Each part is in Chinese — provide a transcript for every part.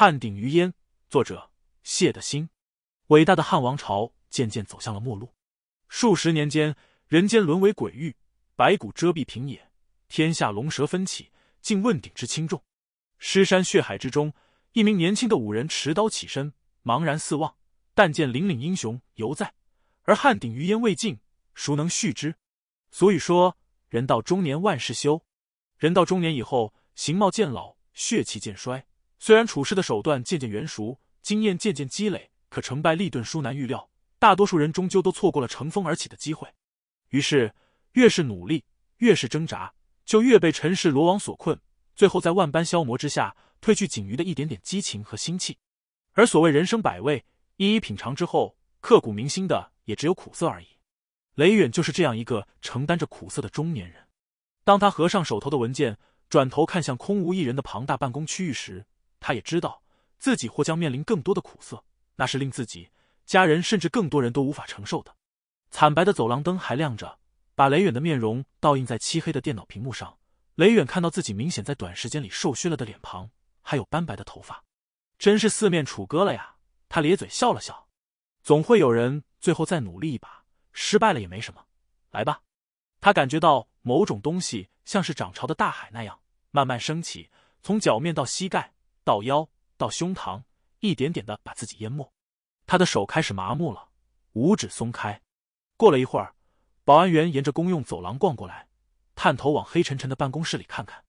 汉鼎于焉，作者谢的心。伟大的汉王朝渐渐走向了末路，数十年间，人间沦为鬼域，白骨遮蔽平野，天下龙蛇纷起，竟问鼎之轻重。尸山血海之中，一名年轻的武人持刀起身，茫然四望，但见凛凛英雄犹在，而汉鼎于烟未尽，孰能续之？所以说，人到中年万事休。人到中年以后，形貌渐老，血气渐衰。虽然处事的手段渐渐圆熟，经验渐渐积累，可成败利钝殊难预料。大多数人终究都错过了乘风而起的机会，于是越是努力，越是挣扎，就越被尘世罗网所困，最后在万般消磨之下，褪去仅余的一点点激情和心气。而所谓人生百味，一一品尝之后，刻骨铭心的也只有苦涩而已。雷远就是这样一个承担着苦涩的中年人。当他合上手头的文件，转头看向空无一人的庞大办公区域时，他也知道自己或将面临更多的苦涩，那是令自己、家人甚至更多人都无法承受的。惨白的走廊灯还亮着，把雷远的面容倒映在漆黑的电脑屏幕上。雷远看到自己明显在短时间里瘦削了的脸庞，还有斑白的头发，真是四面楚歌了呀！他咧嘴笑了笑，总会有人最后再努力一把，失败了也没什么。来吧，他感觉到某种东西像是涨潮的大海那样慢慢升起，从脚面到膝盖。到腰，到胸膛，一点点的把自己淹没。他的手开始麻木了，五指松开。过了一会儿，保安员沿着公用走廊逛过来，探头往黑沉沉的办公室里看看，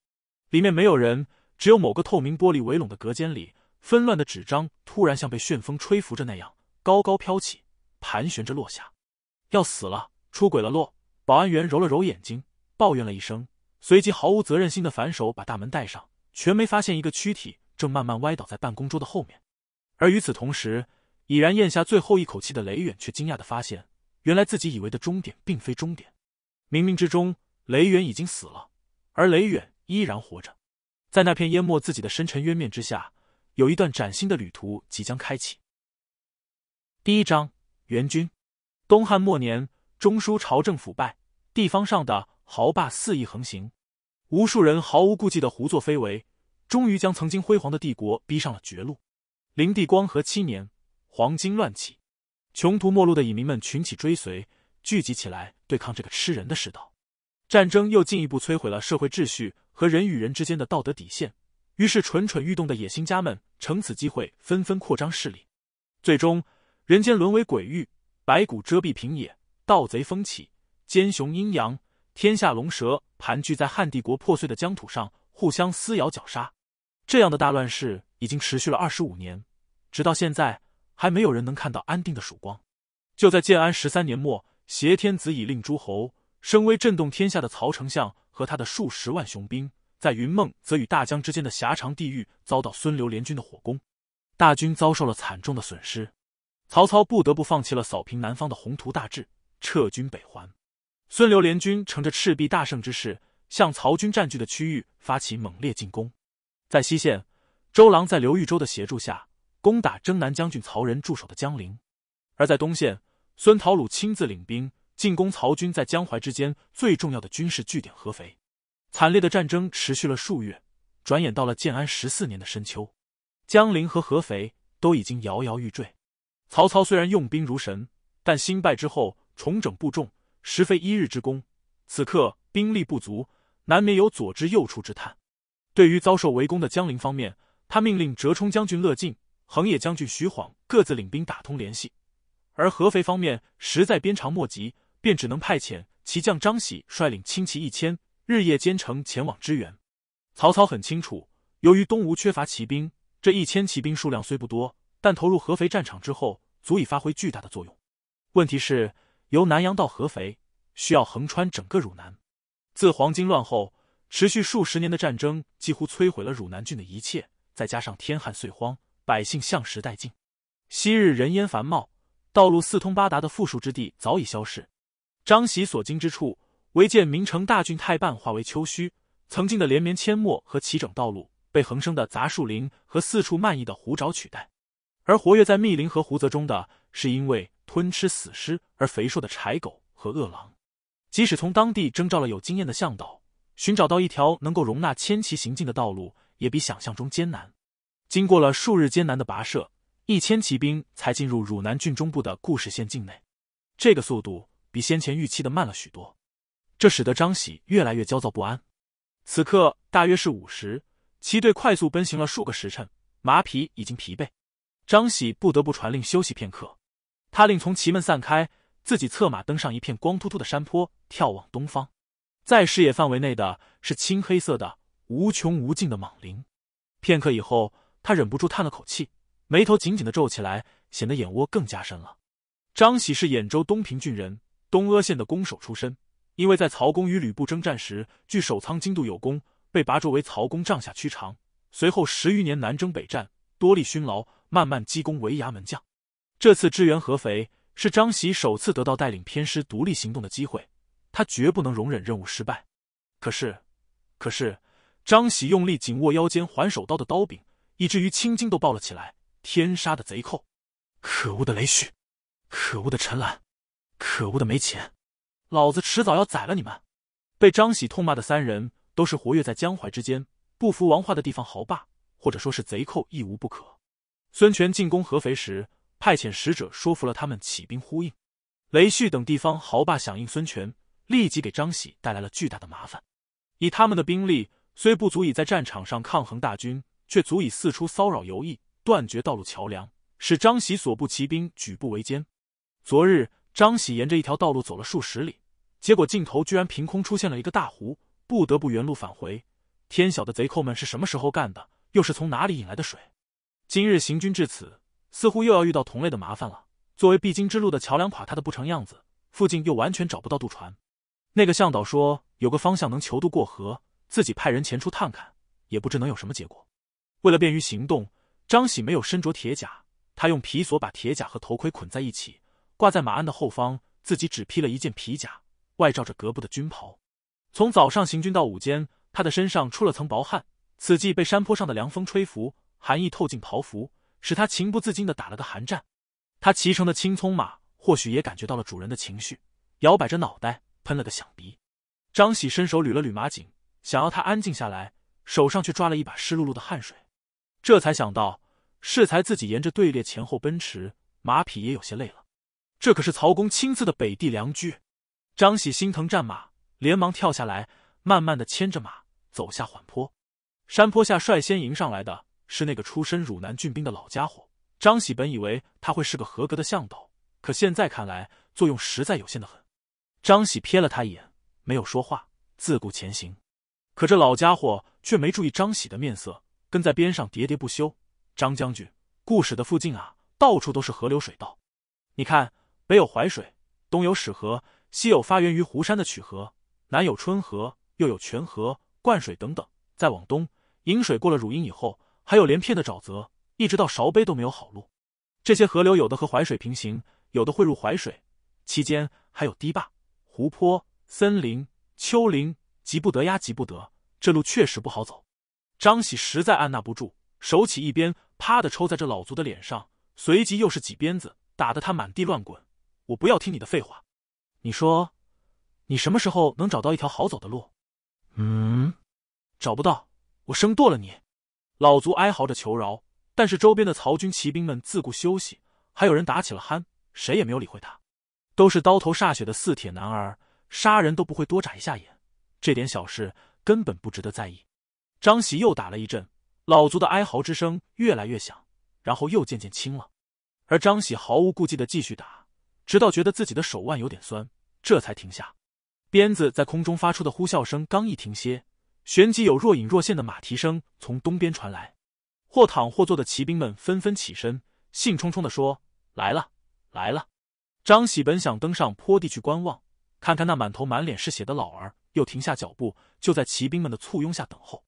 里面没有人，只有某个透明玻璃围拢的隔间里，纷乱的纸张突然像被旋风吹拂着那样，高高飘起，盘旋着落下。要死了，出轨了！落。保安员揉了揉眼睛，抱怨了一声，随即毫无责任心的反手把大门带上，全没发现一个躯体。正慢慢歪倒在办公桌的后面，而与此同时，已然咽下最后一口气的雷远却惊讶的发现，原来自己以为的终点并非终点。冥冥之中，雷远已经死了，而雷远依然活着。在那片淹没自己的深沉渊面之下，有一段崭新的旅途即将开启。第一章：援军。东汉末年，中枢朝政腐败，地方上的豪霸肆意横行，无数人毫无顾忌的胡作非为。终于将曾经辉煌的帝国逼上了绝路。灵帝光和七年，黄金乱起，穷途末路的蚁民们群起追随，聚集起来对抗这个吃人的世道。战争又进一步摧毁了社会秩序和人与人之间的道德底线，于是蠢蠢欲动的野心家们乘此机会纷纷扩张势力。最终，人间沦为鬼域，白骨遮蔽平野，盗贼风起，奸雄阴阳，天下龙蛇盘踞在汉帝国破碎的疆土上，互相撕咬绞杀。这样的大乱世已经持续了二十五年，直到现在还没有人能看到安定的曙光。就在建安十三年末，挟天子以令诸侯、声威震动天下的曹丞相和他的数十万雄兵，在云梦泽与大江之间的狭长地域遭到孙刘联军的火攻，大军遭受了惨重的损失。曹操不得不放弃了扫平南方的宏图大志，撤军北还。孙刘联军乘着赤壁大胜之势，向曹军占据的区域发起猛烈进攻。在西线，周郎在刘豫州的协助下攻打征南将军曹仁驻守的江陵；而在东线，孙陶鲁亲自领兵进攻曹军在江淮之间最重要的军事据点合肥。惨烈的战争持续了数月，转眼到了建安十四年的深秋，江陵和合肥都已经摇摇欲坠。曹操虽然用兵如神，但新败之后重整部众，实非一日之功。此刻兵力不足，难免有左支右绌之叹。对于遭受围攻的江陵方面，他命令折冲将军乐进、横野将军徐晃各自领兵打通联系；而合肥方面实在鞭长莫及，便只能派遣骑将张喜率领轻骑一千，日夜兼程前往支援。曹操很清楚，由于东吴缺乏骑兵，这一千骑兵数量虽不多，但投入合肥战场之后，足以发挥巨大的作用。问题是，由南阳到合肥，需要横穿整个汝南。自黄巾乱后。持续数十年的战争几乎摧毁了汝南郡的一切，再加上天旱岁荒，百姓向食殆尽。昔日人烟繁茂、道路四通八达的富庶之地早已消逝。张喜所经之处，唯见名城大郡太半化为丘墟，曾经的连绵阡陌和齐整道路被横生的杂树林和四处漫溢的湖沼取代。而活跃在密林和湖泽中的是因为吞吃死尸而肥硕的豺狗和饿狼。即使从当地征召了有经验的向导。寻找到一条能够容纳千骑行进的道路，也比想象中艰难。经过了数日艰难的跋涉，一千骑兵才进入汝南郡中部的固始县境内。这个速度比先前预期的慢了许多，这使得张喜越来越焦躁不安。此刻大约是午时，骑队快速奔行了数个时辰，马匹已经疲惫，张喜不得不传令休息片刻。他令从骑们散开，自己策马登上一片光秃秃的山坡，眺望东方。在视野范围内的是青黑色的无穷无尽的莽林。片刻以后，他忍不住叹了口气，眉头紧紧的皱起来，显得眼窝更加深了。张喜是兖州东平郡人，东阿县的弓手出身。因为在曹公与吕布征战时据守仓京度有功，被拔擢为曹公帐下曲长。随后十余年南征北战，多立勋劳，慢慢积功为衙门将。这次支援合肥，是张喜首次得到带领偏师独立行动的机会。他绝不能容忍任务失败，可是，可是张喜用力紧握腰间还手刀的刀柄，以至于青筋都爆了起来。天杀的贼寇！可恶的雷旭！可恶的陈兰！可恶的没钱！老子迟早要宰了你们！被张喜痛骂的三人都是活跃在江淮之间、不服王化的地方豪霸，或者说是贼寇亦无不可。孙权进攻合肥时，派遣使者说服了他们起兵呼应。雷旭等地方豪霸响应孙权。立即给张喜带来了巨大的麻烦。以他们的兵力，虽不足以在战场上抗衡大军，却足以四处骚扰游弋，断绝道路桥梁，使张喜所部骑兵举步维艰。昨日，张喜沿着一条道路走了数十里，结果尽头居然凭空出现了一个大湖，不得不原路返回。天晓得贼寇们是什么时候干的，又是从哪里引来的水？今日行军至此，似乎又要遇到同类的麻烦了。作为必经之路的桥梁垮塌的不成样子，附近又完全找不到渡船。那个向导说，有个方向能泅渡过河，自己派人前出探探，也不知能有什么结果。为了便于行动，张喜没有身着铁甲，他用皮索把铁甲和头盔捆在一起，挂在马鞍的后方，自己只披了一件皮甲，外罩着格布的军袍。从早上行军到午间，他的身上出了层薄汗，此际被山坡上的凉风吹拂，寒意透进袍服，使他情不自禁地打了个寒战。他骑乘的青葱马或许也感觉到了主人的情绪，摇摆着脑袋。喷了个响鼻，张喜伸手捋了捋马颈，想要他安静下来，手上却抓了一把湿漉漉的汗水，这才想到，适才自己沿着队列前后奔驰，马匹也有些累了。这可是曹公亲自的北地良驹，张喜心疼战马，连忙跳下来，慢慢的牵着马走下缓坡。山坡下率先迎上来的是那个出身汝南郡兵的老家伙，张喜本以为他会是个合格的向导，可现在看来，作用实在有限的很。张喜瞥了他一眼，没有说话，自顾前行。可这老家伙却没注意张喜的面色，跟在边上喋喋不休：“张将军，固始的附近啊，到处都是河流水道。你看，北有淮水，东有史河，西有发源于湖山的曲河，南有春河，又有泉河、灌水等等。再往东，引水过了汝阴以后，还有连片的沼泽，一直到韶碑都没有好路。这些河流有的和淮水平行，有的汇入淮水，期间还有堤坝。”湖泊、森林、丘陵，急不得呀，急不得！这路确实不好走。张喜实在按捺不住，手起一鞭，啪的抽在这老卒的脸上，随即又是几鞭子，打得他满地乱滚。我不要听你的废话，你说，你什么时候能找到一条好走的路？嗯，找不到，我生剁了你！老卒哀嚎着求饶，但是周边的曹军骑兵们自顾休息，还有人打起了鼾，谁也没有理会他。都是刀头歃血的四铁男儿，杀人都不会多眨一下眼，这点小事根本不值得在意。张喜又打了一阵，老族的哀嚎之声越来越响，然后又渐渐轻了。而张喜毫无顾忌的继续打，直到觉得自己的手腕有点酸，这才停下。鞭子在空中发出的呼啸声刚一停歇，旋即有若隐若现的马蹄声从东边传来。或躺或坐的骑兵们纷纷起身，兴冲冲的说：“来了，来了。”张喜本想登上坡地去观望，看看那满头满脸是血的老儿，又停下脚步，就在骑兵们的簇拥下等候。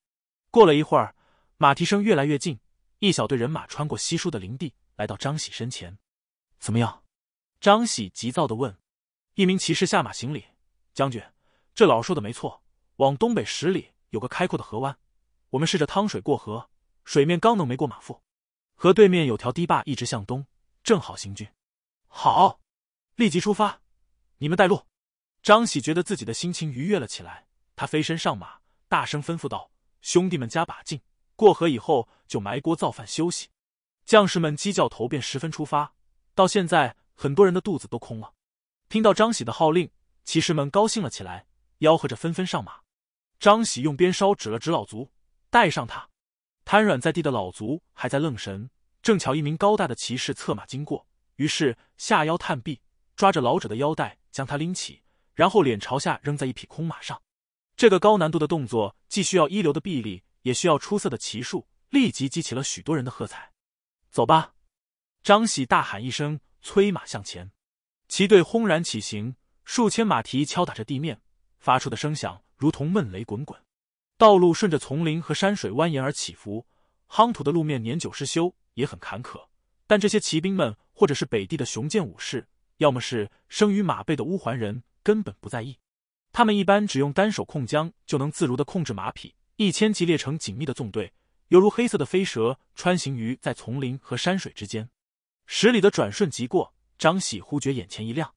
过了一会儿，马蹄声越来越近，一小队人马穿过稀疏的林地，来到张喜身前。“怎么样？”张喜急躁地问。一名骑士下马行礼：“将军，这老说的没错，往东北十里有个开阔的河湾，我们试着趟水过河，水面刚能没过马腹。河对面有条堤坝一直向东，正好行军。”好。立即出发，你们带路。张喜觉得自己的心情愉悦了起来，他飞身上马，大声吩咐道：“兄弟们，加把劲！过河以后就埋锅造饭休息。”将士们鸡叫头便十分出发。到现在，很多人的肚子都空了。听到张喜的号令，骑士们高兴了起来，吆喝着纷纷上马。张喜用鞭梢指了指老卒，带上他。瘫软在地的老卒还在愣神，正巧一名高大的骑士策马经过，于是下腰探臂。抓着老者的腰带，将他拎起，然后脸朝下扔在一匹空马上。这个高难度的动作既需要一流的臂力，也需要出色的骑术，立即激起了许多人的喝彩。走吧！张喜大喊一声，催马向前。骑队轰然起行，数千马蹄敲打着地面，发出的声响如同闷雷滚滚。道路顺着丛林和山水蜿蜒而起伏，夯土的路面年久失修，也很坎坷。但这些骑兵们，或者是北地的雄健武士。要么是生于马背的乌桓人根本不在意，他们一般只用单手控缰就能自如的控制马匹。一千骑列成紧密的纵队，犹如黑色的飞蛇穿行于在丛林和山水之间，十里的转瞬即过。张喜忽觉眼前一亮，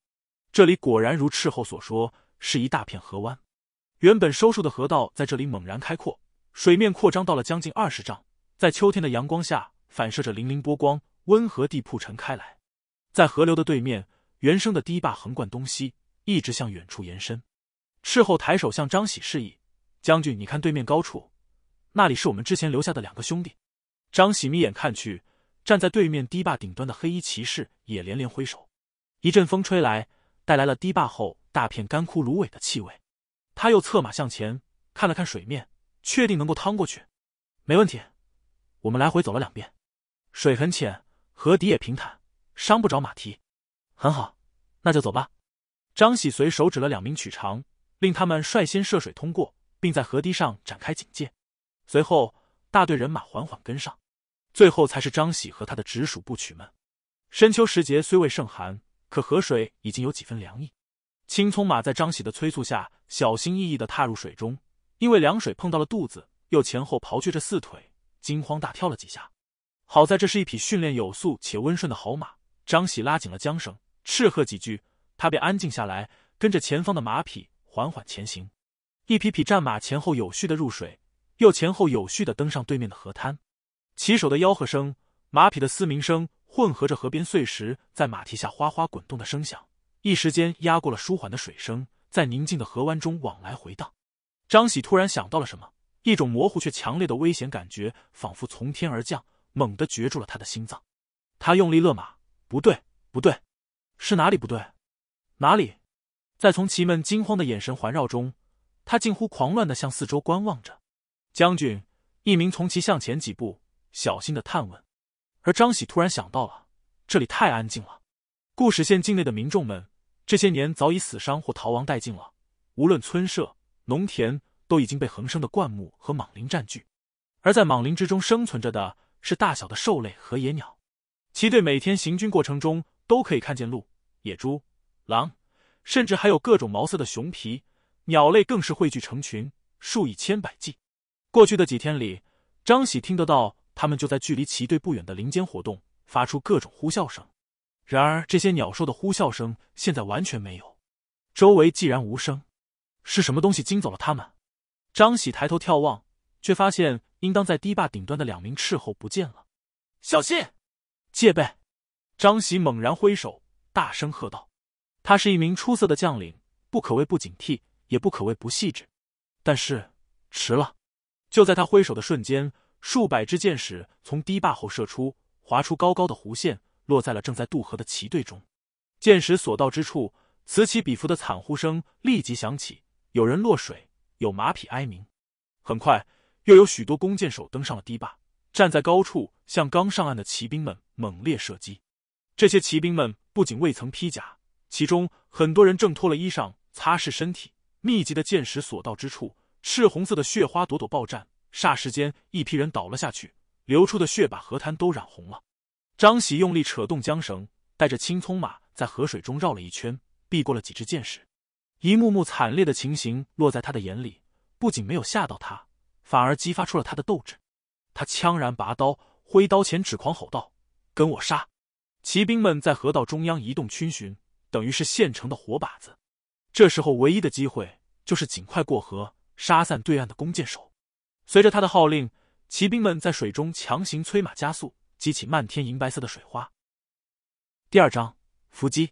这里果然如斥候所说，是一大片河湾。原本收束的河道在这里猛然开阔，水面扩张到了将近二十丈，在秋天的阳光下反射着粼粼波光，温和地铺陈开来。在河流的对面。原生的堤坝横贯东西，一直向远处延伸。斥候抬手向张喜示意：“将军，你看对面高处，那里是我们之前留下的两个兄弟。”张喜眯眼看去，站在对面堤坝顶端的黑衣骑士也连连挥手。一阵风吹来，带来了堤坝后大片干枯芦苇的气味。他又策马向前，看了看水面，确定能够趟过去，没问题。我们来回走了两遍，水很浅，河底也平坦，伤不着马蹄。很好，那就走吧。张喜随手指了两名曲长，令他们率先涉水通过，并在河堤上展开警戒。随后大队人马缓缓跟上，最后才是张喜和他的直属部曲们。深秋时节虽未盛寒，可河水已经有几分凉意。青葱马在张喜的催促下，小心翼翼的踏入水中，因为凉水碰到了肚子，又前后刨去着四腿，惊慌大跳了几下。好在这是一匹训练有素且温顺的好马，张喜拉紧了缰绳。斥喝几句，他便安静下来，跟着前方的马匹缓缓前行。一匹匹战马前后有序的入水，又前后有序的登上对面的河滩。骑手的吆喝声、马匹的嘶鸣声，混合着河边碎石在马蹄下哗哗滚动的声响，一时间压过了舒缓的水声，在宁静的河湾中往来回荡。张喜突然想到了什么，一种模糊却强烈的危险感觉，仿佛从天而降，猛地攫住了他的心脏。他用力勒马，不对，不对。是哪里不对？哪里？在从骑们惊慌的眼神环绕中，他近乎狂乱的向四周观望着。将军，一名从骑向前几步，小心的探问。而张喜突然想到了，这里太安静了。固始县境内的民众们，这些年早已死伤或逃亡殆尽了。无论村舍、农田，都已经被横生的灌木和莽林占据。而在莽林之中生存着的是大小的兽类和野鸟。其队每天行军过程中。都可以看见鹿、野猪、狼，甚至还有各种毛色的熊皮。鸟类更是汇聚成群，数以千百计。过去的几天里，张喜听得到他们就在距离旗队不远的林间活动，发出各种呼啸声。然而，这些鸟兽的呼啸声现在完全没有。周围既然无声，是什么东西惊走了他们？张喜抬头眺望，却发现应当在堤坝顶端的两名斥候不见了。小心，戒备。张喜猛然挥手，大声喝道：“他是一名出色的将领，不可谓不警惕，也不可谓不细致。但是迟了！就在他挥手的瞬间，数百支箭矢从堤坝后射出，划出高高的弧线，落在了正在渡河的旗队中。箭矢所到之处，此起彼伏的惨呼声立即响起，有人落水，有马匹哀鸣。很快，又有许多弓箭手登上了堤坝，站在高处，向刚上岸的骑兵们猛烈射击。”这些骑兵们不仅未曾披甲，其中很多人正脱了衣裳擦拭身体。密集的箭矢所到之处，赤红色的血花朵朵爆绽，霎时间一批人倒了下去，流出的血把河滩都染红了。张喜用力扯动缰绳，带着青葱马在河水中绕了一圈，避过了几支箭矢。一幕幕惨烈的情形落在他的眼里，不仅没有吓到他，反而激发出了他的斗志。他枪然拔刀，挥刀前指，狂吼道：“跟我杀！”骑兵们在河道中央移动逡巡，等于是现成的活靶子。这时候，唯一的机会就是尽快过河，杀散对岸的弓箭手。随着他的号令，骑兵们在水中强行催马加速，激起漫天银白色的水花。第二章伏击。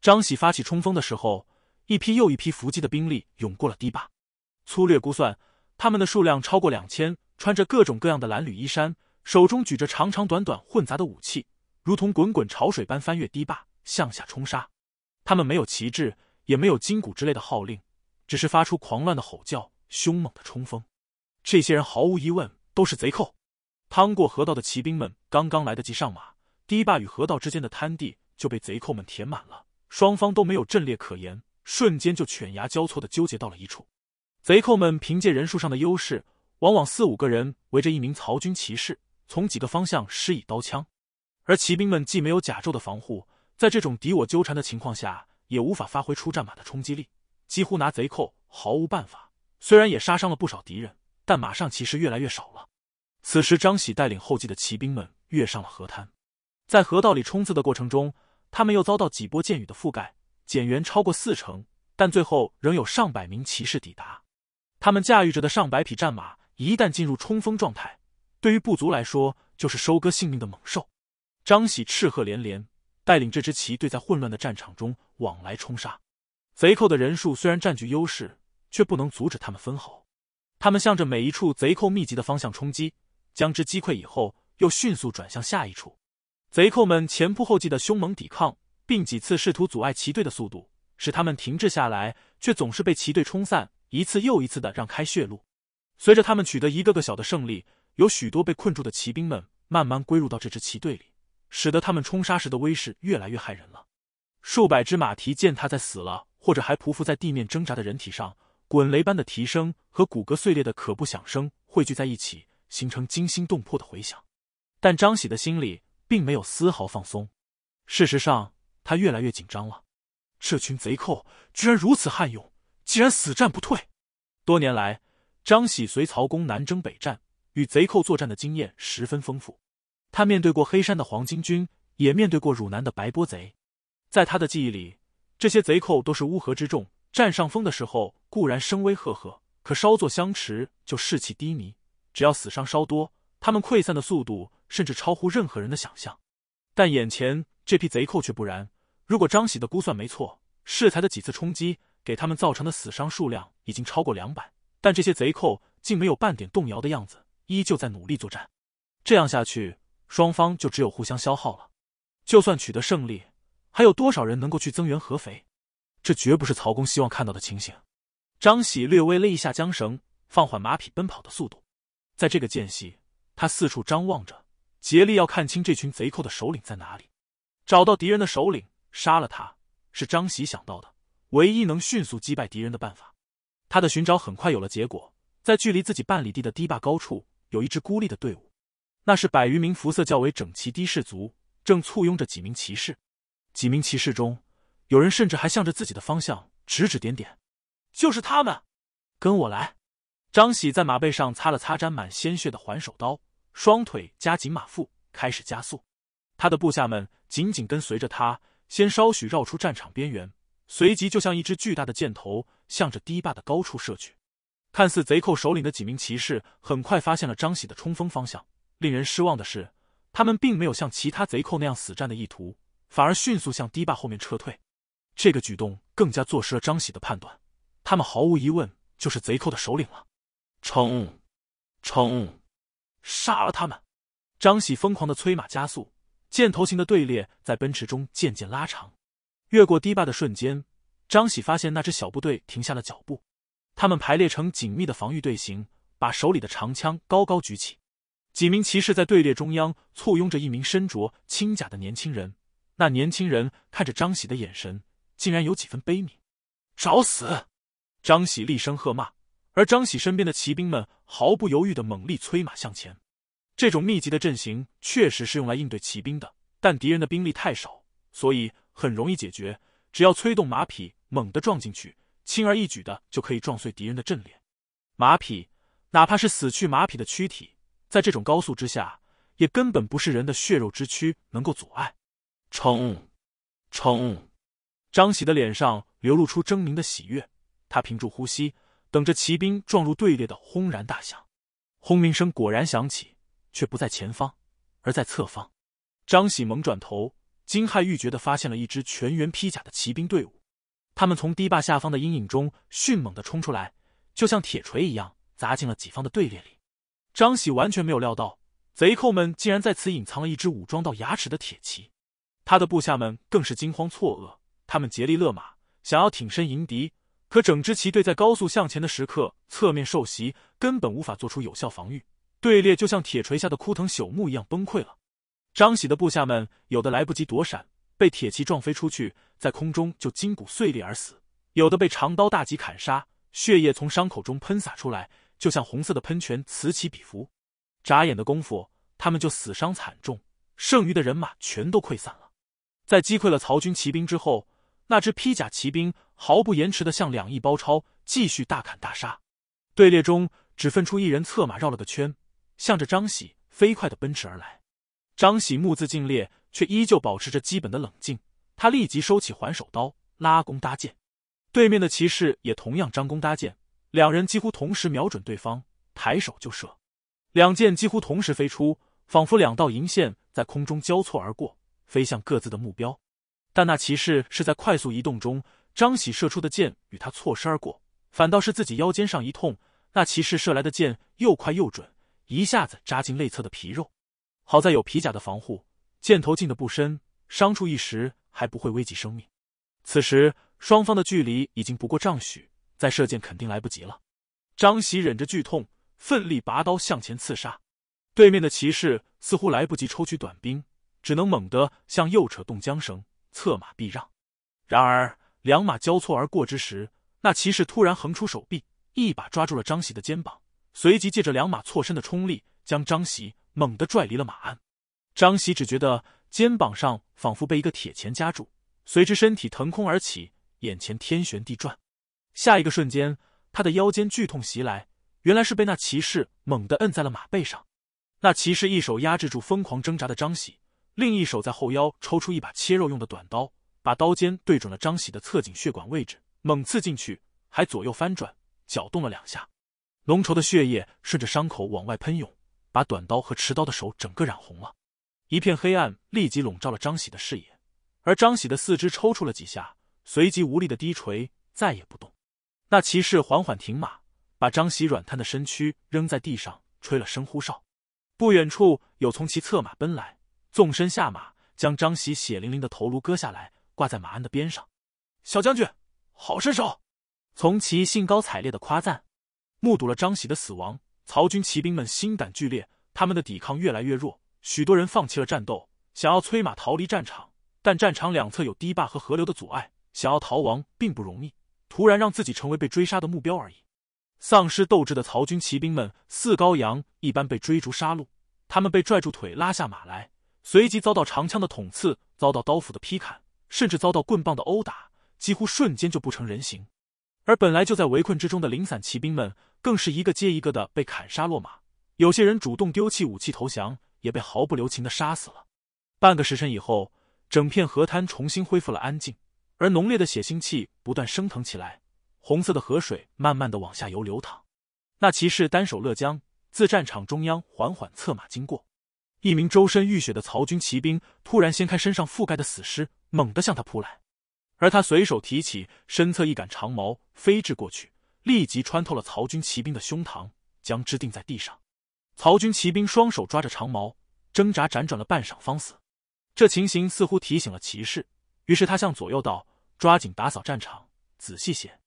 张喜发起冲锋的时候，一批又一批伏击的兵力涌过了堤坝。粗略估算，他们的数量超过两千，穿着各种各样的蓝缕衣衫，手中举着长长短短混杂的武器。如同滚滚潮水般翻越堤坝向下冲杀，他们没有旗帜，也没有金鼓之类的号令，只是发出狂乱的吼叫，凶猛的冲锋。这些人毫无疑问都是贼寇。趟过河道的骑兵们刚刚来得及上马，堤坝与河道之间的滩地就被贼寇们填满了，双方都没有阵列可言，瞬间就犬牙交错的纠结到了一处。贼寇们凭借人数上的优势，往往四五个人围着一名曹军骑士，从几个方向施以刀枪。而骑兵们既没有甲胄的防护，在这种敌我纠缠的情况下，也无法发挥出战马的冲击力，几乎拿贼寇毫无办法。虽然也杀伤了不少敌人，但马上骑士越来越少了。此时，张喜带领后继的骑兵们跃上了河滩，在河道里冲刺的过程中，他们又遭到几波箭雨的覆盖，减员超过四成。但最后仍有上百名骑士抵达，他们驾驭着的上百匹战马一旦进入冲锋状态，对于部族来说就是收割性命的猛兽。张喜斥喝连连，带领这支骑队在混乱的战场中往来冲杀。贼寇的人数虽然占据优势，却不能阻止他们分毫。他们向着每一处贼寇密集的方向冲击，将之击溃以后，又迅速转向下一处。贼寇们前仆后继的凶猛抵抗，并几次试图阻碍旗队的速度，使他们停滞下来，却总是被旗队冲散，一次又一次的让开血路。随着他们取得一个个小的胜利，有许多被困住的骑兵们慢慢归入到这支骑队里。使得他们冲杀时的威势越来越骇人了。数百只马蹄践踏在死了或者还匍匐在地面挣扎的人体上，滚雷般的蹄声和骨骼碎裂的可怖响声汇聚在一起，形成惊心动魄的回响。但张喜的心里并没有丝毫放松，事实上，他越来越紧张了。这群贼寇居然如此悍勇，竟然死战不退。多年来，张喜随曹公南征北战，与贼寇作战的经验十分丰富。他面对过黑山的黄巾军，也面对过汝南的白波贼，在他的记忆里，这些贼寇都是乌合之众，占上风的时候固然声威赫赫，可稍作相持就士气低迷，只要死伤稍多，他们溃散的速度甚至超乎任何人的想象。但眼前这批贼寇却不然，如果张喜的估算没错，适才的几次冲击给他们造成的死伤数量已经超过两百，但这些贼寇竟没有半点动摇的样子，依旧在努力作战。这样下去。双方就只有互相消耗了。就算取得胜利，还有多少人能够去增援合肥？这绝不是曹公希望看到的情形。张喜略微勒一下缰绳，放缓马匹奔跑的速度。在这个间隙，他四处张望着，竭力要看清这群贼寇的首领在哪里。找到敌人的首领，杀了他，是张喜想到的唯一能迅速击败敌人的办法。他的寻找很快有了结果，在距离自己半里地的堤坝高处，有一支孤立的队伍。那是百余名服色较为整齐的士卒，正簇拥着几名骑士。几名骑士中，有人甚至还向着自己的方向指指点点。就是他们，跟我来！张喜在马背上擦了擦沾满鲜血的环手刀，双腿夹紧马腹，开始加速。他的部下们紧紧跟随着他，先稍许绕出战场边缘，随即就像一支巨大的箭头，向着堤坝的高处射去。看似贼寇首领的几名骑士，很快发现了张喜的冲锋方向。令人失望的是，他们并没有像其他贼寇那样死战的意图，反而迅速向堤坝后面撤退。这个举动更加坐实了张喜的判断：他们毫无疑问就是贼寇的首领了。冲！冲！杀了他们！张喜疯狂的催马加速，箭头形的队列在奔驰中渐渐拉长。越过堤坝的瞬间，张喜发现那支小部队停下了脚步，他们排列成紧密的防御队形，把手里的长枪高高举起。几名骑士在队列中央簇拥着一名身着轻甲的年轻人。那年轻人看着张喜的眼神，竟然有几分悲悯。找死！张喜厉声喝骂。而张喜身边的骑兵们毫不犹豫的猛力催马向前。这种密集的阵型确实是用来应对骑兵的，但敌人的兵力太少，所以很容易解决。只要催动马匹猛地撞进去，轻而易举的就可以撞碎敌人的阵列。马匹，哪怕是死去马匹的躯体。在这种高速之下，也根本不是人的血肉之躯能够阻碍。冲！冲！张喜的脸上流露出狰狞的喜悦，他屏住呼吸，等着骑兵撞入队列的轰然大响。轰鸣声果然响起，却不在前方，而在侧方。张喜猛转头，惊骇欲绝的发现了一支全员披甲的骑兵队伍，他们从堤坝下方的阴影中迅猛的冲出来，就像铁锤一样砸进了己方的队列里。张喜完全没有料到，贼寇们竟然在此隐藏了一支武装到牙齿的铁骑。他的部下们更是惊慌错愕，他们竭力勒马，想要挺身迎敌，可整支骑队在高速向前的时刻侧面受袭，根本无法做出有效防御，队列就像铁锤下的枯藤朽木一样崩溃了。张喜的部下们有的来不及躲闪，被铁骑撞飞出去，在空中就筋骨碎裂而死；有的被长刀大戟砍杀，血液从伤口中喷洒出来。就像红色的喷泉此起彼伏，眨眼的功夫，他们就死伤惨重，剩余的人马全都溃散了。在击溃了曹军骑兵之后，那支披甲骑兵毫不延迟的向两翼包抄，继续大砍大杀。队列中只分出一人策马绕了个圈，向着张喜飞快的奔驰而来。张喜目字尽裂，却依旧保持着基本的冷静，他立即收起还手刀，拉弓搭箭。对面的骑士也同样张弓搭箭。两人几乎同时瞄准对方，抬手就射，两箭几乎同时飞出，仿佛两道银线在空中交错而过，飞向各自的目标。但那骑士是在快速移动中，张喜射出的箭与他错身而过，反倒是自己腰间上一痛。那骑士射来的箭又快又准，一下子扎进肋侧的皮肉。好在有皮甲的防护，箭头进的不深，伤处一时还不会危及生命。此时双方的距离已经不过丈许。再射箭肯定来不及了。张喜忍着剧痛，奋力拔刀向前刺杀。对面的骑士似乎来不及抽取短兵，只能猛地向右扯动缰绳，策马避让。然而，两马交错而过之时，那骑士突然横出手臂，一把抓住了张喜的肩膀，随即借着两马错身的冲力，将张喜猛地拽离了马鞍。张喜只觉得肩膀上仿佛被一个铁钳夹住，随之身体腾空而起，眼前天旋地转。下一个瞬间，他的腰间剧痛袭来，原来是被那骑士猛地摁在了马背上。那骑士一手压制住疯狂挣扎的张喜，另一手在后腰抽出一把切肉用的短刀，把刀尖对准了张喜的侧颈血管位置，猛刺进去，还左右翻转搅动了两下。浓稠的血液顺着伤口往外喷涌，把短刀和持刀的手整个染红了。一片黑暗立即笼罩了张喜的视野，而张喜的四肢抽搐了几下，随即无力的低垂，再也不动。那骑士缓缓停马，把张喜软瘫的身躯扔在地上，吹了声呼哨。不远处有从骑策马奔来，纵身下马，将张喜血淋淋的头颅割下来，挂在马鞍的边上。小将军，好身手！从骑兴高采烈的夸赞。目睹了张喜的死亡，曹军骑兵们心胆俱裂，他们的抵抗越来越弱，许多人放弃了战斗，想要催马逃离战场。但战场两侧有堤坝和河流的阻碍，想要逃亡并不容易。突然让自己成为被追杀的目标而已。丧失斗志的曹军骑兵们似羔羊一般被追逐杀戮，他们被拽住腿拉下马来，随即遭到长枪的捅刺，遭到刀斧的劈砍，甚至遭到棍棒的殴打，几乎瞬间就不成人形。而本来就在围困之中的零散骑兵们，更是一个接一个的被砍杀落马。有些人主动丢弃武器投降，也被毫不留情的杀死了。半个时辰以后，整片河滩重新恢复了安静。而浓烈的血腥气不断升腾起来，红色的河水慢慢的往下游流淌。那骑士单手勒缰，自战场中央缓缓策马经过。一名周身浴血的曹军骑兵突然掀开身上覆盖的死尸，猛地向他扑来。而他随手提起身侧一杆长矛，飞掷过去，立即穿透了曹军骑兵的胸膛，将之钉在地上。曹军骑兵双手抓着长矛，挣扎辗转了半晌方死。这情形似乎提醒了骑士。于是他向左右道：“抓紧打扫战场，仔细些，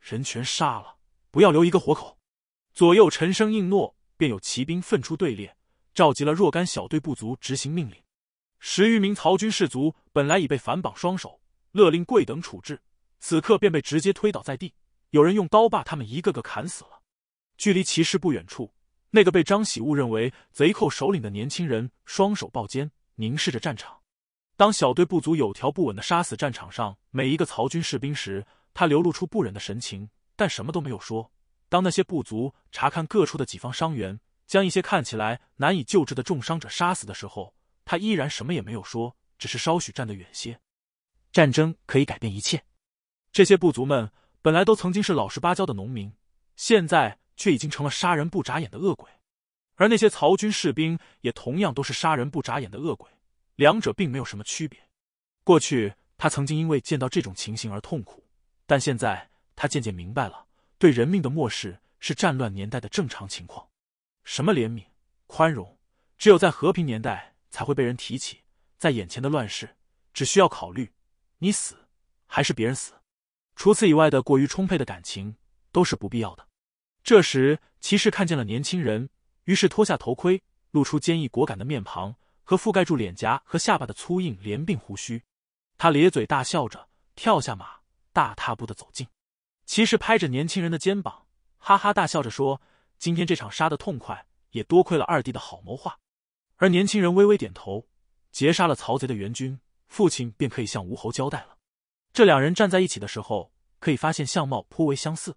人全杀了，不要留一个活口。”左右沉声应诺，便有骑兵奋出队列，召集了若干小队部族执行命令。十余名曹军士卒本来已被反绑双手，勒令跪等处置，此刻便被直接推倒在地，有人用刀把他们一个个砍死了。距离骑士不远处，那个被张喜误认为贼寇首领的年轻人，双手抱肩，凝视着战场。当小队部族有条不紊的杀死战场上每一个曹军士兵时，他流露出不忍的神情，但什么都没有说。当那些部族查看各处的己方伤员，将一些看起来难以救治的重伤者杀死的时候，他依然什么也没有说，只是稍许站得远些。战争可以改变一切，这些部族们本来都曾经是老实巴交的农民，现在却已经成了杀人不眨眼的恶鬼，而那些曹军士兵也同样都是杀人不眨眼的恶鬼。两者并没有什么区别。过去，他曾经因为见到这种情形而痛苦，但现在他渐渐明白了，对人命的漠视是战乱年代的正常情况。什么怜悯、宽容，只有在和平年代才会被人提起。在眼前的乱世，只需要考虑：你死，还是别人死？除此以外的过于充沛的感情，都是不必要的。这时，骑士看见了年轻人，于是脱下头盔，露出坚毅果敢的面庞。和覆盖住脸颊和下巴的粗硬连鬓胡须，他咧嘴大笑着，跳下马，大踏步的走近。骑士拍着年轻人的肩膀，哈哈大笑着说：“今天这场杀的痛快，也多亏了二弟的好谋划。”而年轻人微微点头，截杀了曹贼的援军，父亲便可以向吴侯交代了。这两人站在一起的时候，可以发现相貌颇为相似。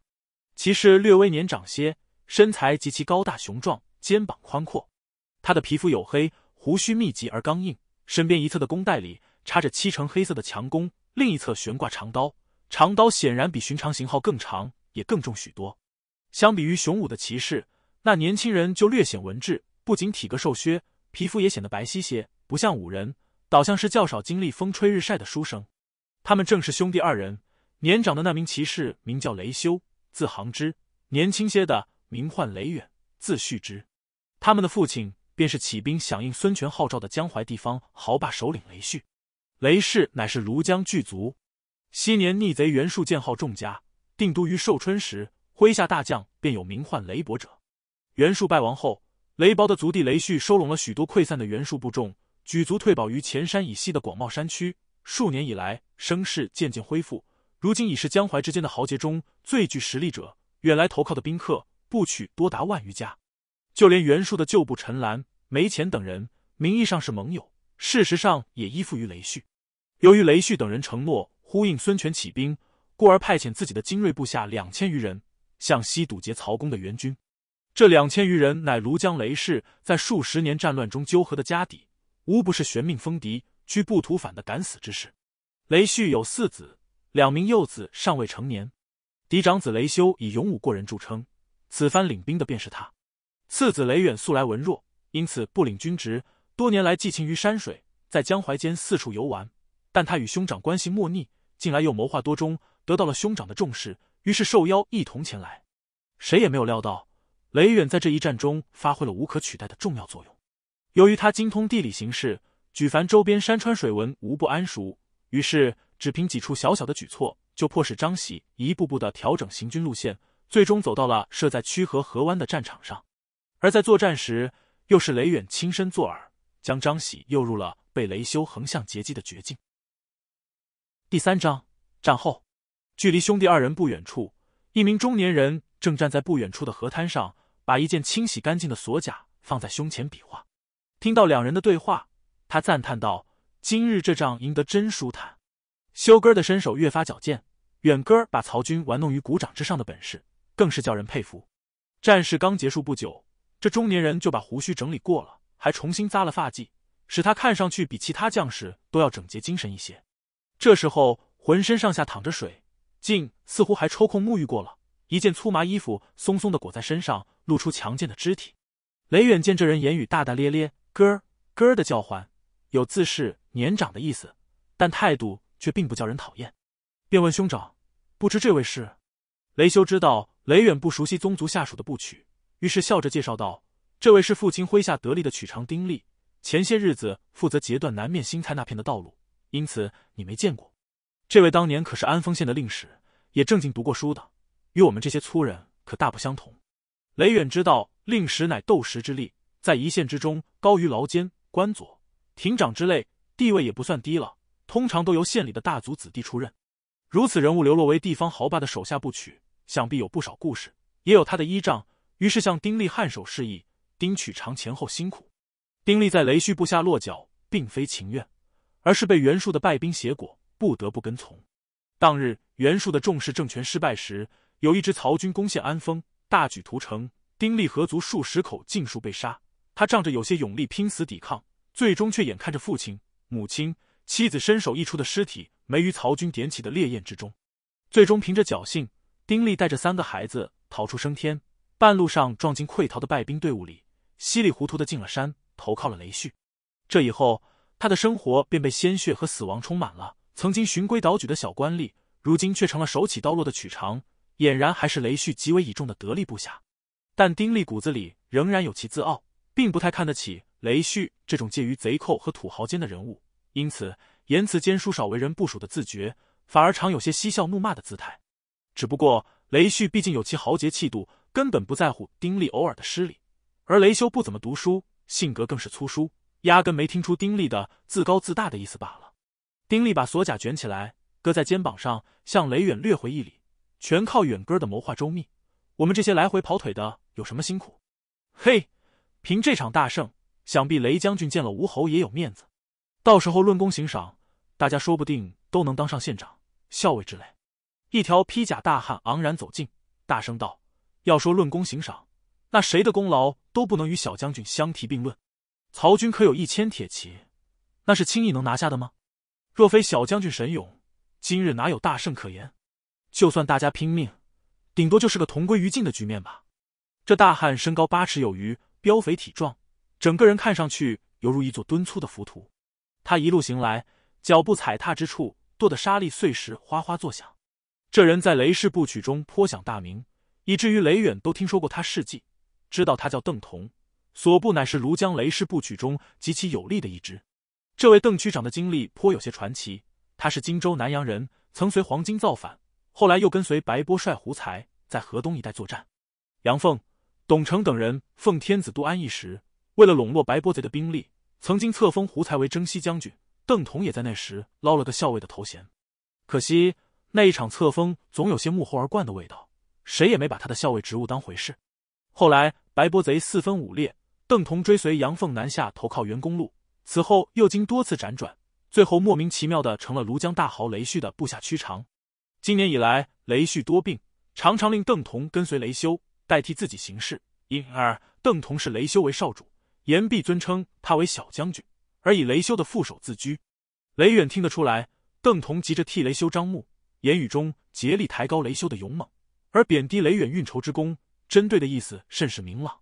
骑士略微年长些，身材极其高大雄壮，肩膀宽阔，他的皮肤黝黑。胡须密集而刚硬，身边一侧的弓袋里插着七成黑色的强弓，另一侧悬挂长刀。长刀显然比寻常型号更长，也更重许多。相比于雄武的骑士，那年轻人就略显文质，不仅体格瘦削，皮肤也显得白皙些，不像武人，倒像是较少经历风吹日晒的书生。他们正是兄弟二人，年长的那名骑士名叫雷修，字行之；年轻些的名唤雷远，字续之。他们的父亲。便是起兵响应孙权号召的江淮地方豪霸首领雷旭，雷氏乃是庐江巨族。昔年逆贼袁术建号众家，定都于寿春时，麾下大将便有名唤雷伯者。袁术败亡后，雷薄的族弟雷旭收拢了许多溃散的袁术部众，举族退保于前山以西的广袤山区。数年以来，声势渐渐恢复，如今已是江淮之间的豪杰中最具实力者。远来投靠的宾客，不取多达万余家。就连袁术的旧部陈兰、梅乾等人，名义上是盟友，事实上也依附于雷旭。由于雷旭等人承诺呼应孙权起兵，故而派遣自己的精锐部下两千余人向西堵截曹公的援军。这两千余人乃庐江雷氏在数十年战乱中纠合的家底，无不是玄命封敌、居不图反的敢死之士。雷旭有四子，两名幼子尚未成年，嫡长子雷修以勇武过人著称，此番领兵的便是他。次子雷远素来文弱，因此不领军职，多年来寄情于山水，在江淮间四处游玩。但他与兄长关系莫逆，近来又谋划多中，得到了兄长的重视，于是受邀一同前来。谁也没有料到，雷远在这一战中发挥了无可取代的重要作用。由于他精通地理形势，举凡周边山川水文无不谙熟，于是只凭几处小小的举措，就迫使张喜一步步地调整行军路线，最终走到了设在曲河河湾的战场上。而在作战时，又是雷远亲身作耳，将张喜诱入了被雷修横向截击的绝境。第三章战后，距离兄弟二人不远处，一名中年人正站在不远处的河滩上，把一件清洗干净的锁甲放在胸前比划。听到两人的对话，他赞叹道：“今日这仗赢得真舒坦，修哥的身手越发矫健，远哥把曹军玩弄于股掌之上的本事，更是叫人佩服。”战事刚结束不久。这中年人就把胡须整理过了，还重新扎了发髻，使他看上去比其他将士都要整洁精神一些。这时候浑身上下淌着水，竟似乎还抽空沐浴过了。一件粗麻衣服松松的裹在身上，露出强健的肢体。雷远见这人言语大大咧咧，咯儿儿的叫唤，有自恃年长的意思，但态度却并不叫人讨厌，便问兄长：“不知这位是？”雷修知道雷远不熟悉宗族下属的部曲。于是笑着介绍道：“这位是父亲麾下得力的曲长丁力，前些日子负责截断南面新蔡那片的道路，因此你没见过。这位当年可是安丰县的令史，也正经读过书的，与我们这些粗人可大不相同。”雷远知道，令史乃斗石之力，在一县之中高于牢监、官佐、亭长之类，地位也不算低了。通常都由县里的大族子弟出任。如此人物流落为地方豪霸的手下部曲，想必有不少故事，也有他的依仗。于是向丁力颔首示意。丁取长前后辛苦，丁力在雷旭部下落脚，并非情愿，而是被袁术的败兵挟裹，不得不跟从。当日袁术的重视政权失败时，有一支曹军攻陷安丰，大举屠城，丁力合族数十口尽数被杀。他仗着有些勇力，拼死抵抗，最终却眼看着父亲、母亲、妻子身首异处的尸体没于曹军点起的烈焰之中。最终凭着侥幸，丁力带着三个孩子逃出升天。半路上撞进溃逃的败兵队伍里，稀里糊涂的进了山，投靠了雷旭。这以后，他的生活便被鲜血和死亡充满了。曾经循规蹈矩的小官吏，如今却成了手起刀落的曲长，俨然还是雷旭极为倚重的得力部下。但丁力骨子里仍然有其自傲，并不太看得起雷旭这种介于贼寇和土豪间的人物，因此言辞间疏少为人部署的自觉，反而常有些嬉笑怒骂的姿态。只不过雷旭毕竟有其豪杰气度。根本不在乎丁力偶尔的失礼，而雷修不怎么读书，性格更是粗疏，压根没听出丁力的自高自大的意思罢了。丁力把锁甲卷起来，搁在肩膀上，向雷远略回一礼。全靠远哥的谋划周密，我们这些来回跑腿的有什么辛苦？嘿，凭这场大胜，想必雷将军见了吴侯也有面子。到时候论功行赏，大家说不定都能当上县长、校尉之类。一条披甲大汉昂然走近，大声道。要说论功行赏，那谁的功劳都不能与小将军相提并论。曹军可有一千铁骑，那是轻易能拿下的吗？若非小将军神勇，今日哪有大胜可言？就算大家拼命，顶多就是个同归于尽的局面吧。这大汉身高八尺有余，膘肥体壮，整个人看上去犹如一座敦粗的浮屠。他一路行来，脚步踩踏之处，跺得沙砾碎石哗哗作响。这人在雷氏部曲中颇享大名。以至于雷远都听说过他事迹，知道他叫邓彤，所部乃是庐江雷氏部曲中极其有力的一支。这位邓区长的经历颇有些传奇。他是荆州南阳人，曾随黄巾造反，后来又跟随白波帅胡才在河东一带作战。杨凤、董承等人奉天子都安一时，为了笼络白波贼的兵力，曾经册封胡才为征西将军，邓彤也在那时捞了个校尉的头衔。可惜那一场册封，总有些幕后而冠的味道。谁也没把他的校尉职务当回事。后来白波贼四分五裂，邓同追随杨凤南下投靠袁公路，此后又经多次辗转，最后莫名其妙的成了庐江大豪雷旭的部下区长。今年以来，雷旭多病，常常令邓同跟随雷修，代替自己行事，因而邓同视雷修为少主，言必尊称他为小将军，而以雷修的副手自居。雷远听得出来，邓同急着替雷修张目，言语中竭力抬高雷修的勇猛。而贬低雷远运筹之功，针对的意思甚是明朗。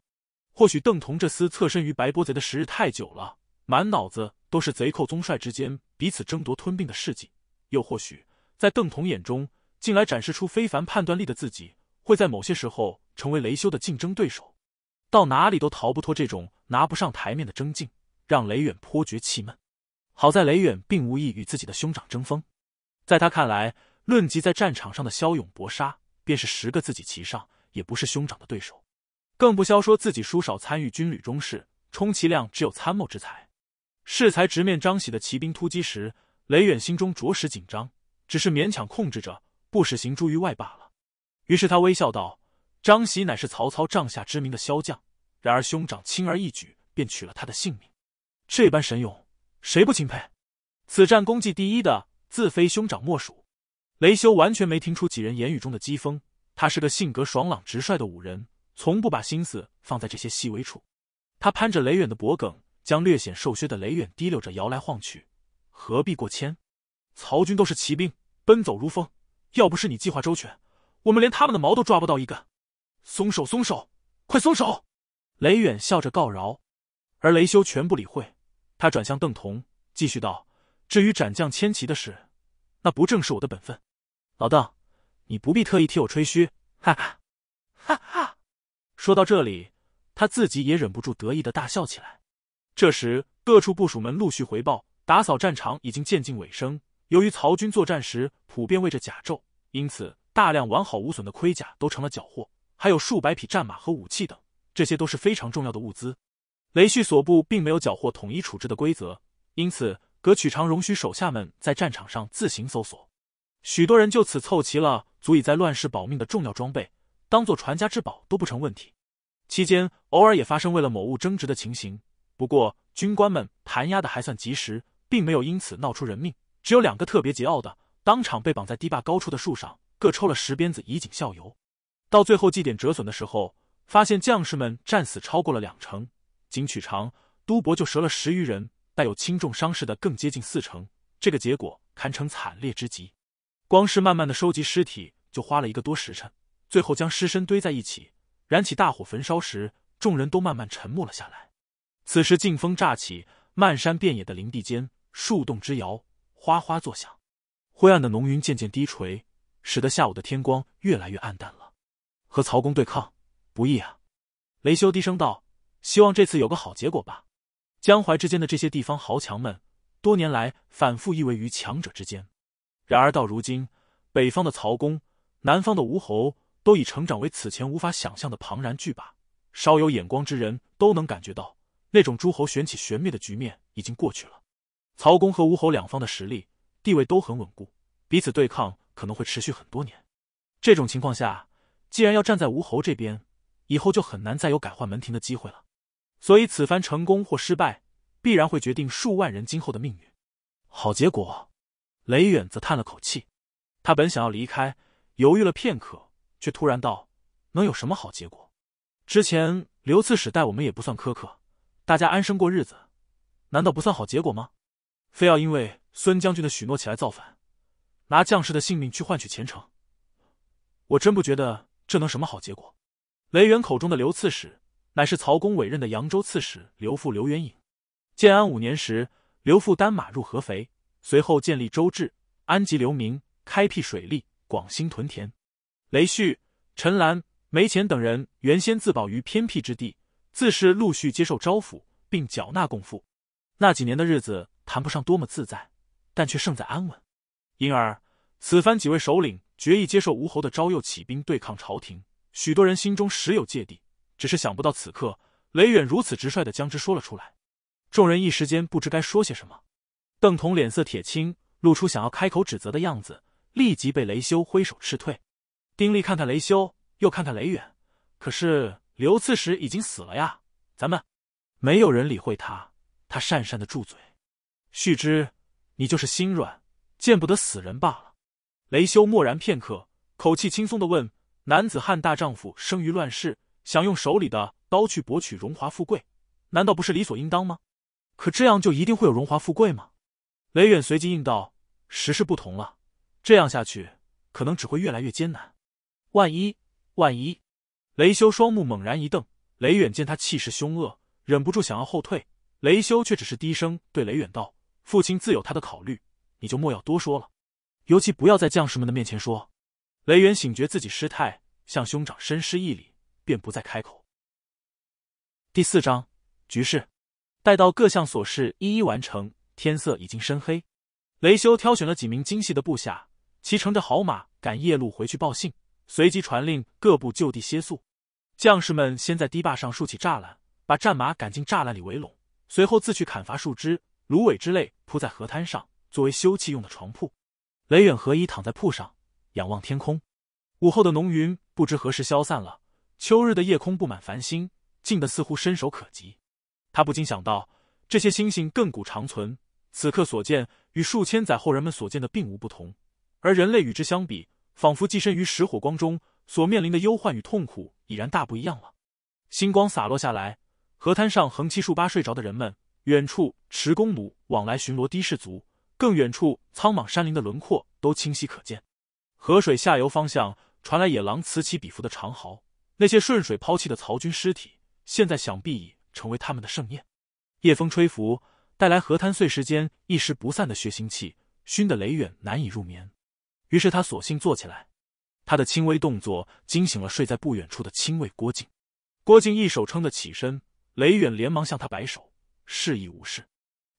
或许邓同这厮侧身于白波贼的时日太久了，满脑子都是贼寇宗帅之间彼此争夺吞并的事迹；又或许在邓同眼中，近来展示出非凡判断力的自己，会在某些时候成为雷修的竞争对手，到哪里都逃不脱这种拿不上台面的争竞，让雷远颇觉气闷。好在雷远并无意与自己的兄长争锋，在他看来，论及在战场上的骁勇搏杀。便是十个自己骑上，也不是兄长的对手，更不消说自己书少，参与军旅中事，充其量只有参谋之才。适才直面张喜的骑兵突击时，雷远心中着实紧张，只是勉强控制着，不使行诸于外罢了。于是他微笑道：“张喜乃是曹操帐下知名的骁将，然而兄长轻而易举便取了他的性命，这般神勇，谁不钦佩？此战功绩第一的，自非兄长莫属。”雷修完全没听出几人言语中的讥讽，他是个性格爽朗直率的武人，从不把心思放在这些细微处。他攀着雷远的脖梗，将略显瘦削的雷远提溜着摇来晃去。何必过谦？曹军都是骑兵，奔走如风，要不是你计划周全，我们连他们的毛都抓不到一根。松手，松手，快松手！雷远笑着告饶，而雷修全不理会，他转向邓同，继续道：“至于斩将千骑的事，那不正是我的本分？”老邓，你不必特意替我吹嘘，哈哈，哈哈。说到这里，他自己也忍不住得意的大笑起来。这时，各处部署们陆续回报，打扫战场已经渐近尾声。由于曹军作战时普遍为着甲胄，因此大量完好无损的盔甲都成了缴获，还有数百匹战马和武器等，这些都是非常重要的物资。雷旭所部并没有缴获统一处置的规则，因此葛曲长容许手下们在战场上自行搜索。许多人就此凑齐了足以在乱世保命的重要装备，当做传家之宝都不成问题。期间偶尔也发生为了某物争执的情形，不过军官们弹压的还算及时，并没有因此闹出人命。只有两个特别桀骜的，当场被绑在堤坝高处的树上，各抽了十鞭子以儆效尤。到最后祭典折损的时候，发现将士们战死超过了两成，仅曲长、都伯就折了十余人，带有轻重伤势的更接近四成。这个结果堪称惨烈之极。光是慢慢的收集尸体，就花了一个多时辰。最后将尸身堆在一起，燃起大火焚烧时，众人都慢慢沉默了下来。此时劲风乍起，漫山遍野的林地间，树洞之摇，哗哗作响。灰暗的浓云渐渐低垂，使得下午的天光越来越暗淡了。和曹公对抗不易啊！雷修低声道：“希望这次有个好结果吧。”江淮之间的这些地方豪强们，多年来反复依偎于强者之间。然而到如今，北方的曹公，南方的吴侯，都已成长为此前无法想象的庞然巨霸。稍有眼光之人都能感觉到，那种诸侯玄起玄灭的局面已经过去了。曹公和吴侯两方的实力、地位都很稳固，彼此对抗可能会持续很多年。这种情况下，既然要站在吴侯这边，以后就很难再有改换门庭的机会了。所以此番成功或失败，必然会决定数万人今后的命运。好结果。雷远则叹了口气，他本想要离开，犹豫了片刻，却突然道：“能有什么好结果？之前刘刺史待我们也不算苛刻，大家安生过日子，难道不算好结果吗？非要因为孙将军的许诺起来造反，拿将士的性命去换取前程，我真不觉得这能什么好结果。”雷远口中的刘刺史，乃是曹公委任的扬州刺史刘馥。刘元颖。建安五年时，刘馥单马入合肥。随后建立州治，安吉流民，开辟水利，广兴屯田。雷旭、陈兰、梅钱等人原先自保于偏僻之地，自是陆续接受招抚，并缴纳贡赋。那几年的日子谈不上多么自在，但却胜在安稳。因而，此番几位首领决意接受吴侯的招诱，起兵对抗朝廷，许多人心中时有芥蒂，只是想不到此刻雷远如此直率的将之说了出来。众人一时间不知该说些什么。邓彤脸色铁青，露出想要开口指责的样子，立即被雷修挥手斥退。丁力看看雷修，又看看雷远，可是刘刺史已经死了呀！咱们没有人理会他，他讪讪的住嘴。旭之，你就是心软，见不得死人罢了。雷修默然片刻，口气轻松的问：“男子汉大丈夫生于乱世，想用手里的刀去博取荣华富贵，难道不是理所应当吗？可这样就一定会有荣华富贵吗？”雷远随即应道：“时势不同了，这样下去可能只会越来越艰难。万一，万一！”雷修双目猛然一瞪。雷远见他气势凶恶，忍不住想要后退。雷修却只是低声对雷远道：“父亲自有他的考虑，你就莫要多说了，尤其不要在将士们的面前说。”雷远醒觉自己失态，向兄长深施一礼，便不再开口。第四章局势，待到各项琐事一一完成。天色已经深黑，雷修挑选了几名精细的部下，骑乘着好马赶夜路回去报信，随即传令各部就地歇宿。将士们先在堤坝上竖起栅栏，把战马赶进栅栏里围拢，随后自去砍伐树枝、芦苇之类，铺在河滩上作为休憩用的床铺。雷远和一躺在铺上，仰望天空。午后的浓云不知何时消散了，秋日的夜空布满繁星，静得似乎伸手可及。他不禁想到，这些星星亘古长存。此刻所见与数千载后人们所见的并无不同，而人类与之相比，仿佛寄身于石火光中，所面临的忧患与痛苦已然大不一样了。星光洒落下来，河滩上横七竖八睡着的人们，远处持弓弩往来巡逻的士族，更远处苍莽山林的轮廓都清晰可见。河水下游方向传来野狼此起彼伏的长嚎，那些顺水抛弃的曹军尸体，现在想必已成为他们的盛宴。夜风吹拂。带来河滩碎石间一时不散的血腥气，熏得雷远难以入眠。于是他索性坐起来。他的轻微动作惊醒了睡在不远处的亲卫郭靖。郭靖一手撑着起身，雷远连忙向他摆手，示意无事。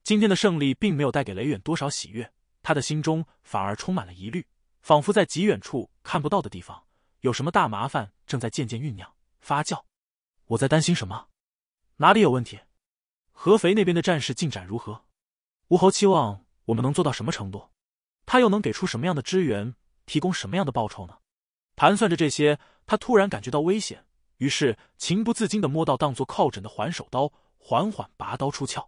今天的胜利并没有带给雷远多少喜悦，他的心中反而充满了疑虑，仿佛在极远处看不到的地方有什么大麻烦正在渐渐酝酿发酵。我在担心什么？哪里有问题？合肥那边的战事进展如何？吴侯期望我们能做到什么程度？他又能给出什么样的支援？提供什么样的报酬呢？盘算着这些，他突然感觉到危险，于是情不自禁的摸到当做靠枕的还手刀，缓缓拔刀出鞘。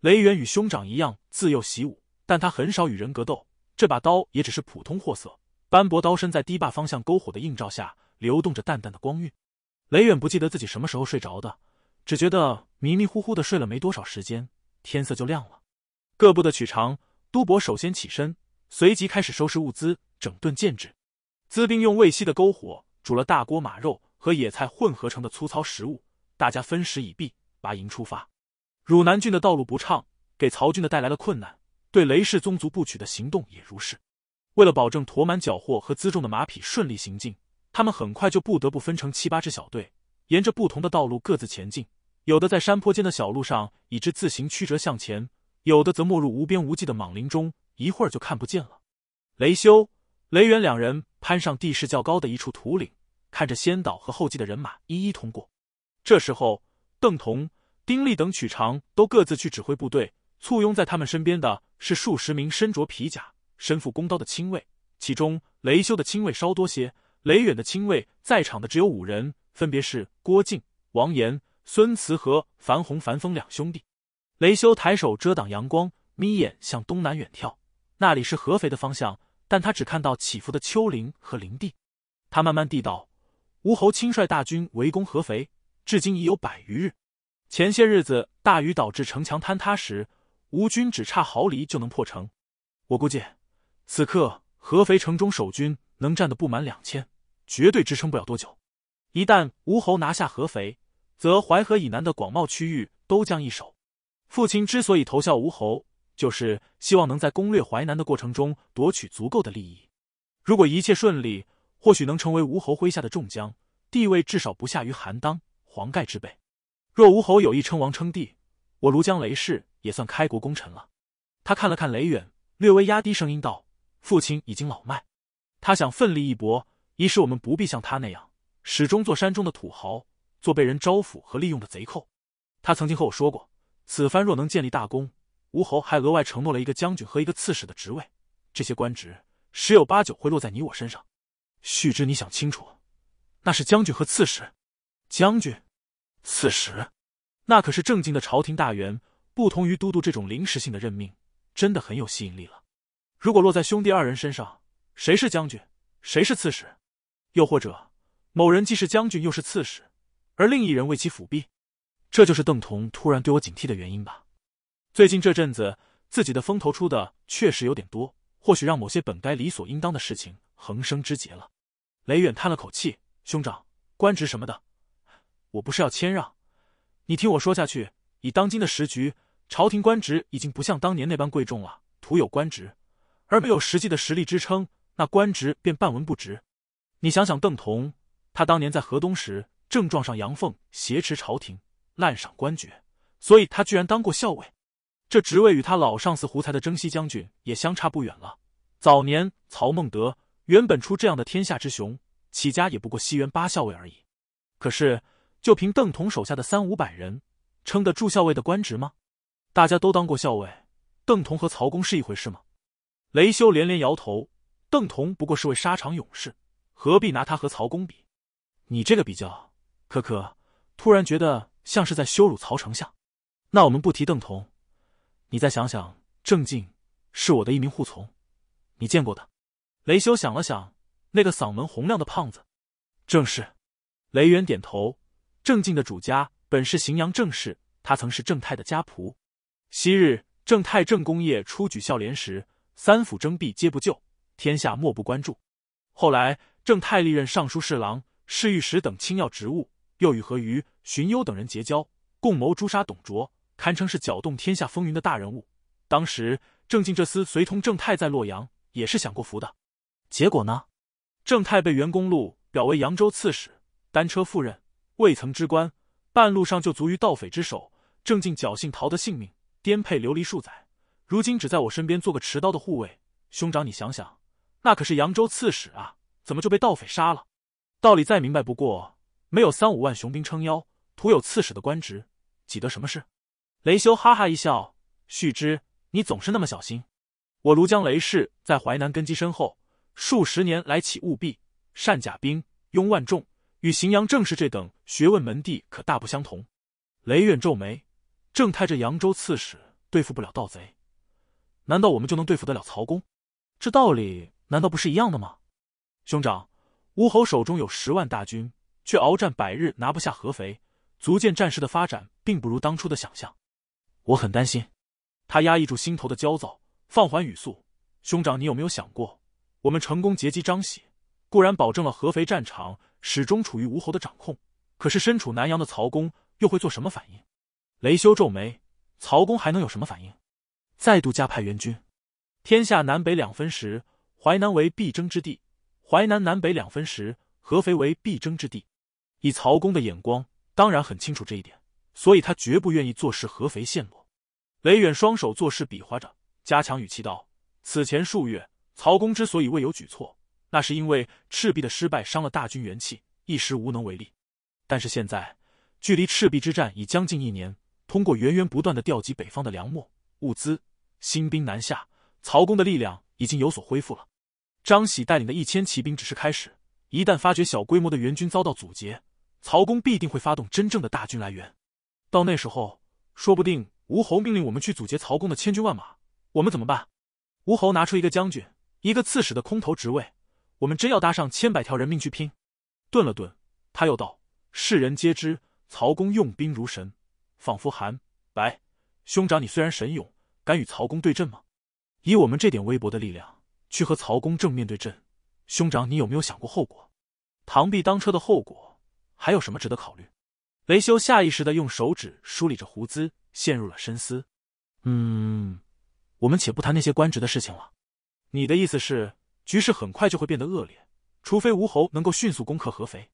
雷远与兄长一样，自幼习武，但他很少与人格斗，这把刀也只是普通货色。斑驳刀身在堤坝方向篝火的映照下，流动着淡淡的光晕。雷远不记得自己什么时候睡着的，只觉得。迷迷糊糊的睡了没多少时间，天色就亮了。各部的取长都伯首先起身，随即开始收拾物资，整顿建制。资兵用未熄的篝火煮了大锅马肉和野菜混合成的粗糙食物，大家分食已毕，拔营出发。汝南郡的道路不畅，给曹军的带来了困难，对雷氏宗族部曲的行动也如是。为了保证驮满缴获和辎重的马匹顺利行进，他们很快就不得不分成七八支小队，沿着不同的道路各自前进。有的在山坡间的小路上，以至自行曲折向前；有的则没入无边无际的莽林中，一会儿就看不见了。雷修、雷远两人攀上地势较高的一处土岭，看着先导和后继的人马一一通过。这时候，邓彤、丁力等曲长都各自去指挥部队。簇拥在他们身边的是数十名身着皮甲、身负弓刀的亲卫，其中雷修的亲卫稍多些，雷远的亲卫在场的只有五人，分别是郭靖、王延。孙慈和樊洪、樊封两兄弟，雷修抬手遮挡阳光，眯眼向东南远眺，那里是合肥的方向。但他只看到起伏的丘陵和林地。他慢慢地道：“吴侯亲率大军围攻合肥，至今已有百余日。前些日子大雨导致城墙坍塌时，吴军只差毫厘就能破城。我估计，此刻合肥城中守军能站的不满两千，绝对支撑不了多久。一旦吴侯拿下合肥，则淮河以南的广袤区域都将易手。父亲之所以投效吴侯，就是希望能在攻略淮南的过程中夺取足够的利益。如果一切顺利，或许能成为吴侯麾下的众将，地位至少不下于韩当、黄盖之辈。若吴侯有意称王称帝，我庐江雷氏也算开国功臣了。他看了看雷远，略微压低声音道：“父亲已经老迈，他想奋力一搏，以使我们不必像他那样始终做山中的土豪。”做被人招抚和利用的贼寇，他曾经和我说过，此番若能建立大功，吴侯还额外承诺了一个将军和一个刺史的职位。这些官职十有八九会落在你我身上。旭之，你想清楚，那是将军和刺史，将军、刺史，那可是正经的朝廷大员，不同于都督这种临时性的任命，真的很有吸引力了。如果落在兄弟二人身上，谁是将军，谁是刺史？又或者某人既是将军又是刺史？而另一人为其辅臂。这就是邓同突然对我警惕的原因吧。最近这阵子，自己的风头出的确实有点多，或许让某些本该理所应当的事情横生枝节了。雷远叹了口气：“兄长，官职什么的，我不是要谦让。你听我说下去。以当今的时局，朝廷官职已经不像当年那般贵重了。徒有官职，而没有实际的实力支撑，那官职便半文不值。你想想，邓同，他当年在河东时……”正撞上杨凤挟持朝廷滥赏官爵，所以他居然当过校尉，这职位与他老上司胡才的征西将军也相差不远了。早年曹孟德原本出这样的天下之雄，起家也不过西园八校尉而已。可是就凭邓同手下的三五百人，撑得住校尉的官职吗？大家都当过校尉，邓同和曹公是一回事吗？雷修连连摇头。邓同不过是位沙场勇士，何必拿他和曹公比？你这个比较。可可突然觉得像是在羞辱曹丞相。那我们不提邓彤，你再想想，郑静是我的一名护从，你见过的。雷修想了想，那个嗓门洪亮的胖子，正是雷元点头。郑静的主家本是荥阳郑氏，他曾是郑泰的家仆。昔日郑泰正公业出举孝廉时，三府征辟皆不就，天下莫不关注。后来郑泰历任尚书侍郎、侍御史等清要职务。又与何虞、荀攸等人结交，共谋诛杀董卓，堪称是搅动天下风云的大人物。当时，郑进这厮随同郑泰在洛阳，也是享过福的。结果呢？郑泰被袁公路表为扬州刺史，单车赴任，未曾知官，半路上就卒于盗匪之手。郑进侥幸逃得性命，颠沛流离数载，如今只在我身边做个持刀的护卫。兄长，你想想，那可是扬州刺史啊，怎么就被盗匪杀了？道理再明白不过。没有三五万雄兵撑腰，徒有刺史的官职，几得什么事？雷修哈哈一笑：“续之，你总是那么小心。我庐江雷氏在淮南根基深厚，数十年来起务必善甲兵，拥万众，与荥阳正氏这等学问门第，可大不相同。”雷远皱眉：“正太这扬州刺史对付不了盗贼，难道我们就能对付得了曹公？这道理难道不是一样的吗？”兄长，吴侯手中有十万大军。却鏖战百日拿不下合肥，足见战事的发展并不如当初的想象。我很担心，他压抑住心头的焦躁，放缓语速：“兄长，你有没有想过，我们成功截击张喜，固然保证了合肥战场始终处于吴侯的掌控，可是身处南阳的曹公又会做什么反应？”雷修皱眉：“曹公还能有什么反应？再度加派援军？天下南北两分时，淮南为必争之地；淮南南北两分时，合肥为必争之地。”以曹公的眼光，当然很清楚这一点，所以他绝不愿意坐视合肥陷落。雷远双手作势比划着，加强语气道：“此前数月，曹公之所以未有举措，那是因为赤壁的失败伤了大军元气，一时无能为力。但是现在，距离赤壁之战已将近一年，通过源源不断的调集北方的粮墨物资、新兵南下，曹公的力量已经有所恢复了。张喜带领的一千骑兵只是开始，一旦发觉小规模的援军遭到阻截。”曹公必定会发动真正的大军来援，到那时候，说不定吴侯命令我们去阻截曹公的千军万马，我们怎么办？吴侯拿出一个将军、一个刺史的空头职位，我们真要搭上千百条人命去拼？顿了顿，他又道：“世人皆知曹公用兵如神，仿佛寒白兄长，你虽然神勇，敢与曹公对阵吗？以我们这点微薄的力量去和曹公正面对阵，兄长你有没有想过后果？螳臂当车的后果？”还有什么值得考虑？雷修下意识的用手指梳理着胡子，陷入了深思。嗯，我们且不谈那些官职的事情了。你的意思是，局势很快就会变得恶劣，除非吴侯能够迅速攻克合肥。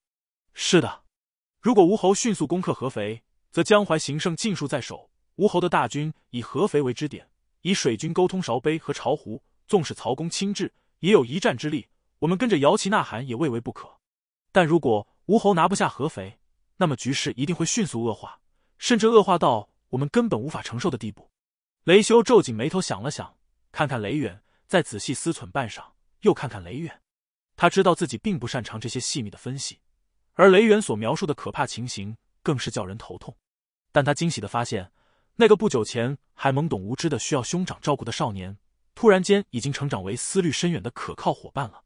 是的，如果吴侯迅速攻克合肥，则江淮行胜尽数在手。吴侯的大军以合肥为支点，以水军沟通韶碑和巢湖，纵使曹公亲至，也有一战之力。我们跟着摇旗呐喊也未为不可。但如果……吴侯拿不下合肥，那么局势一定会迅速恶化，甚至恶化到我们根本无法承受的地步。雷修皱紧眉头，想了想，看看雷远，再仔细思忖半晌，又看看雷远。他知道自己并不擅长这些细密的分析，而雷远所描述的可怕情形更是叫人头痛。但他惊喜地发现，那个不久前还懵懂无知的、需要兄长照顾的少年，突然间已经成长为思虑深远的可靠伙伴了。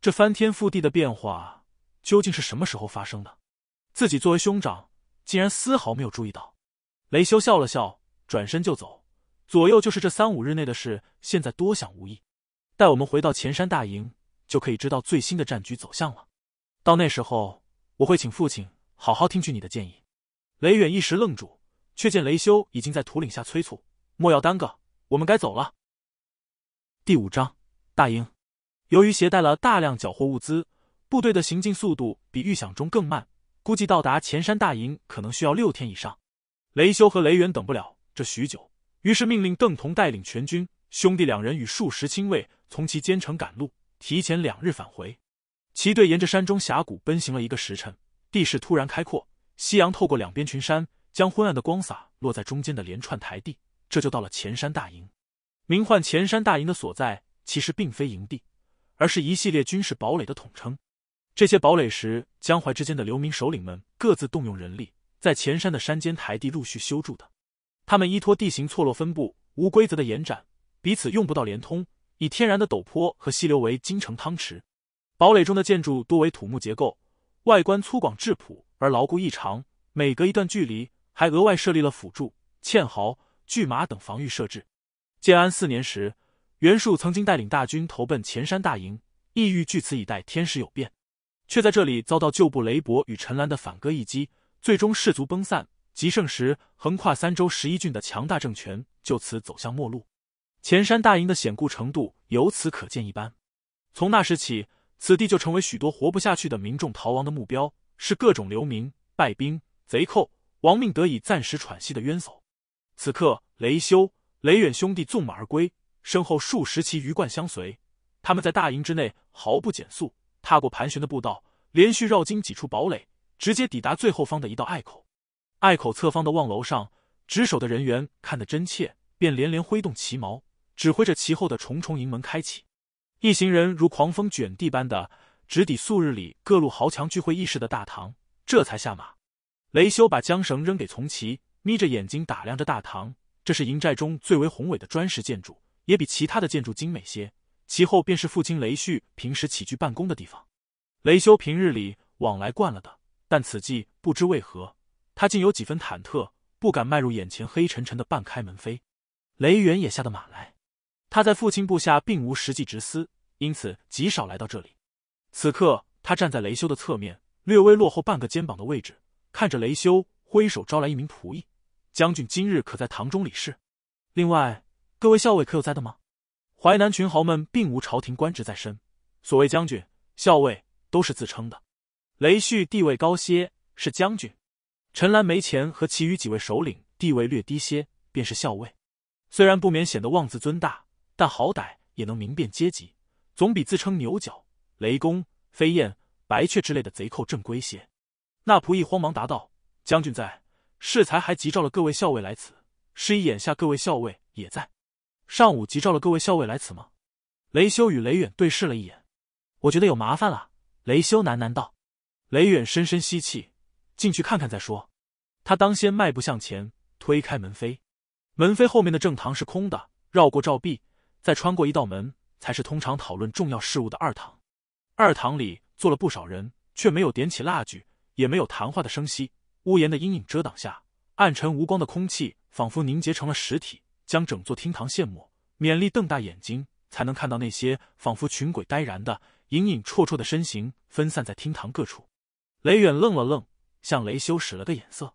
这翻天覆地的变化。究竟是什么时候发生的？自己作为兄长，竟然丝毫没有注意到。雷修笑了笑，转身就走。左右就是这三五日内的事，现在多想无益。待我们回到前山大营，就可以知道最新的战局走向了。到那时候，我会请父亲好好听取你的建议。雷远一时愣住，却见雷修已经在土岭下催促：“莫要耽搁，我们该走了。”第五章大营，由于携带了大量缴获物资。部队的行进速度比预想中更慢，估计到达前山大营可能需要六天以上。雷修和雷元等不了这许久，于是命令邓同带领全军兄弟两人与数十亲卫从其兼程赶路，提前两日返回。齐队沿着山中峡谷奔行了一个时辰，地势突然开阔，夕阳透过两边群山，将昏暗的光洒落在中间的连串台地，这就到了前山大营。名唤前山大营的所在，其实并非营地，而是一系列军事堡垒的统称。这些堡垒时，江淮之间的流民首领们各自动用人力，在前山的山间台地陆续修筑的。他们依托地形错落分布、无规则的延展，彼此用不到连通，以天然的陡坡和溪流为京城汤池。堡垒中的建筑多为土木结构，外观粗犷质朴而牢固异常。每隔一段距离，还额外设立了辅助堑壕、拒马等防御设置。建安四年时，袁术曾经带领大军投奔前山大营，意欲据此以待天时有变。却在这里遭到旧部雷伯与陈兰的反戈一击，最终士卒崩散。极盛时横跨三州十一郡的强大政权，就此走向末路。前山大营的险故程度由此可见一斑。从那时起，此地就成为许多活不下去的民众逃亡的目标，是各种流民、败兵、贼寇、亡命得以暂时喘息的冤薮。此刻，雷修、雷远兄弟纵马而归，身后数十骑鱼贯相随。他们在大营之内毫不减速。踏过盘旋的步道，连续绕经几处堡垒，直接抵达最后方的一道隘口。隘口侧方的望楼上，值守的人员看得真切，便连连挥动旗毛，指挥着其后的重重营门开启。一行人如狂风卷地般的直抵素日里各路豪强聚会议事的大堂，这才下马。雷修把缰绳扔给从骑，眯着眼睛打量着大堂。这是营寨中最为宏伟的砖石建筑，也比其他的建筑精美些。其后便是父亲雷旭平时起居办公的地方。雷修平日里往来惯了的，但此际不知为何，他竟有几分忐忑，不敢迈入眼前黑沉沉的半开门扉。雷元也吓得马来，他在父亲部下并无实际职司，因此极少来到这里。此刻他站在雷修的侧面，略微落后半个肩膀的位置，看着雷修挥手招来一名仆役：“将军今日可在堂中理事？另外，各位校尉可有在的吗？”淮南群豪们并无朝廷官职在身，所谓将军、校尉都是自称的。雷旭地位高些，是将军；陈兰梅钱和其余几位首领地位略低些，便是校尉。虽然不免显得妄自尊大，但好歹也能明辨阶级，总比自称牛角、雷公、飞燕、白雀之类的贼寇正规些。那仆役慌忙答道：“将军在，适才还急召了各位校尉来此，示意眼下各位校尉也在。”上午急召了各位校尉来此吗？雷修与雷远对视了一眼，我觉得有麻烦了。雷修喃喃道。雷远深深吸气，进去看看再说。他当先迈步向前，推开门扉。门扉后面的正堂是空的，绕过照壁，再穿过一道门，才是通常讨论重要事务的二堂。二堂里坐了不少人，却没有点起蜡炬，也没有谈话的声息。屋檐的阴影遮挡下，暗沉无光的空气仿佛凝结成了实体。将整座厅堂羡没，勉力瞪大眼睛，才能看到那些仿佛群鬼呆然的、隐隐绰绰的身形分散在厅堂各处。雷远愣了愣，向雷修使了个眼色。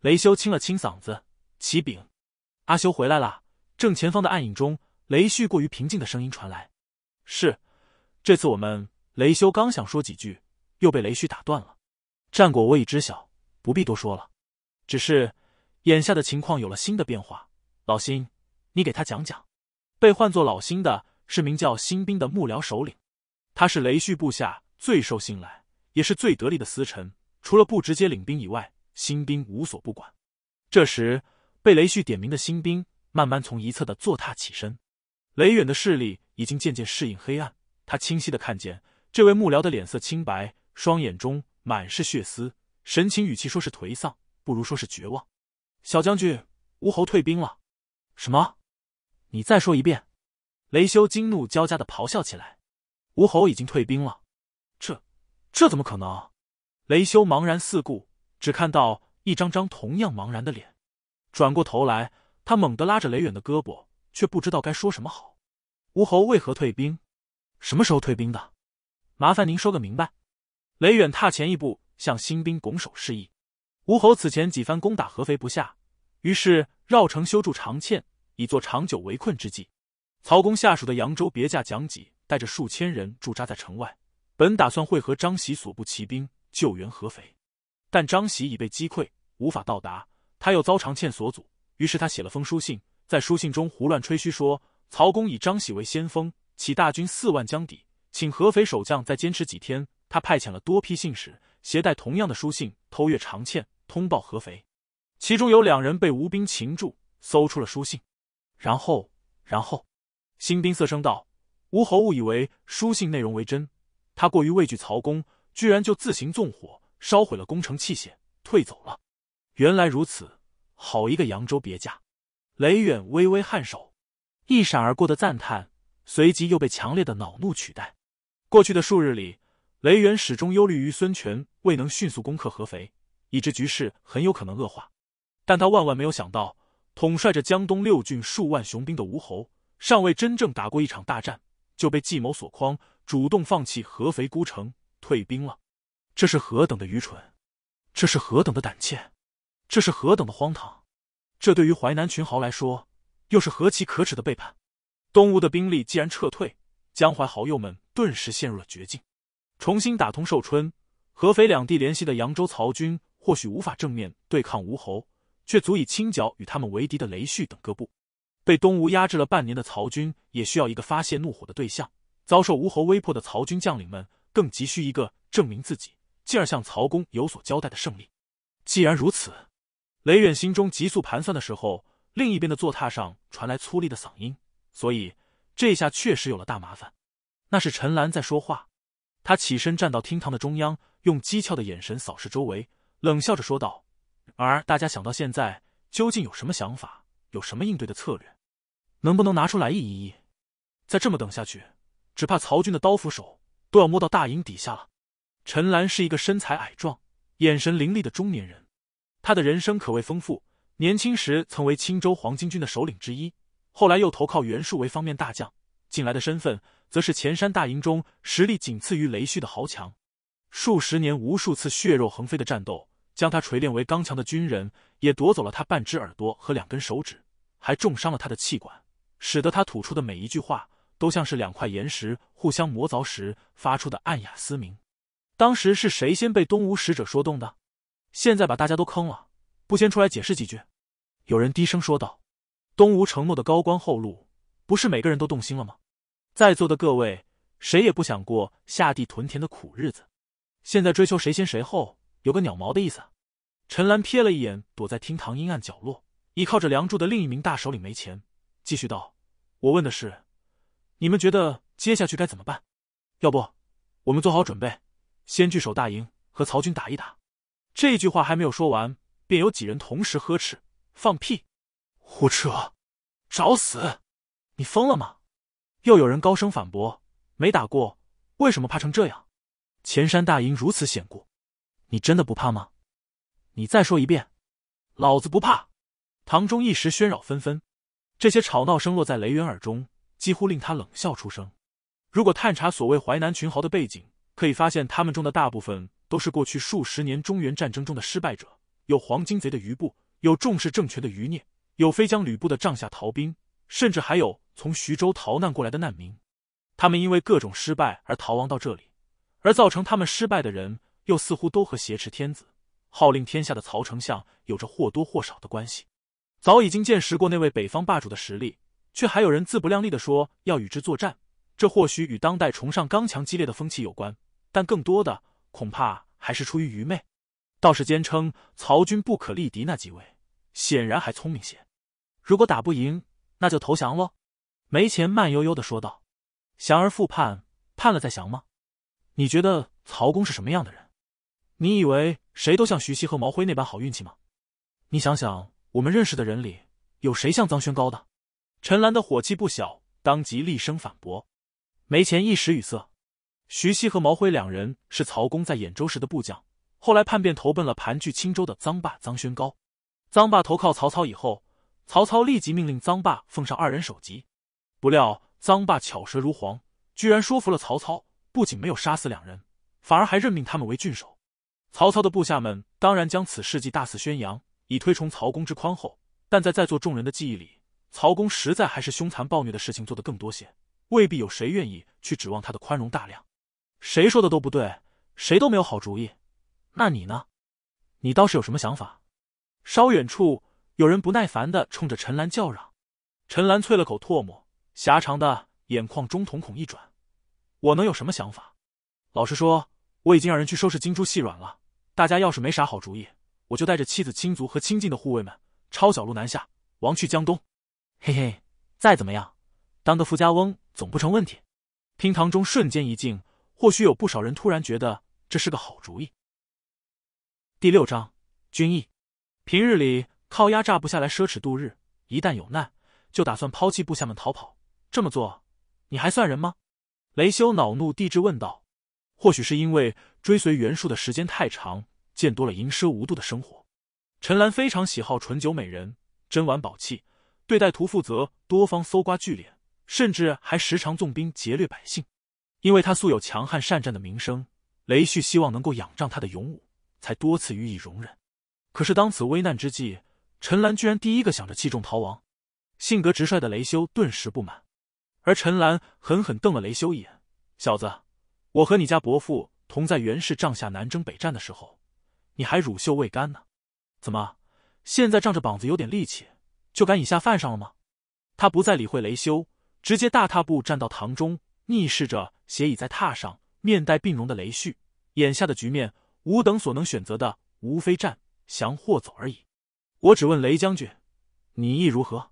雷修清了清嗓子：“启禀，阿修回来了。”正前方的暗影中，雷旭过于平静的声音传来：“是，这次我们……”雷修刚想说几句，又被雷旭打断了：“战果我已知晓，不必多说了。只是，眼下的情况有了新的变化。”老星，你给他讲讲。被唤作老星的是名叫新兵的幕僚首领，他是雷旭部下最受信赖，也是最得力的私臣。除了不直接领兵以外，新兵无所不管。这时，被雷旭点名的新兵慢慢从一侧的坐榻起身。雷远的视力已经渐渐适应黑暗，他清晰的看见这位幕僚的脸色清白，双眼中满是血丝，神情语气说是颓丧，不如说是绝望。小将军，吴侯退兵了。什么？你再说一遍！雷修惊怒交加的咆哮起来。吴侯已经退兵了，这这怎么可能？雷修茫然四顾，只看到一张张同样茫然的脸。转过头来，他猛地拉着雷远的胳膊，却不知道该说什么好。吴侯为何退兵？什么时候退兵的？麻烦您说个明白。雷远踏前一步，向新兵拱手示意。吴侯此前几番攻打合肥不下，于是。绕城修筑长堑，以作长久围困之计。曹公下属的扬州别驾蒋己带着数千人驻扎在城外，本打算会合张喜所部骑兵救援合肥，但张喜已被击溃，无法到达。他又遭长堑所阻，于是他写了封书信，在书信中胡乱吹嘘说：“曹公以张喜为先锋，起大军四万将抵，请合肥守将再坚持几天。”他派遣了多批信使，携带同样的书信偷越长堑，通报合肥。其中有两人被吴兵擒住，搜出了书信，然后，然后，新兵色声道：“吴侯误以为书信内容为真，他过于畏惧曹公，居然就自行纵火烧毁了攻城器械，退走了。”原来如此，好一个扬州别驾！雷远微微颔首，一闪而过的赞叹，随即又被强烈的恼怒取代。过去的数日里，雷远始终忧虑于孙权未能迅速攻克合肥，以致局势很有可能恶化。但他万万没有想到，统帅着江东六郡数万雄兵的吴侯，尚未真正打过一场大战，就被计谋所诓，主动放弃合肥孤城，退兵了。这是何等的愚蠢！这是何等的胆怯！这是何等的荒唐！这对于淮南群豪来说，又是何其可耻的背叛！东吴的兵力既然撤退，江淮豪友们顿时陷入了绝境。重新打通寿春、合肥两地联系的扬州曹军，或许无法正面对抗吴侯。却足以清剿与他们为敌的雷旭等各部。被东吴压制了半年的曹军也需要一个发泄怒火的对象。遭受吴侯威迫的曹军将领们更急需一个证明自己，进而向曹公有所交代的胜利。既然如此，雷远心中急速盘算的时候，另一边的坐榻上传来粗粝的嗓音。所以这下确实有了大麻烦。那是陈兰在说话。他起身站到厅堂的中央，用讥诮的眼神扫视周围，冷笑着说道。而大家想到现在究竟有什么想法，有什么应对的策略，能不能拿出来一议？再这么等下去，只怕曹军的刀斧手都要摸到大营底下了。陈兰是一个身材矮壮、眼神凌厉的中年人，他的人生可谓丰富。年轻时曾为青州黄巾军的首领之一，后来又投靠袁术为方面大将，近来的身份则是前山大营中实力仅次于雷旭的豪强。数十年无数次血肉横飞的战斗。将他锤炼为刚强的军人，也夺走了他半只耳朵和两根手指，还重伤了他的气管，使得他吐出的每一句话都像是两块岩石互相磨凿时发出的暗哑嘶鸣。当时是谁先被东吴使者说动的？现在把大家都坑了，不先出来解释几句？有人低声说道：“东吴承诺的高官厚禄，不是每个人都动心了吗？在座的各位，谁也不想过下地屯田的苦日子，现在追求谁先谁后？”有个鸟毛的意思，陈兰瞥了一眼躲在厅堂阴暗角落、依靠着梁柱的另一名大首领，没钱，继续道：“我问的是，你们觉得接下去该怎么办？要不，我们做好准备，先据守大营，和曹军打一打。”这句话还没有说完，便有几人同时呵斥：“放屁！胡扯！找死！你疯了吗？”又有人高声反驳：“没打过，为什么怕成这样？前山大营如此险固。”你真的不怕吗？你再说一遍，老子不怕！堂中一时喧扰纷纷，这些吵闹声落在雷源耳中，几乎令他冷笑出声。如果探查所谓淮南群豪的背景，可以发现他们中的大部分都是过去数十年中原战争中的失败者，有黄巾贼的余部，有重视政权的余孽，有飞将吕布的帐下逃兵，甚至还有从徐州逃难过来的难民。他们因为各种失败而逃亡到这里，而造成他们失败的人。又似乎都和挟持天子、号令天下的曹丞相有着或多或少的关系。早已经见识过那位北方霸主的实力，却还有人自不量力地说要与之作战。这或许与当代崇尚刚强激烈的风气有关，但更多的恐怕还是出于愚昧。倒是坚称曹军不可力敌那几位，显然还聪明些。如果打不赢，那就投降喽。没钱慢悠悠地说道：“降而复叛，叛了再降吗？你觉得曹公是什么样的人？”你以为谁都像徐熙和毛辉那般好运气吗？你想想，我们认识的人里有谁像臧宣高的？陈兰的火气不小，当即厉声反驳。没钱一时语塞。徐熙和毛辉两人是曹公在兖州时的部将，后来叛变投奔了盘踞青州的臧霸。臧宣高，臧霸投靠曹操以后，曹操立即命令臧霸奉上二人首级。不料臧霸巧舌如簧，居然说服了曹操，不仅没有杀死两人，反而还任命他们为郡守。曹操的部下们当然将此事迹大肆宣扬，以推崇曹公之宽厚。但在在座众人的记忆里，曹公实在还是凶残暴虐的事情做得更多些，未必有谁愿意去指望他的宽容大量。谁说的都不对，谁都没有好主意。那你呢？你倒是有什么想法？稍远处，有人不耐烦的冲着陈兰叫嚷。陈兰啐了口唾沫，狭长的眼眶中瞳孔一转，我能有什么想法？老实说。我已经让人去收拾金珠细软了。大家要是没啥好主意，我就带着妻子、亲族和亲近的护卫们抄小路南下，亡去江东。嘿嘿，再怎么样，当个富家翁总不成问题。厅堂中瞬间一静，或许有不少人突然觉得这是个好主意。第六章，军役。平日里靠压榨不下来奢侈度日，一旦有难，就打算抛弃部下们逃跑。这么做，你还算人吗？雷修恼怒地质问道。或许是因为追随袁术的时间太长，见多了淫奢无度的生活，陈兰非常喜好醇酒美人、珍玩宝器，对待屠负责，多方搜刮聚敛，甚至还时常纵兵劫掠百姓。因为他素有强悍善战的名声，雷旭希望能够仰仗他的勇武，才多次予以容忍。可是当此危难之际，陈兰居然第一个想着弃重逃亡，性格直率的雷修顿时不满，而陈兰狠狠瞪了雷修一眼：“小子！”我和你家伯父同在袁氏帐下南征北战的时候，你还乳臭未干呢。怎么现在仗着膀子有点力气，就敢以下犯上了吗？他不再理会雷修，直接大踏步站到堂中，逆视着斜倚在榻上面带病容的雷旭。眼下的局面，吾等所能选择的，无非战、降或走而已。我只问雷将军，你意如何？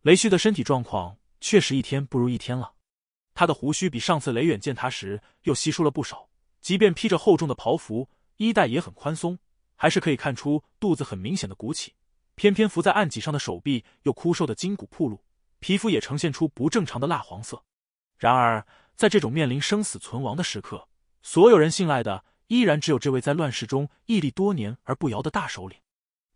雷旭的身体状况确实一天不如一天了。他的胡须比上次雷远见他时又稀疏了不少，即便披着厚重的袍服，衣带也很宽松，还是可以看出肚子很明显的鼓起。偏偏伏在案几上的手臂又枯瘦的筋骨暴露，皮肤也呈现出不正常的蜡黄色。然而，在这种面临生死存亡的时刻，所有人信赖的依然只有这位在乱世中屹立多年而不摇的大首领。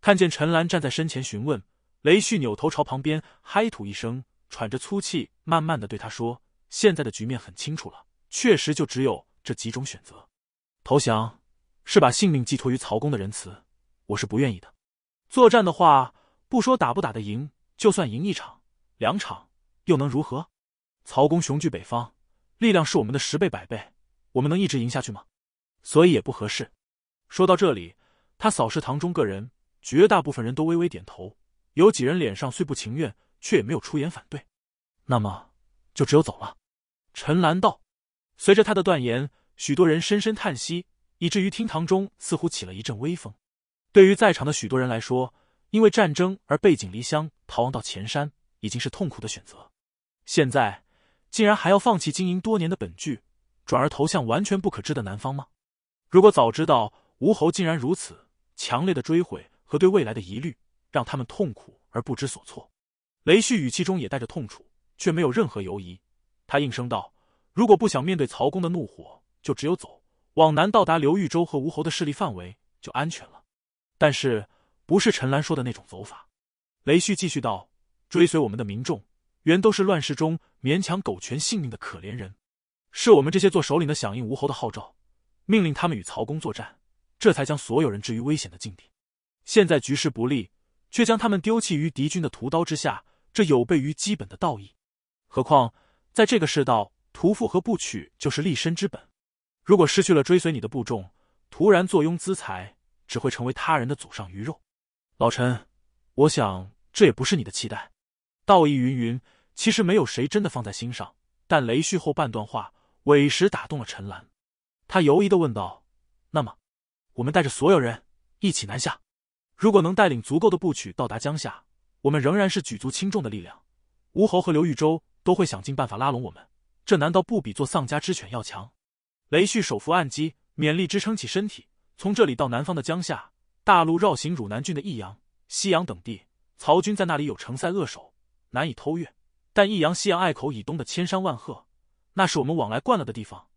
看见陈兰站在身前询问，雷旭扭头朝旁边嗨吐一声，喘着粗气，慢慢的对他说。现在的局面很清楚了，确实就只有这几种选择：投降是把性命寄托于曹公的仁慈，我是不愿意的；作战的话，不说打不打得赢，就算赢一场、两场，又能如何？曹公雄踞北方，力量是我们的十倍百倍，我们能一直赢下去吗？所以也不合适。说到这里，他扫视堂中个人，绝大部分人都微微点头，有几人脸上虽不情愿，却也没有出言反对。那么。就只有走了，陈兰道。随着他的断言，许多人深深叹息，以至于厅堂中似乎起了一阵微风。对于在场的许多人来说，因为战争而背井离乡、逃亡到前山，已经是痛苦的选择。现在竟然还要放弃经营多年的本剧，转而投向完全不可知的南方吗？如果早知道吴侯竟然如此强烈的追悔和对未来的疑虑，让他们痛苦而不知所措。雷旭语气中也带着痛楚。却没有任何犹疑，他应声道：“如果不想面对曹公的怒火，就只有走，往南到达刘豫州和吴侯的势力范围就安全了。但是不是陈兰说的那种走法？”雷旭继续道：“追随我们的民众，原都是乱世中勉强苟全性命的可怜人，是我们这些做首领的响应吴侯的号召，命令他们与曹公作战，这才将所有人置于危险的境地。现在局势不利，却将他们丢弃于敌军的屠刀之下，这有悖于基本的道义。”何况，在这个世道，屠夫和不娶就是立身之本。如果失去了追随你的部众，突然坐拥资财，只会成为他人的祖上鱼肉。老陈，我想这也不是你的期待。道义云云，其实没有谁真的放在心上。但雷旭后半段话委实打动了陈兰，他犹疑的问道：“那么，我们带着所有人一起南下？如果能带领足够的部曲到达江夏，我们仍然是举足轻重的力量。吴侯和刘豫州。”都会想尽办法拉拢我们，这难道不比做丧家之犬要强？雷旭手扶暗机，勉力支撑起身体。从这里到南方的江夏，大陆，绕行汝南郡的益阳、西阳等地，曹军在那里有城塞扼守，难以偷越。但益阳、西阳隘口以东的千山万壑，那是我们往来惯了的地方，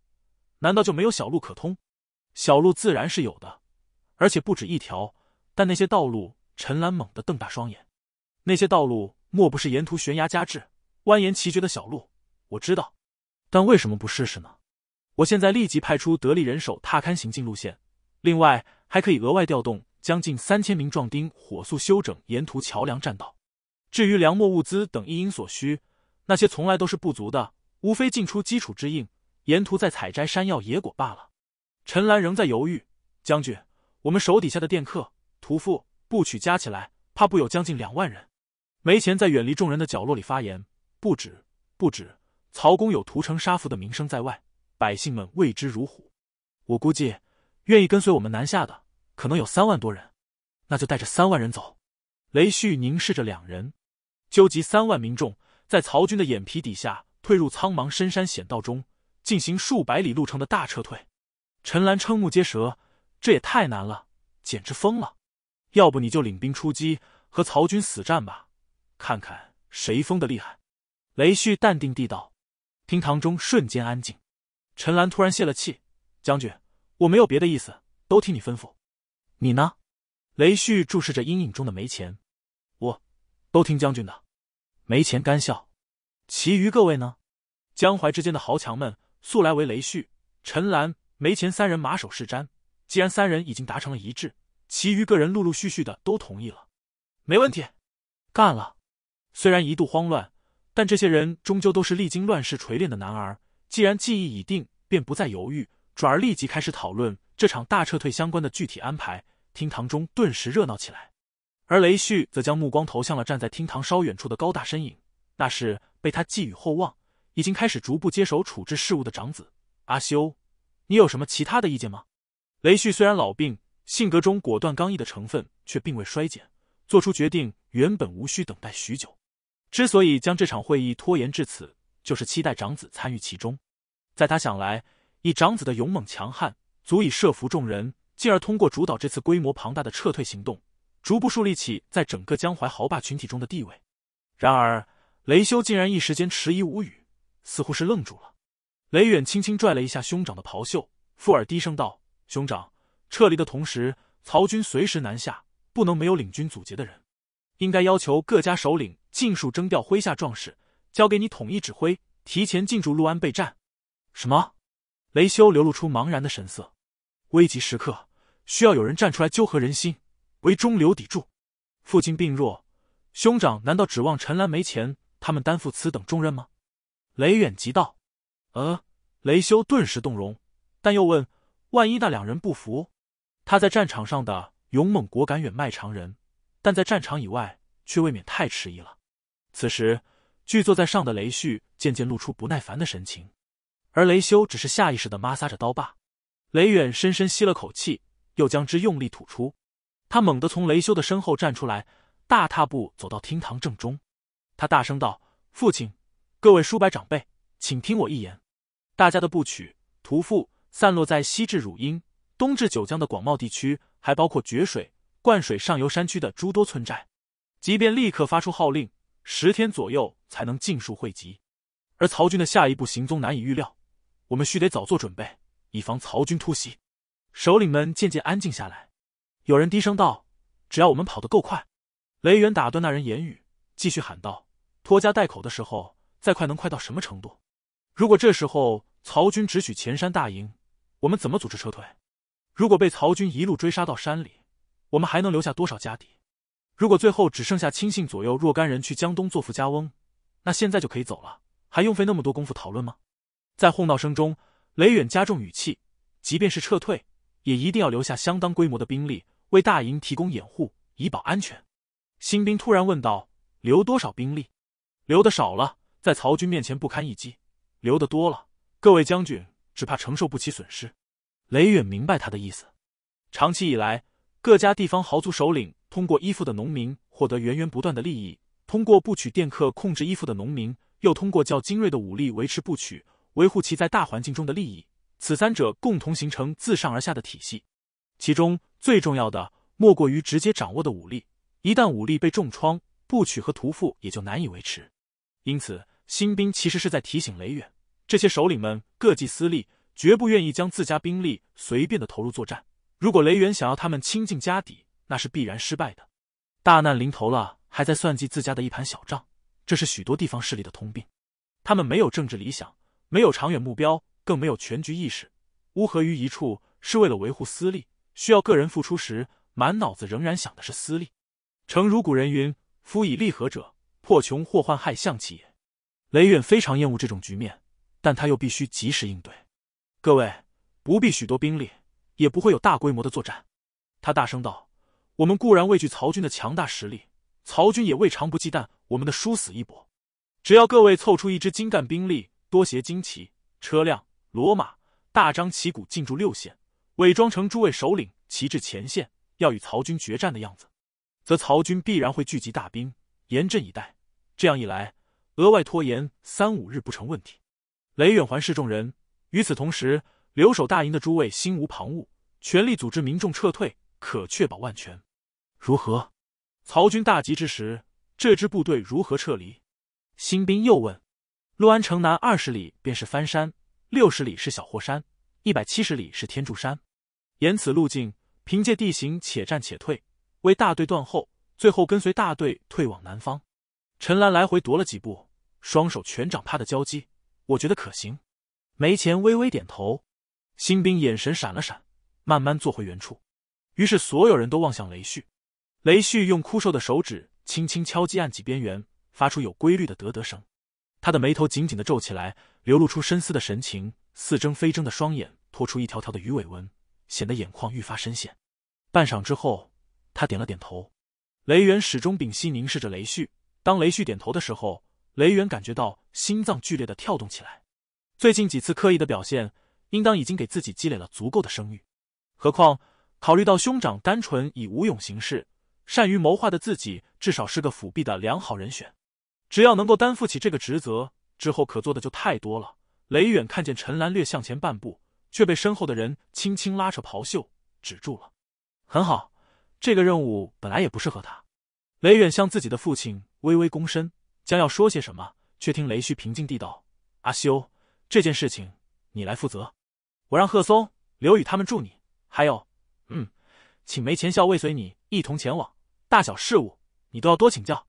难道就没有小路可通？小路自然是有的，而且不止一条。但那些道路，陈岚猛地瞪大双眼，那些道路莫不是沿途悬崖加至？蜿蜒奇绝的小路，我知道，但为什么不试试呢？我现在立即派出得力人手踏勘行进路线，另外还可以额外调动将近三千名壮丁，火速修整沿途桥梁栈道。至于粮墨物资等一应所需，那些从来都是不足的，无非进出基础之硬，沿途再采摘山药野果罢了。陈兰仍在犹豫，将军，我们手底下的店客、屠夫、部曲加起来，怕不有将近两万人？没钱在远离众人的角落里发言。不止不止，曹公有屠城杀俘的名声在外，百姓们畏之如虎。我估计，愿意跟随我们南下的可能有三万多人，那就带着三万人走。雷旭凝视着两人，纠集三万民众，在曹军的眼皮底下退入苍茫深山险道中，进行数百里路程的大撤退。陈兰瞠目结舌，这也太难了，简直疯了！要不你就领兵出击，和曹军死战吧，看看谁疯的厉害。雷旭淡定地道：“厅堂中瞬间安静。”陈兰突然泄了气：“将军，我没有别的意思，都听你吩咐。”“你呢？”雷旭注视着阴影中的梅钱，我，都听将军的。”梅钱干笑：“其余各位呢？”江淮之间的豪强们素来为雷旭、陈兰、梅钱三人马首是瞻。既然三人已经达成了一致，其余个人陆陆续续的都同意了：“没问题，干了。”虽然一度慌乱。但这些人终究都是历经乱世锤炼的男儿，既然记忆已定，便不再犹豫，转而立即开始讨论这场大撤退相关的具体安排。厅堂中顿时热闹起来，而雷旭则将目光投向了站在厅堂稍远处的高大身影，那是被他寄予厚望，已经开始逐步接手处置事务的长子阿修。你有什么其他的意见吗？雷旭虽然老病，性格中果断刚毅的成分却并未衰减，做出决定原本无需等待许久。之所以将这场会议拖延至此，就是期待长子参与其中。在他想来，以长子的勇猛强悍，足以慑服众人，进而通过主导这次规模庞大的撤退行动，逐步树立起在整个江淮豪霸群体中的地位。然而，雷修竟然一时间迟疑无语，似乎是愣住了。雷远轻轻拽了一下兄长的袍袖，附耳低声道：“兄长，撤离的同时，曹军随时南下，不能没有领军阻截的人，应该要求各家首领。”尽数征调麾下壮士，交给你统一指挥，提前进驻陆安备战。什么？雷修流露出茫然的神色。危急时刻，需要有人站出来纠合人心，为中流砥柱。父亲病弱，兄长难道指望陈兰没钱，他们担负此等重任吗？雷远急道。呃，雷修顿时动容，但又问：万一那两人不服？他在战场上的勇猛果敢远迈常人，但在战场以外，却未免太迟疑了。此时，剧坐在上的雷旭渐渐露出不耐烦的神情，而雷修只是下意识的摩挲着刀把。雷远深深吸了口气，又将之用力吐出。他猛地从雷修的身后站出来，大踏步走到厅堂正中，他大声道：“父亲，各位叔伯长辈，请听我一言。大家的部曲屠夫散落在西至汝阴、东至九江的广袤地区，还包括决水、灌水上游山区的诸多村寨，即便立刻发出号令。”十天左右才能尽数汇集，而曹军的下一步行踪难以预料，我们须得早做准备，以防曹军突袭。首领们渐渐安静下来，有人低声道：“只要我们跑得够快。”雷元打断那人言语，继续喊道：“拖家带口的时候，再快能快到什么程度？如果这时候曹军只取前山大营，我们怎么组织撤退？如果被曹军一路追杀到山里，我们还能留下多少家底？”如果最后只剩下亲信左右若干人去江东做富家翁，那现在就可以走了，还用费那么多功夫讨论吗？在哄闹声中，雷远加重语气：“即便是撤退，也一定要留下相当规模的兵力，为大营提供掩护，以保安全。”新兵突然问道：“留多少兵力？留的少了，在曹军面前不堪一击；留的多了，各位将军只怕承受不起损失。”雷远明白他的意思。长期以来，各家地方豪族首领。通过依附的农民获得源源不断的利益，通过不曲佃客控制依附的农民，又通过较精锐的武力维持不曲，维护其在大环境中的利益。此三者共同形成自上而下的体系，其中最重要的莫过于直接掌握的武力。一旦武力被重创，不曲和屠夫也就难以维持。因此，新兵其实是在提醒雷远：这些首领们各计私利，绝不愿意将自家兵力随便的投入作战。如果雷远想要他们倾尽家底，那是必然失败的，大难临头了，还在算计自家的一盘小账，这是许多地方势力的通病。他们没有政治理想，没有长远目标，更没有全局意识。乌合于一处，是为了维护私利，需要个人付出时，满脑子仍然想的是私利。诚如古人云：“夫以利合者，破穷祸患害相其也。”雷远非常厌恶这种局面，但他又必须及时应对。各位不必许多兵力，也不会有大规模的作战。他大声道。我们固然畏惧曹军的强大实力，曹军也未尝不忌惮我们的殊死一搏。只要各位凑出一支精干兵力，多携旌旗、车辆、骡马，大张旗鼓进驻六县，伪装成诸位首领旗至前线，要与曹军决战的样子，则曹军必然会聚集大兵，严阵以待。这样一来，额外拖延三五日不成问题。雷远环示众人，与此同时，留守大营的诸位心无旁骛，全力组织民众撤退，可确保万全。如何？曹军大急之时，这支部队如何撤离？新兵又问：“陆安城南二十里便是翻山，六十里是小霍山，一百七十里是天柱山。沿此路径，凭借地形，且战且退，为大队断后，最后跟随大队退往南方。”陈兰来回踱了几步，双手拳掌啪的交击。我觉得可行。梅前微微点头。新兵眼神闪了闪，慢慢坐回原处。于是所有人都望向雷旭。雷旭用枯瘦的手指轻轻敲击案几边缘，发出有规律的得得声。他的眉头紧紧的皱起来，流露出深思的神情，似睁非睁的双眼拖出一条条的鱼尾纹，显得眼眶愈发深陷。半晌之后，他点了点头。雷元始终屏息凝视着雷旭。当雷旭点头的时候，雷元感觉到心脏剧烈的跳动起来。最近几次刻意的表现，应当已经给自己积累了足够的声誉。何况考虑到兄长单纯以武勇行事，善于谋划的自己，至少是个辅弼的良好人选。只要能够担负起这个职责，之后可做的就太多了。雷远看见陈兰略向前半步，却被身后的人轻轻拉扯袍袖止住了。很好，这个任务本来也不适合他。雷远向自己的父亲微微躬身，将要说些什么，却听雷旭平静地道：“阿修，这件事情你来负责，我让贺松、刘宇他们助你，还有，嗯，请梅前校未随你一同前往。”大小事务，你都要多请教。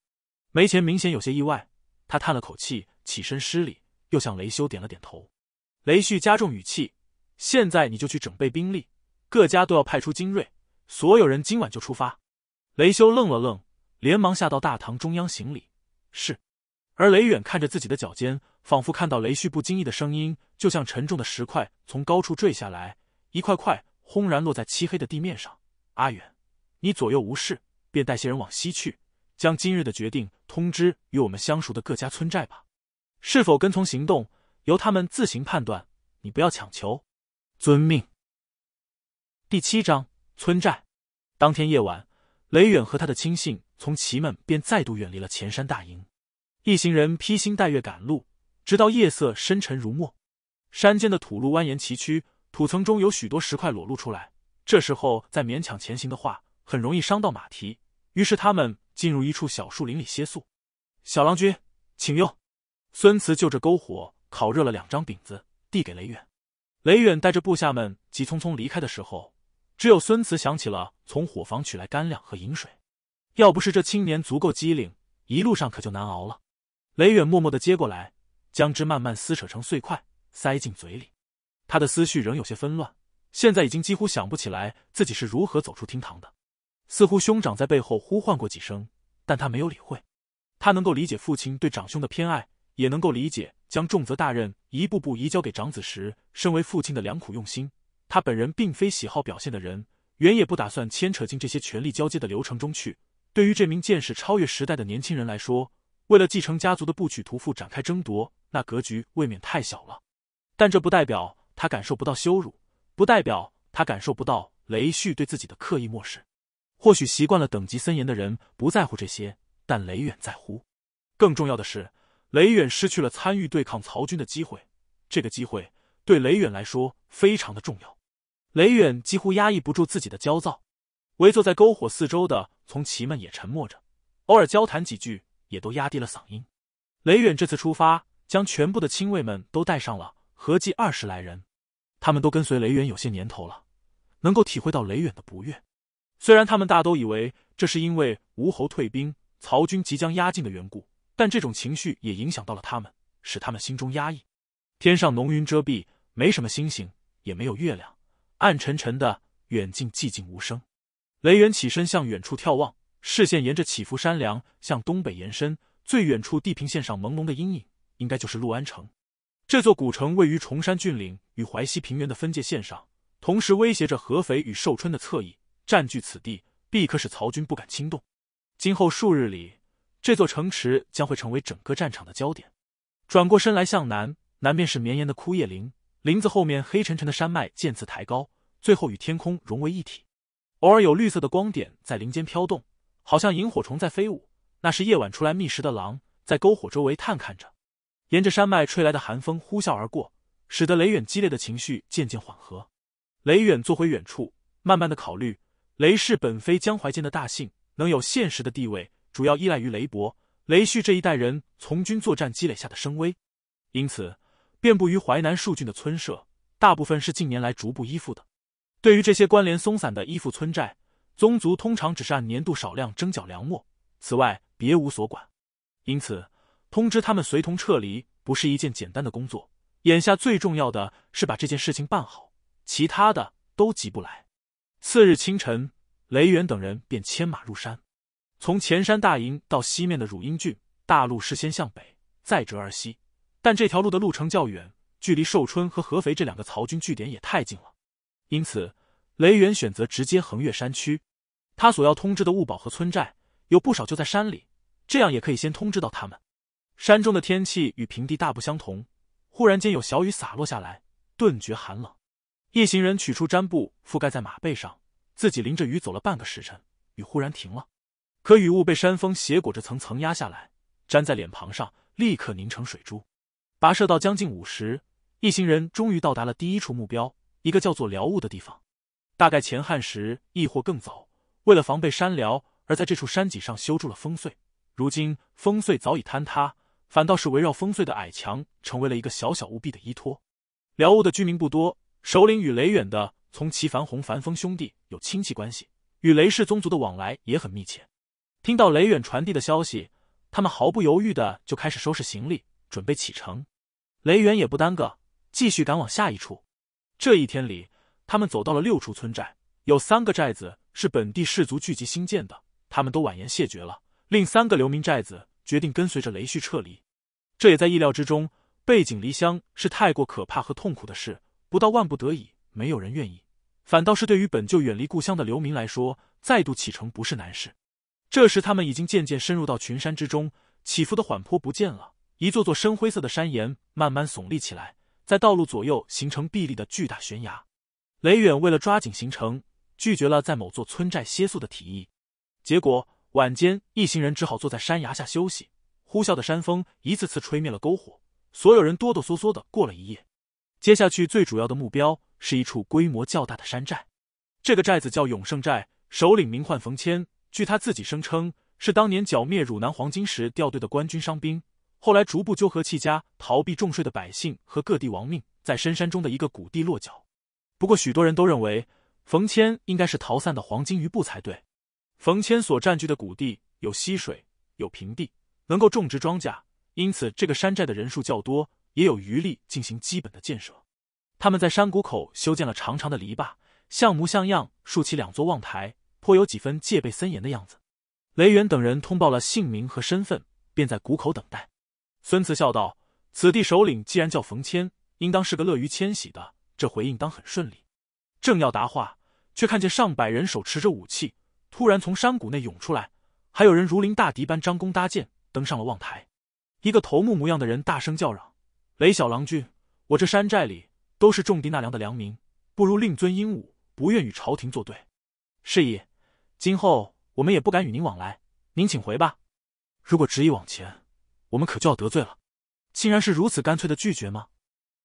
梅乾明显有些意外，他叹了口气，起身施礼，又向雷修点了点头。雷旭加重语气：“现在你就去准备兵力，各家都要派出精锐，所有人今晚就出发。”雷修愣了愣，连忙下到大堂中央行礼：“是。”而雷远看着自己的脚尖，仿佛看到雷旭不经意的声音，就像沉重的石块从高处坠下来，一块块轰然落在漆黑的地面上。“阿远，你左右无事。”便带些人往西去，将今日的决定通知与我们相熟的各家村寨吧。是否跟从行动，由他们自行判断。你不要强求。遵命。第七章村寨。当天夜晚，雷远和他的亲信从祁门便再度远离了前山大营，一行人披星戴月赶路，直到夜色深沉如墨。山间的土路蜿蜒崎岖，土层中有许多石块裸露出来。这时候再勉强前行的话。很容易伤到马蹄，于是他们进入一处小树林里歇宿。小郎君，请用。孙慈就着篝火烤热了两张饼子，递给雷远。雷远带着部下们急匆匆离开的时候，只有孙慈想起了从伙房取来干粮和饮水。要不是这青年足够机灵，一路上可就难熬了。雷远默默的接过来，将之慢慢撕扯成碎块，塞进嘴里。他的思绪仍有些纷乱，现在已经几乎想不起来自己是如何走出厅堂的。似乎兄长在背后呼唤过几声，但他没有理会。他能够理解父亲对长兄的偏爱，也能够理解将重责大任一步步移交给长子时，身为父亲的良苦用心。他本人并非喜好表现的人，原也不打算牵扯进这些权力交接的流程中去。对于这名见识超越时代的年轻人来说，为了继承家族的不娶屠夫展开争夺，那格局未免太小了。但这不代表他感受不到羞辱，不代表他感受不到雷旭对自己的刻意漠视。或许习惯了等级森严的人不在乎这些，但雷远在乎。更重要的是，雷远失去了参与对抗曹军的机会，这个机会对雷远来说非常的重要。雷远几乎压抑不住自己的焦躁。围坐在篝火四周的从骑们也沉默着，偶尔交谈几句，也都压低了嗓音。雷远这次出发，将全部的亲卫们都带上了，合计二十来人。他们都跟随雷远有些年头了，能够体会到雷远的不悦。虽然他们大都以为这是因为吴侯退兵、曹军即将压境的缘故，但这种情绪也影响到了他们，使他们心中压抑。天上浓云遮蔽，没什么星星，也没有月亮，暗沉沉的，远近寂静无声。雷元起身向远处眺望，视线沿着起伏山梁向东北延伸，最远处地平线上朦胧的阴影，应该就是陆安城。这座古城位于崇山峻岭与淮西平原的分界线上，同时威胁着合肥与寿春的侧翼。占据此地，必可使曹军不敢轻动。今后数日里，这座城池将会成为整个战场的焦点。转过身来，向南，南面是绵延的枯叶林，林子后面黑沉沉的山脉渐次抬高，最后与天空融为一体。偶尔有绿色的光点在林间飘动，好像萤火虫在飞舞。那是夜晚出来觅食的狼，在篝火周围探看着。沿着山脉吹来的寒风呼啸而过，使得雷远激烈的情绪渐渐缓和。雷远坐回远处，慢慢的考虑。雷氏本非江淮间的大姓，能有现实的地位，主要依赖于雷伯、雷旭这一代人从军作战积累下的声威。因此，遍布于淮南数郡的村社，大部分是近年来逐步依附的。对于这些关联松散的依附村寨，宗族通常只是按年度少量征缴粮墨，此外别无所管。因此，通知他们随同撤离，不是一件简单的工作。眼下最重要的是把这件事情办好，其他的都急不来。次日清晨，雷元等人便牵马入山，从前山大营到西面的汝阴郡，大路是先向北，再折而西。但这条路的路程较远，距离寿春和合肥这两个曹军据点也太近了，因此雷元选择直接横越山区。他所要通知的物堡和村寨，有不少就在山里，这样也可以先通知到他们。山中的天气与平地大不相同，忽然间有小雨洒落下来，顿觉寒冷。一行人取出毡布覆盖在马背上，自己淋着雨走了半个时辰，雨忽然停了。可雨雾被山峰斜裹着层层压下来，粘在脸庞上，立刻凝成水珠。跋涉到将近午时，一行人终于到达了第一处目标，一个叫做辽雾的地方。大概前汉时，亦或更早，为了防备山辽，而在这处山脊上修筑了烽燧。如今烽燧早已坍塌，反倒是围绕烽燧的矮墙成为了一个小小屋壁的依托。辽雾的居民不多。首领与雷远的从齐凡红、凡风兄弟有亲戚关系，与雷氏宗族的往来也很密切。听到雷远传递的消息，他们毫不犹豫的就开始收拾行李，准备启程。雷远也不耽搁，继续赶往下一处。这一天里，他们走到了六处村寨，有三个寨子是本地氏族聚集新建的，他们都婉言谢绝了；另三个流民寨子决定跟随着雷旭撤离，这也在意料之中。背井离乡是太过可怕和痛苦的事。不到万不得已，没有人愿意。反倒是对于本就远离故乡的流民来说，再度启程不是难事。这时，他们已经渐渐深入到群山之中，起伏的缓坡不见了，一座座深灰色的山岩慢慢耸立起来，在道路左右形成壁立的巨大悬崖。雷远为了抓紧行程，拒绝了在某座村寨歇宿的提议，结果晚间一行人只好坐在山崖下休息。呼啸的山风一次次吹灭了篝火，所有人哆哆嗦嗦的过了一夜。接下去，最主要的目标是一处规模较大的山寨。这个寨子叫永盛寨，首领名唤冯谦。据他自己声称，是当年剿灭汝南黄金时掉队的官军伤兵，后来逐步纠合戚家、逃避重税的百姓和各地亡命，在深山中的一个谷地落脚。不过，许多人都认为冯谦应该是逃散的黄金余部才对。冯谦所占据的谷地有溪水，有平地，能够种植庄稼，因此这个山寨的人数较多。也有余力进行基本的建设，他们在山谷口修建了长长的篱笆，像模像样竖起两座望台，颇有几分戒备森严的样子。雷元等人通报了姓名和身份，便在谷口等待。孙慈笑道：“此地首领既然叫冯谦，应当是个乐于迁徙的，这回应当很顺利。”正要答话，却看见上百人手持着武器，突然从山谷内涌出来，还有人如临大敌般张弓搭箭，登上了望台。一个头目模样的人大声叫嚷。雷小郎君，我这山寨里都是种地纳粮的良民，不如令尊英武，不愿与朝廷作对，是以今后我们也不敢与您往来。您请回吧。如果执意往前，我们可就要得罪了。竟然是如此干脆的拒绝吗？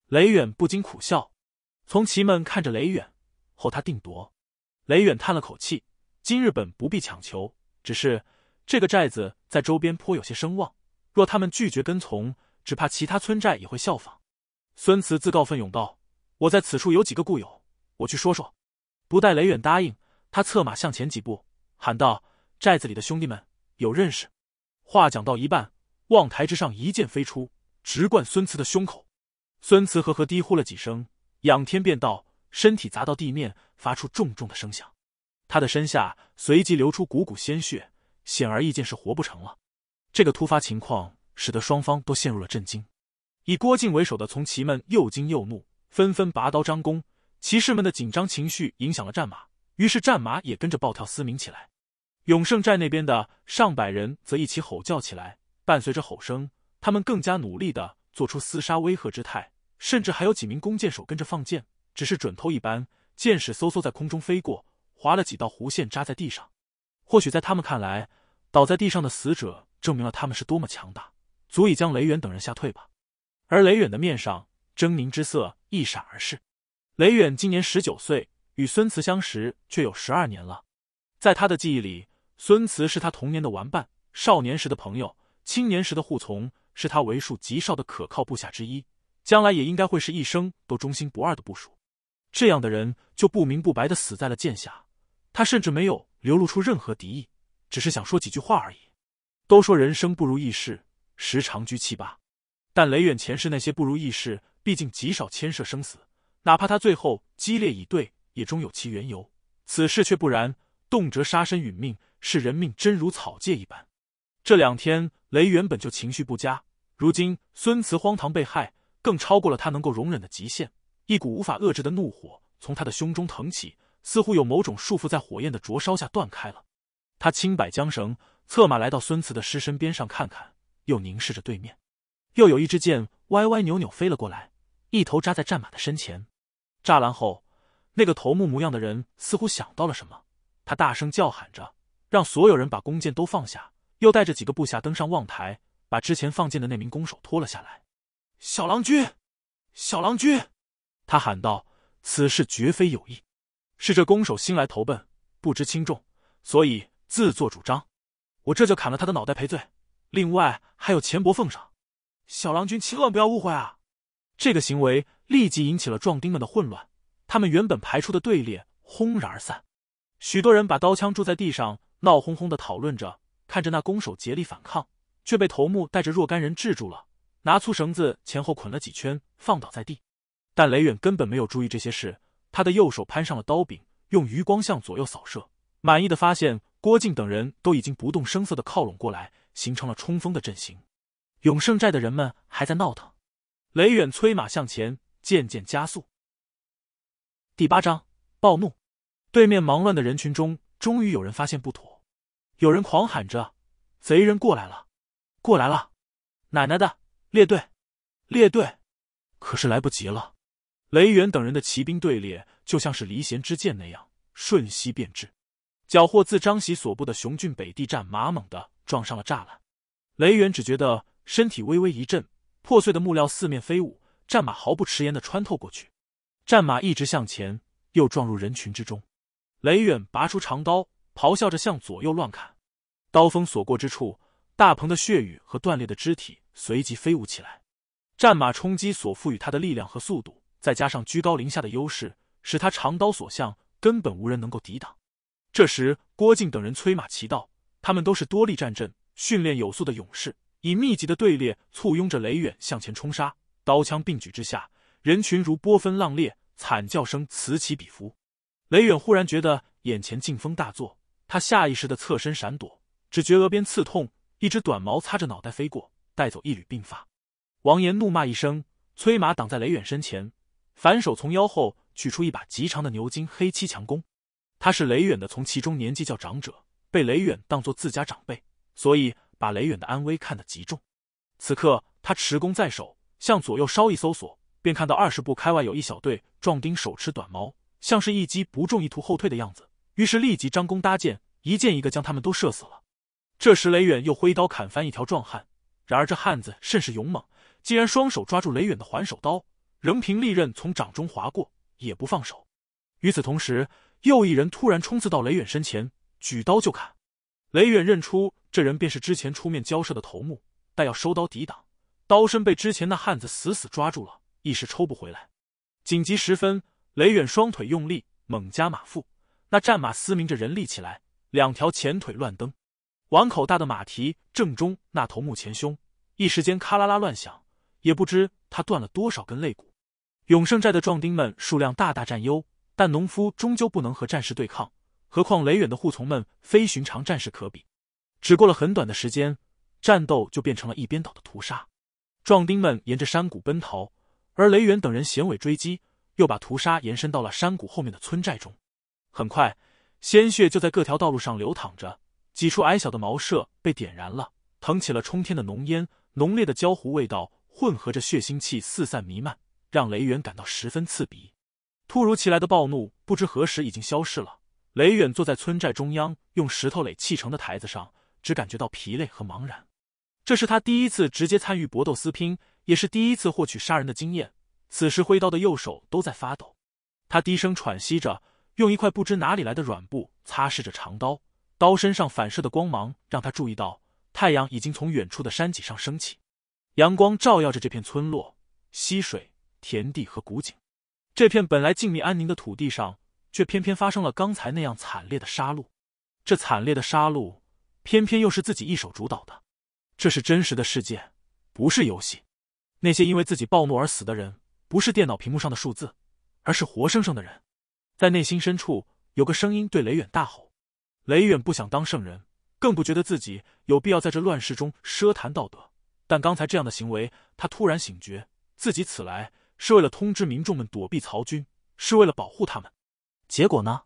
雷远不禁苦笑。从其们看着雷远，后他定夺。雷远叹了口气，今日本不必强求，只是这个寨子在周边颇有些声望，若他们拒绝跟从。只怕其他村寨也会效仿。孙慈自告奋勇道：“我在此处有几个故友，我去说说。”不待雷远答应，他策马向前几步，喊道：“寨子里的兄弟们，有认识？”话讲到一半，望台之上一箭飞出，直贯孙慈的胸口。孙慈呵呵低呼了几声，仰天便道，身体砸到地面，发出重重的声响。他的身下随即流出股股鲜血，显而易见是活不成了。这个突发情况。使得双方都陷入了震惊，以郭靖为首的从骑们又惊又怒，纷纷拔刀张弓。骑士们的紧张情绪影响了战马，于是战马也跟着暴跳嘶鸣起来。永胜寨那边的上百人则一起吼叫起来，伴随着吼声，他们更加努力的做出厮杀威吓之态，甚至还有几名弓箭手跟着放箭，只是准头一般，箭矢嗖嗖在空中飞过，划了几道弧线扎在地上。或许在他们看来，倒在地上的死者证明了他们是多么强大。足以将雷远等人吓退吧，而雷远的面上狰狞之色一闪而逝。雷远今年十九岁，与孙慈相识却有十二年了。在他的记忆里，孙慈是他童年的玩伴，少年时的朋友，青年时的护从，是他为数极少的可靠部下之一，将来也应该会是一生都忠心不二的部署。这样的人就不明不白的死在了剑下，他甚至没有流露出任何敌意，只是想说几句话而已。都说人生不如意事。时常居七八，但雷远前世那些不如意事，毕竟极少牵涉生死。哪怕他最后激烈以对，也终有其缘由。此事却不然，动辄杀身殒命，是人命真如草芥一般。这两天雷原本就情绪不佳，如今孙慈荒唐被害，更超过了他能够容忍的极限。一股无法遏制的怒火从他的胸中腾起，似乎有某种束缚在火焰的灼烧下断开了。他轻摆缰绳，策马来到孙慈的尸身边上，看看。又凝视着对面，又有一支箭歪歪扭扭飞了过来，一头扎在战马的身前。栅栏后那个头目模样的人似乎想到了什么，他大声叫喊着，让所有人把弓箭都放下，又带着几个部下登上望台，把之前放箭的那名弓手拖了下来。“小郎君，小郎君！”他喊道，“此事绝非有意，是这弓手新来投奔，不知轻重，所以自作主张。我这就砍了他的脑袋赔罪。”另外还有钱伯奉上，小郎君千万不要误会啊！这个行为立即引起了壮丁们的混乱，他们原本排出的队列轰然而散，许多人把刀枪住在地上，闹哄哄的讨论着，看着那弓手竭力反抗，却被头目带着若干人制住了，拿粗绳子前后捆了几圈，放倒在地。但雷远根本没有注意这些事，他的右手攀上了刀柄，用余光向左右扫射，满意的发现郭靖等人都已经不动声色的靠拢过来。形成了冲锋的阵型，永盛寨的人们还在闹腾。雷远催马向前，渐渐加速。第八章暴怒，对面忙乱的人群中，终于有人发现不妥，有人狂喊着：“贼人过来了，过来了！奶奶的，列队，列队！”可是来不及了，雷远等人的骑兵队列就像是离弦之箭那样，瞬息变质。缴获自张喜所部的雄郡北地战马猛地撞上了栅栏，雷远只觉得身体微微一震，破碎的木料四面飞舞，战马毫不迟延的穿透过去。战马一直向前，又撞入人群之中。雷远拔出长刀，咆哮着向左右乱砍，刀锋所过之处，大鹏的血雨和断裂的肢体随即飞舞起来。战马冲击所赋予他的力量和速度，再加上居高临下的优势，使他长刀所向，根本无人能够抵挡。这时，郭靖等人催马齐道，他们都是多力战阵训练有素的勇士，以密集的队列簇拥着雷远向前冲杀，刀枪并举之下，人群如波分浪裂，惨叫声此起彼伏。雷远忽然觉得眼前劲风大作，他下意识的侧身闪躲，只觉额边刺痛，一只短毛擦着脑袋飞过，带走一缕鬓发。王岩怒骂一声，催马挡在雷远身前，反手从腰后取出一把极长的牛筋黑漆强弓。他是雷远的从其中年纪较长者，被雷远当做自家长辈，所以把雷远的安危看得极重。此刻他持弓在手，向左右稍一搜索，便看到二十步开外有一小队壮丁手持短矛，像是一击不中，意图后退的样子。于是立即张弓搭箭，一箭一个将他们都射死了。这时雷远又挥刀砍翻一条壮汉，然而这汉子甚是勇猛，竟然双手抓住雷远的还手刀，仍凭利刃从掌中划过，也不放手。与此同时，又一人突然冲刺到雷远身前，举刀就砍。雷远认出这人便是之前出面交涉的头目，但要收刀抵挡，刀身被之前那汉子死死抓住了，一时抽不回来。紧急时分，雷远双腿用力，猛加马腹，那战马嘶鸣着人立起来，两条前腿乱蹬，碗口大的马蹄正中那头目前胸，一时间咔啦啦乱响，也不知他断了多少根肋骨。永盛寨的壮丁们数量大大占优。但农夫终究不能和战士对抗，何况雷远的护从们非寻常战士可比。只过了很短的时间，战斗就变成了一边倒的屠杀。壮丁们沿着山谷奔逃，而雷远等人衔尾追击，又把屠杀延伸到了山谷后面的村寨中。很快，鲜血就在各条道路上流淌着，几处矮小的茅舍被点燃了，腾起了冲天的浓烟，浓烈的焦糊味道混合着血腥气四散弥漫，让雷远感到十分刺鼻。突如其来的暴怒不知何时已经消逝了。雷远坐在村寨中央用石头垒砌成的台子上，只感觉到疲累和茫然。这是他第一次直接参与搏斗厮拼，也是第一次获取杀人的经验。此时挥刀的右手都在发抖。他低声喘息着，用一块不知哪里来的软布擦拭着长刀。刀身上反射的光芒让他注意到，太阳已经从远处的山脊上升起，阳光照耀着这片村落、溪水、田地和古井。这片本来静谧安宁的土地上，却偏偏发生了刚才那样惨烈的杀戮。这惨烈的杀戮，偏偏又是自己一手主导的。这是真实的世界，不是游戏。那些因为自己暴怒而死的人，不是电脑屏幕上的数字，而是活生生的人。在内心深处，有个声音对雷远大吼：“雷远不想当圣人，更不觉得自己有必要在这乱世中奢谈道德。”但刚才这样的行为，他突然醒觉，自己此来。是为了通知民众们躲避曹军，是为了保护他们。结果呢？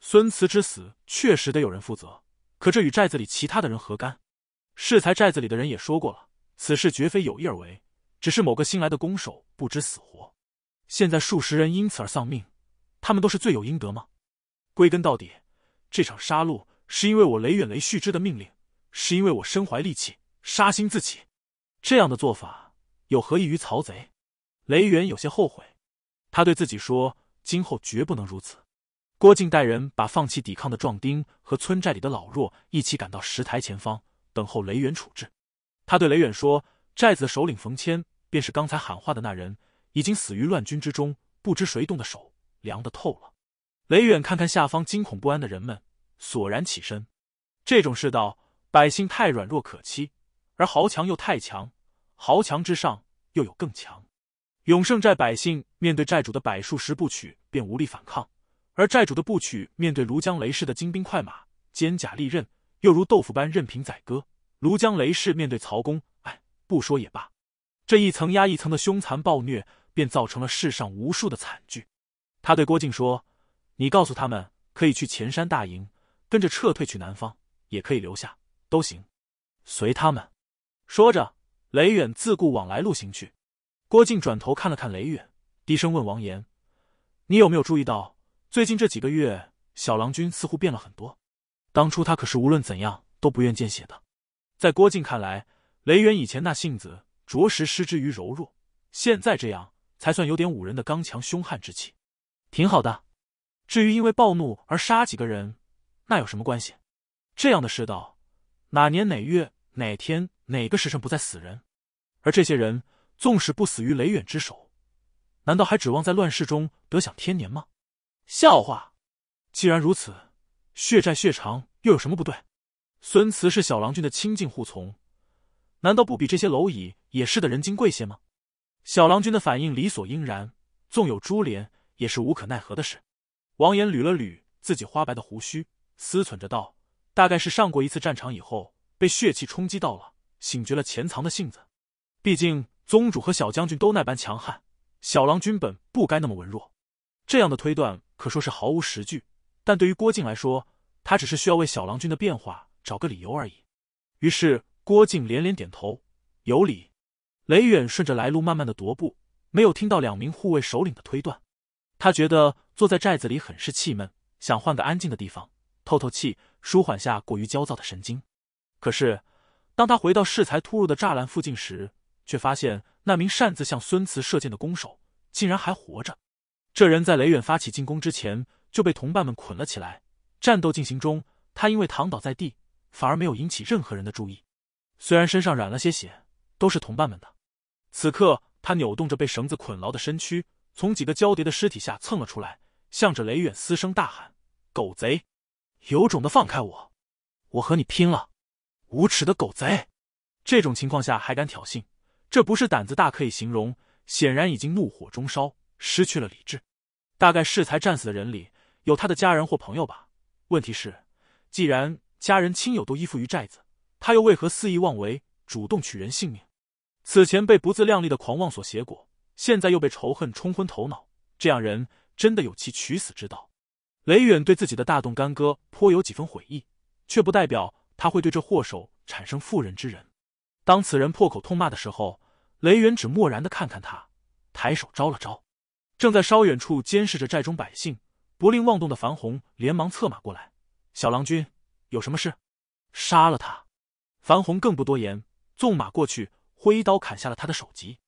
孙慈之死确实得有人负责，可这与寨子里其他的人何干？适才寨子里的人也说过了，此事绝非有意而为，只是某个新来的弓手不知死活。现在数十人因此而丧命，他们都是罪有应得吗？归根到底，这场杀戮是因为我雷远雷旭之的命令，是因为我身怀利器，杀心自起。这样的做法有何异于曹贼？雷远有些后悔，他对自己说：“今后绝不能如此。”郭靖带人把放弃抵抗的壮丁和村寨里的老弱一起赶到石台前方，等候雷远处置。他对雷远说：“寨子的首领冯谦便是刚才喊话的那人，已经死于乱军之中，不知谁动的手，凉得透了。”雷远看看下方惊恐不安的人们，索然起身。这种世道，百姓太软弱可欺，而豪强又太强，豪强之上又有更强。永盛寨百姓面对寨主的百数十部曲，便无力反抗；而寨主的部曲面对庐江雷氏的精兵快马、坚甲利刃，又如豆腐般任凭宰割。庐江雷氏面对曹公，哎，不说也罢。这一层压一层的凶残暴虐，便造成了世上无数的惨剧。他对郭靖说：“你告诉他们，可以去前山大营，跟着撤退去南方；也可以留下，都行，随他们。”说着，雷远自顾往来路行去。郭靖转头看了看雷远，低声问王岩：“你有没有注意到，最近这几个月，小郎君似乎变了很多？当初他可是无论怎样都不愿见血的。在郭靖看来，雷远以前那性子着实失之于柔弱，现在这样才算有点武人的刚强凶悍之气，挺好的。至于因为暴怒而杀几个人，那有什么关系？这样的世道，哪年哪月哪天哪个时辰不在死人？而这些人……”纵使不死于雷远之手，难道还指望在乱世中得享天年吗？笑话！既然如此，血债血偿又有什么不对？孙慈是小郎君的亲近护从，难道不比这些蝼蚁也是的人精贵些吗？小郎君的反应理所应然，纵有珠帘，也是无可奈何的事。王岩捋了捋自己花白的胡须，思忖着道：“大概是上过一次战场以后，被血气冲击到了，醒觉了潜藏的性子。毕竟……”宗主和小将军都那般强悍，小郎君本不该那么文弱。这样的推断可说是毫无实据，但对于郭靖来说，他只是需要为小郎君的变化找个理由而已。于是，郭靖连连点头，有理。雷远顺着来路慢慢的踱步，没有听到两名护卫首领的推断，他觉得坐在寨子里很是气闷，想换个安静的地方透透气，舒缓下过于焦躁的神经。可是，当他回到适才突入的栅栏附近时，却发现那名擅自向孙慈射箭的弓手竟然还活着。这人在雷远发起进攻之前就被同伴们捆了起来。战斗进行中，他因为躺倒在地，反而没有引起任何人的注意。虽然身上染了些血，都是同伴们的。此刻，他扭动着被绳子捆牢的身躯，从几个交叠的尸体下蹭了出来，向着雷远嘶声大喊：“狗贼，有种的放开我！我和你拼了！无耻的狗贼！这种情况下还敢挑衅！”这不是胆子大可以形容，显然已经怒火中烧，失去了理智。大概是才战死的人里有他的家人或朋友吧？问题是，既然家人亲友都依附于寨子，他又为何肆意妄为，主动取人性命？此前被不自量力的狂妄所挟裹，现在又被仇恨冲昏头脑，这样人真的有其取死之道？雷远对自己的大动干戈颇有几分悔意，却不代表他会对这祸首产生妇人之仁。当此人破口痛骂的时候。雷远只漠然的看看他，抬手招了招。正在稍远处监视着寨中百姓，不令妄动的樊红，连忙策马过来。小郎君，有什么事？杀了他！樊红更不多言，纵马过去，挥刀砍下了他的首级。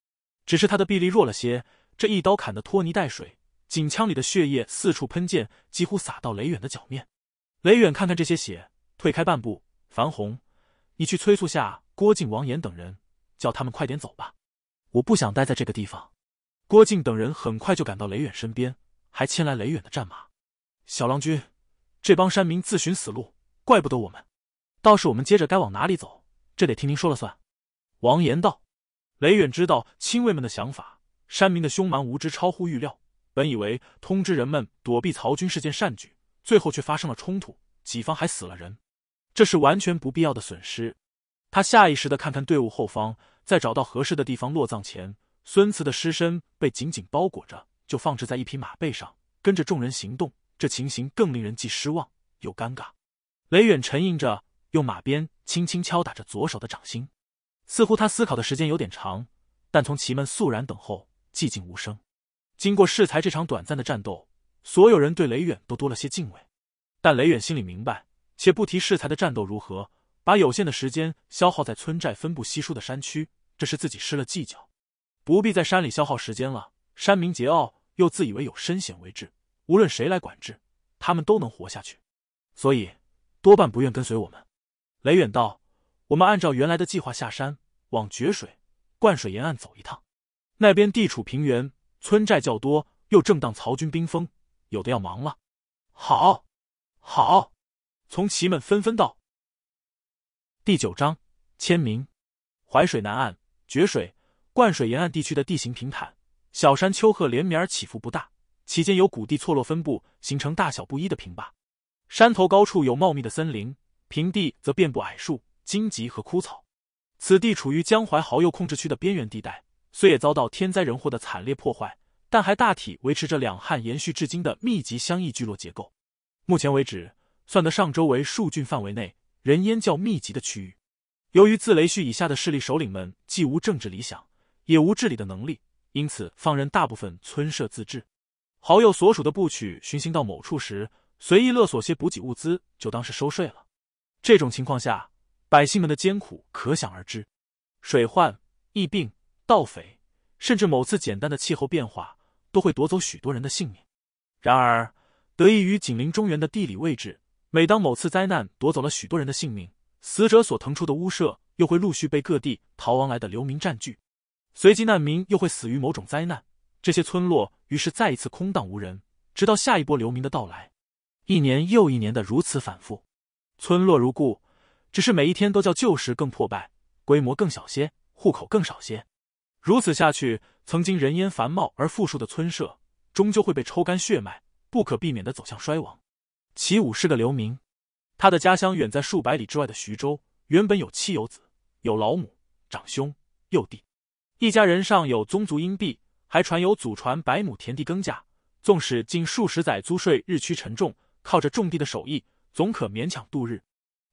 只是他的臂力弱了些，这一刀砍得拖泥带水，颈腔里的血液四处喷溅，几乎洒到雷远的脚面。雷远看看这些血，退开半步。樊红，你去催促下郭靖、王岩等人，叫他们快点走吧。我不想待在这个地方。郭靖等人很快就赶到雷远身边，还牵来雷远的战马。小郎君，这帮山民自寻死路，怪不得我们。倒是我们接着该往哪里走，这得听您说了算。王岩道。雷远知道亲卫们的想法，山民的凶蛮无知超乎预料。本以为通知人们躲避曹军是件善举，最后却发生了冲突，己方还死了人，这是完全不必要的损失。他下意识的看看队伍后方，在找到合适的地方落葬前，孙慈的尸身被紧紧包裹着，就放置在一匹马背上，跟着众人行动。这情形更令人既失望又尴尬。雷远沉吟着，用马鞭轻轻敲打着左手的掌心，似乎他思考的时间有点长。但从骑们肃然等候，寂静无声。经过适才这场短暂的战斗，所有人对雷远都多了些敬畏。但雷远心里明白，且不提适才的战斗如何。把有限的时间消耗在村寨分布稀疏的山区，这是自己失了计较。不必在山里消耗时间了。山民桀骜，又自以为有深险为治，无论谁来管制，他们都能活下去，所以多半不愿跟随我们。雷远道，我们按照原来的计划下山，往绝水、灌水沿岸走一趟。那边地处平原，村寨较多，又正当曹军兵锋，有的要忙了。好，好，从骑们纷纷道。第九章签名。淮水南岸、决水、灌水沿岸地区的地形平坦，小山丘壑连绵而起伏不大，其间有谷地错落分布，形成大小不一的平坝。山头高处有茂密的森林，平地则遍布矮树、荆棘和枯草。此地处于江淮蚝右控制区的边缘地带，虽也遭到天灾人祸的惨烈破坏，但还大体维持着两汉延续至今的密集相异聚落结构。目前为止，算得上周围数郡范围内。人烟较密集的区域，由于自雷旭以下的势力首领们既无政治理想，也无治理的能力，因此放任大部分村社自治。好友所属的部曲巡行到某处时，随意勒索些补给物资，就当是收税了。这种情况下，百姓们的艰苦可想而知。水患、疫病、盗匪，甚至某次简单的气候变化，都会夺走许多人的性命。然而，得益于紧邻中原的地理位置。每当某次灾难夺走了许多人的性命，死者所腾出的屋舍又会陆续被各地逃亡来的流民占据，随即难民又会死于某种灾难，这些村落于是再一次空荡无人，直到下一波流民的到来。一年又一年的如此反复，村落如故，只是每一天都叫旧时更破败，规模更小些，户口更少些。如此下去，曾经人烟繁茂而富庶的村舍，终究会被抽干血脉，不可避免的走向衰亡。齐武是个流民，他的家乡远在数百里之外的徐州。原本有妻有子，有老母、长兄、幼弟，一家人上有宗族荫庇，还传有祖传百亩田地耕稼。纵使近数十载租税日趋沉重，靠着种地的手艺，总可勉强度日。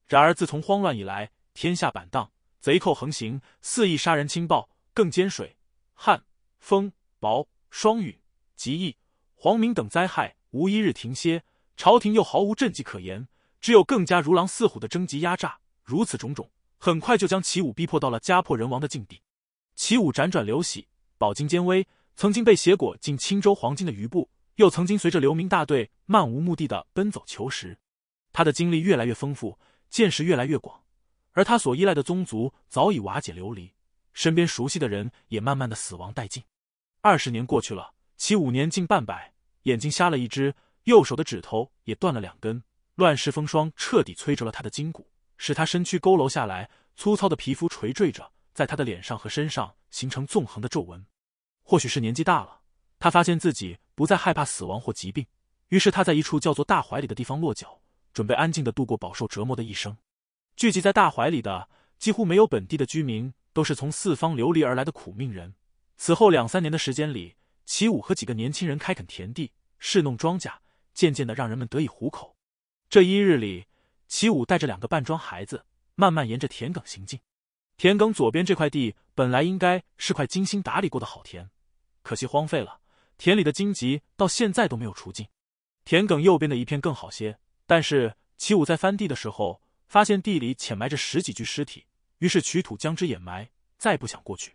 然而自从慌乱以来，天下板荡，贼寇横行，肆意杀人轻暴，更兼水旱风雹霜雨极疫黄明等灾害，无一日停歇。朝廷又毫无政绩可言，只有更加如狼似虎的征集压榨。如此种种，很快就将齐武逼迫到了家破人亡的境地。齐武辗转流徙，饱经艰危，曾经被挟裹进青州黄金的余部，又曾经随着流民大队漫无目的的奔走求食。他的经历越来越丰富，见识越来越广，而他所依赖的宗族早已瓦解流离，身边熟悉的人也慢慢的死亡殆尽。二十年过去了，齐武年近半百，眼睛瞎了一只。右手的指头也断了两根，乱世风霜彻底摧折了他的筋骨，使他身躯佝偻下来，粗糙的皮肤垂坠着，在他的脸上和身上形成纵横的皱纹。或许是年纪大了，他发现自己不再害怕死亡或疾病，于是他在一处叫做大怀里的地方落脚，准备安静的度过饱受折磨的一生。聚集在大怀里的几乎没有本地的居民，都是从四方流离而来的苦命人。此后两三年的时间里，齐武和几个年轻人开垦田地，试弄庄稼。渐渐的让人们得以糊口。这一日里，齐武带着两个半庄孩子，慢慢沿着田埂行进。田埂左边这块地本来应该是块精心打理过的好田，可惜荒废了，田里的荆棘到现在都没有除尽。田埂右边的一片更好些，但是齐武在翻地的时候，发现地里浅埋着十几具尸体，于是取土将之掩埋，再不想过去。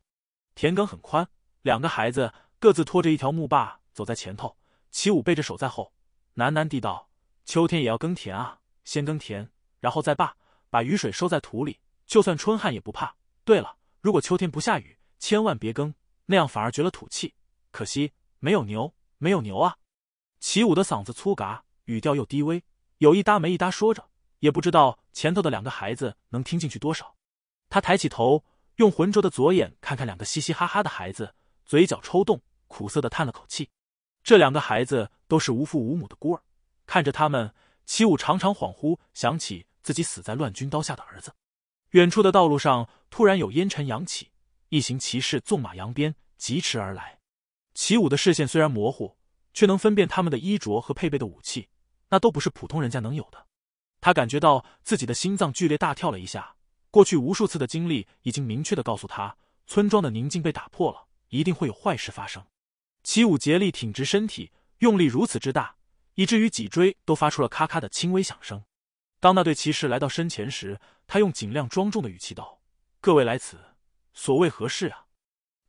田埂很宽，两个孩子各自拖着一条木把走在前头，齐武背着手在后。喃喃地道：“秋天也要耕田啊，先耕田，然后再坝，把雨水收在土里，就算春旱也不怕。对了，如果秋天不下雨，千万别耕，那样反而绝了土气。可惜没有牛，没有牛啊！”齐武的嗓子粗嘎，语调又低微，有一搭没一搭说着，也不知道前头的两个孩子能听进去多少。他抬起头，用浑浊的左眼看看两个嘻嘻哈哈的孩子，嘴角抽动，苦涩的叹了口气。这两个孩子都是无父无母的孤儿，看着他们，齐武常常恍惚，想起自己死在乱军刀下的儿子。远处的道路上突然有烟尘扬起，一行骑士纵马扬鞭，疾驰而来。齐武的视线虽然模糊，却能分辨他们的衣着和配备的武器，那都不是普通人家能有的。他感觉到自己的心脏剧烈大跳了一下，过去无数次的经历已经明确的告诉他，村庄的宁静被打破了，一定会有坏事发生。齐武竭力挺直身体，用力如此之大，以至于脊椎都发出了咔咔的轻微响声。当那对骑士来到身前时，他用尽量庄重的语气道：“各位来此，所谓何事啊？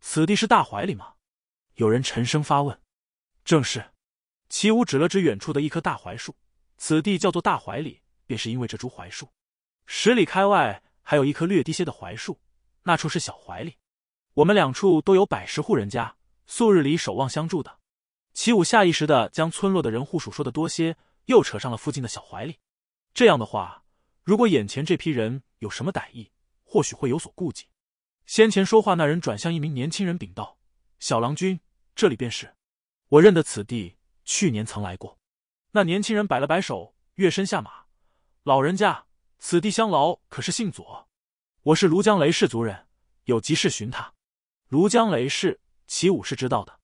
此地是大槐里吗？”有人沉声发问：“正是。”齐武指了指远处的一棵大槐树：“此地叫做大槐里，便是因为这株槐树。十里开外还有一棵略低些的槐树，那处是小槐里。我们两处都有百十户人家。”素日里守望相助的，齐武下意识的将村落的人户数说的多些，又扯上了附近的小怀里。这样的话，如果眼前这批人有什么歹意，或许会有所顾忌。先前说话那人转向一名年轻人禀道：“小郎君，这里便是，我认得此地，去年曾来过。”那年轻人摆了摆手，跃身下马：“老人家，此地相劳，可是姓左？我是庐江雷氏族人，有急事寻他。”庐江雷氏。齐武是知道的，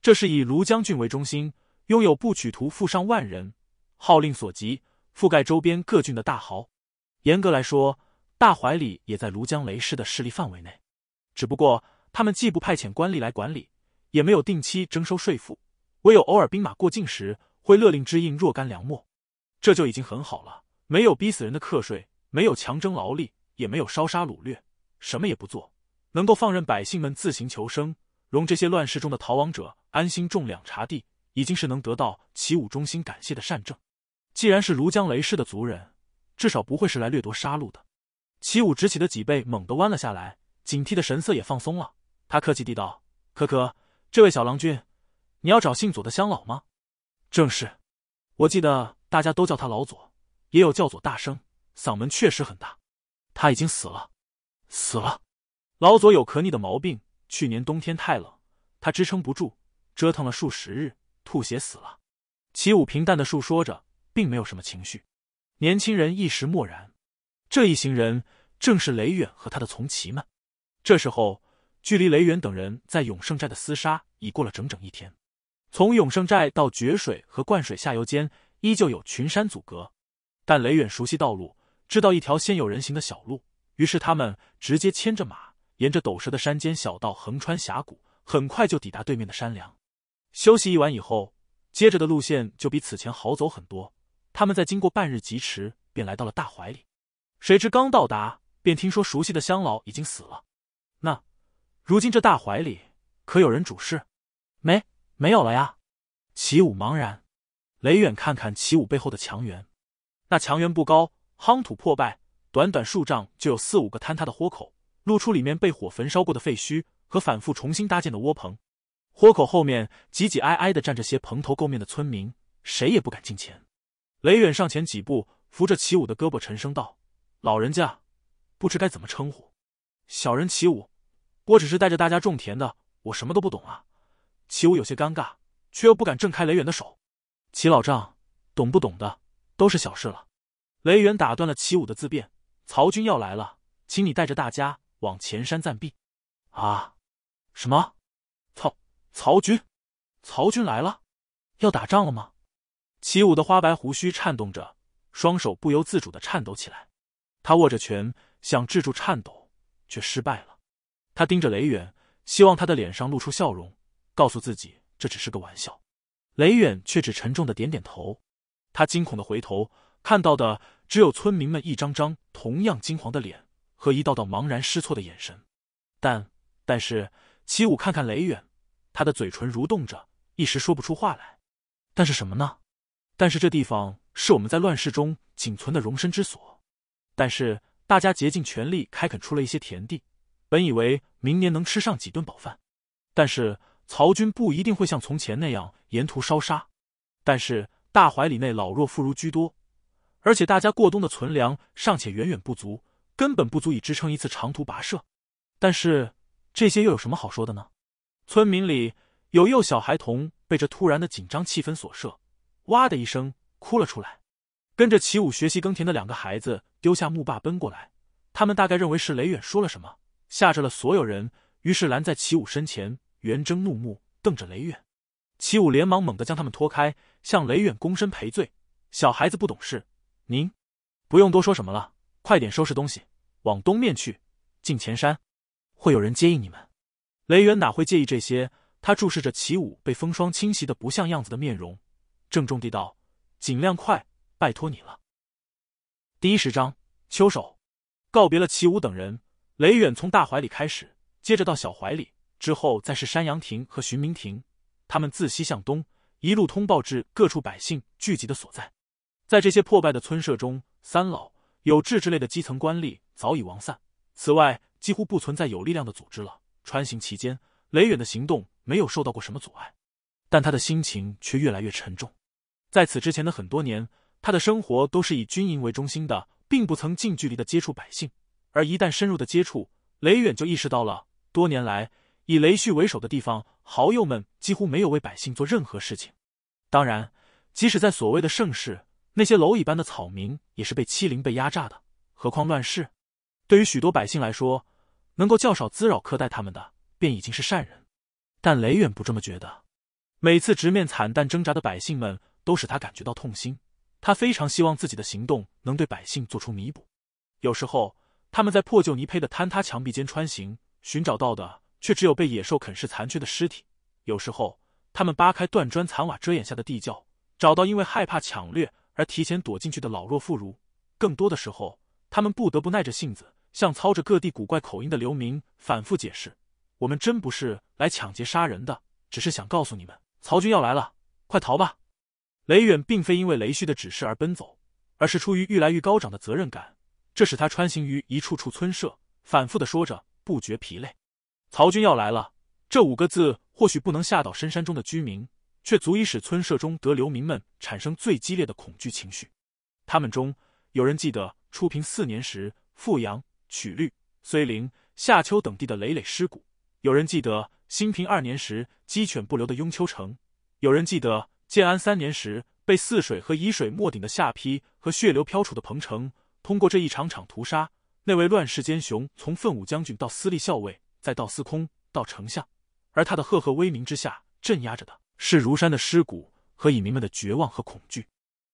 这是以卢将军为中心，拥有部曲徒附上万人，号令所及，覆盖周边各郡的大豪。严格来说，大怀里也在卢江雷氏的势力范围内，只不过他们既不派遣官吏来管理，也没有定期征收税赋，唯有偶尔兵马过境时，会勒令支应若干粮墨，这就已经很好了。没有逼死人的课税，没有强征劳力，也没有烧杀掳掠，什么也不做，能够放任百姓们自行求生。容这些乱世中的逃亡者安心种两茶地，已经是能得到齐武衷心感谢的善政。既然是庐江雷氏的族人，至少不会是来掠夺杀戮的。齐武直起的脊背猛地弯了下来，警惕的神色也放松了。他客气地道：“可可，这位小郎君，你要找姓左的乡老吗？正是。我记得大家都叫他老左，也有叫左大生，嗓门确实很大。他已经死了，死了。老左有咳逆的毛病。”去年冬天太冷，他支撑不住，折腾了数十日，吐血死了。齐武平淡的述说着，并没有什么情绪。年轻人一时默然。这一行人正是雷远和他的从骑们。这时候，距离雷远等人在永盛寨的厮杀已过了整整一天。从永盛寨到决水和灌水下游间，依旧有群山阻隔，但雷远熟悉道路，知道一条先有人行的小路，于是他们直接牵着马。沿着陡斜的山间小道横穿峡谷，很快就抵达对面的山梁。休息一晚以后，接着的路线就比此前好走很多。他们在经过半日疾驰，便来到了大怀里。谁知刚到达，便听说熟悉的乡老已经死了。那，如今这大怀里可有人主事？没，没有了呀。齐武茫然。雷远看看齐武背后的墙垣，那墙垣不高，夯土破败，短短数丈就有四五个坍塌的豁口。露出里面被火焚烧过的废墟和反复重新搭建的窝棚，豁口后面挤挤挨挨的站着些蓬头垢面的村民，谁也不敢近前。雷远上前几步，扶着齐武的胳膊，沉声道：“老人家，不知该怎么称呼？”“小人齐武，我只是带着大家种田的，我什么都不懂啊。”齐武有些尴尬，却又不敢挣开雷远的手。“齐老丈，懂不懂的都是小事了。”雷远打断了齐武的自辩：“曹军要来了，请你带着大家。”往前山暂避，啊？什么？曹曹军，曹军来了，要打仗了吗？齐武的花白胡须颤动着，双手不由自主的颤抖起来。他握着拳，想制住颤抖，却失败了。他盯着雷远，希望他的脸上露出笑容，告诉自己这只是个玩笑。雷远却只沉重的点点头。他惊恐的回头，看到的只有村民们一张张同样惊惶的脸。和一道道茫然失措的眼神，但但是齐武看看雷远，他的嘴唇蠕动着，一时说不出话来。但是什么呢？但是这地方是我们在乱世中仅存的容身之所。但是大家竭尽全力开垦出了一些田地，本以为明年能吃上几顿饱饭。但是曹军不一定会像从前那样沿途烧杀。但是大怀里内老弱妇孺居多，而且大家过冬的存粮尚且远远不足。根本不足以支撑一次长途跋涉，但是这些又有什么好说的呢？村民里有幼小孩童被这突然的紧张气氛所慑，哇的一声哭了出来。跟着齐武学习耕田的两个孩子丢下木把奔过来，他们大概认为是雷远说了什么，吓着了所有人，于是拦在齐武身前，圆睁怒目瞪着雷远。齐武连忙猛地将他们拖开，向雷远躬身赔罪：“小孩子不懂事，您不用多说什么了。”快点收拾东西，往东面去，进前山，会有人接应你们。雷远哪会介意这些？他注视着齐武被风霜侵袭的不像样子的面容，郑重地道：“尽量快，拜托你了。”第十章秋守告别了齐武等人，雷远从大怀里开始，接着到小怀里，之后再是山羊亭和寻明亭，他们自西向东，一路通报至各处百姓聚集的所在。在这些破败的村舍中，三老。有志之类的基层官吏早已亡散，此外几乎不存在有力量的组织了。穿行期间，雷远的行动没有受到过什么阻碍，但他的心情却越来越沉重。在此之前的很多年，他的生活都是以军营为中心的，并不曾近距离的接触百姓。而一旦深入的接触，雷远就意识到了，多年来以雷旭为首的地方豪友们几乎没有为百姓做任何事情。当然，即使在所谓的盛世。那些蝼蚁般的草民也是被欺凌、被压榨的，何况乱世？对于许多百姓来说，能够较少滋扰、苛待他们的，便已经是善人。但雷远不这么觉得。每次直面惨淡挣扎的百姓们，都使他感觉到痛心。他非常希望自己的行动能对百姓做出弥补。有时候，他们在破旧泥坯的坍塌墙壁间穿行，寻找到的却只有被野兽啃噬残缺的尸体；有时候，他们扒开断砖残瓦遮掩下的地窖，找到因为害怕抢掠。而提前躲进去的老弱妇孺，更多的时候，他们不得不耐着性子，向操着各地古怪口音的流民反复解释：“我们真不是来抢劫杀人的，只是想告诉你们，曹军要来了，快逃吧。”雷远并非因为雷旭的指示而奔走，而是出于愈来愈高涨的责任感，这使他穿行于一处处村舍，反复的说着，不觉疲累。“曹军要来了”这五个字，或许不能吓倒深山中的居民。却足以使村舍中得流民们产生最激烈的恐惧情绪。他们中有人记得初平四年时，富阳、曲律、绥陵、夏丘等地的累累尸骨；有人记得兴平二年时，鸡犬不留的雍丘城；有人记得建安三年时，被泗水和沂水没顶的下邳和血流漂杵的彭城。通过这一场场屠杀，那位乱世奸雄，从奋武将军到私立校尉，再到司空，到丞相，而他的赫赫威名之下，镇压着的。是如山的尸骨和蚁民们的绝望和恐惧，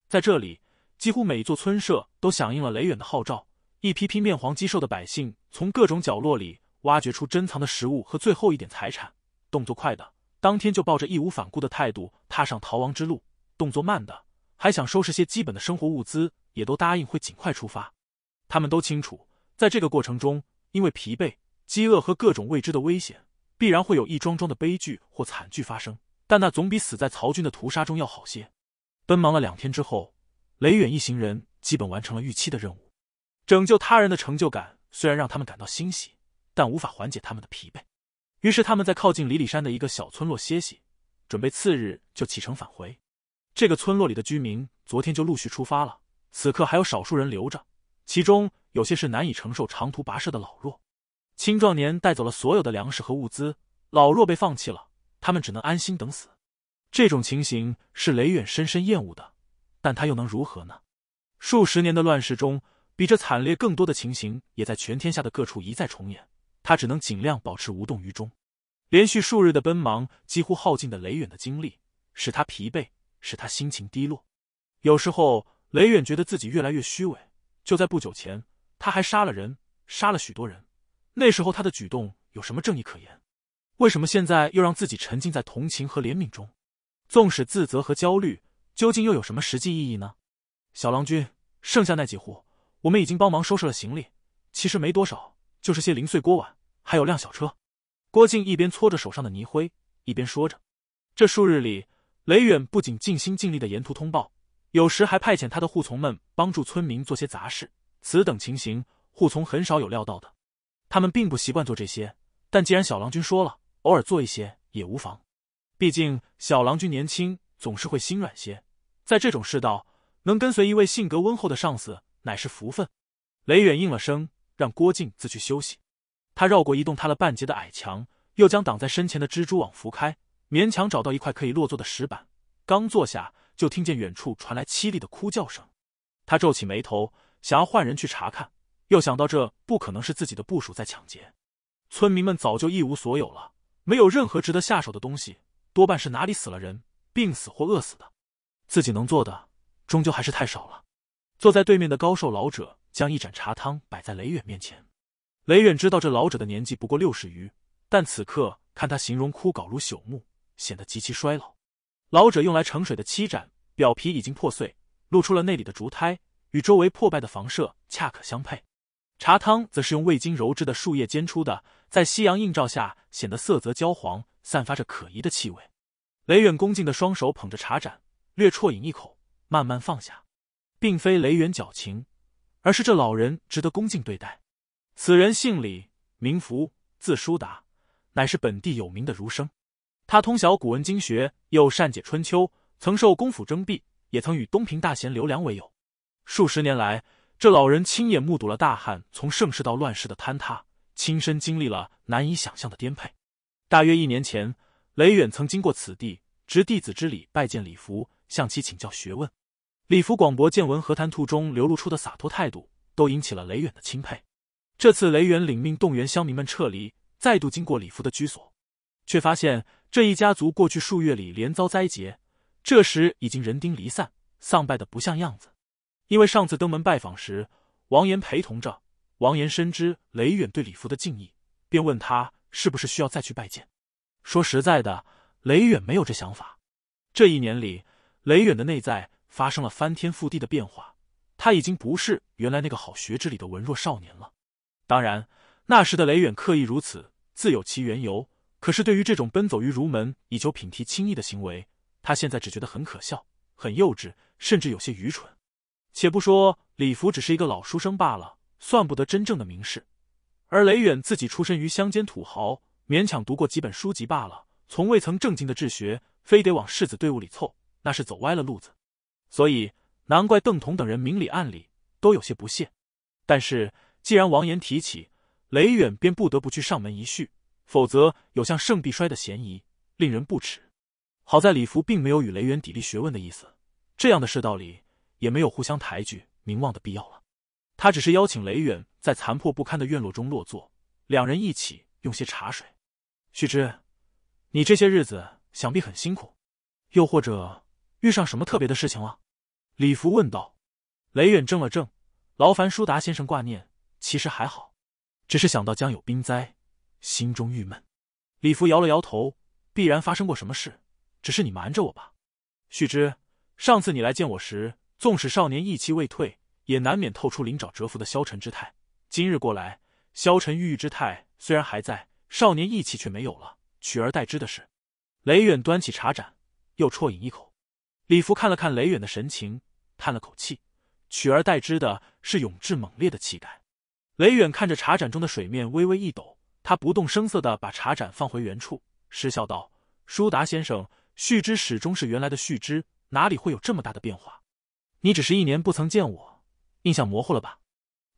在这里，几乎每一座村社都响应了雷远的号召，一批批面黄肌瘦的百姓从各种角落里挖掘出珍藏的食物和最后一点财产，动作快的当天就抱着义无反顾的态度踏上逃亡之路，动作慢的还想收拾些基本的生活物资，也都答应会尽快出发。他们都清楚，在这个过程中，因为疲惫、饥饿和各种未知的危险，必然会有一桩桩的悲剧或惨剧发生。但那总比死在曹军的屠杀中要好些。奔忙了两天之后，雷远一行人基本完成了预期的任务。拯救他人的成就感虽然让他们感到欣喜，但无法缓解他们的疲惫。于是他们在靠近里里山的一个小村落歇息，准备次日就启程返回。这个村落里的居民昨天就陆续出发了，此刻还有少数人留着，其中有些是难以承受长途跋涉的老弱。青壮年带走了所有的粮食和物资，老弱被放弃了。他们只能安心等死，这种情形是雷远深深厌恶的，但他又能如何呢？数十年的乱世中，比这惨烈更多的情形也在全天下的各处一再重演，他只能尽量保持无动于衷。连续数日的奔忙，几乎耗尽的雷远的精力，使他疲惫，使他心情低落。有时候，雷远觉得自己越来越虚伪。就在不久前，他还杀了人，杀了许多人，那时候他的举动有什么正义可言？为什么现在又让自己沉浸在同情和怜悯中？纵使自责和焦虑，究竟又有什么实际意义呢？小郎君，剩下那几户，我们已经帮忙收拾了行李，其实没多少，就是些零碎锅碗，还有辆小车。郭靖一边搓着手上的泥灰，一边说着。这数日里，雷远不仅尽心尽力的沿途通报，有时还派遣他的护从们帮助村民做些杂事。此等情形，护从很少有料到的，他们并不习惯做这些，但既然小郎君说了。偶尔做一些也无妨，毕竟小郎君年轻，总是会心软些。在这种世道，能跟随一位性格温厚的上司，乃是福分。雷远应了声，让郭靖自去休息。他绕过一栋塌了半截的矮墙，又将挡在身前的蜘蛛网拂开，勉强找到一块可以落座的石板。刚坐下，就听见远处传来凄厉的哭叫声。他皱起眉头，想要换人去查看，又想到这不可能是自己的部署在抢劫，村民们早就一无所有了。没有任何值得下手的东西，多半是哪里死了人，病死或饿死的。自己能做的，终究还是太少了。坐在对面的高寿老者将一盏茶汤摆在雷远面前。雷远知道这老者的年纪不过六十余，但此刻看他形容枯槁如朽木，显得极其衰老。老者用来盛水的漆盏表皮已经破碎，露出了内里的竹胎，与周围破败的房舍恰可相配。茶汤则是用未经揉制的树叶煎出的，在夕阳映照下显得色泽焦黄，散发着可疑的气味。雷远恭敬的双手捧着茶盏，略啜饮一口，慢慢放下。并非雷远矫情，而是这老人值得恭敬对待。此人姓李，名福，字叔达，乃是本地有名的儒生。他通晓古文经学，又善解春秋，曾受公府征辟，也曾与东平大贤刘良为友。数十年来。这老人亲眼目睹了大汉从盛世到乱世的坍塌，亲身经历了难以想象的颠沛。大约一年前，雷远曾经过此地，执弟子之礼拜见李福，向其请教学问。李福广博见闻和谈吐中流露出的洒脱态度，都引起了雷远的钦佩。这次，雷远领命动员乡民们撤离，再度经过李福的居所，却发现这一家族过去数月里连遭灾劫，这时已经人丁离散，丧败的不像样子。因为上次登门拜访时，王岩陪同着。王岩深知雷远对李福的敬意，便问他是不是需要再去拜见。说实在的，雷远没有这想法。这一年里，雷远的内在发生了翻天覆地的变化，他已经不是原来那个好学之里的文弱少年了。当然，那时的雷远刻意如此，自有其缘由。可是，对于这种奔走于儒门以求品题亲意的行为，他现在只觉得很可笑、很幼稚，甚至有些愚蠢。且不说李福只是一个老书生罢了，算不得真正的名士；而雷远自己出身于乡间土豪，勉强读过几本书籍罢了，从未曾正经的治学，非得往世子队伍里凑，那是走歪了路子。所以难怪邓同等人明里暗里都有些不屑。但是既然王岩提起雷远，便不得不去上门一叙，否则有向圣地衰的嫌疑，令人不耻。好在李福并没有与雷远砥砺学问的意思，这样的世道里。也没有互相抬举名望的必要了，他只是邀请雷远在残破不堪的院落中落座，两人一起用些茶水。许之，你这些日子想必很辛苦，又或者遇上什么特别的事情了？李福问道。雷远怔了怔，劳烦舒达先生挂念，其实还好，只是想到将有兵灾，心中郁闷。李福摇了摇头，必然发生过什么事，只是你瞒着我吧。许之，上次你来见我时。纵使少年意气未退，也难免透出灵爪蛰伏的消沉之态。今日过来，消沉郁郁之态虽然还在，少年意气却没有了。取而代之的是，雷远端起茶盏，又啜饮一口。李福看了看雷远的神情，叹了口气。取而代之的是，永志猛烈的气概。雷远看着茶盏中的水面微微一抖，他不动声色的把茶盏放回原处，失笑道：“舒达先生，续之始终是原来的续之，哪里会有这么大的变化？”你只是一年不曾见我，印象模糊了吧？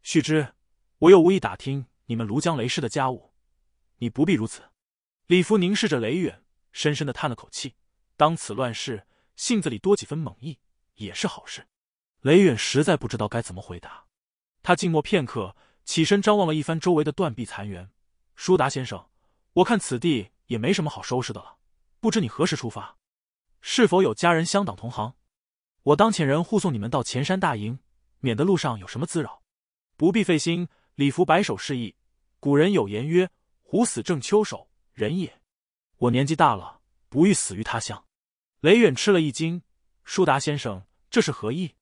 旭之，我又无意打听你们庐江雷氏的家务，你不必如此。李福凝视着雷远，深深的叹了口气。当此乱世，性子里多几分猛意，也是好事。雷远实在不知道该怎么回答，他静默片刻，起身张望了一番周围的断壁残垣。舒达先生，我看此地也没什么好收拾的了，不知你何时出发？是否有家人相党同行？我当遣人护送你们到前山大营，免得路上有什么滋扰。不必费心。李福摆手示意。古人有言曰：“虎死正秋首，人也。”我年纪大了，不欲死于他乡。雷远吃了一惊：“舒达先生，这是何意？”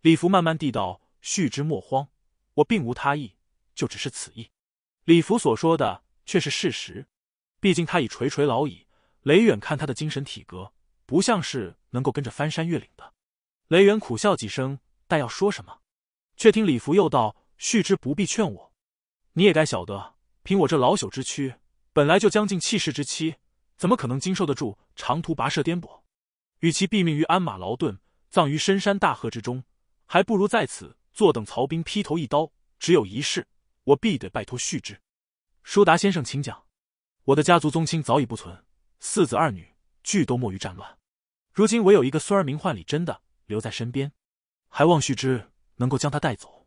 李福慢慢地道：“叙之莫慌，我并无他意，就只是此意。”李福所说的却是事实。毕竟他已垂垂老矣。雷远看他的精神体格，不像是能够跟着翻山越岭的。雷元苦笑几声，但要说什么，却听李福又道：“旭之不必劝我，你也该晓得，凭我这老朽之躯，本来就将近气势之期，怎么可能经受得住长途跋涉颠簸？与其毙命于鞍马劳顿，葬于深山大壑之中，还不如在此坐等曹兵劈头一刀。只有一事，我必得拜托旭之，舒达先生，请讲。我的家族宗亲早已不存，四子二女俱都没于战乱，如今唯有一个孙儿名唤李真的。”留在身边，还望旭之能够将他带走，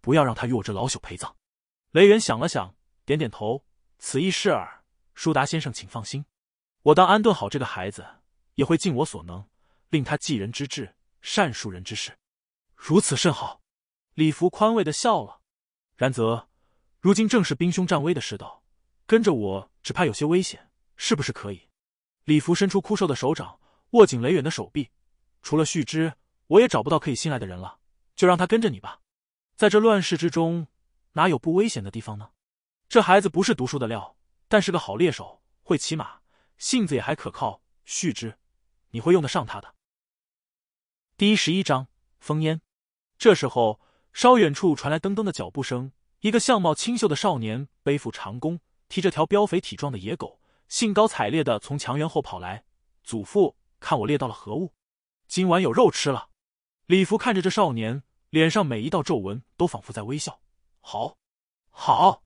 不要让他与我这老朽陪葬。雷远想了想，点点头：“此意是耳，舒达先生请放心，我当安顿好这个孩子，也会尽我所能，令他继人之志，善恕人之事。如此甚好。”李福宽慰的笑了。然则，如今正是兵凶战危的世道，跟着我只怕有些危险，是不是可以？李福伸出枯瘦的手掌，握紧雷远的手臂。除了旭之，我也找不到可以信赖的人了，就让他跟着你吧。在这乱世之中，哪有不危险的地方呢？这孩子不是读书的料，但是个好猎手，会骑马，性子也还可靠。旭之，你会用得上他的。第十一章烽烟。这时候，稍远处传来噔噔的脚步声，一个相貌清秀的少年背负长弓，提着条膘肥体壮的野狗，兴高采烈的从墙垣后跑来。祖父，看我猎到了何物！今晚有肉吃了，李福看着这少年，脸上每一道皱纹都仿佛在微笑。好，好，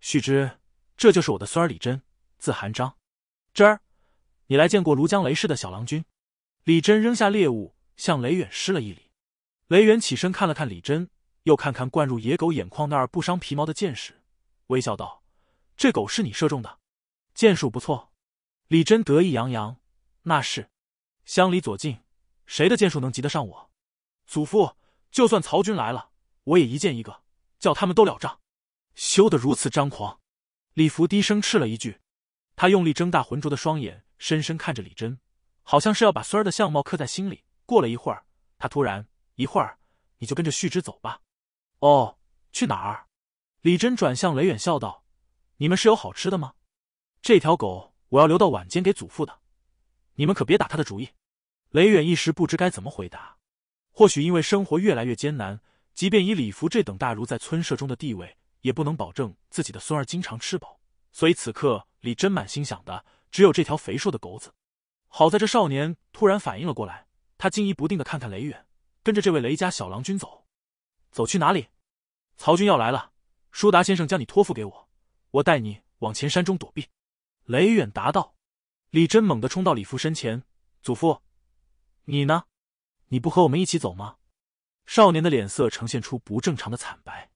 旭之，这就是我的孙儿李真，字韩章。真儿，你来见过庐江雷氏的小郎君。李真扔下猎物，向雷远施了一礼。雷远起身看了看李真，又看看灌入野狗眼眶那儿不伤皮毛的箭矢，微笑道：“这狗是你射中的，箭术不错。”李真得意洋洋：“那是，乡里左近。”谁的剑术能及得上我？祖父，就算曹军来了，我也一剑一个，叫他们都了账。休得如此张狂！李福低声斥了一句。他用力睁大浑浊的双眼，深深看着李真，好像是要把孙儿的相貌刻在心里。过了一会儿，他突然：“一会儿你就跟着旭之走吧。”“哦，去哪儿？”李真转向雷远，笑道：“你们是有好吃的吗？”“这条狗我要留到晚间给祖父的，你们可别打他的主意。”雷远一时不知该怎么回答，或许因为生活越来越艰难，即便以李福这等大儒在村社中的地位，也不能保证自己的孙儿经常吃饱。所以此刻李真满心想的只有这条肥硕的狗子。好在这少年突然反应了过来，他惊疑不定的看看雷远，跟着这位雷家小郎君走，走去哪里？曹军要来了，舒达先生将你托付给我，我带你往前山中躲避。雷远答道。李真猛地冲到李福身前，祖父。你呢？你不和我们一起走吗？少年的脸色呈现出不正常的惨白。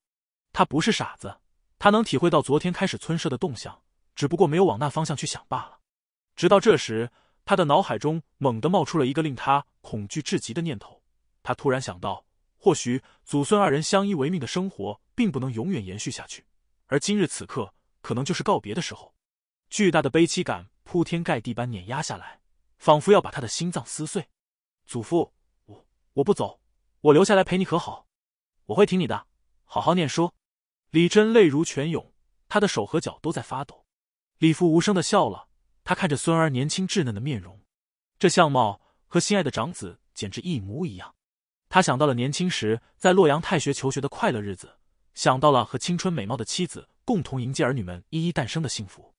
他不是傻子，他能体会到昨天开始村社的动向，只不过没有往那方向去想罢了。直到这时，他的脑海中猛地冒出了一个令他恐惧至极的念头。他突然想到，或许祖孙二人相依为命的生活并不能永远延续下去，而今日此刻，可能就是告别的时候。巨大的悲凄感铺天盖地般碾压下来，仿佛要把他的心脏撕碎。祖父，我我不走，我留下来陪你可好？我会听你的，好好念书。李真泪如泉涌，他的手和脚都在发抖。李父无声的笑了，他看着孙儿年轻稚嫩的面容，这相貌和心爱的长子简直一模一样。他想到了年轻时在洛阳太学求学的快乐日子，想到了和青春美貌的妻子共同迎接儿女们一一诞生的幸福。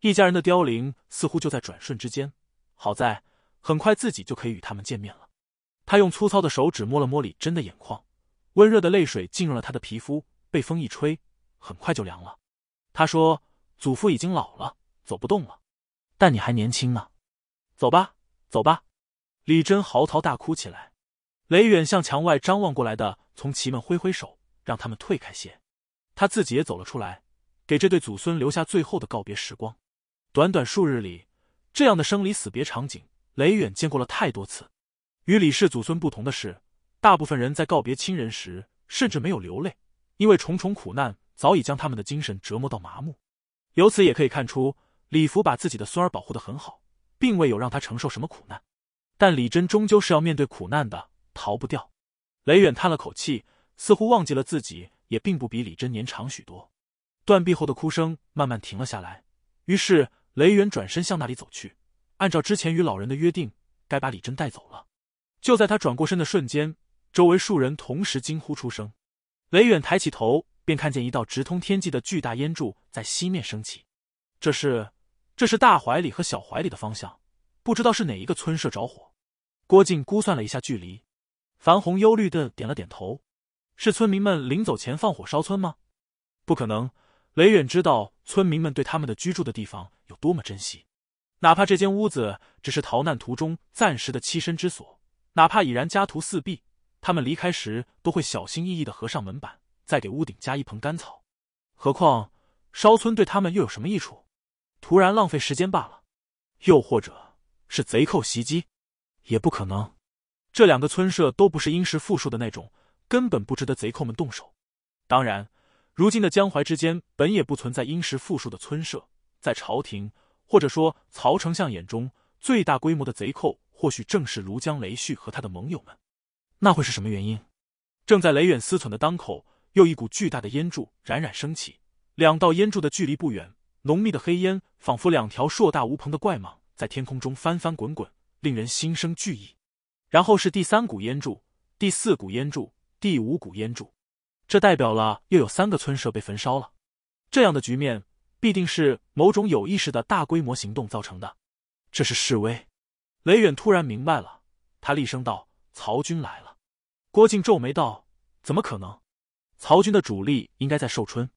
一家人的凋零似乎就在转瞬之间，好在。很快自己就可以与他们见面了。他用粗糙的手指摸了摸李真的眼眶，温热的泪水浸润了他的皮肤，被风一吹，很快就凉了。他说：“祖父已经老了，走不动了，但你还年轻呢，走吧，走吧。”李真嚎啕大哭起来。雷远向墙外张望过来的从骑们挥挥手，让他们退开些。他自己也走了出来，给这对祖孙留下最后的告别时光。短短数日里，这样的生离死别场景。雷远见过了太多次，与李氏祖孙不同的是，大部分人在告别亲人时甚至没有流泪，因为重重苦难早已将他们的精神折磨到麻木。由此也可以看出，李福把自己的孙儿保护的很好，并未有让他承受什么苦难。但李真终究是要面对苦难的，逃不掉。雷远叹了口气，似乎忘记了自己也并不比李真年长许多。断臂后的哭声慢慢停了下来，于是雷远转身向那里走去。按照之前与老人的约定，该把李真带走了。就在他转过身的瞬间，周围数人同时惊呼出声。雷远抬起头，便看见一道直通天际的巨大烟柱在西面升起。这是，这是大怀里和小怀里的方向，不知道是哪一个村社着火。郭靖估算了一下距离，樊红忧虑的点了点头：“是村民们临走前放火烧村吗？”不可能。雷远知道村民们对他们的居住的地方有多么珍惜。哪怕这间屋子只是逃难途中暂时的栖身之所，哪怕已然家徒四壁，他们离开时都会小心翼翼的合上门板，再给屋顶加一盆干草。何况烧村对他们又有什么益处？徒然浪费时间罢了。又或者是贼寇袭击？也不可能。这两个村社都不是殷实富庶的那种，根本不值得贼寇们动手。当然，如今的江淮之间本也不存在殷实富庶的村社，在朝廷。或者说，曹丞相眼中最大规模的贼寇，或许正是庐江雷旭和他的盟友们。那会是什么原因？正在雷远思忖的当口，又一股巨大的烟柱冉冉升起，两道烟柱的距离不远，浓密的黑烟仿佛两条硕大无朋的怪蟒在天空中翻翻滚滚，令人心生惧意。然后是第三股烟柱，第四股烟柱，第五股烟柱，这代表了又有三个村舍被焚烧了。这样的局面。必定是某种有意识的大规模行动造成的，这是示威。雷远突然明白了，他厉声道：“曹军来了！”郭靖皱眉道：“怎么可能？曹军的主力应该在寿春。”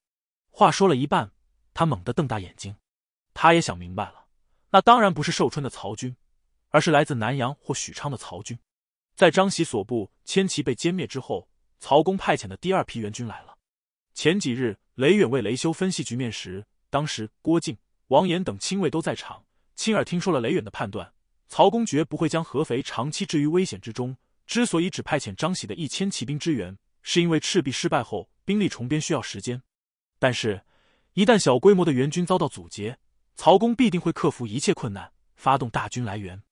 话说了一半，他猛地瞪大眼睛，他也想明白了，那当然不是寿春的曹军，而是来自南阳或许昌的曹军。在张喜所部千骑被歼灭之后，曹公派遣的第二批援军来了。前几日，雷远为雷修分析局面时。当时，郭靖、王延等亲卫都在场，亲耳听说了雷远的判断。曹公绝不会将合肥长期置于危险之中。之所以只派遣张喜的一千骑兵支援，是因为赤壁失败后兵力重编需要时间。但是，一旦小规模的援军遭到阻截，曹公必定会克服一切困难，发动大军来援。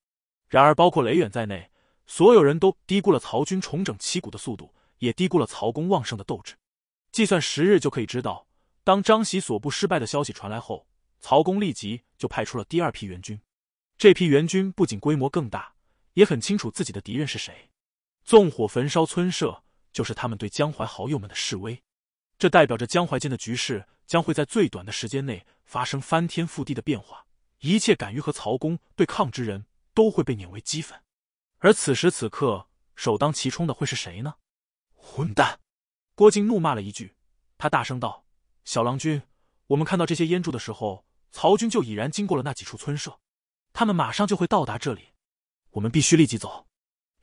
然而，包括雷远在内，所有人都低估了曹军重整旗鼓的速度，也低估了曹公旺盛的斗志。计算时日就可以知道。当张喜所部失败的消息传来后，曹公立即就派出了第二批援军。这批援军不仅规模更大，也很清楚自己的敌人是谁。纵火焚烧村舍，就是他们对江淮好友们的示威。这代表着江淮间的局势将会在最短的时间内发生翻天覆地的变化。一切敢于和曹公对抗之人都会被碾为齑粉。而此时此刻，首当其冲的会是谁呢？混蛋！郭靖怒骂了一句，他大声道。小郎君，我们看到这些烟柱的时候，曹军就已然经过了那几处村舍，他们马上就会到达这里，我们必须立即走，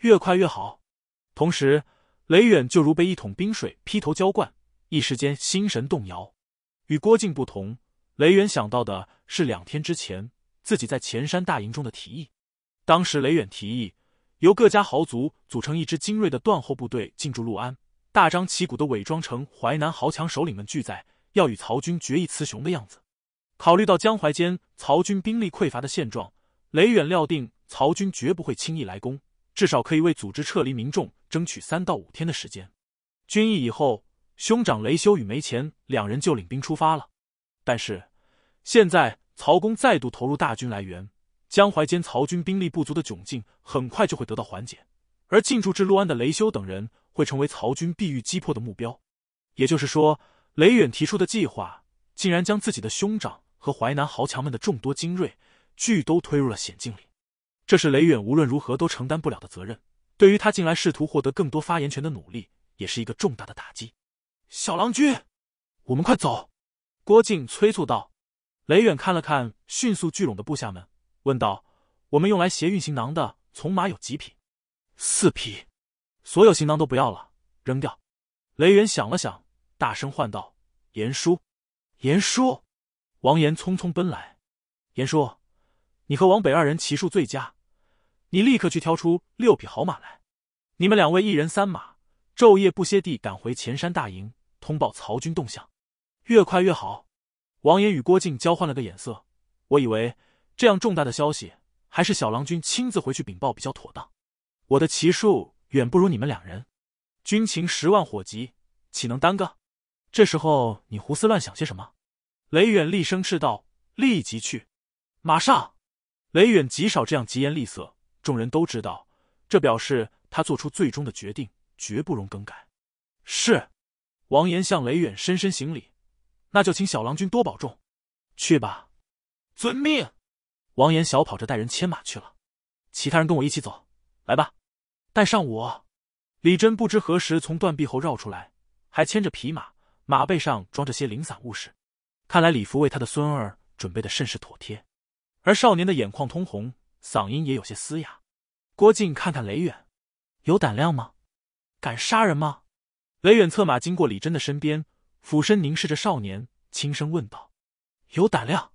越快越好。同时，雷远就如被一桶冰水劈头浇灌，一时间心神动摇。与郭靖不同，雷远想到的是两天之前自己在前山大营中的提议。当时，雷远提议由各家豪族组成一支精锐的断后部队进驻陆安，大张旗鼓的伪装成淮南豪强首领们聚在。要与曹军决一雌雄的样子。考虑到江淮间曹军兵力匮乏的现状，雷远料定曹军绝不会轻易来攻，至少可以为组织撤离民众争取三到五天的时间。军役以后，兄长雷修与梅乾两人就领兵出发了。但是现在曹公再度投入大军来援，江淮间曹军兵力不足的窘境很快就会得到缓解，而进驻至陆安的雷修等人会成为曹军必欲击破的目标。也就是说。雷远提出的计划，竟然将自己的兄长和淮南豪强们的众多精锐，俱都推入了险境里。这是雷远无论如何都承担不了的责任。对于他近来试图获得更多发言权的努力，也是一个重大的打击。小郎君，我们快走！”郭靖催促道。雷远看了看迅速聚拢的部下们，问道：“我们用来携运行囊的从马有几匹？”“四匹。”“所有行囊都不要了，扔掉。”雷远想了想。大声唤道：“严叔，严叔！”王岩匆匆奔来。“严叔，你和王北二人骑术最佳，你立刻去挑出六匹好马来。你们两位一人三马，昼夜不歇地赶回前山大营，通报曹军动向，越快越好。”王岩与郭靖交换了个眼色。我以为这样重大的消息，还是小郎君亲自回去禀报比较妥当。我的骑术远不如你们两人，军情十万火急，岂能耽搁？这时候你胡思乱想些什么？雷远厉声斥道：“立即去，马上！”雷远极少这样疾言厉色，众人都知道，这表示他做出最终的决定，绝不容更改。是。王岩向雷远深深行礼：“那就请小郎君多保重。”去吧。遵命。王岩小跑着带人牵马去了。其他人跟我一起走，来吧，带上我。李真不知何时从断壁后绕出来，还牵着匹马。马背上装着些零散物事，看来李福为他的孙儿准备的甚是妥帖。而少年的眼眶通红，嗓音也有些嘶哑。郭靖看看雷远，有胆量吗？敢杀人吗？雷远策马经过李真的身边，俯身凝视着少年，轻声问道：“有胆量，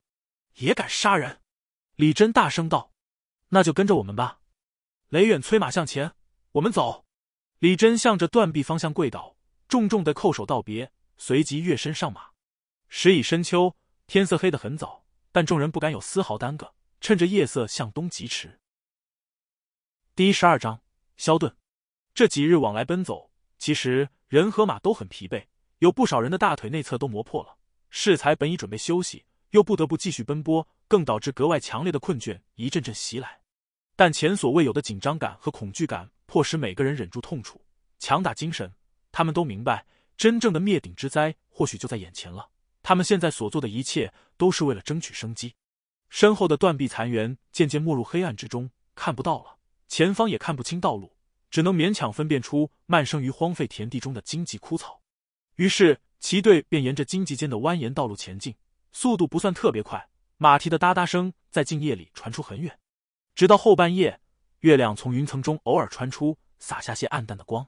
也敢杀人？”李真大声道：“那就跟着我们吧。”雷远催马向前：“我们走。”李真向着断臂方向跪倒，重重的叩首道别。随即跃身上马，时已深秋，天色黑得很早，但众人不敢有丝毫耽搁，趁着夜色向东疾驰。第十二章，萧顿，这几日往来奔走，其实人和马都很疲惫，有不少人的大腿内侧都磨破了。适才本已准备休息，又不得不继续奔波，更导致格外强烈的困倦一阵阵袭来。但前所未有的紧张感和恐惧感，迫使每个人忍住痛楚，强打精神。他们都明白。真正的灭顶之灾或许就在眼前了。他们现在所做的一切都是为了争取生机。身后的断壁残垣渐渐没入黑暗之中，看不到了；前方也看不清道路，只能勉强分辨出蔓生于荒废田地中的荆棘枯草。于是，骑队便沿着荆棘间的蜿蜒道路前进，速度不算特别快。马蹄的哒哒声在静夜里传出很远。直到后半夜，月亮从云层中偶尔穿出，洒下些暗淡的光，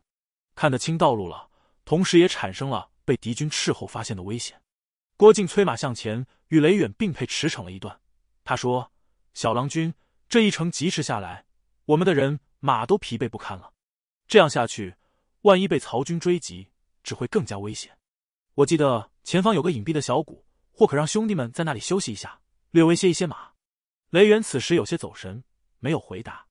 看得清道路了。同时也产生了被敌军斥候发现的危险。郭靖催马向前，与雷远并辔驰骋了一段。他说：“小郎君，这一程疾驰下来，我们的人马都疲惫不堪了。这样下去，万一被曹军追击，只会更加危险。我记得前方有个隐蔽的小谷，或可让兄弟们在那里休息一下，略微歇一歇马。”雷远此时有些走神，没有回答。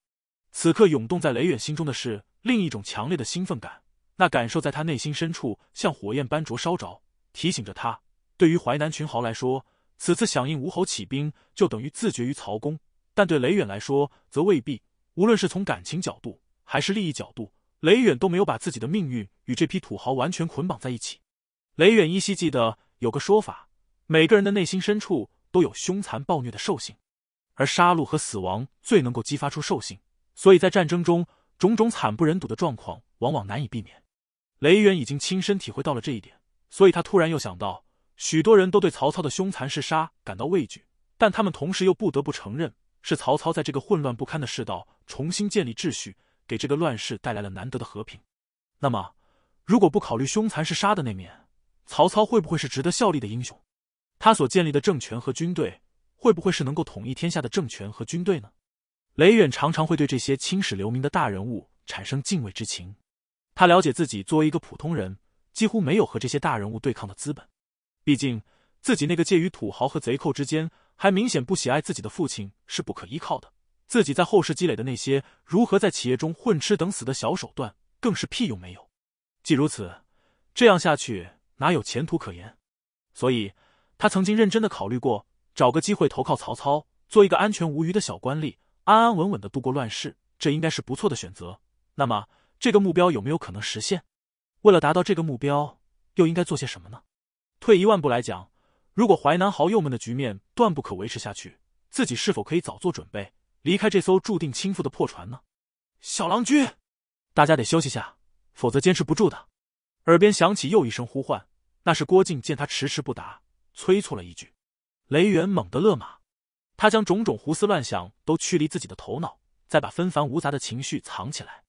此刻涌动在雷远心中的是另一种强烈的兴奋感。那感受在他内心深处像火焰般灼烧着，提醒着他：对于淮南群豪来说，此次响应吴侯起兵就等于自绝于曹公；但对雷远来说，则未必。无论是从感情角度还是利益角度，雷远都没有把自己的命运与这批土豪完全捆绑在一起。雷远依稀记得有个说法：每个人的内心深处都有凶残暴虐的兽性，而杀戮和死亡最能够激发出兽性，所以在战争中，种种惨不忍睹的状况往往难以避免。雷远已经亲身体会到了这一点，所以他突然又想到，许多人都对曹操的凶残嗜杀感到畏惧，但他们同时又不得不承认，是曹操在这个混乱不堪的世道重新建立秩序，给这个乱世带来了难得的和平。那么，如果不考虑凶残嗜杀的那面，曹操会不会是值得效力的英雄？他所建立的政权和军队，会不会是能够统一天下的政权和军队呢？雷远常常会对这些青史留名的大人物产生敬畏之情。他了解自己作为一个普通人，几乎没有和这些大人物对抗的资本。毕竟，自己那个介于土豪和贼寇之间，还明显不喜爱自己的父亲是不可依靠的。自己在后世积累的那些如何在企业中混吃等死的小手段，更是屁用没有。既如此，这样下去哪有前途可言？所以，他曾经认真的考虑过，找个机会投靠曹操，做一个安全无虞的小官吏，安安稳稳的度过乱世，这应该是不错的选择。那么。这个目标有没有可能实现？为了达到这个目标，又应该做些什么呢？退一万步来讲，如果淮南豪右们的局面断不可维持下去，自己是否可以早做准备，离开这艘注定倾覆的破船呢？小郎君，大家得休息下，否则坚持不住的。耳边响起又一声呼唤，那是郭靖见他迟迟不答，催促了一句。雷源猛地勒马，他将种种胡思乱想都驱离自己的头脑，再把纷繁芜杂的情绪藏起来。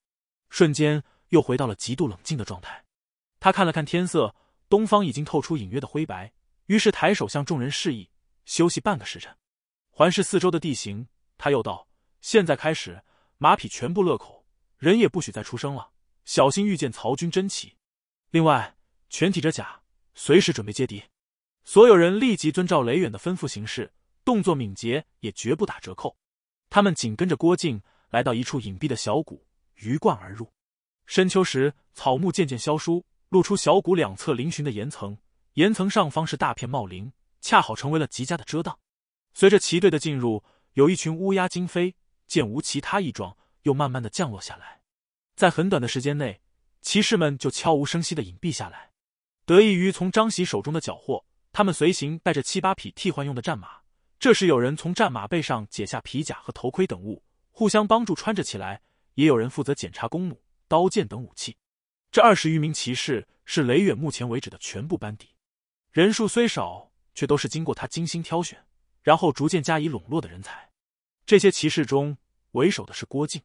瞬间又回到了极度冷静的状态。他看了看天色，东方已经透出隐约的灰白，于是抬手向众人示意休息半个时辰。环视四周的地形，他又道：“现在开始，马匹全部勒口，人也不许再出声了，小心遇见曹军真骑。另外，全体着甲，随时准备接敌。”所有人立即遵照雷远的吩咐行事，动作敏捷，也绝不打折扣。他们紧跟着郭靖来到一处隐蔽的小谷。鱼贯而入。深秋时，草木渐渐消疏，露出小谷两侧嶙峋的岩层。岩层上方是大片茂林，恰好成为了极佳的遮挡。随着骑队的进入，有一群乌鸦惊飞，见无其他异状，又慢慢的降落下来。在很短的时间内，骑士们就悄无声息的隐蔽下来。得益于从张喜手中的缴获，他们随行带着七八匹替换用的战马。这时，有人从战马背上解下皮甲和头盔等物，互相帮助穿着起来。也有人负责检查弓弩、刀剑等武器。这二十余名骑士是雷远目前为止的全部班底，人数虽少，却都是经过他精心挑选，然后逐渐加以笼络的人才。这些骑士中，为首的是郭靖，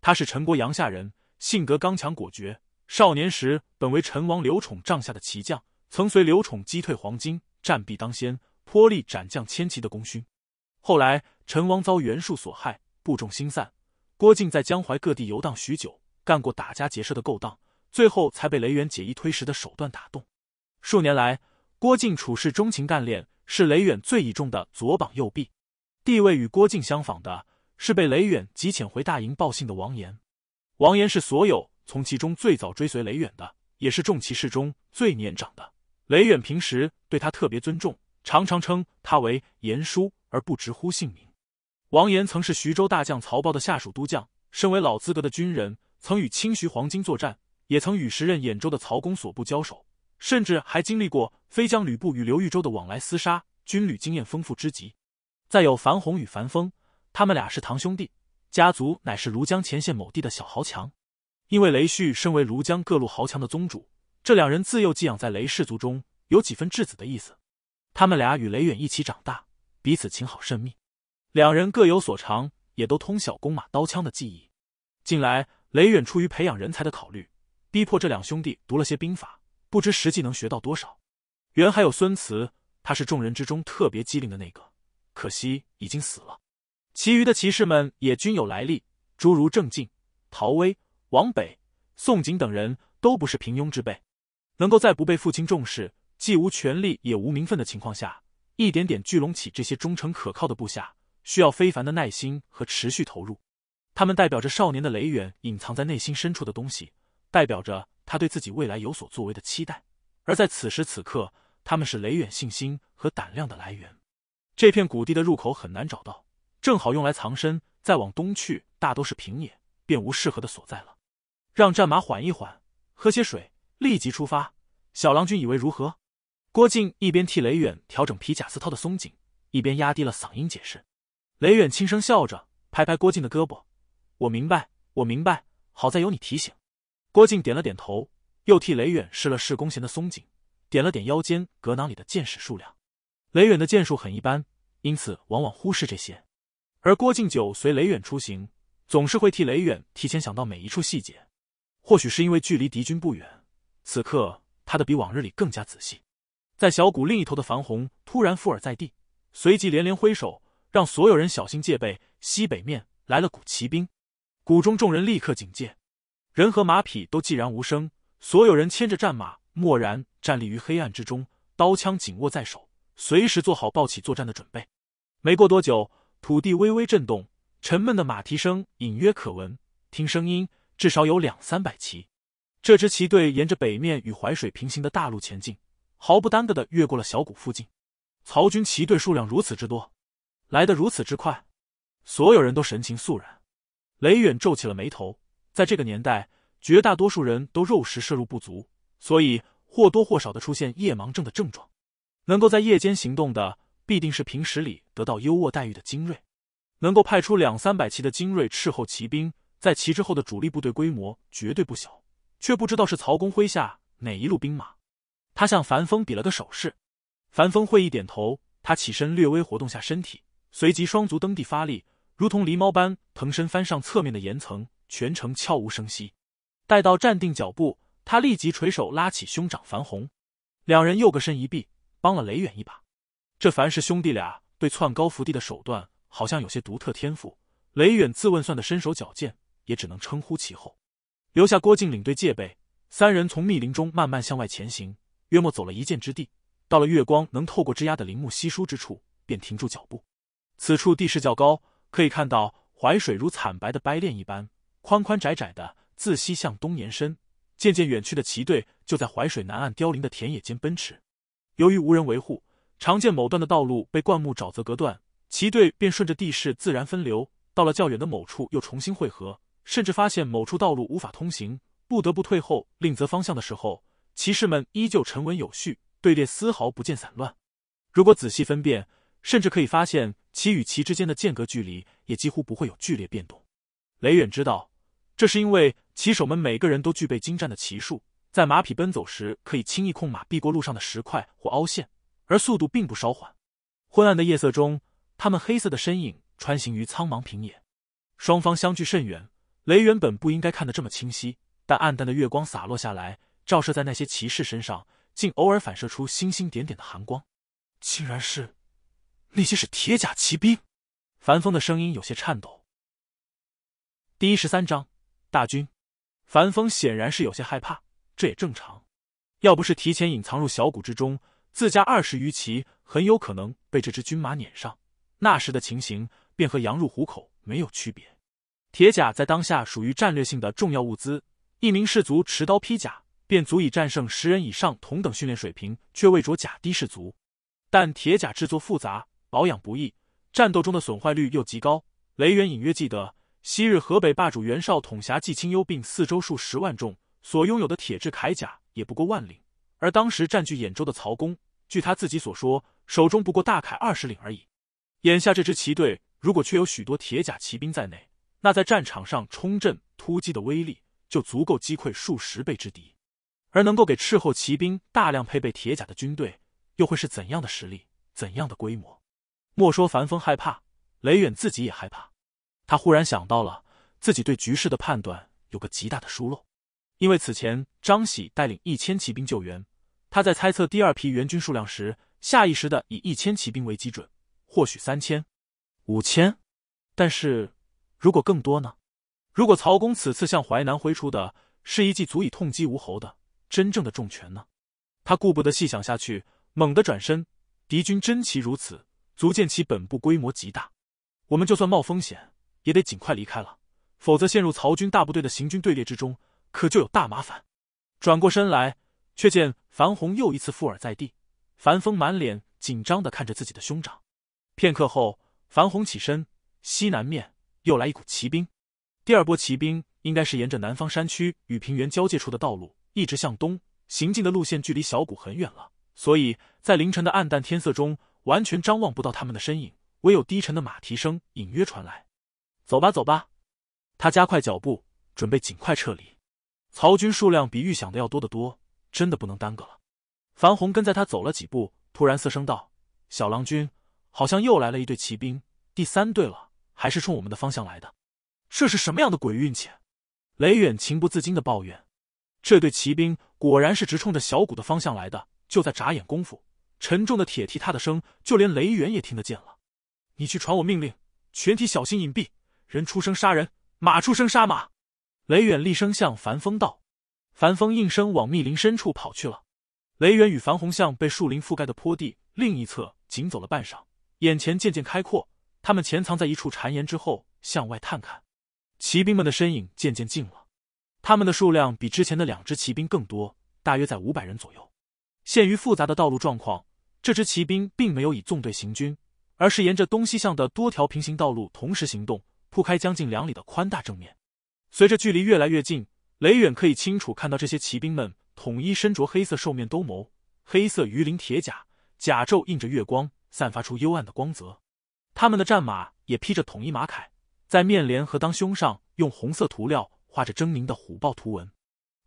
他是陈国阳下人，性格刚强果决。少年时本为陈王刘宠帐下的骑将，曾随刘宠击退黄金，战必当先，颇立斩将千骑的功勋。后来陈王遭袁术所害，部众心散。郭靖在江淮各地游荡许久，干过打家劫舍的勾当，最后才被雷远解衣推食的手段打动。数年来，郭靖处事钟情干练，是雷远最倚重的左膀右臂。地位与郭靖相仿的是被雷远急遣回大营报信的王岩。王岩是所有从其中最早追随雷远的，也是众骑士中最年长的。雷远平时对他特别尊重，常常称他为延叔而不直呼姓名。王岩曾是徐州大将曹豹的下属督将，身为老资格的军人，曾与清徐黄金作战，也曾与时任兖州的曹公所部交手，甚至还经历过飞将吕布与刘豫州的往来厮杀，军旅经验丰富之极。再有樊洪与樊峰，他们俩是堂兄弟，家族乃是庐江前线某地的小豪强。因为雷旭身为庐江各路豪强的宗主，这两人自幼寄养在雷氏族中，有几分质子的意思。他们俩与雷远一起长大，彼此情好甚密。两人各有所长，也都通晓弓马刀枪的技艺。近来，雷远出于培养人才的考虑，逼迫这两兄弟读了些兵法，不知实际能学到多少。原还有孙慈，他是众人之中特别机灵的那个，可惜已经死了。其余的骑士们也均有来历，诸如郑进、陶威、王北、宋景等人，都不是平庸之辈。能够在不被父亲重视、既无权力也无名分的情况下，一点点聚拢起这些忠诚可靠的部下。需要非凡的耐心和持续投入，他们代表着少年的雷远隐藏在内心深处的东西，代表着他对自己未来有所作为的期待。而在此时此刻，他们是雷远信心和胆量的来源。这片谷地的入口很难找到，正好用来藏身。再往东去，大都是平野，便无适合的所在了。让战马缓一缓，喝些水，立即出发。小郎君以为如何？郭靖一边替雷远调整皮甲丝绦的松紧，一边压低了嗓音解释。雷远轻声笑着，拍拍郭靖的胳膊：“我明白，我明白。好在有你提醒。”郭靖点了点头，又替雷远试了试弓弦的松紧，点了点腰间格囊里的箭矢数量。雷远的箭术很一般，因此往往忽视这些。而郭靖九随雷远出行，总是会替雷远提前想到每一处细节。或许是因为距离敌军不远，此刻他的比往日里更加仔细。在小谷另一头的樊红突然附耳在地，随即连连挥手。让所有人小心戒备，西北面来了股骑兵，谷中众人立刻警戒，人和马匹都寂然无声。所有人牵着战马，默然站立于黑暗之中，刀枪紧握在手，随时做好抱起作战的准备。没过多久，土地微微震动，沉闷的马蹄声隐约可闻。听声音，至少有两三百骑。这支骑队沿着北面与淮水平行的大路前进，毫不耽搁的越过了小谷附近。曹军骑队数量如此之多。来的如此之快，所有人都神情肃然。雷远皱起了眉头。在这个年代，绝大多数人都肉食摄入不足，所以或多或少的出现夜盲症的症状。能够在夜间行动的，必定是平时里得到优渥待遇的精锐。能够派出两三百骑的精锐斥候骑兵，在其之后的主力部队规模绝对不小，却不知道是曹公麾下哪一路兵马。他向樊峰比了个手势，樊峰会意点头。他起身，略微活动下身体。随即双足蹬地发力，如同狸猫般腾身翻上侧面的岩层，全程悄无声息。待到站定脚步，他立即垂手拉起兄长樊洪，两人又各伸一臂，帮了雷远一把。这樊氏兄弟俩对窜高伏地的手段，好像有些独特天赋。雷远自问算的身手矫健，也只能称呼其后。留下郭靖领队戒备，三人从密林中慢慢向外前行，约莫走了一箭之地，到了月光能透过枝丫的林木稀疏之处，便停住脚步。此处地势较高，可以看到淮水如惨白的白练一般，宽宽窄窄的自西向东延伸。渐渐远去的骑队就在淮水南岸凋零的田野间奔驰。由于无人维护，常见某段的道路被灌木沼泽隔断，骑队便顺着地势自然分流，到了较远的某处又重新汇合。甚至发现某处道路无法通行，不得不退后另择方向的时候，骑士们依旧沉稳有序，队列丝毫不见散乱。如果仔细分辨，甚至可以发现。其与其之间的间隔距离也几乎不会有剧烈变动。雷远知道，这是因为骑手们每个人都具备精湛的骑术，在马匹奔走时可以轻易控马避过路上的石块或凹陷，而速度并不稍缓。昏暗的夜色中，他们黑色的身影穿行于苍茫平野，双方相距甚远。雷原本不应该看得这么清晰，但暗淡的月光洒落下来，照射在那些骑士身上，竟偶尔反射出星星点点的寒光，竟然是。那些是铁甲骑兵，樊峰的声音有些颤抖。第一十三章大军，樊峰显然是有些害怕，这也正常。要不是提前隐藏入小谷之中，自家二十余骑很有可能被这支军马撵上，那时的情形便和羊入虎口没有区别。铁甲在当下属于战略性的重要物资，一名士卒持刀披甲，便足以战胜十人以上同等训练水平却未着甲低士卒。但铁甲制作复杂。保养不易，战斗中的损坏率又极高。雷元隐约记得，昔日河北霸主袁绍统辖冀、青、幽并四周数十万众，所拥有的铁制铠甲也不过万领；而当时占据兖州的曹公，据他自己所说，手中不过大铠二十领而已。眼下这支骑队如果却有许多铁甲骑兵在内，那在战场上冲阵突击的威力就足够击溃数十倍之敌。而能够给斥候骑兵大量配备铁甲的军队，又会是怎样的实力、怎样的规模？莫说樊风害怕，雷远自己也害怕。他忽然想到了自己对局势的判断有个极大的疏漏，因为此前张喜带领一千骑兵救援，他在猜测第二批援军数量时，下意识的以一千骑兵为基准，或许三千、五千，但是如果更多呢？如果曹公此次向淮南挥出的是一记足以痛击吴侯的真正的重拳呢？他顾不得细想下去，猛地转身。敌军真奇如此。足见其本部规模极大，我们就算冒风险，也得尽快离开了，否则陷入曹军大部队的行军队列之中，可就有大麻烦。转过身来，却见樊红又一次伏耳在地，樊峰满脸紧张的看着自己的兄长。片刻后，樊红起身，西南面又来一股骑兵，第二波骑兵应该是沿着南方山区与平原交界处的道路一直向东行进的路线，距离小谷很远了，所以在凌晨的暗淡天色中。完全张望不到他们的身影，唯有低沉的马蹄声隐约传来。走吧，走吧，他加快脚步，准备尽快撤离。曹军数量比预想的要多得多，真的不能耽搁了。樊红跟在他走了几步，突然色声道：“小郎君，好像又来了一队骑兵，第三队了，还是冲我们的方向来的。这是什么样的鬼运气？”雷远情不自禁的抱怨：“这队骑兵果然是直冲着小谷的方向来的，就在眨眼功夫。”沉重的铁蹄踏的声，就连雷远也听得见了。你去传我命令，全体小心隐蔽。人出声杀人，马出声杀马。雷远厉声向樊风道。樊风应声往密林深处跑去了。雷远与樊红象被树林覆盖的坡地另一侧紧走了半晌，眼前渐渐开阔。他们潜藏在一处谗岩之后向外探看，骑兵们的身影渐渐近了。他们的数量比之前的两支骑兵更多，大约在五百人左右。限于复杂的道路状况，这支骑兵并没有以纵队行军，而是沿着东西向的多条平行道路同时行动，铺开将近两里的宽大正面。随着距离越来越近，雷远可以清楚看到这些骑兵们统一身着黑色兽面兜鍪，黑色鱼鳞铁甲，甲胄映着月光，散发出幽暗的光泽。他们的战马也披着统一马铠，在面帘和当胸上用红色涂料画着狰狞的虎豹图文。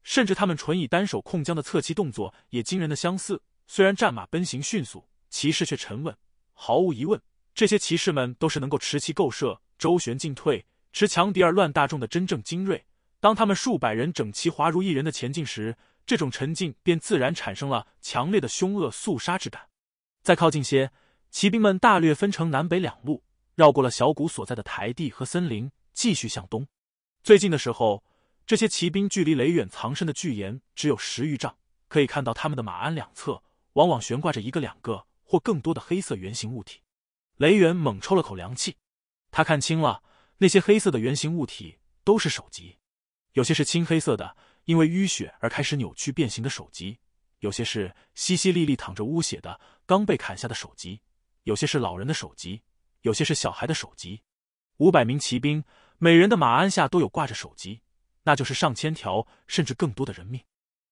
甚至他们纯以单手控缰的侧骑动作也惊人的相似。虽然战马奔行迅速，骑士却沉稳。毫无疑问，这些骑士们都是能够持骑构射、周旋进退、持强敌而乱大众的真正精锐。当他们数百人整齐划如一人的前进时，这种沉静便自然产生了强烈的凶恶肃杀之感。再靠近些，骑兵们大略分成南北两路，绕过了小谷所在的台地和森林，继续向东。最近的时候。这些骑兵距离雷远藏身的巨岩只有十余丈，可以看到他们的马鞍两侧往往悬挂着一个、两个或更多的黑色圆形物体。雷远猛抽了口凉气，他看清了，那些黑色的圆形物体都是首级，有些是青黑色的，因为淤血而开始扭曲变形的首级；有些是淅淅沥沥淌着污血的刚被砍下的首级；有些是老人的首级，有些是小孩的首级。五百名骑兵，每人的马鞍下都有挂着首级。那就是上千条甚至更多的人命。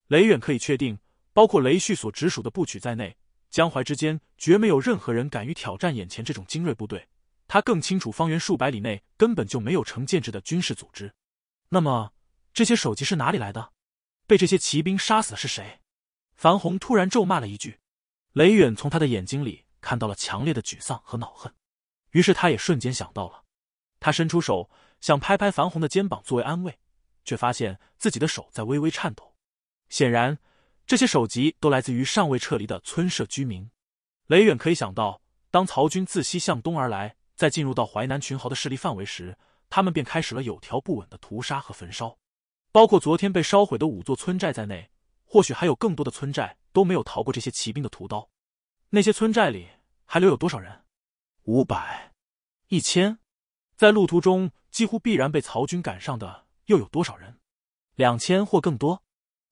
雷远可以确定，包括雷旭所直属的部曲在内，江淮之间绝没有任何人敢于挑战眼前这种精锐部队。他更清楚，方圆数百里内根本就没有成建制的军事组织。那么，这些首级是哪里来的？被这些骑兵杀死的是谁？樊红突然咒骂了一句。雷远从他的眼睛里看到了强烈的沮丧和恼恨，于是他也瞬间想到了。他伸出手，想拍拍樊红的肩膀作为安慰。却发现自己的手在微微颤抖，显然，这些首级都来自于尚未撤离的村舍居民。雷远可以想到，当曹军自西向东而来，在进入到淮南群豪的势力范围时，他们便开始了有条不紊的屠杀和焚烧，包括昨天被烧毁的五座村寨在内，或许还有更多的村寨都没有逃过这些骑兵的屠刀。那些村寨里还留有多少人？五百？一千？在路途中几乎必然被曹军赶上的？又有多少人？两千或更多？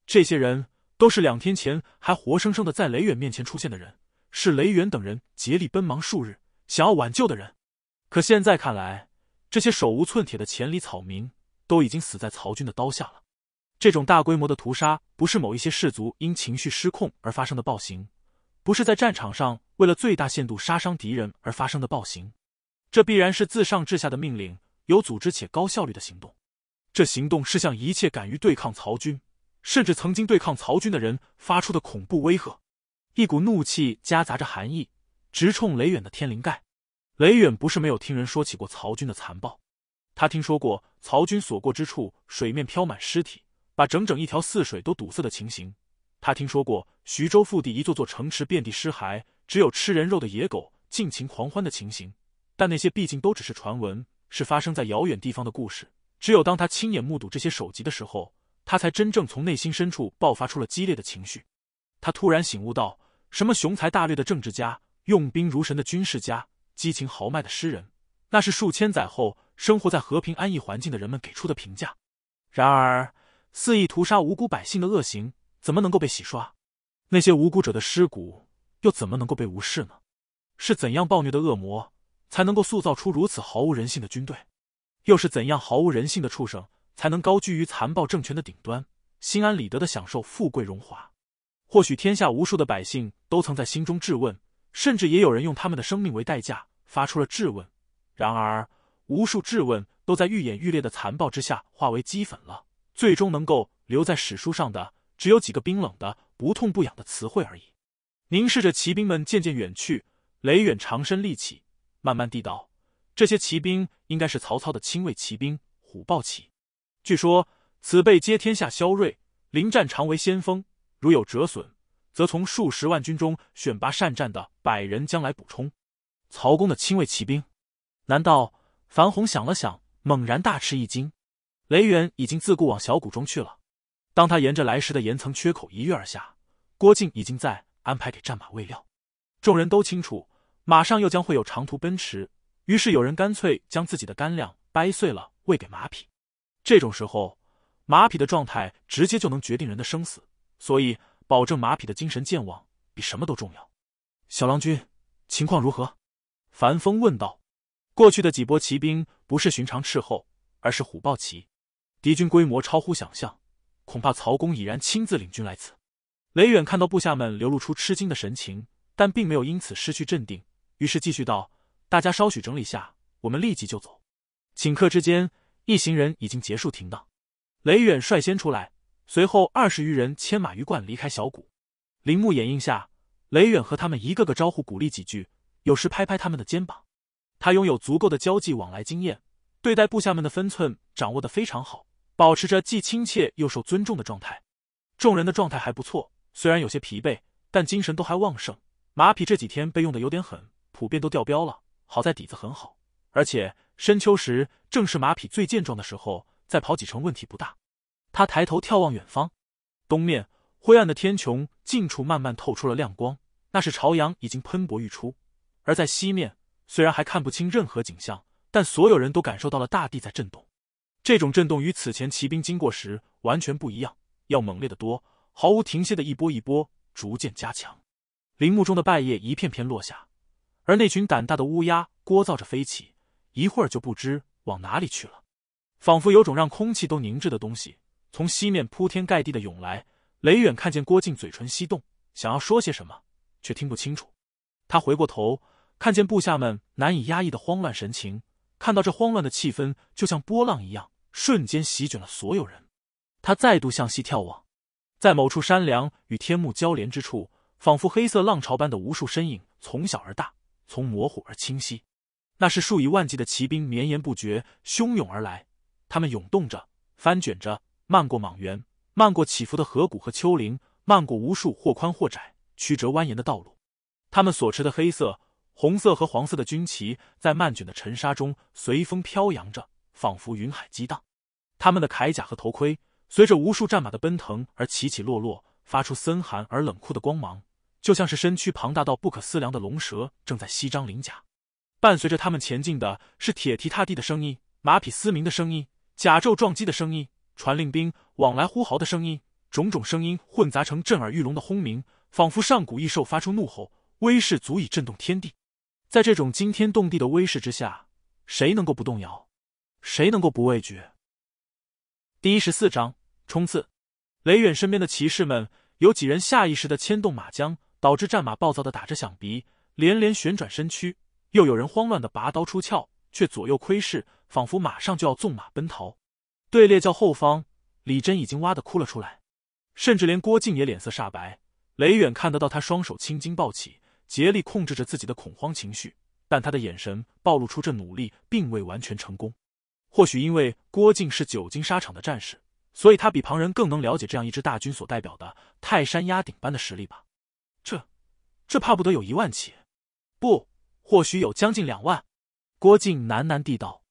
这些人都是两天前还活生生的在雷远面前出现的人，是雷远等人竭力奔忙数日想要挽救的人。可现在看来，这些手无寸铁的千里草民都已经死在曹军的刀下了。这种大规模的屠杀，不是某一些士卒因情绪失控而发生的暴行，不是在战场上为了最大限度杀伤敌人而发生的暴行，这必然是自上至下的命令，有组织且高效率的行动。这行动是向一切敢于对抗曹军，甚至曾经对抗曹军的人发出的恐怖威吓。一股怒气夹杂着寒意，直冲雷远的天灵盖。雷远不是没有听人说起过曹军的残暴，他听说过曹军所过之处，水面飘满尸体，把整整一条泗水都堵塞的情形；他听说过徐州腹地一座座城池遍地尸骸，只有吃人肉的野狗尽情狂欢的情形。但那些毕竟都只是传闻，是发生在遥远地方的故事。只有当他亲眼目睹这些首级的时候，他才真正从内心深处爆发出了激烈的情绪。他突然醒悟到，什么雄才大略的政治家、用兵如神的军事家、激情豪迈的诗人，那是数千载后生活在和平安逸环境的人们给出的评价。然而，肆意屠杀无辜百姓的恶行，怎么能够被洗刷？那些无辜者的尸骨又怎么能够被无视呢？是怎样暴虐的恶魔，才能够塑造出如此毫无人性的军队？又是怎样毫无人性的畜生，才能高居于残暴政权的顶端，心安理得的享受富贵荣华？或许天下无数的百姓都曾在心中质问，甚至也有人用他们的生命为代价发出了质问。然而，无数质问都在愈演愈烈的残暴之下化为齑粉了。最终能够留在史书上的，只有几个冰冷的、不痛不痒的词汇而已。凝视着骑兵们渐渐远去，雷远长身立起，慢慢地道。这些骑兵应该是曹操的亲卫骑兵虎豹骑，据说此辈皆天下骁锐，临战常为先锋。如有折损，则从数十万军中选拔善战的百人将来补充。曹公的亲卫骑兵？难道？樊洪想了想，猛然大吃一惊。雷远已经自顾往小谷中去了。当他沿着来时的岩层缺口一跃而下，郭靖已经在安排给战马喂料。众人都清楚，马上又将会有长途奔驰。于是有人干脆将自己的干粮掰碎了喂给马匹，这种时候，马匹的状态直接就能决定人的生死，所以保证马匹的精神健忘比什么都重要。小郎君，情况如何？樊风问道。过去的几波骑兵不是寻常斥候，而是虎豹骑，敌军规模超乎想象，恐怕曹公已然亲自领军来此。雷远看到部下们流露出吃惊的神情，但并没有因此失去镇定，于是继续道。大家稍许整理下，我们立即就走。顷刻之间，一行人已经结束停当。雷远率先出来，随后二十余人牵马鱼贯离开小谷。林木掩映下，雷远和他们一个个招呼鼓励几句，有时拍拍他们的肩膀。他拥有足够的交际往来经验，对待部下们的分寸掌握得非常好，保持着既亲切又受尊重的状态。众人的状态还不错，虽然有些疲惫，但精神都还旺盛。马匹这几天被用得有点狠，普遍都掉膘了。好在底子很好，而且深秋时正是马匹最健壮的时候，再跑几程问题不大。他抬头眺望远方，东面灰暗的天穹近处慢慢透出了亮光，那是朝阳已经喷薄欲出。而在西面，虽然还看不清任何景象，但所有人都感受到了大地在震动。这种震动与此前骑兵经过时完全不一样，要猛烈得多，毫无停歇的一波一波，逐渐加强。林木中的败叶一片片落下。而那群胆大的乌鸦聒噪着飞起，一会儿就不知往哪里去了，仿佛有种让空气都凝滞的东西从西面铺天盖地的涌来。雷远看见郭靖嘴唇翕动，想要说些什么，却听不清楚。他回过头，看见部下们难以压抑的慌乱神情，看到这慌乱的气氛，就像波浪一样瞬间席卷了所有人。他再度向西眺望，在某处山梁与天幕交连之处，仿佛黑色浪潮般的无数身影从小而大。从模糊而清晰，那是数以万计的骑兵绵延不绝，汹涌而来。他们涌动着，翻卷着，漫过莽原，漫过起伏的河谷和丘陵，漫过无数或宽或窄、曲折蜿蜒的道路。他们所持的黑色、红色和黄色的军旗，在漫卷的尘沙中随风飘扬着，仿佛云海激荡。他们的铠甲和头盔，随着无数战马的奔腾而起起落落，发出森寒而冷酷的光芒。就像是身躯庞大到不可思量的龙蛇正在吸张鳞甲，伴随着他们前进的是铁蹄踏地的声音、马匹嘶鸣的声音、甲胄撞击的声音、传令兵往来呼号的声音，种种声音混杂成震耳欲聋的轰鸣，仿佛上古异兽发出怒吼，威势足以震动天地。在这种惊天动地的威势之下，谁能够不动摇？谁能够不畏惧？第一十四章：冲刺。雷远身边的骑士们，有几人下意识地牵动马缰。导致战马暴躁的打着响鼻，连连旋转身躯。又有人慌乱的拔刀出鞘，却左右窥视，仿佛马上就要纵马奔逃。队列较后方，李真已经哇的哭了出来，甚至连郭靖也脸色煞白。雷远看得到他双手青筋暴起，竭力控制着自己的恐慌情绪，但他的眼神暴露出这努力并未完全成功。或许因为郭靖是久经沙场的战士，所以他比旁人更能了解这样一支大军所代表的泰山压顶般的实力吧。这，这怕不得有一万骑？不，或许有将近两万。郭靖喃喃地道：“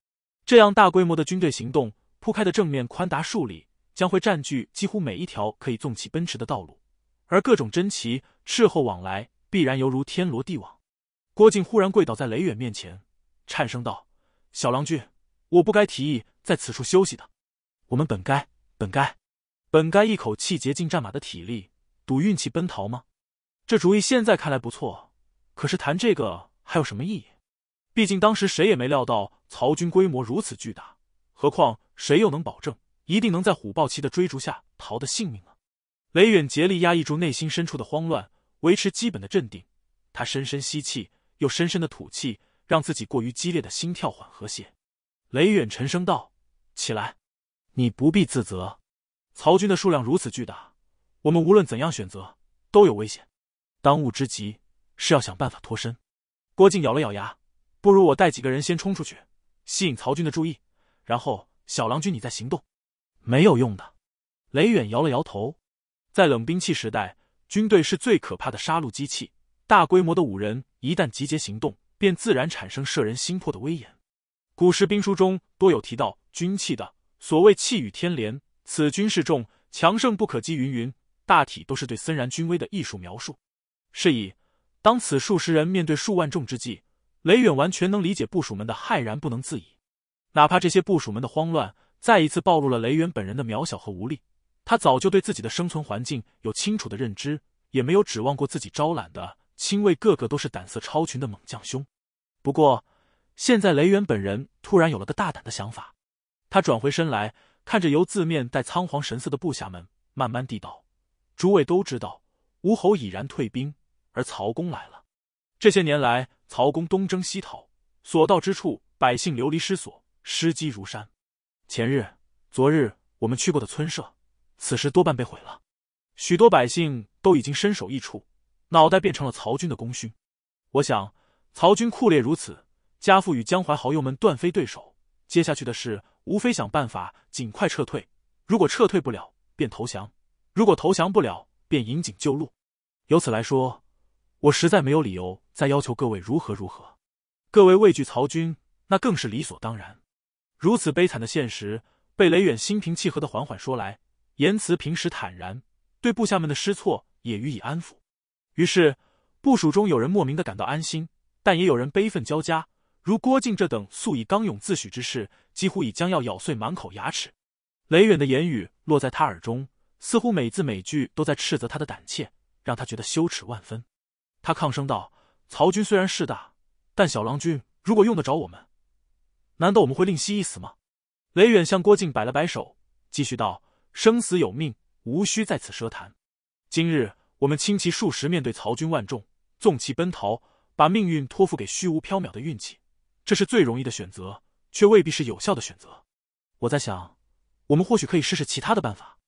这样大规模的军队行动，铺开的正面宽达数里，将会占据几乎每一条可以纵起奔驰的道路，而各种珍奇斥候往来，必然犹如天罗地网。”郭靖忽然跪倒在雷远面前，颤声道：“小郎君，我不该提议在此处休息的。我们本该，本该，本该一口气竭尽战马的体力，赌运气奔逃吗？”这主意现在看来不错，可是谈这个还有什么意义？毕竟当时谁也没料到曹军规模如此巨大，何况谁又能保证一定能在虎豹骑的追逐下逃得性命呢？雷远竭力压抑住内心深处的慌乱，维持基本的镇定。他深深吸气，又深深的吐气，让自己过于激烈的心跳缓和些。雷远沉声道：“起来，你不必自责。曹军的数量如此巨大，我们无论怎样选择，都有危险。”当务之急是要想办法脱身。郭靖咬了咬牙：“不如我带几个人先冲出去，吸引曹军的注意，然后小郎君你再行动。”没有用的，雷远摇了摇头。在冷兵器时代，军队是最可怕的杀戮机器。大规模的五人一旦集结行动，便自然产生摄人心魄的威严。古时兵书中多有提到军器的，所谓“器与天连，此军势众，强盛不可击”云云，大体都是对森然军威的艺术描述。是以，当此数十人面对数万众之际，雷远完全能理解部署们的骇然不能自已。哪怕这些部署们的慌乱，再一次暴露了雷远本人的渺小和无力。他早就对自己的生存环境有清楚的认知，也没有指望过自己招揽的亲卫个个都是胆色超群的猛将兄。不过，现在雷远本人突然有了个大胆的想法。他转回身来，看着由字面带仓皇神色的部下们，慢慢地道：“诸位都知道，吴侯已然退兵。”而曹公来了，这些年来，曹公东征西讨，所到之处，百姓流离失所，尸积如山。前日、昨日，我们去过的村舍，此时多半被毁了。许多百姓都已经身首异处，脑袋变成了曹军的功勋。我想，曹军酷烈如此，家父与江淮好友们断非对手。接下去的事，无非想办法尽快撤退。如果撤退不了，便投降；如果投降不了，便引颈就戮。由此来说。我实在没有理由再要求各位如何如何，各位畏惧曹军，那更是理所当然。如此悲惨的现实，被雷远心平气和的缓缓说来，言辞平时坦然，对部下们的失措也予以安抚。于是，部署中有人莫名的感到安心，但也有人悲愤交加。如郭靖这等素以刚勇自诩之士，几乎已将要咬碎满口牙齿。雷远的言语落在他耳中，似乎每字每句都在斥责他的胆怯，让他觉得羞耻万分。他抗声道：“曹军虽然势大，但小郎君如果用得着我们，难道我们会吝惜一死吗？”雷远向郭靖摆了摆手，继续道：“生死有命，无需在此奢谈。今日我们轻骑数十，面对曹军万众，纵骑奔逃，把命运托付给虚无缥缈的运气，这是最容易的选择，却未必是有效的选择。我在想，我们或许可以试试其他的办法。”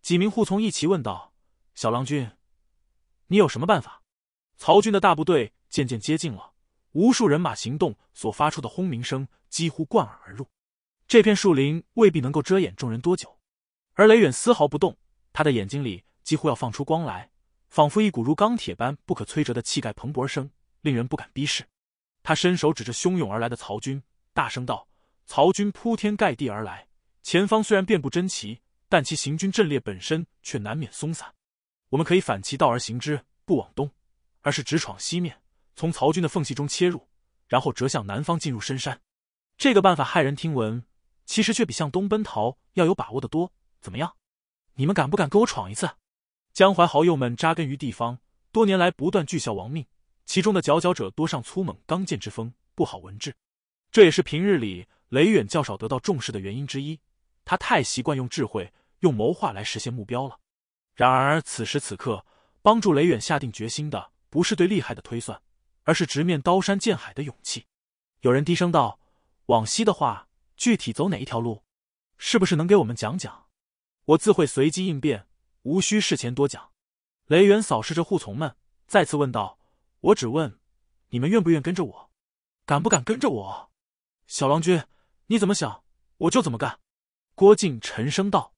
几名扈从一齐问道：“小郎君，你有什么办法？”曹军的大部队渐渐接近了，无数人马行动所发出的轰鸣声几乎贯耳而入。这片树林未必能够遮掩众人多久，而雷远丝毫不动，他的眼睛里几乎要放出光来，仿佛一股如钢铁般不可摧折的气概蓬勃而生，令人不敢逼视。他伸手指着汹涌而来的曹军，大声道：“曹军铺天盖地而来，前方虽然遍布真旗，但其行军阵列本身却难免松散，我们可以反其道而行之，不往东。”而是直闯西面，从曹军的缝隙中切入，然后折向南方进入深山。这个办法骇人听闻，其实却比向东奔逃要有把握的多。怎么样？你们敢不敢跟我闯一次？江淮豪友们扎根于地方，多年来不断聚效亡命，其中的佼佼者多上粗猛刚健之风，不好文治。这也是平日里雷远较少得到重视的原因之一。他太习惯用智慧、用谋划来实现目标了。然而此时此刻，帮助雷远下定决心的。不是对厉害的推算，而是直面刀山剑海的勇气。有人低声道：“往西的话，具体走哪一条路？是不是能给我们讲讲？”我自会随机应变，无需事前多讲。雷元扫视着护从们，再次问道：“我只问，你们愿不愿跟着我？敢不敢跟着我？”小郎君，你怎么想，我就怎么干。”郭靖沉声道。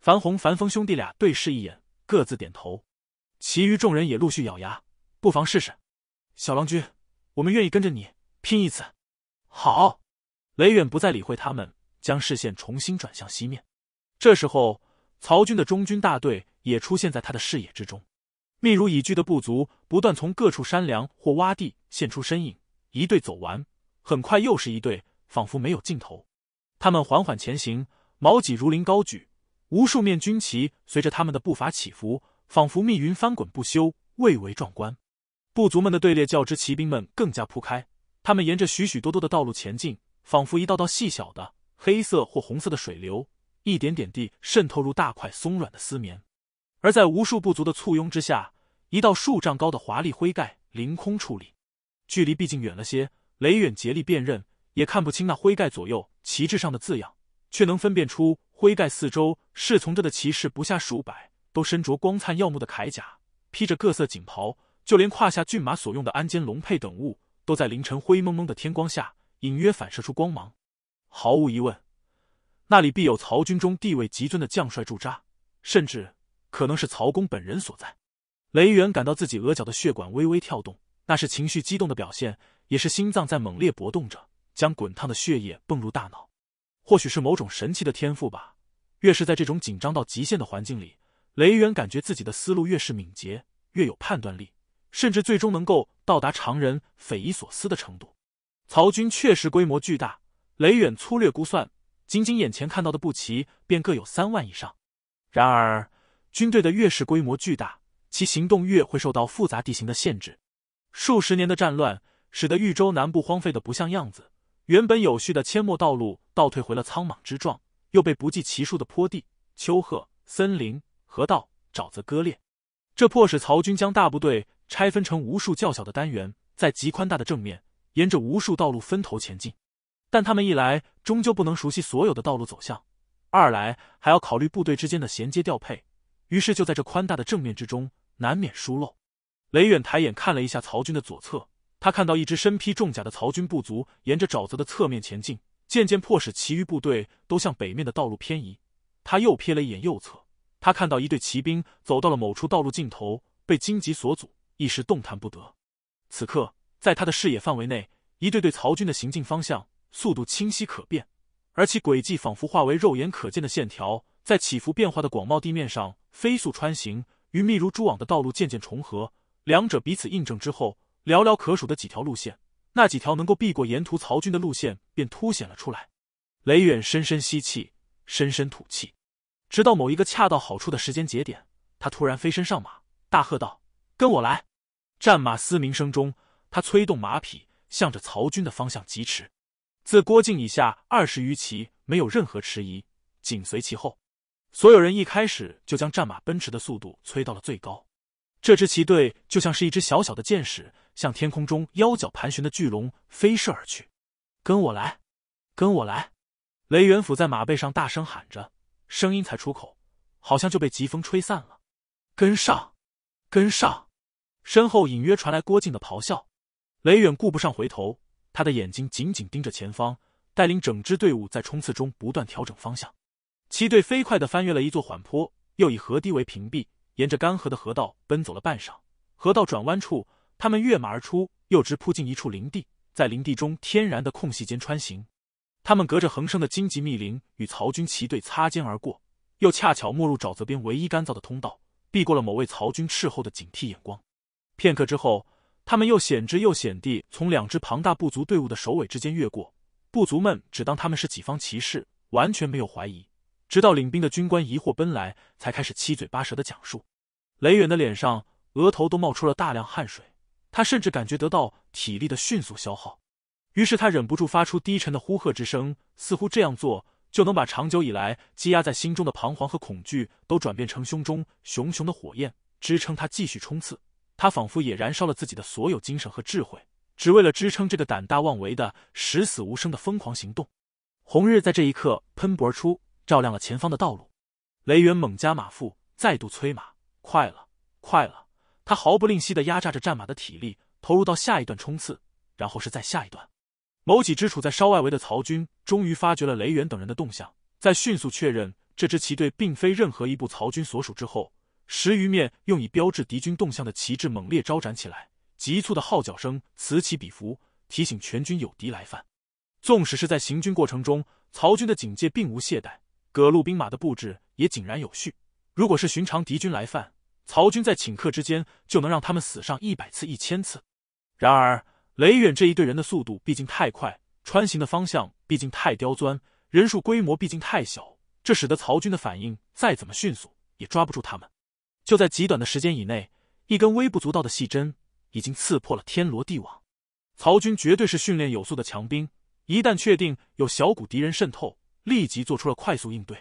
樊红、樊峰兄弟俩对视一眼，各自点头。其余众人也陆续咬牙。不妨试试，小郎君，我们愿意跟着你拼一次。好，雷远不再理会他们，将视线重新转向西面。这时候，曹军的中军大队也出现在他的视野之中，密如蚁聚的部族不断从各处山梁或洼地现出身影，一队走完，很快又是一队，仿佛没有尽头。他们缓缓前行，毛戟如林高举，无数面军旗随着他们的步伐起伏，仿佛密云翻滚不休，蔚为壮观。部族们的队列较之骑兵们更加铺开，他们沿着许许多多的道路前进，仿佛一道道细小的黑色或红色的水流，一点点地渗透入大块松软的丝绵。而在无数部族的簇拥之下，一道数丈高的华丽灰盖凌空矗立。距离毕竟远了些，雷远竭力辨认，也看不清那灰盖左右旗帜上的字样，却能分辨出灰盖四周侍从着的骑士不下数百，都身着光灿耀目的铠甲，披着各色锦袍。就连胯下骏马所用的鞍鞯、龙辔等物，都在凌晨灰蒙蒙的天光下隐约反射出光芒。毫无疑问，那里必有曹军中地位极尊的将帅驻扎，甚至可能是曹公本人所在。雷元感到自己额角的血管微微跳动，那是情绪激动的表现，也是心脏在猛烈搏动着，将滚烫的血液泵入大脑。或许是某种神奇的天赋吧。越是在这种紧张到极限的环境里，雷元感觉自己的思路越是敏捷，越有判断力。甚至最终能够到达常人匪夷所思的程度。曹军确实规模巨大，雷远粗略估算，仅仅眼前看到的步骑便各有三万以上。然而，军队的越是规模巨大，其行动越会受到复杂地形的限制。数十年的战乱使得豫州南部荒废的不像样子，原本有序的阡陌道路倒退回了苍莽之状，又被不计其数的坡地、丘壑、森林、河道、沼泽割裂。这迫使曹军将大部队。拆分成无数较小的单元，在极宽大的正面，沿着无数道路分头前进。但他们一来终究不能熟悉所有的道路走向，二来还要考虑部队之间的衔接调配，于是就在这宽大的正面之中难免疏漏。雷远抬眼看了一下曹军的左侧，他看到一支身披重甲的曹军部族沿着沼泽的侧面前进，渐渐迫使其余部队都向北面的道路偏移。他又瞥了一眼右侧，他看到一队骑兵走到了某处道路尽头，被荆棘所阻。一时动弹不得。此刻，在他的视野范围内，一队队曹军的行进方向、速度清晰可辨，而其轨迹仿佛化为肉眼可见的线条，在起伏变化的广袤地面上飞速穿行，与密如蛛网的道路渐渐重合。两者彼此印证之后，寥寥可数的几条路线，那几条能够避过沿途曹军的路线便凸显了出来。雷远深深吸气，深深吐气，直到某一个恰到好处的时间节点，他突然飞身上马，大喝道：“跟我来！”战马嘶鸣声中，他催动马匹，向着曹军的方向疾驰。自郭靖以下二十余骑，没有任何迟疑，紧随其后。所有人一开始就将战马奔驰的速度催到了最高。这支骑队就像是一只小小的箭矢，向天空中腰脚盘旋的巨龙飞射而去。“跟我来，跟我来！”雷元辅在马背上大声喊着，声音才出口，好像就被疾风吹散了。“跟上，跟上！”身后隐约传来郭靖的咆哮，雷远顾不上回头，他的眼睛紧紧盯着前方，带领整支队伍在冲刺中不断调整方向。骑队飞快地翻越了一座缓坡，又以河堤为屏蔽，沿着干涸的河道奔走了半晌。河道转弯处，他们跃马而出，又直扑进一处林地，在林地中天然的空隙间穿行。他们隔着横生的荆棘密林，与曹军骑队擦肩而过，又恰巧没入沼泽边唯一干燥的通道，避过了某位曹军斥候的警惕眼光。片刻之后，他们又险之又险地从两支庞大部族队伍的首尾之间越过。部族们只当他们是己方骑士，完全没有怀疑。直到领兵的军官疑惑奔来，才开始七嘴八舌的讲述。雷远的脸上、额头都冒出了大量汗水，他甚至感觉得到体力的迅速消耗。于是他忍不住发出低沉的呼喝之声，似乎这样做就能把长久以来积压在心中的彷徨和恐惧都转变成胸中熊熊的火焰，支撑他继续冲刺。他仿佛也燃烧了自己的所有精神和智慧，只为了支撑这个胆大妄为的十死无生的疯狂行动。红日在这一刻喷薄而出，照亮了前方的道路。雷元猛加马腹，再度催马，快了，快了！他毫不吝惜的压榨着战马的体力，投入到下一段冲刺，然后是再下一段。某几支处在稍外围的曹军，终于发觉了雷元等人的动向，在迅速确认这支旗队并非任何一部曹军所属之后。十余面用以标志敌军动向的旗帜猛烈招展起来，急促的号角声此起彼伏，提醒全军有敌来犯。纵使是在行军过程中，曹军的警戒并无懈怠，各路兵马的布置也井然有序。如果是寻常敌军来犯，曹军在顷刻之间就能让他们死上一百次、一千次。然而，雷远这一队人的速度毕竟太快，穿行的方向毕竟太刁钻，人数规模毕竟太小，这使得曹军的反应再怎么迅速也抓不住他们。就在极短的时间以内，一根微不足道的细针已经刺破了天罗地网。曹军绝对是训练有素的强兵，一旦确定有小股敌人渗透，立即做出了快速应对。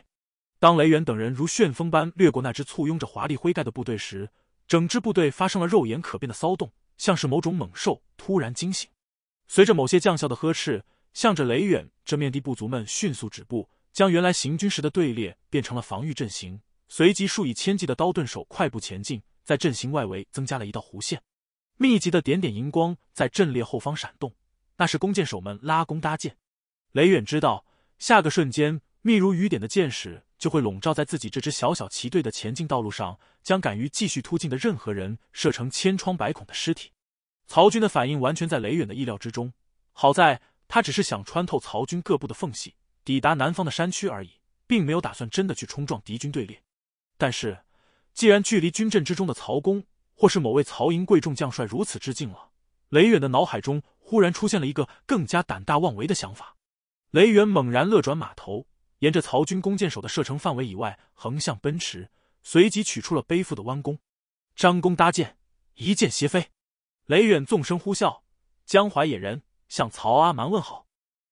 当雷远等人如旋风般掠过那支簇拥着华丽灰盖的部队时，整支部队发生了肉眼可辨的骚动，像是某种猛兽突然惊醒。随着某些将校的呵斥，向着雷远这面的部族们迅速止步，将原来行军时的队列变成了防御阵型。随即，数以千计的刀盾手快步前进，在阵型外围增加了一道弧线。密集的点点荧光在阵列后方闪动，那是弓箭手们拉弓搭箭。雷远知道，下个瞬间，密如雨点的箭矢就会笼罩在自己这支小小骑队的前进道路上，将敢于继续突进的任何人射成千疮百孔的尸体。曹军的反应完全在雷远的意料之中。好在，他只是想穿透曹军各部的缝隙，抵达南方的山区而已，并没有打算真的去冲撞敌军队列。但是，既然距离军阵之中的曹公，或是某位曹营贵重将帅如此之近了，雷远的脑海中忽然出现了一个更加胆大妄为的想法。雷远猛然勒转马头，沿着曹军弓箭手的射程范围以外横向奔驰，随即取出了背负的弯弓，张弓搭箭，一箭斜飞。雷远纵声呼啸，江淮野人向曹阿瞒问好。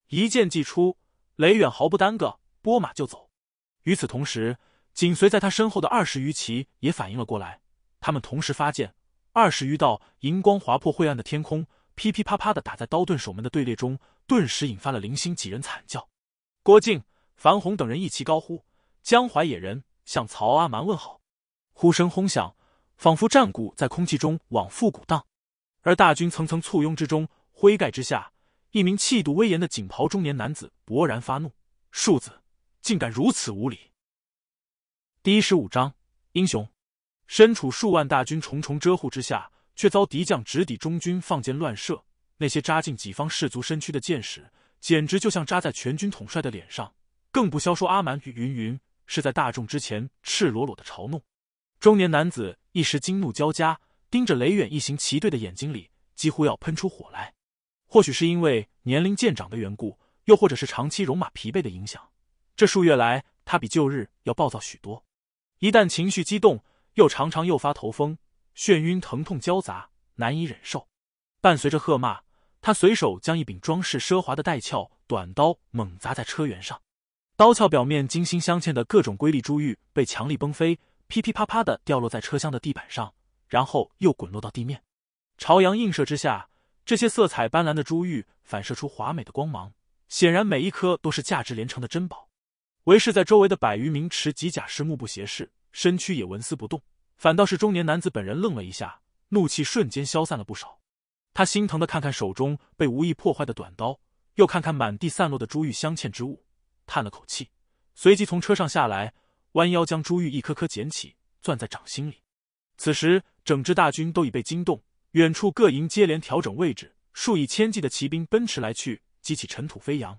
一箭既出，雷远毫不耽搁，拨马就走。与此同时。紧随在他身后的二十余骑也反应了过来，他们同时发现，二十余道银光划破晦暗的天空，噼噼啪啪的打在刀盾守门的队列中，顿时引发了零星几人惨叫。郭靖、樊红等人一齐高呼：“江淮野人，向曹阿瞒问好！”呼声轰响，仿佛战鼓在空气中往复鼓荡。而大军层层簇拥之中，灰盖之下，一名气度威严的锦袍中年男子勃然发怒：“庶子，竟敢如此无礼！”第一十五章英雄，身处数万大军重重遮护之下，却遭敌将直抵中军放箭乱射。那些扎进己方士卒身躯的箭矢，简直就像扎在全军统帅的脸上。更不消说阿蛮与云云是在大众之前赤裸裸的嘲弄。中年男子一时惊怒交加，盯着雷远一行骑队的眼睛里几乎要喷出火来。或许是因为年龄渐长的缘故，又或者是长期戎马疲惫的影响，这数月来他比旧日要暴躁许多。一旦情绪激动，又常常诱发头风、眩晕、疼痛交杂，难以忍受。伴随着喝骂，他随手将一柄装饰奢华的带鞘短刀猛砸在车辕上，刀鞘表面精心镶嵌的各种瑰丽珠玉被强力崩飞，噼噼啪啪的掉落在车厢的地板上，然后又滚落到地面。朝阳映射之下，这些色彩斑斓的珠玉反射出华美的光芒，显然每一颗都是价值连城的珍宝。为是在周围的百余名持甲士目不斜视，身躯也纹丝不动，反倒是中年男子本人愣了一下，怒气瞬间消散了不少。他心疼的看看手中被无意破坏的短刀，又看看满地散落的珠玉镶嵌之物，叹了口气，随即从车上下来，弯腰将珠玉一颗颗捡起，攥在掌心里。此时，整支大军都已被惊动，远处各营接连调整位置，数以千计的骑兵奔驰来去，激起尘土飞扬。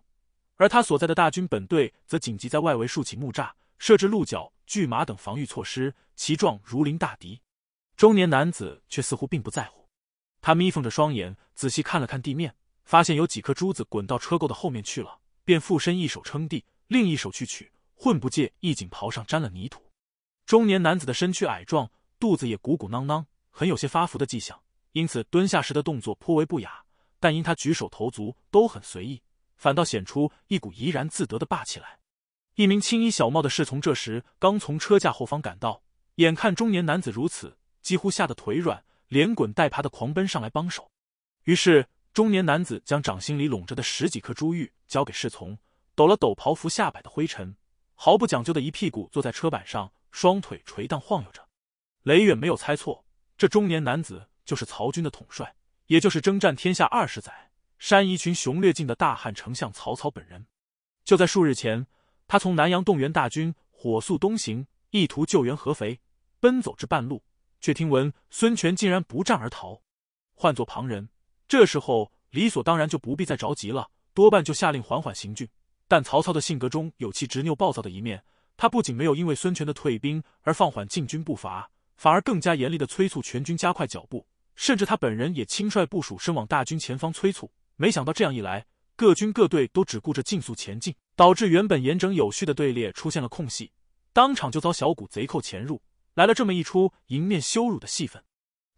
而他所在的大军本队则紧急在外围竖起木栅，设置鹿角、巨马等防御措施，其状如临大敌。中年男子却似乎并不在乎，他眯缝着双眼，仔细看了看地面，发现有几颗珠子滚到车垢的后面去了，便附身一手撑地，另一手去取。混不介一锦袍上沾了泥土。中年男子的身躯矮壮，肚子也鼓鼓囊囊，很有些发福的迹象，因此蹲下时的动作颇为不雅，但因他举手投足都很随意。反倒显出一股怡然自得的霸气来。一名青衣小帽的侍从这时刚从车架后方赶到，眼看中年男子如此，几乎吓得腿软，连滚带爬的狂奔上来帮手。于是，中年男子将掌心里拢着的十几颗珠玉交给侍从，抖了抖袍服下摆的灰尘，毫不讲究的一屁股坐在车板上，双腿垂荡晃悠着。雷远没有猜错，这中年男子就是曹军的统帅，也就是征战天下二十载。山一群雄略尽的大汉丞相曹操本人，就在数日前，他从南阳动员大军，火速东行，意图救援合肥。奔走至半路，却听闻孙权竟然不战而逃。换作旁人，这时候理所当然就不必再着急了，多半就下令缓缓行军。但曹操的性格中有其执拗暴躁的一面，他不仅没有因为孙权的退兵而放缓进军步伐，反而更加严厉的催促全军加快脚步，甚至他本人也亲率部署身往大军前方催促。没想到这样一来，各军各队都只顾着竞速前进，导致原本严整有序的队列出现了空隙，当场就遭小股贼寇潜入，来了这么一出迎面羞辱的戏份。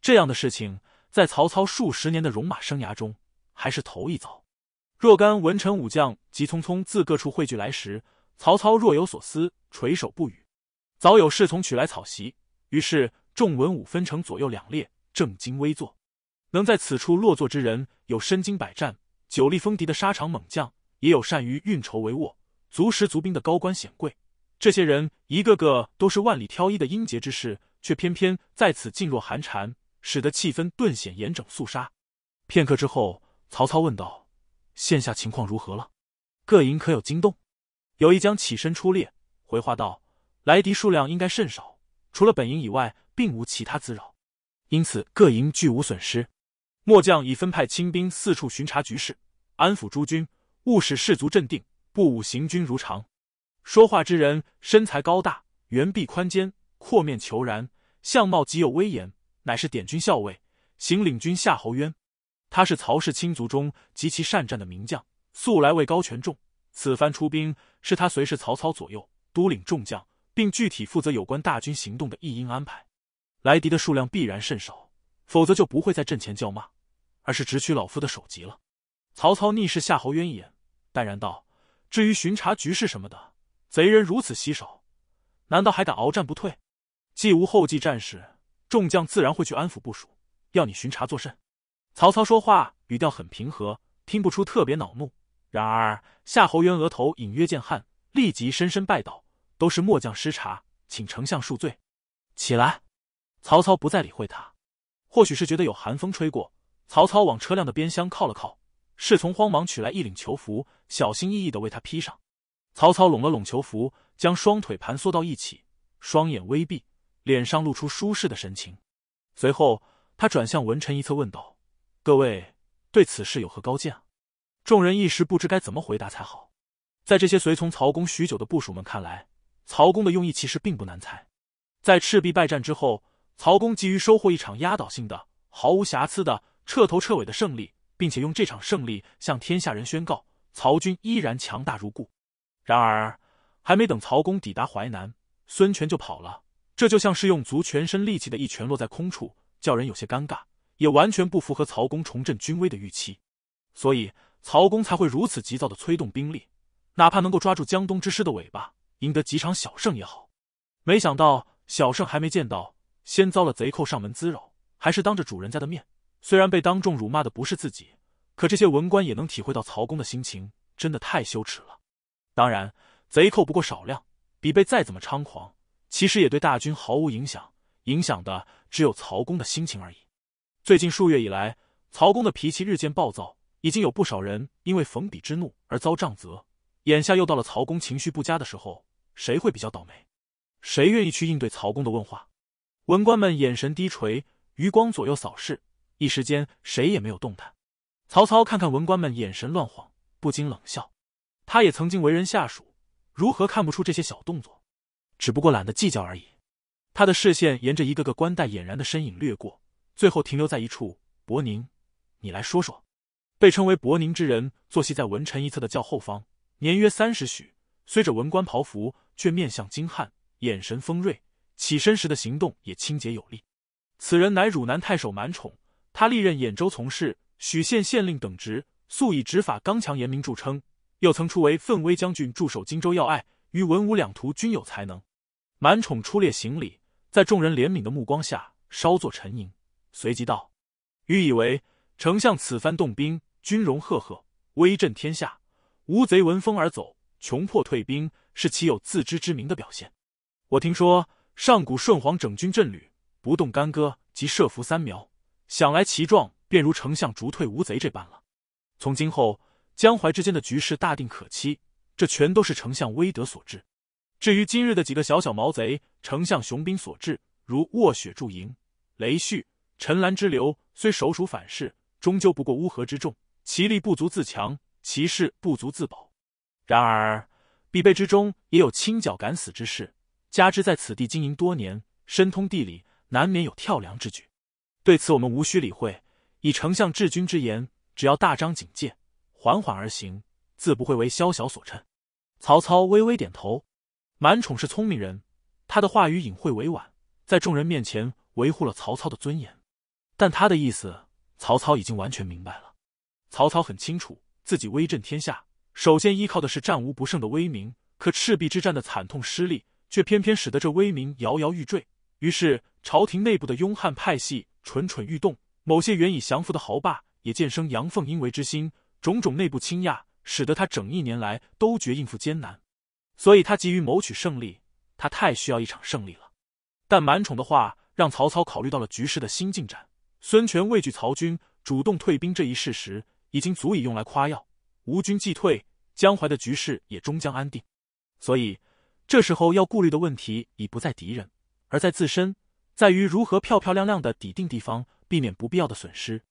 这样的事情在曹操数十年的戎马生涯中还是头一遭。若干文臣武将急匆匆自各处汇聚来时，曹操若有所思，垂首不语。早有侍从取来草席，于是众文武分成左右两列，正襟危坐。能在此处落座之人，有身经百战、久立风敌的沙场猛将，也有善于运筹帷幄、足食足兵的高官显贵。这些人一个个都是万里挑一的英杰之士，却偏偏在此静若寒蝉，使得气氛顿显严整肃杀。片刻之后，曹操问道：“现下情况如何了？各营可有惊动？”有一将起身出列，回话道：“来敌数量应该甚少，除了本营以外，并无其他滋扰，因此各营俱无损失。”末将已分派亲兵四处巡查局势，安抚诸军，务使士卒镇定，不武行军如常。说话之人身材高大，圆臂宽肩，阔面虬髯，相貌极有威严，乃是点军校尉、行领军夏侯渊。他是曹氏亲族中极其善战的名将，素来位高权重。此番出兵，是他随侍曹操左右，督领众将，并具体负责有关大军行动的一应安排。来敌的数量必然甚少。否则就不会在阵前叫骂，而是直取老夫的首级了。曹操逆视夏侯渊一眼，淡然道：“至于巡查局势什么的，贼人如此稀少，难道还敢鏖战不退？既无后继战士，众将自然会去安抚部署，要你巡查作甚？”曹操说话语调很平和，听不出特别恼怒。然而夏侯渊额头隐约见汗，立即深深拜道：“都是末将失察，请丞相恕罪。”起来。曹操不再理会他。或许是觉得有寒风吹过，曹操往车辆的边厢靠了靠。侍从慌忙取来一领囚服，小心翼翼的为他披上。曹操拢了拢囚服，将双腿盘缩到一起，双眼微闭，脸上露出舒适的神情。随后，他转向文臣一侧问道：“各位对此事有何高见？”众人一时不知该怎么回答才好。在这些随从曹公许久的部属们看来，曹公的用意其实并不难猜。在赤壁败战之后。曹公急于收获一场压倒性的、毫无瑕疵的、彻头彻尾的胜利，并且用这场胜利向天下人宣告，曹军依然强大如故。然而，还没等曹公抵达淮南，孙权就跑了。这就像是用足全身力气的一拳落在空处，叫人有些尴尬，也完全不符合曹公重振军威的预期。所以，曹公才会如此急躁的催动兵力，哪怕能够抓住江东之师的尾巴，赢得几场小胜也好。没想到，小胜还没见到。先遭了贼寇上门滋扰，还是当着主人家的面。虽然被当众辱骂的不是自己，可这些文官也能体会到曹公的心情，真的太羞耻了。当然，贼寇不过少量，比被再怎么猖狂，其实也对大军毫无影响，影响的只有曹公的心情而已。最近数月以来，曹公的脾气日渐暴躁，已经有不少人因为逢比之怒而遭杖责。眼下又到了曹公情绪不佳的时候，谁会比较倒霉？谁愿意去应对曹公的问话？文官们眼神低垂，余光左右扫视，一时间谁也没有动弹。曹操看看文官们眼神乱晃，不禁冷笑。他也曾经为人下属，如何看不出这些小动作？只不过懒得计较而已。他的视线沿着一个个官带俨然的身影掠过，最后停留在一处。伯宁，你来说说。被称为伯宁之人，坐席在文臣一侧的轿后方，年约三十许，虽着文官袍服，却面相精悍，眼神锋锐。起身时的行动也清洁有力。此人乃汝南太守满宠，他历任兖州从事、许县县令等职，素以执法刚强严明著称，又曾出为奋威将军，驻守荆州要隘，于文武两途均有才能。满宠出列行礼，在众人怜悯的目光下稍作沉吟，随即道：“愚以为，丞相此番动兵，军容赫赫，威震天下，无贼闻风而走，穷迫退兵，是其有自知之明的表现。我听说。”上古舜皇整军阵旅，不动干戈即设伏三苗，想来其状便如丞相逐退无贼这般了。从今后江淮之间的局势大定可期，这全都是丞相威德所致。至于今日的几个小小毛贼，丞相雄兵所至，如卧雪驻营、雷旭、陈兰之流，虽手属反噬，终究不过乌合之众，其力不足自强，其势不足自保。然而，彼辈之中也有轻脚敢死之士。加之在此地经营多年，深通地理，难免有跳梁之举。对此，我们无需理会。以丞相治军之言，只要大张警戒，缓缓而行，自不会为宵小所趁。曹操微微点头。满宠是聪明人，他的话语隐晦委婉，在众人面前维护了曹操的尊严。但他的意思，曹操已经完全明白了。曹操很清楚，自己威震天下，首先依靠的是战无不胜的威名。可赤壁之战的惨痛失利。却偏偏使得这威名摇摇欲坠，于是朝廷内部的拥汉派系蠢蠢欲动，某些原已降服的豪霸也渐生阳奉阴违之心，种种内部倾轧使得他整一年来都觉应付艰难，所以他急于谋取胜利，他太需要一场胜利了。但满宠的话让曹操考虑到了局势的新进展，孙权畏惧曹军主动退兵这一事实，已经足以用来夸耀吴军既退，江淮的局势也终将安定，所以。这时候要顾虑的问题已不在敌人，而在自身，在于如何漂漂亮亮的抵定地方，避免不必要的损失。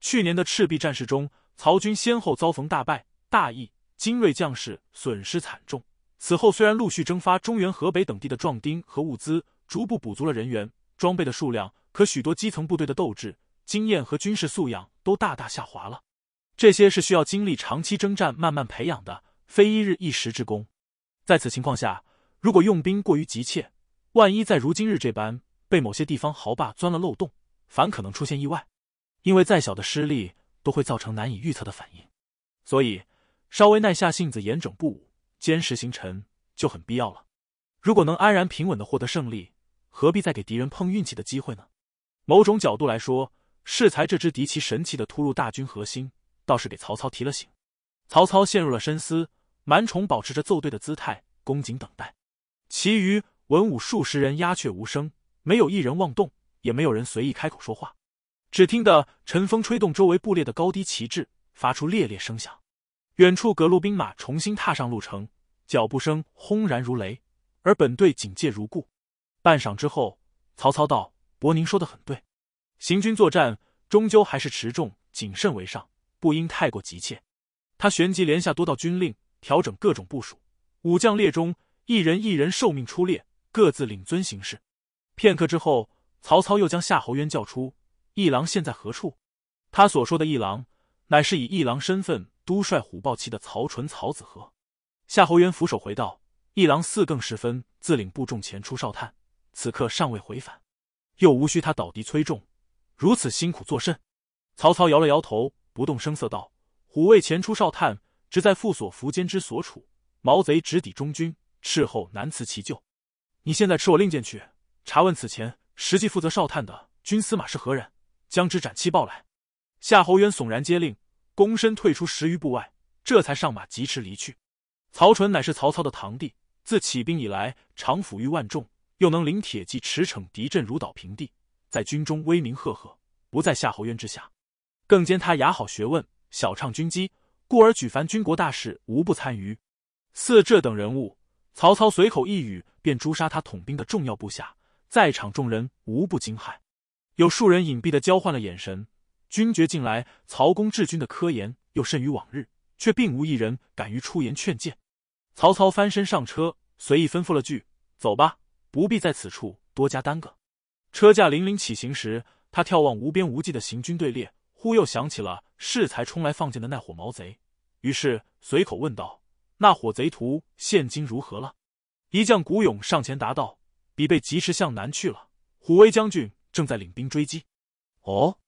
去年的赤壁战事中，曹军先后遭逢大败、大疫，精锐将士损失惨重。此后虽然陆续征发中原、河北等地的壮丁和物资，逐步补足了人员、装备的数量，可许多基层部队的斗志、经验和军事素养都大大下滑了。这些是需要经历长期征战、慢慢培养的，非一日一时之功。在此情况下，如果用兵过于急切，万一在如今日这般被某些地方豪霸钻了漏洞，反可能出现意外。因为再小的失利都会造成难以预测的反应，所以稍微耐下性子，严整不武，坚实行陈就很必要了。如果能安然平稳的获得胜利，何必再给敌人碰运气的机会呢？某种角度来说，适才这支敌骑神奇的突入大军核心，倒是给曹操提了醒。曹操陷入了深思，蛮宠保持着奏对的姿态，恭谨等待。其余文武数十人鸦雀无声，没有一人妄动，也没有人随意开口说话。只听得晨风吹动周围布列的高低旗帜，发出猎猎声响。远处各路兵马重新踏上路程，脚步声轰然如雷。而本队警戒如故。半晌之后，曹操道：“伯宁说的很对，行军作战终究还是持重谨慎为上，不应太过急切。”他旋即连下多道军令，调整各种部署。武将列中。一人一人受命出列，各自领尊行事。片刻之后，曹操又将夏侯渊叫出：“一郎现在何处？”他所说的一郎，乃是以一郎身份督率虎豹骑的曹纯、曹子和。夏侯渊俯首回道：“一郎四更时分自领部众前出哨探，此刻尚未回返，又无需他倒敌催众，如此辛苦作甚？”曹操摇了摇头，不动声色道：“虎卫前出哨探，只在副所伏间之所处，毛贼直抵中军。”事后难辞其咎。你现在持我令箭去查问此前实际负责哨探的军司马是何人，将之斩七报来。夏侯渊悚然接令，躬身退出十余步外，这才上马疾驰离去。曹纯乃是曹操的堂弟，自起兵以来常抚育万众，又能领铁骑驰骋敌阵如捣平地，在军中威名赫赫，不在夏侯渊之下。更兼他雅好学问，晓畅军机，故而举凡军国大事无不参与。似这等人物。曹操随口一语，便诛杀他统兵的重要部下，在场众人无不惊骇，有数人隐蔽的交换了眼神。军爵近来，曹公治军的科研又甚于往日，却并无一人敢于出言劝谏。曹操翻身上车，随意吩咐了句：“走吧，不必在此处多加耽搁。”车驾零零起行时，他眺望无边无际的行军队列，忽又想起了适才冲来放箭的那伙毛贼，于是随口问道。那伙贼徒现今如何了？一将古勇上前答道：“彼被疾驰向南去了，虎威将军正在领兵追击。”哦，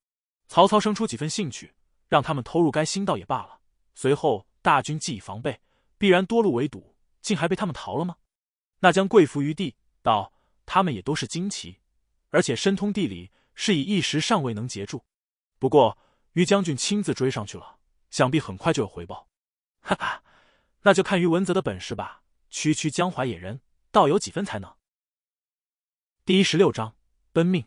曹操生出几分兴趣，让他们偷入该星道也罢了。随后大军既已防备，必然多路围堵，竟还被他们逃了吗？那将跪伏于地，道：“他们也都是惊奇，而且深通地理，是以一时尚未能截住。不过于将军亲自追上去了，想必很快就有回报。”哈哈。那就看于文泽的本事吧。区区江淮野人，倒有几分才能。第十六章，奔命。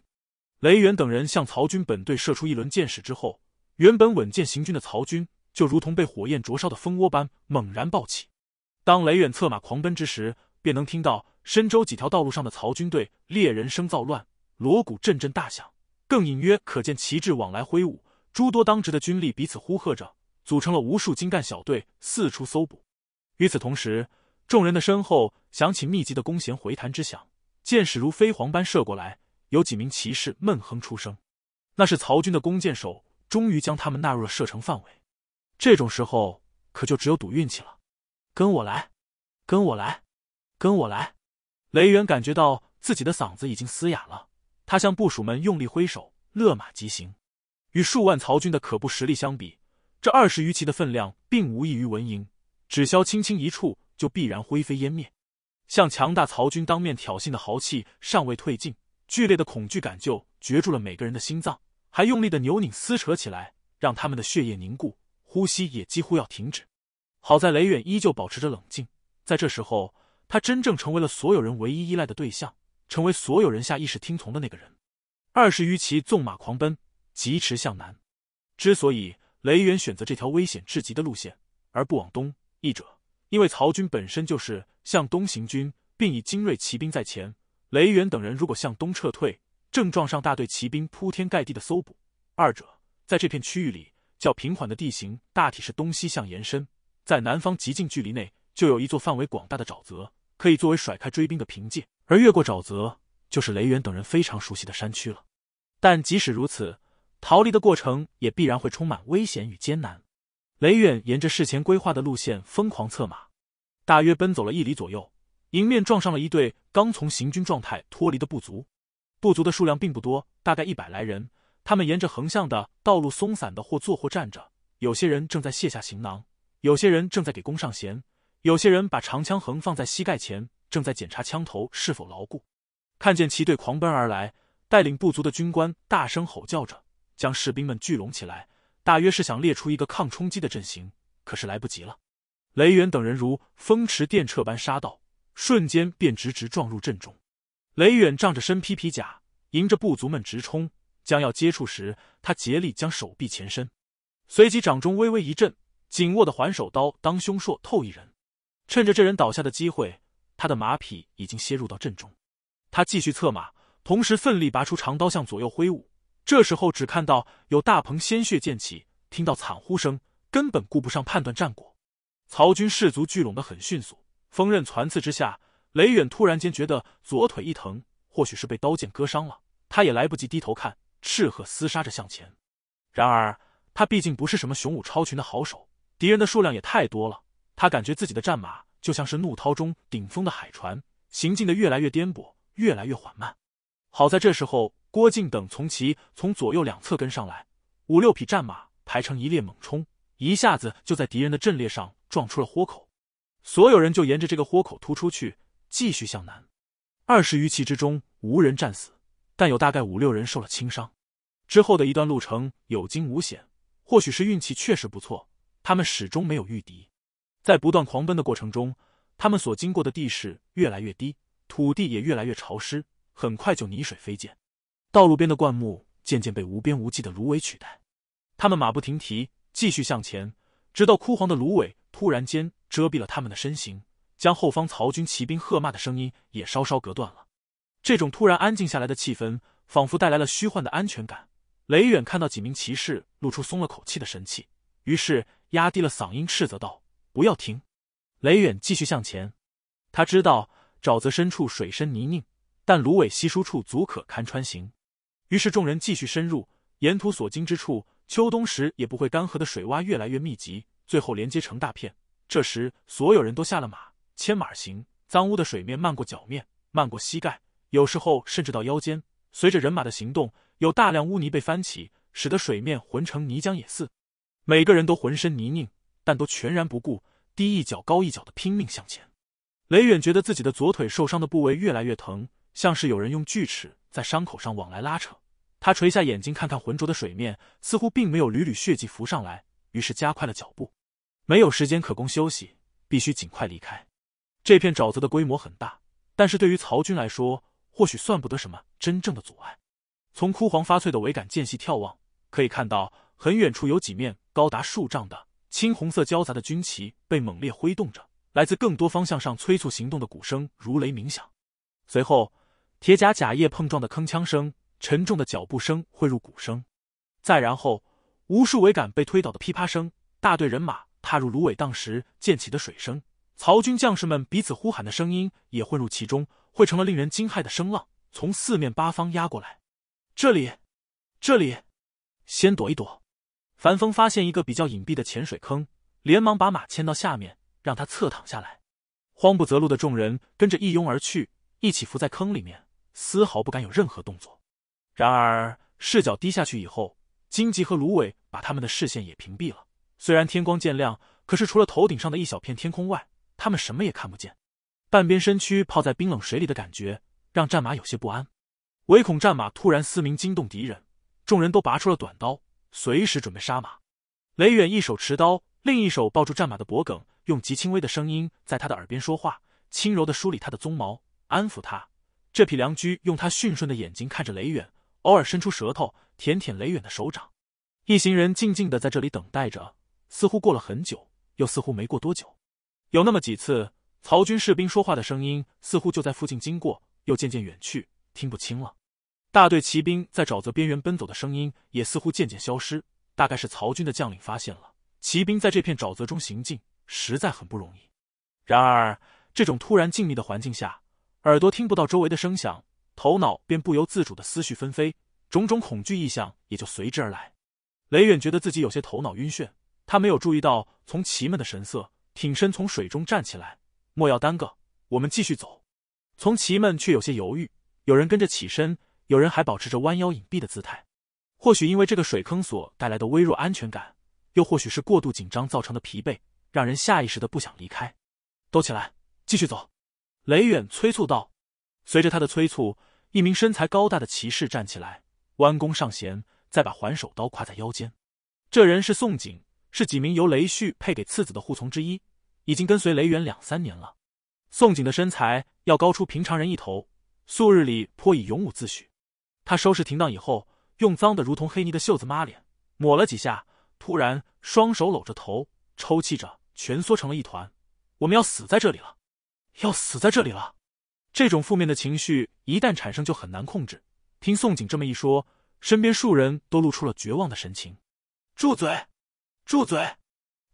雷远等人向曹军本队射出一轮箭矢之后，原本稳健行军的曹军就如同被火焰灼烧的蜂窝般猛然暴起。当雷远策马狂奔之时，便能听到深州几条道路上的曹军队猎人声噪乱，锣鼓阵阵大响，更隐约可见旗帜往来挥舞，诸多当值的军力彼此呼喝着，组成了无数精干小队，四处搜捕。与此同时，众人的身后响起密集的弓弦回弹之响，箭矢如飞蝗般射过来。有几名骑士闷哼出声，那是曹军的弓箭手终于将他们纳入了射程范围。这种时候可就只有赌运气了。跟我来，跟我来，跟我来！雷元感觉到自己的嗓子已经嘶哑了，他向部属们用力挥手，勒马疾行。与数万曹军的可怖实力相比，这二十余骑的分量并无异于蚊蝇。只消轻轻一触，就必然灰飞烟灭。向强大曹军当面挑衅的豪气尚未褪尽，剧烈的恐惧感就攫住了每个人的心脏，还用力的扭拧撕扯起来，让他们的血液凝固，呼吸也几乎要停止。好在雷远依旧保持着冷静，在这时候，他真正成为了所有人唯一依赖的对象，成为所有人下意识听从的那个人。二十余骑纵马狂奔，疾驰向南。之所以雷远选择这条危险至极的路线，而不往东？一者，因为曹军本身就是向东行军，并以精锐骑兵在前，雷元等人如果向东撤退，正撞上大队骑兵铺天盖地的搜捕；二者，在这片区域里较平缓的地形大体是东西向延伸，在南方极近距离内就有一座范围广大的沼泽，可以作为甩开追兵的凭借，而越过沼泽就是雷元等人非常熟悉的山区了。但即使如此，逃离的过程也必然会充满危险与艰难。雷远沿着事前规划的路线疯狂策马，大约奔走了一里左右，迎面撞上了一队刚从行军状态脱离的部族。部族的数量并不多，大概一百来人。他们沿着横向的道路，松散的或坐或站着。有些人正在卸下行囊，有些人正在给弓上弦，有些人把长枪横放在膝盖前，正在检查枪头是否牢固。看见骑队狂奔而来，带领部族的军官大声吼叫着，将士兵们聚拢起来。大约是想列出一个抗冲击的阵型，可是来不及了。雷远等人如风驰电掣般杀到，瞬间便直直撞入阵中。雷远仗着身披皮甲，迎着部族们直冲。将要接触时，他竭力将手臂前伸，随即掌中微微一震，紧握的环首刀当胸搠透一人。趁着这人倒下的机会，他的马匹已经歇入到阵中。他继续策马，同时奋力拔出长刀向左右挥舞。这时候只看到有大鹏鲜血溅起，听到惨呼声，根本顾不上判断战果。曹军士卒聚拢的很迅速，锋刃攒刺之下，雷远突然间觉得左腿一疼，或许是被刀剑割伤了。他也来不及低头看，赤喝厮杀着向前。然而他毕竟不是什么雄武超群的好手，敌人的数量也太多了。他感觉自己的战马就像是怒涛中顶峰的海船，行进的越来越颠簸，越来越缓慢。好在这时候。郭靖等从其从左右两侧跟上来，五六匹战马排成一列猛冲，一下子就在敌人的阵列上撞出了豁口，所有人就沿着这个豁口突出去，继续向南。二十余骑之中无人战死，但有大概五六人受了轻伤。之后的一段路程有惊无险，或许是运气确实不错，他们始终没有遇敌。在不断狂奔的过程中，他们所经过的地势越来越低，土地也越来越潮湿，很快就泥水飞溅。道路边的灌木渐渐被无边无际的芦苇取代，他们马不停蹄继续向前，直到枯黄的芦苇突然间遮蔽了他们的身形，将后方曹军骑兵喝骂的声音也稍稍隔断了。这种突然安静下来的气氛，仿佛带来了虚幻的安全感。雷远看到几名骑士露出松了口气的神气，于是压低了嗓音斥责道：“不要停！”雷远继续向前，他知道沼泽深处水深泥泞，但芦苇稀疏处足可堪穿行。于是众人继续深入，沿途所经之处，秋冬时也不会干涸的水洼越来越密集，最后连接成大片。这时，所有人都下了马，牵马行。脏污的水面漫过脚面，漫过膝盖，有时候甚至到腰间。随着人马的行动，有大量污泥被翻起，使得水面浑成泥浆也似。每个人都浑身泥泞，但都全然不顾，低一脚高一脚的拼命向前。雷远觉得自己的左腿受伤的部位越来越疼，像是有人用锯齿在伤口上往来拉扯。他垂下眼睛，看看浑浊的水面，似乎并没有缕缕血迹浮上来，于是加快了脚步。没有时间可供休息，必须尽快离开。这片沼泽的规模很大，但是对于曹军来说，或许算不得什么真正的阻碍。从枯黄发翠的桅杆间隙眺望，可以看到很远处有几面高达数丈的青红色交杂的军旗被猛烈挥动着，来自更多方向上催促行动的鼓声如雷鸣响。随后，铁甲甲叶碰撞的铿锵声。沉重的脚步声汇入鼓声，再然后，无数桅杆被推倒的噼啪声，大队人马踏入芦苇荡时溅起的水声，曹军将士们彼此呼喊的声音也混入其中，汇成了令人惊骇的声浪，从四面八方压过来。这里，这里，先躲一躲。樊峰发现一个比较隐蔽的浅水坑，连忙把马牵到下面，让它侧躺下来。慌不择路的众人跟着一拥而去，一起伏在坑里面，丝毫不敢有任何动作。然而，视角低下去以后，荆棘和芦苇把他们的视线也屏蔽了。虽然天光渐亮，可是除了头顶上的一小片天空外，他们什么也看不见。半边身躯泡在冰冷水里的感觉，让战马有些不安，唯恐战马突然嘶鸣惊动敌人。众人都拔出了短刀，随时准备杀马。雷远一手持刀，另一手抱住战马的脖颈，用极轻微的声音在他的耳边说话，轻柔的梳理他的鬃毛，安抚他。这匹良驹用他驯顺的眼睛看着雷远。偶尔伸出舌头舔舔雷远的手掌，一行人静静的在这里等待着，似乎过了很久，又似乎没过多久。有那么几次，曹军士兵说话的声音似乎就在附近经过，又渐渐远去，听不清了。大队骑兵在沼泽边缘奔走的声音也似乎渐渐消失，大概是曹军的将领发现了骑兵在这片沼泽中行进，实在很不容易。然而，这种突然静谧的环境下，耳朵听不到周围的声响。头脑便不由自主的思绪纷飞，种种恐惧意象也就随之而来。雷远觉得自己有些头脑晕眩，他没有注意到从奇们的神色，挺身从水中站起来，莫要耽搁，我们继续走。从奇们却有些犹豫，有人跟着起身，有人还保持着弯腰隐蔽的姿态。或许因为这个水坑所带来的微弱安全感，又或许是过度紧张造成的疲惫，让人下意识的不想离开。都起来，继续走！雷远催促道。随着他的催促，一名身材高大的骑士站起来，弯弓上弦，再把还手刀挎在腰间。这人是宋景，是几名由雷旭配给次子的护从之一，已经跟随雷远两三年了。宋景的身材要高出平常人一头，素日里颇以勇武自诩。他收拾停当以后，用脏的如同黑泥的袖子抹脸，抹了几下，突然双手搂着头，抽泣着蜷缩成了一团：“我们要死在这里了，要死在这里了。”这种负面的情绪一旦产生，就很难控制。听宋景这么一说，身边数人都露出了绝望的神情。住嘴！住嘴！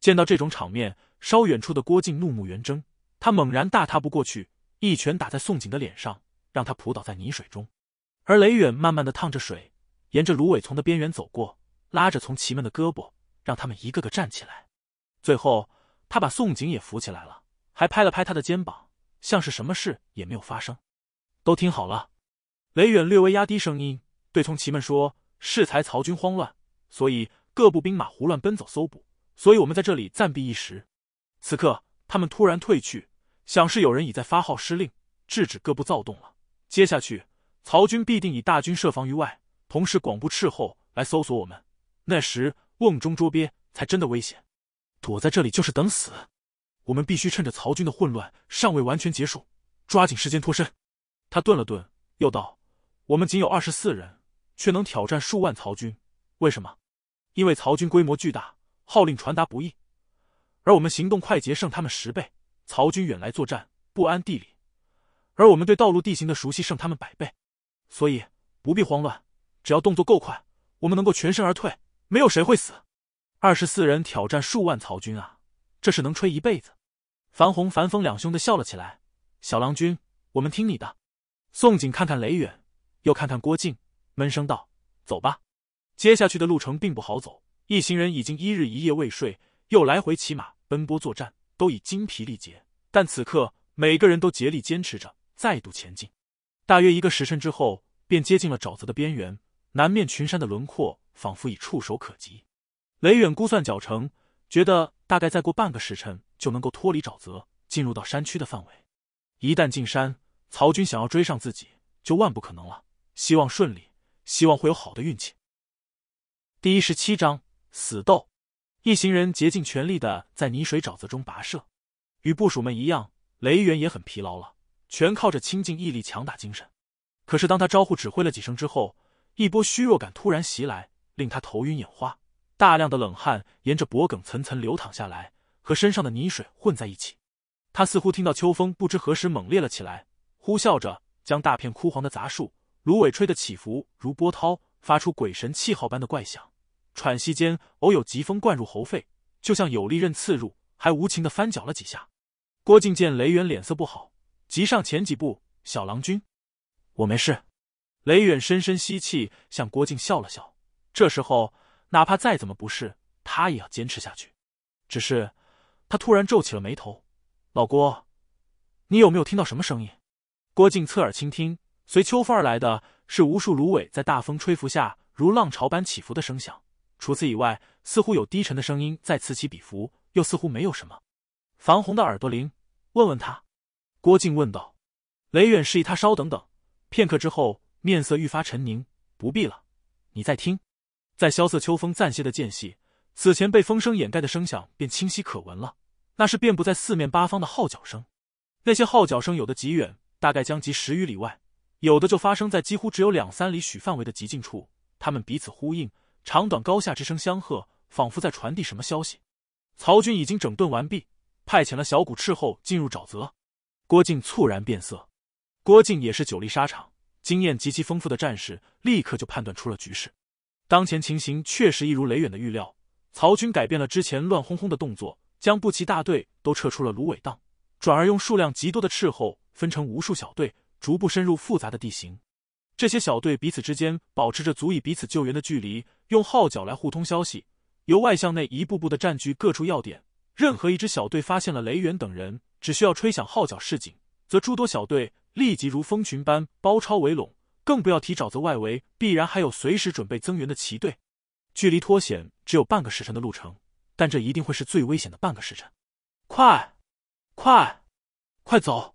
见到这种场面，稍远处的郭靖怒目圆睁，他猛然大踏步过去，一拳打在宋景的脸上，让他扑倒在泥水中。而雷远慢慢的烫着水，沿着芦苇丛的边缘走过，拉着从奇们的胳膊，让他们一个个站起来。最后，他把宋景也扶起来了，还拍了拍他的肩膀。像是什么事也没有发生，都听好了。雷远略微压低声音，对从骑们说：“适才曹军慌乱，所以各部兵马胡乱奔走搜捕，所以我们在这里暂避一时。此刻他们突然退去，想是有人已在发号施令，制止各部躁动了。接下去，曹军必定以大军设防于外，同时广布斥候来搜索我们。那时瓮中捉鳖才真的危险，躲在这里就是等死。”我们必须趁着曹军的混乱尚未完全结束，抓紧时间脱身。他顿了顿，又道：“我们仅有二十四人，却能挑战数万曹军，为什么？因为曹军规模巨大，号令传达不易，而我们行动快捷，胜他们十倍。曹军远来作战，不安地理，而我们对道路地形的熟悉胜他们百倍。所以不必慌乱，只要动作够快，我们能够全身而退，没有谁会死。二十四人挑战数万曹军啊，这是能吹一辈子。”樊红、樊峰两兄弟笑了起来：“小郎君，我们听你的。”宋景看看雷远，又看看郭靖，闷声道：“走吧。”接下去的路程并不好走，一行人已经一日一夜未睡，又来回骑马奔波作战，都已精疲力竭。但此刻，每个人都竭力坚持着，再度前进。大约一个时辰之后，便接近了沼泽的边缘，南面群山的轮廓仿佛已触手可及。雷远估算脚程，觉得大概再过半个时辰。就能够脱离沼泽，进入到山区的范围。一旦进山，曹军想要追上自己就万不可能了。希望顺利，希望会有好的运气。第十七章：死斗。一行人竭尽全力的在泥水沼泽中跋涉，与部署们一样，雷元也很疲劳了，全靠着清静毅力强打精神。可是当他招呼指挥了几声之后，一波虚弱感突然袭来，令他头晕眼花，大量的冷汗沿着脖梗层层流淌下来。和身上的泥水混在一起，他似乎听到秋风不知何时猛烈了起来，呼啸着将大片枯黄的杂树、芦苇吹得起伏如波涛，发出鬼神气号般的怪响。喘息间，偶有疾风灌入喉肺，就像有利刃刺入，还无情的翻搅了几下。郭靖见雷远脸色不好，急上前几步：“小郎君，我没事。”雷远深深吸气，向郭靖笑了笑。这时候，哪怕再怎么不适，他也要坚持下去。只是。他突然皱起了眉头，老郭，你有没有听到什么声音？郭靖侧耳倾听，随秋风而来的是无数芦苇在大风吹拂下如浪潮般起伏的声响。除此以外，似乎有低沉的声音在此起彼伏，又似乎没有什么。樊红的耳朵灵，问问他。郭靖问道。雷远示意他稍等等，片刻之后，面色愈发沉凝。不必了，你再听，在萧瑟秋风暂歇的间隙。此前被风声掩盖的声响便清晰可闻了，那是遍布在四面八方的号角声。那些号角声有的极远，大概将及十余里外；有的就发生在几乎只有两三里许范围的极近处。他们彼此呼应，长短高下之声相和，仿佛在传递什么消息。曹军已经整顿完毕，派遣了小股斥候进入沼泽。郭靖猝然变色，郭靖也是久历沙场、经验极其丰富的战士，立刻就判断出了局势。当前情形确实一如雷远的预料。曹军改变了之前乱哄哄的动作，将步骑大队都撤出了芦苇荡，转而用数量极多的斥候分成无数小队，逐步深入复杂的地形。这些小队彼此之间保持着足以彼此救援的距离，用号角来互通消息，由外向内一步步的占据各处要点。任何一支小队发现了雷源等人，只需要吹响号角示警，则诸多小队立即如蜂群般包抄围拢，更不要提沼泽外围必然还有随时准备增援的骑队。距离脱险只有半个时辰的路程，但这一定会是最危险的半个时辰。快，快，快走！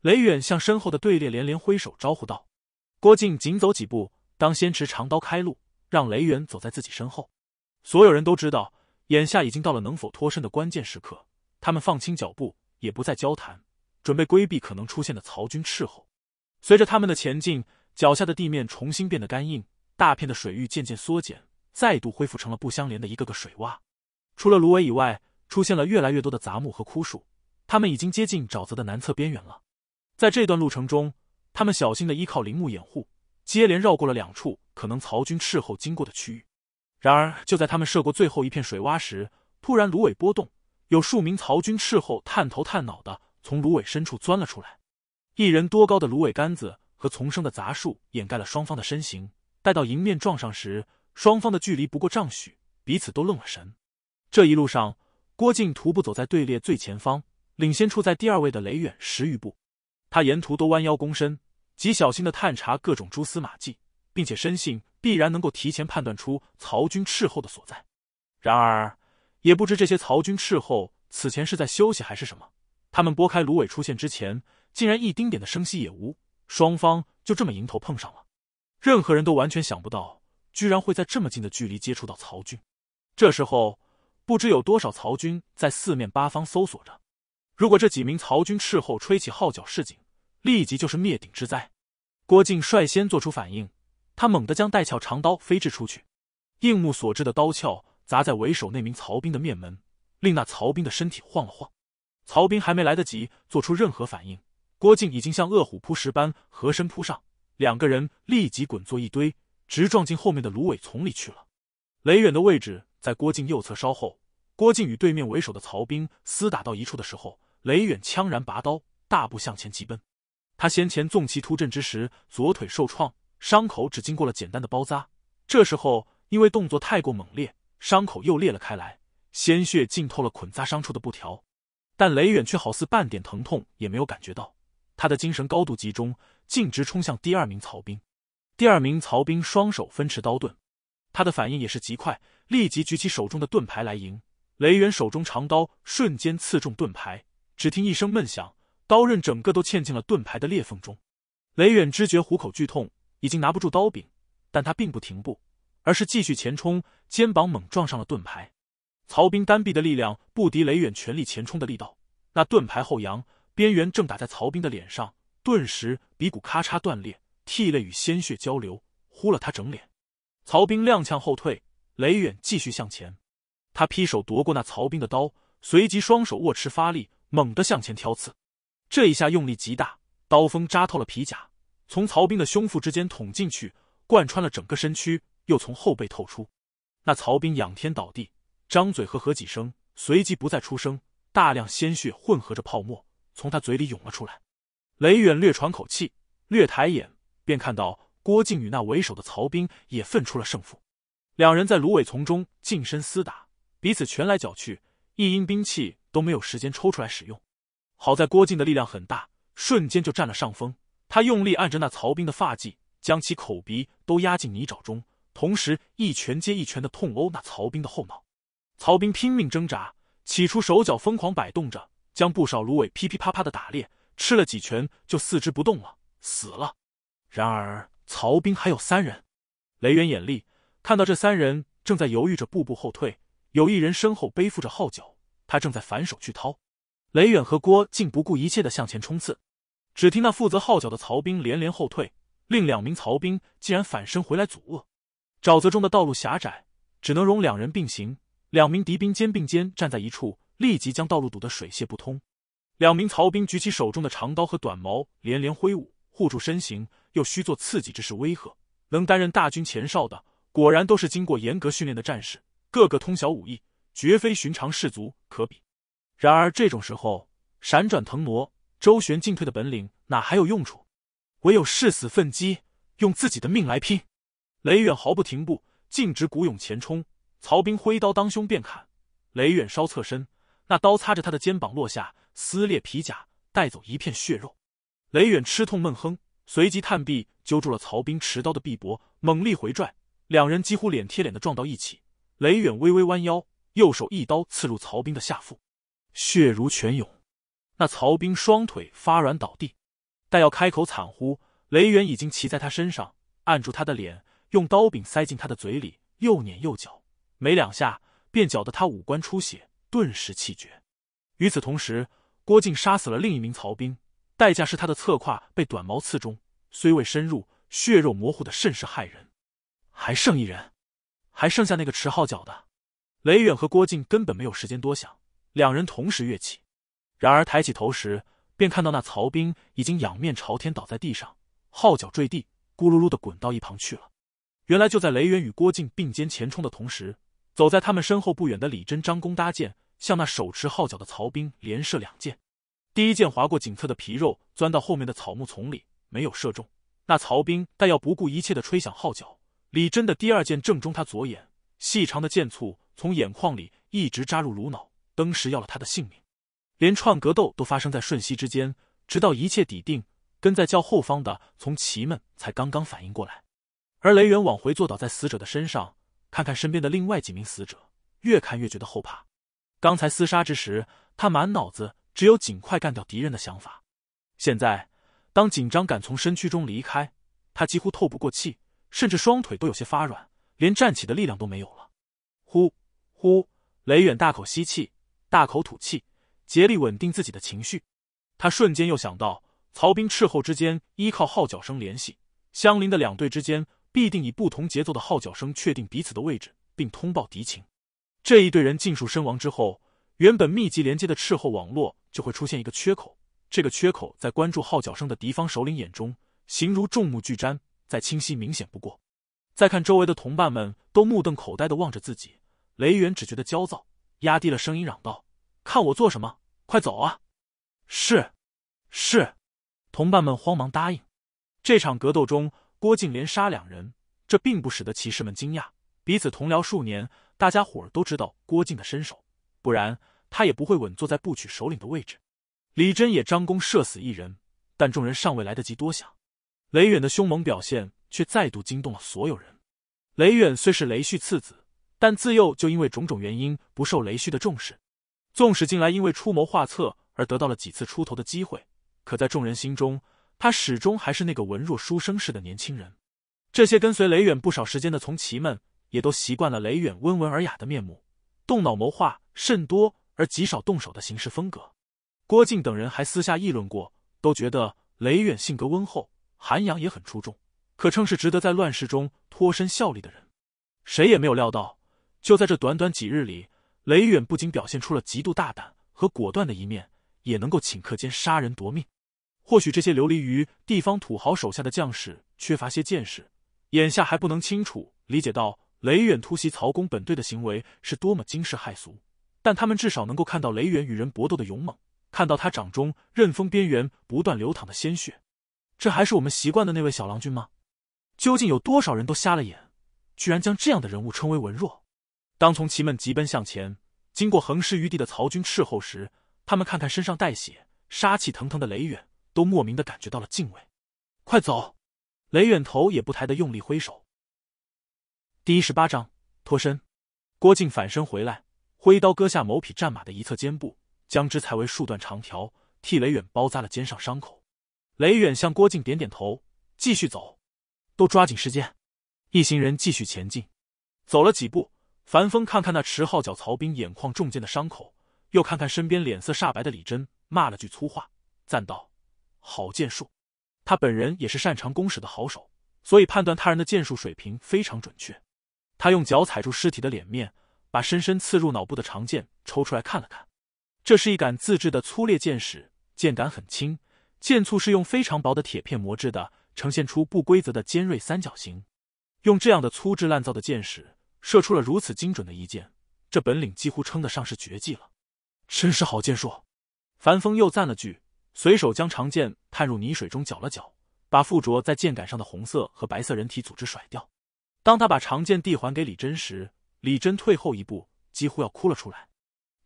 雷远向身后的队列连连挥手招呼道。郭靖紧走几步，当先持长刀开路，让雷远走在自己身后。所有人都知道，眼下已经到了能否脱身的关键时刻，他们放轻脚步，也不再交谈，准备规避可能出现的曹军斥候。随着他们的前进，脚下的地面重新变得干硬，大片的水域渐渐缩减。再度恢复成了不相连的一个个水洼，除了芦苇以外，出现了越来越多的杂木和枯树。他们已经接近沼泽的南侧边缘了。在这段路程中，他们小心的依靠林木掩护，接连绕过了两处可能曹军斥候经过的区域。然而，就在他们涉过最后一片水洼时，突然芦苇波动，有数名曹军斥候探头探脑的从芦苇深处钻了出来。一人多高的芦苇杆子和丛生的杂树掩盖了双方的身形，待到迎面撞上时。双方的距离不过丈许，彼此都愣了神。这一路上，郭靖徒步走在队列最前方，领先处在第二位的雷远十余步。他沿途都弯腰躬身，极小心的探查各种蛛丝马迹，并且深信必然能够提前判断出曹军斥候的所在。然而，也不知这些曹军斥候此前是在休息还是什么，他们拨开芦苇出现之前，竟然一丁点的声息也无。双方就这么迎头碰上了，任何人都完全想不到。居然会在这么近的距离接触到曹军，这时候不知有多少曹军在四面八方搜索着。如果这几名曹军斥候吹起号角示警，立即就是灭顶之灾。郭靖率先做出反应，他猛地将带鞘长刀飞掷出去，硬木所致的刀鞘砸在为首那名曹兵的面门，令那曹兵的身体晃了晃。曹兵还没来得及做出任何反应，郭靖已经像饿虎扑食般合身扑上，两个人立即滚作一堆。直撞进后面的芦苇丛里去了。雷远的位置在郭靖右侧稍后。郭靖与对面为首的曹兵厮打到一处的时候，雷远枪然拔刀，大步向前疾奔。他先前纵骑突阵之时，左腿受创，伤口只经过了简单的包扎。这时候因为动作太过猛烈，伤口又裂了开来，鲜血浸透了捆扎伤处的布条。但雷远却好似半点疼痛也没有感觉到，他的精神高度集中，径直冲向第二名曹兵。第二名曹兵双手分持刀盾，他的反应也是极快，立即举起手中的盾牌来迎。雷远手中长刀瞬间刺中盾牌，只听一声闷响，刀刃整个都嵌进了盾牌的裂缝中。雷远知觉虎口剧痛，已经拿不住刀柄，但他并不停步，而是继续前冲，肩膀猛撞上了盾牌。曹兵单臂的力量不敌雷远全力前冲的力道，那盾牌后扬，边缘正打在曹兵的脸上，顿时鼻骨咔嚓断裂。涕泪与鲜血交流，呼了他整脸。曹兵踉跄后退，雷远继续向前。他劈手夺过那曹兵的刀，随即双手握持发力，猛地向前挑刺。这一下用力极大，刀锋扎透了皮甲，从曹兵的胸腹之间捅进去，贯穿了整个身躯，又从后背透出。那曹兵仰天倒地，张嘴呵呵几声，随即不再出声。大量鲜血混合着泡沫，从他嘴里涌了出来。雷远略喘口气，略抬眼。便看到郭靖与那为首的曹兵也分出了胜负，两人在芦苇丛中近身厮打，彼此拳来脚去，一阴兵器都没有时间抽出来使用。好在郭靖的力量很大，瞬间就占了上风。他用力按着那曹兵的发髻，将其口鼻都压进泥沼中，同时一拳接一拳的痛殴那曹兵的后脑。曹兵拼命挣扎，起初手脚疯狂摆动着，将不少芦苇噼噼啪啪的打裂，吃了几拳就四肢不动了，死了。然而，曹兵还有三人。雷远眼力看到这三人正在犹豫着，步步后退。有一人身后背负着号角，他正在反手去掏。雷远和郭靖不顾一切的向前冲刺。只听那负责号角的曹兵连连后退，另两名曹兵竟然反身回来阻遏。沼泽中的道路狭窄，只能容两人并行。两名敌兵肩并肩站在一处，立即将道路堵得水泄不通。两名曹兵举起手中的长刀和短矛，连连挥舞。护住身形，又需做刺激之事，威吓能担任大军前哨的，果然都是经过严格训练的战士，个个通晓武艺，绝非寻常士卒可比。然而这种时候，闪转腾挪、周旋进退的本领哪还有用处？唯有誓死奋击，用自己的命来拼。雷远毫不停步，径直鼓勇前冲。曹兵挥刀当胸便砍，雷远稍侧身，那刀擦着他的肩膀落下，撕裂皮甲，带走一片血肉。雷远吃痛闷哼，随即探臂揪住了曹兵持刀的臂膊，猛力回拽，两人几乎脸贴脸的撞到一起。雷远微微弯腰，右手一刀刺入曹兵的下腹，血如泉涌。那曹兵双腿发软倒地，但要开口惨呼，雷远已经骑在他身上，按住他的脸，用刀柄塞进他的嘴里，又捻又绞，没两下便搅得他五官出血，顿时气绝。与此同时，郭靖杀死了另一名曹兵。代价是他的侧胯被短矛刺中，虽未深入，血肉模糊的甚是骇人。还剩一人，还剩下那个持号角的。雷远和郭靖根本没有时间多想，两人同时跃起。然而抬起头时，便看到那曹兵已经仰面朝天倒在地上，号角坠地，咕噜噜的滚到一旁去了。原来就在雷远与郭靖并肩前冲的同时，走在他们身后不远的李真张弓搭箭，向那手持号角的曹兵连射两箭。第一箭划过颈侧的皮肉，钻到后面的草木丛里，没有射中。那曹兵但要不顾一切的吹响号角。李真的第二箭正中他左眼，细长的箭簇从眼眶里一直扎入颅脑，登时要了他的性命。连串格斗都发生在瞬息之间，直到一切抵定，跟在较后方的从骑们才刚刚反应过来。而雷源往回坐倒在死者的身上，看看身边的另外几名死者，越看越觉得后怕。刚才厮杀之时，他满脑子。只有尽快干掉敌人的想法。现在，当紧张感从身躯中离开，他几乎透不过气，甚至双腿都有些发软，连站起的力量都没有了。呼，呼！雷远大口吸气，大口吐气，竭力稳定自己的情绪。他瞬间又想到，曹兵斥候之间依靠号角声联系，相邻的两队之间必定以不同节奏的号角声确定彼此的位置，并通报敌情。这一队人尽数身亡之后。原本密集连接的斥候网络就会出现一个缺口，这个缺口在关注号角声的敌方首领眼中，形如众目俱瞻，再清晰明显不过。再看周围的同伴们都目瞪口呆的望着自己，雷远只觉得焦躁，压低了声音嚷道：“看我做什么？快走啊！”“是，是。”同伴们慌忙答应。这场格斗中，郭靖连杀两人，这并不使得骑士们惊讶，彼此同僚数年，大家伙都知道郭靖的身手。不然，他也不会稳坐在部曲首领的位置。李真也张弓射死一人，但众人尚未来得及多想，雷远的凶猛表现却再度惊动了所有人。雷远虽是雷旭次子，但自幼就因为种种原因不受雷旭的重视。纵使近来因为出谋划策而得到了几次出头的机会，可在众人心中，他始终还是那个文弱书生似的年轻人。这些跟随雷远不少时间的从骑们，也都习惯了雷远温文尔雅的面目。动脑谋划甚多而极少动手的行事风格，郭靖等人还私下议论过，都觉得雷远性格温厚，涵养也很出众，可称是值得在乱世中脱身效力的人。谁也没有料到，就在这短短几日里，雷远不仅表现出了极度大胆和果断的一面，也能够顷刻间杀人夺命。或许这些流离于地方土豪手下的将士缺乏些见识，眼下还不能清楚理解到。雷远突袭曹公本队的行为是多么惊世骇俗，但他们至少能够看到雷远与人搏斗的勇猛，看到他掌中刃锋边缘不断流淌的鲜血。这还是我们习惯的那位小郎君吗？究竟有多少人都瞎了眼，居然将这样的人物称为文弱？当从骑们急奔向前，经过横尸于地的曹军斥候时，他们看看身上带血、杀气腾腾的雷远，都莫名的感觉到了敬畏。快走！雷远头也不抬的用力挥手。第一十八章脱身。郭靖反身回来，挥刀割下某匹战马的一侧肩部，将之裁为数段长条，替雷远包扎了肩上伤口。雷远向郭靖点点头，继续走。都抓紧时间。一行人继续前进。走了几步，樊峰看看那持号角曹兵眼眶中箭的伤口，又看看身边脸色煞白的李真，骂了句粗话，赞道：“好剑术！”他本人也是擅长弓矢的好手，所以判断他人的剑术水平非常准确。他用脚踩住尸体的脸面，把深深刺入脑部的长剑抽出来看了看。这是一杆自制的粗劣剑矢，剑杆很轻，剑簇是用非常薄的铁片磨制的，呈现出不规则的尖锐三角形。用这样的粗制滥造的剑矢射出了如此精准的一箭，这本领几乎称得上是绝技了。真是好剑术！樊峰又赞了句，随手将长剑探入泥水中搅了搅，把附着在剑杆上的红色和白色人体组织甩掉。当他把长剑递还给李真时，李真退后一步，几乎要哭了出来。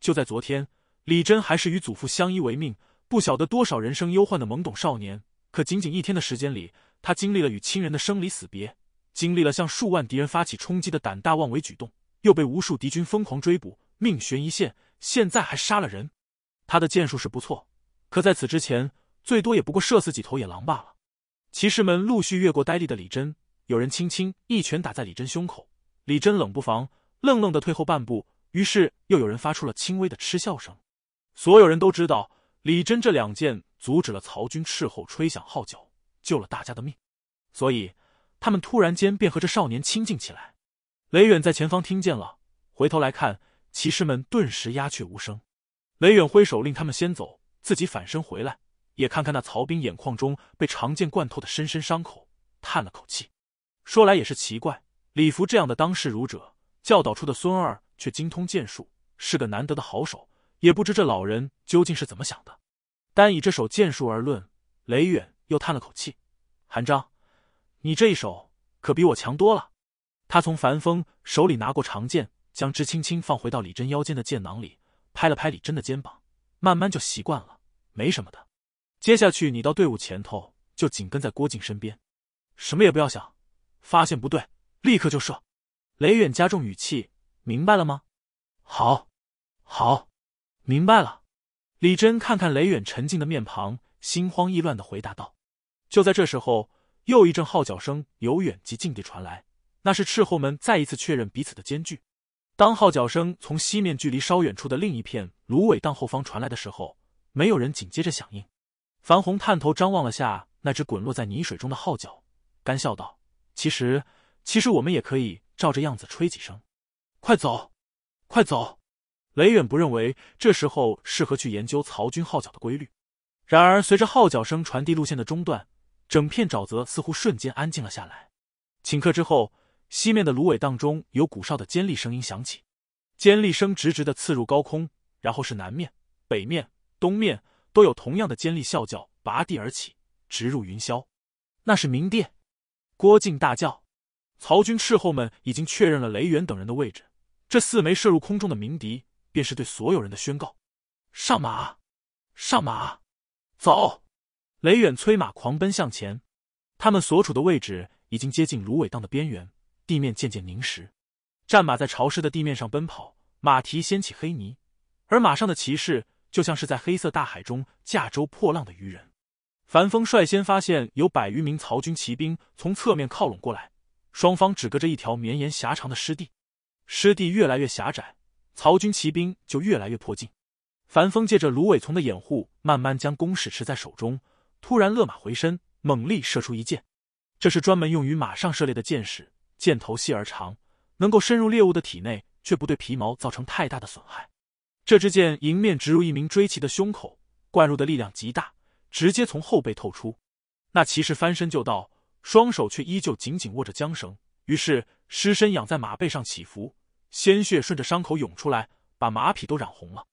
就在昨天，李真还是与祖父相依为命、不晓得多少人生忧患的懵懂少年。可仅仅一天的时间里，他经历了与亲人的生离死别，经历了向数万敌人发起冲击的胆大妄为举动，又被无数敌军疯狂追捕，命悬一线。现在还杀了人，他的剑术是不错，可在此之前，最多也不过射死几头野狼罢了。骑士们陆续越过呆立的李真。有人轻轻一拳打在李真胸口，李真冷不防，愣愣的退后半步。于是又有人发出了轻微的嗤笑声。所有人都知道，李真这两剑阻止了曹军斥候吹响号角，救了大家的命，所以他们突然间便和这少年亲近起来。雷远在前方听见了，回头来看，骑士们顿时鸦雀无声。雷远挥手令他们先走，自己反身回来，也看看那曹兵眼眶中被长剑贯透的深深伤口，叹了口气。说来也是奇怪，李福这样的当世儒者教导出的孙儿，却精通剑术，是个难得的好手。也不知这老人究竟是怎么想的。单以这手剑术而论，雷远又叹了口气：“韩章，你这一手可比我强多了。”他从樊风手里拿过长剑，将之轻轻放回到李真腰间的剑囊里，拍了拍李真的肩膀，慢慢就习惯了，没什么的。接下去你到队伍前头，就紧跟在郭靖身边，什么也不要想。发现不对，立刻就射。雷远加重语气：“明白了吗？”“好，好，明白了。”李真看看雷远沉静的面庞，心慌意乱的回答道。就在这时候，又一阵号角声由远及近地传来，那是斥候们再一次确认彼此的间距。当号角声从西面距离稍远处的另一片芦苇荡后方传来的时候，没有人紧接着响应。樊红探头张望了下那只滚落在泥水中的号角，干笑道。其实，其实我们也可以照着样子吹几声。快走，快走！雷远不认为这时候适合去研究曹军号角的规律。然而，随着号角声传递路线的中断，整片沼泽似乎瞬间安静了下来。顷刻之后，西面的芦苇荡中有鼓哨的尖利声音响起，尖利声直直的刺入高空。然后是南面、北面、东面都有同样的尖利啸叫拔地而起，直入云霄。那是鸣殿。郭靖大叫：“曹军斥候们已经确认了雷远等人的位置，这四枚射入空中的鸣笛，便是对所有人的宣告。上马，上马，走！”雷远催马狂奔向前。他们所处的位置已经接近芦苇荡的边缘，地面渐渐凝实。战马在潮湿的地面上奔跑，马蹄掀起黑泥，而马上的骑士就像是在黑色大海中驾舟破浪的渔人。樊峰率先发现有百余名曹军骑兵从侧面靠拢过来，双方只隔着一条绵延狭长的湿地，湿地越来越狭窄，曹军骑兵就越来越迫近。樊峰借着芦苇丛的掩护，慢慢将弓矢持在手中，突然勒马回身，猛力射出一箭。这是专门用于马上射猎的箭矢，箭头细而长，能够深入猎物的体内，却不对皮毛造成太大的损害。这支箭迎面直入一名追骑的胸口，灌入的力量极大。直接从后背透出，那骑士翻身就到，双手却依旧紧紧握着缰绳。于是尸身仰在马背上起伏，鲜血顺着伤口涌出来，把马匹都染红了。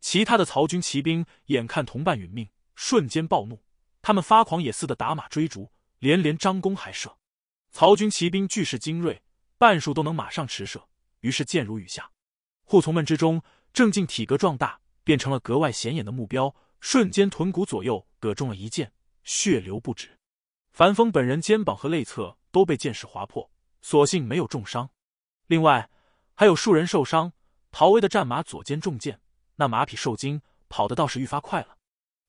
其他的曹军骑兵眼看同伴殒命，瞬间暴怒，他们发狂也似的打马追逐，连连张弓还射。曹军骑兵俱是精锐，半数都能马上持射，于是箭如雨下。扈从们之中，郑进体格壮大，变成了格外显眼的目标。瞬间，臀骨左右各中了一箭，血流不止。樊峰本人肩膀和肋侧都被箭矢划破，所幸没有重伤。另外还有数人受伤。陶威的战马左肩中箭，那马匹受惊，跑得倒是愈发快了。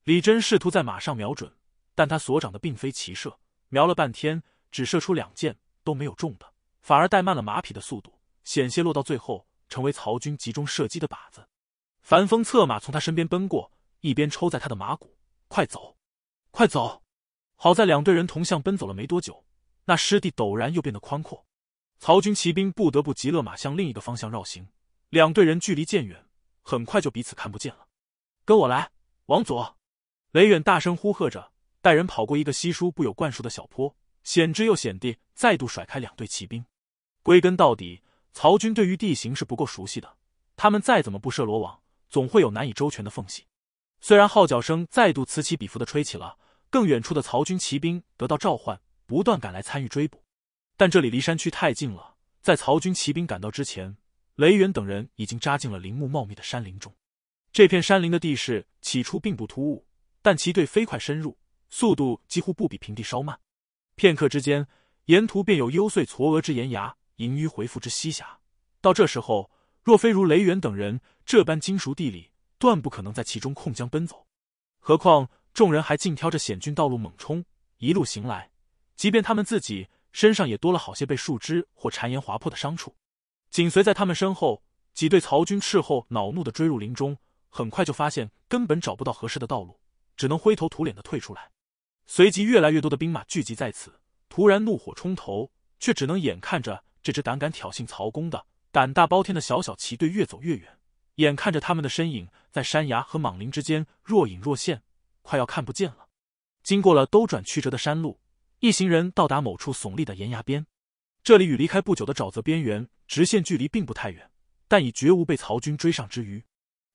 李真试图在马上瞄准，但他所长的并非骑射，瞄了半天只射出两箭，都没有中的，反而怠慢了马匹的速度，险些落到最后成为曹军集中射击的靶子。樊峰策马从他身边奔过。一边抽在他的马骨：“快走，快走！好在两队人同向奔走了没多久，那湿地陡然又变得宽阔，曹军骑兵不得不急勒马向另一个方向绕行。两队人距离渐远，很快就彼此看不见了。跟我来，往左！雷远大声呼喝着，带人跑过一个稀疏不有灌树的小坡，险之又险地再度甩开两队骑兵。归根到底，曹军对于地形是不够熟悉的，他们再怎么布设罗网，总会有难以周全的缝隙。虽然号角声再度此起彼伏地吹起了，更远处的曹军骑兵得到召唤，不断赶来参与追捕，但这里离山区太近了。在曹军骑兵赶到之前，雷远等人已经扎进了林木茂密的山林中。这片山林的地势起初并不突兀，但骑队飞快深入，速度几乎不比平地稍慢。片刻之间，沿途便有幽邃嵯峨之岩崖，隐迂回复之溪峡。到这时候，若非如雷远等人这般精熟地理，断不可能在其中控江奔走，何况众人还尽挑着险峻道路猛冲，一路行来，即便他们自己身上也多了好些被树枝或谗言划破的伤处。紧随在他们身后，几队曹军斥候恼怒的追入林中，很快就发现根本找不到合适的道路，只能灰头土脸的退出来。随即，越来越多的兵马聚集在此，突然怒火冲头，却只能眼看着这支胆敢挑衅曹公的胆大包天的小小骑队越走越远。眼看着他们的身影在山崖和莽林之间若隐若现，快要看不见了。经过了兜转曲折的山路，一行人到达某处耸立的岩崖边。这里与离开不久的沼泽边缘直线距离并不太远，但已绝无被曹军追上之虞。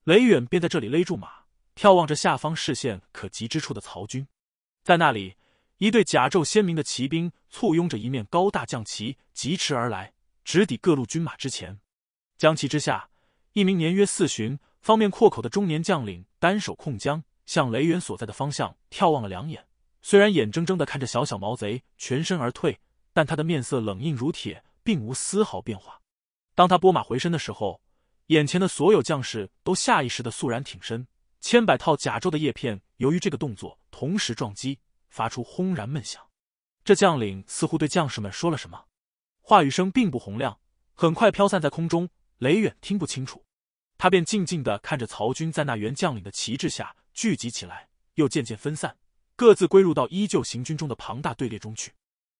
雷远便在这里勒住马，眺望着下方视线可及之处的曹军。在那里，一队甲胄鲜明的骑兵簇拥着一面高大将旗疾驰而来，直抵各路军马之前。将旗之下。一名年约四旬、方面阔口的中年将领，单手控缰，向雷源所在的方向眺望了两眼。虽然眼睁睁的看着小小毛贼全身而退，但他的面色冷硬如铁，并无丝毫变化。当他拨马回身的时候，眼前的所有将士都下意识的肃然挺身，千百套甲胄的叶片由于这个动作同时撞击，发出轰然闷响。这将领似乎对将士们说了什么，话语声并不洪亮，很快飘散在空中。雷远听不清楚，他便静静的看着曹军在那员将领的旗帜下聚集起来，又渐渐分散，各自归入到依旧行军中的庞大队列中去。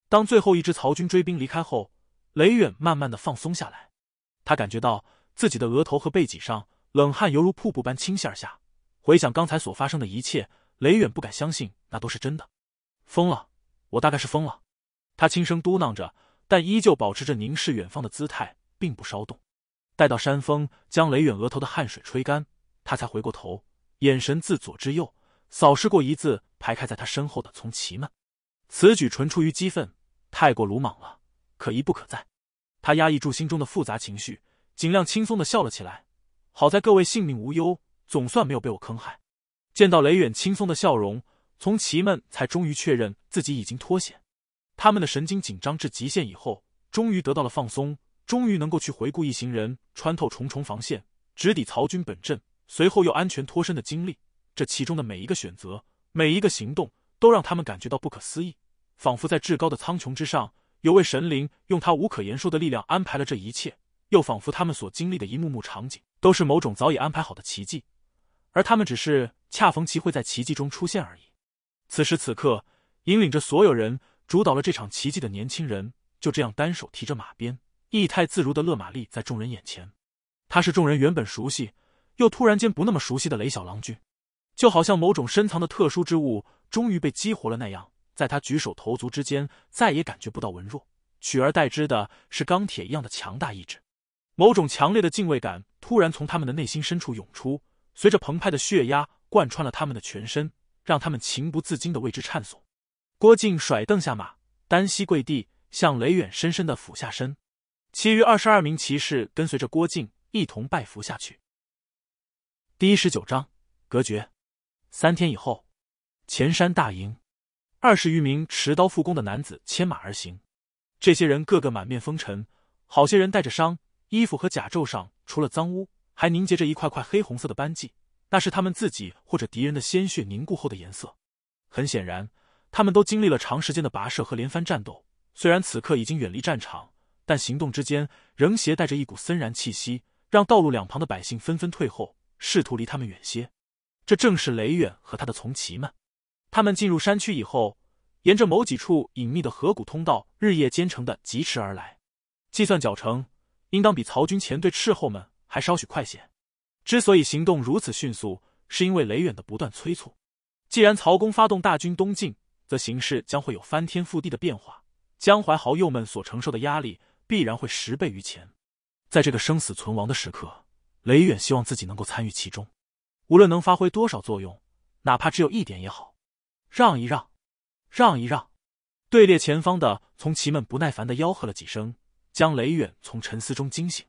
当最后一支曹军追兵离开后，雷远慢慢的放松下来，他感觉到自己的额头和背脊上冷汗犹如瀑布般倾泻而下。回想刚才所发生的一切，雷远不敢相信那都是真的，疯了，我大概是疯了。他轻声嘟囔着，但依旧保持着凝视远方的姿态，并不稍动。待到山峰将雷远额头的汗水吹干，他才回过头，眼神自左至右扫视过一字排开在他身后的从骑们。此举纯出于激愤，太过鲁莽了，可一不可再。他压抑住心中的复杂情绪，尽量轻松的笑了起来。好在各位性命无忧，总算没有被我坑害。见到雷远轻松的笑容，从骑们才终于确认自己已经脱险。他们的神经紧张至极限以后，终于得到了放松。终于能够去回顾一行人穿透重重防线，直抵曹军本阵，随后又安全脱身的经历。这其中的每一个选择，每一个行动，都让他们感觉到不可思议，仿佛在至高的苍穹之上，有位神灵用他无可言说的力量安排了这一切；又仿佛他们所经历的一幕幕场景，都是某种早已安排好的奇迹，而他们只是恰逢其会，在奇迹中出现而已。此时此刻，引领着所有人、主导了这场奇迹的年轻人，就这样单手提着马鞭。意态自如的勒玛丽在众人眼前，他是众人原本熟悉又突然间不那么熟悉的雷小郎君，就好像某种深藏的特殊之物终于被激活了那样，在他举手投足之间，再也感觉不到文弱，取而代之的是钢铁一样的强大意志。某种强烈的敬畏感突然从他们的内心深处涌出，随着澎湃的血压贯穿了他们的全身，让他们情不自禁的为之颤耸。郭靖甩凳下马，单膝跪地，向雷远深深的俯下身。其余二十二名骑士跟随着郭靖一同拜服下去。第一十九章隔绝。三天以后，前山大营，二十余名持刀复工的男子牵马而行。这些人个个满面风尘，好些人带着伤，衣服和甲胄上除了脏污，还凝结着一块块黑红色的斑迹，那是他们自己或者敌人的鲜血凝固后的颜色。很显然，他们都经历了长时间的跋涉和连番战斗。虽然此刻已经远离战场。但行动之间仍携带着一股森然气息，让道路两旁的百姓纷纷退后，试图离他们远些。这正是雷远和他的从骑们。他们进入山区以后，沿着某几处隐秘的河谷通道日夜兼程的疾驰而来。计算脚程，应当比曹军前队斥候们还稍许快些。之所以行动如此迅速，是因为雷远的不断催促。既然曹公发动大军东进，则形势将会有翻天覆地的变化，江淮豪右们所承受的压力。必然会十倍于前，在这个生死存亡的时刻，雷远希望自己能够参与其中，无论能发挥多少作用，哪怕只有一点也好。让一让，让一让，队列前方的从骑们不耐烦的吆喝了几声，将雷远从沉思中惊醒。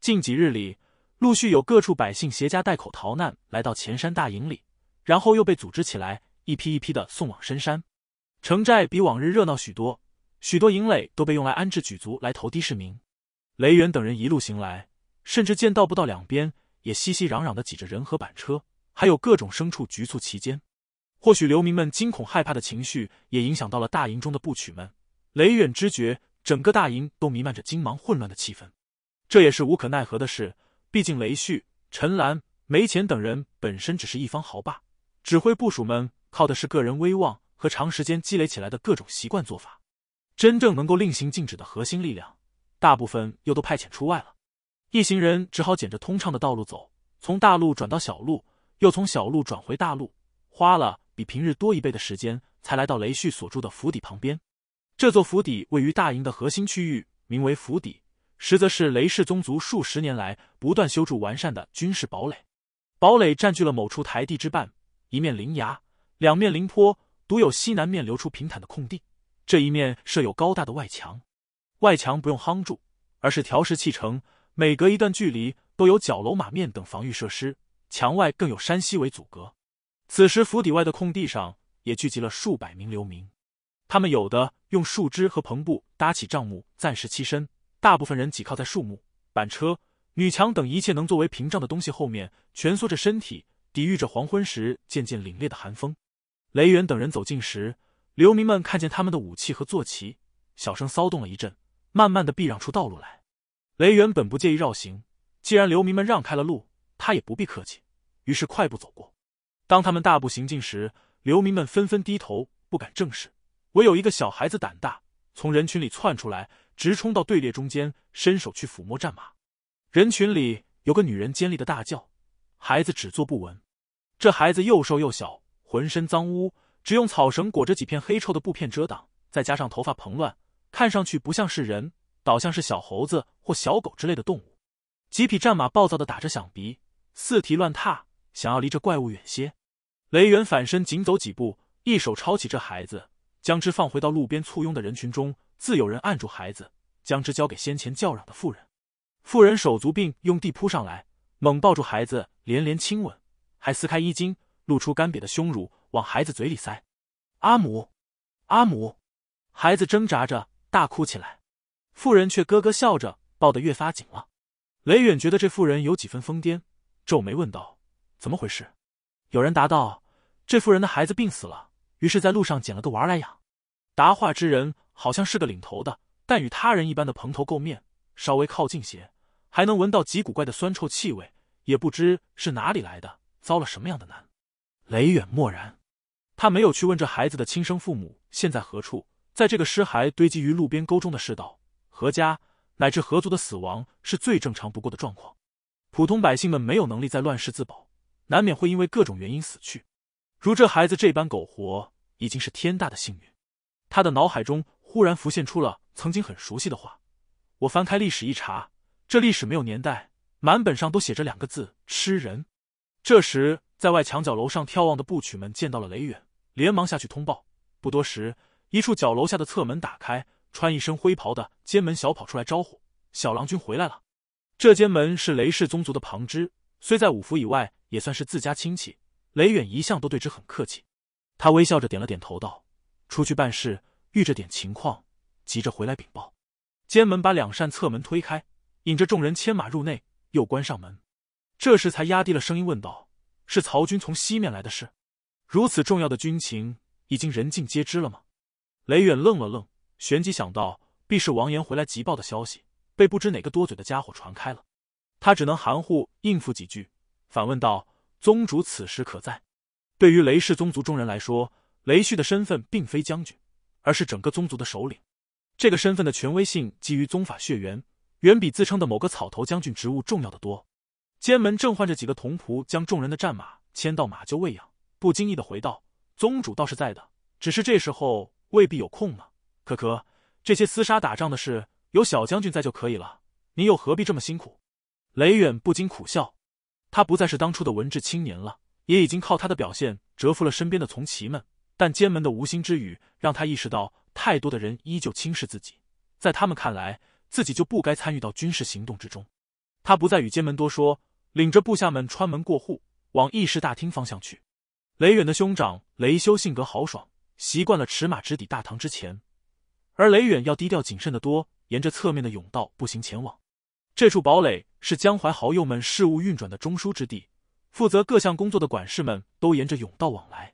近几日里，陆续有各处百姓携家带口逃难来到前山大营里，然后又被组织起来，一批一批的送往深山。城寨比往日热闹许多。许多营垒都被用来安置举族来投敌市民。雷远等人一路行来，甚至见到不到两边也熙熙攘攘地挤着人和板车，还有各种牲畜局促其间。或许流民们惊恐害怕的情绪也影响到了大营中的部曲们。雷远知觉，整个大营都弥漫着惊忙混乱的气氛。这也是无可奈何的事。毕竟雷旭、陈岚、梅浅等人本身只是一方豪霸，指挥部署们靠的是个人威望和长时间积累起来的各种习惯做法。真正能够令行禁止的核心力量，大部分又都派遣出外了。一行人只好捡着通畅的道路走，从大路转到小路，又从小路转回大路，花了比平日多一倍的时间，才来到雷旭所住的府邸旁边。这座府邸位于大营的核心区域，名为府邸，实则是雷氏宗族数十年来不断修筑完善的军事堡垒。堡垒占据了某处台地之半，一面临崖，两面临坡，独有西南面留出平坦的空地。这一面设有高大的外墙，外墙不用夯筑，而是条石砌成，每隔一段距离都有角楼、马面等防御设施。墙外更有山溪为阻隔。此时，府邸外的空地上也聚集了数百名流民，他们有的用树枝和篷布搭起帐幕暂时栖身，大部分人挤靠在树木、板车、女墙等一切能作为屏障的东西后面，蜷缩着身体抵御着黄昏时渐渐凛冽的寒风。雷远等人走近时。流民们看见他们的武器和坐骑，小声骚动了一阵，慢慢的避让出道路来。雷原本不介意绕行，既然流民们让开了路，他也不必客气，于是快步走过。当他们大步行进时，流民们纷纷低头不敢正视，唯有一个小孩子胆大，从人群里窜出来，直冲到队列中间，伸手去抚摸战马。人群里有个女人尖利的大叫：“孩子只坐不闻。”这孩子又瘦又小，浑身脏污。只用草绳裹着几片黑臭的布片遮挡，再加上头发蓬乱，看上去不像是人，倒像是小猴子或小狗之类的动物。几匹战马暴躁地打着响鼻，四蹄乱踏，想要离这怪物远些。雷元反身紧走几步，一手抄起这孩子，将之放回到路边簇拥的人群中，自有人按住孩子，将之交给先前叫嚷的妇人。妇人手足并用地扑上来，猛抱住孩子，连连亲吻，还撕开衣襟。露出干瘪的胸乳，往孩子嘴里塞。阿母，阿母，孩子挣扎着大哭起来，妇人却咯咯笑着，抱得越发紧了。雷远觉得这妇人有几分疯癫，皱眉问道：“怎么回事？”有人答道：“这妇人的孩子病死了，于是，在路上捡了个娃来养。”答话之人好像是个领头的，但与他人一般的蓬头垢面，稍微靠近些，还能闻到极古怪的酸臭气味，也不知是哪里来的，遭了什么样的难。雷远默然，他没有去问这孩子的亲生父母现在何处。在这个尸骸堆积于路边沟中的世道，何家乃至何族的死亡是最正常不过的状况。普通百姓们没有能力在乱世自保，难免会因为各种原因死去。如这孩子这般苟活，已经是天大的幸运。他的脑海中忽然浮现出了曾经很熟悉的话：“我翻开历史一查，这历史没有年代，满本上都写着两个字——吃人。”这时。在外墙角楼上眺望的部曲们见到了雷远，连忙下去通报。不多时，一处角楼下的侧门打开，穿一身灰袍的监门小跑出来招呼：“小郎君回来了。”这监门是雷氏宗族的旁支，虽在五府以外，也算是自家亲戚。雷远一向都对之很客气。他微笑着点了点头，道：“出去办事，遇着点情况，急着回来禀报。”监门把两扇侧门推开，引着众人牵马入内，又关上门。这时才压低了声音问道。是曹军从西面来的事，如此重要的军情，已经人尽皆知了吗？雷远愣了愣，旋即想到，必是王岩回来急报的消息被不知哪个多嘴的家伙传开了。他只能含糊应付几句，反问道：“宗主此时可在？”对于雷氏宗族中人来说，雷旭的身份并非将军，而是整个宗族的首领。这个身份的权威性基于宗法血缘，远比自称的某个草头将军职务重要的多。监门正唤着几个童仆，将众人的战马牵到马厩喂养。不经意的回道：“宗主倒是在的，只是这时候未必有空呢。可可，这些厮杀打仗的事，有小将军在就可以了，您又何必这么辛苦？”雷远不禁苦笑。他不再是当初的文质青年了，也已经靠他的表现折服了身边的从骑们。但监门的无心之语，让他意识到太多的人依旧轻视自己，在他们看来，自己就不该参与到军事行动之中。他不再与监门多说，领着部下们穿门过户，往议事大厅方向去。雷远的兄长雷修性格豪爽，习惯了尺码直抵大堂之前，而雷远要低调谨慎的多，沿着侧面的甬道步行前往。这处堡垒是江淮豪友们事务运转的中枢之地，负责各项工作的管事们都沿着甬道往来。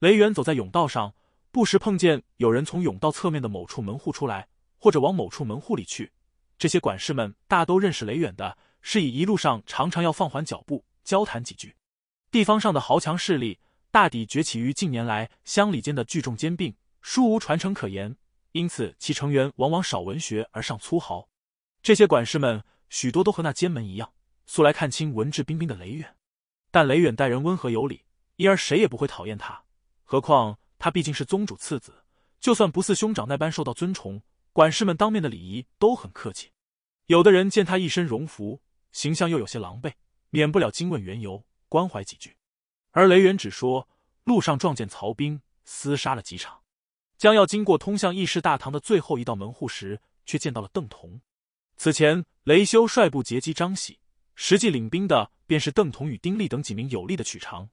雷远走在甬道上，不时碰见有人从甬道侧面的某处门户出来，或者往某处门户里去。这些管事们大都认识雷远的，是以一路上常常要放缓脚步交谈几句。地方上的豪强势力大抵崛起于近年来乡里间的聚众兼并，殊无传承可言，因此其成员往往少文学而尚粗豪。这些管事们许多都和那监门一样，素来看清文质彬彬的雷远，但雷远待人温和有礼，因而谁也不会讨厌他。何况他毕竟是宗主次子，就算不似兄长那般受到尊崇。管事们当面的礼仪都很客气，有的人见他一身戎服，形象又有些狼狈，免不了惊问缘由，关怀几句。而雷远只说路上撞见曹兵，厮杀了几场，将要经过通向议事大堂的最后一道门户时，却见到了邓彤。此前，雷修率部截击张喜，实际领兵的便是邓彤与丁力等几名有力的曲长。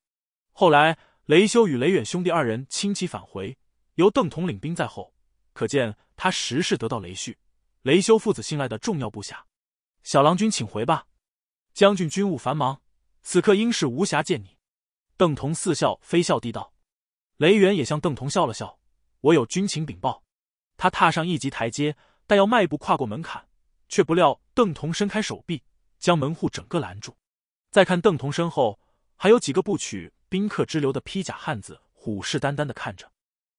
后来，雷修与雷远兄弟二人轻骑返回，由邓统领兵在后。可见他实是得到雷旭、雷修父子信赖的重要部下。小郎君，请回吧，将军军务繁忙，此刻应是无暇见你。邓同似笑非笑地道。雷远也向邓同笑了笑。我有军情禀报。他踏上一级台阶，但要迈步跨过门槛，却不料邓同伸开手臂，将门户整个拦住。再看邓同身后，还有几个不取宾客之流的披甲汉子，虎视眈眈的看着。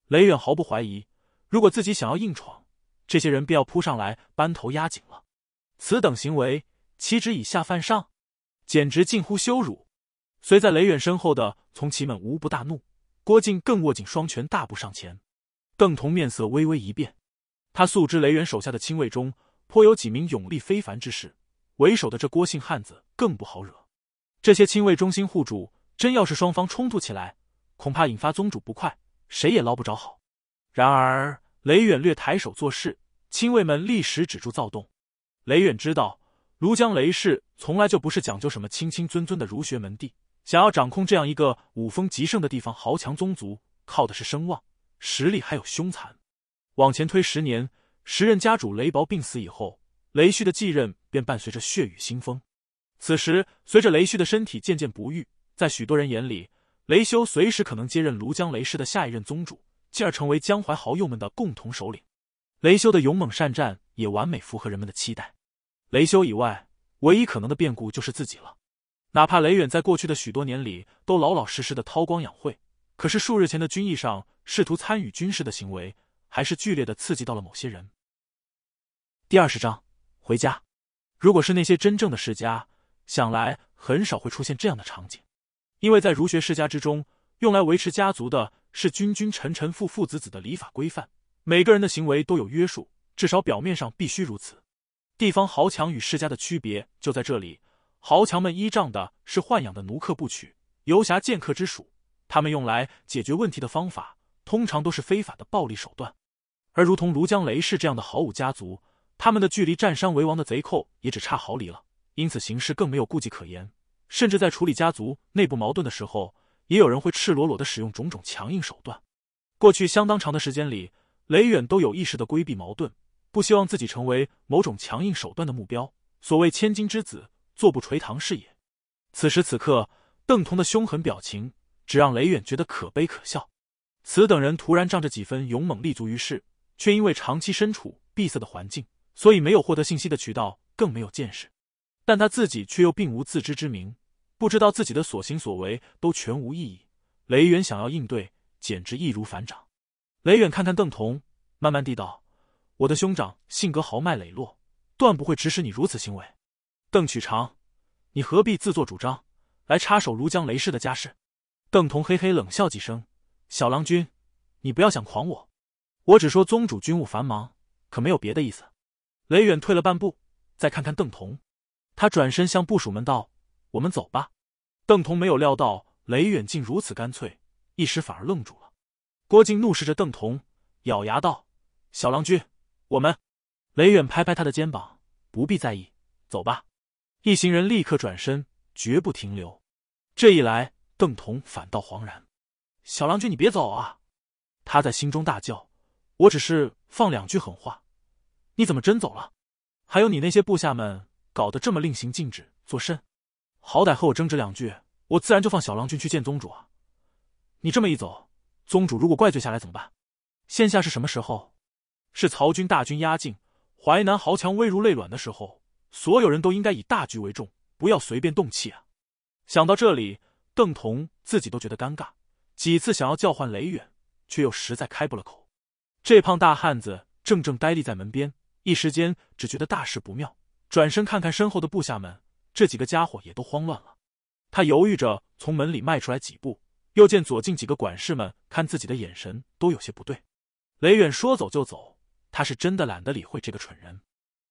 雷远毫不怀疑。如果自己想要硬闯，这些人便要扑上来，扳头压颈了。此等行为岂止以下犯上，简直近乎羞辱。随在雷远身后的从骑们无不大怒，郭靖更握紧双拳，大步上前。邓童面色微微一变，他素知雷远手下的亲卫中颇有几名勇力非凡之士，为首的这郭姓汉子更不好惹。这些亲卫忠心护主，真要是双方冲突起来，恐怕引发宗主不快，谁也捞不着好。然而。雷远略抬手做事，亲卫们立时止住躁动。雷远知道，庐江雷氏从来就不是讲究什么清清尊尊的儒学门第，想要掌控这样一个武风极盛的地方豪强宗族，靠的是声望、实力还有凶残。往前推十年，时任家主雷薄病死以后，雷旭的继任便伴随着血雨腥风。此时，随着雷旭的身体渐渐不愈，在许多人眼里，雷修随时可能接任庐江雷氏的下一任宗主。进而成为江淮豪友们的共同首领。雷修的勇猛善战也完美符合人们的期待。雷修以外，唯一可能的变故就是自己了。哪怕雷远在过去的许多年里都老老实实的韬光养晦，可是数日前的军役上试图参与军事的行为，还是剧烈的刺激到了某些人。第二十章回家。如果是那些真正的世家，想来很少会出现这样的场景，因为在儒学世家之中，用来维持家族的。是君君臣臣父父子子的礼法规范，每个人的行为都有约束，至少表面上必须如此。地方豪强与世家的区别就在这里，豪强们依仗的是豢养的奴客、部曲、游侠、剑客之属，他们用来解决问题的方法通常都是非法的暴力手段。而如同庐江雷氏这样的豪武家族，他们的距离占山为王的贼寇也只差毫厘了，因此行事更没有顾忌可言，甚至在处理家族内部矛盾的时候。也有人会赤裸裸的使用种种强硬手段。过去相当长的时间里，雷远都有意识的规避矛盾，不希望自己成为某种强硬手段的目标。所谓千金之子，坐不垂堂是也。此时此刻，邓彤的凶狠表情，只让雷远觉得可悲可笑。此等人突然仗着几分勇猛立足于世，却因为长期身处闭塞的环境，所以没有获得信息的渠道，更没有见识。但他自己却又并无自知之明。不知道自己的所行所为都全无意义，雷远想要应对，简直易如反掌。雷远看看邓桐，慢慢地道：“我的兄长性格豪迈磊落，断不会指使你如此行为。”邓曲长，你何必自作主张来插手庐江雷氏的家事？邓桐嘿嘿冷笑几声：“小郎君，你不要想狂我，我只说宗主军务繁忙，可没有别的意思。”雷远退了半步，再看看邓桐，他转身向部署们道。我们走吧。邓桐没有料到雷远竟如此干脆，一时反而愣住了。郭靖怒视着邓桐，咬牙道：“小郎君，我们。”雷远拍拍他的肩膀：“不必在意，走吧。”一行人立刻转身，绝不停留。这一来，邓彤反倒惶然：“小郎君，你别走啊！”他在心中大叫：“我只是放两句狠话，你怎么真走了？还有你那些部下们，搞得这么令行禁止，作甚？”好歹和我争执两句，我自然就放小郎君去见宗主啊！你这么一走，宗主如果怪罪下来怎么办？现下是什么时候？是曹军大军压境，淮南豪强危如累卵的时候，所有人都应该以大局为重，不要随便动气啊！想到这里，邓彤自己都觉得尴尬，几次想要叫唤雷远，却又实在开不了口。这胖大汉子正正呆立在门边，一时间只觉得大事不妙，转身看看身后的部下们。这几个家伙也都慌乱了，他犹豫着从门里迈出来几步，又见左近几个管事们看自己的眼神都有些不对。雷远说走就走，他是真的懒得理会这个蠢人。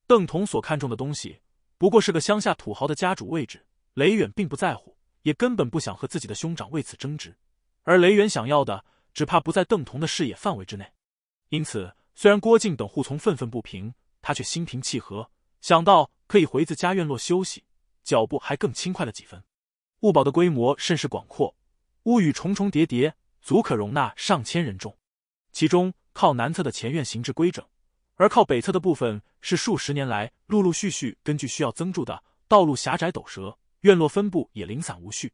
邓桐所看重的东西，不过是个乡下土豪的家主位置，雷远并不在乎，也根本不想和自己的兄长为此争执。而雷远想要的，只怕不在邓桐的视野范围之内。因此，虽然郭靖等护从愤愤不平，他却心平气和，想到可以回自家院落休息。脚步还更轻快了几分，物堡的规模甚是广阔，屋宇重重叠叠，足可容纳上千人众。其中靠南侧的前院形制规整，而靠北侧的部分是数十年来陆陆续续根据需要增筑的。道路狭窄陡折，院落分布也零散无序。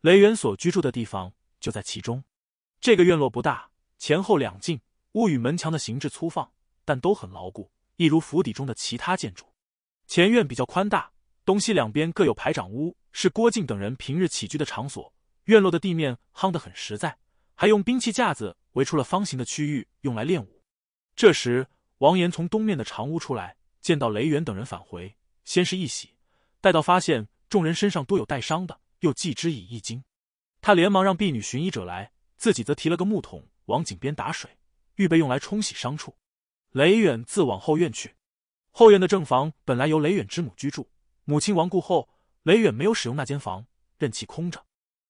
雷元所居住的地方就在其中。这个院落不大，前后两进，屋宇门墙的形制粗放，但都很牢固，一如府邸中的其他建筑。前院比较宽大。东西两边各有排长屋，是郭靖等人平日起居的场所。院落的地面夯得很实在，还用兵器架子围出了方形的区域，用来练武。这时，王岩从东面的长屋出来，见到雷远等人返回，先是一喜，待到发现众人身上多有带伤的，又继之以一惊。他连忙让婢女寻医者来，自己则提了个木桶往井边打水，预备用来冲洗伤处。雷远自往后院去，后院的正房本来由雷远之母居住。母亲亡故后，雷远没有使用那间房，任其空着。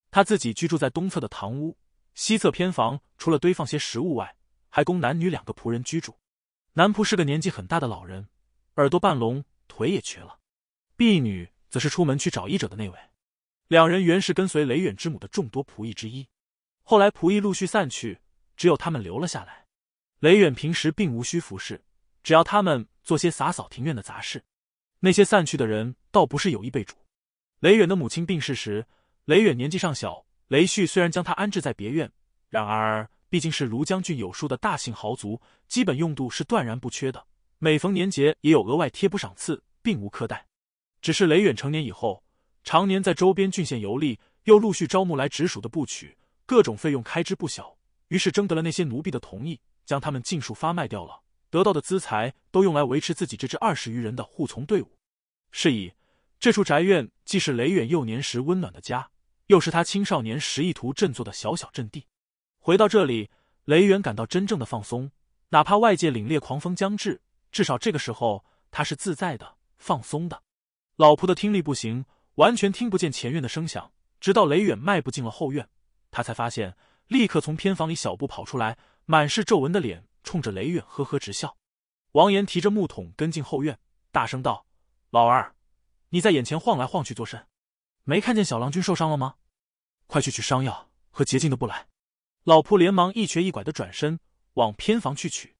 他自己居住在东侧的堂屋，西侧偏房除了堆放些食物外，还供男女两个仆人居住。男仆是个年纪很大的老人，耳朵半聋，腿也瘸了。婢女则是出门去找医者的那位。两人原是跟随雷远之母的众多仆役之一，后来仆役陆续散去，只有他们留了下来。雷远平时并无需服侍，只要他们做些洒扫庭院的杂事。那些散去的人。倒不是有意被逐。雷远的母亲病逝时，雷远年纪尚小。雷旭虽然将他安置在别院，然而毕竟是庐江郡有数的大姓豪族，基本用度是断然不缺的。每逢年节，也有额外贴补赏赐，并无苛待。只是雷远成年以后，常年在周边郡县游历，又陆续招募来直属的部曲，各种费用开支不小，于是征得了那些奴婢的同意，将他们尽数发卖掉了，得到的资财都用来维持自己这支二十余人的护从队伍，是以。这处宅院既是雷远幼年时温暖的家，又是他青少年时意图振作的小小阵地。回到这里，雷远感到真正的放松。哪怕外界凛冽狂风将至，至少这个时候他是自在的、放松的。老仆的听力不行，完全听不见前院的声响，直到雷远迈步进了后院，他才发现，立刻从偏房里小步跑出来，满是皱纹的脸冲着雷远呵呵直笑。王岩提着木桶跟进后院，大声道：“老二。”你在眼前晃来晃去作甚？没看见小郎君受伤了吗？快去取伤药和洁净的布来！老仆连忙一瘸一拐的转身往偏房去取。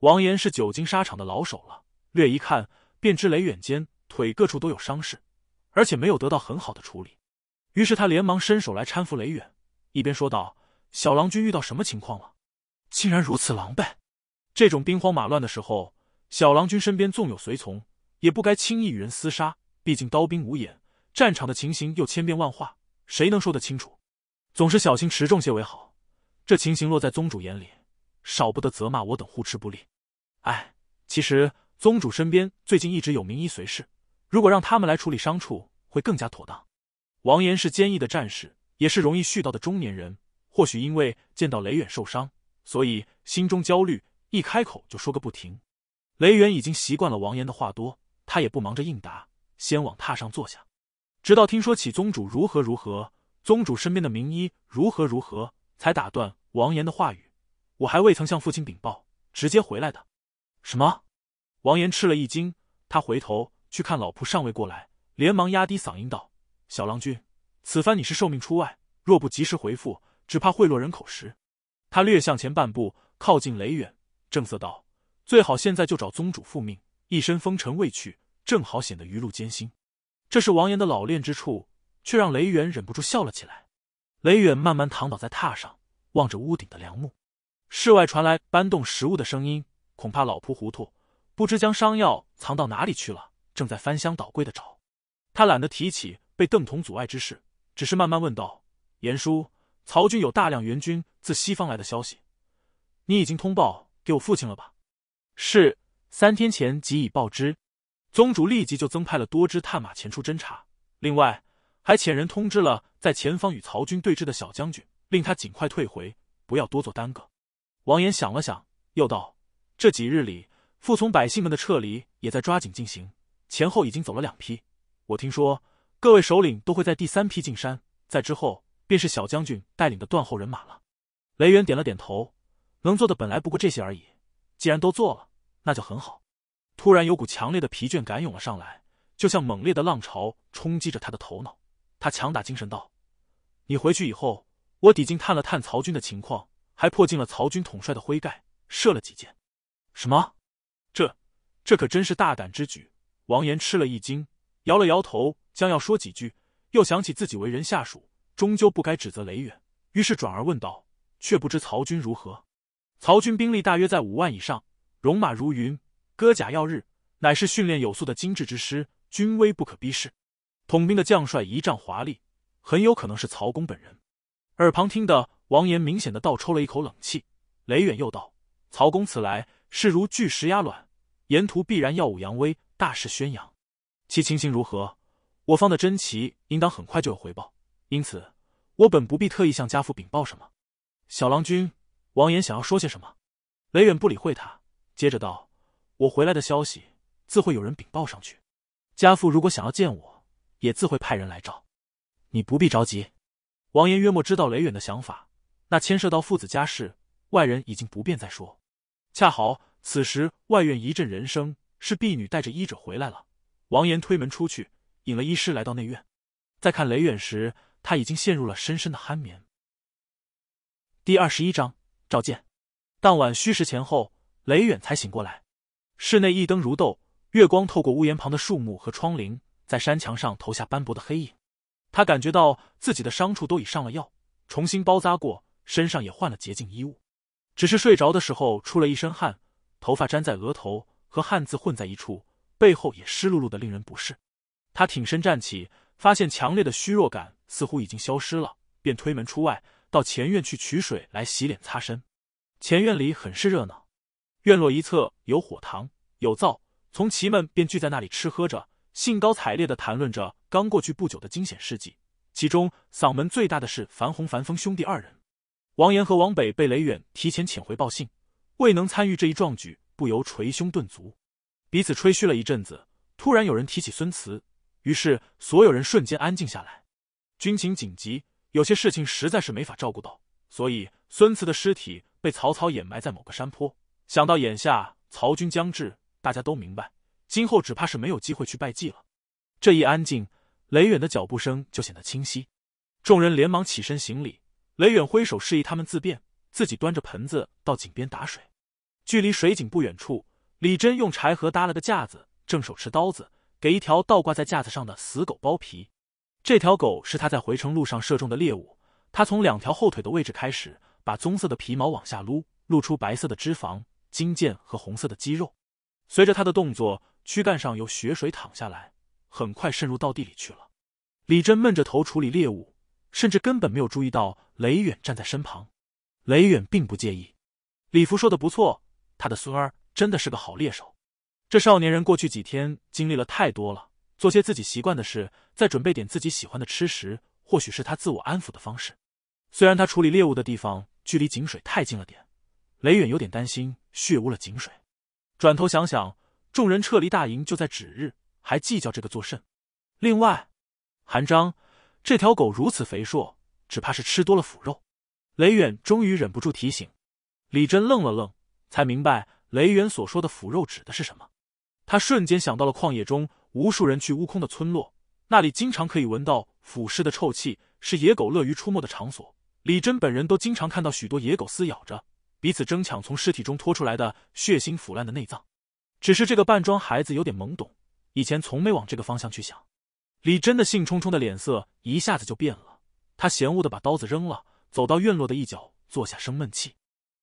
王岩是久经沙场的老手了，略一看便知雷远间腿各处都有伤势，而且没有得到很好的处理。于是他连忙伸手来搀扶雷远，一边说道：“小郎君遇到什么情况了？竟然如此狼狈！这种兵荒马乱的时候，小郎君身边纵有随从，也不该轻易与人厮杀。”毕竟刀兵无眼，战场的情形又千变万化，谁能说得清楚？总是小心持重些为好。这情形落在宗主眼里，少不得责骂我等护持不力。哎，其实宗主身边最近一直有名医随侍，如果让他们来处理伤处，会更加妥当。王岩是坚毅的战士，也是容易絮叨的中年人。或许因为见到雷远受伤，所以心中焦虑，一开口就说个不停。雷远已经习惯了王岩的话多，他也不忙着应答。先往榻上坐下，直到听说起宗主如何如何，宗主身边的名医如何如何，才打断王岩的话语。我还未曾向父亲禀报，直接回来的。什么？王岩吃了一惊，他回头去看老仆尚未过来，连忙压低嗓音道：“小郎君，此番你是受命出外，若不及时回复，只怕会落人口实。”他略向前半步，靠近雷远，正色道：“最好现在就找宗主复命，一身风尘未去。”正好显得一路艰辛，这是王岩的老练之处，却让雷远忍不住笑了起来。雷远慢慢躺倒在榻上，望着屋顶的梁木。室外传来搬动食物的声音，恐怕老仆糊涂，不知将伤药藏到哪里去了，正在翻箱倒柜的找。他懒得提起被邓同阻碍之事，只是慢慢问道：“严叔，曹军有大量援军自西方来的消息，你已经通报给我父亲了吧？”“是，三天前即已报之。”宗主立即就增派了多支探马前出侦查，另外还遣人通知了在前方与曹军对峙的小将军，令他尽快退回，不要多做耽搁。王岩想了想，又道：“这几日里，服从百姓们的撤离也在抓紧进行，前后已经走了两批。我听说，各位首领都会在第三批进山，在之后便是小将军带领的断后人马了。”雷元点了点头，能做的本来不过这些而已，既然都做了，那就很好。突然有股强烈的疲倦感涌了上来，就像猛烈的浪潮冲击着他的头脑。他强打精神道：“你回去以后，我抵近探了探曹军的情况，还破进了曹军统帅的灰盖，射了几箭。”“什么？这这可真是大胆之举！”王延吃了一惊，摇了摇头，将要说几句，又想起自己为人下属，终究不该指责雷远，于是转而问道：“却不知曹军如何？”“曹军兵力大约在五万以上，戎马如云。”戈甲要日，乃是训练有素的精致之师，军威不可逼视。统兵的将帅仪仗华丽，很有可能是曹公本人。耳旁听得王岩明显的倒抽了一口冷气。雷远又道：“曹公此来势如巨石压卵，沿途必然耀武扬威，大势宣扬。其情形如何？我方的真旗应当很快就有回报，因此我本不必特意向家父禀报什么。”小郎君，王岩想要说些什么？雷远不理会他，接着道。我回来的消息，自会有人禀报上去。家父如果想要见我，也自会派人来找。你不必着急。王岩约莫知道雷远的想法，那牵涉到父子家事，外人已经不便再说。恰好此时外院一阵人声，是婢女带着医者回来了。王岩推门出去，引了医师来到内院。再看雷远时，他已经陷入了深深的酣眠。第二十一章：召见。当晚戌时前后，雷远才醒过来。室内一灯如豆，月光透过屋檐旁的树木和窗棂，在山墙上投下斑驳的黑影。他感觉到自己的伤处都已上了药，重新包扎过，身上也换了洁净衣物。只是睡着的时候出了一身汗，头发粘在额头，和汗渍混在一处，背后也湿漉漉的，令人不适。他挺身站起，发现强烈的虚弱感似乎已经消失了，便推门出外，到前院去取水来洗脸擦身。前院里很是热闹。院落一侧有火塘，有灶，从旗们便聚在那里吃喝着，兴高采烈地谈论着刚过去不久的惊险事迹。其中嗓门最大的是樊红、樊峰兄弟二人。王岩和王北被雷远提前遣回报信，未能参与这一壮举，不由捶胸顿足，彼此吹嘘了一阵子。突然有人提起孙慈，于是所有人瞬间安静下来。军情紧急，有些事情实在是没法照顾到，所以孙慈的尸体被草草掩埋在某个山坡。想到眼下曹军将至，大家都明白，今后只怕是没有机会去拜祭了。这一安静，雷远的脚步声就显得清晰。众人连忙起身行礼，雷远挥手示意他们自便，自己端着盆子到井边打水。距离水井不远处，李真用柴禾搭了个架子，正手持刀子给一条倒挂在架子上的死狗剥皮。这条狗是他在回城路上射中的猎物，他从两条后腿的位置开始，把棕色的皮毛往下撸，露出白色的脂肪。金剑和红色的肌肉，随着他的动作，躯干上有血水淌下来，很快渗入到地里去了。李真闷着头处理猎物，甚至根本没有注意到雷远站在身旁。雷远并不介意，李福说的不错，他的孙儿真的是个好猎手。这少年人过去几天经历了太多了，做些自己习惯的事，再准备点自己喜欢的吃食，或许是他自我安抚的方式。虽然他处理猎物的地方距离井水太近了点。雷远有点担心血污了井水，转头想想，众人撤离大营就在指日，还计较这个作甚？另外，韩章这条狗如此肥硕，只怕是吃多了腐肉。雷远终于忍不住提醒。李真愣了愣，才明白雷远所说的腐肉指的是什么。他瞬间想到了旷野中无数人去悟空的村落，那里经常可以闻到腐尸的臭气，是野狗乐于出没的场所。李真本人都经常看到许多野狗撕咬着。彼此争抢从尸体中拖出来的血腥腐烂的内脏，只是这个半装孩子有点懵懂，以前从没往这个方向去想。李真的兴冲冲的脸色一下子就变了，他嫌恶的把刀子扔了，走到院落的一角坐下生闷气。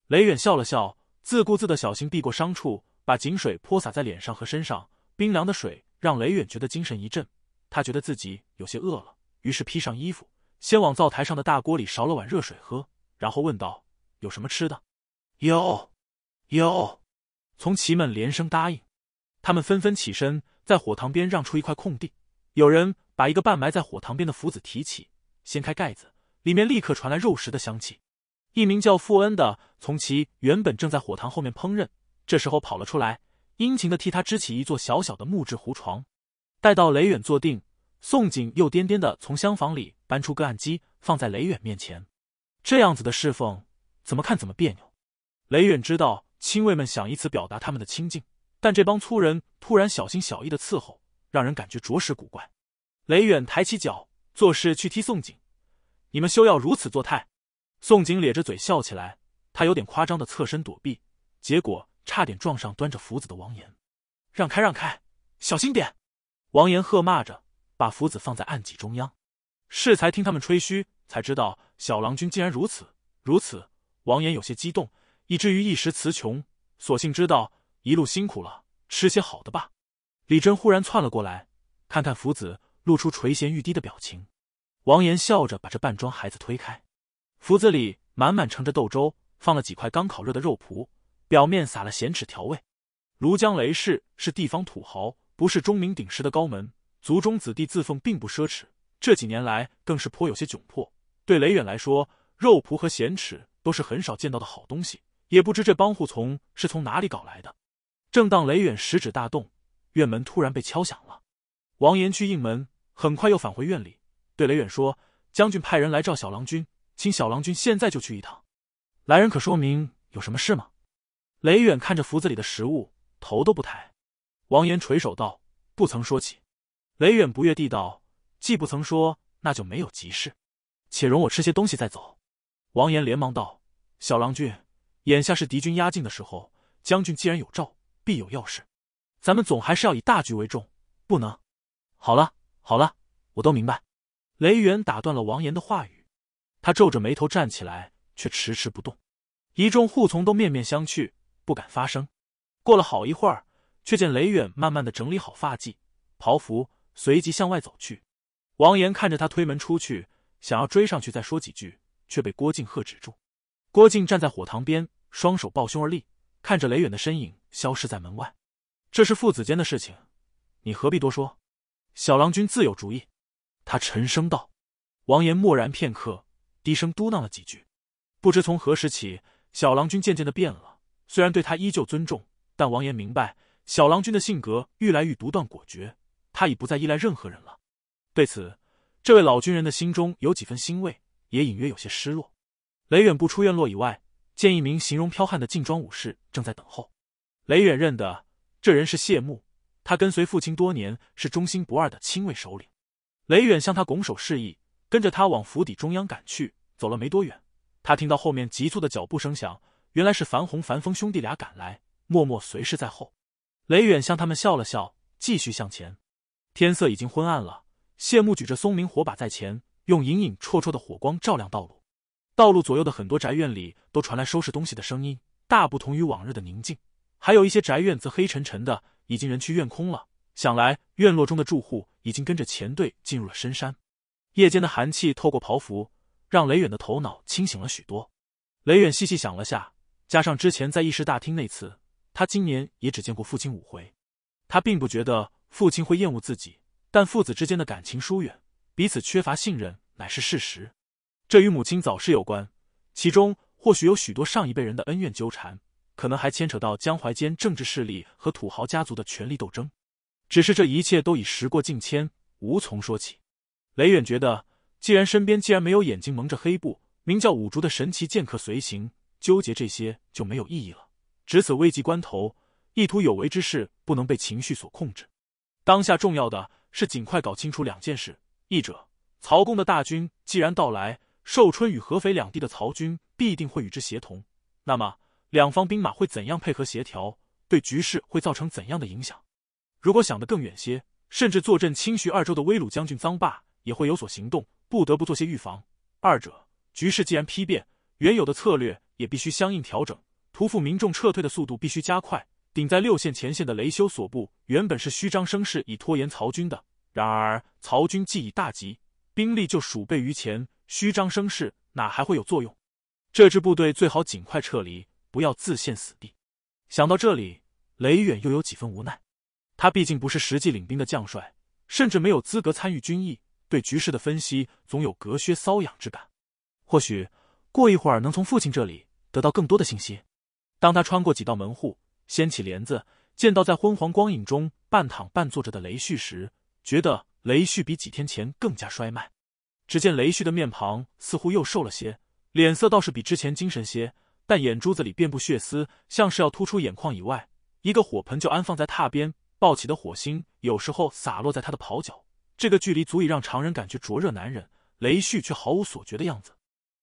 雷远笑了笑，自顾自的小心避过伤处，把井水泼洒在脸上和身上，冰凉的水让雷远觉得精神一振。他觉得自己有些饿了，于是披上衣服，先往灶台上的大锅里勺了碗热水喝，然后问道：“有什么吃的？”有，有，从其们连声答应，他们纷纷起身，在火塘边让出一块空地。有人把一个半埋在火塘边的福子提起，掀开盖子，里面立刻传来肉食的香气。一名叫富恩的从其原本正在火塘后面烹饪，这时候跑了出来，殷勤的替他支起一座小小的木质胡床。待到雷远坐定，宋景又颠颠的从厢房里搬出个案机，放在雷远面前。这样子的侍奉，怎么看怎么别扭。雷远知道亲卫们想以此表达他们的亲近，但这帮粗人突然小心小意的伺候，让人感觉着实古怪。雷远抬起脚，作势去踢宋景：“你们休要如此作态！”宋景咧着嘴笑起来，他有点夸张的侧身躲避，结果差点撞上端着斧子的王岩：“让开，让开，小心点！”王岩喝骂着，把斧子放在案几中央。适才听他们吹嘘，才知道小郎君竟然如此如此。王岩有些激动。以至于一时词穷，索性知道一路辛苦了，吃些好的吧。李真忽然窜了过来，看看福子，露出垂涎欲滴的表情。王岩笑着把这半桩孩子推开。福子里满满盛着豆粥，放了几块刚烤热的肉脯，表面撒了咸豉调味。庐江雷氏是地方土豪，不是钟鸣鼎食的高门，族中子弟自奉并不奢侈，这几年来更是颇有些窘迫。对雷远来说，肉脯和咸豉都是很少见到的好东西。也不知这帮护从是从哪里搞来的。正当雷远食指大动，院门突然被敲响了。王岩去应门，很快又返回院里，对雷远说：“将军派人来召小郎君，请小郎君现在就去一趟。来人可说明有什么事吗？”雷远看着福子里的食物，头都不抬。王岩垂手道：“不曾说起。”雷远不悦地道：“既不曾说，那就没有急事。且容我吃些东西再走。”王岩连忙道：“小郎君。”眼下是敌军压境的时候，将军既然有诏，必有要事，咱们总还是要以大局为重，不能。好了好了，我都明白。雷远打断了王岩的话语，他皱着眉头站起来，却迟迟不动。一众护从都面面相觑，不敢发声。过了好一会儿，却见雷远慢慢的整理好发髻、袍服，随即向外走去。王岩看着他推门出去，想要追上去再说几句，却被郭靖喝止住。郭靖站在火塘边，双手抱胸而立，看着雷远的身影消失在门外。这是父子间的事情，你何必多说？小郎君自有主意。他沉声道。王岩默然片刻，低声嘟囔了几句。不知从何时起，小郎君渐渐的变了。虽然对他依旧尊重，但王岩明白，小郎君的性格愈来愈独断果决。他已不再依赖任何人了。对此，这位老军人的心中有几分欣慰，也隐约有些失落。雷远步出院落以外，见一名形容剽悍的劲装武士正在等候。雷远认得这人是谢幕，他跟随父亲多年，是忠心不二的亲卫首领。雷远向他拱手示意，跟着他往府邸中央赶去。走了没多远，他听到后面急促的脚步声响，原来是樊红、樊峰兄弟俩赶来，默默随侍在后。雷远向他们笑了笑，继续向前。天色已经昏暗了，谢幕举着松明火把在前，用隐隐绰绰的火光照亮道路。道路左右的很多宅院里都传来收拾东西的声音，大不同于往日的宁静。还有一些宅院则黑沉沉的，已经人去院空了。想来院落中的住户已经跟着前队进入了深山。夜间的寒气透过袍服，让雷远的头脑清醒了许多。雷远细细想了下，加上之前在议事大厅那次，他今年也只见过父亲五回。他并不觉得父亲会厌恶自己，但父子之间的感情疏远，彼此缺乏信任，乃是事实。这与母亲早逝有关，其中或许有许多上一辈人的恩怨纠缠，可能还牵扯到江淮间政治势力和土豪家族的权力斗争。只是这一切都已时过境迁，无从说起。雷远觉得，既然身边既然没有眼睛蒙着黑布、名叫五竹的神奇剑客随行，纠结这些就没有意义了。只此危急关头，意图有为之事不能被情绪所控制。当下重要的是尽快搞清楚两件事：一者，曹公的大军既然到来。寿春与合肥两地的曹军必定会与之协同，那么两方兵马会怎样配合协调？对局势会造成怎样的影响？如果想得更远些，甚至坐镇清徐二州的威鲁将军臧霸也会有所行动，不得不做些预防。二者局势既然批变，原有的策略也必须相应调整。屠夫民众撤退的速度必须加快。顶在六线前线的雷修所部原本是虚张声势以拖延曹军的，然而曹军既已大急，兵力就数倍于前。虚张声势哪还会有作用？这支部队最好尽快撤离，不要自陷死地。想到这里，雷远又有几分无奈。他毕竟不是实际领兵的将帅，甚至没有资格参与军役，对局势的分析总有隔靴搔痒之感。或许过一会儿能从父亲这里得到更多的信息。当他穿过几道门户，掀起帘子，见到在昏黄光影中半躺半坐着的雷旭时，觉得雷旭比几天前更加衰迈。只见雷旭的面庞似乎又瘦了些，脸色倒是比之前精神些，但眼珠子里遍布血丝，像是要突出眼眶以外。一个火盆就安放在榻边，抱起的火星有时候洒落在他的袍角，这个距离足以让常人感觉灼热难忍，雷旭却毫无所觉的样子。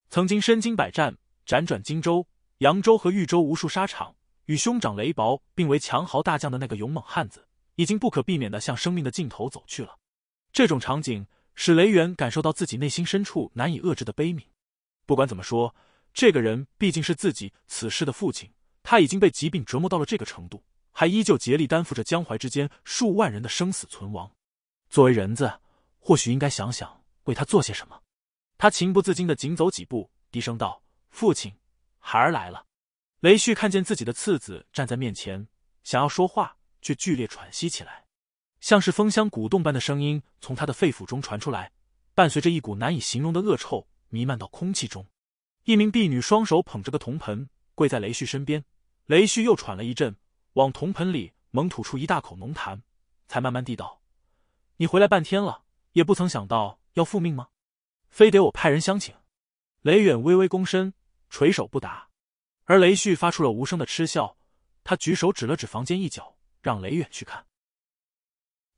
曾经身经百战，辗转荆州、扬州和豫州无数沙场，与兄长雷薄并为强豪大将的那个勇猛汉子，已经不可避免的向生命的尽头走去了。这种场景。使雷元感受到自己内心深处难以遏制的悲悯。不管怎么说，这个人毕竟是自己此事的父亲，他已经被疾病折磨到了这个程度，还依旧竭力担负着江淮之间数万人的生死存亡。作为人子，或许应该想想为他做些什么。他情不自禁的紧走几步，低声道：“父亲，孩儿来了。”雷旭看见自己的次子站在面前，想要说话，却剧烈喘息起来。像是风箱鼓动般的声音从他的肺腑中传出来，伴随着一股难以形容的恶臭弥漫到空气中。一名婢女双手捧着个铜盆，跪在雷旭身边。雷旭又喘了一阵，往铜盆里猛吐出一大口浓痰，才慢慢地道：“你回来半天了，也不曾想到要复命吗？非得我派人相请？”雷远微微躬身，垂手不答。而雷旭发出了无声的嗤笑，他举手指了指房间一角，让雷远去看。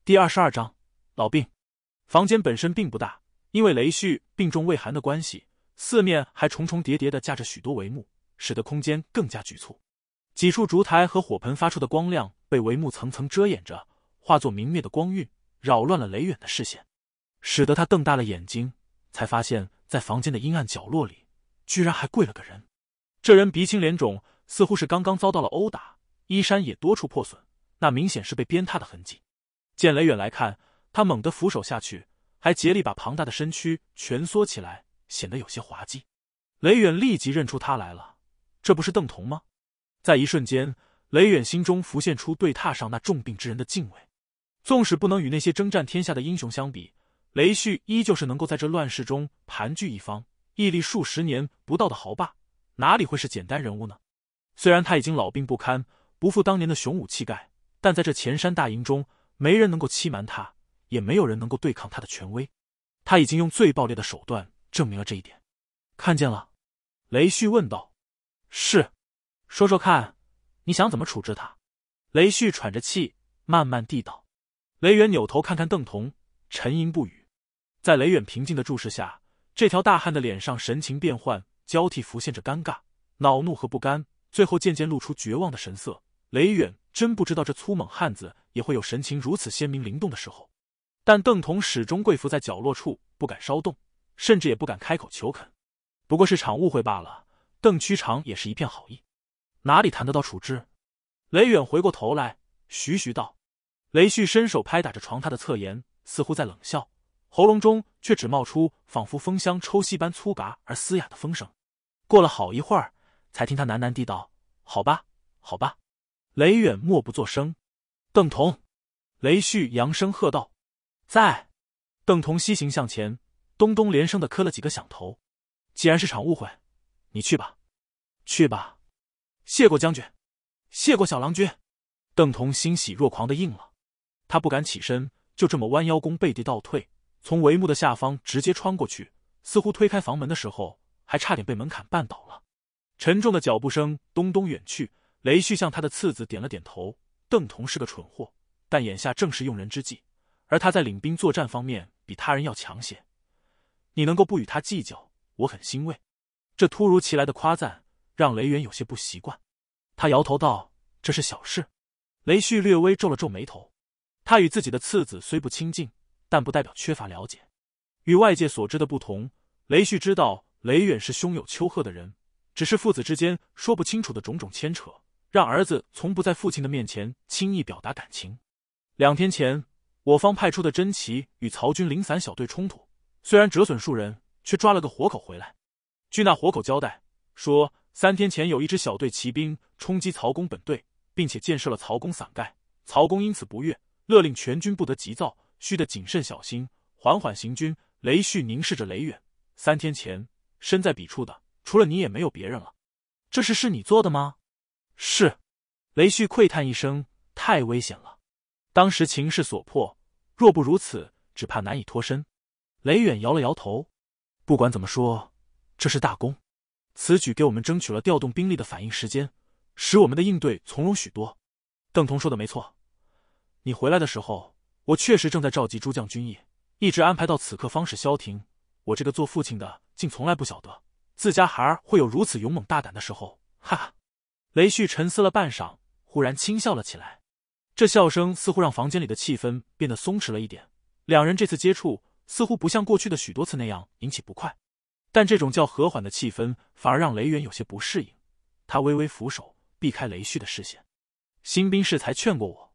第二十二章老病。房间本身并不大，因为雷旭病重胃寒的关系，四面还重重叠叠的架着许多帷幕，使得空间更加局促。几处烛台和火盆发出的光亮被帷幕层层遮掩着，化作明灭的光晕，扰乱了雷远的视线，使得他瞪大了眼睛，才发现在房间的阴暗角落里，居然还跪了个人。这人鼻青脸肿，似乎是刚刚遭到了殴打，衣衫也多处破损，那明显是被鞭挞的痕迹。见雷远来看他，猛地俯首下去，还竭力把庞大的身躯蜷缩起来，显得有些滑稽。雷远立即认出他来了，这不是邓同吗？在一瞬间，雷远心中浮现出对榻上那重病之人的敬畏。纵使不能与那些征战天下的英雄相比，雷旭依旧是能够在这乱世中盘踞一方、屹立数十年不到的豪霸，哪里会是简单人物呢？虽然他已经老病不堪，不复当年的雄武气概，但在这前山大营中。没人能够欺瞒他，也没有人能够对抗他的权威。他已经用最暴烈的手段证明了这一点。看见了？雷旭问道。是。说说看，你想怎么处置他？雷旭喘着气，慢慢地道。雷远扭头看看邓彤，沉吟不语。在雷远平静的注视下，这条大汉的脸上神情变幻，交替浮现着尴尬、恼怒和不甘，最后渐渐露出绝望的神色。雷远。真不知道这粗猛汉子也会有神情如此鲜明灵动的时候，但邓童始终跪伏在角落处，不敢稍动，甚至也不敢开口求肯。不过是场误会罢了。邓区长也是一片好意，哪里谈得到处置？雷远回过头来，徐徐道：“雷旭伸手拍打着床榻的侧沿，似乎在冷笑，喉咙中却只冒出仿佛风箱抽吸般粗嘎而嘶哑的风声。过了好一会儿，才听他喃喃地道：‘好吧，好吧。’”雷远默不作声，邓同、雷旭扬声喝道：“在！”邓同西行向前，咚咚连声的磕了几个响头。既然是场误会，你去吧，去吧，谢过将军，谢过小郎君。邓童欣喜若狂的应了，他不敢起身，就这么弯腰弓背地倒退，从帷幕的下方直接穿过去，似乎推开房门的时候，还差点被门槛绊倒了。沉重的脚步声咚咚远去。雷旭向他的次子点了点头。邓同是个蠢货，但眼下正是用人之际，而他在领兵作战方面比他人要强些。你能够不与他计较，我很欣慰。这突如其来的夸赞让雷远有些不习惯。他摇头道：“这是小事。”雷旭略微皱了皱眉头。他与自己的次子虽不亲近，但不代表缺乏了解。与外界所知的不同，雷旭知道雷远是胸有丘壑的人，只是父子之间说不清楚的种种牵扯。让儿子从不在父亲的面前轻易表达感情。两天前，我方派出的真骑与曹军零散小队冲突，虽然折损数人，却抓了个活口回来。据那活口交代，说三天前有一支小队骑兵冲击曹公本队，并且建设了曹公伞盖。曹公因此不悦，勒令全军不得急躁，须得谨慎小心，缓缓行军。雷旭凝视着雷远，三天前身在彼处的，除了你也没有别人了。这事是你做的吗？是，雷旭喟叹一声：“太危险了，当时情势所迫，若不如此，只怕难以脱身。”雷远摇了摇头：“不管怎么说，这是大功，此举给我们争取了调动兵力的反应时间，使我们的应对从容许多。”邓桐说的没错，你回来的时候，我确实正在召集诸将军议，一直安排到此刻方始消停。我这个做父亲的，竟从来不晓得自家孩儿会有如此勇猛大胆的时候，哈哈。雷旭沉思了半晌，忽然轻笑了起来。这笑声似乎让房间里的气氛变得松弛了一点。两人这次接触似乎不像过去的许多次那样引起不快，但这种较和缓的气氛反而让雷远有些不适应。他微微扶手，避开雷旭的视线。新兵士才劝过我，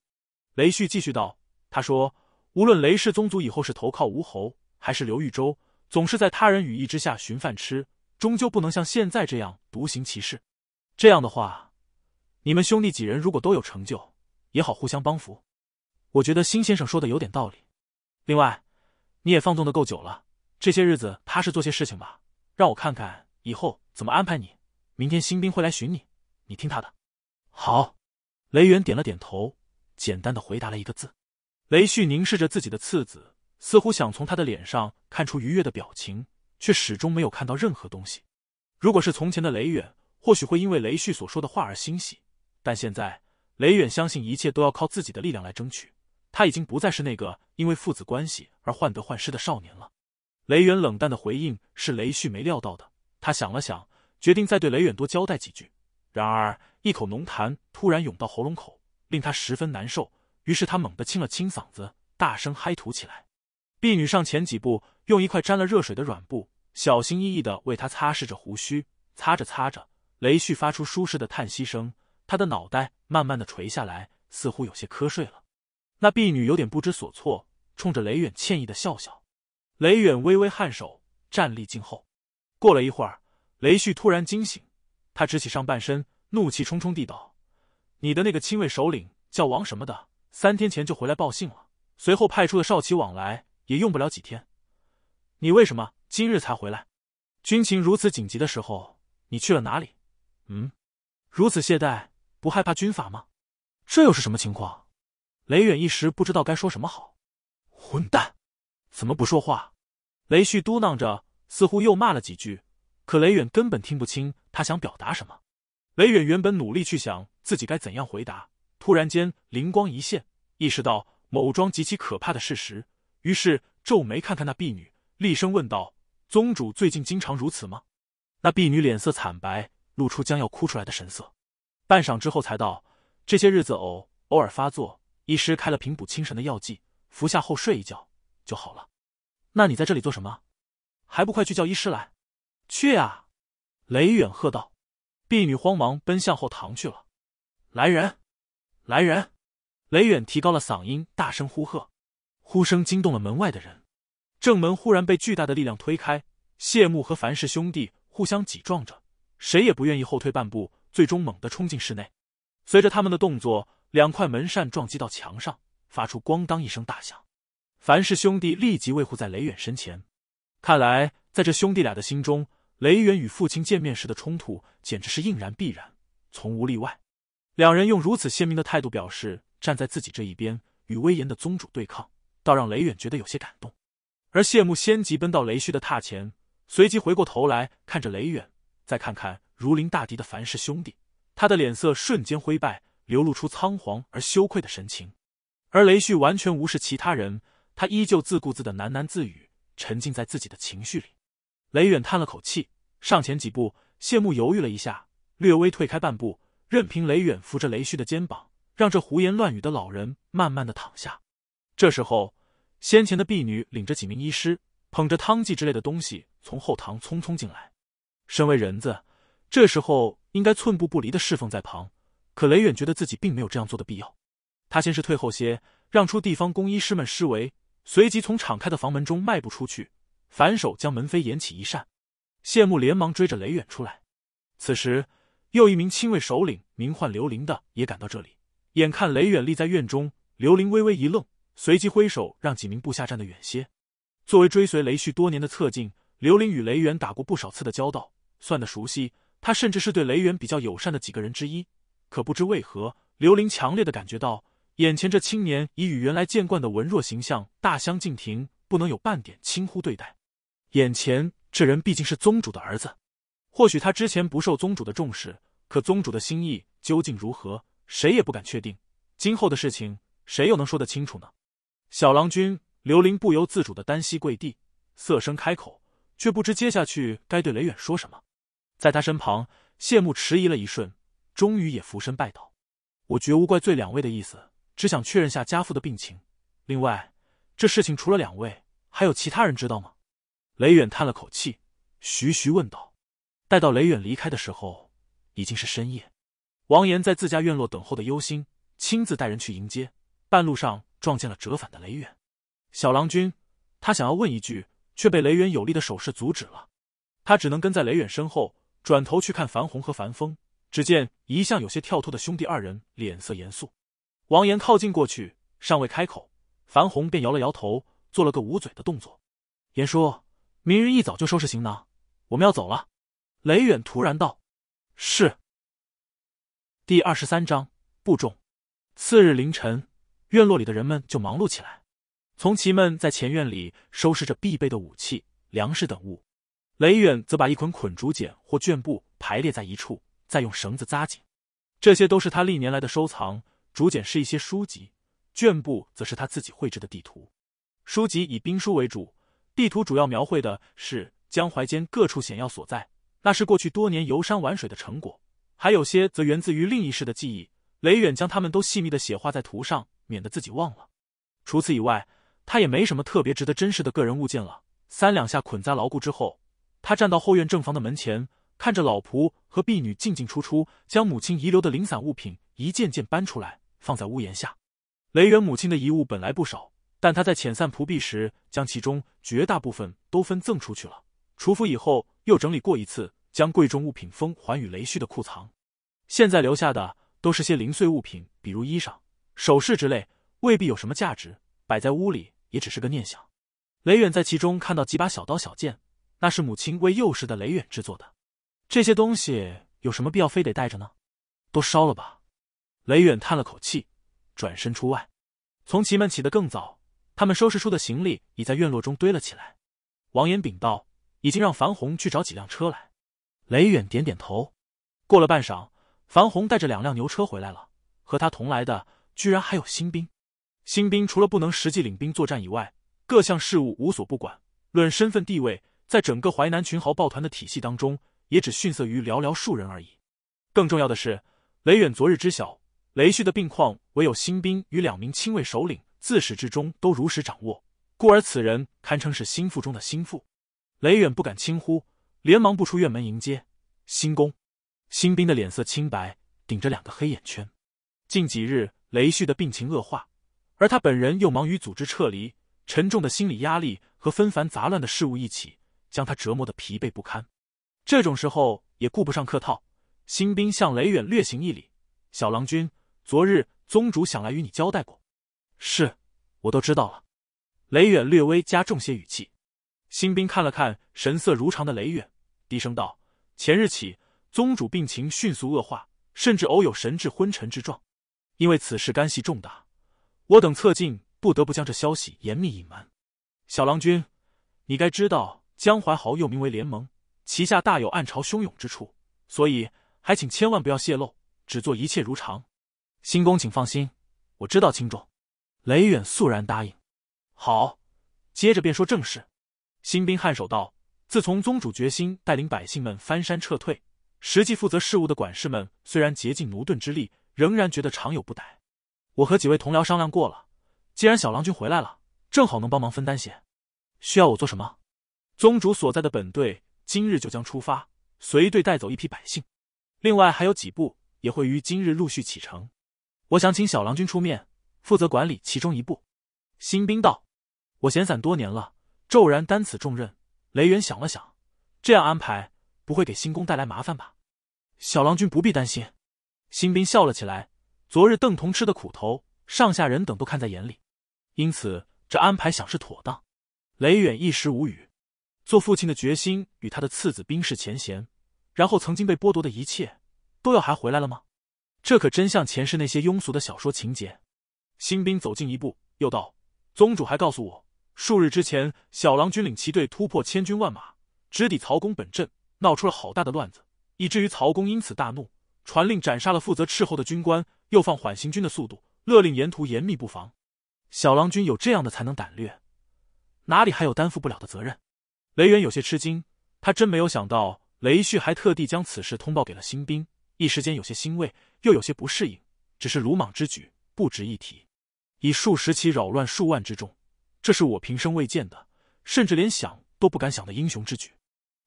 雷旭继续道：“他说，无论雷氏宗族以后是投靠吴侯还是刘豫州，总是在他人羽翼之下寻饭吃，终究不能像现在这样独行其事。这样的话。”你们兄弟几人如果都有成就，也好互相帮扶。我觉得辛先生说的有点道理。另外，你也放纵的够久了，这些日子踏实做些事情吧，让我看看以后怎么安排你。明天新兵会来寻你，你听他的。好。雷远点了点头，简单的回答了一个字。雷旭凝视着自己的次子，似乎想从他的脸上看出愉悦的表情，却始终没有看到任何东西。如果是从前的雷远，或许会因为雷旭所说的话而欣喜。但现在，雷远相信一切都要靠自己的力量来争取。他已经不再是那个因为父子关系而患得患失的少年了。雷远冷淡的回应是雷旭没料到的。他想了想，决定再对雷远多交代几句。然而，一口浓痰突然涌到喉咙口，令他十分难受。于是他猛地清了清嗓子，大声嗨吐起来。婢女上前几步，用一块沾了热水的软布，小心翼翼地为他擦拭着胡须。擦着擦着，雷旭发出舒适的叹息声。他的脑袋慢慢的垂下来，似乎有些瞌睡了。那婢女有点不知所措，冲着雷远歉意的笑笑。雷远微微颔首，站立静候。过了一会儿，雷旭突然惊醒，他直起上半身，怒气冲冲地道：“你的那个亲卫首领叫王什么的，三天前就回来报信了。随后派出的少旗往来也用不了几天。你为什么今日才回来？军情如此紧急的时候，你去了哪里？嗯，如此懈怠。”不害怕军法吗？这又是什么情况？雷远一时不知道该说什么好。混蛋，怎么不说话？雷旭嘟囔着，似乎又骂了几句，可雷远根本听不清他想表达什么。雷远原本努力去想自己该怎样回答，突然间灵光一现，意识到某庄极其可怕的事实，于是皱眉看看那婢女，厉声问道：“宗主最近经常如此吗？”那婢女脸色惨白，露出将要哭出来的神色。半晌之后才道：“这些日子偶偶尔发作，医师开了平补清神的药剂，服下后睡一觉就好了。那你在这里做什么？还不快去叫医师来！去啊！雷远喝道。婢女慌忙奔向后堂去了。来人！来人！雷远提高了嗓音，大声呼喝。呼声惊动了门外的人。正门忽然被巨大的力量推开，谢幕和樊氏兄弟互相挤撞着，谁也不愿意后退半步。最终猛地冲进室内，随着他们的动作，两块门扇撞击到墙上，发出“咣当”一声大响。樊氏兄弟立即卫护在雷远身前。看来，在这兄弟俩的心中，雷远与父亲见面时的冲突，简直是应然必然，从无例外。两人用如此鲜明的态度表示站在自己这一边，与威严的宗主对抗，倒让雷远觉得有些感动。而谢幕先急奔到雷旭的榻前，随即回过头来看着雷远，再看看。如临大敌的樊氏兄弟，他的脸色瞬间灰败，流露出仓皇而羞愧的神情。而雷旭完全无视其他人，他依旧自顾自的喃喃自语，沉浸在自己的情绪里。雷远叹了口气，上前几步。谢幕犹豫了一下，略微退开半步，任凭雷远扶着雷旭的肩膀，让这胡言乱语的老人慢慢的躺下。这时候，先前的婢女领着几名医师，捧着汤剂之类的东西从后堂匆匆进来。身为人子。这时候应该寸步不离的侍奉在旁，可雷远觉得自己并没有这样做的必要。他先是退后些，让出地方，工医师们施围，随即从敞开的房门中迈步出去，反手将门扉掩起一扇。谢幕连忙追着雷远出来。此时，又一名亲卫首领，名唤刘玲的，也赶到这里。眼看雷远立在院中，刘玲微微一愣，随即挥手让几名部下站得远些。作为追随雷旭多年的侧近，刘玲与雷远打过不少次的交道，算得熟悉。他甚至是对雷远比较友善的几个人之一，可不知为何，刘玲强烈的感觉到眼前这青年已与原来见惯的文弱形象大相径庭，不能有半点轻忽对待。眼前这人毕竟是宗主的儿子，或许他之前不受宗主的重视，可宗主的心意究竟如何，谁也不敢确定。今后的事情，谁又能说得清楚呢？小郎君，刘玲不由自主的单膝跪地，色声开口，却不知接下去该对雷远说什么。在他身旁，谢幕迟疑了一瞬，终于也俯身拜道：“我绝无怪罪两位的意思，只想确认下家父的病情。另外，这事情除了两位，还有其他人知道吗？”雷远叹了口气，徐徐问道。待到雷远离开的时候，已经是深夜。王岩在自家院落等候的忧心，亲自带人去迎接，半路上撞见了折返的雷远。小郎君，他想要问一句，却被雷远有力的手势阻止了。他只能跟在雷远身后。转头去看樊红和樊峰，只见一向有些跳脱的兄弟二人脸色严肃。王岩靠近过去，尚未开口，樊红便摇了摇头，做了个捂嘴的动作。严叔，明日一早就收拾行囊，我们要走了。雷远突然道：“是。”第二十三章部众。次日凌晨，院落里的人们就忙碌起来，从骑们在前院里收拾着必备的武器、粮食等物。雷远则把一捆捆竹简或绢布排列在一处，再用绳子扎紧。这些都是他历年来的收藏。竹简是一些书籍，绢布则是他自己绘制的地图。书籍以兵书为主，地图主要描绘的是江淮间各处险要所在。那是过去多年游山玩水的成果，还有些则源自于另一世的记忆。雷远将他们都细密的写画在图上，免得自己忘了。除此以外，他也没什么特别值得珍视的个人物件了。三两下捆扎牢固之后。他站到后院正房的门前，看着老仆和婢女进进出出，将母亲遗留的零散物品一件件搬出来，放在屋檐下。雷远母亲的遗物本来不少，但他在遣散仆婢时，将其中绝大部分都分赠出去了。除服以后，又整理过一次，将贵重物品封还与雷旭的库藏。现在留下的都是些零碎物品，比如衣裳、首饰之类，未必有什么价值，摆在屋里也只是个念想。雷远在其中看到几把小刀、小剑。那是母亲为幼时的雷远制作的，这些东西有什么必要非得带着呢？都烧了吧。雷远叹了口气，转身出外。从祁门起得更早，他们收拾出的行李已在院落中堆了起来。王岩禀道：“已经让樊红去找几辆车来。”雷远点点头。过了半晌，樊红带着两辆牛车回来了，和他同来的居然还有新兵。新兵除了不能实际领兵作战以外，各项事务无所不管。论身份地位。在整个淮南群豪抱团的体系当中，也只逊色于寥寥数人而已。更重要的是，雷远昨日知晓雷旭的病况，唯有新兵与两名亲卫首领自始至终都如实掌握，故而此人堪称是心腹中的心腹。雷远不敢轻忽，连忙不出院门迎接新宫。新兵的脸色清白，顶着两个黑眼圈。近几日，雷旭的病情恶化，而他本人又忙于组织撤离，沉重的心理压力和纷繁杂乱的事物一起。将他折磨的疲惫不堪，这种时候也顾不上客套。新兵向雷远略行一礼：“小郎君，昨日宗主想来与你交代过，是我都知道了。”雷远略微加重些语气。新兵看了看神色如常的雷远，低声道：“前日起，宗主病情迅速恶化，甚至偶有神志昏沉之状。因为此事干系重大，我等侧进不得不将这消息严密隐瞒。小郎君，你该知道。”江淮豪又名为联盟，旗下大有暗潮汹涌之处，所以还请千万不要泄露，只做一切如常。新宫，请放心，我知道轻重。雷远肃然答应。好，接着便说正事。新兵颔首道：“自从宗主决心带领百姓们翻山撤退，实际负责事务的管事们虽然竭尽奴钝之力，仍然觉得常有不逮。我和几位同僚商量过了，既然小郎君回来了，正好能帮忙分担些。需要我做什么？”宗主所在的本队今日就将出发，随队带走一批百姓，另外还有几部也会于今日陆续启程。我想请小郎君出面，负责管理其中一部。新兵道：“我闲散多年了，骤然担此重任。”雷远想了想，这样安排不会给新宫带来麻烦吧？小郎君不必担心。新兵笑了起来：“昨日邓同吃的苦头，上下人等都看在眼里，因此这安排想是妥当。”雷远一时无语。做父亲的决心与他的次子冰释前嫌，然后曾经被剥夺的一切都要还回来了吗？这可真像前世那些庸俗的小说情节。新兵走近一步，又道：“宗主还告诉我，数日之前，小郎君领骑队突破千军万马，直抵曹公本阵，闹出了好大的乱子，以至于曹公因此大怒，传令斩杀了负责斥候的军官，又放缓行军的速度，勒令沿途严密布防。小郎君有这样的才能胆略，哪里还有担负不了的责任？”雷远有些吃惊，他真没有想到雷旭还特地将此事通报给了新兵，一时间有些欣慰，又有些不适应。只是鲁莽之举，不值一提。以数十骑扰乱数万之众，这是我平生未见的，甚至连想都不敢想的英雄之举。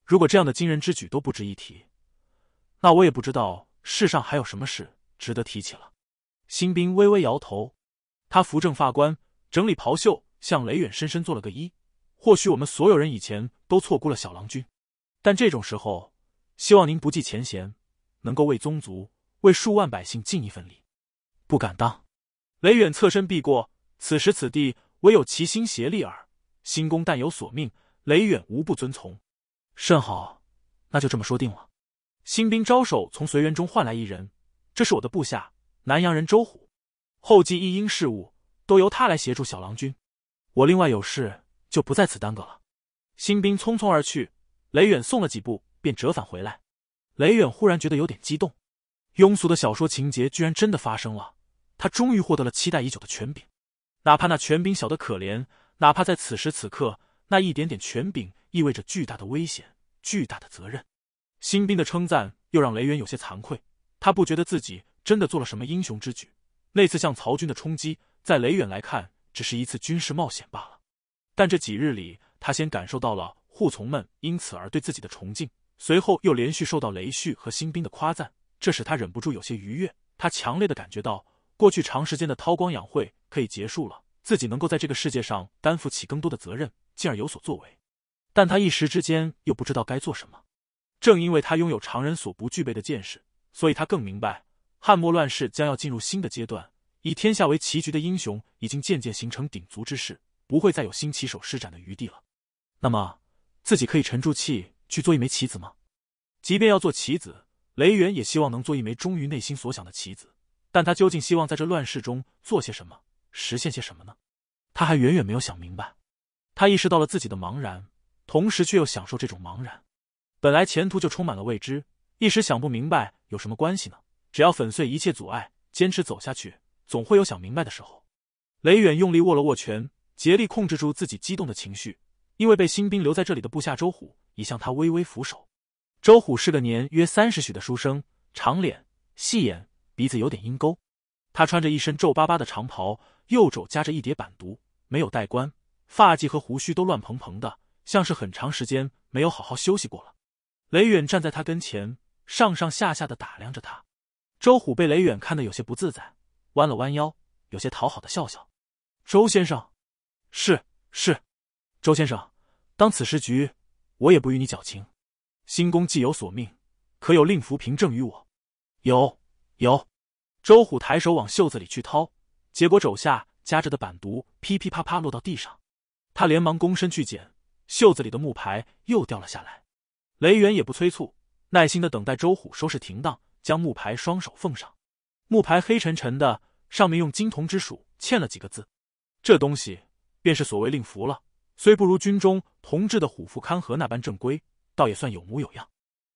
如果这样的惊人之举都不值一提，那我也不知道世上还有什么事值得提起了。新兵微微摇头，他扶正发冠，整理袍袖，向雷远深深做了个揖。或许我们所有人以前。都错估了小郎君，但这种时候，希望您不计前嫌，能够为宗族、为数万百姓尽一份力。不敢当。雷远侧身避过，此时此地唯有齐心协力耳。新公但有所命，雷远无不遵从。甚好，那就这么说定了。新兵招手，从随园中换来一人，这是我的部下，南阳人周虎，后继一应事务都由他来协助小郎君。我另外有事，就不在此耽搁了。新兵匆匆而去，雷远送了几步，便折返回来。雷远忽然觉得有点激动，庸俗的小说情节居然真的发生了。他终于获得了期待已久的权柄，哪怕那权柄小的可怜，哪怕在此时此刻，那一点点权柄意味着巨大的危险、巨大的责任。新兵的称赞又让雷远有些惭愧，他不觉得自己真的做了什么英雄之举。那次向曹军的冲击，在雷远来看，只是一次军事冒险罢了。但这几日里，他先感受到了护从们因此而对自己的崇敬，随后又连续受到雷旭和新兵的夸赞，这使他忍不住有些愉悦。他强烈的感觉到，过去长时间的韬光养晦可以结束了，自己能够在这个世界上担负起更多的责任，进而有所作为。但他一时之间又不知道该做什么。正因为他拥有常人所不具备的见识，所以他更明白，汉末乱世将要进入新的阶段，以天下为棋局的英雄已经渐渐形成鼎足之势，不会再有新棋手施展的余地了。那么，自己可以沉住气去做一枚棋子吗？即便要做棋子，雷远也希望能做一枚忠于内心所想的棋子。但他究竟希望在这乱世中做些什么，实现些什么呢？他还远远没有想明白。他意识到了自己的茫然，同时却又享受这种茫然。本来前途就充满了未知，一时想不明白有什么关系呢？只要粉碎一切阻碍，坚持走下去，总会有想明白的时候。雷远用力握了握拳，竭力控制住自己激动的情绪。因为被新兵留在这里的部下周虎已向他微微俯首。周虎是个年约三十许的书生，长脸、细眼、鼻子有点阴沟。他穿着一身皱巴巴的长袍，右肘夹着一叠板读，没有戴冠，发髻和胡须都乱蓬蓬的，像是很长时间没有好好休息过了。雷远站在他跟前，上上下下的打量着他。周虎被雷远看得有些不自在，弯了弯腰，有些讨好的笑笑：“周先生，是是，周先生。”当此时局，我也不与你矫情。新公既有所命，可有令符凭证于我？有有。周虎抬手往袖子里去掏，结果肘下夹着的板毒噼噼啪啪落到地上，他连忙躬身去捡，袖子里的木牌又掉了下来。雷元也不催促，耐心的等待周虎收拾停当，将木牌双手奉上。木牌黑沉沉的，上面用金铜之属嵌了几个字，这东西便是所谓令符了。虽不如军中同治的虎符勘合那般正规，倒也算有模有样。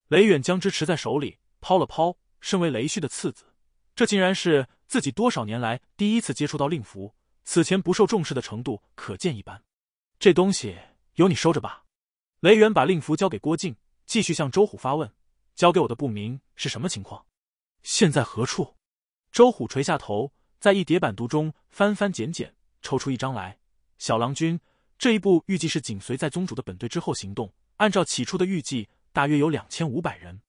雷远将之持在手里，抛了抛。身为雷旭的次子，这竟然是自己多少年来第一次接触到令符，此前不受重视的程度可见一斑。这东西由你收着吧。雷远把令符交给郭靖，继续向周虎发问：“交给我的不明是什么情况？现在何处？”周虎垂下头，在一叠板读中翻翻捡捡，抽出一张来：“小郎君。”这一步预计是紧随在宗主的本队之后行动。按照起初的预计，大约有两千五百人，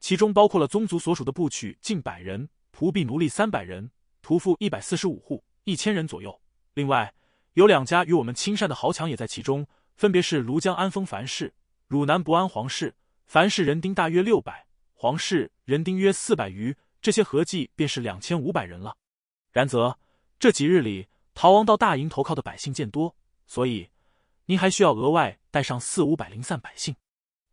其中包括了宗族所属的部曲近百人、仆婢奴隶三百人、屠夫一百四十五户一千人左右。另外，有两家与我们亲善的豪强也在其中，分别是庐江安丰樊氏、汝南博安黄氏。樊氏人丁大约六百，黄氏人丁约四百余，这些合计便是两千五百人了。然则这几日里，逃亡到大营投靠的百姓渐多。所以，您还需要额外带上四五百零散百姓，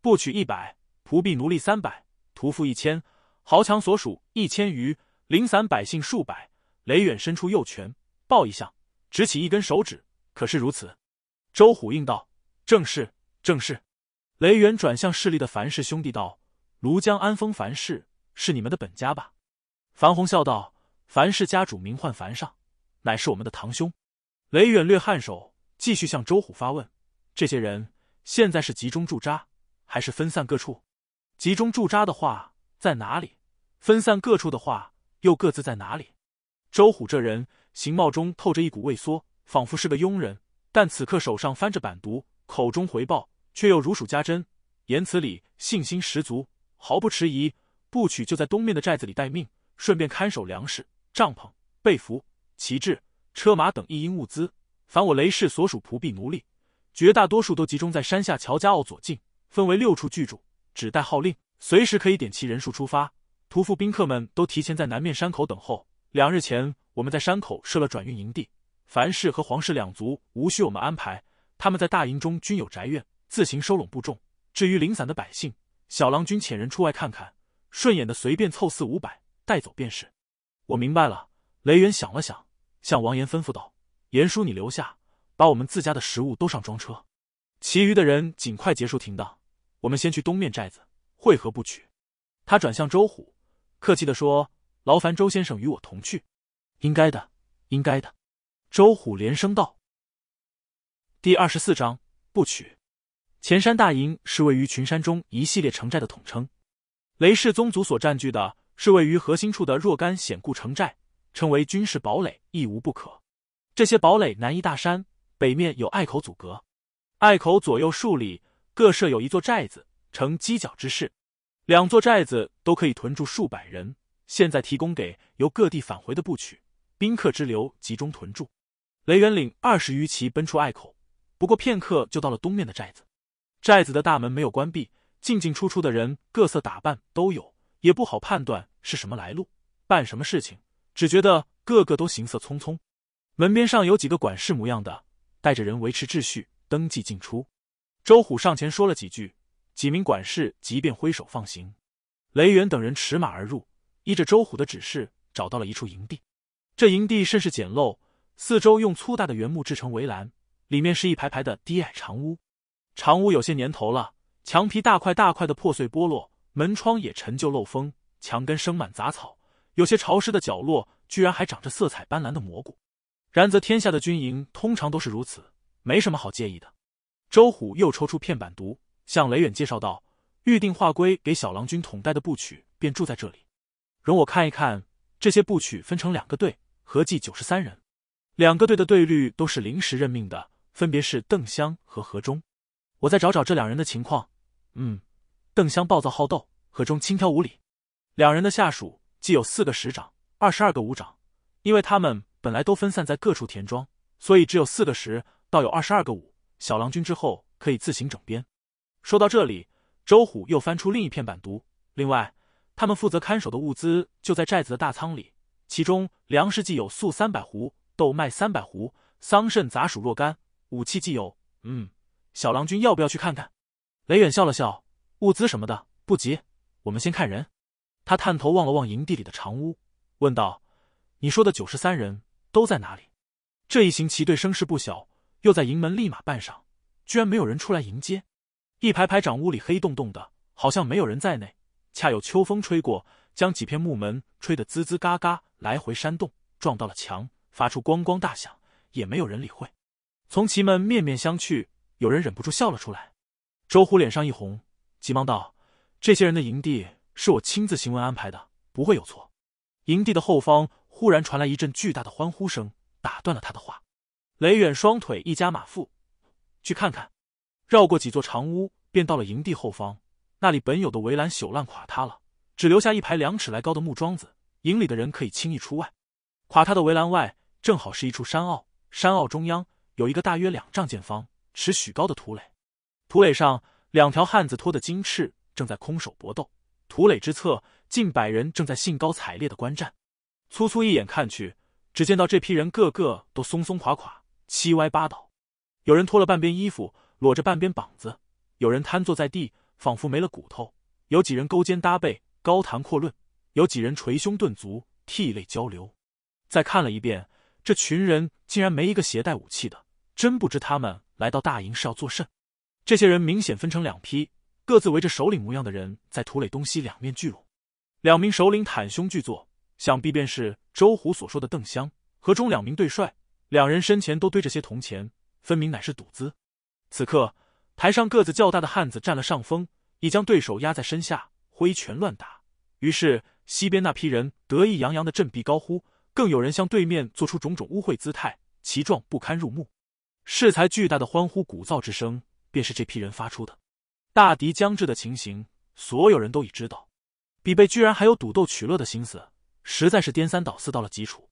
不取一百，仆婢奴隶三百，屠夫一千，豪强所属一千余，零散百姓数百。雷远伸出右拳，抱一下，执起一根手指。可是如此？周虎应道：“正是，正是。”雷远转向势力的樊氏兄弟道：“庐江安丰樊氏是你们的本家吧？”樊红笑道：“樊氏家主名唤樊上，乃是我们的堂兄。”雷远略颔首。继续向周虎发问：这些人现在是集中驻扎，还是分散各处？集中驻扎的话，在哪里？分散各处的话，又各自在哪里？周虎这人形貌中透着一股畏缩，仿佛是个庸人，但此刻手上翻着版读，口中回报却又如数家珍，言辞里信心十足，毫不迟疑。不取就在东面的寨子里待命，顺便看守粮食、帐篷、被服、旗帜、车马等一应物资。凡我雷氏所属仆婢奴隶，绝大多数都集中在山下乔家坳左近，分为六处居住，只待号令，随时可以点齐人数出发。屠夫宾客们都提前在南面山口等候。两日前，我们在山口设了转运营地。樊氏和黄氏两族无需我们安排，他们在大营中均有宅院，自行收拢部众。至于零散的百姓，小郎君遣人出外看看，顺眼的随便凑四五百带走便是。我明白了。雷元想了想，向王岩吩咐道。严叔，你留下，把我们自家的食物都上装车，其余的人尽快结束停当。我们先去东面寨子汇合。不取，他转向周虎，客气地说：“劳烦周先生与我同去。”“应该的，应该的。”周虎连声道。第二十四章不取。前山大营是位于群山中一系列城寨的统称。雷氏宗族所占据的是位于核心处的若干险固城寨，称为军事堡垒，亦无不可。这些堡垒南依大山，北面有隘口阻隔，隘口左右数里各设有一座寨子，呈犄角之势。两座寨子都可以屯住数百人，现在提供给由各地返回的部曲、宾客之流集中屯住。雷元岭二十余骑奔出隘口，不过片刻就到了东面的寨子。寨子的大门没有关闭，进进出出的人各色打扮都有，也不好判断是什么来路，办什么事情。只觉得个个都行色匆匆。门边上有几个管事模样的，带着人维持秩序、登记进出。周虎上前说了几句，几名管事即便挥手放行。雷元等人驰马而入，依着周虎的指示，找到了一处营地。这营地甚是简陋，四周用粗大的原木制成围栏，里面是一排排的低矮长屋。长屋有些年头了，墙皮大块大块的破碎剥落，门窗也陈旧漏风，墙根生满杂草，有些潮湿的角落居然还长着色彩斑斓的蘑菇。然则天下的军营通常都是如此，没什么好介意的。周虎又抽出片板读，向雷远介绍道：“预定划归给小郎君统带的部曲便住在这里，容我看一看。这些部曲分成两个队，合计九十三人。两个队的队率都是临时任命的，分别是邓香和何忠。我再找找这两人的情况。嗯，邓香暴躁好斗，何忠轻佻无礼。两人的下属既有四个师长，二十二个武长，因为他们。”本来都分散在各处田庄，所以只有四个十，倒有二十二个五。小郎君之后可以自行整编。说到这里，周虎又翻出另一片版图。另外，他们负责看守的物资就在寨子的大仓里，其中粮食既有粟三百斛、豆麦三百斛、桑葚杂属若干；武器既有……嗯，小郎君要不要去看看？雷远笑了笑，物资什么的不急，我们先看人。他探头望了望营地里的长屋，问道：“你说的九十三人？”都在哪里？这一行旗队声势不小，又在营门立马半晌，居然没有人出来迎接。一排排长屋里黑洞洞的，好像没有人在内。恰有秋风吹过，将几片木门吹得吱吱嘎嘎来回扇动，撞到了墙，发出咣咣大响，也没有人理会。从旗门面面相觑，有人忍不住笑了出来。周虎脸上一红，急忙道：“这些人的营地是我亲自行文安排的，不会有错。营地的后方。”忽然传来一阵巨大的欢呼声，打断了他的话。雷远双腿一夹马腹，去看看。绕过几座长屋，便到了营地后方。那里本有的围栏朽烂垮塌了，只留下一排两尺来高的木桩子。营里的人可以轻易出外。垮塌的围栏外，正好是一处山坳。山坳中央有一个大约两丈见方、尺许高的土垒。土垒上两条汉子拖的金翅正在空手搏斗。土垒之侧，近百人正在兴高采烈的观战。粗粗一眼看去，只见到这批人个个都松松垮垮、七歪八倒，有人脱了半边衣服，裸着半边膀子；有人瘫坐在地，仿佛没了骨头；有几人勾肩搭背，高谈阔论；有几人捶胸顿足，涕泪交流。再看了一遍，这群人竟然没一个携带武器的，真不知他们来到大营是要作甚。这些人明显分成两批，各自围着首领模样的人在土垒东西两面聚拢，两名首领袒胸巨坐。想必便是周虎所说的邓香河中两名对帅，两人身前都堆着些铜钱，分明乃是赌资。此刻台上个子较大的汉子占了上风，已将对手压在身下，挥拳乱打。于是西边那批人得意洋洋的振臂高呼，更有人向对面做出种种污秽姿态，其状不堪入目。恃才巨大的欢呼鼓噪之声，便是这批人发出的。大敌将至的情形，所有人都已知道。比贝居然还有赌斗取乐的心思。实在是颠三倒四到了极处，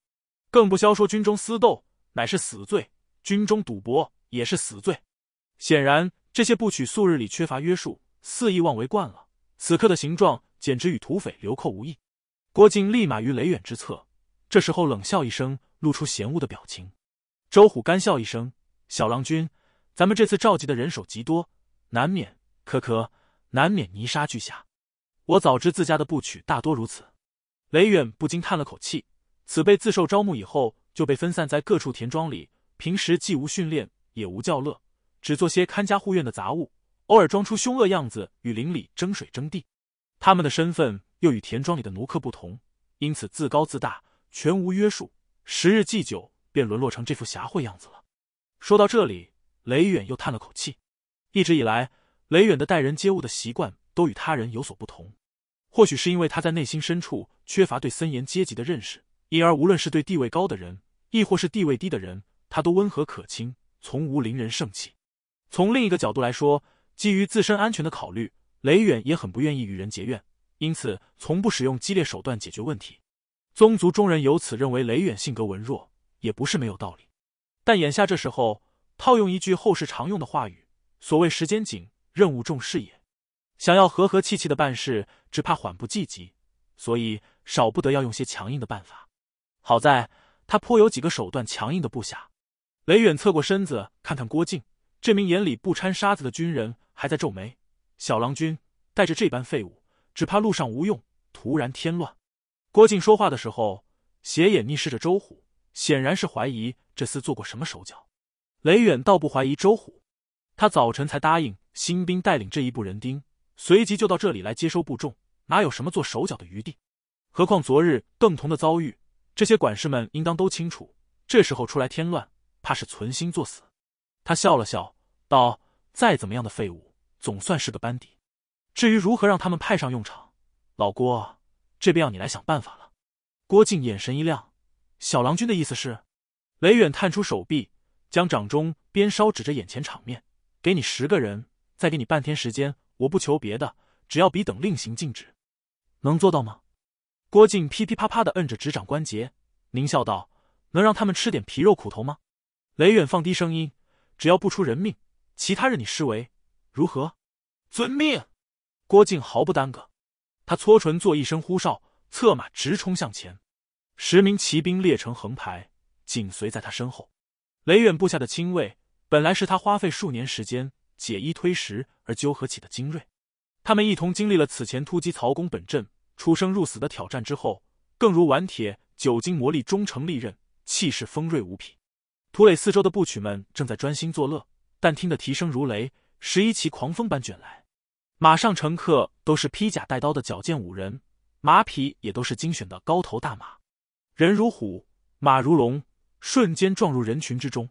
更不消说军中私斗乃是死罪，军中赌博也是死罪。显然，这些部曲素日里缺乏约束，肆意妄为惯了，此刻的形状简直与土匪流寇无异。郭靖立马于雷远之侧，这时候冷笑一声，露出嫌恶的表情。周虎干笑一声：“小郎君，咱们这次召集的人手极多，难免……苛刻，难免泥沙俱下。我早知自家的部曲大多如此。”雷远不禁叹了口气，此辈自受招募以后，就被分散在各处田庄里，平时既无训练，也无教乐，只做些看家护院的杂物，偶尔装出凶恶样子与邻里争水争地。他们的身份又与田庄里的奴客不同，因此自高自大，全无约束，时日既久，便沦落成这副侠混样子了。说到这里，雷远又叹了口气。一直以来，雷远的待人接物的习惯都与他人有所不同。或许是因为他在内心深处缺乏对森严阶级的认识，因而无论是对地位高的人，亦或是地位低的人，他都温和可亲，从无凌人盛气。从另一个角度来说，基于自身安全的考虑，雷远也很不愿意与人结怨，因此从不使用激烈手段解决问题。宗族中人由此认为雷远性格文弱，也不是没有道理。但眼下这时候，套用一句后世常用的话语，所谓时间紧，任务重，是也。想要和和气气的办事，只怕缓不济急，所以少不得要用些强硬的办法。好在他颇有几个手段强硬的部下。雷远侧过身子，看看郭靖，这名眼里不掺沙子的军人还在皱眉。小郎君带着这般废物，只怕路上无用，徒然添乱。郭靖说话的时候，斜眼逆视着周虎，显然是怀疑这厮做过什么手脚。雷远倒不怀疑周虎，他早晨才答应新兵带领这一部人丁。随即就到这里来接收部众，哪有什么做手脚的余地？何况昨日邓彤的遭遇，这些管事们应当都清楚。这时候出来添乱，怕是存心作死。他笑了笑，道：“再怎么样的废物，总算是个班底。至于如何让他们派上用场，老郭，这便要你来想办法了。”郭靖眼神一亮：“小郎君的意思是？”雷远探出手臂，将掌中鞭梢指着眼前场面：“给你十个人，再给你半天时间。”我不求别的，只要彼等令行禁止，能做到吗？郭靖噼噼啪啪的摁着指掌关节，狞笑道：“能让他们吃点皮肉苦头吗？”雷远放低声音：“只要不出人命，其他任你施为，如何？”“遵命。”郭靖毫不耽搁，他搓唇作一声呼哨，策马直冲向前。十名骑兵列成横排，紧随在他身后。雷远部下的亲卫，本来是他花费数年时间解衣推食、而纠合起的精锐，他们一同经历了此前突击曹公本阵、出生入死的挑战之后，更如顽铁，久经磨砺，终成利刃，气势锋锐无比。土垒四周的部曲们正在专心作乐，但听得蹄声如雷，十一骑狂风般卷来。马上乘客都是披甲带刀的矫健武人，马匹也都是精选的高头大马，人如虎，马如龙，瞬间撞入人群之中。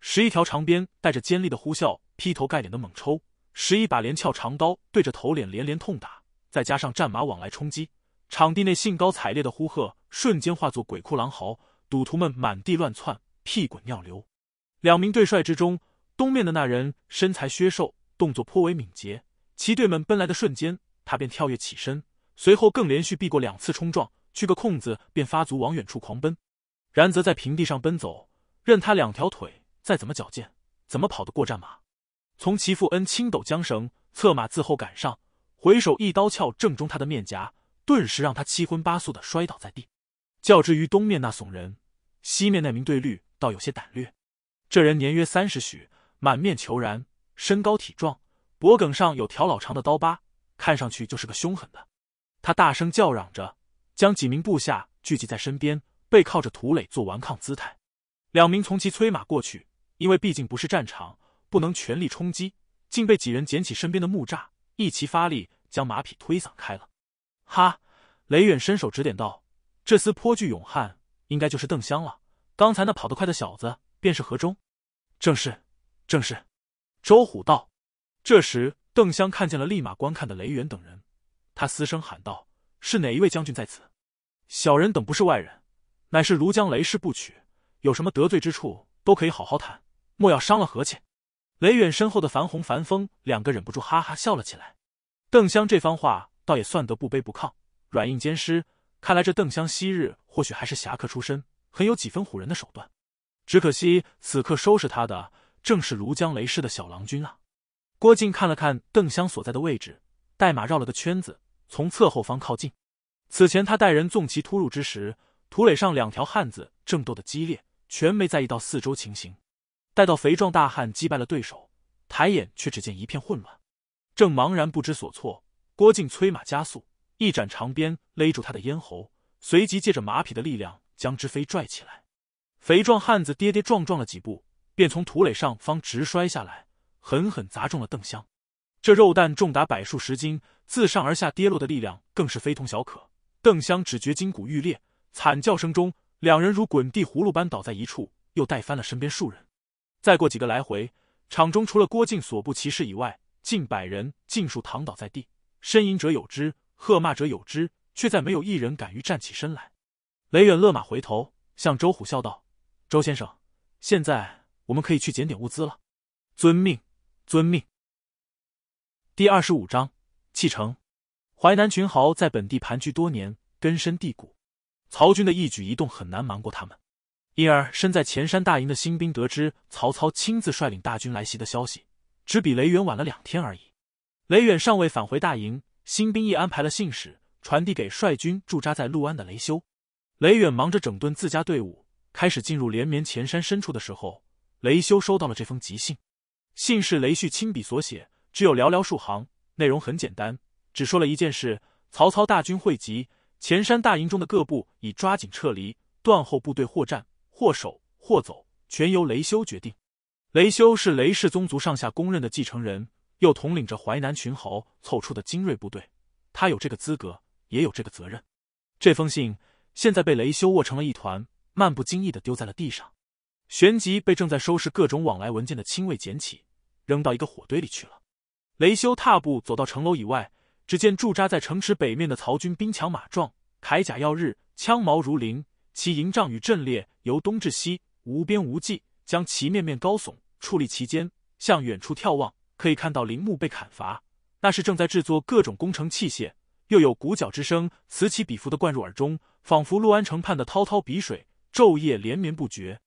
十一条长鞭带着尖利的呼啸，劈头盖脸的猛抽。十一把连鞘长刀对着头脸连连痛打，再加上战马往来冲击，场地内兴高采烈的呼喝瞬间化作鬼哭狼嚎，赌徒们满地乱窜，屁滚尿流。两名对帅之中，东面的那人身材削瘦，动作颇为敏捷。骑队们奔来的瞬间，他便跳跃起身，随后更连续避过两次冲撞，去个空子便发足往远处狂奔。然则在平地上奔走，任他两条腿再怎么矫健，怎么跑得过战马？从其父恩轻抖缰绳，策马自后赶上，回首一刀鞘正中他的面颊，顿时让他七荤八素的摔倒在地。较之于东面那怂人，西面那名对绿倒有些胆略。这人年约三十许，满面虬髯，身高体壮，脖梗上有条老长的刀疤，看上去就是个凶狠的。他大声叫嚷着，将几名部下聚集在身边，背靠着土垒做顽抗姿态。两名从骑催马过去，因为毕竟不是战场。不能全力冲击，竟被几人捡起身边的木栅，一齐发力将马匹推搡开了。哈！雷远伸手指点道：“这厮颇具勇悍，应该就是邓香了。刚才那跑得快的小子，便是何忠。”“正是，正是。”周虎道。这时，邓香看见了立马观看的雷远等人，他嘶声喊道：“是哪一位将军在此？小人等不是外人，乃是庐江雷氏部曲，有什么得罪之处，都可以好好谈，莫要伤了和气。”雷远身后的樊红、樊峰两个忍不住哈哈笑了起来。邓香这番话倒也算得不卑不亢，软硬兼施。看来这邓香昔日或许还是侠客出身，很有几分唬人的手段。只可惜此刻收拾他的正是庐江雷氏的小郎君啊！郭靖看了看邓香所在的位置，带马绕了个圈子，从侧后方靠近。此前他带人纵骑突入之时，土垒上两条汉子正斗的激烈，全没在意到四周情形。待到肥壮大汉击败了对手，抬眼却只见一片混乱，正茫然不知所措。郭靖催马加速，一展长鞭勒住他的咽喉，随即借着马匹的力量将之飞拽起来。肥壮汉子跌跌撞撞了几步，便从土垒上方直摔下来，狠狠砸中了邓香。这肉弹重达百数十斤，自上而下跌落的力量更是非同小可。邓香只觉筋骨欲裂，惨叫声中，两人如滚地葫芦般倒在一处，又带翻了身边数人。再过几个来回，场中除了郭靖所部骑士以外，近百人尽数躺倒在地，呻吟者有之，喝骂者有之，却再没有一人敢于站起身来。雷远勒马回头，向周虎笑道：“周先生，现在我们可以去捡点物资了。”“遵命，遵命。”第二十五章弃城。淮南群豪在本地盘踞多年，根深蒂固，曹军的一举一动很难瞒过他们。因而，身在前山大营的新兵得知曹操亲自率领大军来袭的消息，只比雷远晚了两天而已。雷远尚未返回大营，新兵亦安排了信使传递给率军驻扎在陆安的雷修。雷远忙着整顿自家队伍，开始进入连绵前山深处的时候，雷修收到了这封急信。信是雷旭亲笔所写，只有寥寥数行，内容很简单，只说了一件事：曹操大军汇集前山大营中的各部，已抓紧撤离，断后部队获战。或守或走，全由雷修决定。雷修是雷氏宗族上下公认的继承人，又统领着淮南群豪凑出的精锐部队，他有这个资格，也有这个责任。这封信现在被雷修握成了一团，漫不经意的丢在了地上，旋即被正在收拾各种往来文件的亲卫捡起，扔到一个火堆里去了。雷修踏步走到城楼以外，只见驻扎在城池北面的曹军兵强马壮，铠甲耀日，枪矛如林。其营帐与阵列由东至西，无边无际。将其面面高耸矗立其间，向远处眺望，可以看到陵墓被砍伐，那是正在制作各种工程器械。又有鼓角之声此起彼伏的灌入耳中，仿佛陆安城畔的滔滔碧水，昼夜连绵不绝。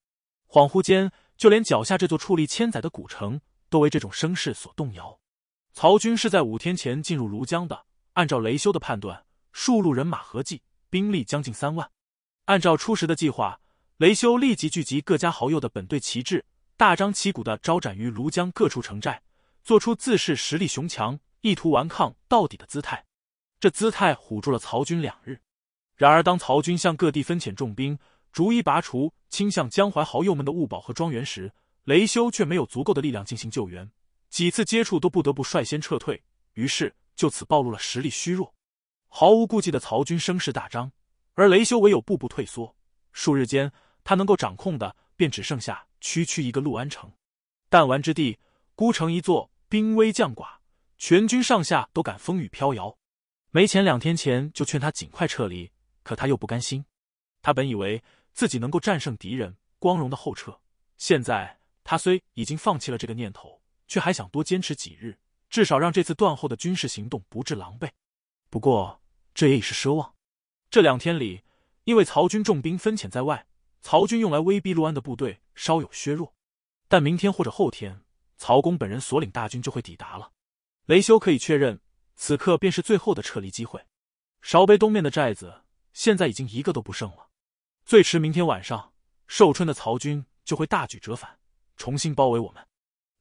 恍惚间，就连脚下这座矗立千载的古城，都为这种声势所动摇。曹军是在五天前进入庐江的。按照雷修的判断，数路人马合计兵力将近三万。按照初时的计划，雷修立即聚集各家豪友的本队旗帜，大张旗鼓的招展于庐江各处城寨，做出自恃实力雄强、意图顽抗到底的姿态。这姿态唬住了曹军两日。然而，当曹军向各地分遣重兵，逐一拔除倾向江淮豪友们的物宝和庄园时，雷修却没有足够的力量进行救援。几次接触都不得不率先撤退，于是就此暴露了实力虚弱、毫无顾忌的曹军声势大张。而雷修唯有步步退缩，数日间，他能够掌控的便只剩下区区一个陆安城，弹丸之地，孤城一座，兵微将寡，全军上下都感风雨飘摇。没前两天前就劝他尽快撤离，可他又不甘心。他本以为自己能够战胜敌人，光荣的后撤。现在他虽已经放弃了这个念头，却还想多坚持几日，至少让这次断后的军事行动不致狼狈。不过，这也已是奢望。这两天里，因为曹军重兵分遣在外，曹军用来威逼陆安的部队稍有削弱。但明天或者后天，曹公本人所领大军就会抵达了。雷修可以确认，此刻便是最后的撤离机会。韶背东面的寨子现在已经一个都不剩了。最迟明天晚上，寿春的曹军就会大举折返，重新包围我们。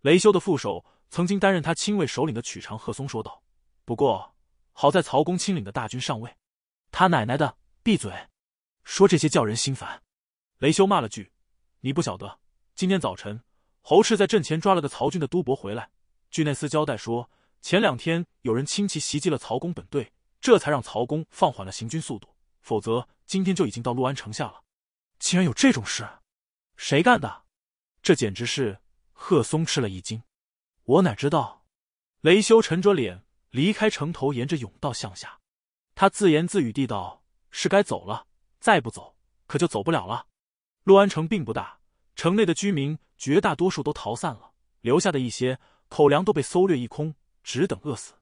雷修的副手，曾经担任他亲卫首领的曲长贺松说道：“不过好在曹公亲领的大军上位。”他奶奶的！闭嘴，说这些叫人心烦。雷修骂了句：“你不晓得，今天早晨侯赤在阵前抓了个曹军的都伯回来，据那厮交代说，前两天有人轻骑袭击了曹公本队，这才让曹公放缓了行军速度，否则今天就已经到陆安城下了。竟然有这种事，谁干的？这简直是……”贺松吃了一惊：“我哪知道？”雷修沉着脸离开城头，沿着甬道向下。他自言自语地道：“是该走了，再不走可就走不了了。”洛安城并不大，城内的居民绝大多数都逃散了，留下的一些口粮都被搜掠一空，只等饿死。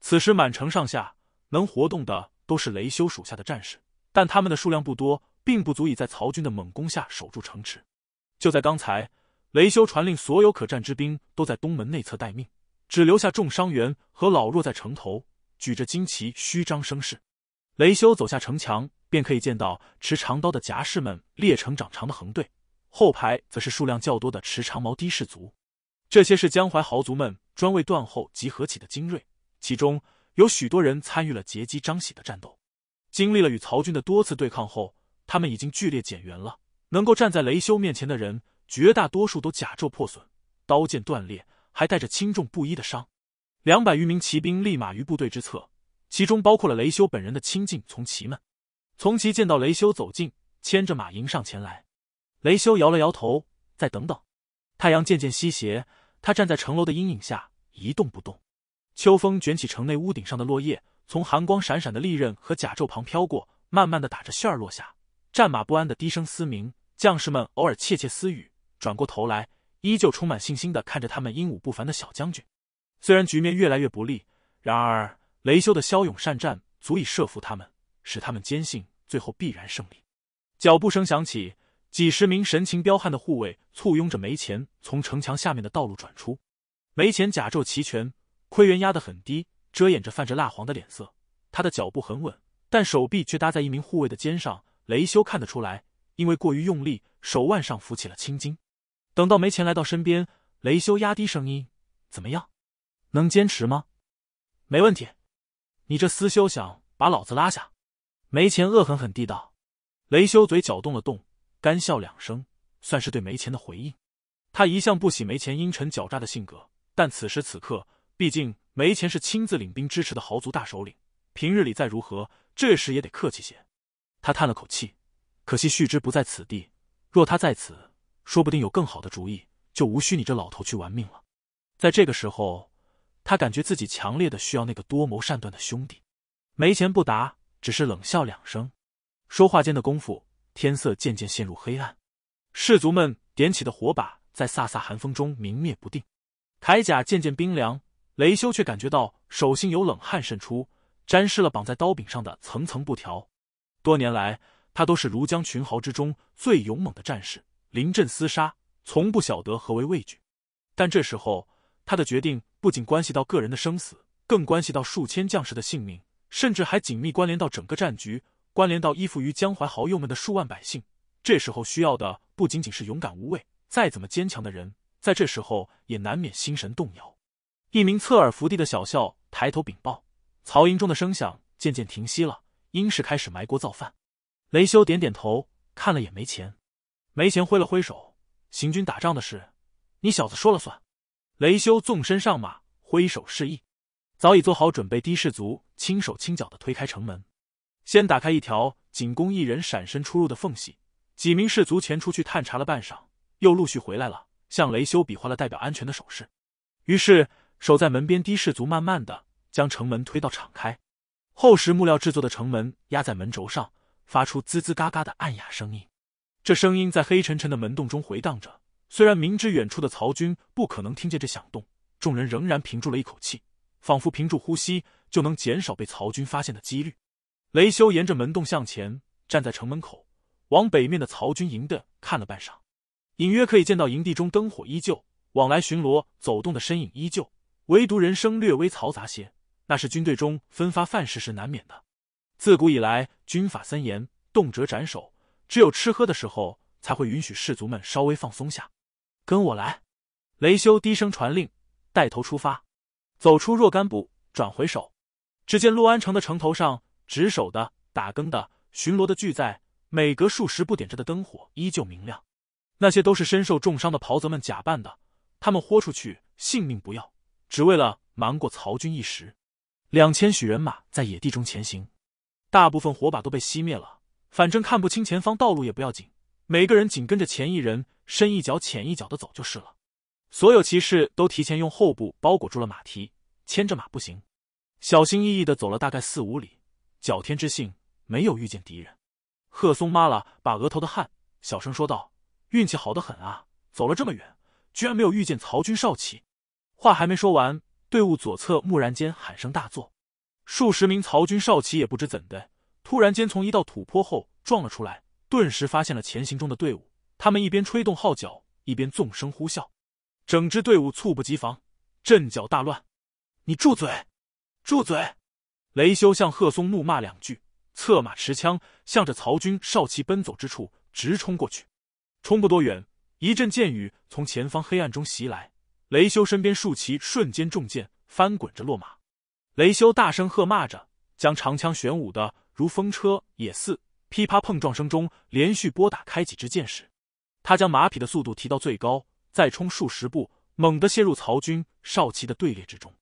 此时满城上下能活动的都是雷修属下的战士，但他们的数量不多，并不足以在曹军的猛攻下守住城池。就在刚才，雷修传令，所有可战之兵都在东门内侧待命，只留下重伤员和老弱在城头。举着旌旗，虚张声势。雷修走下城墙，便可以见到持长刀的夹士们列成长长的横队，后排则是数量较多的持长矛的士卒。这些是江淮豪族们专为断后集合起的精锐，其中有许多人参与了截击张喜的战斗。经历了与曹军的多次对抗后，他们已经剧烈减员了。能够站在雷修面前的人，绝大多数都甲胄破损，刀剑断裂，还带着轻重不一的伤。两百余名骑兵立马于部队之侧，其中包括了雷修本人的亲近从骑们。从骑见到雷修走近，牵着马迎上前来。雷修摇了摇头，再等等。太阳渐渐西斜，他站在城楼的阴影下，一动不动。秋风卷起城内屋顶上的落叶，从寒光闪闪的利刃和甲胄旁飘过，慢慢的打着旋儿落下。战马不安的低声嘶鸣，将士们偶尔窃窃私语，转过头来，依旧充满信心的看着他们英武不凡的小将军。虽然局面越来越不利，然而雷修的骁勇善战足以慑服他们，使他们坚信最后必然胜利。脚步声响起，几十名神情彪悍的护卫簇拥着梅乾从城墙下面的道路转出。梅乾甲胄齐全，盔元压得很低，遮掩着泛着蜡黄的脸色。他的脚步很稳，但手臂却搭在一名护卫的肩上。雷修看得出来，因为过于用力，手腕上浮起了青筋。等到梅乾来到身边，雷修压低声音：“怎么样？”能坚持吗？没问题，你这厮休想把老子拉下！没钱恶狠狠地道。雷修嘴角动了动，干笑两声，算是对没钱的回应。他一向不喜没钱阴沉狡诈的性格，但此时此刻，毕竟没钱是亲自领兵支持的豪族大首领，平日里再如何，这时也得客气些。他叹了口气，可惜旭之不在此地，若他在此，说不定有更好的主意，就无需你这老头去玩命了。在这个时候。他感觉自己强烈的需要那个多谋善断的兄弟，没钱不答，只是冷笑两声。说话间的功夫，天色渐渐陷入黑暗，士卒们点起的火把在飒飒寒风中明灭不定，铠甲渐渐冰凉。雷修却感觉到手心有冷汗渗出，沾湿了绑在刀柄上的层层布条。多年来，他都是庐江群豪之中最勇猛的战士，临阵厮杀从不晓得何为畏惧，但这时候他的决定。不仅关系到个人的生死，更关系到数千将士的性命，甚至还紧密关联到整个战局，关联到依附于江淮豪友们的数万百姓。这时候需要的不仅仅是勇敢无畏，再怎么坚强的人，在这时候也难免心神动摇。一名侧耳伏地的小校抬头禀报，曹营中的声响渐渐停息了，应是开始埋锅造饭。雷修点点头，看了眼梅钱，梅钱挥了挥手：“行军打仗的事，你小子说了算。”雷修纵身上马，挥手示意，早已做好准备的士卒轻手轻脚的推开城门，先打开一条仅供一人闪身出入的缝隙。几名士卒前出去探查了半晌，又陆续回来了，向雷修比划了代表安全的手势。于是，守在门边的士卒慢慢的将城门推到敞开。厚实木料制作的城门压在门轴上，发出滋滋嘎嘎的暗哑声音，这声音在黑沉沉的门洞中回荡着。虽然明知远处的曹军不可能听见这响动，众人仍然屏住了一口气，仿佛屏住呼吸就能减少被曹军发现的几率。雷修沿着门洞向前，站在城门口，往北面的曹军营的看了半晌，隐约可以见到营地中灯火依旧，往来巡逻走动的身影依旧，唯独人声略微嘈杂些。那是军队中分发饭食时难免的。自古以来，军法森严，动辄斩首，只有吃喝的时候才会允许士卒们稍微放松下。跟我来，雷修低声传令，带头出发。走出若干步，转回首，只见陆安城的城头上，值守的、打更的、巡逻的俱在，每隔数十步点着的灯火依旧明亮。那些都是身受重伤的袍泽们假扮的，他们豁出去性命不要，只为了瞒过曹军一时。两千许人马在野地中前行，大部分火把都被熄灭了，反正看不清前方道路也不要紧，每个人紧跟着前一人。深一脚浅一脚的走就是了。所有骑士都提前用厚布包裹住了马蹄，牵着马步行。小心翼翼的走了大概四五里，脚天之幸，没有遇见敌人。贺松抹了把额头的汗，小声说道：“运气好的很啊，走了这么远，居然没有遇见曹军少旗。”话还没说完，队伍左侧蓦然间喊声大作，数十名曹军少旗也不知怎的，突然间从一道土坡后撞了出来，顿时发现了前行中的队伍。他们一边吹动号角，一边纵声呼啸，整支队伍猝不及防，阵脚大乱。你住嘴！住嘴！雷修向贺松怒骂两句，策马持枪，向着曹军少旗奔走之处直冲过去。冲不多远，一阵箭雨从前方黑暗中袭来，雷修身边竖旗瞬间中箭，翻滚着落马。雷修大声喝骂着，将长枪玄舞的如风车也似，噼啪碰撞声中连续拨打开几支箭矢。他将马匹的速度提到最高，再冲数十步，猛地陷入曹军少骑的队列之中。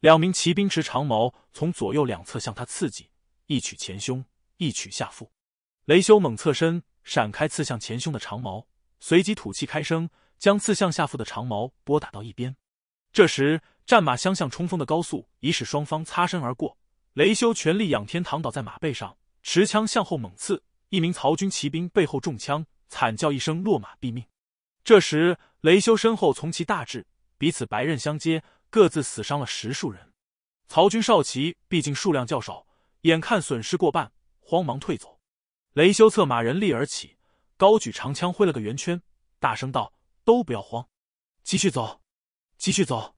两名骑兵持长矛从左右两侧向他刺击，一取前胸，一取下腹。雷修猛侧身闪开刺向前胸的长矛，随即吐气开声，将刺向下腹的长矛拨打到一边。这时，战马相向冲锋的高速已使双方擦身而过。雷修全力仰天躺倒在马背上，持枪向后猛刺，一名曹军骑兵背后中枪。惨叫一声，落马毙命。这时，雷修身后从其大至，彼此白刃相接，各自死伤了十数人。曹军少旗毕竟数量较少，眼看损失过半，慌忙退走。雷修策马人立而起，高举长枪，挥了个圆圈，大声道：“都不要慌，继续走，继续走。”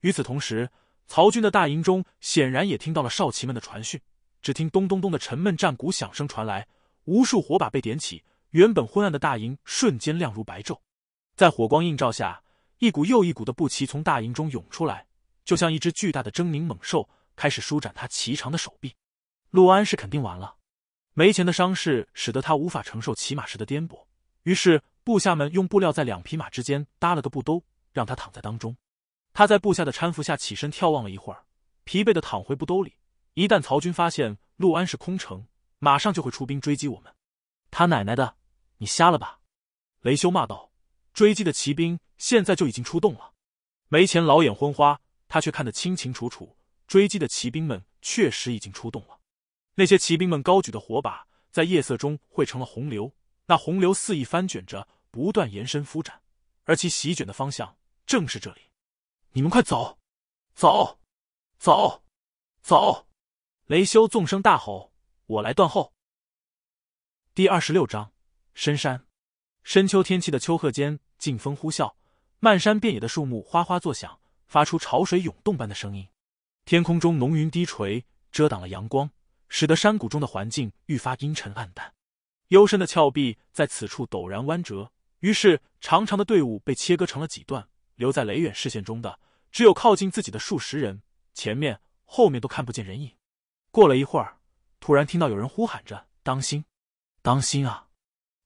与此同时，曹军的大营中显然也听到了少旗们的传讯。只听咚咚咚的沉闷战鼓响声传来，无数火把被点起。原本昏暗的大营瞬间亮如白昼，在火光映照下，一股又一股的步骑从大营中涌出来，就像一只巨大的狰狞猛兽，开始舒展它奇长的手臂。陆安是肯定完了，没钱的伤势使得他无法承受骑马时的颠簸，于是部下们用布料在两匹马之间搭了个布兜，让他躺在当中。他在部下的搀扶下起身眺望了一会儿，疲惫的躺回布兜里。一旦曹军发现陆安是空城，马上就会出兵追击我们。他奶奶的！你瞎了吧！雷修骂道：“追击的骑兵现在就已经出动了。”梅前老眼昏花，他却看得清清楚楚，追击的骑兵们确实已经出动了。那些骑兵们高举的火把，在夜色中汇成了洪流，那洪流肆意翻卷着，不断延伸铺展，而其席卷的方向正是这里。你们快走！走！走！走！雷修纵声大吼：“我来断后！”第二十六章。深山，深秋天气的秋壑间，劲风呼啸，漫山遍野的树木哗哗作响，发出潮水涌动般的声音。天空中浓云低垂，遮挡了阳光，使得山谷中的环境愈发阴沉暗淡。幽深的峭壁在此处陡然弯折，于是长长的队伍被切割成了几段。留在雷远视线中的只有靠近自己的数十人，前面、后面都看不见人影。过了一会儿，突然听到有人呼喊着：“当心，当心啊！”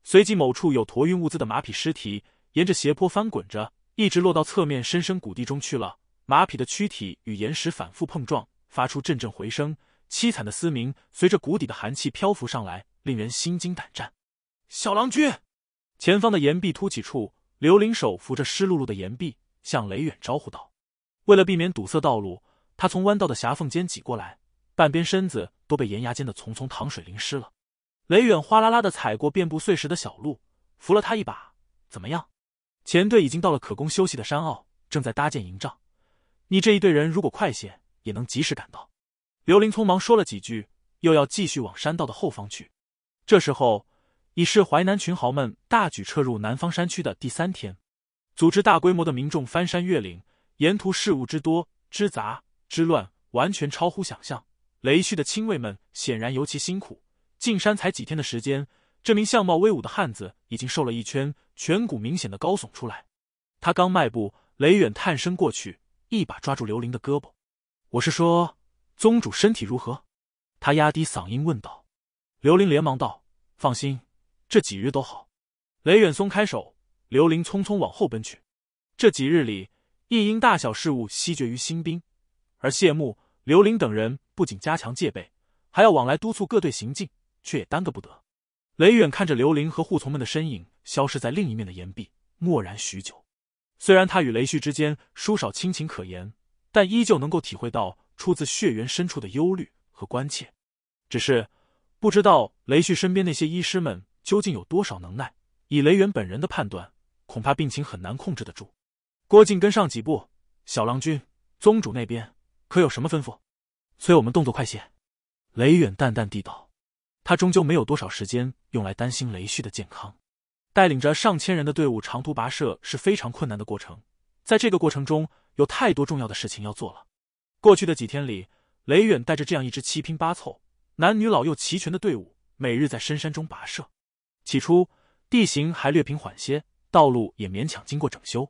随即，某处有驮运物资的马匹尸体沿着斜坡翻滚着，一直落到侧面深深谷地中去了。马匹的躯体与岩石反复碰撞，发出阵阵回声，凄惨的嘶鸣随着谷底的寒气漂浮上来，令人心惊胆战。小郎君，前方的岩壁凸起处，刘林手扶着湿漉漉的岩壁，向雷远招呼道：“为了避免堵塞道路，他从弯道的狭缝间挤过来，半边身子都被岩崖间的丛丛淌水淋湿了。”雷远哗啦啦的踩过遍布碎石的小路，扶了他一把。怎么样？前队已经到了可供休息的山坳，正在搭建营帐。你这一队人如果快些，也能及时赶到。刘林匆忙说了几句，又要继续往山道的后方去。这时候已是淮南群豪们大举撤入南方山区的第三天，组织大规模的民众翻山越岭，沿途事物之多、之杂、之乱，完全超乎想象。雷旭的亲卫们显然尤其辛苦。进山才几天的时间，这名相貌威武的汉子已经瘦了一圈，颧骨明显的高耸出来。他刚迈步，雷远探身过去，一把抓住刘玲的胳膊。“我是说，宗主身体如何？”他压低嗓音问道。刘玲连忙道：“放心，这几日都好。”雷远松开手，刘玲匆匆往后奔去。这几日里，一应大小事务悉决于新兵，而谢幕，刘玲等人不仅加强戒备，还要往来督促各队行进。却也耽搁不得。雷远看着刘玲和护从们的身影消失在另一面的岩壁，默然许久。虽然他与雷旭之间疏少亲情可言，但依旧能够体会到出自血缘深处的忧虑和关切。只是不知道雷旭身边那些医师们究竟有多少能耐。以雷远本人的判断，恐怕病情很难控制得住。郭靖跟上几步：“小郎君，宗主那边可有什么吩咐？催我们动作快些。”雷远淡淡地道。他终究没有多少时间用来担心雷旭的健康，带领着上千人的队伍长途跋涉是非常困难的过程。在这个过程中，有太多重要的事情要做了。过去的几天里，雷远带着这样一支七拼八凑、男女老幼齐全的队伍，每日在深山中跋涉。起初地形还略平缓些，道路也勉强经过整修；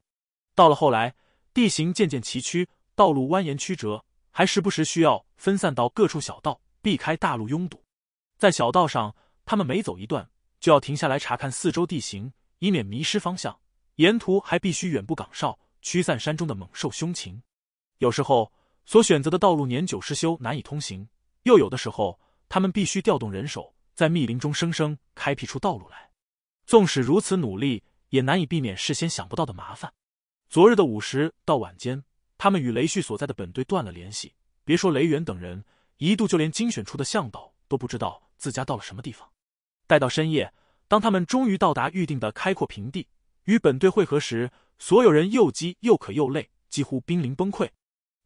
到了后来，地形渐渐崎岖，道路蜿蜒曲折，还时不时需要分散到各处小道，避开大路拥堵。在小道上，他们每走一段就要停下来查看四周地形，以免迷失方向。沿途还必须远布岗哨，驱散山中的猛兽凶禽。有时候所选择的道路年久失修，难以通行；又有的时候，他们必须调动人手，在密林中生生开辟出道路来。纵使如此努力，也难以避免事先想不到的麻烦。昨日的午时到晚间，他们与雷旭所在的本队断了联系。别说雷远等人，一度就连精选出的向导。都不知道自家到了什么地方。待到深夜，当他们终于到达预定的开阔平地，与本队汇合时，所有人又饥又渴又累，几乎濒临崩溃。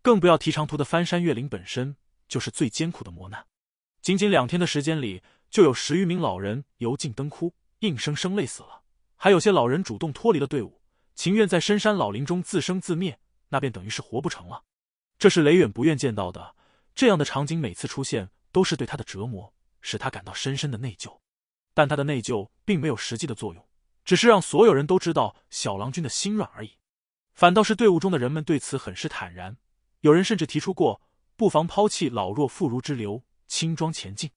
更不要提长途的翻山越岭本身就是最艰苦的磨难。仅仅两天的时间里，就有十余名老人油尽灯枯，硬生生累死了。还有些老人主动脱离了队伍，情愿在深山老林中自生自灭，那便等于是活不成了。这是雷远不愿见到的这样的场景，每次出现。都是对他的折磨，使他感到深深的内疚，但他的内疚并没有实际的作用，只是让所有人都知道小郎君的心软而已。反倒是队伍中的人们对此很是坦然，有人甚至提出过不妨抛弃老弱妇孺之流，轻装前进。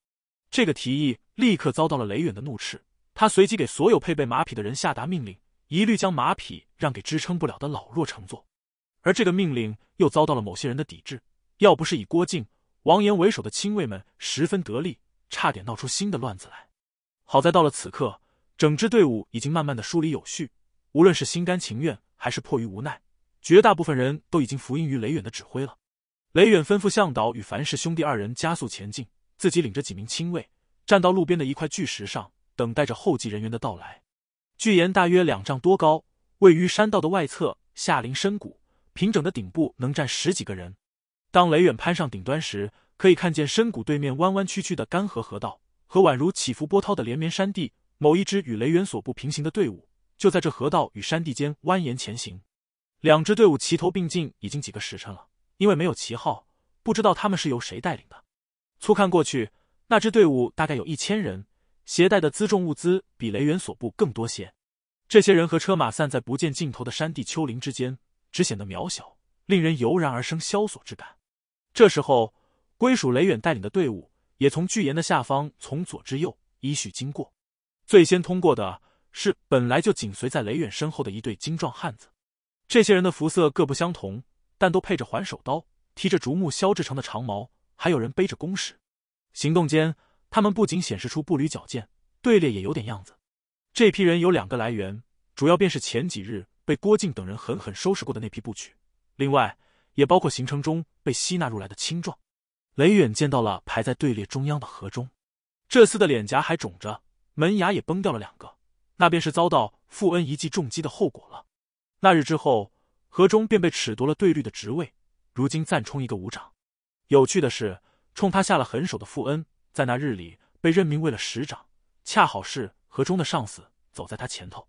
这个提议立刻遭到了雷远的怒斥，他随即给所有配备马匹的人下达命令，一律将马匹让给支撑不了的老弱乘坐。而这个命令又遭到了某些人的抵制，要不是以郭靖。王岩为首的亲卫们十分得力，差点闹出新的乱子来。好在到了此刻，整支队伍已经慢慢的梳理有序，无论是心甘情愿还是迫于无奈，绝大部分人都已经服膺于雷远的指挥了。雷远吩咐向导与樊氏兄弟二人加速前进，自己领着几名亲卫站到路边的一块巨石上，等待着后继人员的到来。巨岩大约两丈多高，位于山道的外侧，下临深谷，平整的顶部能站十几个人。当雷远攀上顶端时，可以看见深谷对面弯弯曲曲的干涸河道和宛如起伏波涛的连绵山地。某一支与雷远所部平行的队伍，就在这河道与山地间蜿蜒前行。两支队伍齐头并进，已经几个时辰了。因为没有旗号，不知道他们是由谁带领的。粗看过去，那支队伍大概有一千人，携带的辎重物资比雷远所部更多些。这些人和车马散在不见尽头的山地丘陵之间，只显得渺小，令人油然而生萧索之感。这时候，归属雷远带领的队伍也从巨岩的下方从左至右依序经过。最先通过的是本来就紧随在雷远身后的一对精壮汉子。这些人的肤色各不相同，但都配着环手刀，提着竹木削制成的长矛，还有人背着弓矢。行动间，他们不仅显示出步履矫健，队列也有点样子。这批人有两个来源，主要便是前几日被郭靖等人狠狠收拾过的那批部曲，另外。也包括行程中被吸纳入来的青壮。雷远见到了排在队列中央的何忠，这次的脸颊还肿着，门牙也崩掉了两个，那便是遭到傅恩一记重击的后果了。那日之后，何忠便被褫夺了队律的职位，如今暂充一个武长。有趣的是，冲他下了狠手的傅恩，在那日里被任命为了十长，恰好是何忠的上司，走在他前头。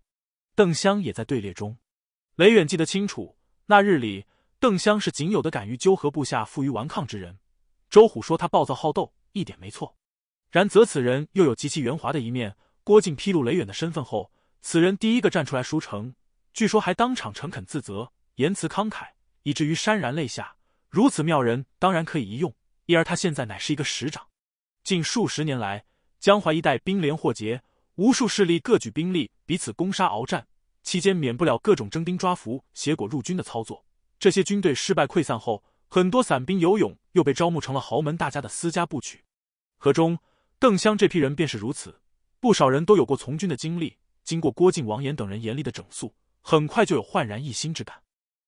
邓香也在队列中，雷远记得清楚，那日里。邓像是仅有的敢于纠合部下负隅顽抗之人。周虎说他暴躁好斗，一点没错。然则此人又有极其圆滑的一面。郭靖披露雷远的身份后，此人第一个站出来赎城，据说还当场诚恳自责，言辞慷慨，以至于潸然泪下。如此妙人，当然可以一用。因而他现在乃是一个使长。近数十年来，江淮一带兵连祸结，无数势力各举兵力，彼此攻杀鏖战，期间免不了各种征兵抓俘、挟裹入军的操作。这些军队失败溃散后，很多散兵游勇又被招募成了豪门大家的私家部曲。河中邓香这批人便是如此，不少人都有过从军的经历。经过郭靖、王岩等人严厉的整肃，很快就有焕然一新之感。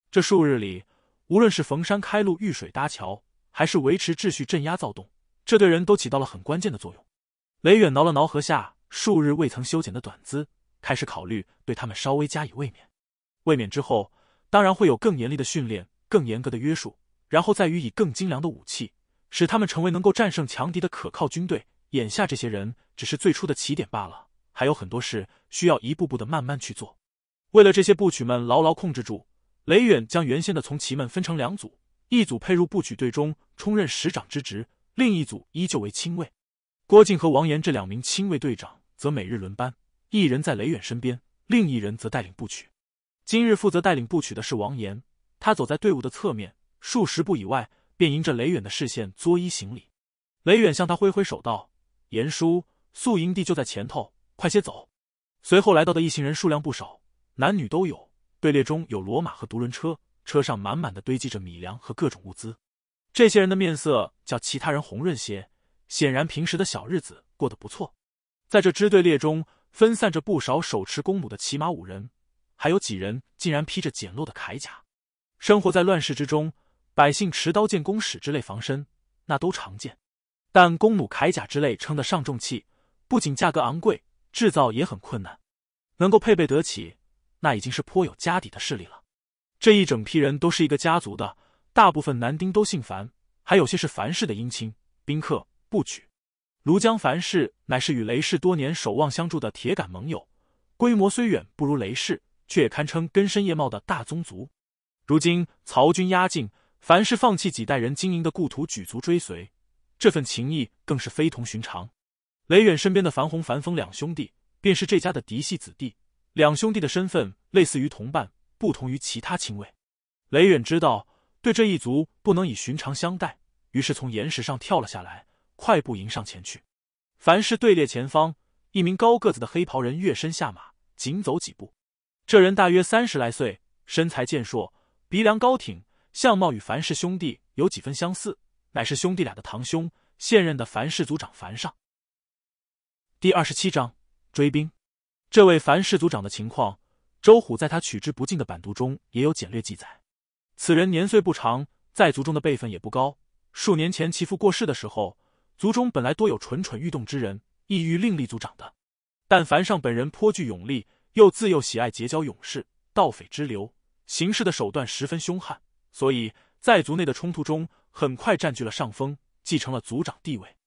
这数日里，无论是逢山开路、遇水搭桥，还是维持秩序、镇压躁动，这对人都起到了很关键的作用。雷远挠了挠河下数日未曾修剪的短姿，开始考虑对他们稍微加以卫冕。卫冕之后。当然会有更严厉的训练，更严格的约束，然后再予以更精良的武器，使他们成为能够战胜强敌的可靠军队。眼下这些人只是最初的起点罢了，还有很多事需要一步步的慢慢去做。为了这些部曲们牢牢控制住，雷远将原先的从骑们分成两组，一组配入部曲队中，充任师长之职；另一组依旧为亲卫。郭靖和王延这两名亲卫队长则每日轮班，一人在雷远身边，另一人则带领部曲。今日负责带领部曲的是王岩，他走在队伍的侧面，数十步以外便迎着雷远的视线作揖行礼。雷远向他挥挥手道：“岩叔，宿营地就在前头，快些走。”随后来到的一行人数量不少，男女都有，队列中有罗马和独轮车，车上满满的堆积着米粮和各种物资。这些人的面色较其他人红润些，显然平时的小日子过得不错。在这支队列中，分散着不少手持弓弩的骑马武人。还有几人竟然披着简陋的铠甲，生活在乱世之中。百姓持刀剑、弓矢之类防身，那都常见。但弓弩、铠甲之类称得上重器，不仅价格昂贵，制造也很困难。能够配备得起，那已经是颇有家底的势力了。这一整批人都是一个家族的，大部分男丁都姓樊，还有些是樊氏的姻亲、宾客、部曲。庐江樊氏乃是与雷氏多年守望相助的铁杆盟友，规模虽远不如雷氏。却也堪称根深叶茂的大宗族。如今曹军压境，凡是放弃几代人经营的故土，举族追随，这份情谊更是非同寻常。雷远身边的樊红、樊峰两兄弟，便是这家的嫡系子弟。两兄弟的身份类似于同伴，不同于其他亲卫。雷远知道，对这一族不能以寻常相待，于是从岩石上跳了下来，快步迎上前去。凡是队列前方，一名高个子的黑袍人跃身下马，紧走几步。这人大约三十来岁，身材健硕，鼻梁高挺，相貌与樊氏兄弟有几分相似，乃是兄弟俩的堂兄，现任的樊氏族长樊上。第二十七章追兵，这位樊氏族长的情况，周虎在他取之不尽的版图中也有简略记载。此人年岁不长，在族中的辈分也不高。数年前其父过世的时候，族中本来多有蠢蠢欲动之人，意欲另立族长的，但樊上本人颇具勇力。又自幼喜爱结交勇士、盗匪之流，行事的手段十分凶悍，所以在族内的冲突中很快占据了上风，继承了族长地位。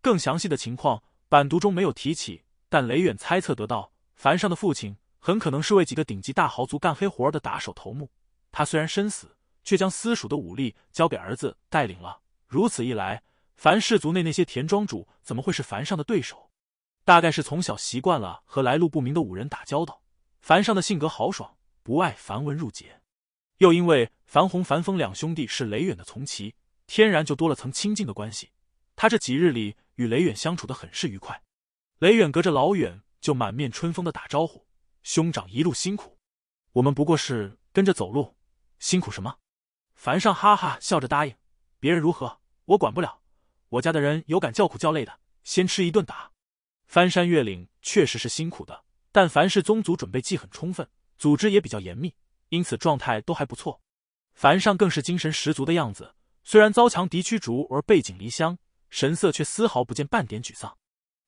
更详细的情况，板读中没有提起，但雷远猜测得到，樊尚的父亲很可能是为几个顶级大豪族干黑活儿的打手头目。他虽然身死，却将私属的武力交给儿子带领了。如此一来，樊氏族内那些田庄主怎么会是樊尚的对手？大概是从小习惯了和来路不明的五人打交道，樊尚的性格豪爽，不爱繁文缛节，又因为樊红、樊峰两兄弟是雷远的从骑，天然就多了层亲近的关系。他这几日里与雷远相处的很是愉快。雷远隔着老远就满面春风的打招呼：“兄长一路辛苦，我们不过是跟着走路，辛苦什么？”樊尚哈哈笑着答应：“别人如何我管不了，我家的人有敢叫苦叫累的，先吃一顿打。”翻山越岭确实是辛苦的，但樊氏宗族准备既很充分，组织也比较严密，因此状态都还不错。樊上更是精神十足的样子，虽然遭强敌驱逐而背井离乡，神色却丝毫不见半点沮丧。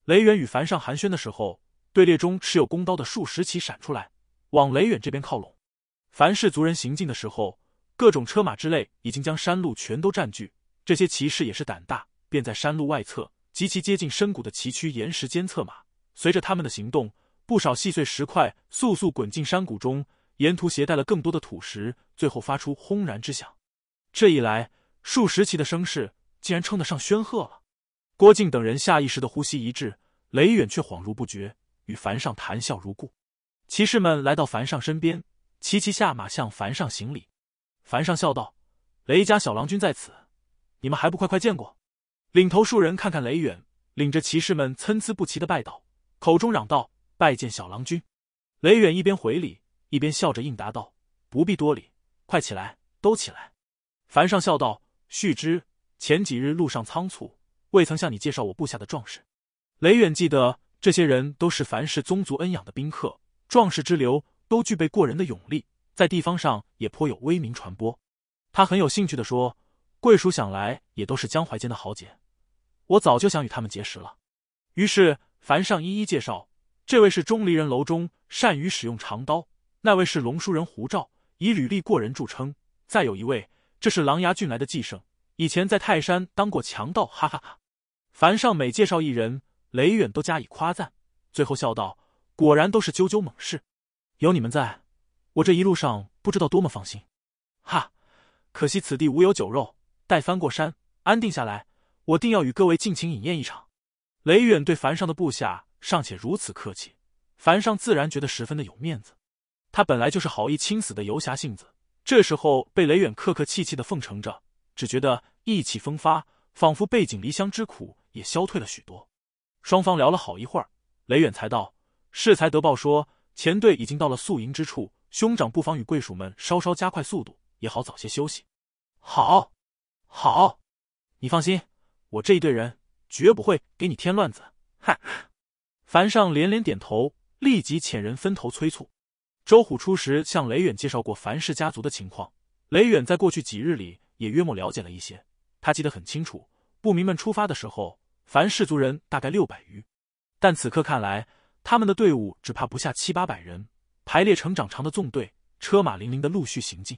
雷远与樊上寒暄的时候，队列中持有弓刀的数十骑闪出来，往雷远这边靠拢。樊氏族人行进的时候，各种车马之类已经将山路全都占据，这些骑士也是胆大，便在山路外侧。极其接近深谷的崎岖岩石，监测马随着他们的行动，不少细碎石块速速滚进山谷中，沿途携带了更多的土石，最后发出轰然之响。这一来，数十骑的声势竟然称得上煊赫了。郭靖等人下意识的呼吸一滞，雷远却恍如不觉，与樊上谈笑如故。骑士们来到樊上身边，齐齐下马向樊上行礼。樊上笑道：“雷家小郎君在此，你们还不快快见过？”领头数人看看雷远，领着骑士们参差不齐的拜倒，口中嚷道：“拜见小郎君！”雷远一边回礼，一边笑着应答道：“不必多礼，快起来，都起来。”樊上笑道：“旭之，前几日路上仓促，未曾向你介绍我部下的壮士。”雷远记得这些人都是樊氏宗族恩养的宾客，壮士之流都具备过人的勇力，在地方上也颇有威名传播。他很有兴趣的说：“贵属想来也都是江淮间的豪杰。”我早就想与他们结识了，于是樊上一一介绍：这位是钟离人楼中善于使用长刀，那位是龙书人胡照，以履历过人著称。再有一位，这是琅琊郡来的季胜，以前在泰山当过强盗。哈哈哈！樊上每介绍一人，雷远都加以夸赞，最后笑道：“果然都是赳赳猛士，有你们在，我这一路上不知道多么放心。”哈，可惜此地无有酒肉，待翻过山，安定下来。我定要与各位尽情饮宴一场。雷远对樊上的部下尚且如此客气，樊上自然觉得十分的有面子。他本来就是好意轻死的游侠性子，这时候被雷远客客气气的奉承着，只觉得意气风发，仿佛背井离乡之苦也消退了许多。双方聊了好一会儿，雷远才道：“适才得报说前队已经到了宿营之处，兄长不妨与贵属们稍稍加快速度，也好早些休息。”“好，好，你放心。”我这一队人绝不会给你添乱子，哈！樊尚连连点头，立即遣人分头催促。周虎初时向雷远介绍过樊氏家族的情况，雷远在过去几日里也约莫了解了一些。他记得很清楚，部民们出发的时候，樊氏族人大概六百余，但此刻看来，他们的队伍只怕不下七八百人，排列成长长的纵队，车马零零的陆续行进。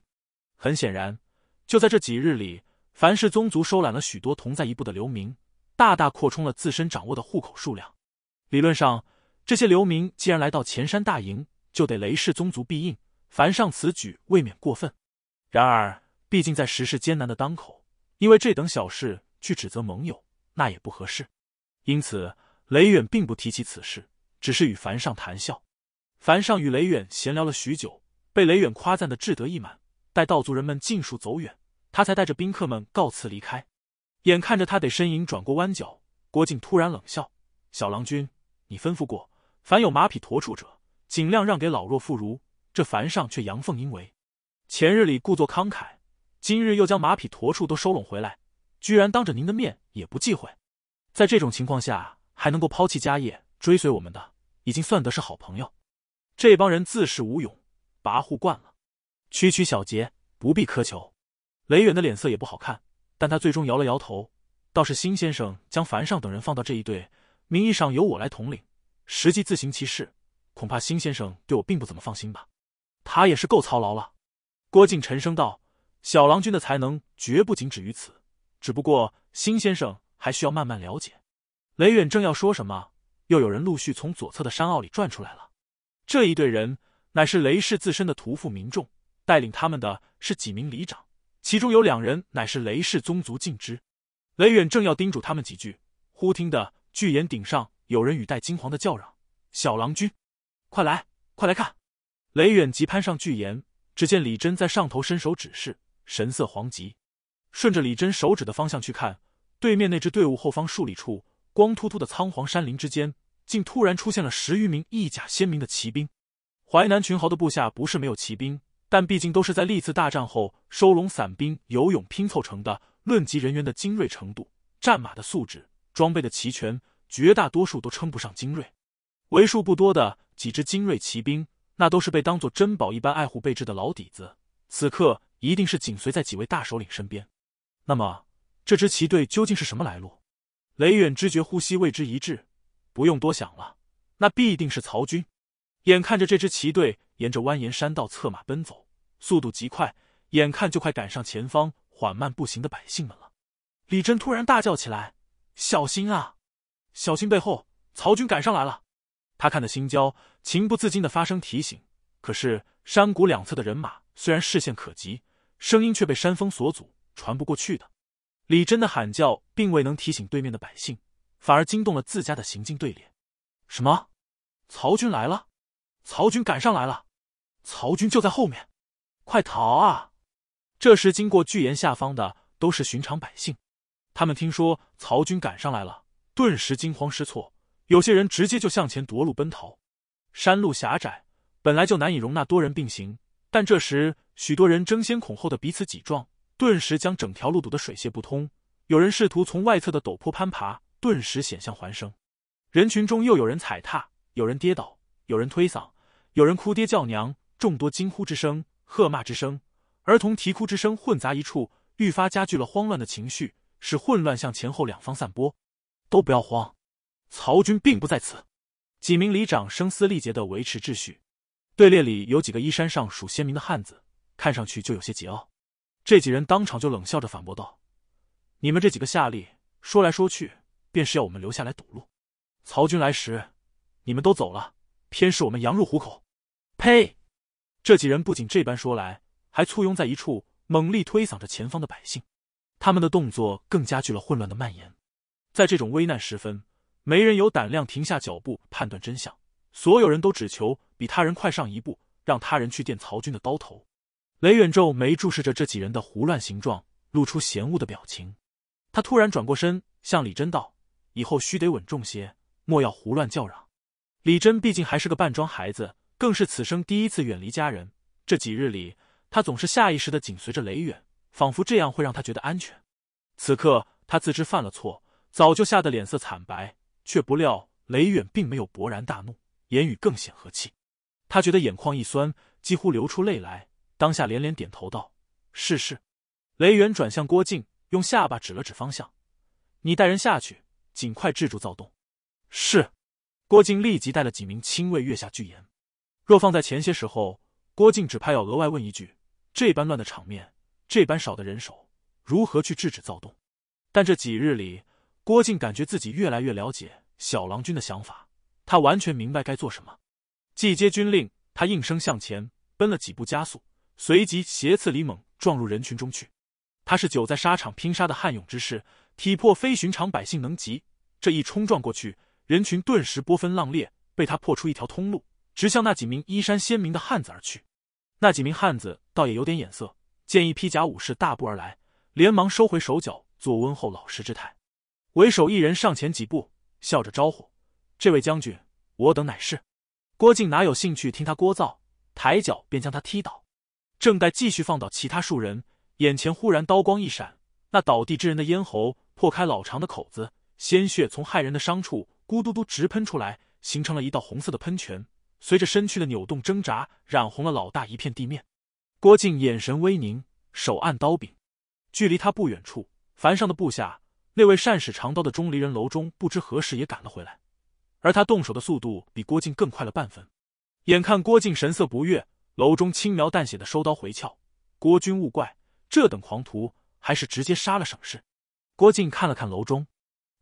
很显然，就在这几日里。樊氏宗族收揽了许多同在一部的流民，大大扩充了自身掌握的户口数量。理论上，这些流民既然来到前山大营，就得雷氏宗族庇应。樊上此举未免过分。然而，毕竟在时势艰难的当口，因为这等小事去指责盟友，那也不合适。因此，雷远并不提起此事，只是与樊上谈笑。樊上与雷远闲聊了许久，被雷远夸赞的志得意满。待道族人们尽数走远。他才带着宾客们告辞离开，眼看着他得身影转过弯角，郭靖突然冷笑：“小郎君，你吩咐过，凡有马匹驮畜者，尽量让给老弱妇孺。这樊上却阳奉阴违，前日里故作慷慨，今日又将马匹驮畜都收拢回来，居然当着您的面也不忌讳。在这种情况下，还能够抛弃家业追随我们的，已经算得是好朋友。这帮人自恃无勇，跋扈惯了，区区小节不必苛求。”雷远的脸色也不好看，但他最终摇了摇头。倒是辛先生将樊尚等人放到这一队，名义上由我来统领，实际自行其事。恐怕辛先生对我并不怎么放心吧？他也是够操劳了。郭靖沉声道：“小郎君的才能绝不仅止于此，只不过辛先生还需要慢慢了解。”雷远正要说什么，又有人陆续从左侧的山坳里转出来了。这一队人乃是雷氏自身的屠夫民众，带领他们的是几名里长。其中有两人乃是雷氏宗族近之，雷远正要叮嘱他们几句，忽听得巨岩顶上有人语带惊惶的叫嚷：“小郎君，快来，快来看！”雷远即攀上巨岩，只见李真在上头伸手指示，神色惶急。顺着李真手指的方向去看，对面那支队伍后方数里处，光秃秃的苍黄山林之间，竟突然出现了十余名意甲鲜明的骑兵。淮南群豪的部下不是没有骑兵。但毕竟都是在历次大战后收拢散兵游勇拼凑成的，论及人员的精锐程度、战马的素质、装备的齐全，绝大多数都称不上精锐。为数不多的几支精锐骑兵，那都是被当做珍宝一般爱护备至的老底子，此刻一定是紧随在几位大首领身边。那么这支骑队究竟是什么来路？雷远知觉呼吸为之一滞，不用多想了，那必定是曹军。眼看着这支骑队沿着蜿蜒山道策马奔走，速度极快，眼看就快赶上前方缓慢步行的百姓们了。李真突然大叫起来：“小心啊，小心背后！曹军赶上来了！”他看得心焦，情不自禁的发生提醒。可是山谷两侧的人马虽然视线可及，声音却被山峰所阻，传不过去的。李真的喊叫并未能提醒对面的百姓，反而惊动了自家的行进队列。什么？曹军来了！曹军赶上来了，曹军就在后面，快逃啊！这时经过巨岩下方的都是寻常百姓，他们听说曹军赶上来了，顿时惊慌失措，有些人直接就向前夺路奔逃。山路狭窄，本来就难以容纳多人并行，但这时许多人争先恐后的彼此挤撞，顿时将整条路堵得水泄不通。有人试图从外侧的陡坡攀爬，顿时险象环生。人群中又有人踩踏，有人跌倒。有人推搡，有人哭爹叫娘，众多惊呼之声、喝骂之声、儿童啼哭之声混杂一处，愈发加剧了慌乱的情绪，使混乱向前后两方散播。都不要慌，曹军并不在此。几名里长声嘶力竭的维持秩序。队列里有几个衣衫上属鲜明的汉子，看上去就有些桀骜。这几人当场就冷笑着反驳道：“你们这几个下吏，说来说去便是要我们留下来堵路。曹军来时，你们都走了。”偏是我们羊入虎口！呸！这几人不仅这般说来，还簇拥在一处，猛力推搡着前方的百姓。他们的动作更加剧了混乱的蔓延。在这种危难时分，没人有胆量停下脚步判断真相，所有人都只求比他人快上一步，让他人去垫曹军的刀头。雷远皱眉注视着这几人的胡乱形状，露出嫌恶的表情。他突然转过身，向李真道：“以后须得稳重些，莫要胡乱叫嚷。”李真毕竟还是个半装孩子，更是此生第一次远离家人。这几日里，他总是下意识的紧随着雷远，仿佛这样会让他觉得安全。此刻他自知犯了错，早就吓得脸色惨白，却不料雷远并没有勃然大怒，言语更显和气。他觉得眼眶一酸，几乎流出泪来，当下连连点头道：“是是。”雷远转向郭靖，用下巴指了指方向：“你带人下去，尽快制住躁动。”是。郭靖立即带了几名亲卫跃下巨岩。若放在前些时候，郭靖只怕要额外问一句：这般乱的场面，这般少的人手，如何去制止躁动？但这几日里，郭靖感觉自己越来越了解小郎君的想法，他完全明白该做什么。既接军令，他应声向前奔了几步，加速，随即斜刺李猛撞入人群中去。他是久在沙场拼杀的悍勇之士，体魄非寻常百姓能及。这一冲撞过去。人群顿时波分浪裂，被他破出一条通路，直向那几名衣衫鲜明的汉子而去。那几名汉子倒也有点眼色，见一披甲武士大步而来，连忙收回手脚，做温厚老实之态。为首一人上前几步，笑着招呼：“这位将军，我等乃是……”郭靖哪有兴趣听他聒噪，抬脚便将他踢倒。正待继续放倒其他数人，眼前忽然刀光一闪，那倒地之人的咽喉破开老长的口子，鲜血从骇人的伤处。咕嘟嘟直喷出来，形成了一道红色的喷泉，随着身躯的扭动挣扎，染红了老大一片地面。郭靖眼神微凝，手按刀柄。距离他不远处，樊上的部下那位善使长刀的钟离人楼中不知何时也赶了回来，而他动手的速度比郭靖更快了半分。眼看郭靖神色不悦，楼中轻描淡写的收刀回鞘。郭君勿怪，这等狂徒还是直接杀了省事。郭靖看了看楼中，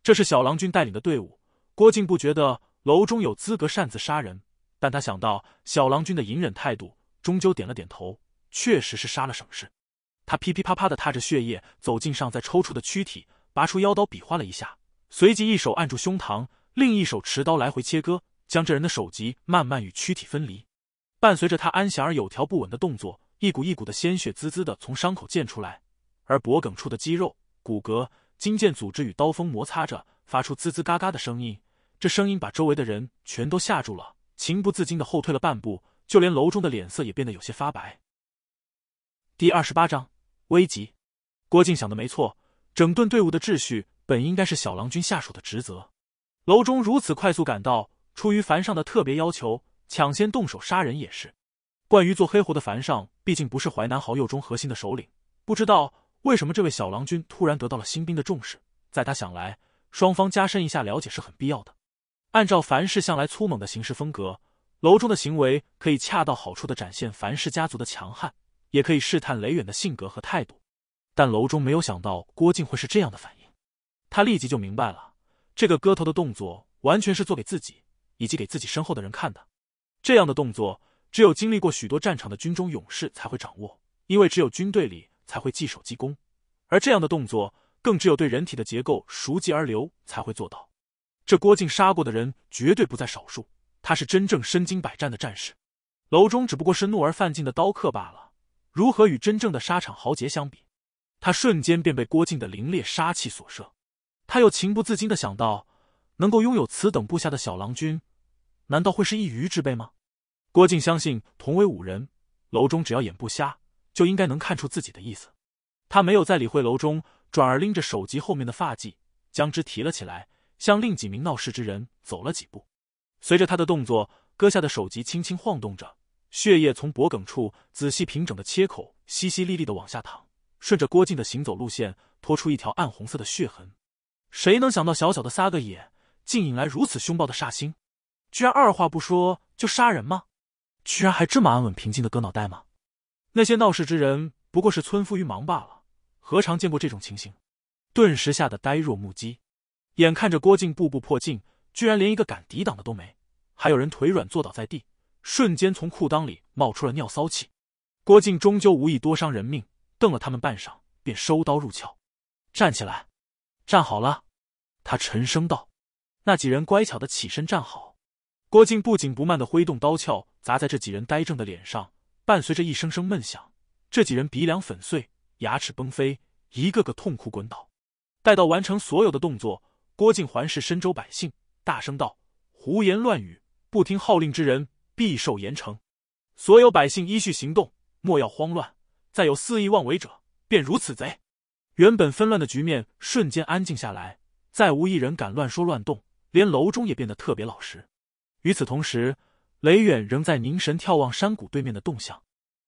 这是小郎君带领的队伍。郭靖不觉得楼中有资格擅自杀人，但他想到小郎君的隐忍态度，终究点了点头。确实是杀了省事。他噼噼啪啪的踏着血液走进尚在抽搐的躯体，拔出腰刀比划了一下，随即一手按住胸膛，另一手持刀来回切割，将这人的首级慢慢与躯体分离。伴随着他安详而有条不紊的动作，一股一股的鲜血滋滋的从伤口溅出来，而脖梗处的肌肉、骨骼、筋腱组织与刀锋摩擦着，发出滋滋嘎嘎的声音。这声音把周围的人全都吓住了，情不自禁的后退了半步，就连楼中的脸色也变得有些发白。第二十八章危急，郭靖想的没错，整顿队伍的秩序本应该是小郎君下属的职责。楼中如此快速赶到，出于樊上的特别要求，抢先动手杀人也是。关于做黑活的樊上，毕竟不是淮南豪右中核心的首领，不知道为什么这位小郎君突然得到了新兵的重视。在他想来，双方加深一下了解是很必要的。按照樊氏向来粗猛的行事风格，楼中的行为可以恰到好处的展现樊氏家族的强悍，也可以试探雷远的性格和态度。但楼中没有想到郭靖会是这样的反应，他立即就明白了，这个割头的动作完全是做给自己以及给自己身后的人看的。这样的动作只有经历过许多战场的军中勇士才会掌握，因为只有军队里才会记手记功，而这样的动作更只有对人体的结构熟记而流才会做到。这郭靖杀过的人绝对不在少数，他是真正身经百战的战士。楼中只不过是怒而犯境的刀客罢了，如何与真正的沙场豪杰相比？他瞬间便被郭靖的凌冽杀气所慑。他又情不自禁的想到：能够拥有此等部下的小郎君，难道会是一鱼之辈吗？郭靖相信，同为武人，楼中只要眼不瞎，就应该能看出自己的意思。他没有再理会楼中，转而拎着手级后面的发髻，将之提了起来。向另几名闹事之人走了几步，随着他的动作，割下的首级轻轻晃动着，血液从脖梗处仔细平整的切口淅淅沥沥的往下淌，顺着郭靖的行走路线拖出一条暗红色的血痕。谁能想到小小的撒个野，竟引来如此凶暴的煞星，居然二话不说就杀人吗？居然还这么安稳平静的割脑袋吗？那些闹事之人不过是村夫愚忙罢了，何尝见过这种情形？顿时吓得呆若木鸡。眼看着郭靖步步破境，居然连一个敢抵挡的都没，还有人腿软坐倒在地，瞬间从裤裆里冒出了尿骚气。郭靖终究无意多伤人命，瞪了他们半晌，便收刀入鞘，站起来，站好了。他沉声道：“那几人乖巧的起身站好。”郭靖不紧不慢的挥动刀鞘，砸在这几人呆怔的脸上，伴随着一声声闷响，这几人鼻梁粉碎，牙齿崩飞，一个个痛苦滚倒。待到完成所有的动作。郭靖环视深州百姓，大声道：“胡言乱语，不听号令之人，必受严惩。所有百姓依序行动，莫要慌乱。再有肆意妄为者，便如此贼。”原本纷乱的局面瞬间安静下来，再无一人敢乱说乱动，连楼中也变得特别老实。与此同时，雷远仍在凝神眺望山谷对面的动向。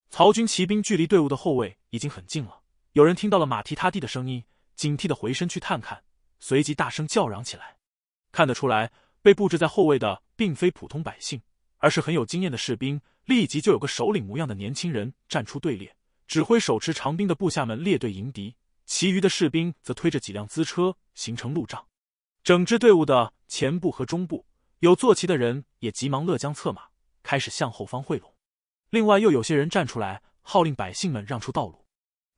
曹军骑兵距离队伍的后卫已经很近了，有人听到了马蹄踏地的声音，警惕的回身去探看。随即大声叫嚷起来，看得出来，被布置在后卫的并非普通百姓，而是很有经验的士兵。立即就有个首领模样的年轻人站出队列，指挥手持长兵的部下们列队迎敌。其余的士兵则推着几辆资车，形成路障。整支队伍的前部和中部有坐骑的人也急忙勒缰策马，开始向后方汇拢。另外又有些人站出来号令百姓们让出道路。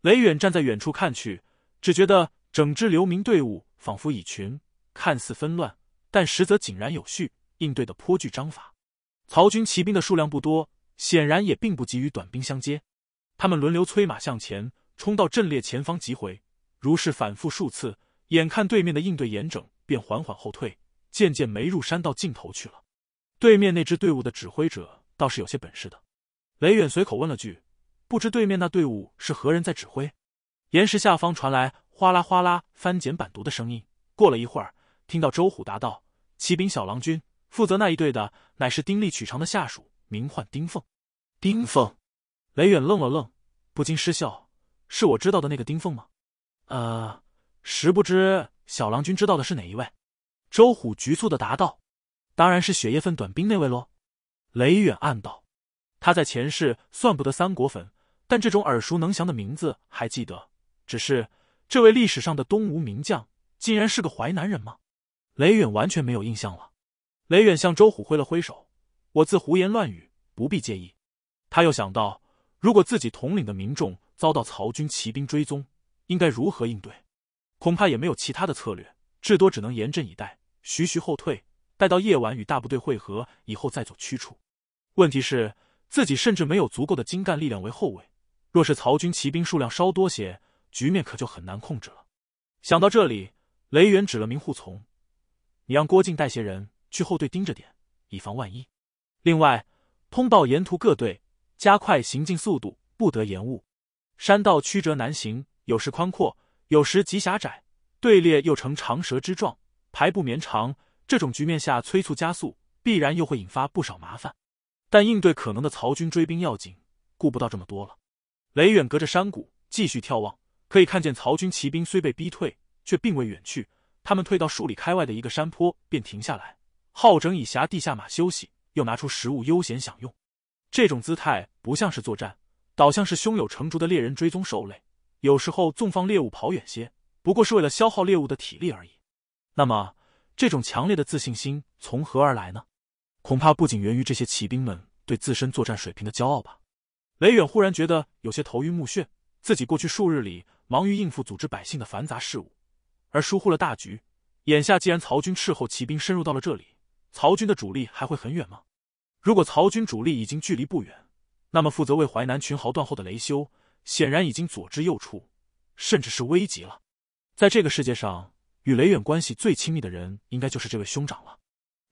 雷远站在远处看去，只觉得整支流民队伍。仿佛蚁群，看似纷乱，但实则井然有序，应对的颇具章法。曹军骑兵的数量不多，显然也并不急于短兵相接。他们轮流催马向前，冲到阵列前方急回，如是反复数次。眼看对面的应对严整，便缓缓后退，渐渐没入山道尽头去了。对面那支队伍的指挥者倒是有些本事的。雷远随口问了句：“不知对面那队伍是何人在指挥？”岩石下方传来。哗啦哗啦翻检版读的声音。过了一会儿，听到周虎答道：“启禀小郎君，负责那一队的乃是丁力曲长的下属，名唤丁凤。”丁凤。雷远愣了愣，不禁失笑：“是我知道的那个丁凤吗？”“呃，实不知小郎君知道的是哪一位。”周虎局促的答道：“当然是雪夜分短兵那位喽。”雷远暗道：“他在前世算不得三国粉，但这种耳熟能详的名字还记得，只是……”这位历史上的东吴名将，竟然是个淮南人吗？雷远完全没有印象了。雷远向周虎挥了挥手：“我自胡言乱语，不必介意。”他又想到，如果自己统领的民众遭到曹军骑兵追踪，应该如何应对？恐怕也没有其他的策略，至多只能严阵以待，徐徐后退，待到夜晚与大部队会合以后再做驱除。问题是，自己甚至没有足够的精干力量为后卫，若是曹军骑兵数量稍多些。局面可就很难控制了。想到这里，雷远指了名护从：“你让郭靖带些人去后队盯着点，以防万一。另外，通报沿途各队，加快行进速度，不得延误。山道曲折难行，有时宽阔，有时极狭窄，队列又呈长蛇之状，排布绵长。这种局面下催促加速，必然又会引发不少麻烦。但应对可能的曹军追兵要紧，顾不到这么多了。”雷远隔着山谷继续眺望。可以看见，曹军骑兵虽被逼退，却并未远去。他们退到数里开外的一个山坡，便停下来，好整以暇地下马休息，又拿出食物悠闲享用。这种姿态不像是作战，倒像是胸有成竹的猎人追踪兽类。有时候纵放猎物跑远些，不过是为了消耗猎物的体力而已。那么，这种强烈的自信心从何而来呢？恐怕不仅源于这些骑兵们对自身作战水平的骄傲吧。雷远忽然觉得有些头晕目眩，自己过去数日里。忙于应付组织百姓的繁杂事务，而疏忽了大局。眼下既然曹军斥候骑兵深入到了这里，曹军的主力还会很远吗？如果曹军主力已经距离不远，那么负责为淮南群豪断后的雷修显然已经左支右绌，甚至是危急了。在这个世界上，与雷远关系最亲密的人，应该就是这位兄长了。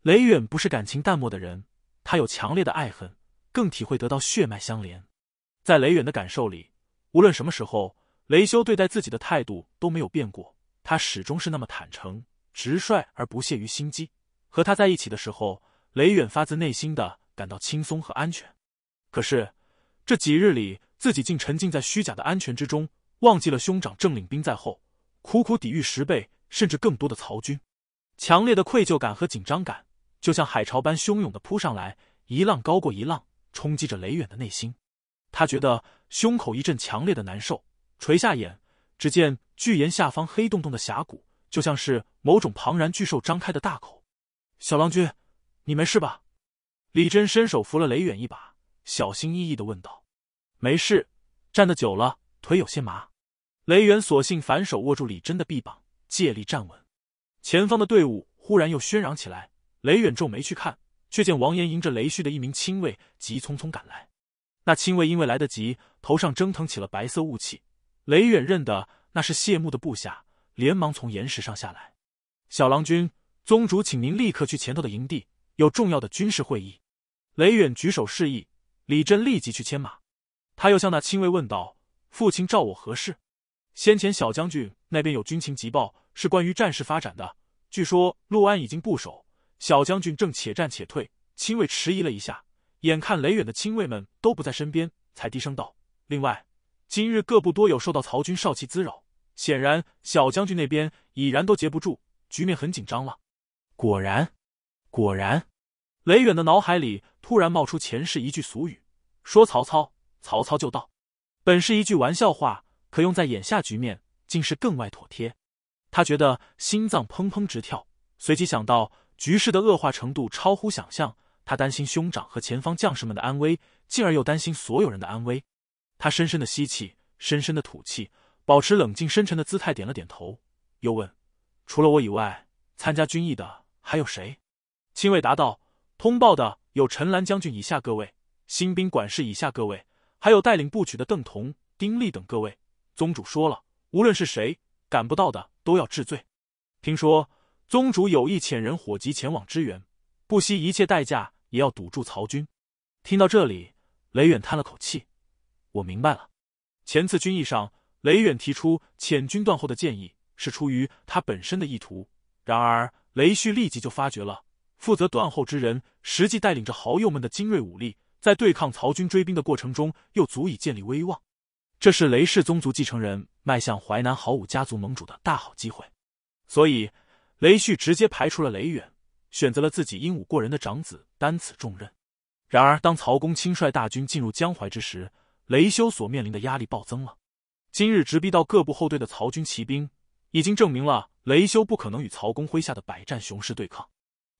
雷远不是感情淡漠的人，他有强烈的爱恨，更体会得到血脉相连。在雷远的感受里，无论什么时候。雷修对待自己的态度都没有变过，他始终是那么坦诚、直率而不屑于心机。和他在一起的时候，雷远发自内心的感到轻松和安全。可是这几日里，自己竟沉浸在虚假的安全之中，忘记了兄长正领兵在后，苦苦抵御十倍甚至更多的曹军。强烈的愧疚感和紧张感，就像海潮般汹涌的扑上来，一浪高过一浪，冲击着雷远的内心。他觉得胸口一阵强烈的难受。垂下眼，只见巨岩下方黑洞洞的峡谷，就像是某种庞然巨兽张开的大口。小郎君，你没事吧？李真伸手扶了雷远一把，小心翼翼的问道：“没事，站的久了腿有些麻。”雷远索性反手握住李真的臂膀，借力站稳。前方的队伍忽然又喧嚷起来，雷远皱眉去看，却见王岩迎着雷旭的一名亲卫急匆匆赶来。那亲卫因为来得及，头上蒸腾起了白色雾气。雷远认得那是谢幕的部下，连忙从岩石上下来。小郎君，宗主，请您立刻去前头的营地，有重要的军事会议。雷远举手示意，李真立即去牵马。他又向那亲卫问道：“父亲召我何事？”先前小将军那边有军情急报，是关于战事发展的。据说陆安已经部守，小将军正且战且退。亲卫迟疑了一下，眼看雷远的亲卫们都不在身边，才低声道：“另外。”今日各部多有受到曹军少气滋扰，显然小将军那边已然都截不住，局面很紧张了。果然，果然，雷远的脑海里突然冒出前世一句俗语：“说曹操，曹操就到。”本是一句玩笑话，可用在眼下局面，竟是更外妥帖。他觉得心脏砰砰直跳，随即想到局势的恶化程度超乎想象，他担心兄长和前方将士们的安危，进而又担心所有人的安危。他深深的吸气，深深的吐气，保持冷静深沉的姿态，点了点头，又问：“除了我以外，参加军役的还有谁？”亲卫答道：“通报的有陈岚将军以下各位，新兵管事以下各位，还有带领部曲的邓彤、丁力等各位。”宗主说了，无论是谁赶不到的，都要治罪。听说宗主有意遣人火急前往支援，不惜一切代价也要堵住曹军。听到这里，雷远叹了口气。我明白了，前次军议上，雷远提出遣军断后的建议是出于他本身的意图。然而，雷旭立即就发觉了，负责断后之人实际带领着豪右们的精锐武力，在对抗曹军追兵的过程中又足以建立威望。这是雷氏宗族继承人迈向淮南豪武家族盟主的大好机会，所以雷旭直接排除了雷远，选择了自己英武过人的长子担此重任。然而，当曹公亲率大军进入江淮之时，雷修所面临的压力暴增了。今日直逼到各部后队的曹军骑兵，已经证明了雷修不可能与曹公麾下的百战雄师对抗。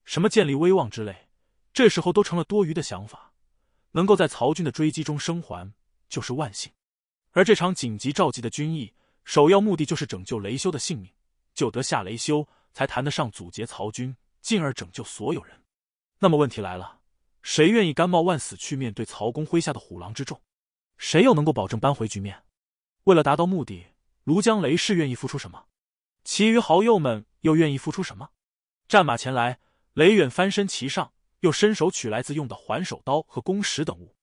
什么建立威望之类，这时候都成了多余的想法。能够在曹军的追击中生还，就是万幸。而这场紧急召集的军役，首要目的就是拯救雷修的性命。救得下雷修，才谈得上阻截曹军，进而拯救所有人。那么问题来了，谁愿意甘冒万死去面对曹公麾下的虎狼之众？谁又能够保证扳回局面？为了达到目的，庐江雷氏愿意付出什么？其余豪友们又愿意付出什么？战马前来，雷远翻身骑上，又伸手取来自用的环首刀和弓矢等物。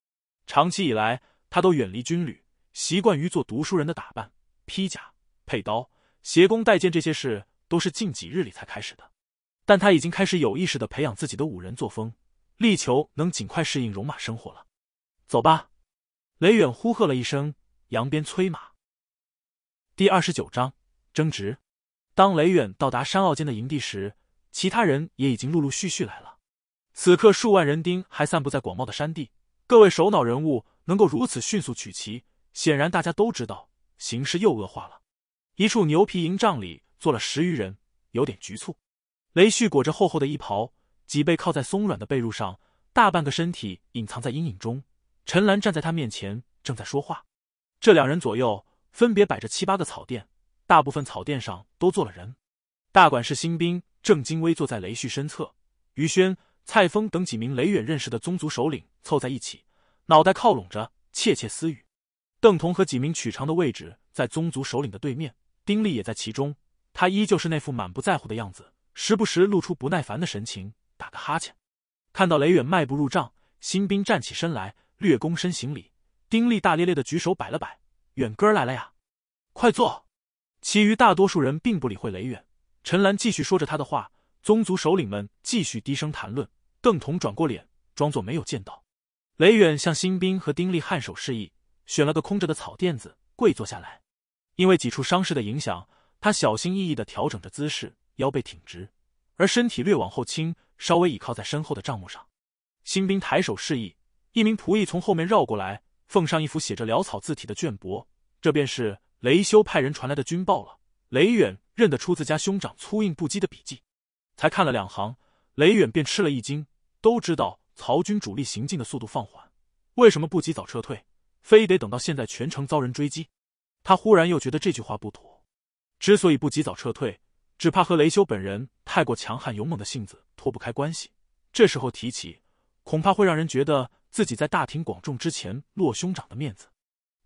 长期以来，他都远离军旅，习惯于做读书人的打扮，披甲佩刀，携弓带箭这些事都是近几日里才开始的。但他已经开始有意识的培养自己的武人作风，力求能尽快适应戎马生活了。走吧。雷远呼喝了一声，扬鞭催马。第二十九章争执。当雷远到达山坳间的营地时，其他人也已经陆陆续续来了。此刻，数万人丁还散布在广袤的山地。各位首脑人物能够如此迅速取齐，显然大家都知道形势又恶化了。一处牛皮营帐里坐了十余人，有点局促。雷旭裹着厚厚的衣袍，脊背靠在松软的被褥上，大半个身体隐藏在阴影中。陈兰站在他面前，正在说话。这两人左右分别摆着七八个草垫，大部分草垫上都坐了人。大管事新兵正襟危坐在雷旭身侧，于轩、蔡峰等几名雷远认识的宗族首领凑在一起，脑袋靠拢着，窃窃私语。邓彤和几名曲长的位置在宗族首领的对面，丁力也在其中。他依旧是那副满不在乎的样子，时不时露出不耐烦的神情，打个哈欠。看到雷远迈步入帐，新兵站起身来。略躬身行礼，丁力大咧咧的举手摆了摆：“远哥来了呀，快坐。”其余大多数人并不理会雷远。陈兰继续说着他的话，宗族首领们继续低声谈论。邓同转过脸，装作没有见到。雷远向新兵和丁力颔首示意，选了个空着的草垫子跪坐下来。因为几处伤势的影响，他小心翼翼的调整着姿势，腰背挺直，而身体略往后倾，稍微倚靠在身后的帐幕上。新兵抬手示意。一名仆役从后面绕过来，奉上一幅写着潦草字体的绢帛，这便是雷修派人传来的军报了。雷远认得出自家兄长粗硬不羁的笔迹，才看了两行，雷远便吃了一惊。都知道曹军主力行进的速度放缓，为什么不及早撤退，非得等到现在全城遭人追击？他忽然又觉得这句话不妥，之所以不及早撤退，只怕和雷修本人太过强悍勇猛的性子脱不开关系。这时候提起。恐怕会让人觉得自己在大庭广众之前落兄长的面子。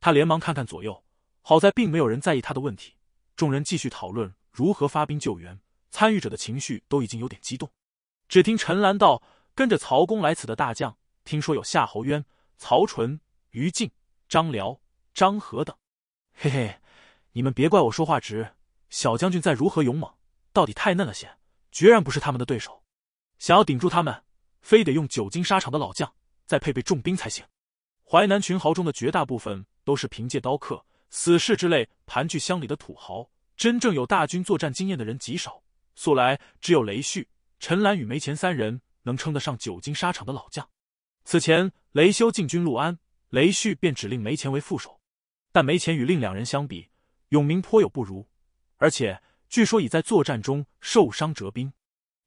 他连忙看看左右，好在并没有人在意他的问题。众人继续讨论如何发兵救援，参与者的情绪都已经有点激动。只听陈兰道：“跟着曹公来此的大将，听说有夏侯渊、曹纯、于禁、张辽、张合等。嘿嘿，你们别怪我说话直。小将军再如何勇猛，到底太嫩了些，决然不是他们的对手。想要顶住他们。”非得用久经沙场的老将，再配备重兵才行。淮南群豪中的绝大部分都是凭借刀客、死士之类盘踞乡里的土豪，真正有大军作战经验的人极少。素来只有雷旭、陈岚与梅乾三人能称得上久经沙场的老将。此前，雷修进军陆安，雷旭便指令梅乾为副手，但梅乾与另两人相比，永明颇有不如，而且据说已在作战中受伤折兵。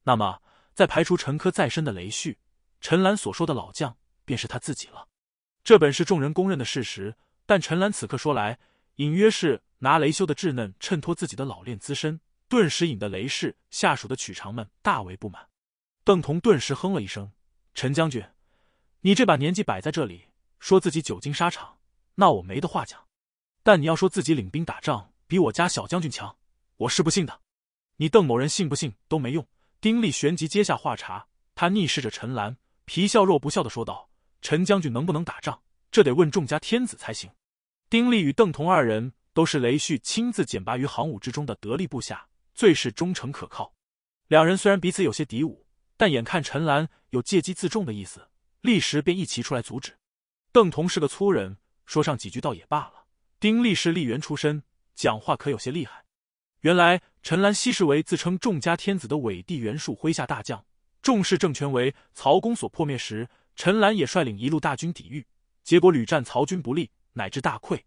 那么？在排除陈科在身的雷旭，陈兰所说的老将便是他自己了。这本是众人公认的事实，但陈兰此刻说来，隐约是拿雷修的稚嫩衬托自己的老练资深，顿时引得雷氏下属的曲长们大为不满。邓同顿时哼了一声：“陈将军，你这把年纪摆在这里，说自己久经沙场，那我没得话讲。但你要说自己领兵打仗比我家小将军强，我是不信的。你邓某人信不信都没用。”丁力旋即接下话茬，他逆视着陈兰，皮笑肉不笑地说道：“陈将军能不能打仗，这得问众家天子才行。”丁力与邓同二人都是雷旭亲自选拔于行伍之中的得力部下，最是忠诚可靠。两人虽然彼此有些敌武，但眼看陈兰有借机自重的意思，立时便一齐出来阻止。邓同是个粗人，说上几句倒也罢了；丁力是吏员出身，讲话可有些厉害。原来陈兰昔是为自称众家天子的伪帝袁术麾下大将，众视政权为曹公所破灭时，陈兰也率领一路大军抵御，结果屡战曹军不利，乃至大溃。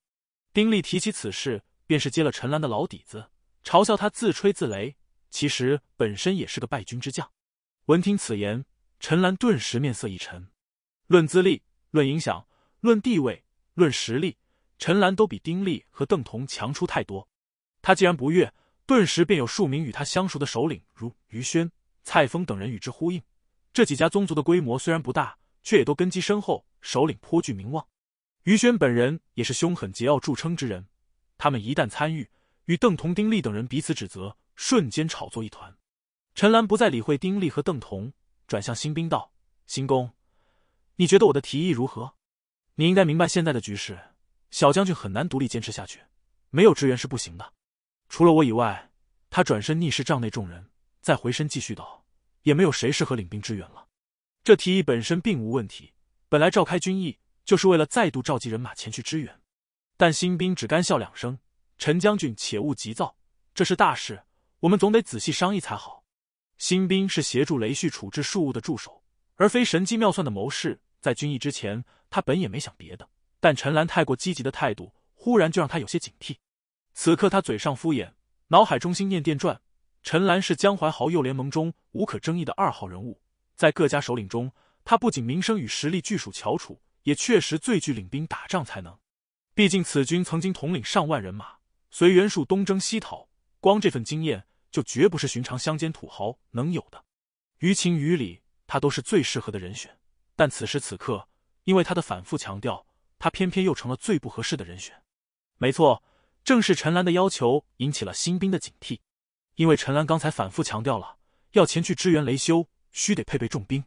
丁力提起此事，便是揭了陈兰的老底子，嘲笑他自吹自擂，其实本身也是个败军之将。闻听此言，陈兰顿时面色一沉。论资历、论影响、论地位、论实力，陈兰都比丁力和邓彤强出太多。他既然不悦。顿时便有数名与他相熟的首领，如于轩、蔡峰等人与之呼应。这几家宗族的规模虽然不大，却也都根基深厚，首领颇具名望。于轩本人也是凶狠桀骜著称之人。他们一旦参与，与邓同、丁力等人彼此指责，瞬间吵作一团。陈兰不再理会丁力和邓同，转向新兵道：“新公，你觉得我的提议如何？你应该明白现在的局势，小将军很难独立坚持下去，没有支援是不行的。”除了我以外，他转身逆视帐内众人，再回身继续道：“也没有谁适合领兵支援了。这提议本身并无问题。本来召开军议就是为了再度召集人马前去支援，但新兵只干笑两声。陈将军且勿急躁，这是大事，我们总得仔细商议才好。”新兵是协助雷旭处置事务的助手，而非神机妙算的谋士。在军议之前，他本也没想别的，但陈兰太过积极的态度，忽然就让他有些警惕。此刻他嘴上敷衍，脑海中心念电转。陈兰是江淮豪右联盟中无可争议的二号人物，在各家首领中，他不仅名声与实力巨属翘楚，也确实最具领兵打仗才能。毕竟此军曾经统领上万人马，随袁术东征西讨，光这份经验就绝不是寻常乡间土豪能有的。于情于理，他都是最适合的人选。但此时此刻，因为他的反复强调，他偏偏又成了最不合适的人选。没错。正是陈兰的要求引起了新兵的警惕，因为陈兰刚才反复强调了要前去支援雷修，须得配备重兵。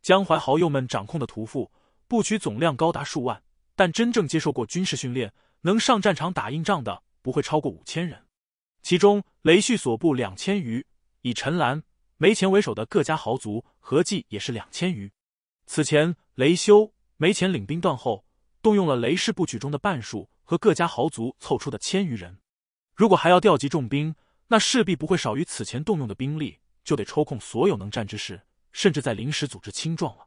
江淮豪友们掌控的屠夫部曲总量高达数万，但真正接受过军事训练、能上战场打硬仗的不会超过五千人。其中，雷旭所部两千余，以陈兰、梅前为首的各家豪族合计也是两千余。此前，雷修、梅钱领兵断后，动用了雷氏部曲中的半数。和各家豪族凑出的千余人，如果还要调集重兵，那势必不会少于此前动用的兵力，就得抽空所有能战之士，甚至在临时组织青壮了。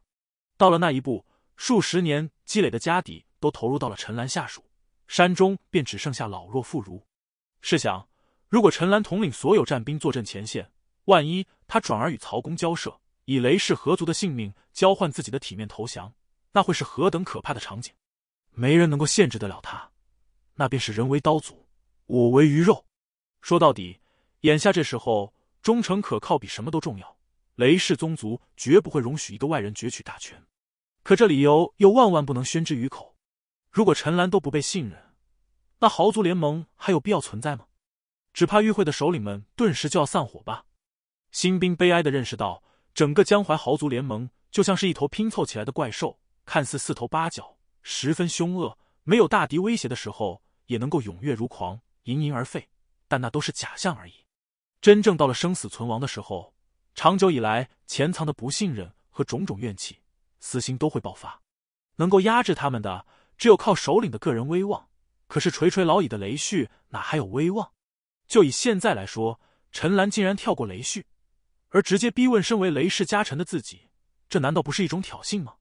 到了那一步，数十年积累的家底都投入到了陈兰下属山中，便只剩下老弱妇孺。试想，如果陈兰统领所有战兵坐镇前线，万一他转而与曹公交涉，以雷氏何族的性命交换自己的体面投降，那会是何等可怕的场景？没人能够限制得了他。那便是人为刀俎，我为鱼肉。说到底，眼下这时候，忠诚可靠比什么都重要。雷氏宗族绝不会容许一个外人攫取大权。可这理由又万万不能宣之于口。如果陈兰都不被信任，那豪族联盟还有必要存在吗？只怕与会的首领们顿时就要散伙吧。新兵悲哀的认识到，整个江淮豪族联盟就像是一头拼凑起来的怪兽，看似四头八角，十分凶恶。没有大敌威胁的时候，也能够踊跃如狂，盈盈而沸，但那都是假象而已。真正到了生死存亡的时候，长久以来潜藏的不信任和种种怨气、私心都会爆发。能够压制他们的，只有靠首领的个人威望。可是垂垂老矣的雷旭哪还有威望？就以现在来说，陈兰竟然跳过雷旭，而直接逼问身为雷氏家臣的自己，这难道不是一种挑衅吗？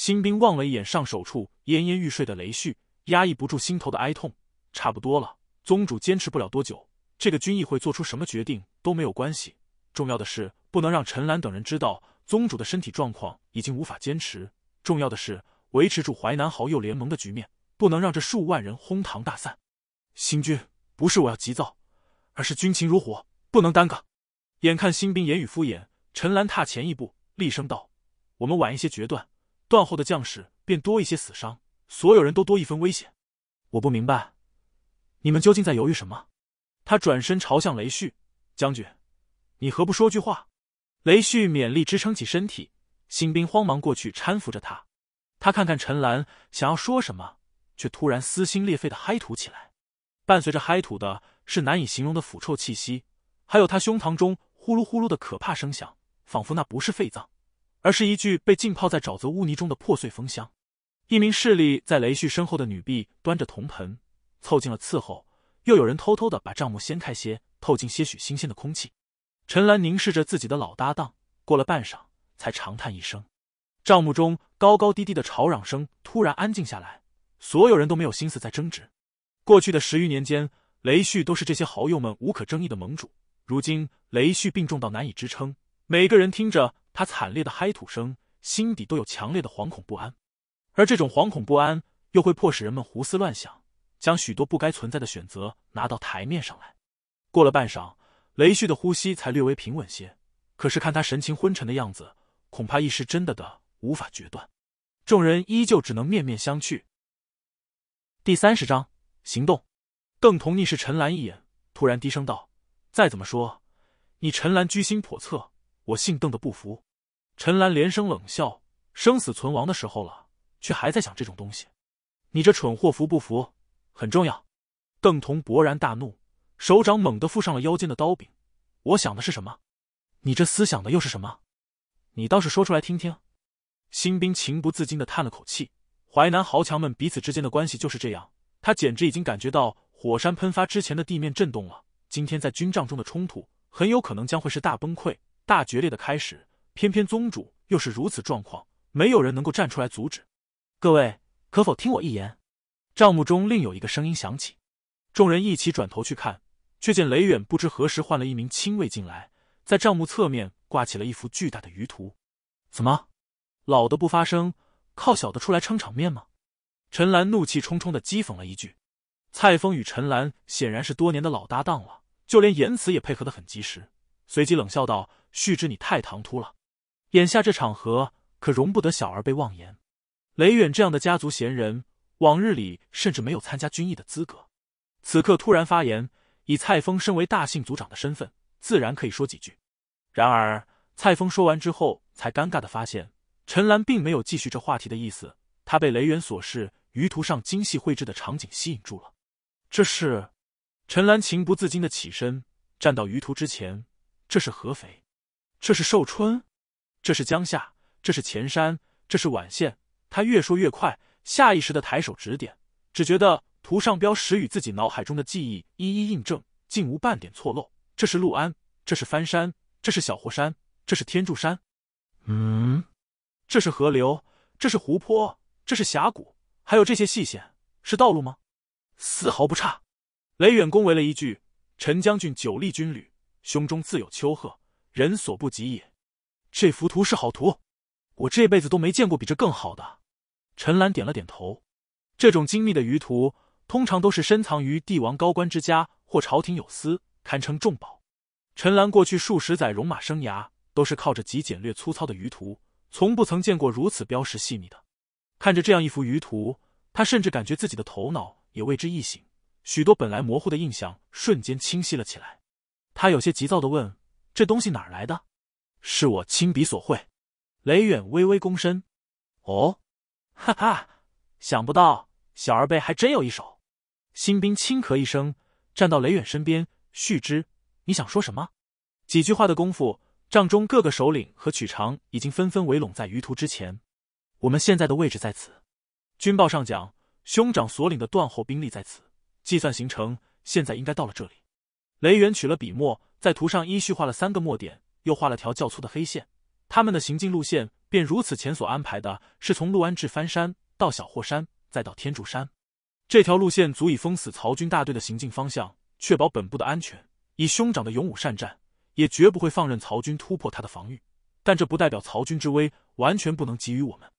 新兵望了一眼上手处奄奄欲睡的雷旭，压抑不住心头的哀痛。差不多了，宗主坚持不了多久。这个军议会做出什么决定都没有关系，重要的是不能让陈兰等人知道宗主的身体状况已经无法坚持。重要的是维持住淮南豪右联盟的局面，不能让这数万人哄堂大散。新军不是我要急躁，而是军情如火，不能耽搁。眼看新兵言语敷衍，陈兰踏前一步，厉声道：“我们晚一些决断。”断后的将士便多一些死伤，所有人都多一分危险。我不明白，你们究竟在犹豫什么？他转身朝向雷旭将军，你何不说句话？雷旭勉力支撑起身体，新兵慌忙过去搀扶着他。他看看陈兰，想要说什么，却突然撕心裂肺的嗨吐起来。伴随着嗨吐的是难以形容的腐臭气息，还有他胸膛中呼噜呼噜的可怕声响，仿佛那不是肺脏。而是一具被浸泡在沼泽污泥中的破碎风箱。一名侍力在雷旭身后的女婢端着铜盆，凑近了伺候。又有人偷偷的把帐幕掀开些，透进些许新鲜的空气。陈兰凝视着自己的老搭档，过了半晌，才长叹一声。帐幕中高高低低的吵嚷声突然安静下来，所有人都没有心思再争执。过去的十余年间，雷旭都是这些好友们无可争议的盟主。如今雷旭病重到难以支撑，每个人听着。他惨烈的嗨吐声，心底都有强烈的惶恐不安，而这种惶恐不安又会迫使人们胡思乱想，将许多不该存在的选择拿到台面上来。过了半晌，雷旭的呼吸才略微平稳些，可是看他神情昏沉的样子，恐怕一时真的的无法决断。众人依旧只能面面相觑。第三十章行动。邓同逆视陈兰一眼，突然低声道：“再怎么说，你陈兰居心叵测。”我姓邓的不服，陈兰连声冷笑。生死存亡的时候了，却还在想这种东西，你这蠢货服不服？很重要。邓同勃然大怒，手掌猛地附上了腰间的刀柄。我想的是什么？你这思想的又是什么？你倒是说出来听听。新兵情不自禁地叹了口气。淮南豪强们彼此之间的关系就是这样。他简直已经感觉到火山喷发之前的地面震动了。今天在军帐中的冲突，很有可能将会是大崩溃。大决裂的开始，偏偏宗主又是如此状况，没有人能够站出来阻止。各位，可否听我一言？帐目中另有一个声音响起，众人一起转头去看，却见雷远不知何时换了一名亲卫进来，在帐目侧面挂起了一幅巨大的鱼图。怎么，老的不发声，靠小的出来撑场面吗？陈兰怒气冲冲的讥讽了一句。蔡峰与陈兰显然是多年的老搭档了，就连言辞也配合的很及时。随即冷笑道：“旭之，你太唐突了。眼下这场合可容不得小儿被妄言。雷远这样的家族闲人，往日里甚至没有参加军役的资格，此刻突然发言，以蔡峰身为大姓族长的身份，自然可以说几句。然而，蔡峰说完之后，才尴尬的发现，陈兰并没有继续这话题的意思。他被雷远所示鱼图上精细绘制的场景吸引住了。这是，陈兰情不自禁的起身，站到鱼图之前。”这是合肥，这是寿春，这是江夏，这是前山，这是皖县。他越说越快，下意识的抬手指点，只觉得图上标识与自己脑海中的记忆一一印证，竟无半点错漏。这是陆安，这是翻山，这是小霍山，这是天柱山。嗯，这是河流，这是湖泊，这是峡谷，还有这些细线是道路吗？丝毫不差。雷远恭维了一句：“陈将军久立军旅。”胸中自有丘壑，人所不及也。这幅图是好图，我这辈子都没见过比这更好的。陈兰点了点头。这种精密的鱼图，通常都是深藏于帝王高官之家或朝廷有司，堪称重宝。陈兰过去数十载戎马生涯，都是靠着极简略粗糙的鱼图，从不曾见过如此标识细密的。看着这样一幅鱼图，他甚至感觉自己的头脑也为之一醒，许多本来模糊的印象瞬间清晰了起来。他有些急躁的问：“这东西哪来的？”“是我亲笔所绘。”雷远微微躬身。“哦，哈哈，想不到小儿辈还真有一手。”新兵轻咳一声，站到雷远身边，续之：“你想说什么？”几句话的功夫，帐中各个首领和曲长已经纷纷围拢在于图之前。我们现在的位置在此。军报上讲，兄长所领的断后兵力在此，计算行程，现在应该到了这里。雷远取了笔墨，在图上依序画了三个墨点，又画了条较粗的黑线。他们的行进路线便如此。前所安排的是从陆安至翻山，到小霍山，再到天柱山。这条路线足以封死曹军大队的行进方向，确保本部的安全。以兄长的勇武善战，也绝不会放任曹军突破他的防御。但这不代表曹军之威完全不能给予我们。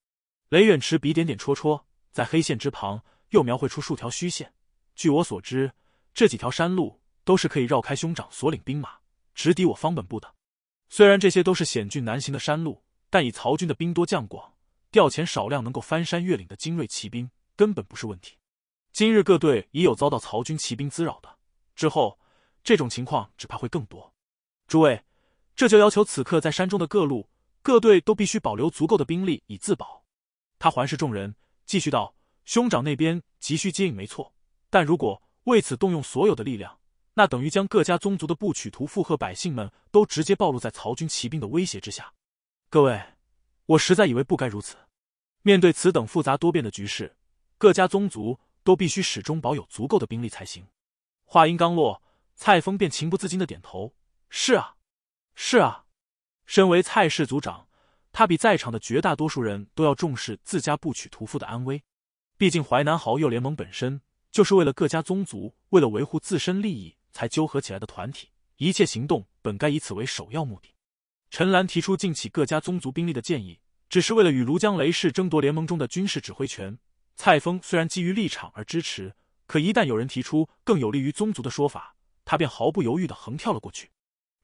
雷远持笔点点戳戳，在黑线之旁又描绘出数条虚线。据我所知，这几条山路。都是可以绕开兄长所领兵马，直抵我方本部的。虽然这些都是险峻难行的山路，但以曹军的兵多将广，调遣少量能够翻山越岭的精锐骑兵根本不是问题。今日各队已有遭到曹军骑兵滋扰的，之后这种情况只怕会更多。诸位，这就要求此刻在山中的各路各队都必须保留足够的兵力以自保。他环视众人，继续道：“兄长那边急需接应，没错。但如果为此动用所有的力量，”那等于将各家宗族的部曲屠夫和百姓们都直接暴露在曹军骑兵的威胁之下。各位，我实在以为不该如此。面对此等复杂多变的局势，各家宗族都必须始终保有足够的兵力才行。话音刚落，蔡峰便情不自禁的点头：“是啊，是啊。”身为蔡氏族长，他比在场的绝大多数人都要重视自家部曲屠夫的安危。毕竟淮南豪右联盟本身就是为了各家宗族为了维护自身利益。才纠合起来的团体，一切行动本该以此为首要目的。陈兰提出尽起各家宗族兵力的建议，只是为了与庐江雷氏争夺联盟中的军事指挥权。蔡峰虽然基于立场而支持，可一旦有人提出更有利于宗族的说法，他便毫不犹豫的横跳了过去。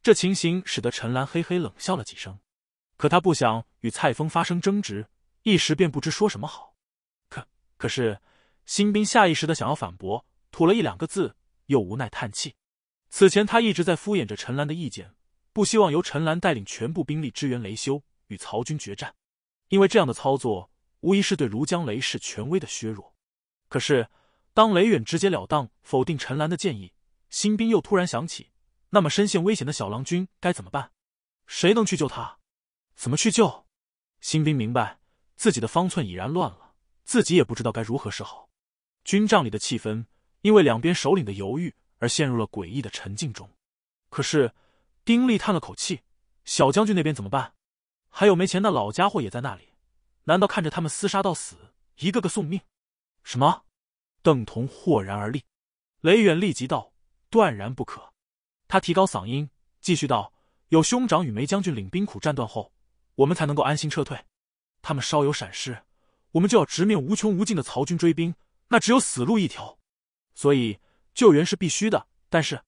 这情形使得陈兰嘿嘿冷笑了几声，可他不想与蔡峰发生争执，一时便不知说什么好。可可是，新兵下意识的想要反驳，吐了一两个字。又无奈叹气，此前他一直在敷衍着陈兰的意见，不希望由陈兰带领全部兵力支援雷修与曹军决战，因为这样的操作无疑是对庐江雷氏权威的削弱。可是，当雷远直截了当否定陈兰的建议，新兵又突然想起，那么深陷危险的小郎君该怎么办？谁能去救他？怎么去救？新兵明白自己的方寸已然乱了，自己也不知道该如何是好。军帐里的气氛。因为两边首领的犹豫而陷入了诡异的沉静中，可是丁力叹了口气：“小将军那边怎么办？还有没钱那老家伙也在那里，难道看着他们厮杀到死，一个个送命？”什么？邓同豁然而立，雷远立即道：“断然不可！”他提高嗓音继续道：“有兄长与梅将军领兵苦战断后，我们才能够安心撤退。他们稍有闪失，我们就要直面无穷无尽的曹军追兵，那只有死路一条。”所以救援是必须的，但是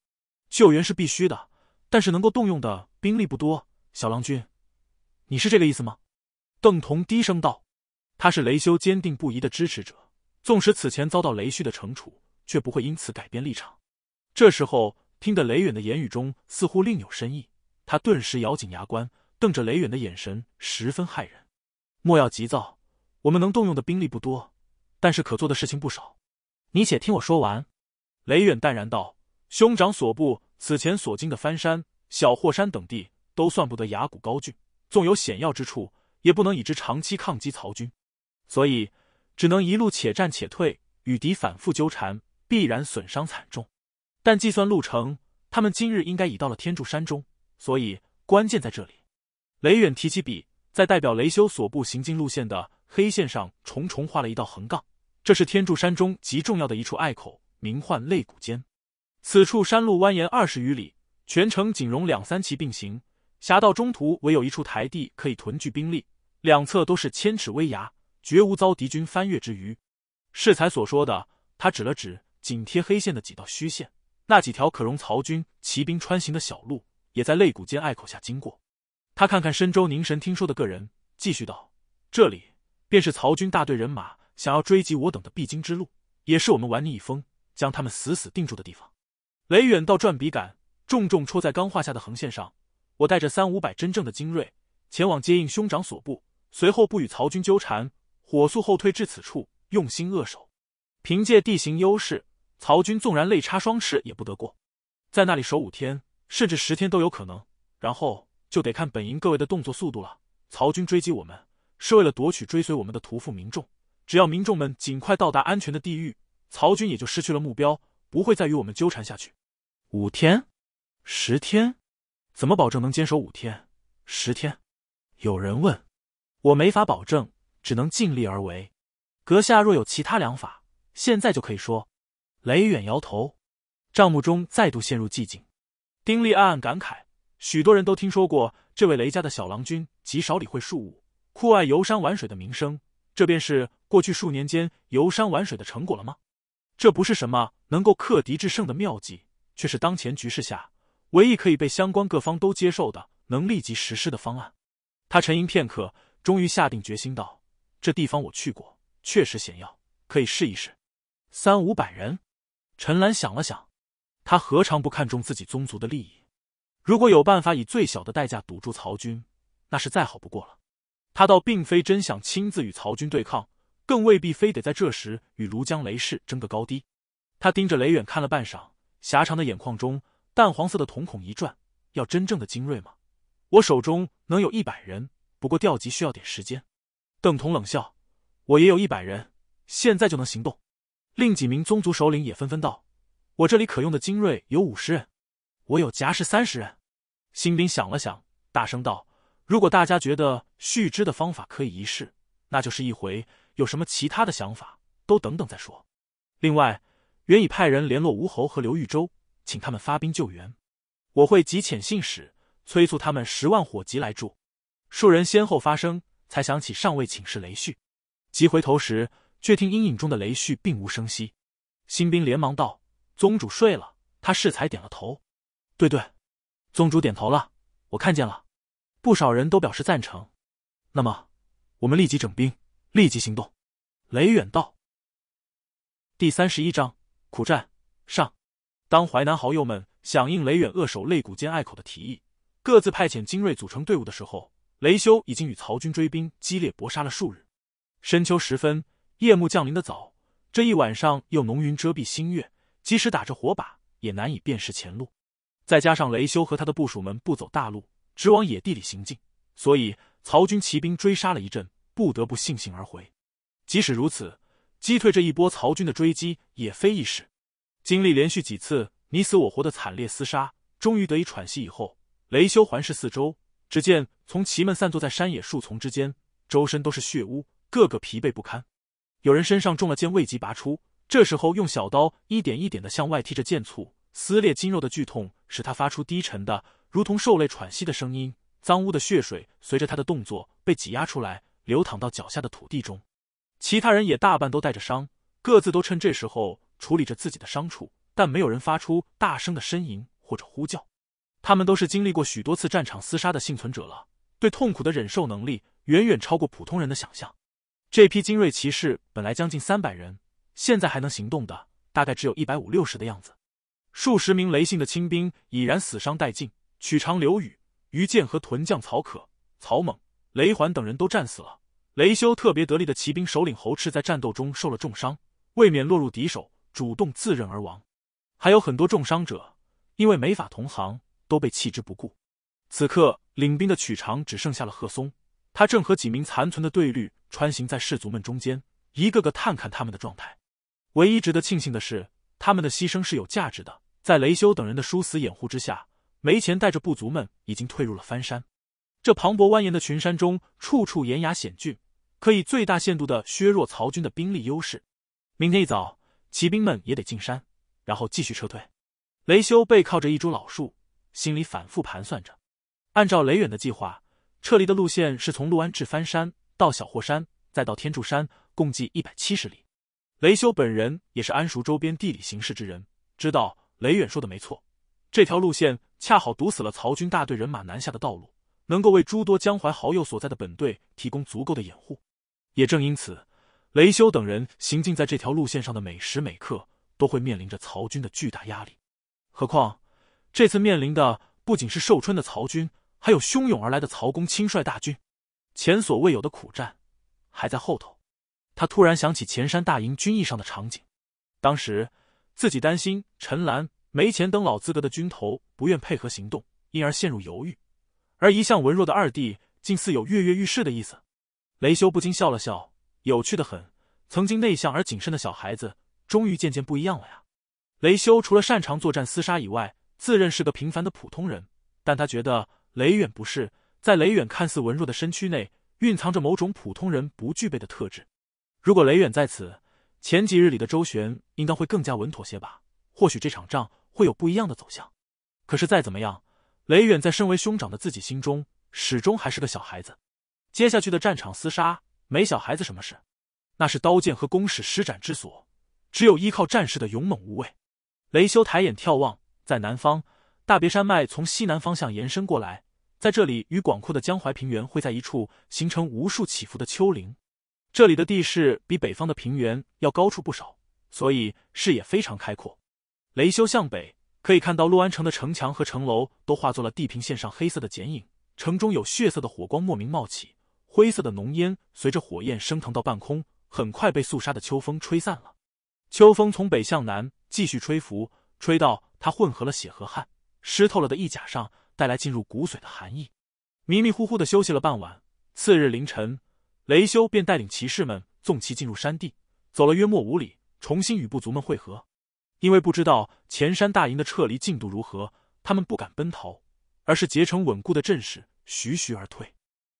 救援是必须的，但是能够动用的兵力不多。小郎君，你是这个意思吗？邓同低声道：“他是雷修坚定不移的支持者，纵使此前遭到雷旭的惩处，却不会因此改变立场。”这时候听得雷远的言语中似乎另有深意，他顿时咬紧牙关，瞪着雷远的眼神十分骇人。莫要急躁，我们能动用的兵力不多，但是可做的事情不少。你且听我说完，雷远淡然道：“兄长所部此前所经的翻山、小霍山等地，都算不得崖谷高峻，纵有险要之处，也不能以之长期抗击曹军，所以只能一路且战且退，与敌反复纠缠，必然损伤惨重。但计算路程，他们今日应该已到了天柱山中，所以关键在这里。”雷远提起笔，在代表雷修所部行进路线的黑线上重重画了一道横杠。这是天柱山中极重要的一处隘口，名唤肋骨间。此处山路蜿蜒二十余里，全程仅容两三骑并行。侠道中途唯有一处台地可以屯聚兵力，两侧都是千尺危崖，绝无遭敌军翻越之余。适才所说的，他指了指紧贴黑线的几道虚线，那几条可容曹军骑兵穿行的小路，也在肋骨间隘口下经过。他看看身周凝神听说的个人，继续道：“这里便是曹军大队人马。”想要追击我等的必经之路，也是我们玩逆一风将他们死死定住的地方。雷远道转笔杆，重重戳在钢画下的横线上。我带着三五百真正的精锐前往接应兄长所部，随后不与曹军纠缠，火速后退至此处，用心扼守。凭借地形优势，曹军纵然累插双翅也不得过。在那里守五天，甚至十天都有可能。然后就得看本营各位的动作速度了。曹军追击我们，是为了夺取追随我们的屠夫民众。只要民众们尽快到达安全的地域，曹军也就失去了目标，不会再与我们纠缠下去。五天，十天，怎么保证能坚守五天、十天？有人问。我没法保证，只能尽力而为。阁下若有其他良法，现在就可以说。雷远摇头，帐幕中再度陷入寂静。丁力暗暗感慨：许多人都听说过这位雷家的小郎君极少理会庶务，酷爱游山玩水的名声。这便是。过去数年间游山玩水的成果了吗？这不是什么能够克敌制胜的妙计，却是当前局势下唯一可以被相关各方都接受的、能立即实施的方案。他沉吟片刻，终于下定决心道：“这地方我去过，确实险要，可以试一试。三五百人。”陈兰想了想，他何尝不看重自己宗族的利益？如果有办法以最小的代价堵住曹军，那是再好不过了。他倒并非真想亲自与曹军对抗。更未必非得在这时与庐江雷氏争个高低。他盯着雷远看了半晌，狭长的眼眶中淡黄色的瞳孔一转：“要真正的精锐吗？我手中能有一百人，不过调集需要点时间。”邓彤冷笑：“我也有一百人，现在就能行动。”另几名宗族首领也纷纷道：“我这里可用的精锐有五十人，我有甲士三十人。”新兵想了想，大声道：“如果大家觉得续支的方法可以一试，那就是一回。”有什么其他的想法，都等等再说。另外，原已派人联络吴侯和刘豫州，请他们发兵救援。我会急遣信使，催促他们十万火急来助。数人先后发声，才想起尚未请示雷旭。急回头时，却听阴影中的雷旭并无声息。新兵连忙道：“宗主睡了。”他适才点了头。对对，宗主点头了，我看见了。不少人都表示赞成。那么，我们立即整兵。立即行动，雷远道。第三十一章苦战上，当淮南豪友们响应雷远扼守肋骨间隘口的提议，各自派遣精锐组成队伍的时候，雷修已经与曹军追兵激烈搏杀了数日。深秋时分，夜幕降临的早，这一晚上又浓云遮蔽星月，即使打着火把也难以辨识前路。再加上雷修和他的部属们不走大路，直往野地里行进，所以曹军骑兵追杀了一阵。不得不悻悻而回。即使如此，击退这一波曹军的追击也非易事。经历连续几次你死我活的惨烈厮杀，终于得以喘息以后，雷修环视四周，只见从骑们散坐在山野树丛之间，周身都是血污，个个疲惫不堪。有人身上中了箭，未及拔出，这时候用小刀一点一点的向外踢着剑簇，撕裂筋肉的剧痛使他发出低沉的、如同受累喘息的声音。脏污的血水随着他的动作被挤压出来。流淌到脚下的土地中，其他人也大半都带着伤，各自都趁这时候处理着自己的伤处，但没有人发出大声的呻吟或者呼叫。他们都是经历过许多次战场厮杀的幸存者了，对痛苦的忍受能力远远超过普通人的想象。这批精锐骑士本来将近三百人，现在还能行动的大概只有一百五六十的样子。数十名雷姓的清兵已然死伤殆尽，曲长刘宇、于建和屯将曹可、曹猛、雷环等人都战死了。雷修特别得力的骑兵首领侯赤在战斗中受了重伤，未免落入敌手，主动自刃而亡。还有很多重伤者，因为没法同行，都被弃之不顾。此刻领兵的曲长只剩下了贺松，他正和几名残存的队率穿行在士卒们中间，一个个探看他们的状态。唯一值得庆幸的是，他们的牺牲是有价值的。在雷修等人的殊死掩护之下，梅钱带着部族们已经退入了翻山。这磅礴蜿蜒的群山中，处处岩崖险峻。可以最大限度的削弱曹军的兵力优势。明天一早，骑兵们也得进山，然后继续撤退。雷修背靠着一株老树，心里反复盘算着。按照雷远的计划，撤离的路线是从陆安至翻山到小霍山，再到天柱山，共计一百七十里。雷修本人也是安熟周边地理形势之人，知道雷远说的没错，这条路线恰好堵死了曹军大队人马南下的道路，能够为诸多江淮好友所在的本队提供足够的掩护。也正因此，雷修等人行进在这条路线上的每时每刻，都会面临着曹军的巨大压力。何况这次面临的不仅是寿春的曹军，还有汹涌而来的曹公亲率大军，前所未有的苦战还在后头。他突然想起前山大营军役上的场景，当时自己担心陈兰、梅钱等老资格的军头不愿配合行动，因而陷入犹豫；而一向文弱的二弟，竟似有跃跃欲试的意思。雷修不禁笑了笑，有趣的很。曾经内向而谨慎的小孩子，终于渐渐不一样了呀。雷修除了擅长作战厮杀以外，自认是个平凡的普通人。但他觉得雷远不是，在雷远看似文弱的身躯内，蕴藏着某种普通人不具备的特质。如果雷远在此前几日里的周旋，应当会更加稳妥些吧？或许这场仗会有不一样的走向。可是再怎么样，雷远在身为兄长的自己心中，始终还是个小孩子。接下去的战场厮杀没小孩子什么事，那是刀剑和弓矢施展之所，只有依靠战士的勇猛无畏。雷修抬眼眺望，在南方大别山脉从西南方向延伸过来，在这里与广阔的江淮平原会在一处形成无数起伏的丘陵，这里的地势比北方的平原要高出不少，所以视野非常开阔。雷修向北可以看到洛安城的城墙和城楼都化作了地平线上黑色的剪影，城中有血色的火光莫名冒起。灰色的浓烟随着火焰升腾到半空，很快被肃杀的秋风吹散了。秋风从北向南继续吹拂，吹到他混合了血和汗、湿透了的衣甲上，带来进入骨髓的寒意。迷迷糊糊的休息了半晚，次日凌晨，雷修便带领骑士们纵骑进入山地，走了约莫五里，重新与部族们汇合。因为不知道前山大营的撤离进度如何，他们不敢奔逃，而是结成稳固的阵势，徐徐而退。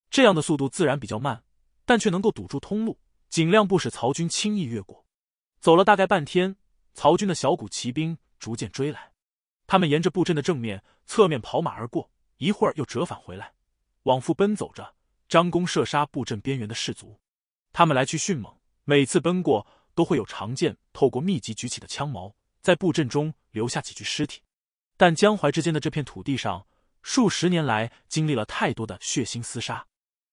这样的速度自然比较慢，但却能够堵住通路，尽量不使曹军轻易越过。走了大概半天，曹军的小股骑兵逐渐追来，他们沿着布阵的正面、侧面跑马而过，一会儿又折返回来，往复奔走着，张弓射杀布阵边缘的士卒。他们来去迅猛，每次奔过都会有长剑透过密集举起的枪矛，在布阵中留下几具尸体。但江淮之间的这片土地上，数十年来经历了太多的血腥厮杀。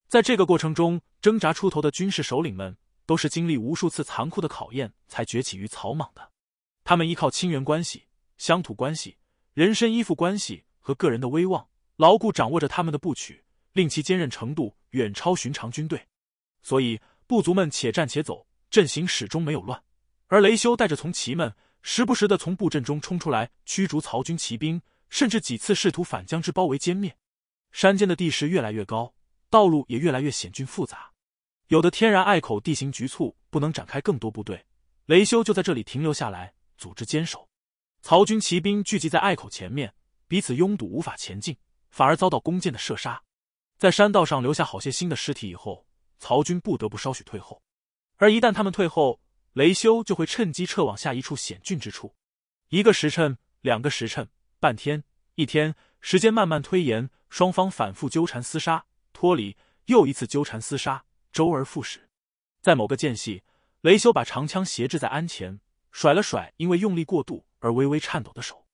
在这个过程中挣扎出头的军事首领们，都是经历无数次残酷的考验才崛起于草莽的。他们依靠亲缘关系、乡土关系、人身依附关系和个人的威望，牢固掌握着他们的部曲，令其坚韧程度远超寻常军队。所以，部族们且战且走，阵型始终没有乱。而雷修带着从骑们，时不时的从布阵中冲出来驱逐曹军骑兵，甚至几次试图反将之包围歼灭。山间的地势越来越高。道路也越来越险峻复杂，有的天然隘口地形局促，不能展开更多部队。雷修就在这里停留下来，组织坚守。曹军骑兵聚集在隘口前面，彼此拥堵，无法前进，反而遭到弓箭的射杀。在山道上留下好些新的尸体以后，曹军不得不稍许退后。而一旦他们退后，雷修就会趁机撤往下一处险峻之处。一个时辰、两个时辰、半天、一天，时间慢慢推延，双方反复纠缠厮杀。脱离，又一次纠缠厮杀，周而复始。在某个间隙，雷修把长枪斜置在鞍前，甩了甩因为用力过度而微微颤抖的手。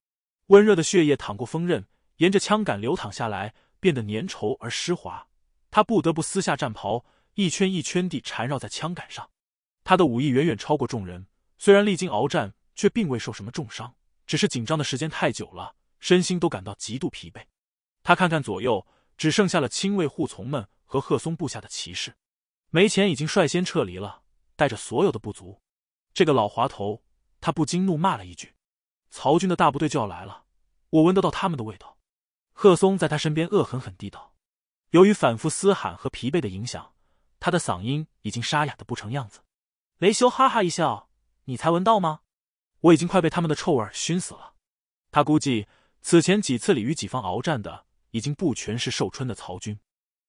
温热的血液淌过锋刃，沿着枪杆流淌下来，变得粘稠而湿滑。他不得不撕下战袍，一圈一圈地缠绕在枪杆上。他的武艺远远超过众人，虽然历经鏖战，却并未受什么重伤，只是紧张的时间太久了，身心都感到极度疲惫。他看看左右。只剩下了亲卫护从们和贺松部下的骑士，没钱已经率先撤离了，带着所有的部族。这个老滑头，他不禁怒骂了一句：“曹军的大部队就要来了，我闻得到他们的味道。”贺松在他身边恶狠狠地道：“由于反复嘶喊和疲惫的影响，他的嗓音已经沙哑的不成样子。”雷修哈哈一笑：“你才闻到吗？我已经快被他们的臭味熏死了。”他估计此前几次里与己方鏖战的。已经不全是寿春的曹军，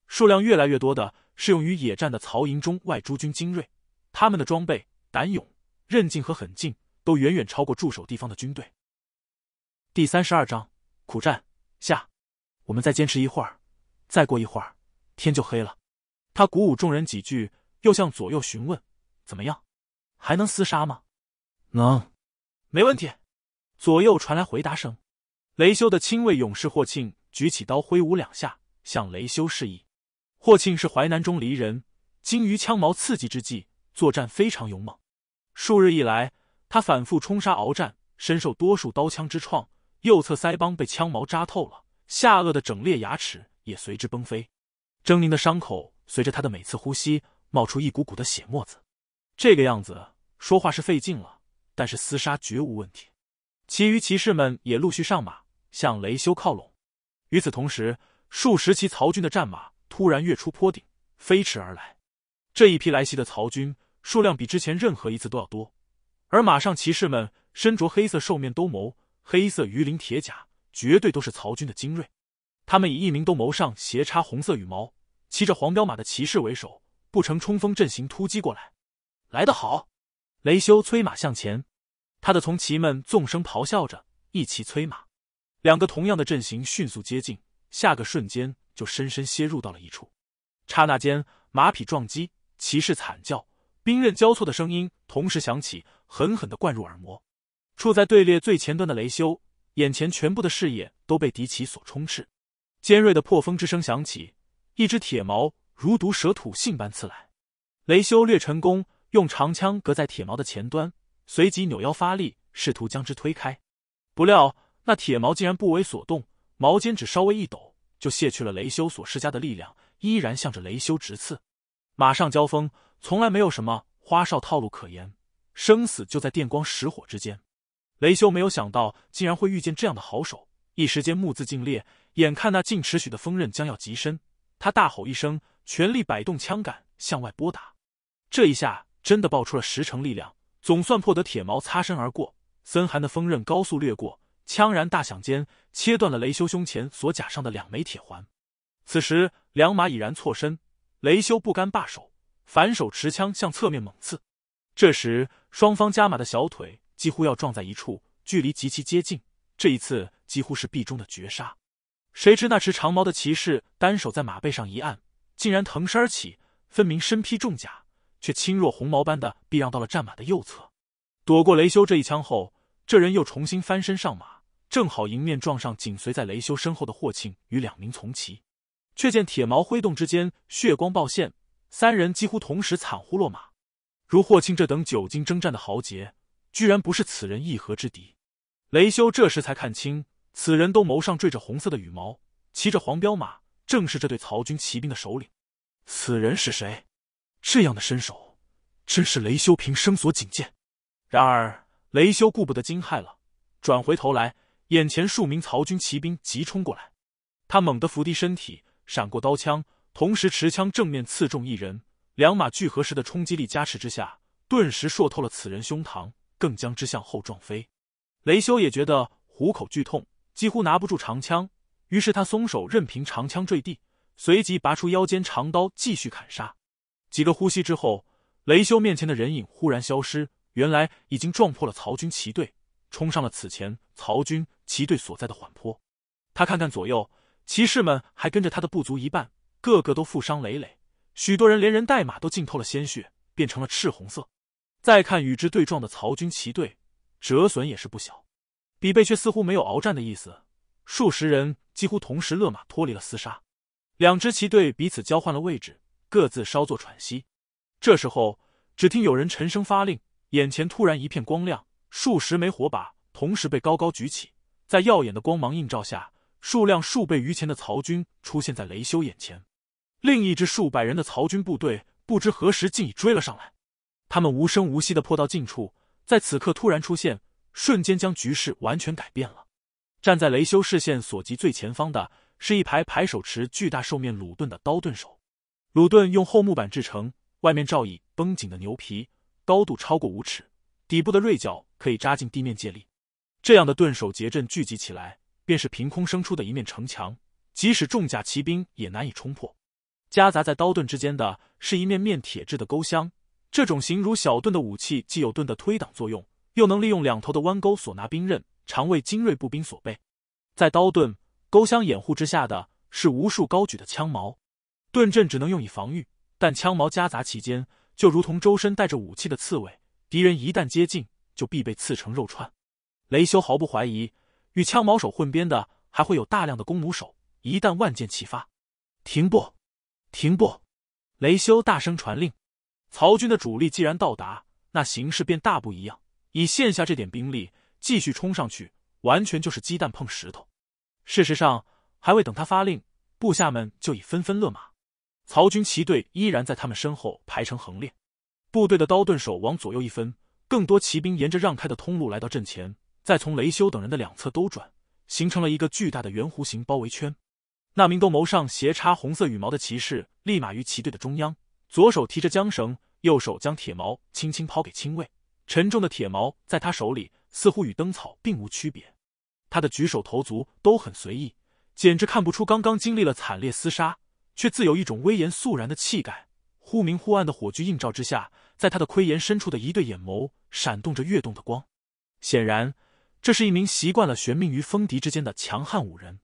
数量越来越多的是用于野战的曹营中外诸军精锐，他们的装备、胆勇、韧劲和狠劲都远远超过驻守地方的军队。第三十二章苦战下，我们再坚持一会儿，再过一会儿天就黑了。他鼓舞众人几句，又向左右询问：“怎么样？还能厮杀吗？”“能，没问题。”左右传来回答声。雷修的亲卫勇士霍庆。举起刀挥舞两下，向雷修示意。霍庆是淮南中离人，精于枪矛刺激之技，作战非常勇猛。数日以来，他反复冲杀鏖战，身受多数刀枪之创，右侧腮帮被枪矛扎透了，下颚的整列牙齿也随之崩飞，狰狞的伤口随着他的每次呼吸冒出一股股的血沫子。这个样子说话是费劲了，但是厮杀绝无问题。其余骑士们也陆续上马，向雷修靠拢。与此同时，数十骑曹军的战马突然跃出坡顶，飞驰而来。这一批来袭的曹军数量比之前任何一次都要多，而马上骑士们身着黑色兽面兜鍪、黑色鱼鳞铁甲，绝对都是曹军的精锐。他们以一名兜鍪上斜插红色羽毛、骑着黄骠马的骑士为首，不成冲锋阵型突击过来。来得好！雷修催马向前，他的从骑们纵声咆哮着，一齐催马。两个同样的阵型迅速接近，下个瞬间就深深楔入到了一处。刹那间，马匹撞击，骑士惨叫，兵刃交错的声音同时响起，狠狠地灌入耳膜。处在队列最前端的雷修，眼前全部的视野都被敌骑所充斥。尖锐的破风之声响起，一只铁矛如毒蛇吐信般刺来。雷修略成功用长枪隔在铁矛的前端，随即扭腰发力，试图将之推开，不料。那铁矛竟然不为所动，矛尖只稍微一抖，就卸去了雷修所施加的力量，依然向着雷修直刺。马上交锋，从来没有什么花哨套路可言，生死就在电光石火之间。雷修没有想到，竟然会遇见这样的好手，一时间目眦尽裂。眼看那近尺许的锋刃将要极深，他大吼一声，全力摆动枪杆向外拨打。这一下真的爆出了十成力量，总算破得铁矛擦身而过。森寒的锋刃高速掠过。枪然大响间，切断了雷修胸前锁甲上的两枚铁环。此时两马已然错身，雷修不甘罢手，反手持枪向侧面猛刺。这时双方加马的小腿几乎要撞在一处，距离极其接近。这一次几乎是必中的绝杀。谁知那持长矛的骑士单手在马背上一按，竟然腾身而起，分明身披重甲，却轻若鸿毛般的避让到了战马的右侧，躲过雷修这一枪后，这人又重新翻身上马。正好迎面撞上紧随在雷修身后的霍庆与两名从骑，却见铁矛挥动之间血光暴现，三人几乎同时惨呼落马。如霍庆这等久经征战的豪杰，居然不是此人一合之敌。雷修这时才看清，此人都眸上缀着红色的羽毛，骑着黄骠马，正是这对曹军骑兵的首领。此人是谁？这样的身手，真是雷修平生所仅见。然而雷修顾不得惊骇了，转回头来。眼前数名曹军骑兵急冲过来，他猛地伏低身体，闪过刀枪，同时持枪正面刺中一人。两马聚合时的冲击力加持之下，顿时硕透了此人胸膛，更将之向后撞飞。雷修也觉得虎口剧痛，几乎拿不住长枪，于是他松手，任凭长枪坠地，随即拔出腰间长刀继续砍杀。几个呼吸之后，雷修面前的人影忽然消失，原来已经撞破了曹军骑队。冲上了此前曹军骑队所在的缓坡，他看看左右，骑士们还跟着他的不足一半，个个都负伤累累，许多人连人带马都浸透了鲜血，变成了赤红色。再看与之对撞的曹军骑队，折损也是不小。比贝却似乎没有鏖战的意思，数十人几乎同时勒马脱离了厮杀，两支骑队彼此交换了位置，各自稍作喘息。这时候，只听有人沉声发令，眼前突然一片光亮。数十枚火把同时被高高举起，在耀眼的光芒映照下，数量数倍于前的曹军出现在雷修眼前。另一支数百人的曹军部队不知何时竟已追了上来，他们无声无息的破到近处，在此刻突然出现，瞬间将局势完全改变了。站在雷修视线所及最前方的，是一排排手持巨大兽面鲁盾的刀盾手，鲁盾用厚木板制成，外面罩以绷紧的牛皮，高度超过五尺，底部的锐角。可以扎进地面借力，这样的盾手结阵聚集起来，便是凭空生出的一面城墙，即使重甲骑兵也难以冲破。夹杂在刀盾之间的是一面面铁制的钩箱，这种形如小盾的武器既有盾的推挡作用，又能利用两头的弯钩所拿兵刃，常为精锐步兵所备。在刀盾钩箱掩护之下的是无数高举的枪矛，盾阵只能用以防御，但枪矛夹杂其间，就如同周身带着武器的刺猬，敌人一旦接近。就必被刺成肉串。雷修毫不怀疑，与枪矛手混编的还会有大量的弓弩手。一旦万箭齐发，停步，停步！雷修大声传令。曹军的主力既然到达，那形势便大不一样。以现下这点兵力继续冲上去，完全就是鸡蛋碰石头。事实上，还未等他发令，部下们就已纷纷勒马。曹军骑队依然在他们身后排成横列，部队的刀盾手往左右一分。更多骑兵沿着让开的通路来到阵前，再从雷修等人的两侧兜转，形成了一个巨大的圆弧形包围圈。那名斗谋上斜插红色羽毛的骑士，立马于骑队的中央，左手提着缰绳，右手将铁矛轻轻抛给亲卫。沉重的铁矛在他手里似乎与灯草并无区别。他的举手投足都很随意，简直看不出刚刚经历了惨烈厮杀，却自有一种威严肃然的气概。忽明忽暗的火炬映照之下。在他的盔檐深处的一对眼眸闪动着跃动的光，显然，这是一名习惯了玄命于风敌之间的强悍武人。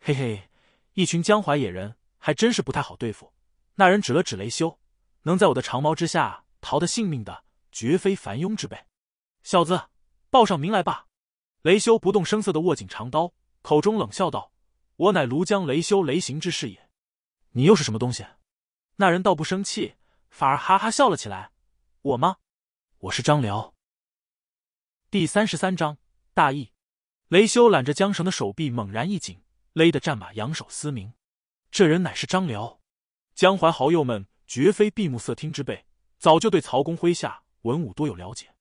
嘿嘿，一群江淮野人还真是不太好对付。那人指了指雷修，能在我的长矛之下逃得性命的，绝非凡庸之辈。小子，报上名来吧。雷修不动声色地握紧长刀，口中冷笑道：“我乃庐江雷修雷行之士也。你又是什么东西？”那人倒不生气，反而哈哈笑了起来。我吗？我是张辽。第三十三章大义。雷修揽着缰绳的手臂猛然一紧，勒得战马扬首嘶鸣。这人乃是张辽。江淮好友们绝非闭目塞听之辈，早就对曹公麾下文武多有了解。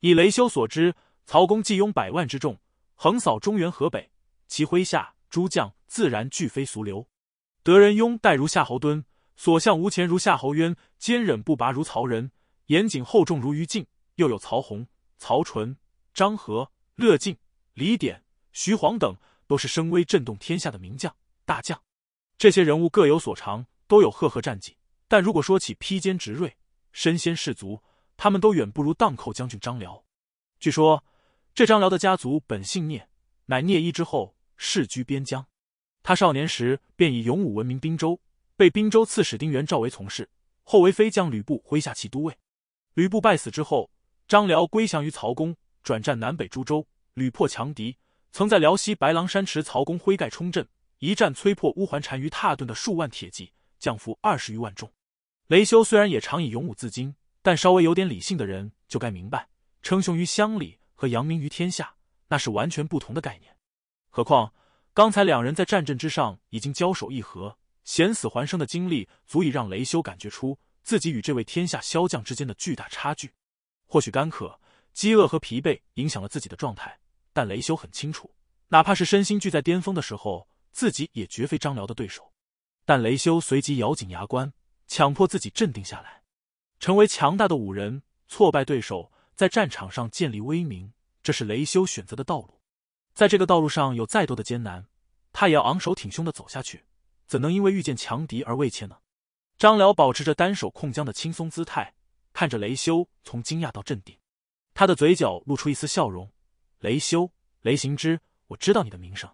以雷修所知，曹公既拥百万之众，横扫中原河北，其麾下诸将自然俱非俗流。德仁拥戴如夏侯惇，所向无前如夏侯渊，坚忍不拔如曹仁。严谨厚重如于禁，又有曹洪、曹纯、张和、乐进、李典、徐晃等，都是声威震动天下的名将大将。这些人物各有所长，都有赫赫战绩。但如果说起披坚执锐、身先士卒，他们都远不如荡寇将军张辽。据说，这张辽的家族本姓聂，乃聂一之后，世居边疆。他少年时便以勇武闻名滨州，被滨州刺史丁原召为从事，后为飞将吕布麾下骑都尉。吕布败死之后，张辽归降于曹公，转战南北诸州，屡破强敌。曾在辽西白狼山持曹公麾盖冲阵，一战摧破乌桓单于蹋顿的数万铁骑，降服二十余万众。雷修虽然也常以勇武自矜，但稍微有点理性的人就该明白，称雄于乡里和扬名于天下，那是完全不同的概念。何况刚才两人在战阵之上已经交手一合，险死还生的经历，足以让雷修感觉出。自己与这位天下骁将之间的巨大差距，或许干渴、饥饿和疲惫影响了自己的状态，但雷修很清楚，哪怕是身心俱在巅峰的时候，自己也绝非张辽的对手。但雷修随即咬紧牙关，强迫自己镇定下来，成为强大的武人，挫败对手，在战场上建立威名，这是雷修选择的道路。在这个道路上有再多的艰难，他也要昂首挺胸的走下去，怎能因为遇见强敌而畏怯呢？张辽保持着单手控缰的轻松姿态，看着雷修从惊讶到镇定，他的嘴角露出一丝笑容。雷修，雷行之，我知道你的名声，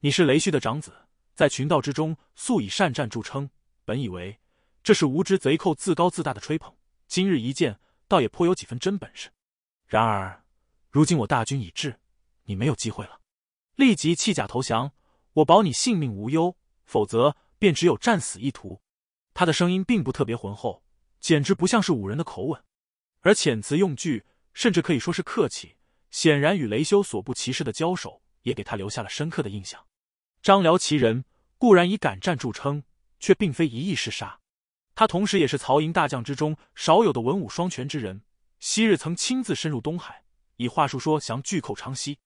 你是雷旭的长子，在群盗之中素以善战著称。本以为这是无知贼寇自高自大的吹捧，今日一见，倒也颇有几分真本事。然而，如今我大军已至，你没有机会了，立即弃甲投降，我保你性命无忧；否则，便只有战死一途。他的声音并不特别浑厚，简直不像是武人的口吻，而遣词用句甚至可以说是客气。显然，与雷修所不骑士的交手也给他留下了深刻的印象。张辽其人固然以敢战著称，却并非一意嗜杀。他同时也是曹营大将之中少有的文武双全之人。昔日曾亲自深入东海，以话术说降巨寇昌息。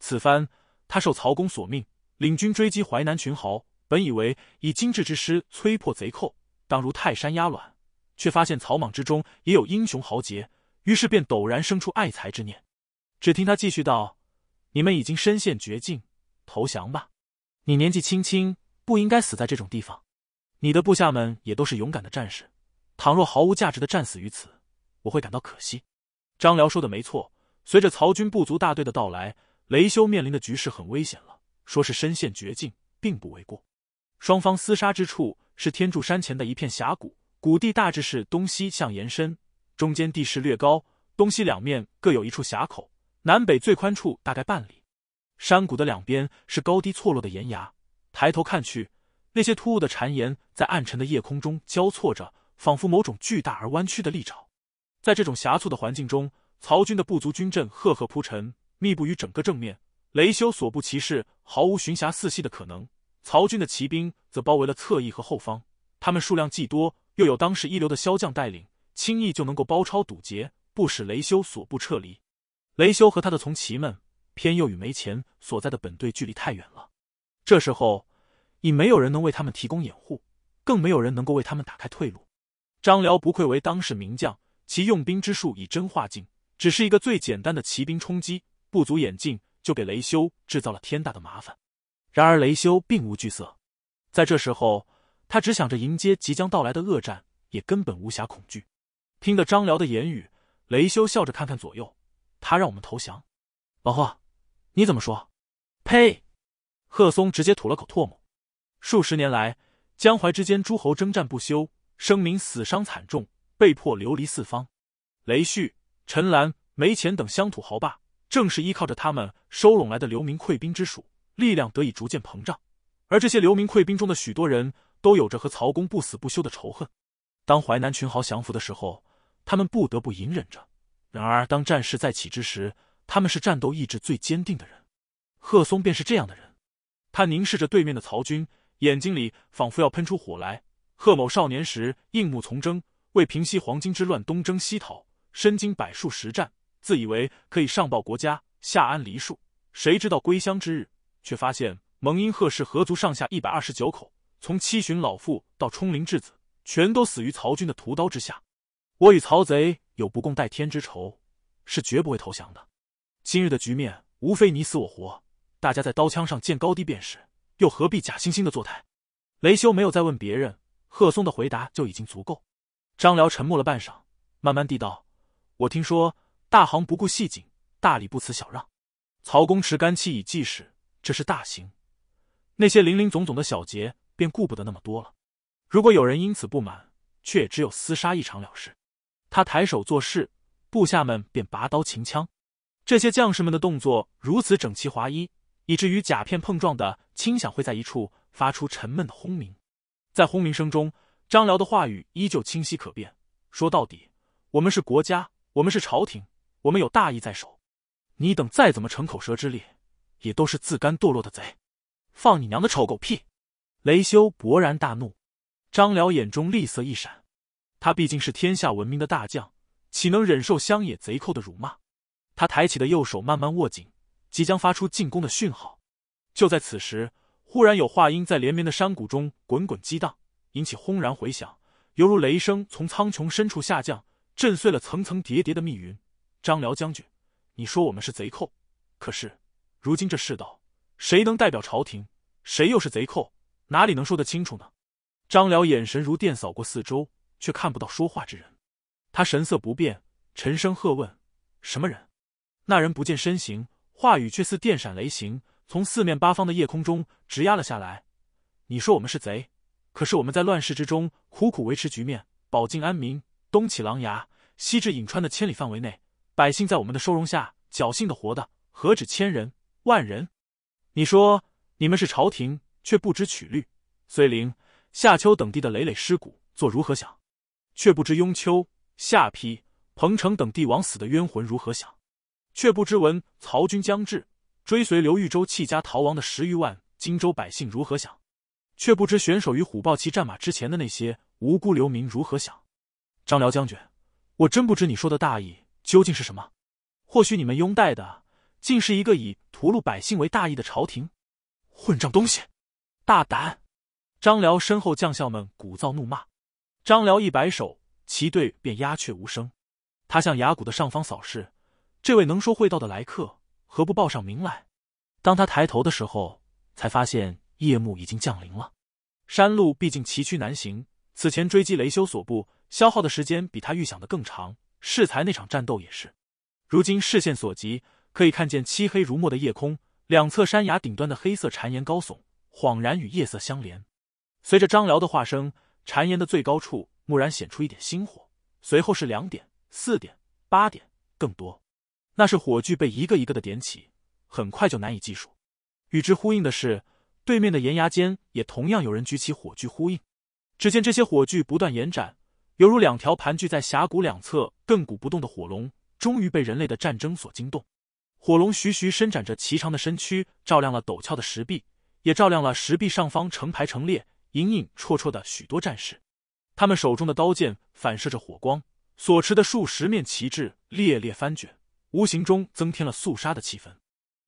此番他受曹公所命，领军追击淮南群豪，本以为以精致之师摧破贼寇。当如泰山压卵，却发现草莽之中也有英雄豪杰，于是便陡然生出爱才之念。只听他继续道：“你们已经身陷绝境，投降吧！你年纪轻轻，不应该死在这种地方。你的部下们也都是勇敢的战士，倘若毫无价值的战死于此，我会感到可惜。”张辽说的没错，随着曹军部族大队的到来，雷修面临的局势很危险了，说是身陷绝境，并不为过。双方厮杀之处是天柱山前的一片峡谷，谷地大致是东西向延伸，中间地势略高，东西两面各有一处峡口，南北最宽处大概半里。山谷的两边是高低错落的岩崖，抬头看去，那些突兀的巉岩在暗沉的夜空中交错着，仿佛某种巨大而弯曲的利爪。在这种狭促的环境中，曹军的部族军阵赫赫铺陈，密布于整个正面，雷修所部骑士毫无寻峡四隙的可能。曹军的骑兵则包围了侧翼和后方，他们数量既多，又有当时一流的骁将带领，轻易就能够包抄堵截，不使雷修所部撤离。雷修和他的从骑们，偏又与梅钱所在的本队距离太远了。这时候，已没有人能为他们提供掩护，更没有人能够为他们打开退路。张辽不愧为当世名将，其用兵之术以真化境，只是一个最简单的骑兵冲击，不足眼镜，就给雷修制造了天大的麻烦。然而雷修并无惧色，在这时候，他只想着迎接即将到来的恶战，也根本无暇恐惧。听得张辽的言语，雷修笑着看看左右，他让我们投降，老霍，你怎么说？呸！贺松直接吐了口唾沫。数十年来，江淮之间诸侯征战不休，生民死伤惨重，被迫流离四方。雷旭、陈兰、梅乾等乡土豪霸，正是依靠着他们收拢来的流民溃兵之属。力量得以逐渐膨胀，而这些流民溃兵中的许多人都有着和曹公不死不休的仇恨。当淮南群豪降服的时候，他们不得不隐忍着；然而当战事再起之时，他们是战斗意志最坚定的人。贺松便是这样的人。他凝视着对面的曹军，眼睛里仿佛要喷出火来。贺某少年时，应木从征，为平息黄巾之乱，东征西讨，身经百数十战，自以为可以上报国家，下安黎庶。谁知道归乡之日。却发现蒙阴贺氏何族上下一百二十九口，从七旬老妇到冲灵稚子，全都死于曹军的屠刀之下。我与曹贼有不共戴天之仇，是绝不会投降的。今日的局面无非你死我活，大家在刀枪上见高低便是，又何必假惺惺的作态？雷修没有再问别人，贺松的回答就已经足够。张辽沉默了半晌，慢慢地道：“我听说大行不顾细谨，大礼不辞小让，曹公持干戚以济使，这是大刑，那些林林总总的小节便顾不得那么多了。如果有人因此不满，却也只有厮杀一场了事。他抬手做事，部下们便拔刀擎枪。这些将士们的动作如此整齐划一，以至于甲片碰撞的轻响会在一处发出沉闷的轰鸣。在轰鸣声中，张辽的话语依旧清晰可辨：“说到底，我们是国家，我们是朝廷，我们有大义在手。你等再怎么逞口舌之力。”也都是自甘堕落的贼，放你娘的臭狗屁！雷修勃然大怒，张辽眼中厉色一闪，他毕竟是天下闻名的大将，岂能忍受乡野贼寇的辱骂？他抬起的右手慢慢握紧，即将发出进攻的讯号。就在此时，忽然有话音在连绵的山谷中滚滚激荡，引起轰然回响，犹如雷声从苍穹深处下降，震碎了层层叠叠的密云。张辽将军，你说我们是贼寇，可是？如今这世道，谁能代表朝廷？谁又是贼寇？哪里能说得清楚呢？张辽眼神如电，扫过四周，却看不到说话之人。他神色不变，沉声喝问：“什么人？”那人不见身形，话语却似电闪雷行，从四面八方的夜空中直压了下来。“你说我们是贼？可是我们在乱世之中苦苦维持局面，保境安民，东起狼牙，西至颍川的千里范围内，百姓在我们的收容下侥幸的活的，何止千人？”万人，你说你们是朝廷，却不知曲律、绥陵、夏丘等地的累累尸骨作如何想，却不知雍丘、下邳、彭城等帝王死的冤魂如何想，却不知闻曹军将至，追随刘豫州弃家逃亡的十余万荆州百姓如何想，却不知选手与虎豹骑战马之前的那些无辜流民如何想。张辽将军，我真不知你说的大义究竟是什么。或许你们拥戴的。竟是一个以屠戮百姓为大义的朝廷，混账东西！大胆！张辽身后将校们鼓噪怒骂。张辽一摆手，其队便鸦雀无声。他向崖谷的上方扫视，这位能说会道的来客，何不报上名来？当他抬头的时候，才发现夜幕已经降临了。山路毕竟崎岖难行，此前追击雷修所部，消耗的时间比他预想的更长。适才那场战斗也是。如今视线所及。可以看见漆黑如墨的夜空，两侧山崖顶端的黑色巉岩高耸，恍然与夜色相连。随着张辽的话声，巉岩的最高处蓦然显出一点星火，随后是两点、四点、八点，更多。那是火炬被一个一个的点起，很快就难以计数。与之呼应的是，对面的岩崖间也同样有人举起火炬呼应。只见这些火炬不断延展，犹如两条盘踞在峡谷两侧、亘古不动的火龙，终于被人类的战争所惊动。火龙徐徐伸展着颀长的身躯，照亮了陡峭的石壁，也照亮了石壁上方成排成列、隐隐绰绰的许多战士。他们手中的刀剑反射着火光，所持的数十面旗帜猎猎翻卷，无形中增添了肃杀的气氛。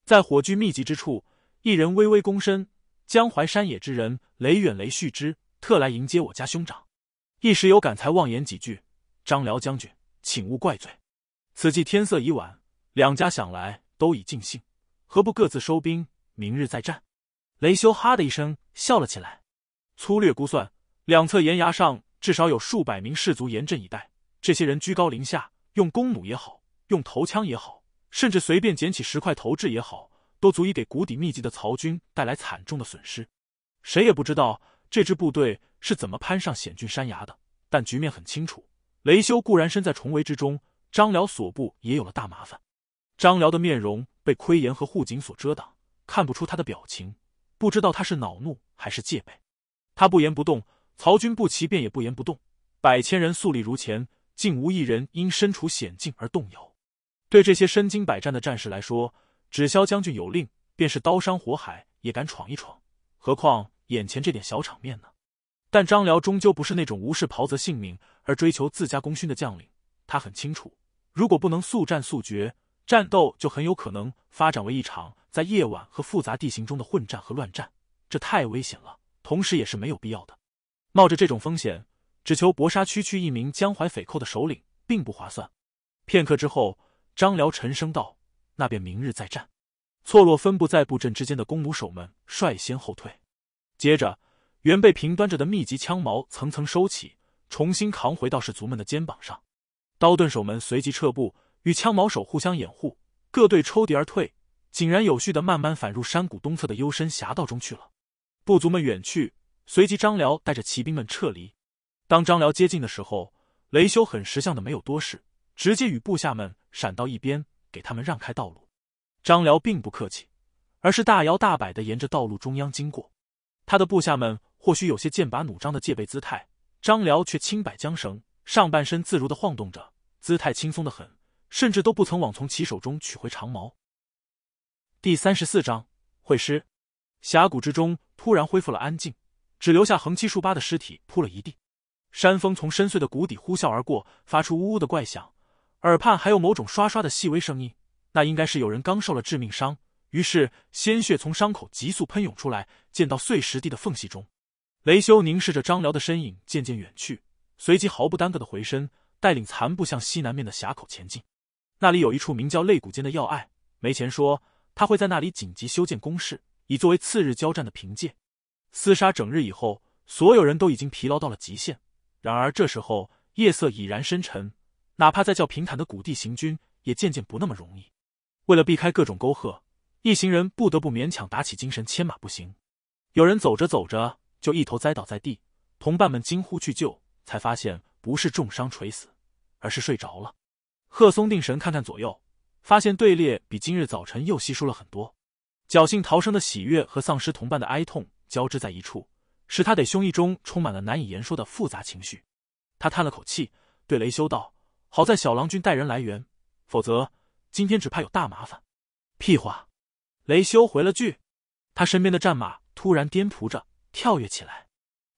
在火炬密集之处，一人微微躬身：“江淮山野之人雷远雷旭之，特来迎接我家兄长。一时有感，才妄言几句。张辽将军，请勿怪罪。此际天色已晚。”两家想来都已尽兴，何不各自收兵，明日再战？雷修哈的一声笑了起来。粗略估算，两侧岩崖上至少有数百名士卒严阵以待。这些人居高临下，用弓弩也好，用头枪也好，甚至随便捡起石块投掷也好，都足以给谷底密集的曹军带来惨重的损失。谁也不知道这支部队是怎么攀上险峻山崖的，但局面很清楚：雷修固然身在重围之中，张辽所部也有了大麻烦。张辽的面容被盔檐和护颈所遮挡，看不出他的表情，不知道他是恼怒还是戒备。他不言不动，曹军不齐便也不言不动，百千人肃立如前，竟无一人因身处险境而动摇。对这些身经百战的战士来说，只消将军有令，便是刀山火海也敢闯一闯，何况眼前这点小场面呢？但张辽终究不是那种无视袍泽性命而追求自家功勋的将领，他很清楚，如果不能速战速决。战斗就很有可能发展为一场在夜晚和复杂地形中的混战和乱战，这太危险了，同时也是没有必要的。冒着这种风险，只求搏杀区区一名江淮匪寇的首领，并不划算。片刻之后，张辽沉声道：“那便明日再战。”错落分布在布阵之间的弓弩手们率先后退，接着原被平端着的密集枪矛层层收起，重新扛回到士卒们的肩膀上。刀盾手们随即撤步。与枪矛手互相掩护，各队抽敌而退，井然有序的慢慢返入山谷东侧的幽深狭道中去了。部族们远去，随即张辽带着骑兵们撤离。当张辽接近的时候，雷修很识相的没有多事，直接与部下们闪到一边，给他们让开道路。张辽并不客气，而是大摇大摆的沿着道路中央经过。他的部下们或许有些剑拔弩张的戒备姿态，张辽却轻摆缰绳，上半身自如的晃动着，姿态轻松的很。甚至都不曾往从其手中取回长矛。第三十四章会师，峡谷之中突然恢复了安静，只留下横七竖八的尸体铺了一地。山峰从深邃的谷底呼啸而过，发出呜呜的怪响，耳畔还有某种刷刷的细微声音。那应该是有人刚受了致命伤，于是鲜血从伤口急速喷涌出来，溅到碎石地的缝隙中。雷修凝视着张辽的身影渐渐远去，随即毫不耽搁的回身，带领残部向西南面的峡口前进。那里有一处名叫肋骨间的要隘，梅前说他会在那里紧急修建工事，以作为次日交战的凭借。厮杀整日以后，所有人都已经疲劳到了极限。然而这时候夜色已然深沉，哪怕在较平坦的谷地行军，也渐渐不那么容易。为了避开各种沟壑，一行人不得不勉强打起精神牵马步行。有人走着走着就一头栽倒在地，同伴们惊呼去救，才发现不是重伤垂死，而是睡着了。贺松定神看看左右，发现队列比今日早晨又稀疏了很多。侥幸逃生的喜悦和丧失同伴的哀痛交织在一处，使他得胸臆中充满了难以言说的复杂情绪。他叹了口气，对雷修道：“好在小郎君带人来援，否则今天只怕有大麻烦。”屁话！雷修回了句。他身边的战马突然颠仆着跳跃起来，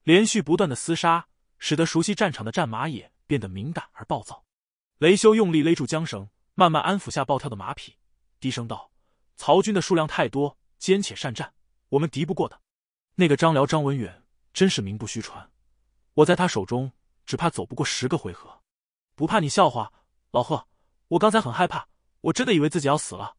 连续不断的厮杀使得熟悉战场的战马也变得敏感而暴躁。雷修用力勒住缰绳，慢慢安抚下暴跳的马匹，低声道：“曹军的数量太多，坚且善战，我们敌不过的。那个张辽、张文远真是名不虚传，我在他手中只怕走不过十个回合。不怕你笑话，老贺，我刚才很害怕，我真的以为自己要死了。”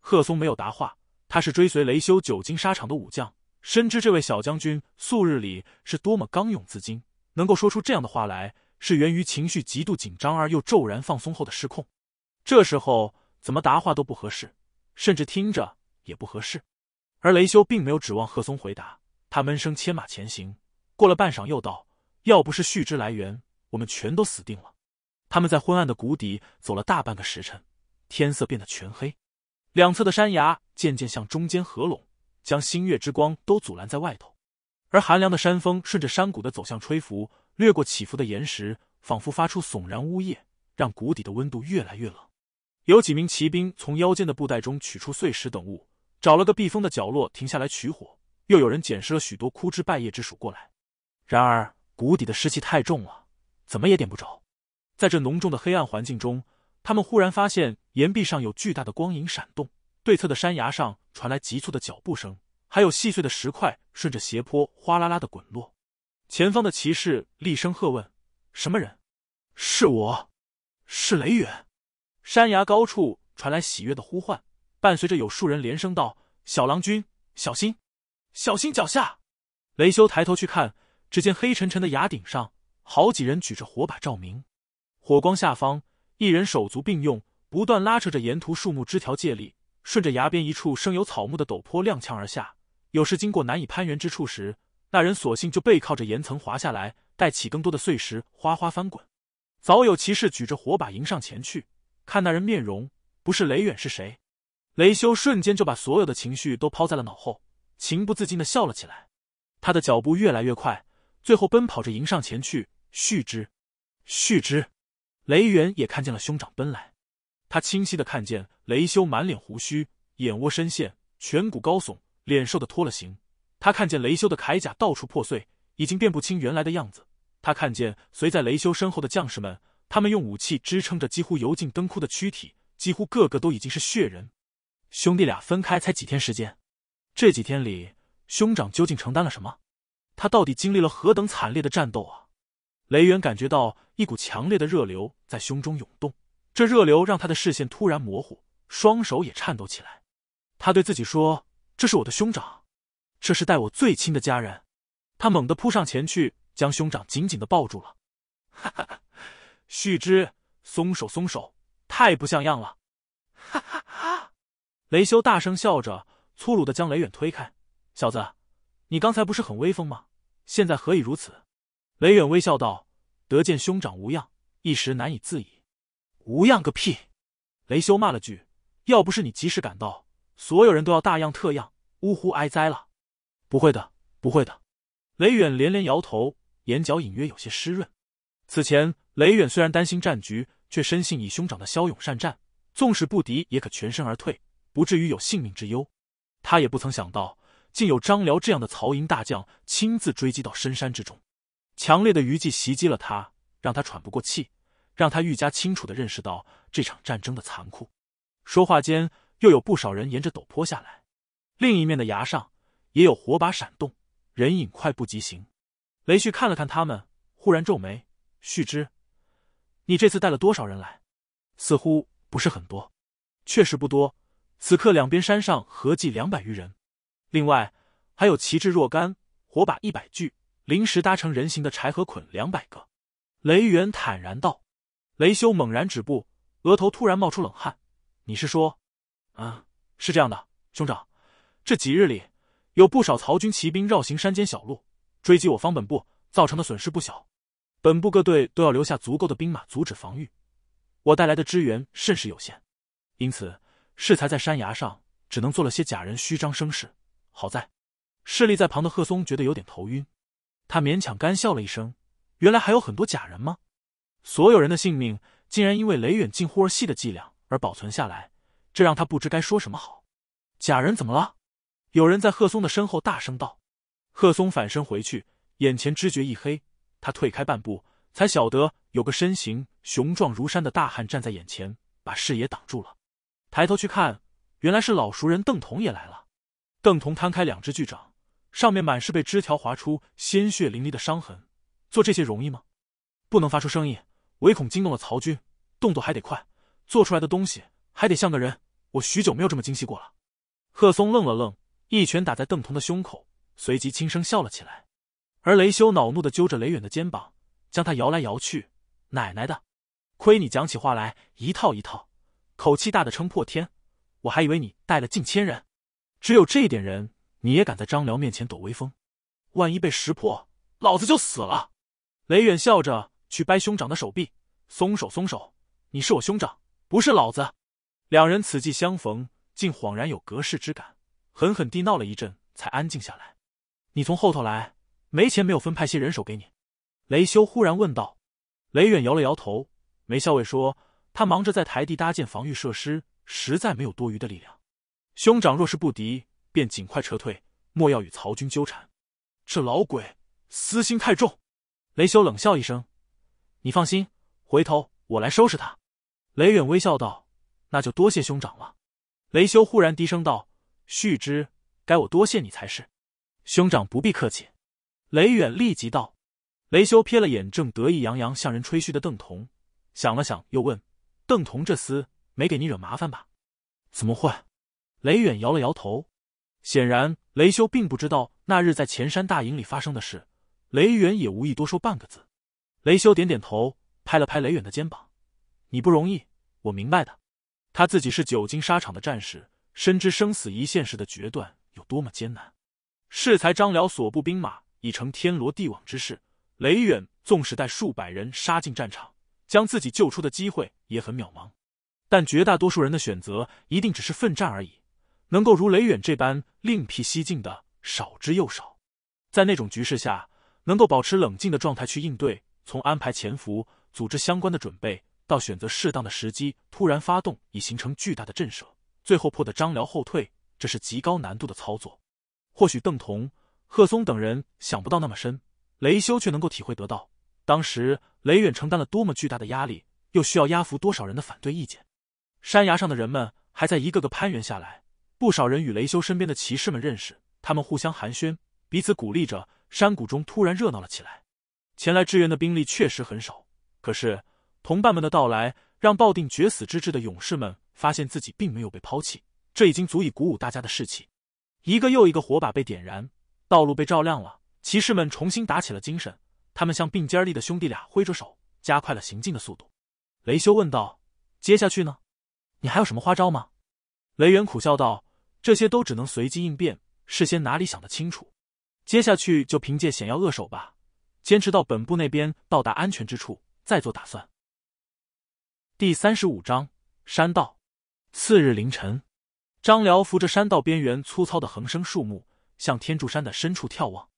贺松没有答话，他是追随雷修久经沙场的武将，深知这位小将军素日里是多么刚勇自矜，能够说出这样的话来。是源于情绪极度紧张而又骤然放松后的失控，这时候怎么答话都不合适，甚至听着也不合适。而雷修并没有指望贺松回答，他闷声牵马前行。过了半晌，又道：“要不是续之来源，我们全都死定了。”他们在昏暗的谷底走了大半个时辰，天色变得全黑，两侧的山崖渐渐向中间合拢，将新月之光都阻拦在外头。而寒凉的山风顺着山谷的走向吹拂。掠过起伏的岩石，仿佛发出悚然呜咽，让谷底的温度越来越冷。有几名骑兵从腰间的布袋中取出碎石等物，找了个避风的角落停下来取火。又有人捡拾了许多枯枝败叶之属过来。然而谷底的湿气太重了，怎么也点不着。在这浓重的黑暗环境中，他们忽然发现岩壁上有巨大的光影闪动，对侧的山崖上传来急促的脚步声，还有细碎的石块顺着斜坡哗啦啦的滚落。前方的骑士厉声喝问：“什么人？”“是我，是雷远。”山崖高处传来喜悦的呼唤，伴随着有数人连声道：“小郎君，小心，小心脚下！”雷修抬头去看，只见黑沉沉的崖顶上，好几人举着火把照明，火光下方，一人手足并用，不断拉扯着沿途树木枝条借力，顺着崖边一处生有草木的陡坡踉跄而下。有时经过难以攀援之处时，那人索性就背靠着岩层滑下来，带起更多的碎石，哗哗翻滚。早有骑士举着火把迎上前去，看那人面容，不是雷远是谁？雷修瞬间就把所有的情绪都抛在了脑后，情不自禁的笑了起来。他的脚步越来越快，最后奔跑着迎上前去。续之，续之。雷远也看见了兄长奔来，他清晰的看见雷修满脸胡须，眼窝深陷，颧骨高耸，脸瘦的脱了形。他看见雷修的铠甲到处破碎，已经辨不清原来的样子。他看见随在雷修身后的将士们，他们用武器支撑着几乎油尽灯枯的躯体，几乎个个都已经是血人。兄弟俩分开才几天时间，这几天里，兄长究竟承担了什么？他到底经历了何等惨烈的战斗啊！雷元感觉到一股强烈的热流在胸中涌动，这热流让他的视线突然模糊，双手也颤抖起来。他对自己说：“这是我的兄长。”这是待我最亲的家人，他猛地扑上前去，将兄长紧紧的抱住了。哈哈，续之，松手松手，太不像样了！哈哈哈，雷修大声笑着，粗鲁的将雷远推开。小子，你刚才不是很威风吗？现在何以如此？雷远微笑道：“得见兄长无恙，一时难以自已。”无恙个屁！雷修骂了句：“要不是你及时赶到，所有人都要大样特样，呜呼哀哉了。”不会的，不会的！雷远连连摇头，眼角隐约有些湿润。此前，雷远虽然担心战局，却深信以兄长的骁勇善战，纵使不敌也可全身而退，不至于有性命之忧。他也不曾想到，竟有张辽这样的曹营大将亲自追击到深山之中。强烈的余悸袭击了他，让他喘不过气，让他愈加清楚的认识到这场战争的残酷。说话间，又有不少人沿着陡坡下来。另一面的崖上。也有火把闪动，人影快步疾行。雷旭看了看他们，忽然皱眉：“旭之，你这次带了多少人来？似乎不是很多，确实不多。此刻两边山上合计两百余人，另外还有旗帜若干，火把一百具，临时搭成人形的柴禾捆两百个。”雷元坦然道。雷修猛然止步，额头突然冒出冷汗：“你是说……啊，是这样的，兄长，这几日里……”有不少曹军骑兵绕行山间小路追击我方本部，造成的损失不小。本部各队都要留下足够的兵马阻止防御，我带来的支援甚是有限，因此适才在山崖上只能做了些假人虚张声势。好在势力在旁的贺松觉得有点头晕，他勉强干笑了一声：“原来还有很多假人吗？”所有人的性命竟然因为雷远近乎而细的伎俩而保存下来，这让他不知该说什么好。假人怎么了？有人在贺松的身后大声道：“贺松，反身回去，眼前知觉一黑，他退开半步，才晓得有个身形雄壮如山的大汉站在眼前，把视野挡住了。抬头去看，原来是老熟人邓桐也来了。邓桐摊开两只巨掌，上面满是被枝条划出鲜血淋漓的伤痕。做这些容易吗？不能发出声音，唯恐惊动了曹军。动作还得快，做出来的东西还得像个人。我许久没有这么精细过了。”贺松愣了愣。一拳打在邓彤的胸口，随即轻声笑了起来。而雷修恼怒的揪着雷远的肩膀，将他摇来摇去。“奶奶的，亏你讲起话来一套一套，口气大的撑破天！我还以为你带了近千人，只有这点人你也敢在张辽面前抖威风？万一被识破，老子就死了！”雷远笑着去掰兄长的手臂，“松手，松手，你是我兄长，不是老子。”两人此际相逢，竟恍然有隔世之感。狠狠地闹了一阵，才安静下来。你从后头来，没钱没有分派些人手给你？雷修忽然问道。雷远摇了摇头。梅校尉说他忙着在台地搭建防御设施，实在没有多余的力量。兄长若是不敌，便尽快撤退，莫要与曹军纠缠。这老鬼私心太重。雷修冷笑一声：“你放心，回头我来收拾他。”雷远微笑道：“那就多谢兄长了。”雷修忽然低声道。续之，该我多谢你才是。兄长不必客气。雷远立即道。雷修瞥了眼正得意洋洋向人吹嘘的邓同，想了想，又问：“邓同这厮没给你惹麻烦吧？”“怎么会？”雷远摇了摇头。显然，雷修并不知道那日在前山大营里发生的事。雷远也无意多说半个字。雷修点点头，拍了拍雷远的肩膀：“你不容易，我明白的。”他自己是久经沙场的战士。深知生死一线时的决断有多么艰难。适才张辽所部兵马已成天罗地网之势，雷远纵使带数百人杀进战场，将自己救出的机会也很渺茫。但绝大多数人的选择一定只是奋战而已，能够如雷远这般另辟蹊径的少之又少。在那种局势下，能够保持冷静的状态去应对，从安排潜伏、组织相关的准备，到选择适当的时机突然发动，已形成巨大的震慑。最后破得张辽后退，这是极高难度的操作。或许邓同、贺松等人想不到那么深，雷修却能够体会得到。当时雷远承担了多么巨大的压力，又需要压服多少人的反对意见。山崖上的人们还在一个个攀援下来，不少人与雷修身边的骑士们认识，他们互相寒暄，彼此鼓励着。山谷中突然热闹了起来。前来支援的兵力确实很少，可是同伴们的到来。让抱定决死之志的勇士们发现自己并没有被抛弃，这已经足以鼓舞大家的士气。一个又一个火把被点燃，道路被照亮了。骑士们重新打起了精神，他们向并肩立的兄弟俩挥着手，加快了行进的速度。雷修问道：“接下去呢？你还有什么花招吗？”雷元苦笑道：“这些都只能随机应变，事先哪里想得清楚？接下去就凭借险要扼守吧，坚持到本部那边到达安全之处，再做打算。”第三十五章山道。次日凌晨，张辽扶着山道边缘粗糙的横生树木，向天柱山的深处眺望。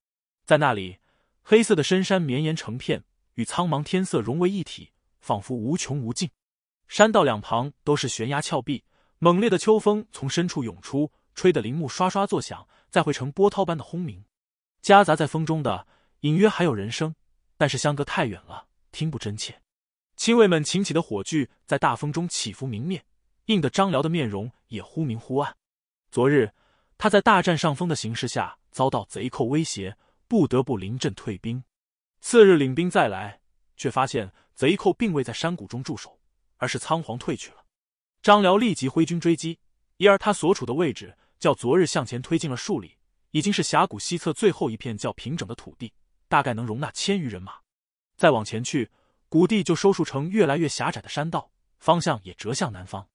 在那里，黑色的深山绵延成片，与苍茫天色融为一体，仿佛无穷无尽。山道两旁都是悬崖峭壁，猛烈的秋风从深处涌出，吹得林木刷刷作响，再汇成波涛般的轰鸣。夹杂在风中的，隐约还有人声，但是相隔太远了，听不真切。亲卫们擎起的火炬在大风中起伏明灭，映得张辽的面容也忽明忽暗。昨日他在大占上风的形势下遭到贼寇威胁，不得不临阵退兵。次日领兵再来，却发现贼寇并未在山谷中驻守，而是仓皇退去了。张辽立即挥军追击，因而他所处的位置较昨日向前推进了数里，已经是峡谷西侧最后一片较平整的土地，大概能容纳千余人马。再往前去。谷地就收束成越来越狭窄的山道，方向也折向南方。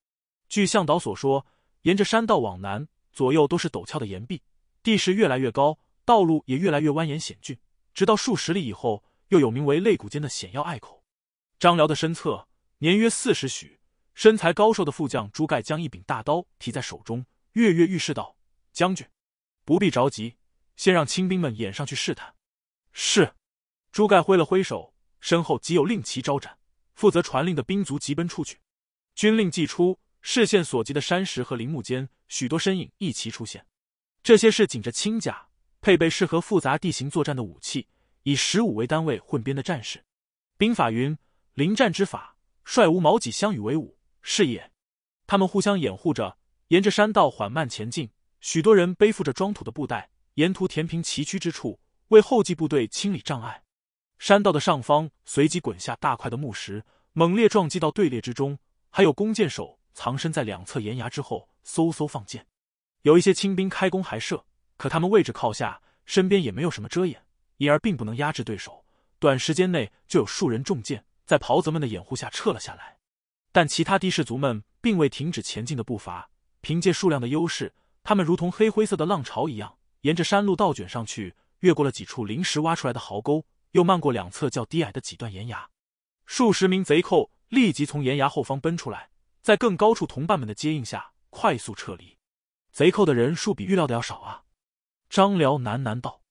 据向导所说，沿着山道往南，左右都是陡峭的岩壁，地势越来越高，道路也越来越蜿蜒险峻。直到数十里以后，又有名为“肋骨间”的险要隘口。张辽的身侧，年约四十许、身材高瘦的副将朱盖，将一柄大刀提在手中，跃跃欲试道：“将军，不必着急，先让清兵们演上去试探。”是。朱盖挥了挥手。身后即有令旗招展，负责传令的兵卒急奔出去。军令既出，视线所及的山石和林木间，许多身影一齐出现。这些是紧着轻甲，配备适合复杂地形作战的武器，以十五为单位混编的战士。兵法云：“临战之法，率无矛戟，相与为伍，是也。”他们互相掩护着，沿着山道缓慢前进。许多人背负着装土的布袋，沿途填平崎岖之处，为后继部队清理障碍。山道的上方随即滚下大块的木石，猛烈撞击到队列之中。还有弓箭手藏身在两侧岩崖之后，嗖嗖放箭。有一些清兵开弓还射，可他们位置靠下，身边也没有什么遮掩，因而并不能压制对手。短时间内就有数人中箭，在袍泽们的掩护下撤了下来。但其他的士族们并未停止前进的步伐，凭借数量的优势，他们如同黑灰色的浪潮一样，沿着山路倒卷上去，越过了几处临时挖出来的壕沟。又漫过两侧较低矮的几段岩崖，数十名贼寇立即从岩崖后方奔出来，在更高处同伴们的接应下，快速撤离。贼寇的人数比预料的要少啊！张辽喃喃道。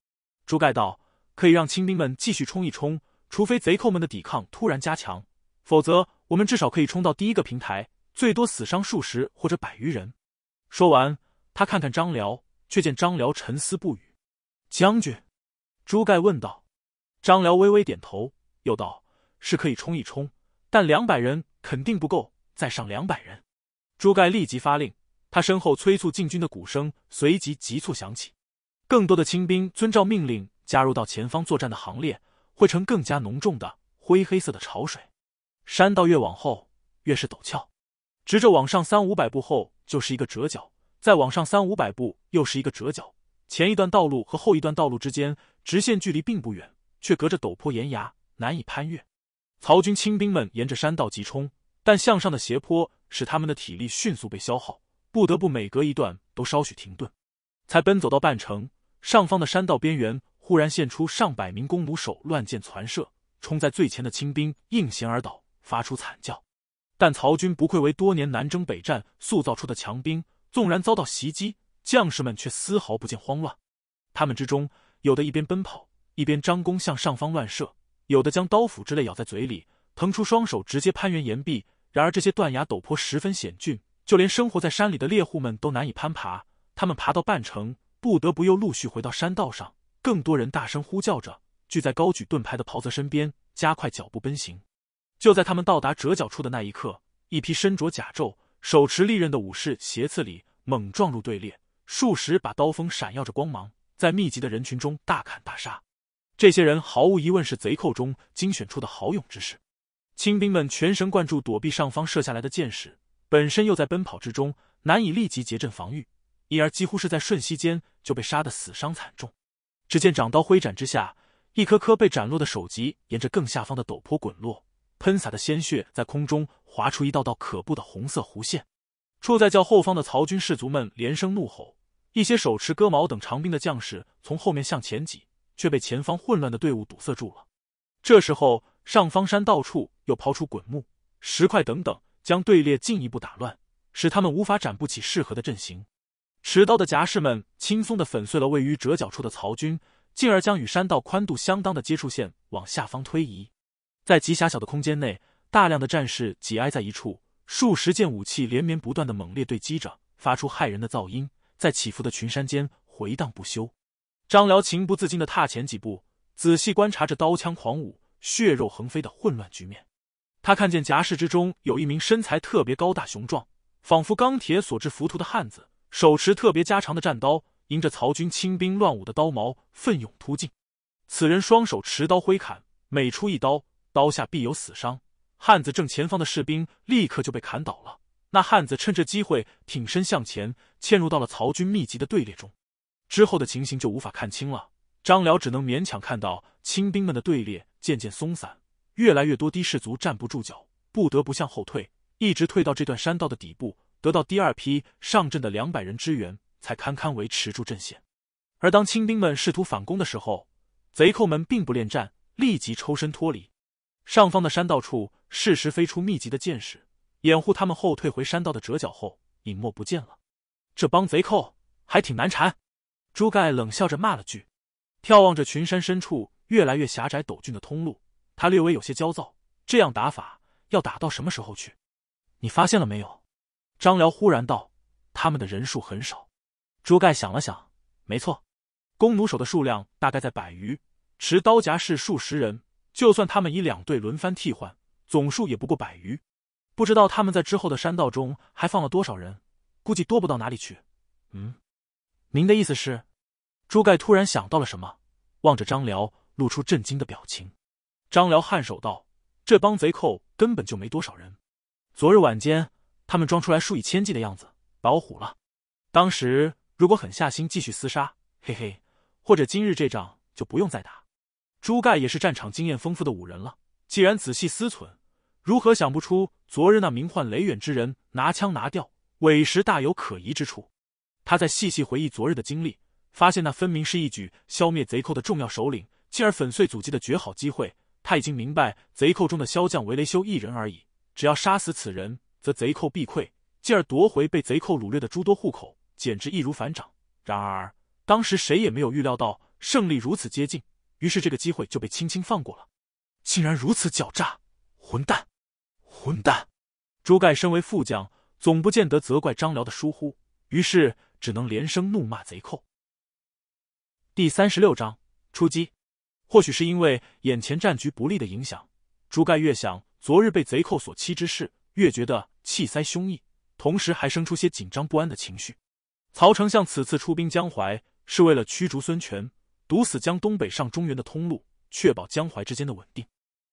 朱盖道：“可以让清兵们继续冲一冲，除非贼寇们的抵抗突然加强，否则我们至少可以冲到第一个平台，最多死伤数十或者百余人。”说完，他看看张辽，却见张辽沉思不语。将军，朱盖问道。张辽微微点头，又道：“是可以冲一冲，但两百人肯定不够，再上两百人。”朱盖立即发令，他身后催促进军的鼓声随即急促响起，更多的清兵遵照命令加入到前方作战的行列，汇成更加浓重的灰黑色的潮水。山道越往后越是陡峭，直着往上三五百步后就是一个折角，再往上三五百步又是一个折角，前一段道路和后一段道路之间直线距离并不远。却隔着陡坡岩崖难以攀越，曹军清兵们沿着山道急冲，但向上的斜坡使他们的体力迅速被消耗，不得不每隔一段都稍许停顿，才奔走到半程。上方的山道边缘忽然现出上百名弓弩手乱箭攒射，冲在最前的清兵应弦而倒，发出惨叫。但曹军不愧为多年南征北战塑造出的强兵，纵然遭到袭击，将士们却丝毫不见慌乱。他们之中有的一边奔跑。一边张弓向上方乱射，有的将刀斧之类咬在嘴里，腾出双手直接攀援岩壁。然而这些断崖陡坡十分险峻，就连生活在山里的猎户们都难以攀爬。他们爬到半程，不得不又陆续回到山道上。更多人大声呼叫着，聚在高举盾牌的袍泽身边，加快脚步奔行。就在他们到达折角处的那一刻，一批身着甲胄、手持利刃的武士斜刺里猛撞入队列，数十把刀锋闪耀着光芒，在密集的人群中大砍大杀。这些人毫无疑问是贼寇中精选出的豪勇之士，清兵们全神贯注躲避上方射下来的箭矢，本身又在奔跑之中，难以立即结阵防御，因而几乎是在瞬息间就被杀得死伤惨重。只见长刀挥斩之下，一颗颗被斩落的首级沿着更下方的陡坡滚落，喷洒的鲜血在空中划出一道道可怖的红色弧线。处在较后方的曹军士卒们连声怒吼，一些手持戈矛等长兵的将士从后面向前挤。却被前方混乱的队伍堵塞住了。这时候，上方山道处又抛出滚木、石块等等，将队列进一步打乱，使他们无法展不起适合的阵型。持刀的甲士们轻松的粉碎了位于折角处的曹军，进而将与山道宽度相当的接触线往下方推移。在极狭小的空间内，大量的战士挤挨在一处，数十件武器连绵不断的猛烈对击着，发出骇人的噪音，在起伏的群山间回荡不休。张辽情不自禁地踏前几步，仔细观察着刀枪狂舞、血肉横飞的混乱局面。他看见夹士之中有一名身材特别高大雄壮，仿佛钢铁所制浮屠的汉子，手持特别加长的战刀，迎着曹军轻兵乱舞的刀矛奋勇突进。此人双手持刀挥砍，每出一刀，刀下必有死伤。汉子正前方的士兵立刻就被砍倒了。那汉子趁着机会挺身向前，嵌入到了曹军密集的队列中。之后的情形就无法看清了。张辽只能勉强看到清兵们的队列渐渐松散，越来越多的士卒站不住脚，不得不向后退，一直退到这段山道的底部，得到第二批上阵的两百人支援，才堪堪维持住阵线。而当清兵们试图反攻的时候，贼寇们并不恋战，立即抽身脱离。上方的山道处适时飞出密集的箭矢，掩护他们后退回山道的折角后隐没不见了。这帮贼寇还挺难缠。朱盖冷笑着骂了句，眺望着群山深处越来越狭窄陡峻的通路，他略微有些焦躁。这样打法要打到什么时候去？你发现了没有？张辽忽然道：“他们的人数很少。”朱盖想了想，没错，弓弩手的数量大概在百余，持刀夹士数十人。就算他们以两队轮番替换，总数也不过百余。不知道他们在之后的山道中还放了多少人？估计多不到哪里去。嗯。您的意思是，朱盖突然想到了什么，望着张辽，露出震惊的表情。张辽颔首道：“这帮贼寇根本就没多少人。昨日晚间，他们装出来数以千计的样子，把我唬了。当时如果狠下心继续厮杀，嘿嘿，或者今日这仗就不用再打。”朱盖也是战场经验丰富的武人了，既然仔细思忖，如何想不出昨日那名唤雷远之人拿枪拿吊，委实大有可疑之处。他在细细回忆昨日的经历，发现那分明是一举消灭贼寇的重要首领，进而粉碎阻击的绝好机会。他已经明白，贼寇中的骁将维雷修一人而已，只要杀死此人，则贼寇必溃，进而夺回被贼寇掳掠的诸多户口，简直易如反掌。然而，当时谁也没有预料到胜利如此接近，于是这个机会就被轻轻放过了。竟然如此狡诈，混蛋！混蛋！朱盖身为副将，总不见得责怪张辽的疏忽，于是。只能连声怒骂贼寇。第三十六章出击。或许是因为眼前战局不利的影响，朱盖越想昨日被贼寇所欺之事，越觉得气塞胸臆，同时还生出些紧张不安的情绪。曹丞相此次出兵江淮，是为了驱逐孙权，堵死江东北上中原的通路，确保江淮之间的稳定。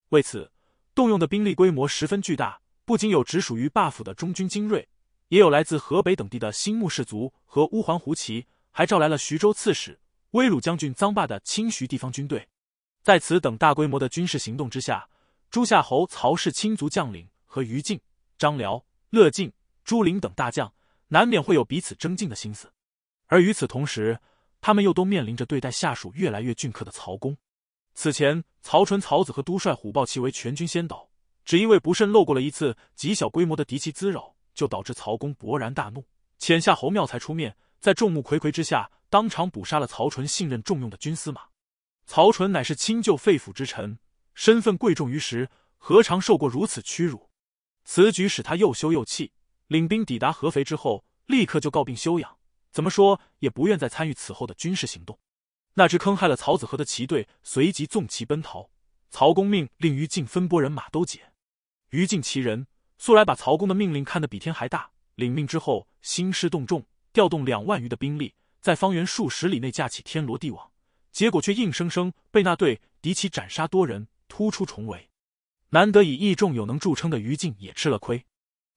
为此，动用的兵力规模十分巨大，不仅有直属于霸府的中军精锐。也有来自河北等地的新穆氏族和乌桓胡骑，还召来了徐州刺史、威鲁将军臧霸的清徐地方军队。在此等大规模的军事行动之下，诸夏侯、曹氏亲族将领和于禁、张辽、乐进、朱灵等大将，难免会有彼此争竞的心思。而与此同时，他们又都面临着对待下属越来越俊克的曹公。此前，曹纯、曹子和都帅虎豹骑为全军先导，只因为不慎漏过了一次极小规模的敌骑滋扰。就导致曹公勃然大怒，遣夏侯妙才出面，在众目睽睽之下，当场捕杀了曹纯信任重用的军司马。曹纯乃是亲旧肺腑之臣，身份贵重于时，何尝受过如此屈辱？此举使他又羞又气。领兵抵达合肥之后，立刻就告病休养，怎么说也不愿再参与此后的军事行动。那支坑害了曹子和的骑队随即纵骑奔逃，曹公命令于禁分拨人马都解。于禁其人。素来把曹公的命令看得比天还大，领命之后兴师动众，调动两万余的兵力，在方圆数十里内架起天罗地网，结果却硬生生被那队敌骑斩杀多人，突出重围。难得以义重有能著称的于禁也吃了亏，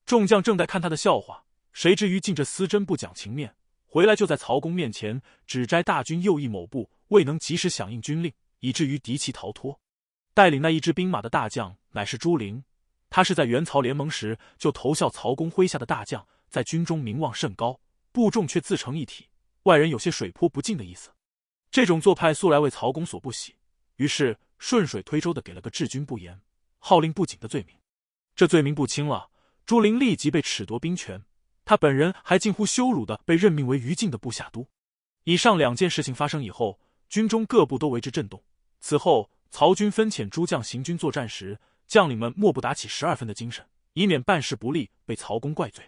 众将正在看他的笑话，谁知于禁这厮真不讲情面，回来就在曹公面前指摘大军右翼某部未能及时响应军令，以至于敌骑逃脱。带领那一支兵马的大将乃是朱灵。他是在元曹联盟时就投效曹公麾下的大将，在军中名望甚高，部众却自成一体，外人有些水泼不进的意思。这种做派素来为曹公所不喜，于是顺水推舟的给了个治军不严、号令不紧的罪名。这罪名不轻了，朱琳立即被褫夺兵权，他本人还近乎羞辱的被任命为于禁的部下都。以上两件事情发生以后，军中各部都为之震动。此后，曹军分遣诸将行军作战时。将领们莫不打起十二分的精神，以免办事不利被曹公怪罪。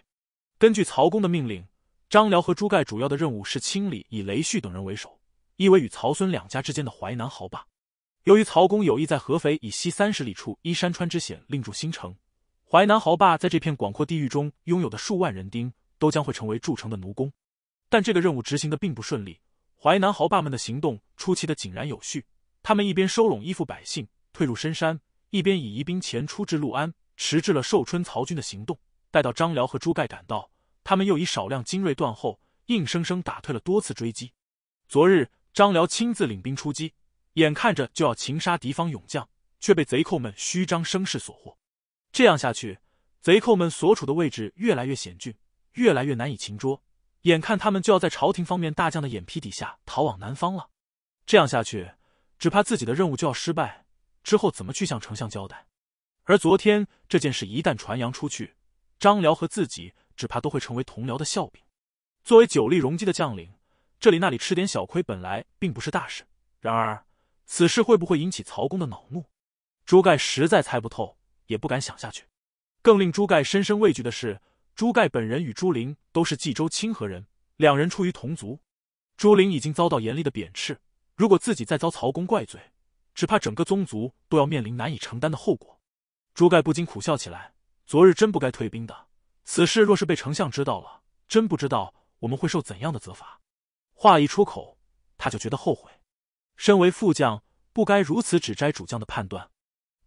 根据曹公的命令，张辽和朱盖主要的任务是清理以雷旭等人为首、意为与曹孙两家之间的淮南豪霸。由于曹公有意在合肥以西三十里处依山川之险另筑新城，淮南豪霸在这片广阔地域中拥有的数万人丁都将会成为筑城的奴工。但这个任务执行的并不顺利，淮南豪霸们的行动出奇的井然有序，他们一边收拢依附百姓，退入深山。一边以疑兵前出至陆安，迟滞了寿春曹军的行动。待到张辽和朱盖赶到，他们又以少量精锐断后，硬生生打退了多次追击。昨日张辽亲自领兵出击，眼看着就要擒杀敌方勇将，却被贼寇们虚张声势所惑。这样下去，贼寇们所处的位置越来越险峻，越来越难以擒捉。眼看他们就要在朝廷方面大将的眼皮底下逃往南方了，这样下去，只怕自己的任务就要失败。之后怎么去向丞相交代？而昨天这件事一旦传扬出去，张辽和自己只怕都会成为同僚的笑柄。作为久立容积的将领，这里那里吃点小亏本来并不是大事。然而，此事会不会引起曹公的恼怒？朱盖实在猜不透，也不敢想下去。更令朱盖深深畏惧的是，朱盖本人与朱林都是冀州清河人，两人出于同族。朱林已经遭到严厉的贬斥，如果自己再遭曹公怪罪。只怕整个宗族都要面临难以承担的后果。朱盖不禁苦笑起来。昨日真不该退兵的。此事若是被丞相知道了，真不知道我们会受怎样的责罚。话一出口，他就觉得后悔。身为副将，不该如此指摘主将的判断。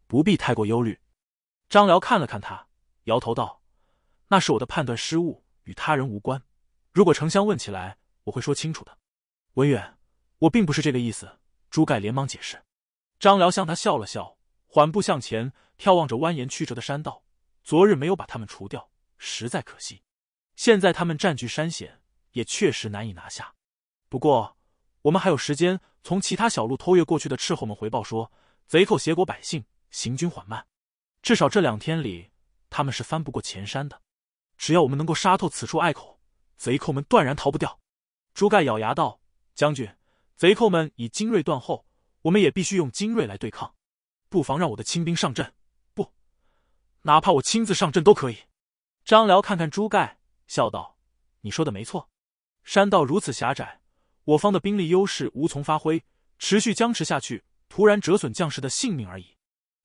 不必太过忧虑。张辽看了看他，摇头道：“那是我的判断失误，与他人无关。如果丞相问起来，我会说清楚的。”文远，我并不是这个意思。朱盖连忙解释。张辽向他笑了笑，缓步向前，眺望着蜿蜒曲折的山道。昨日没有把他们除掉，实在可惜。现在他们占据山险，也确实难以拿下。不过，我们还有时间。从其他小路偷越过去的斥候们回报说，贼寇挟国百姓，行军缓慢。至少这两天里，他们是翻不过前山的。只要我们能够杀透此处隘口，贼寇们断然逃不掉。朱盖咬牙道：“将军，贼寇们以精锐断后。”我们也必须用精锐来对抗，不妨让我的亲兵上阵，不，哪怕我亲自上阵都可以。张辽看看朱盖，笑道：“你说的没错，山道如此狭窄，我方的兵力优势无从发挥，持续僵持下去，徒然折损将士的性命而已。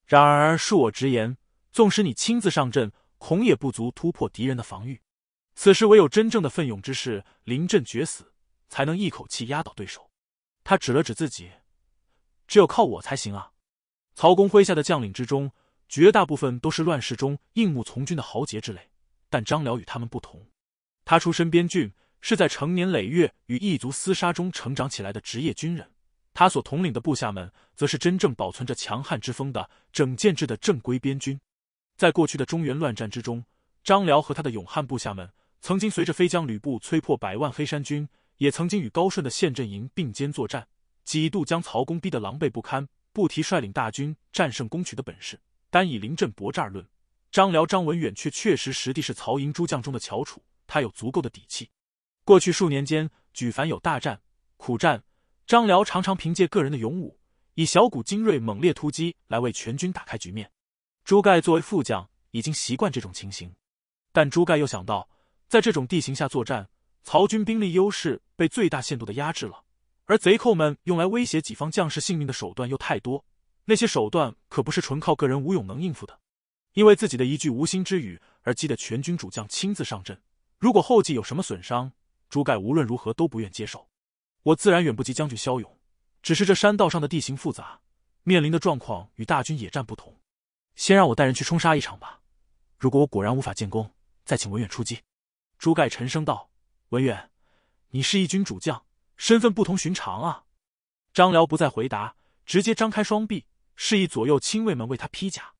然而，恕我直言，纵使你亲自上阵，恐也不足突破敌人的防御。此时唯有真正的奋勇之士，临阵决死，才能一口气压倒对手。”他指了指自己。只有靠我才行啊！曹公麾下的将领之中，绝大部分都是乱世中应募从军的豪杰之类，但张辽与他们不同。他出身边郡，是在成年累月与异族厮杀中成长起来的职业军人。他所统领的部下们，则是真正保存着强悍之风的整建制的正规边军。在过去的中原乱战之中，张辽和他的勇悍部下们，曾经随着飞将吕布摧破百万黑山军，也曾经与高顺的陷阵营并肩作战。几度将曹公逼得狼狈不堪，不提率领大军战胜攻取的本事，单以临阵搏战论，张辽、张文远却确实实力是曹营诸将中的翘楚，他有足够的底气。过去数年间，举凡有大战、苦战，张辽常常凭借个人的勇武，以小股精锐猛烈突击来为全军打开局面。朱盖作为副将，已经习惯这种情形，但朱盖又想到，在这种地形下作战，曹军兵力优势被最大限度的压制了。而贼寇们用来威胁己方将士性命的手段又太多，那些手段可不是纯靠个人武勇能应付的。因为自己的一句无心之语而激得全军主将亲自上阵，如果后继有什么损伤，朱盖无论如何都不愿接受。我自然远不及将军骁勇，只是这山道上的地形复杂，面临的状况与大军野战不同。先让我带人去冲杀一场吧，如果我果然无法建功，再请文远出击。朱盖沉声道：“文远，你是一军主将。”身份不同寻常啊！张辽不再回答，直接张开双臂，示意左右亲卫们为他披甲。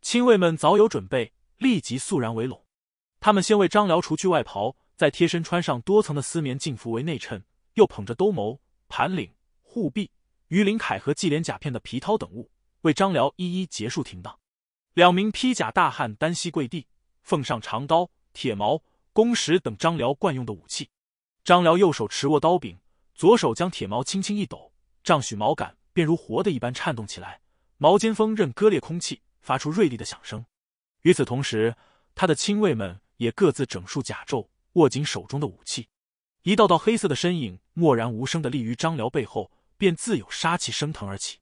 亲卫们早有准备，立即肃然为拢。他们先为张辽除去外袍，再贴身穿上多层的丝棉净服为内衬，又捧着兜鍪、盘领、护臂、鱼鳞铠和系连甲片的皮套等物，为张辽一一结束停当。两名披甲大汉单膝跪地，奉上长刀、铁矛、弓矢等张辽惯用的武器。张辽右手持握刀柄。左手将铁矛轻轻一抖，丈许矛杆便如活的一般颤动起来，矛尖锋刃割裂空气，发出锐利的响声。与此同时，他的亲卫们也各自整束甲胄，握紧手中的武器。一道道黑色的身影默然无声地立于张辽背后，便自有杀气升腾而起。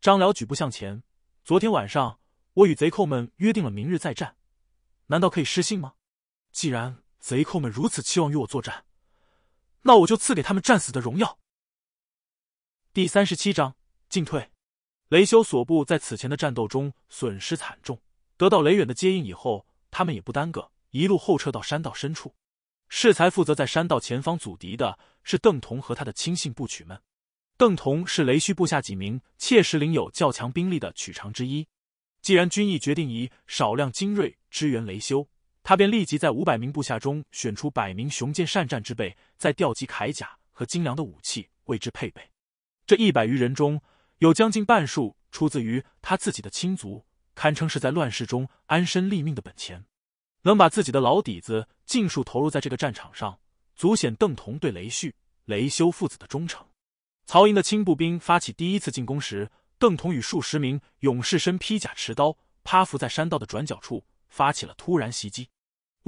张辽举步向前：“昨天晚上，我与贼寇们约定了明日再战，难道可以失信吗？既然贼寇们如此期望与我作战，”那我就赐给他们战死的荣耀。第三十七章进退。雷修所部在此前的战斗中损失惨重，得到雷远的接应以后，他们也不耽搁，一路后撤到山道深处。适才负责在山道前方阻敌的是邓同和他的亲信部曲们。邓同是雷虚部下几名切实领有较强兵力的曲长之一。既然军议决定以少量精锐支援雷修。他便立即在五百名部下中选出百名雄健善战之辈，再调集铠甲和精良的武器为之配备。这一百余人中有将近半数出自于他自己的亲族，堪称是在乱世中安身立命的本钱。能把自己的老底子尽数投入在这个战场上，足显邓彤对雷旭、雷修父子的忠诚。曹营的轻步兵发起第一次进攻时，邓彤与数十名勇士身披甲持刀，趴伏在山道的转角处，发起了突然袭击。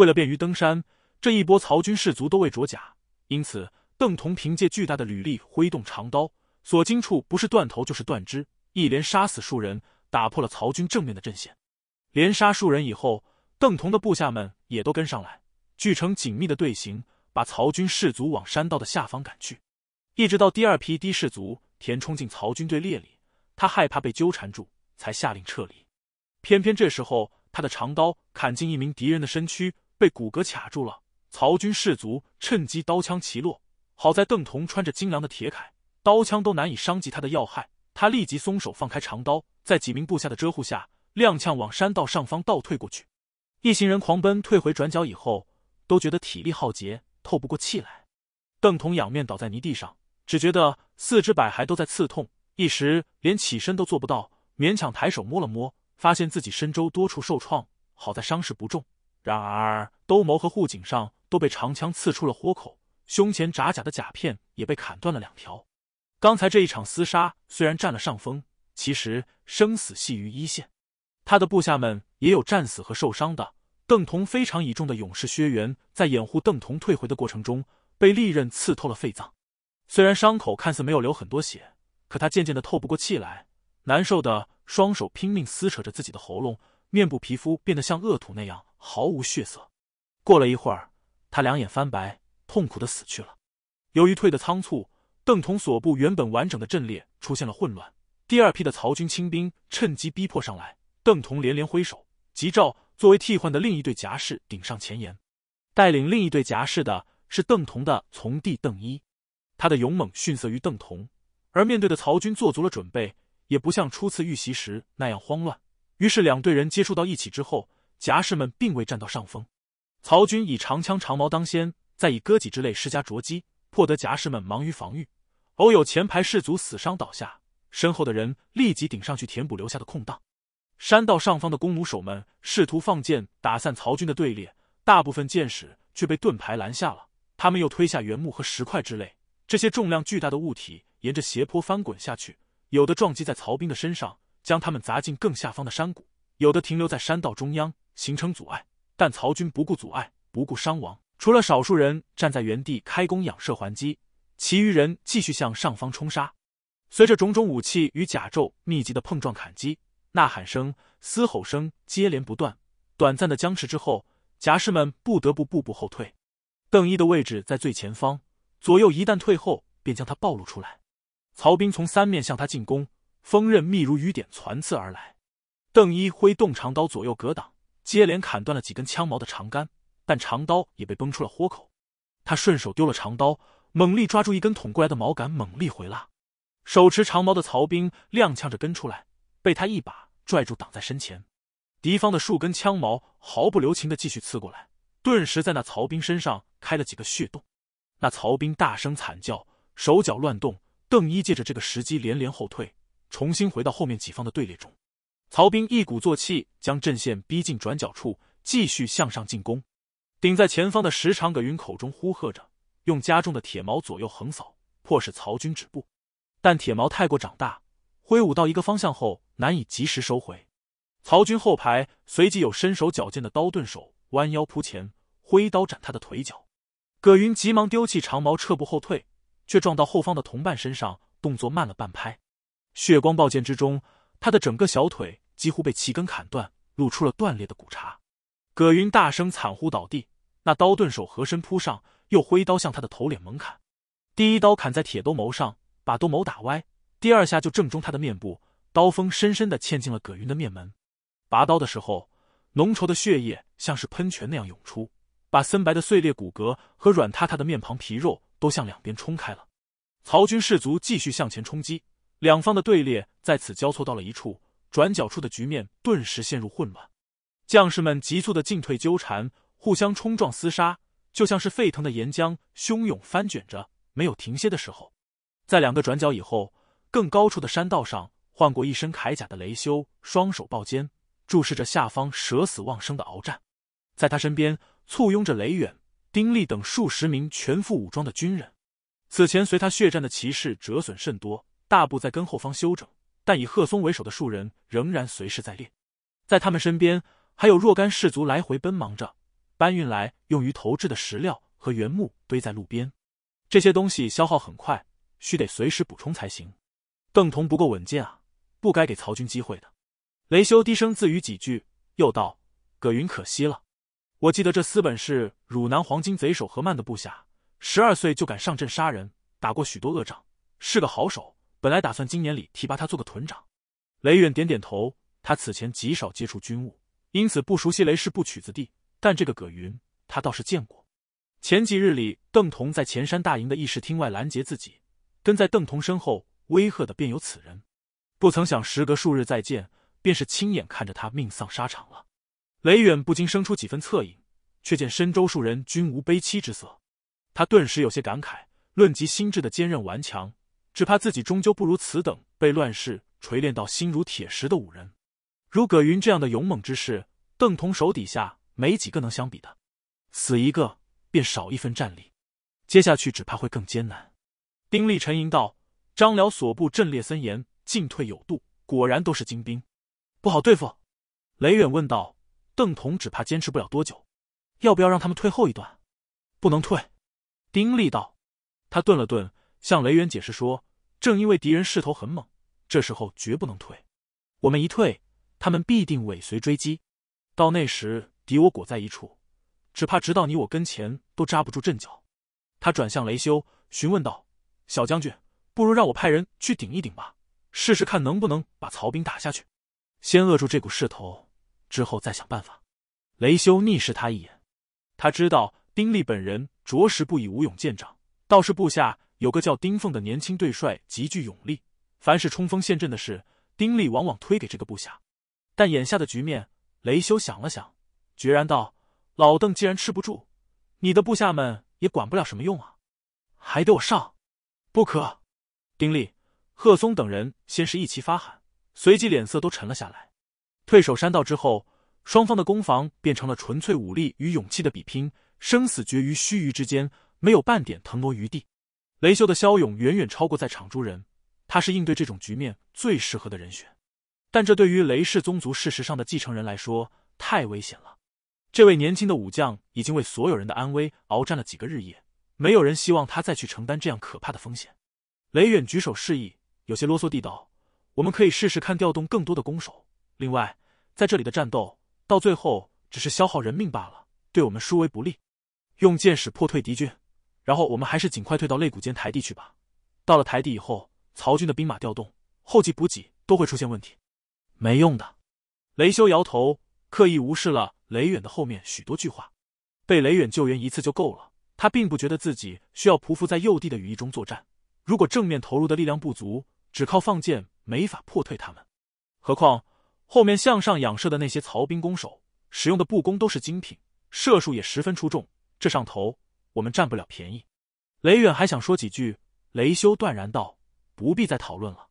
为了便于登山，这一波曹军士卒都未着甲，因此邓同凭借巨大的履力挥动长刀，所经处不是断头就是断肢，一连杀死数人，打破了曹军正面的阵线。连杀数人以后，邓同的部下们也都跟上来，聚成紧密的队形，把曹军士卒往山道的下方赶去。一直到第二批的士卒填充进曹军队列里，他害怕被纠缠住，才下令撤离。偏偏这时候，他的长刀砍进一名敌人的身躯。被骨骼卡住了，曹军士卒趁机刀枪齐落。好在邓同穿着精良的铁铠，刀枪都难以伤及他的要害。他立即松手放开长刀，在几名部下的遮护下，踉跄往山道上方倒退过去。一行人狂奔退回转角以后，都觉得体力耗竭，透不过气来。邓同仰面倒在泥地上，只觉得四肢百骸都在刺痛，一时连起身都做不到。勉强抬手摸了摸，发现自己身周多处受创，好在伤势不重。然而，兜鍪和护颈上都被长枪刺出了豁口，胸前铡甲的甲片也被砍断了两条。刚才这一场厮杀虽然占了上风，其实生死系于一线。他的部下们也有战死和受伤的。邓同非常倚重的勇士薛元，在掩护邓同退回的过程中，被利刃刺透了肺脏。虽然伤口看似没有流很多血，可他渐渐的透不过气来，难受的双手拼命撕扯着自己的喉咙。面部皮肤变得像恶土那样毫无血色。过了一会儿，他两眼翻白，痛苦的死去了。由于退的仓促，邓同所部原本完整的阵列出现了混乱。第二批的曹军亲兵趁机逼迫上来，邓同连连挥手，急召作为替换的另一队甲士顶上前沿。带领另一队甲士的是邓同的从弟邓一，他的勇猛逊色于邓同，而面对的曹军做足了准备，也不像初次遇袭时那样慌乱。于是两队人接触到一起之后，夹士们并未占到上风。曹军以长枪长矛当先，再以戈戟之类施加着击，迫得夹士们忙于防御。偶有前排士卒死伤倒下，身后的人立即顶上去填补留下的空档。山道上方的弓弩手们试图放箭打散曹军的队列，大部分箭矢却被盾牌拦下了。他们又推下原木和石块之类，这些重量巨大的物体沿着斜坡翻滚下去，有的撞击在曹兵的身上。将他们砸进更下方的山谷，有的停留在山道中央，形成阻碍。但曹军不顾阻碍，不顾伤亡，除了少数人站在原地开弓仰射还击，其余人继续向上方冲杀。随着种种武器与甲胄密集的碰撞砍击，呐喊声、嘶吼声接连不断。短暂的僵持之后，甲士们不得不步步后退。邓一的位置在最前方，左右一旦退后，便将他暴露出来。曹兵从三面向他进攻。锋刃密如雨点，攒刺而来。邓一挥动长刀，左右格挡，接连砍断了几根枪矛的长杆，但长刀也被崩出了豁口。他顺手丢了长刀，猛力抓住一根捅过来的矛杆，猛力回拉。手持长矛的曹兵踉跄着跟出来，被他一把拽住，挡在身前。敌方的数根枪矛毫不留情地继续刺过来，顿时在那曹兵身上开了几个血洞。那曹兵大声惨叫，手脚乱动。邓一借着这个时机连连后退。重新回到后面己方的队列中，曹兵一鼓作气将阵线逼近转角处，继续向上进攻。顶在前方的石长葛云口中呼喝着，用加重的铁矛左右横扫，迫使曹军止步。但铁矛太过长大，挥舞到一个方向后难以及时收回。曹军后排随即有身手矫健的刀盾手弯腰扑前，挥刀斩他的腿脚。葛云急忙丢弃长矛，撤步后退，却撞到后方的同伴身上，动作慢了半拍。血光暴剑之中，他的整个小腿几乎被齐根砍断，露出了断裂的骨茬。葛云大声惨呼，倒地。那刀盾手合身扑上，又挥刀向他的头脸猛砍。第一刀砍在铁兜眸上，把兜眸打歪；第二下就正中他的面部，刀锋深深的嵌进了葛云的面门。拔刀的时候，浓稠的血液像是喷泉那样涌出，把森白的碎裂骨骼和软塌塌的面庞皮肉都向两边冲开了。曹军士卒继续向前冲击。两方的队列在此交错到了一处转角处，的局面顿时陷入混乱。将士们急促的进退纠缠，互相冲撞厮杀，就像是沸腾的岩浆，汹涌翻卷着，没有停歇的时候。在两个转角以后，更高处的山道上，换过一身铠甲的雷修，双手抱肩，注视着下方舍死忘生的鏖战。在他身边，簇拥着雷远、丁力等数十名全副武装的军人。此前随他血战的骑士折损甚多。大部在跟后方休整，但以贺松为首的数人仍然随时在列。在他们身边，还有若干士卒来回奔忙着搬运来用于投掷的石料和原木，堆在路边。这些东西消耗很快，需得随时补充才行。邓彤不够稳健啊，不该给曹军机会的。雷修低声自语几句，又道：“葛云可惜了，我记得这厮本是汝南黄金贼首何曼的部下，十二岁就敢上阵杀人，打过许多恶仗，是个好手。”本来打算今年里提拔他做个屯长，雷远点点头。他此前极少接触军务，因此不熟悉雷氏部曲子弟，但这个葛云他倒是见过。前几日里，邓同在前山大营的议事厅外拦截自己，跟在邓同身后威吓的便有此人。不曾想，时隔数日再见，便是亲眼看着他命丧沙场了。雷远不禁生出几分恻隐，却见深州数人均无悲戚之色，他顿时有些感慨：论及心智的坚韧顽强。只怕自己终究不如此等被乱世锤炼到心如铁石的五人，如葛云这样的勇猛之士，邓同手底下没几个能相比的。死一个便少一分战力，接下去只怕会更艰难。丁力沉吟道：“张辽所部阵列森严，进退有度，果然都是精兵，不好对付。”雷远问道：“邓同只怕坚持不了多久，要不要让他们退后一段？”“不能退。”丁力道。他顿了顿。向雷元解释说：“正因为敌人势头很猛，这时候绝不能退。我们一退，他们必定尾随追击。到那时，敌我裹在一处，只怕直到你我跟前都扎不住阵脚。”他转向雷修询问道：“小将军，不如让我派人去顶一顶吧，试试看能不能把曹兵打下去，先扼住这股势头，之后再想办法。”雷修逆视他一眼，他知道丁力本人着实不以武勇见长，倒是部下。有个叫丁凤的年轻队帅，极具勇力。凡是冲锋陷阵的事，丁力往往推给这个部下。但眼下的局面，雷修想了想，决然道：“老邓既然吃不住，你的部下们也管不了什么用啊，还得我上！”不可。丁力、贺松等人先是一齐发喊，随即脸色都沉了下来。退守山道之后，双方的攻防变成了纯粹武力与勇气的比拼，生死决于须臾之间，没有半点腾挪余地。雷秀的骁勇远远超过在场诸人，他是应对这种局面最适合的人选。但这对于雷氏宗族事实上的继承人来说太危险了。这位年轻的武将已经为所有人的安危鏖战了几个日夜，没有人希望他再去承担这样可怕的风险。雷远举手示意，有些啰嗦地道：“我们可以试试看调动更多的攻手。另外，在这里的战斗到最后只是消耗人命罢了，对我们殊为不利。用箭矢破退敌军。”然后我们还是尽快退到擂鼓间台地去吧。到了台地以后，曹军的兵马调动、后继补给都会出现问题。没用的，雷修摇头，刻意无视了雷远的后面许多句话。被雷远救援一次就够了，他并不觉得自己需要匍匐在右地的羽翼中作战。如果正面投入的力量不足，只靠放箭没法破退他们。何况后面向上仰射的那些曹兵弓手使用的步弓都是精品，射术也十分出众，这上头。我们占不了便宜，雷远还想说几句，雷修断然道：“不必再讨论了。”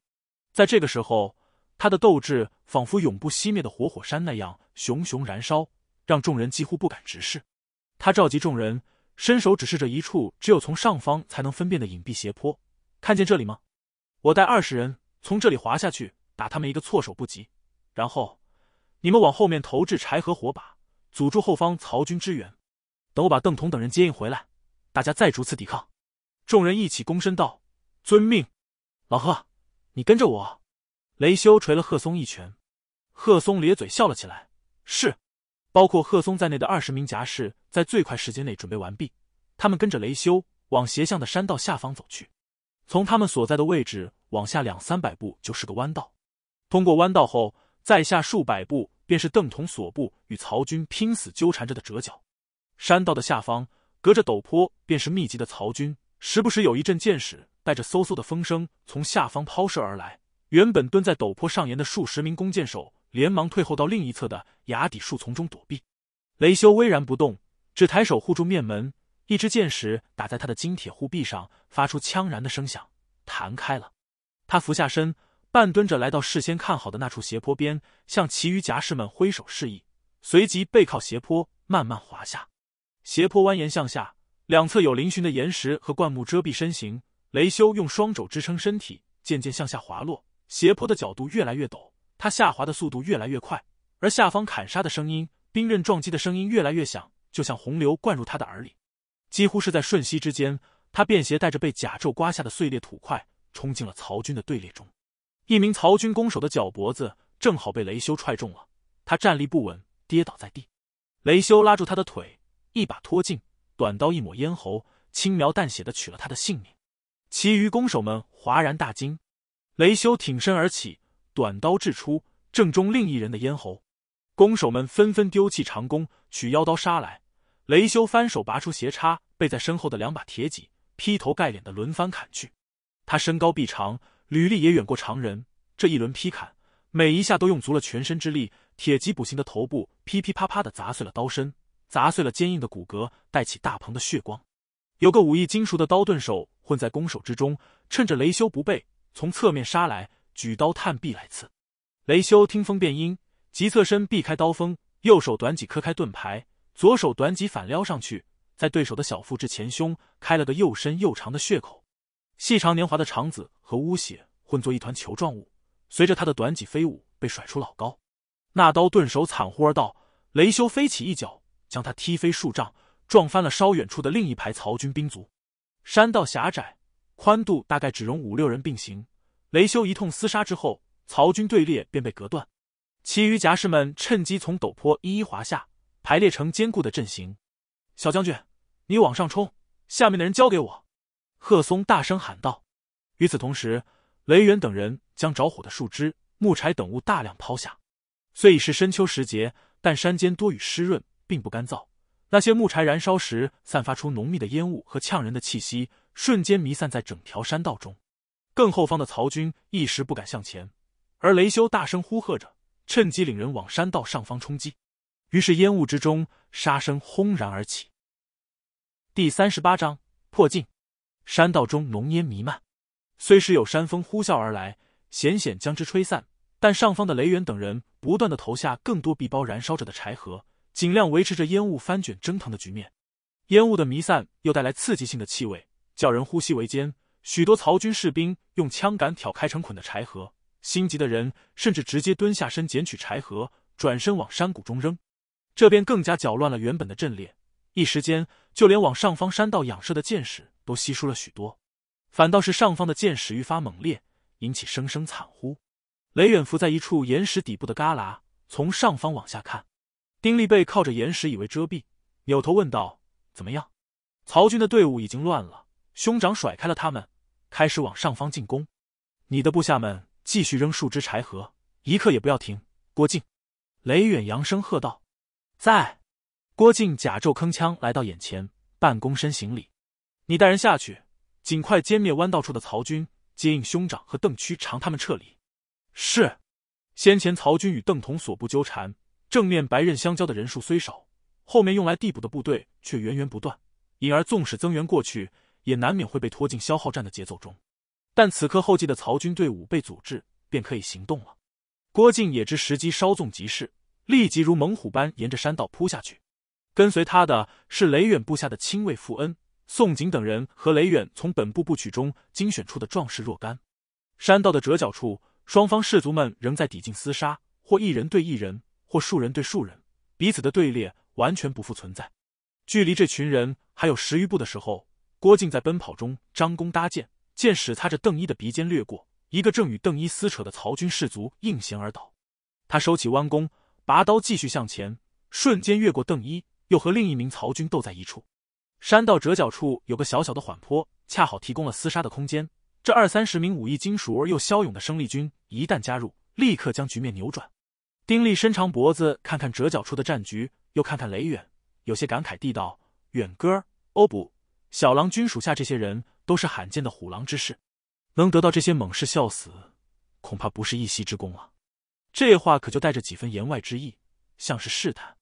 在这个时候，他的斗志仿佛永不熄灭的活火山那样熊熊燃烧，让众人几乎不敢直视。他召集众人，伸手指示着一处只有从上方才能分辨的隐蔽斜坡，看见这里吗？我带二十人从这里滑下去，打他们一个措手不及，然后你们往后面投掷柴和火把，阻住后方曹军支援。等我把邓同等人接应回来。大家再逐次抵抗。众人一起躬身道：“遵命。”老贺，你跟着我。雷修捶了贺松一拳，贺松咧嘴笑了起来。是，包括贺松在内的二十名夹士在最快时间内准备完毕。他们跟着雷修往斜向的山道下方走去。从他们所在的位置往下两三百步就是个弯道。通过弯道后，再下数百步便是邓同所部与曹军拼死纠缠着的折角山道的下方。隔着陡坡，便是密集的曹军，时不时有一阵箭矢带着嗖嗖的风声从下方抛射而来。原本蹲在陡坡上沿的数十名弓箭手，连忙退后到另一侧的崖底树丛中躲避。雷修巍然不动，只抬手护住面门，一支箭矢打在他的金铁护臂上，发出锵然的声响，弹开了。他俯下身，半蹲着来到事先看好的那处斜坡边，向其余夹士们挥手示意，随即背靠斜坡，慢慢滑下。斜坡蜿蜒向下，两侧有嶙峋的岩石和灌木遮蔽身形。雷修用双肘支撑身体，渐渐向下滑落。斜坡的角度越来越陡，他下滑的速度越来越快。而下方砍杀的声音、兵刃撞击的声音越来越响，就像洪流灌入他的耳里。几乎是在瞬息之间，他便携带着被甲胄刮下的碎裂土块冲进了曹军的队列中。一名曹军弓手的脚脖子正好被雷修踹中了，他站立不稳，跌倒在地。雷修拉住他的腿。一把拖进短刀，一抹咽喉，轻描淡写的取了他的性命。其余弓手们哗然大惊，雷修挺身而起，短刀掷出，正中另一人的咽喉。弓手们纷纷丢弃长弓，取腰刀杀来。雷修翻手拔出斜插背在身后的两把铁戟，劈头盖脸的轮番砍去。他身高臂长，履力也远过常人。这一轮劈砍，每一下都用足了全身之力，铁戟补行的头部噼噼啪啪的砸碎了刀身。砸碎了坚硬的骨骼，带起大鹏的血光。有个武艺精熟的刀盾手混在攻手之中，趁着雷修不备，从侧面杀来，举刀探臂来刺。雷修听风辨音，即侧身避开刀锋，右手短戟磕开盾牌，左手短戟反撩上去，在对手的小腹至前胸开了个又深又长的血口。细长年华的肠子和污血混作一团球状物，随着他的短戟飞舞，被甩出老高。那刀盾手惨呼而道：“雷修！”飞起一脚。将他踢飞数丈，撞翻了稍远处的另一排曹军兵卒。山道狭窄，宽度大概只容五六人并行。雷修一通厮杀之后，曹军队列便被隔断，其余甲士们趁机从陡坡一一滑下，排列成坚固的阵型。小将军，你往上冲，下面的人交给我！”贺松大声喊道。与此同时，雷元等人将着火的树枝、木柴等物大量抛下。虽已是深秋时节，但山间多雨湿润。并不干燥，那些木柴燃烧时散发出浓密的烟雾和呛人的气息，瞬间弥散在整条山道中。更后方的曹军一时不敢向前，而雷修大声呼喝着，趁机领人往山道上方冲击。于是烟雾之中杀声轰然而起。第三十八章破境。山道中浓烟弥漫，虽是有山风呼啸而来，险险将之吹散，但上方的雷源等人不断的投下更多壁包燃烧着的柴禾。尽量维持着烟雾翻卷蒸腾的局面，烟雾的弥散又带来刺激性的气味，叫人呼吸为艰。许多曹军士兵用枪杆挑开成捆的柴禾，心急的人甚至直接蹲下身捡取柴禾，转身往山谷中扔。这边更加搅乱了原本的阵列，一时间就连往上方山道仰射的箭矢都稀疏了许多，反倒是上方的箭矢愈发猛烈，引起声声惨呼。雷远伏在一处岩石底部的旮旯，从上方往下看。丁力背靠着岩石，以为遮蔽，扭头问道：“怎么样？曹军的队伍已经乱了，兄长甩开了他们，开始往上方进攻。你的部下们继续扔树枝柴禾，一刻也不要停。”郭靖、雷远扬声喝道：“在！”郭靖甲胄铿锵，来到眼前，半躬身行礼：“你带人下去，尽快歼灭弯道处的曹军，接应兄长和邓屈长他们撤离。”“是。”先前曹军与邓统所部纠缠。正面白刃相交的人数虽少，后面用来递补的部队却源源不断，因而纵使增援过去，也难免会被拖进消耗战的节奏中。但此刻后继的曹军队伍被阻滞，便可以行动了。郭靖也知时机稍纵即逝，立即如猛虎般沿着山道扑下去。跟随他的是雷远部下的亲卫傅恩、宋景等人和雷远从本部部曲中精选出的壮士若干。山道的折角处，双方士卒们仍在抵近厮杀，或一人对一人。或数人对数人，彼此的队列完全不复存在。距离这群人还有十余步的时候，郭靖在奔跑中张弓搭箭，箭矢擦着邓一的鼻尖掠过，一个正与邓一撕扯的曹军士卒应弦而倒。他收起弯弓，拔刀继续向前，瞬间越过邓一，又和另一名曹军斗在一处。山道折角处有个小小的缓坡，恰好提供了厮杀的空间。这二三十名武艺精熟而又骁勇的生力军一旦加入，立刻将局面扭转。丁力伸长脖子，看看折角处的战局，又看看雷远，有些感慨地道：“远哥，哦不，小狼军属下这些人都是罕见的虎狼之士，能得到这些猛士笑死，恐怕不是一夕之功啊。”这话可就带着几分言外之意，像是试探。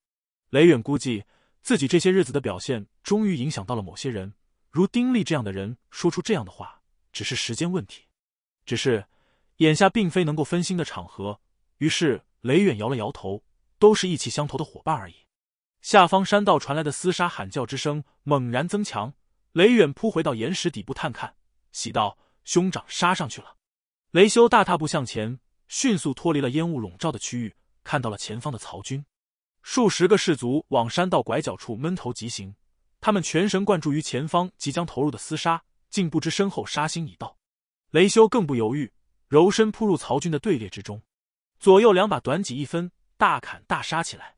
雷远估计自己这些日子的表现，终于影响到了某些人，如丁力这样的人说出这样的话，只是时间问题。只是眼下并非能够分心的场合，于是。雷远摇了摇头，都是意气相投的伙伴而已。下方山道传来的厮杀喊叫之声猛然增强，雷远扑回到岩石底部探看，喜道：“兄长杀上去了！”雷修大踏步向前，迅速脱离了烟雾笼罩的区域，看到了前方的曹军。数十个士卒往山道拐角处闷头疾行，他们全神贯注于前方即将投入的厮杀，竟不知身后杀星已到。雷修更不犹豫，柔身扑入曹军的队列之中。左右两把短戟一分，大砍大杀起来。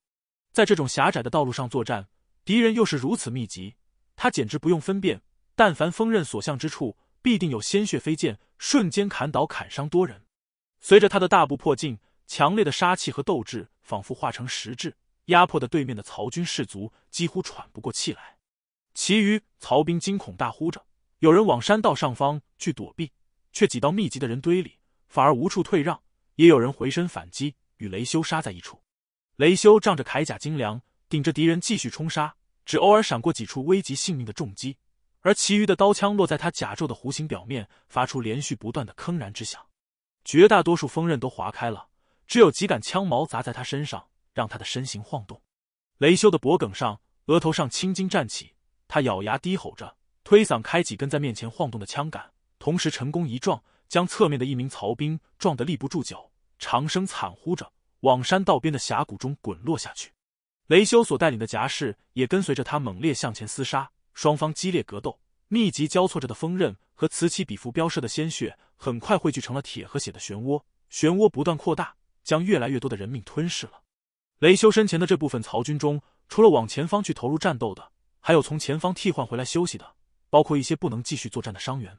在这种狭窄的道路上作战，敌人又是如此密集，他简直不用分辨，但凡锋刃所向之处，必定有鲜血飞溅，瞬间砍倒砍伤多人。随着他的大步破进，强烈的杀气和斗志仿佛化成实质，压迫的对面的曹军士卒几乎喘不过气来。其余曹兵惊恐大呼着，有人往山道上方去躲避，却挤到密集的人堆里，反而无处退让。也有人回身反击，与雷修杀在一处。雷修仗着铠甲精良，顶着敌人继续冲杀，只偶尔闪过几处危及性命的重击，而其余的刀枪落在他甲胄的弧形表面，发出连续不断的铿然之响。绝大多数锋刃都划开了，只有几杆枪矛砸在他身上，让他的身形晃动。雷修的脖颈上、额头上青筋站起，他咬牙低吼着，推搡开几根在面前晃动的枪杆，同时成功一撞，将侧面的一名曹兵撞得立不住脚。长生惨呼着，往山道边的峡谷中滚落下去。雷修所带领的夹士也跟随着他猛烈向前厮杀，双方激烈格斗，密集交错着的锋刃和此起彼伏飙射的鲜血，很快汇聚成了铁和血的漩涡，漩涡不断扩大，将越来越多的人命吞噬了。雷修身前的这部分曹军中，除了往前方去投入战斗的，还有从前方替换回来休息的，包括一些不能继续作战的伤员。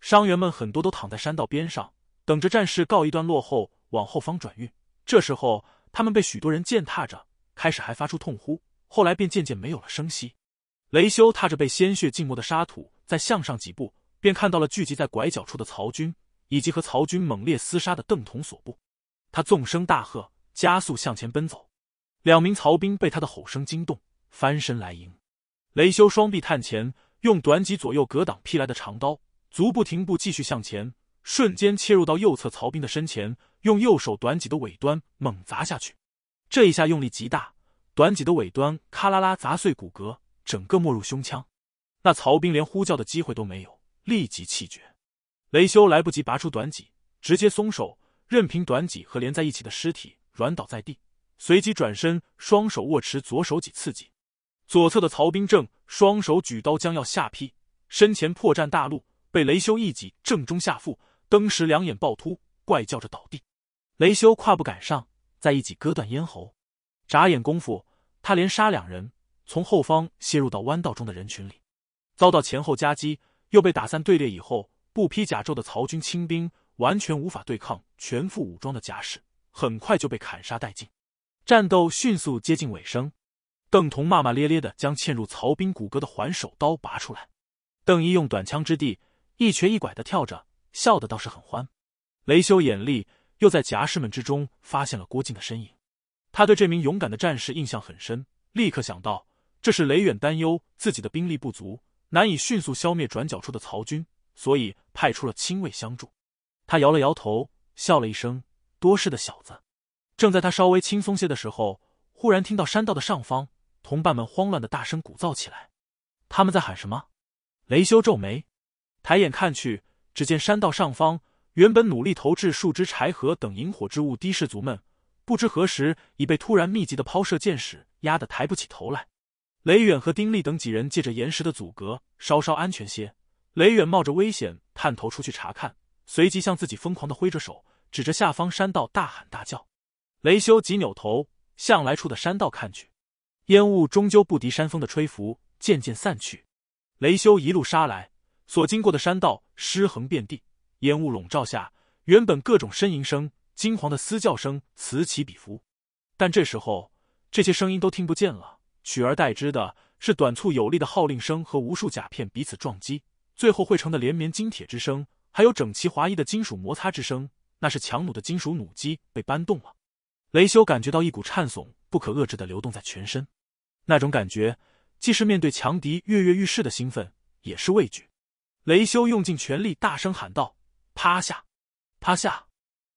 伤员们很多都躺在山道边上，等着战事告一段落后。往后方转运，这时候他们被许多人践踏着，开始还发出痛呼，后来便渐渐没有了声息。雷修踏着被鲜血浸没的沙土，再向上几步，便看到了聚集在拐角处的曹军，以及和曹军猛烈厮杀的邓统所部。他纵声大喝，加速向前奔走。两名曹兵被他的吼声惊动，翻身来迎。雷修双臂探前，用短戟左右格挡劈来的长刀，足不停步继续向前，瞬间切入到右侧曹兵的身前。用右手短戟的尾端猛砸下去，这一下用力极大，短戟的尾端咔啦啦砸碎骨骼，整个没入胸腔。那曹兵连呼叫的机会都没有，立即气绝。雷修来不及拔出短戟，直接松手，任凭短戟和连在一起的尸体软倒在地。随即转身，双手握持左手戟刺击左侧的曹兵，正双手举刀将要下劈，身前破绽大露，被雷修一戟正中下腹，登时两眼暴突，怪叫着倒地。雷修跨步赶上，在一起割断咽喉，眨眼功夫，他连杀两人，从后方泄入到弯道中的人群里，遭到前后夹击，又被打散队列以后，不披甲胄的曹军清兵完全无法对抗全副武装的甲士，很快就被砍杀殆尽。战斗迅速接近尾声，邓彤骂骂咧咧的将嵌入曹兵骨骼的环首刀拔出来，邓一用短枪之地一瘸一拐的跳着，笑得倒是很欢。雷修眼力。又在甲士们之中发现了郭靖的身影，他对这名勇敢的战士印象很深，立刻想到这是雷远担忧自己的兵力不足，难以迅速消灭转角处的曹军，所以派出了亲卫相助。他摇了摇头，笑了一声：“多事的小子。”正在他稍微轻松些的时候，忽然听到山道的上方，同伴们慌乱的大声鼓噪起来，他们在喊什么？雷修皱眉，抬眼看去，只见山道上方。原本努力投掷树枝、柴禾等引火之物的士卒们，不知何时已被突然密集的抛射箭矢压得抬不起头来。雷远和丁力等几人借着岩石的阻隔，稍稍安全些。雷远冒着危险探头出去查看，随即向自己疯狂的挥着手，指着下方山道大喊大叫。雷修急扭头向来处的山道看去，烟雾终究不敌山风的吹拂，渐渐散去。雷修一路杀来，所经过的山道尸横遍地。烟雾笼罩下，原本各种呻吟声、惊惶的嘶叫声此起彼伏，但这时候这些声音都听不见了，取而代之的是短促有力的号令声和无数甲片彼此撞击，最后汇成的连绵金铁之声，还有整齐划一的金属摩擦之声。那是强弩的金属弩机被搬动了。雷修感觉到一股颤悚不可遏制的流动在全身，那种感觉既是面对强敌跃跃欲试的兴奋，也是畏惧。雷修用尽全力大声喊道。趴下，趴下！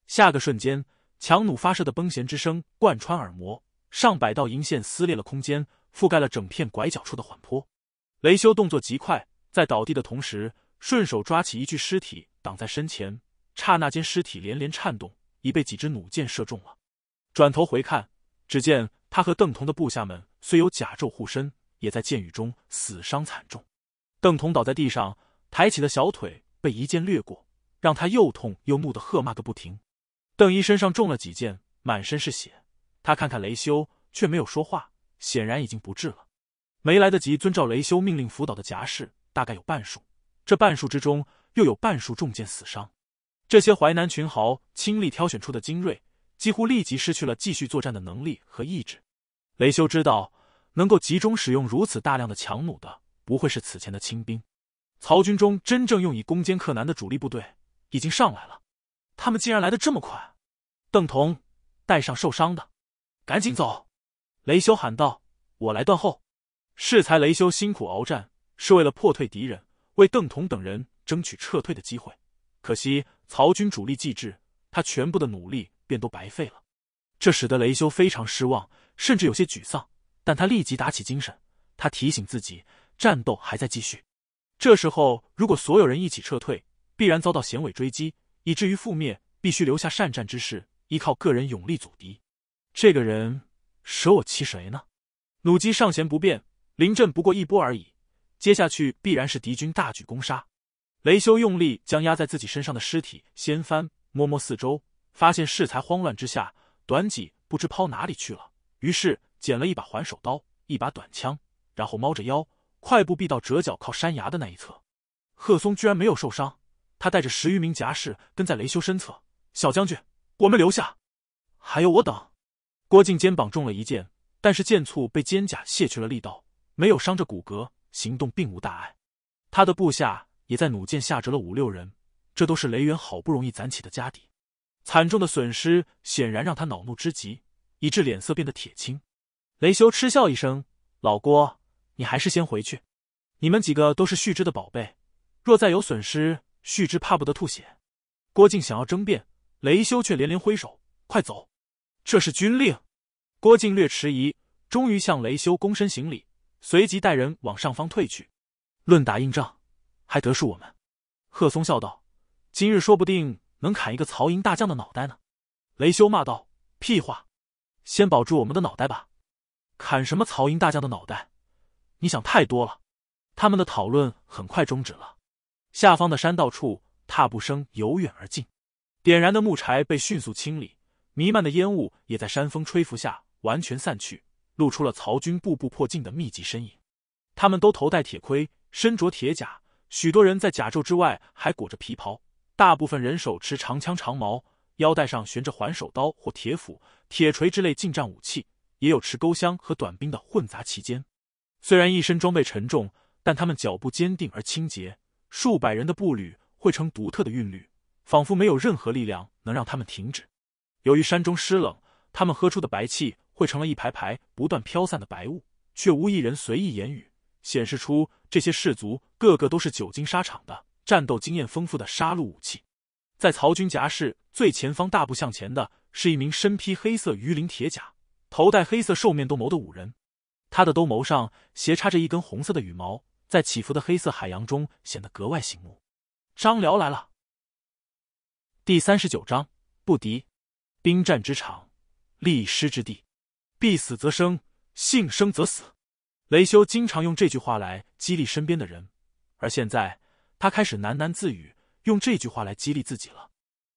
下个瞬间，强弩发射的崩弦之声贯穿耳膜，上百道银线撕裂了空间，覆盖了整片拐角处的缓坡。雷修动作极快，在倒地的同时，顺手抓起一具尸体挡在身前。刹那间，尸体连连颤动，已被几支弩箭射中了。转头回看，只见他和邓同的部下们虽有甲胄护身，也在箭雨中死伤惨重。邓同倒在地上，抬起的小腿被一箭掠过。让他又痛又怒的喝骂个不停。邓一身上中了几箭，满身是血。他看看雷修，却没有说话，显然已经不治了。没来得及遵照雷修命令辅导的夹士，大概有半数。这半数之中，又有半数中箭死伤。这些淮南群豪亲力挑选出的精锐，几乎立即失去了继续作战的能力和意志。雷修知道，能够集中使用如此大量的强弩的，不会是此前的清兵。曹军中真正用以攻坚克难的主力部队。已经上来了，他们竟然来的这么快！邓同带上受伤的，赶紧走！雷修喊道：“我来断后。”适才雷修辛苦鏖战，是为了破退敌人，为邓同等人争取撤退的机会。可惜曹军主力既至，他全部的努力便都白费了。这使得雷修非常失望，甚至有些沮丧。但他立即打起精神，他提醒自己，战斗还在继续。这时候，如果所有人一起撤退，必然遭到险尾追击，以至于覆灭。必须留下善战之士，依靠个人勇力阻敌。这个人舍我其谁呢？弩机尚弦不变，临阵不过一波而已。接下去必然是敌军大举攻杀。雷修用力将压在自己身上的尸体掀翻，摸摸四周，发现适才慌乱之下短戟不知抛哪里去了，于是捡了一把还手刀，一把短枪，然后猫着腰，快步避到折角靠山崖的那一侧。贺松居然没有受伤。他带着十余名夹士跟在雷修身侧，小将军，我们留下。还有我等。郭靖肩膀中了一箭，但是箭簇被肩甲卸去了力道，没有伤着骨骼，行动并无大碍。他的部下也在弩箭下折了五六人，这都是雷源好不容易攒起的家底，惨重的损失显然让他恼怒之极，以致脸色变得铁青。雷修嗤笑一声：“老郭，你还是先回去。你们几个都是旭之的宝贝，若再有损失。”续之怕不得吐血，郭靖想要争辩，雷修却连连挥手：“快走，这是军令。”郭靖略迟疑，终于向雷修躬身行礼，随即带人往上方退去。论打硬仗，还得是我们。”贺松笑道：“今日说不定能砍一个曹营大将的脑袋呢。”雷修骂道：“屁话！先保住我们的脑袋吧，砍什么曹营大将的脑袋？你想太多了。”他们的讨论很快终止了。下方的山道处，踏步声由远而近。点燃的木柴被迅速清理，弥漫的烟雾也在山风吹拂下完全散去，露出了曹军步步迫近的密集身影。他们都头戴铁盔，身着铁甲，许多人在甲胄之外还裹着皮袍。大部分人手持长枪、长矛，腰带上悬着环手刀或铁斧、铁锤之类近战武器，也有持钩枪和短兵的混杂其间。虽然一身装备沉重，但他们脚步坚定而清洁。数百人的步履汇成独特的韵律，仿佛没有任何力量能让他们停止。由于山中湿冷，他们喝出的白气汇成了一排排不断飘散的白雾，却无一人随意言语，显示出这些士卒个个都是久经沙场的、战斗经验丰富的杀戮武器。在曹军夹士最前方大步向前的是一名身披黑色鱼鳞铁甲、头戴黑色兽面兜鍪的武人，他的兜鍪上斜插着一根红色的羽毛。在起伏的黑色海洋中显得格外醒目。张辽来了。第三十九章：不敌。兵战之场，立师之地，必死则生，幸生则死。雷修经常用这句话来激励身边的人，而现在他开始喃喃自语，用这句话来激励自己了。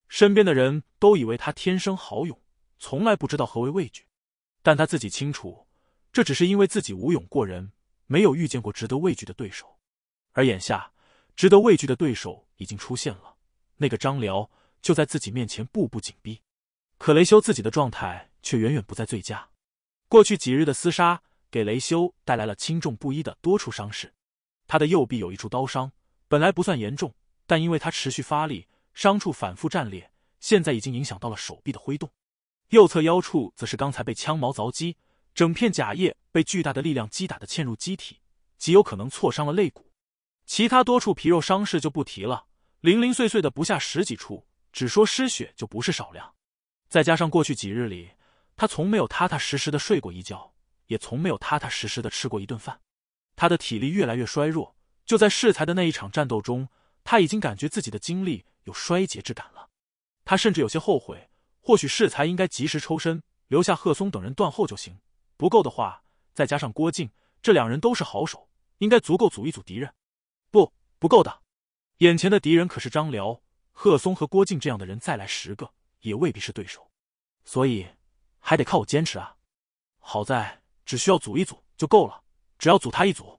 身边的人都以为他天生豪勇，从来不知道何为畏惧，但他自己清楚，这只是因为自己无勇过人。没有遇见过值得畏惧的对手，而眼下值得畏惧的对手已经出现了。那个张辽就在自己面前步步紧逼，可雷修自己的状态却远远不在最佳。过去几日的厮杀给雷修带来了轻重不一的多处伤势，他的右臂有一处刀伤，本来不算严重，但因为他持续发力，伤处反复战裂，现在已经影响到了手臂的挥动。右侧腰处则是刚才被枪矛凿击。整片甲叶被巨大的力量击打的嵌入机体，极有可能挫伤了肋骨，其他多处皮肉伤势就不提了，零零碎碎的不下十几处，只说失血就不是少量。再加上过去几日里，他从没有踏踏实实的睡过一觉，也从没有踏踏实实的吃过一顿饭，他的体力越来越衰弱。就在适才的那一场战斗中，他已经感觉自己的精力有衰竭之感了。他甚至有些后悔，或许适才应该及时抽身，留下贺松等人断后就行。不够的话，再加上郭靖，这两人都是好手，应该足够组一组敌人。不，不够的。眼前的敌人可是张辽、贺松和郭靖这样的人，再来十个也未必是对手。所以还得靠我坚持啊！好在只需要组一组就够了，只要组他一组。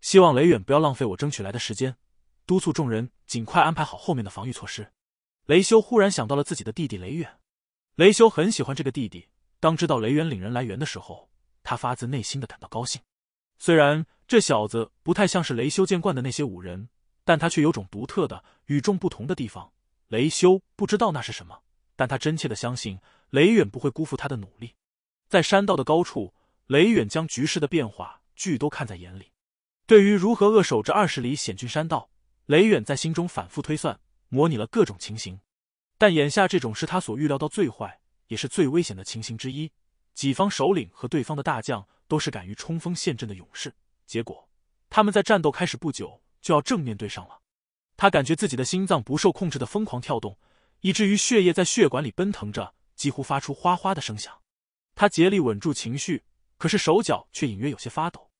希望雷远不要浪费我争取来的时间，督促众人尽快安排好后面的防御措施。雷修忽然想到了自己的弟弟雷远，雷修很喜欢这个弟弟。当知道雷远领人来援的时候。他发自内心的感到高兴，虽然这小子不太像是雷修见惯的那些武人，但他却有种独特的、与众不同的地方。雷修不知道那是什么，但他真切的相信雷远不会辜负他的努力。在山道的高处，雷远将局势的变化俱都看在眼里。对于如何扼守这二十里险峻山道，雷远在心中反复推算，模拟了各种情形。但眼下这种是他所预料到最坏，也是最危险的情形之一。己方首领和对方的大将都是敢于冲锋陷阵的勇士，结果他们在战斗开始不久就要正面对上了。他感觉自己的心脏不受控制的疯狂跳动，以至于血液在血管里奔腾着，几乎发出哗哗的声响。他竭力稳住情绪，可是手脚却隐约有些发抖。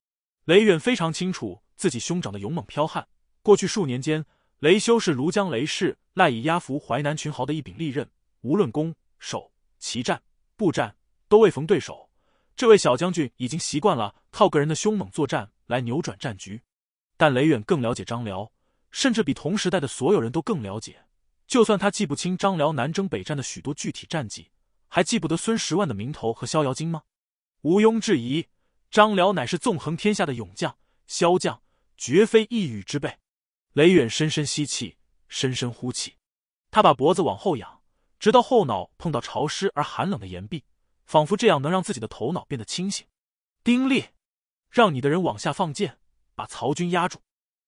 雷远非常清楚自己兄长的勇猛剽悍，过去数年间，雷修是庐江雷氏赖以压服淮南群豪的一柄利刃，无论攻守、骑战、步战。都未逢对手，这位小将军已经习惯了靠个人的凶猛作战来扭转战局。但雷远更了解张辽，甚至比同时代的所有人都更了解。就算他记不清张辽南征北战的许多具体战绩，还记不得孙十万的名头和逍遥津吗？毋庸置疑，张辽乃是纵横天下的勇将、骁将，绝非一羽之辈。雷远深深吸气，深深呼气，他把脖子往后仰，直到后脑碰到潮湿而寒冷的岩壁。仿佛这样能让自己的头脑变得清醒。丁力，让你的人往下放箭，把曹军压住。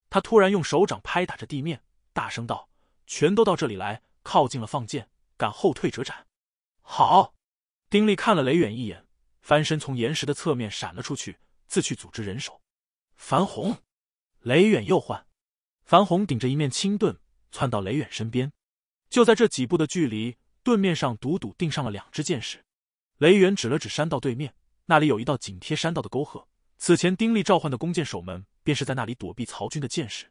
他突然用手掌拍打着地面，大声道：“全都到这里来，靠近了放箭，敢后退者斩！”好。丁力看了雷远一眼，翻身从岩石的侧面闪了出去，自去组织人手。樊红，雷远又唤。樊红顶着一面青盾，窜到雷远身边。就在这几步的距离，盾面上独独钉上了两支箭矢。雷元指了指山道对面，那里有一道紧贴山道的沟壑。此前丁力召唤的弓箭手们便是在那里躲避曹军的箭矢。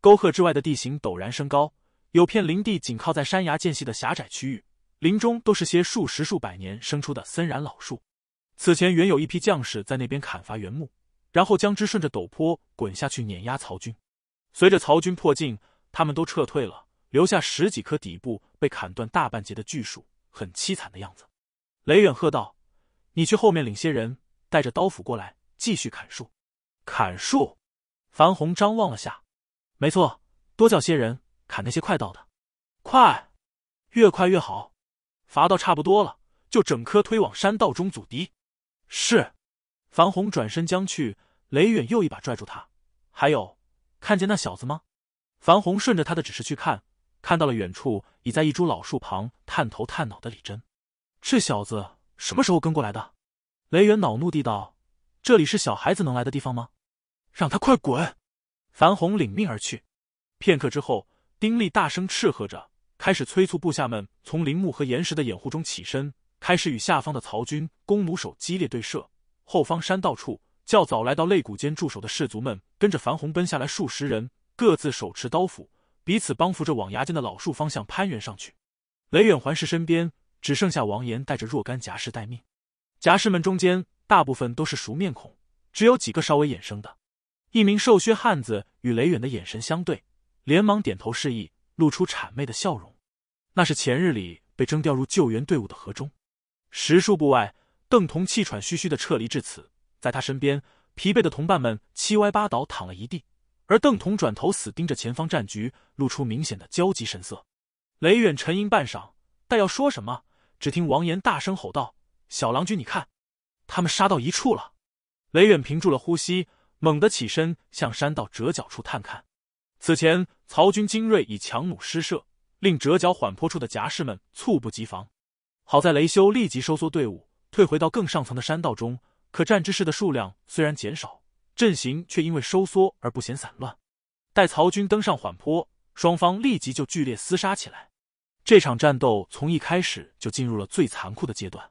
沟壑之外的地形陡然升高，有片林地紧靠在山崖间隙的狭窄区域，林中都是些数十数百年生出的森然老树。此前原有一批将士在那边砍伐原木，然后将之顺着陡坡滚下去碾压曹军。随着曹军迫近，他们都撤退了，留下十几棵底部被砍断大半截的巨树，很凄惨的样子。雷远喝道：“你去后面领些人，带着刀斧过来，继续砍树。”“砍树！”樊红张望了下，没错，多叫些人砍那些快到的，快，越快越好。伐到差不多了，就整棵推往山道中阻敌。是。樊红转身将去，雷远又一把拽住他：“还有，看见那小子吗？”樊红顺着他的指示去看，看到了远处已在一株老树旁探头探脑的李真。这小子什么时候跟过来的？雷远恼怒地道：“这里是小孩子能来的地方吗？让他快滚！”樊红领命而去。片刻之后，丁力大声斥喝着，开始催促部下们从林木和岩石的掩护中起身，开始与下方的曹军弓弩手激烈对射。后方山道处较早来到肋骨间驻守的士卒们，跟着樊红奔下来数十人，各自手持刀斧，彼此帮扶着往崖间的老树方向攀援上去。雷远环视身边。只剩下王岩带着若干夹士待命，夹士们中间大部分都是熟面孔，只有几个稍微衍生的。一名瘦削汉子与雷远的眼神相对，连忙点头示意，露出谄媚的笑容。那是前日里被征调入救援队伍的河中。十数步外，邓同气喘吁吁的撤离至此，在他身边疲惫的同伴们七歪八倒躺了一地，而邓同转头死盯着前方战局，露出明显的焦急神色。雷远沉吟半晌，待要说什么。只听王岩大声吼道：“小郎君，你看，他们杀到一处了。”雷远屏住了呼吸，猛地起身向山道折角处探看。此前，曹军精锐以强弩施射，令折角缓坡处的夹士们猝不及防。好在雷修立即收缩队伍，退回到更上层的山道中。可战之士的数量虽然减少，阵型却因为收缩而不显散乱。待曹军登上缓坡，双方立即就剧烈厮杀起来。这场战斗从一开始就进入了最残酷的阶段，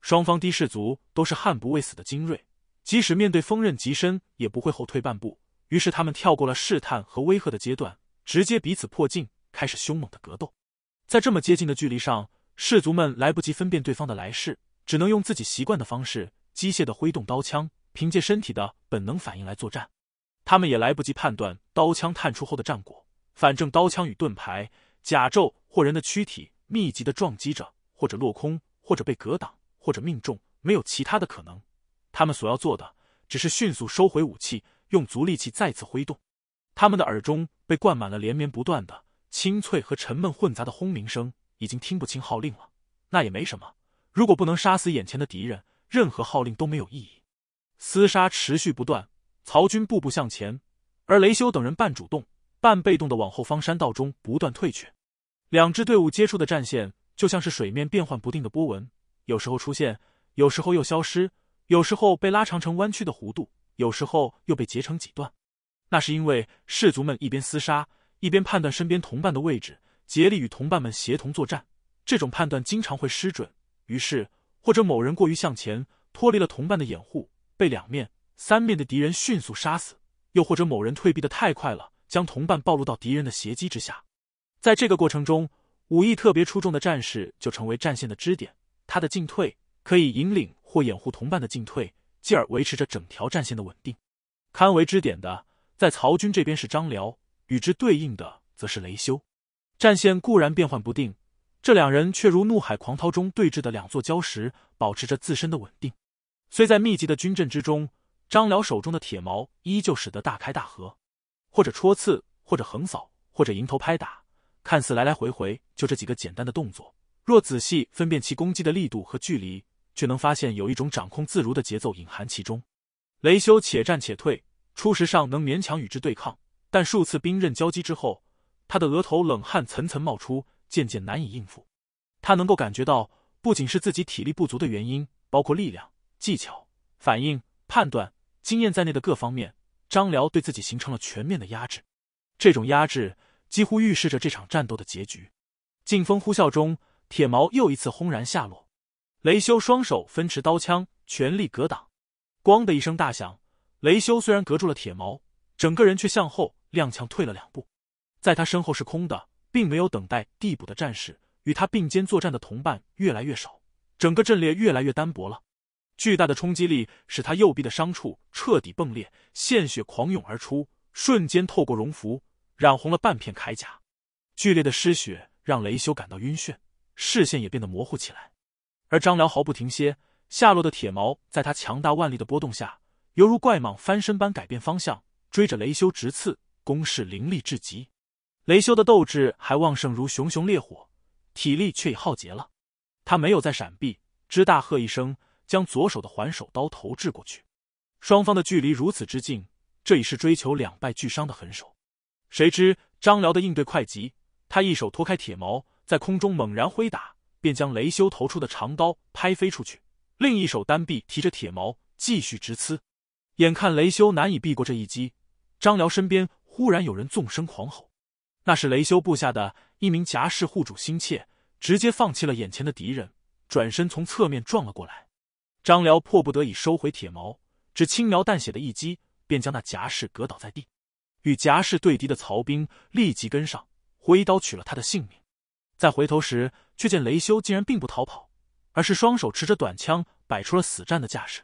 双方的士卒都是悍不畏死的精锐，即使面对锋刃极深也不会后退半步。于是他们跳过了试探和威吓的阶段，直接彼此迫近，开始凶猛的格斗。在这么接近的距离上，士卒们来不及分辨对方的来势，只能用自己习惯的方式机械的挥动刀枪，凭借身体的本能反应来作战。他们也来不及判断刀枪探出后的战果，反正刀枪与盾牌、甲胄。或人的躯体密集的撞击着，或者落空，或者被格挡，或者命中，没有其他的可能。他们所要做的只是迅速收回武器，用足力气再次挥动。他们的耳中被灌满了连绵不断的清脆和沉闷混杂的轰鸣声，已经听不清号令了。那也没什么，如果不能杀死眼前的敌人，任何号令都没有意义。厮杀持续不断，曹军步步向前，而雷修等人半主动、半被动的往后方山道中不断退却。两支队伍接触的战线就像是水面变幻不定的波纹，有时候出现，有时候又消失，有时候被拉长成弯曲的弧度，有时候又被截成几段。那是因为士卒们一边厮杀，一边判断身边同伴的位置，竭力与同伴们协同作战。这种判断经常会失准，于是或者某人过于向前，脱离了同伴的掩护，被两面、三面的敌人迅速杀死；又或者某人退避的太快了，将同伴暴露到敌人的袭击之下。在这个过程中，武艺特别出众的战士就成为战线的支点，他的进退可以引领或掩护同伴的进退，继而维持着整条战线的稳定。堪为支点的，在曹军这边是张辽，与之对应的则是雷修。战线固然变幻不定，这两人却如怒海狂涛中对峙的两座礁石，保持着自身的稳定。虽在密集的军阵之中，张辽手中的铁矛依旧使得大开大合，或者戳刺，或者横扫，或者迎头拍打。看似来来回回就这几个简单的动作，若仔细分辨其攻击的力度和距离，却能发现有一种掌控自如的节奏隐含其中。雷修且战且退，初时尚能勉强与之对抗，但数次兵刃交击之后，他的额头冷汗层层冒出，渐渐难以应付。他能够感觉到，不仅是自己体力不足的原因，包括力量、技巧、反应、判断、经验在内的各方面，张辽对自己形成了全面的压制。这种压制。几乎预示着这场战斗的结局。劲风呼啸中，铁矛又一次轰然下落。雷修双手分持刀枪，全力格挡。咣的一声大响，雷修虽然隔住了铁矛，整个人却向后踉跄退了两步。在他身后是空的，并没有等待地补的战士。与他并肩作战的同伴越来越少，整个阵列越来越单薄了。巨大的冲击力使他右臂的伤处彻底崩裂，鲜血狂涌而出，瞬间透过绒服。染红了半片铠甲，剧烈的失血让雷修感到晕眩，视线也变得模糊起来。而张辽毫不停歇，下落的铁矛在他强大腕力的波动下，犹如怪蟒翻身般改变方向，追着雷修直刺，攻势凌厉至极。雷修的斗志还旺盛如熊熊烈火，体力却已耗竭了。他没有再闪避，只大喝一声，将左手的环手刀投掷过去。双方的距离如此之近，这已是追求两败俱伤的狠手。谁知张辽的应对快急，他一手脱开铁矛，在空中猛然挥打，便将雷修投出的长刀拍飞出去；另一手单臂提着铁矛，继续直刺。眼看雷修难以避过这一击，张辽身边忽然有人纵声狂吼，那是雷修部下的一名夹士护主心切，直接放弃了眼前的敌人，转身从侧面撞了过来。张辽迫不得已收回铁矛，只轻描淡写的一击，便将那夹士格倒在地。与夹势对敌的曹兵立即跟上，挥刀取了他的性命。再回头时，却见雷修竟然并不逃跑，而是双手持着短枪，摆出了死战的架势。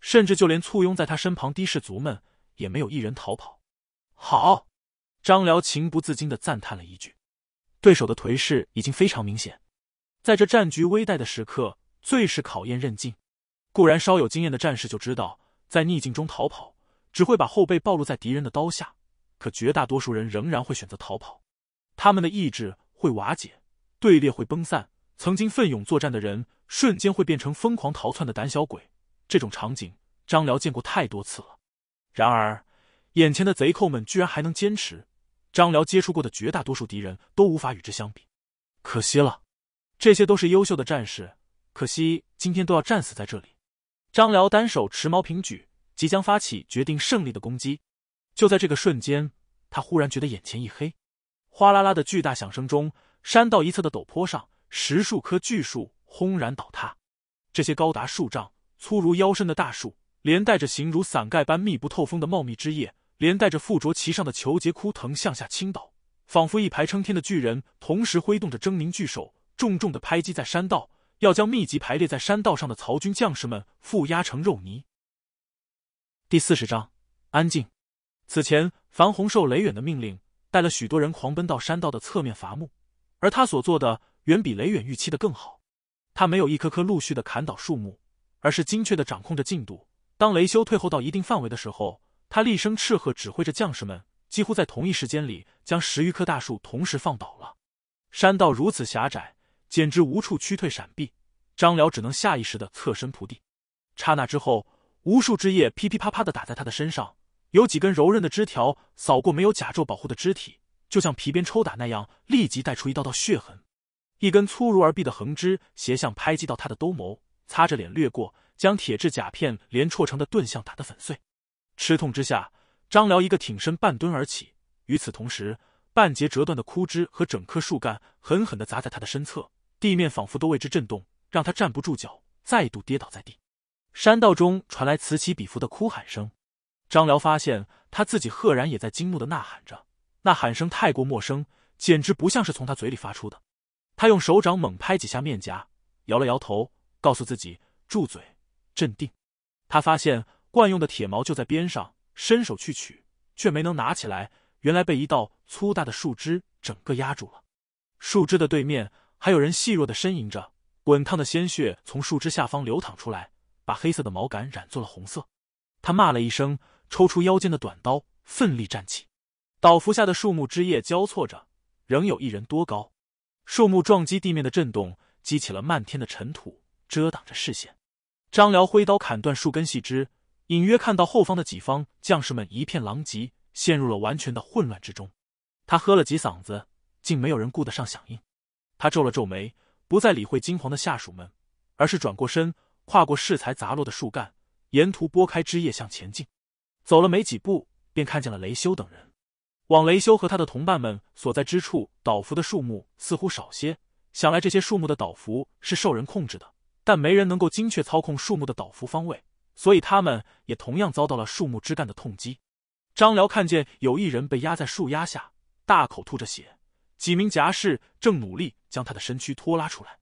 甚至就连簇拥在他身旁的士卒们，也没有一人逃跑。好，张辽情不自禁的赞叹了一句：“对手的颓势已经非常明显，在这战局危殆的时刻，最是考验韧劲。固然，稍有经验的战士就知道，在逆境中逃跑，只会把后背暴露在敌人的刀下。”可绝大多数人仍然会选择逃跑，他们的意志会瓦解，队列会崩散，曾经奋勇作战的人瞬间会变成疯狂逃窜的胆小鬼。这种场景张辽见过太多次了。然而，眼前的贼寇们居然还能坚持，张辽接触过的绝大多数敌人都无法与之相比。可惜了，这些都是优秀的战士，可惜今天都要战死在这里。张辽单手持矛平举，即将发起决定胜利的攻击。就在这个瞬间，他忽然觉得眼前一黑，哗啦啦的巨大响声中，山道一侧的陡坡上，十数棵巨树轰然倒塌。这些高达数丈、粗如腰身的大树，连带着形如伞盖般密不透风的茂密枝叶，连带着附着其上的球结枯藤向下倾倒，仿佛一排撑天的巨人，同时挥动着狰狞巨手，重重的拍击在山道，要将密集排列在山道上的曹军将士们覆压成肉泥。第四十章，安静。此前，樊洪受雷远的命令，带了许多人狂奔到山道的侧面伐木，而他所做的远比雷远预期的更好。他没有一颗颗陆续的砍倒树木，而是精确地掌控着进度。当雷修退后到一定范围的时候，他厉声斥喝，指挥着将士们几乎在同一时间里将十余棵大树同时放倒了。山道如此狭窄，简直无处屈退闪避，张辽只能下意识地侧身伏地。刹那之后，无数枝叶噼噼啪啪地打在他的身上。有几根柔韧的枝条扫过没有甲胄保护的肢体，就像皮鞭抽打那样，立即带出一道道血痕。一根粗如二臂的横枝斜向拍击到他的兜眸，擦着脸掠过，将铁制甲片连戳成的盾像打得粉碎。吃痛之下，张辽一个挺身半蹲而起。与此同时，半截折断的枯枝和整棵树干狠狠地砸在他的身侧，地面仿佛都为之震动，让他站不住脚，再度跌倒在地。山道中传来此起彼伏的哭喊声。张辽发现他自己赫然也在惊怒的呐喊着，那喊声太过陌生，简直不像是从他嘴里发出的。他用手掌猛拍几下面颊，摇了摇头，告诉自己住嘴，镇定。他发现惯用的铁矛就在边上，伸手去取，却没能拿起来，原来被一道粗大的树枝整个压住了。树枝的对面还有人细弱的呻吟着，滚烫的鲜血从树枝下方流淌出来，把黑色的毛杆染作了红色。他骂了一声。抽出腰间的短刀，奋力站起。倒伏下的树木枝叶交错着，仍有一人多高。树木撞击地面的震动，激起了漫天的尘土，遮挡着视线。张辽挥刀砍断树根细枝，隐约看到后方的几方将士们一片狼藉，陷入了完全的混乱之中。他喝了几嗓子，竟没有人顾得上响应。他皱了皱眉，不再理会惊慌的下属们，而是转过身，跨过适才砸落的树干，沿途拨开枝叶向前进。走了没几步，便看见了雷修等人。往雷修和他的同伴们所在之处倒伏的树木似乎少些，想来这些树木的倒伏是受人控制的，但没人能够精确操控树木的倒伏方位，所以他们也同样遭到了树木枝干的痛击。张辽看见有一人被压在树压下，大口吐着血，几名夹士正努力将他的身躯拖拉出来，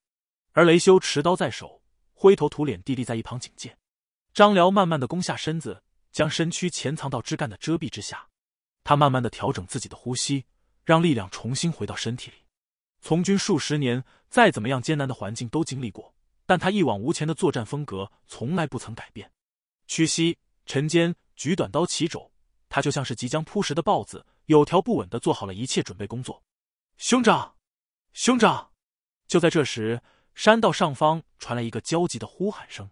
而雷修持刀在手，灰头土脸地立在一旁警戒。张辽慢慢的弓下身子。将身躯潜藏到枝干的遮蔽之下，他慢慢的调整自己的呼吸，让力量重新回到身体里。从军数十年，再怎么样艰难的环境都经历过，但他一往无前的作战风格从来不曾改变。屈膝，沉肩，举短刀，起肘，他就像是即将扑食的豹子，有条不紊的做好了一切准备工作。兄长，兄长！就在这时，山道上方传来一个焦急的呼喊声，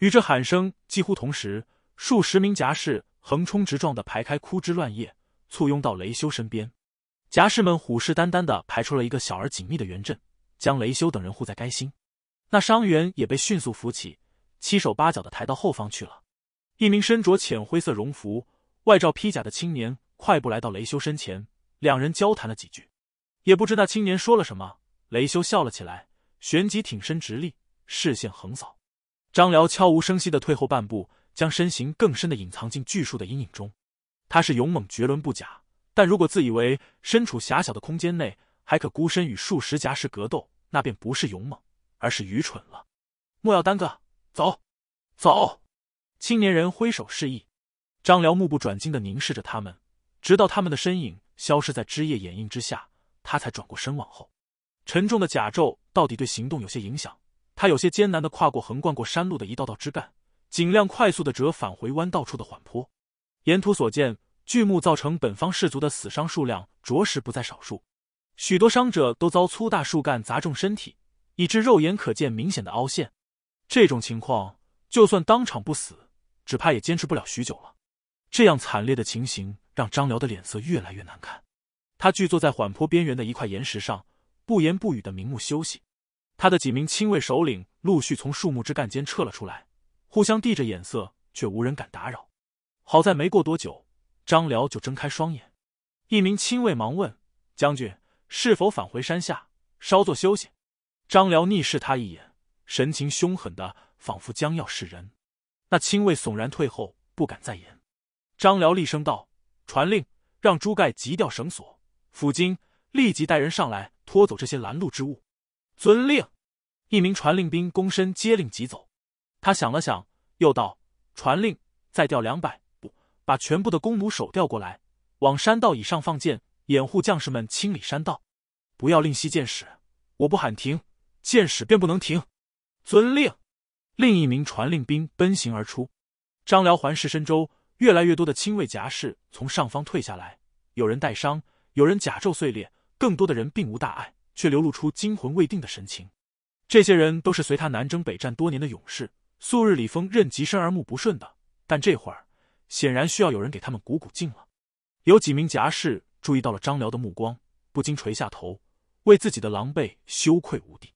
与这喊声几乎同时。数十名甲士横冲直撞的排开枯枝乱叶，簇拥到雷修身边。甲士们虎视眈眈的排出了一个小而紧密的圆阵，将雷修等人护在该心。那伤员也被迅速扶起，七手八脚的抬到后方去了。一名身着浅灰色绒服、外罩披甲的青年快步来到雷修身前，两人交谈了几句，也不知那青年说了什么。雷修笑了起来，旋即挺身直立，视线横扫。张辽悄无声息的退后半步。将身形更深的隐藏进巨树的阴影中。他是勇猛绝伦不假，但如果自以为身处狭小的空间内，还可孤身与数十甲士格斗，那便不是勇猛，而是愚蠢了。莫要耽搁，走，走。青年人挥手示意。张辽目不转睛的凝视着他们，直到他们的身影消失在枝叶掩映之下，他才转过身往后。沉重的甲胄到底对行动有些影响，他有些艰难的跨过横贯过山路的一道道枝干。尽量快速的折返回弯道处的缓坡，沿途所见巨木造成本方士卒的死伤数量着实不在少数，许多伤者都遭粗大树干砸中身体，以致肉眼可见明显的凹陷。这种情况，就算当场不死，只怕也坚持不了许久了。这样惨烈的情形让张辽的脸色越来越难看，他聚坐在缓坡边缘的一块岩石上，不言不语的瞑目休息。他的几名亲卫首领陆续从树木枝干间撤了出来。互相递着眼色，却无人敢打扰。好在没过多久，张辽就睁开双眼。一名亲卫忙问：“将军是否返回山下稍作休息？”张辽逆视他一眼，神情凶狠的仿佛将要示人。那亲卫悚然退后，不敢再言。张辽厉声道：“传令，让朱盖急调绳索，府金立即带人上来拖走这些拦路之物。”“遵令！”一名传令兵躬身接令即走。他想了想，又道：“传令，再调两百，不把全部的弓弩手调过来，往山道以上放箭，掩护将士们清理山道，不要吝惜箭矢。我不喊停，箭矢便不能停。”遵令。另一名传令兵奔行而出。张辽环视深州，越来越多的亲卫甲士从上方退下来，有人带伤，有人甲胄碎裂，更多的人并无大碍，却流露出惊魂未定的神情。这些人都是随他南征北战多年的勇士。素日李峰任极深而目不顺的，但这会儿显然需要有人给他们鼓鼓劲了。有几名甲士注意到了张辽的目光，不禁垂下头，为自己的狼狈羞愧无地。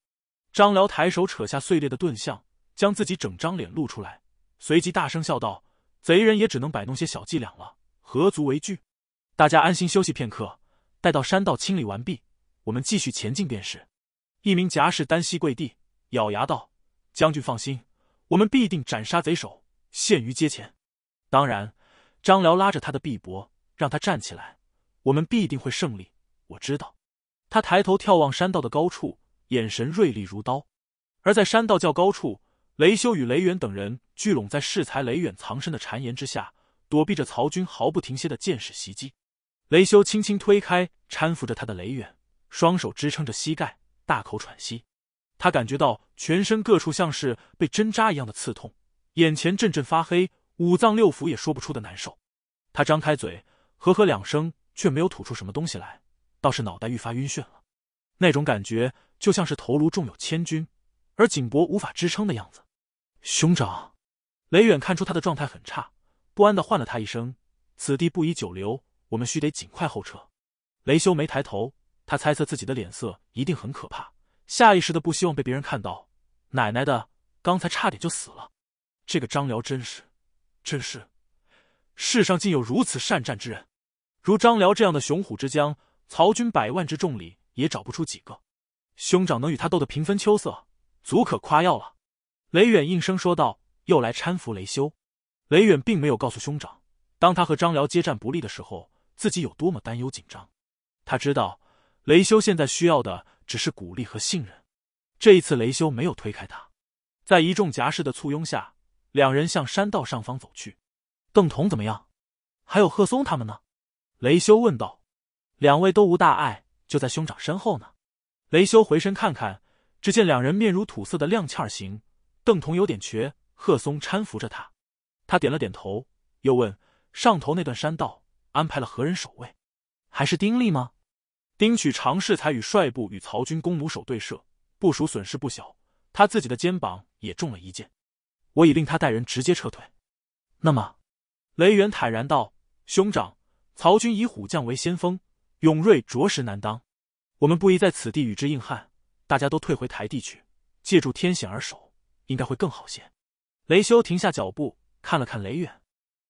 张辽抬手扯下碎裂的盾像，将自己整张脸露出来，随即大声笑道：“贼人也只能摆弄些小伎俩了，何足为惧？大家安心休息片刻，待到山道清理完毕，我们继续前进便是。”一名甲士单膝跪地，咬牙道：“将军放心。”我们必定斩杀贼首，陷于阶前。当然，张辽拉着他的臂膊，让他站起来。我们必定会胜利。我知道。他抬头眺望山道的高处，眼神锐利如刀。而在山道较高处，雷修与雷远等人聚拢在适才雷远藏身的谗言之下，躲避着曹军毫不停歇的箭矢袭击。雷修轻轻推开搀扶着他的雷远，双手支撑着膝盖，大口喘息。他感觉到全身各处像是被针扎一样的刺痛，眼前阵阵发黑，五脏六腑也说不出的难受。他张开嘴，呵呵两声，却没有吐出什么东西来，倒是脑袋愈发晕眩了。那种感觉就像是头颅重有千钧，而颈脖无法支撑的样子。兄长，雷远看出他的状态很差，不安的唤了他一声：“此地不宜久留，我们需得尽快后撤。”雷修没抬头，他猜测自己的脸色一定很可怕。下意识的不希望被别人看到，奶奶的，刚才差点就死了！这个张辽真是，真是，世上竟有如此善战之人，如张辽这样的雄虎之将，曹军百万之众里也找不出几个。兄长能与他斗得平分秋色，足可夸耀了。雷远应声说道，又来搀扶雷修。雷远并没有告诉兄长，当他和张辽接战不利的时候，自己有多么担忧紧张。他知道雷修现在需要的。只是鼓励和信任。这一次，雷修没有推开他，在一众夹士的簇拥下，两人向山道上方走去。邓同怎么样？还有贺松他们呢？雷修问道。两位都无大碍，就在兄长身后呢。雷修回身看看，只见两人面如土色的踉跄行。邓同有点瘸，贺松搀扶着他。他点了点头，又问：上头那段山道安排了何人守卫？还是丁力吗？丁取常试才与率部与曹军弓弩手对射，部署损失不小，他自己的肩膀也中了一箭。我已令他带人直接撤退。那么，雷远坦然道：“兄长，曹军以虎将为先锋，勇锐着实难当。我们不宜在此地与之硬汉，大家都退回台地去，借助天险而守，应该会更好些。”雷修停下脚步，看了看雷远，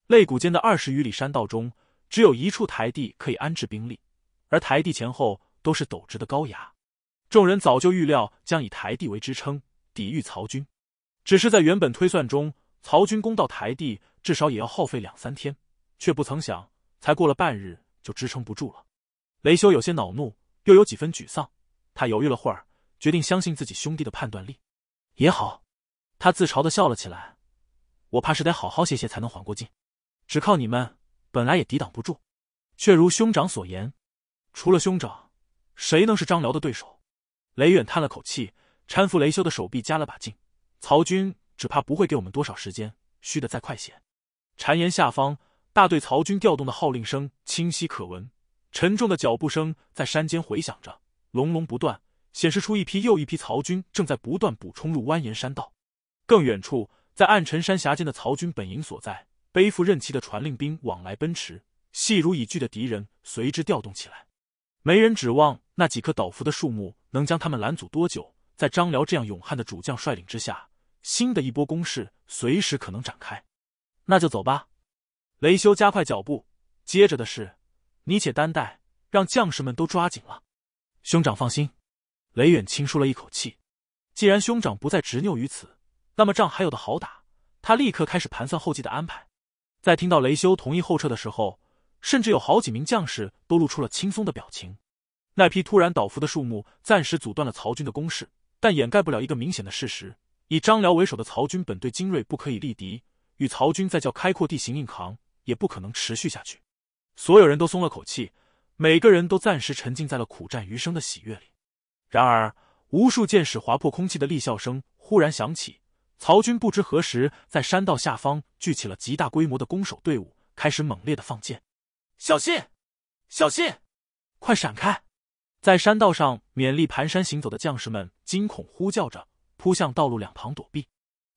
肋骨间的二十余里山道中，只有一处台地可以安置兵力。而台地前后都是陡直的高崖，众人早就预料将以台地为支撑抵御曹军，只是在原本推算中，曹军攻到台地至少也要耗费两三天，却不曾想才过了半日就支撑不住了。雷修有些恼怒，又有几分沮丧。他犹豫了会儿，决定相信自己兄弟的判断力。也好，他自嘲的笑了起来。我怕是得好好歇歇才能缓过劲，只靠你们本来也抵挡不住，却如兄长所言。除了兄长，谁能是张辽的对手？雷远叹了口气，搀扶雷修的手臂加了把劲。曹军只怕不会给我们多少时间，虚的再快些。谗言下方，大队曹军调动的号令声清晰可闻，沉重的脚步声在山间回响着，隆隆不断，显示出一批又一批曹军正在不断补充入蜿蜒山道。更远处，在暗沉山峡间的曹军本营所在，背负任旗的传令兵往来奔驰，细如蚁聚的敌人随之调动起来。没人指望那几棵倒伏的树木能将他们拦阻多久。在张辽这样勇悍的主将率领之下，新的一波攻势随时可能展开。那就走吧。雷修加快脚步。接着的是，你且担待，让将士们都抓紧了。兄长放心。雷远轻舒了一口气。既然兄长不再执拗于此，那么仗还有的好打。他立刻开始盘算后继的安排。在听到雷修同意后撤的时候。甚至有好几名将士都露出了轻松的表情。那批突然倒伏的树木暂时阻断了曹军的攻势，但掩盖不了一个明显的事实：以张辽为首的曹军本队精锐不可以力敌，与曹军在较开阔地形硬扛也不可能持续下去。所有人都松了口气，每个人都暂时沉浸在了苦战余生的喜悦里。然而，无数箭矢划破空气的厉啸声忽然响起，曹军不知何时在山道下方聚起了极大规模的攻守队伍，开始猛烈的放箭。小心，小心！快闪开！在山道上勉力蹒跚行走的将士们惊恐呼叫着，扑向道路两旁躲避。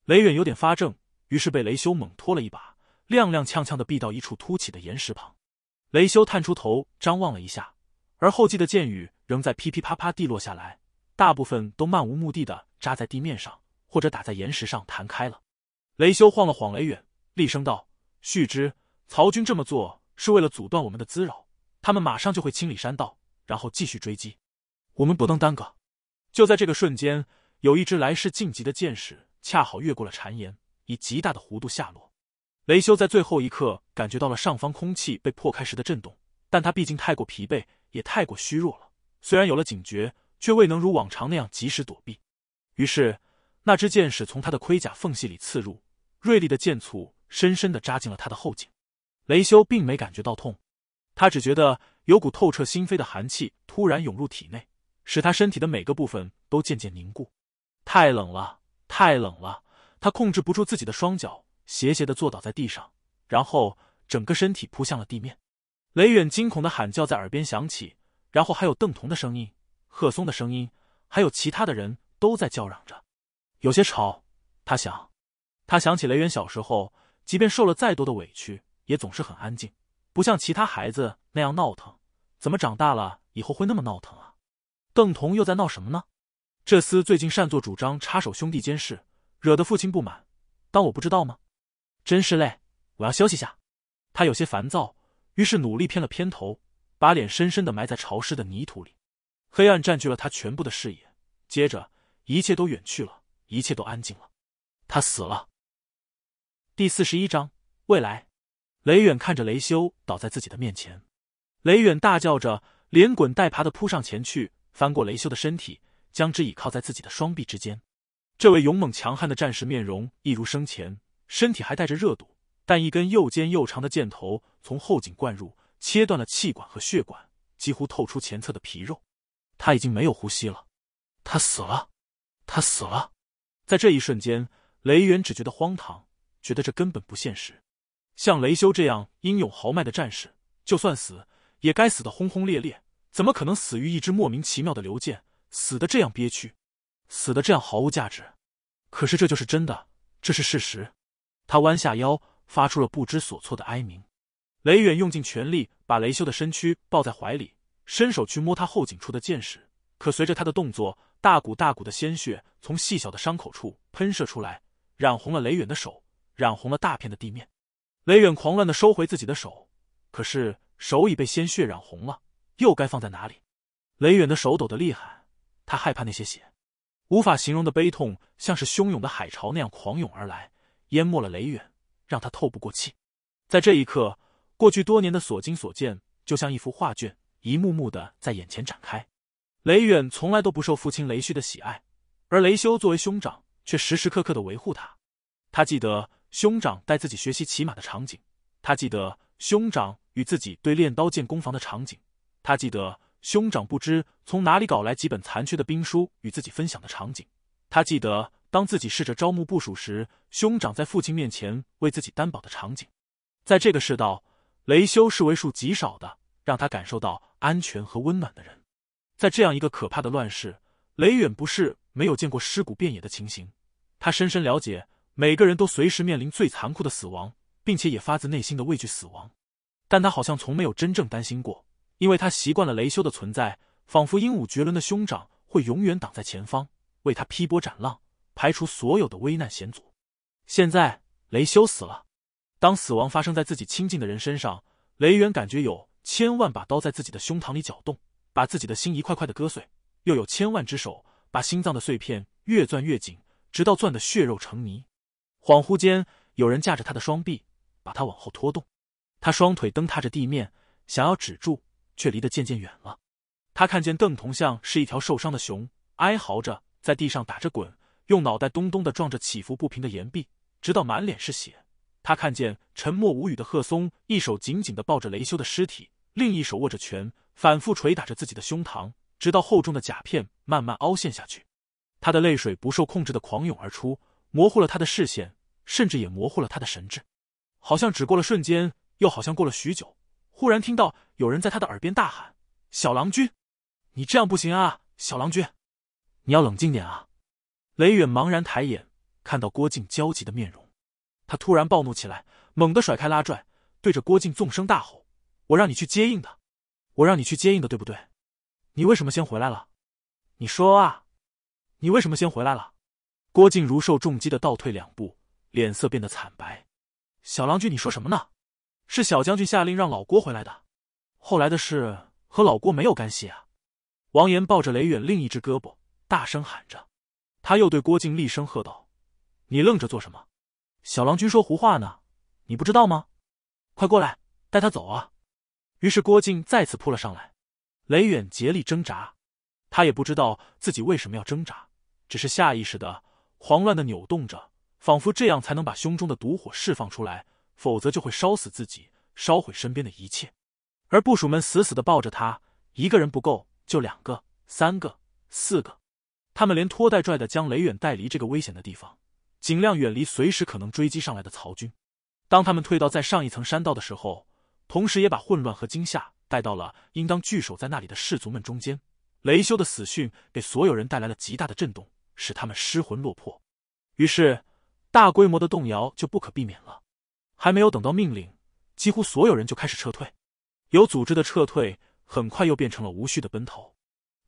雷远有点发怔，于是被雷修猛拖了一把，踉踉跄跄的避到一处凸起的岩石旁。雷修探出头张望了一下，而后继的箭雨仍在噼噼啪啪地落下来，大部分都漫无目的的扎在地面上，或者打在岩石上弹开了。雷修晃了晃雷远，厉声道：“旭之，曹军这么做。”是为了阻断我们的滋扰，他们马上就会清理山道，然后继续追击。我们不能耽搁。就在这个瞬间，有一支来势晋级的箭矢恰好越过了谗言，以极大的弧度下落。雷修在最后一刻感觉到了上方空气被破开时的震动，但他毕竟太过疲惫，也太过虚弱了。虽然有了警觉，却未能如往常那样及时躲避。于是，那支箭矢从他的盔甲缝隙里刺入，锐利的箭簇深深的扎进了他的后颈。雷修并没感觉到痛，他只觉得有股透彻心扉的寒气突然涌入体内，使他身体的每个部分都渐渐凝固。太冷了，太冷了！他控制不住自己的双脚，斜斜的坐倒在地上，然后整个身体扑向了地面。雷远惊恐的喊叫在耳边响起，然后还有邓彤的声音、贺松的声音，还有其他的人都在叫嚷着，有些吵。他想，他想起雷远小时候，即便受了再多的委屈。也总是很安静，不像其他孩子那样闹腾。怎么长大了以后会那么闹腾啊？邓同又在闹什么呢？这厮最近擅作主张插手兄弟间事，惹得父亲不满。当我不知道吗？真是累，我要休息下。他有些烦躁，于是努力偏了偏头，把脸深深的埋在潮湿的泥土里。黑暗占据了他全部的视野，接着一切都远去了，一切都安静了。他死了。第四十一章未来。雷远看着雷修倒在自己的面前，雷远大叫着，连滚带爬的扑上前去，翻过雷修的身体，将之倚靠在自己的双臂之间。这位勇猛强悍的战士面容一如生前，身体还带着热度，但一根又尖又长的箭头从后颈贯入，切断了气管和血管，几乎透出前侧的皮肉。他已经没有呼吸了，他死了，他死了。在这一瞬间，雷远只觉得荒唐，觉得这根本不现实。像雷修这样英勇豪迈的战士，就算死也该死得轰轰烈烈，怎么可能死于一支莫名其妙的流箭，死得这样憋屈，死得这样毫无价值？可是这就是真的，这是事实。他弯下腰，发出了不知所措的哀鸣。雷远用尽全力把雷修的身躯抱在怀里，伸手去摸他后颈处的剑矢，可随着他的动作，大股大股的鲜血从细小的伤口处喷射出来，染红了雷远的手，染红了大片的地面。雷远狂乱的收回自己的手，可是手已被鲜血染红了，又该放在哪里？雷远的手抖得厉害，他害怕那些血，无法形容的悲痛像是汹涌的海潮那样狂涌而来，淹没了雷远，让他透不过气。在这一刻，过去多年的所经所见，就像一幅画卷，一幕幕的在眼前展开。雷远从来都不受父亲雷旭的喜爱，而雷修作为兄长，却时时刻刻的维护他。他记得。兄长带自己学习骑马的场景，他记得兄长与自己对练刀剑攻防的场景，他记得兄长不知从哪里搞来几本残缺的兵书与自己分享的场景，他记得当自己试着招募部署时，兄长在父亲面前为自己担保的场景。在这个世道，雷修是为数极少的让他感受到安全和温暖的人。在这样一个可怕的乱世，雷远不是没有见过尸骨遍野的情形，他深深了解。每个人都随时面临最残酷的死亡，并且也发自内心的畏惧死亡，但他好像从没有真正担心过，因为他习惯了雷修的存在，仿佛鹦鹉绝伦的兄长会永远挡在前方，为他劈波斩浪，排除所有的危难险阻。现在雷修死了，当死亡发生在自己亲近的人身上，雷元感觉有千万把刀在自己的胸膛里搅动，把自己的心一块块的割碎，又有千万只手把心脏的碎片越攥越紧，直到攥得血肉成泥。恍惚间，有人架着他的双臂，把他往后拖动。他双腿蹬踏着地面，想要止住，却离得渐渐远了。他看见邓同像是一条受伤的熊，哀嚎着在地上打着滚，用脑袋咚咚地撞着起伏不平的岩壁，直到满脸是血。他看见沉默无语的贺松，一手紧紧地抱着雷修的尸体，另一手握着拳，反复捶打着自己的胸膛，直到厚重的甲片慢慢凹陷下去。他的泪水不受控制地狂涌而出。模糊了他的视线，甚至也模糊了他的神智，好像只过了瞬间，又好像过了许久。忽然听到有人在他的耳边大喊：“小郎君，你这样不行啊！小郎君，你要冷静点啊！”雷远茫然抬眼，看到郭靖焦急的面容，他突然暴怒起来，猛地甩开拉拽，对着郭靖纵声大吼：“我让你去接应的，我让你去接应的，对不对？你为什么先回来了？你说啊，你为什么先回来了？”郭靖如受重击的倒退两步，脸色变得惨白。小郎君，你说什么呢？是小将军下令让老郭回来的，后来的事和老郭没有干系啊！王岩抱着雷远另一只胳膊，大声喊着，他又对郭靖厉声喝道：“你愣着做什么？小郎君说胡话呢，你不知道吗？快过来，带他走啊！”于是郭靖再次扑了上来，雷远竭力挣扎，他也不知道自己为什么要挣扎，只是下意识的。慌乱的扭动着，仿佛这样才能把胸中的毒火释放出来，否则就会烧死自己，烧毁身边的一切。而部属们死死的抱着他，一个人不够，就两个、三个、四个，他们连拖带拽的将雷远带离这个危险的地方，尽量远离随时可能追击上来的曹军。当他们退到再上一层山道的时候，同时也把混乱和惊吓带到了应当聚守在那里的士卒们中间。雷修的死讯给所有人带来了极大的震动。使他们失魂落魄，于是大规模的动摇就不可避免了。还没有等到命令，几乎所有人就开始撤退。有组织的撤退很快又变成了无序的奔逃。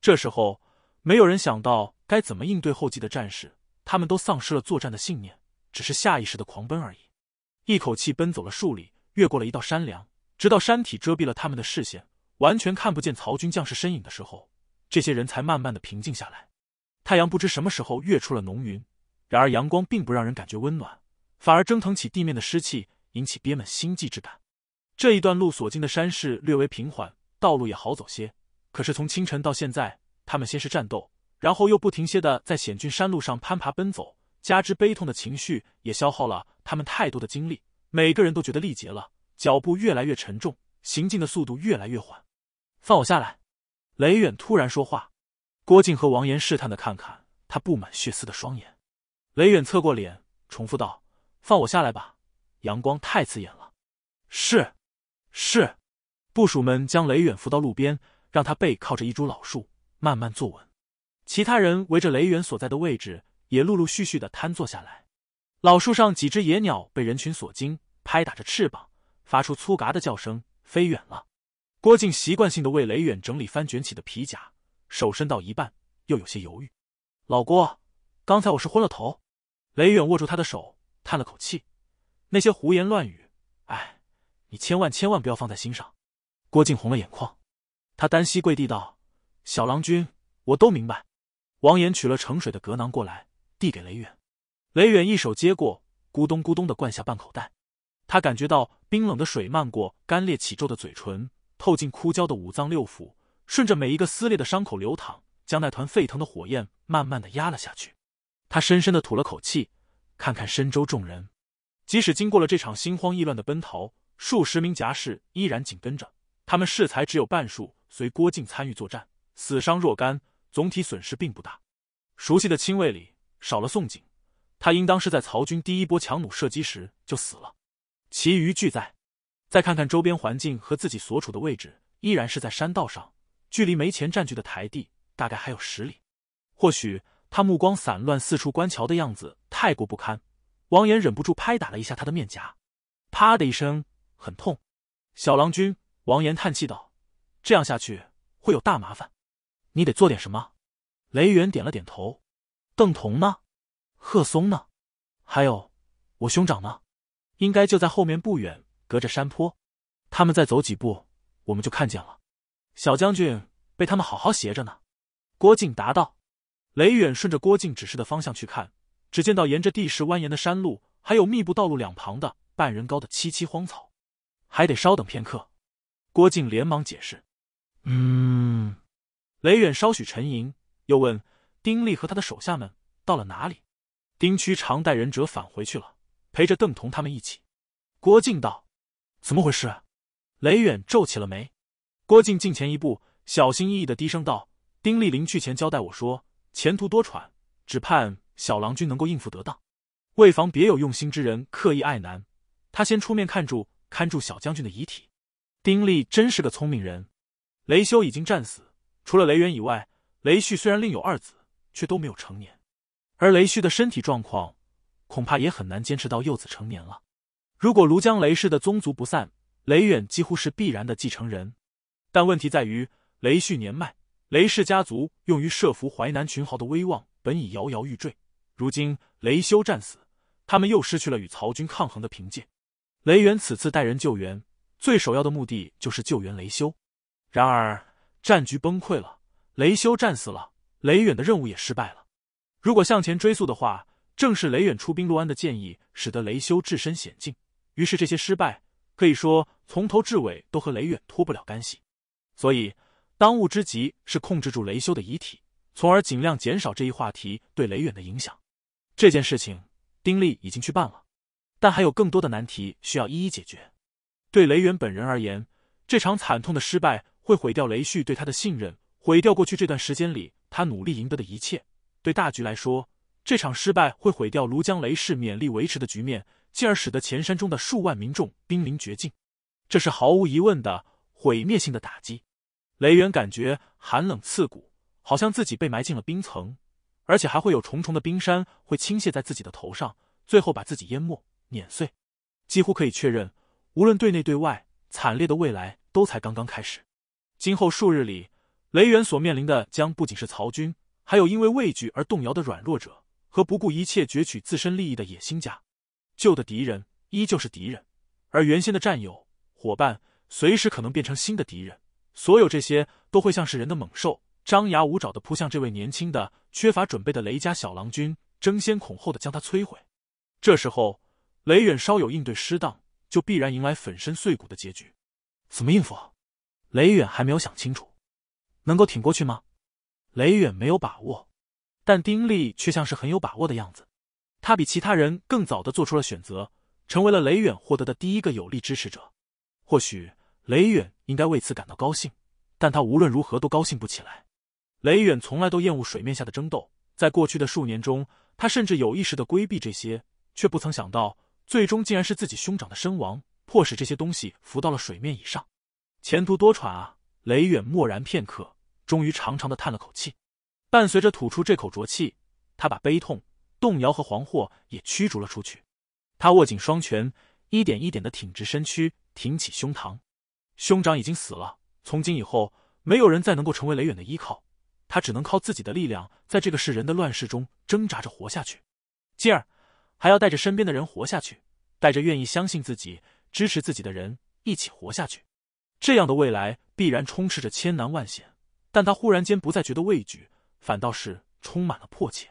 这时候，没有人想到该怎么应对后继的战士，他们都丧失了作战的信念，只是下意识的狂奔而已。一口气奔走了数里，越过了一道山梁，直到山体遮蔽了他们的视线，完全看不见曹军将士身影的时候，这些人才慢慢的平静下来。太阳不知什么时候跃出了浓云，然而阳光并不让人感觉温暖，反而蒸腾起地面的湿气，引起憋闷心悸之感。这一段路所经的山势略微平缓，道路也好走些。可是从清晨到现在，他们先是战斗，然后又不停歇的在险峻山路上攀爬奔走，加之悲痛的情绪也消耗了他们太多的精力，每个人都觉得力竭了，脚步越来越沉重，行进的速度越来越缓。放我下来！雷远突然说话。郭靖和王岩试探的看看他布满血丝的双眼，雷远侧过脸，重复道：“放我下来吧，阳光太刺眼了。”“是，是。”部属们将雷远扶到路边，让他背靠着一株老树，慢慢坐稳。其他人围着雷远所在的位置，也陆陆续续的瘫坐下来。老树上几只野鸟被人群所惊，拍打着翅膀，发出粗嘎的叫声，飞远了。郭靖习惯性的为雷远整理翻卷起的皮甲。手伸到一半，又有些犹豫。老郭，刚才我是昏了头。雷远握住他的手，叹了口气：“那些胡言乱语，哎，你千万千万不要放在心上。”郭靖红了眼眶，他单膝跪地道：“小郎君，我都明白。”王岩取了盛水的格囊过来，递给雷远。雷远一手接过，咕咚咕咚的灌下半口袋。他感觉到冰冷的水漫过干裂起皱的嘴唇，透进枯焦的五脏六腑。顺着每一个撕裂的伤口流淌，将那团沸腾的火焰慢慢的压了下去。他深深的吐了口气，看看深州众人，即使经过了这场心慌意乱的奔逃，数十名甲士依然紧跟着。他们适才只有半数随郭靖参与作战，死伤若干，总体损失并不大。熟悉的亲卫里少了宋景，他应当是在曹军第一波强弩射击时就死了。其余俱在。再看看周边环境和自己所处的位置，依然是在山道上。距离没钱占据的台地大概还有十里，或许他目光散乱、四处观瞧的样子太过不堪，王岩忍不住拍打了一下他的面颊，啪的一声，很痛。小郎君，王岩叹气道：“这样下去会有大麻烦，你得做点什么。”雷元点了点头。邓桐呢？贺松呢？还有我兄长呢？应该就在后面不远，隔着山坡，他们再走几步，我们就看见了。小将军被他们好好挟着呢，郭靖答道。雷远顺着郭靖指示的方向去看，只见到沿着地势蜿蜒的山路，还有密布道路两旁的半人高的萋萋荒草。还得稍等片刻，郭靖连忙解释。嗯，雷远稍许沉吟，又问：“丁力和他的手下们到了哪里？”丁屈常带人折返回去了，陪着邓同他们一起。郭靖道：“怎么回事？”雷远皱起了眉。郭靖近前一步，小心翼翼的低声道：“丁力临去前交代我说，前途多舛，只盼小郎君能够应付得当。为防别有用心之人刻意爱难，他先出面看住看住小将军的遗体。”丁力真是个聪明人。雷修已经战死，除了雷远以外，雷旭虽然另有二子，却都没有成年，而雷旭的身体状况，恐怕也很难坚持到幼子成年了。如果庐江雷氏的宗族不散，雷远几乎是必然的继承人。但问题在于，雷旭年迈，雷氏家族用于设伏淮南群豪的威望本已摇摇欲坠，如今雷修战死，他们又失去了与曹军抗衡的凭借。雷远此次带人救援，最首要的目的就是救援雷修。然而战局崩溃了，雷修战死了，雷远的任务也失败了。如果向前追溯的话，正是雷远出兵陆安的建议，使得雷修置身险境。于是这些失败，可以说从头至尾都和雷远脱不了干系。所以，当务之急是控制住雷修的遗体，从而尽量减少这一话题对雷远的影响。这件事情，丁力已经去办了，但还有更多的难题需要一一解决。对雷远本人而言，这场惨痛的失败会毁掉雷旭对他的信任，毁掉过去这段时间里他努力赢得的一切。对大局来说，这场失败会毁掉庐江雷氏勉力维持的局面，进而使得前山中的数万民众濒临绝境。这是毫无疑问的。毁灭性的打击，雷元感觉寒冷刺骨，好像自己被埋进了冰层，而且还会有重重的冰山会倾泻在自己的头上，最后把自己淹没碾碎。几乎可以确认，无论对内对外，惨烈的未来都才刚刚开始。今后数日里，雷元所面临的将不仅是曹军，还有因为畏惧而动摇的软弱者和不顾一切攫取自身利益的野心家。旧的敌人依旧是敌人，而原先的战友伙伴。随时可能变成新的敌人，所有这些都会像是人的猛兽，张牙舞爪的扑向这位年轻的、缺乏准备的雷家小郎君，争先恐后的将他摧毁。这时候，雷远稍有应对失当，就必然迎来粉身碎骨的结局。怎么应付？雷远还没有想清楚。能够挺过去吗？雷远没有把握，但丁力却像是很有把握的样子。他比其他人更早的做出了选择，成为了雷远获得的第一个有力支持者。或许。雷远应该为此感到高兴，但他无论如何都高兴不起来。雷远从来都厌恶水面下的争斗，在过去的数年中，他甚至有意识的规避这些，却不曾想到，最终竟然是自己兄长的身亡，迫使这些东西浮到了水面以上。前途多舛啊！雷远默然片刻，终于长长的叹了口气，伴随着吐出这口浊气，他把悲痛、动摇和惶惑也驱逐了出去。他握紧双拳，一点一点的挺直身躯，挺起胸膛。兄长已经死了，从今以后没有人再能够成为雷远的依靠，他只能靠自己的力量，在这个世人的乱世中挣扎着活下去，继而还要带着身边的人活下去，带着愿意相信自己、支持自己的人一起活下去。这样的未来必然充斥着千难万险，但他忽然间不再觉得畏惧，反倒是充满了迫切。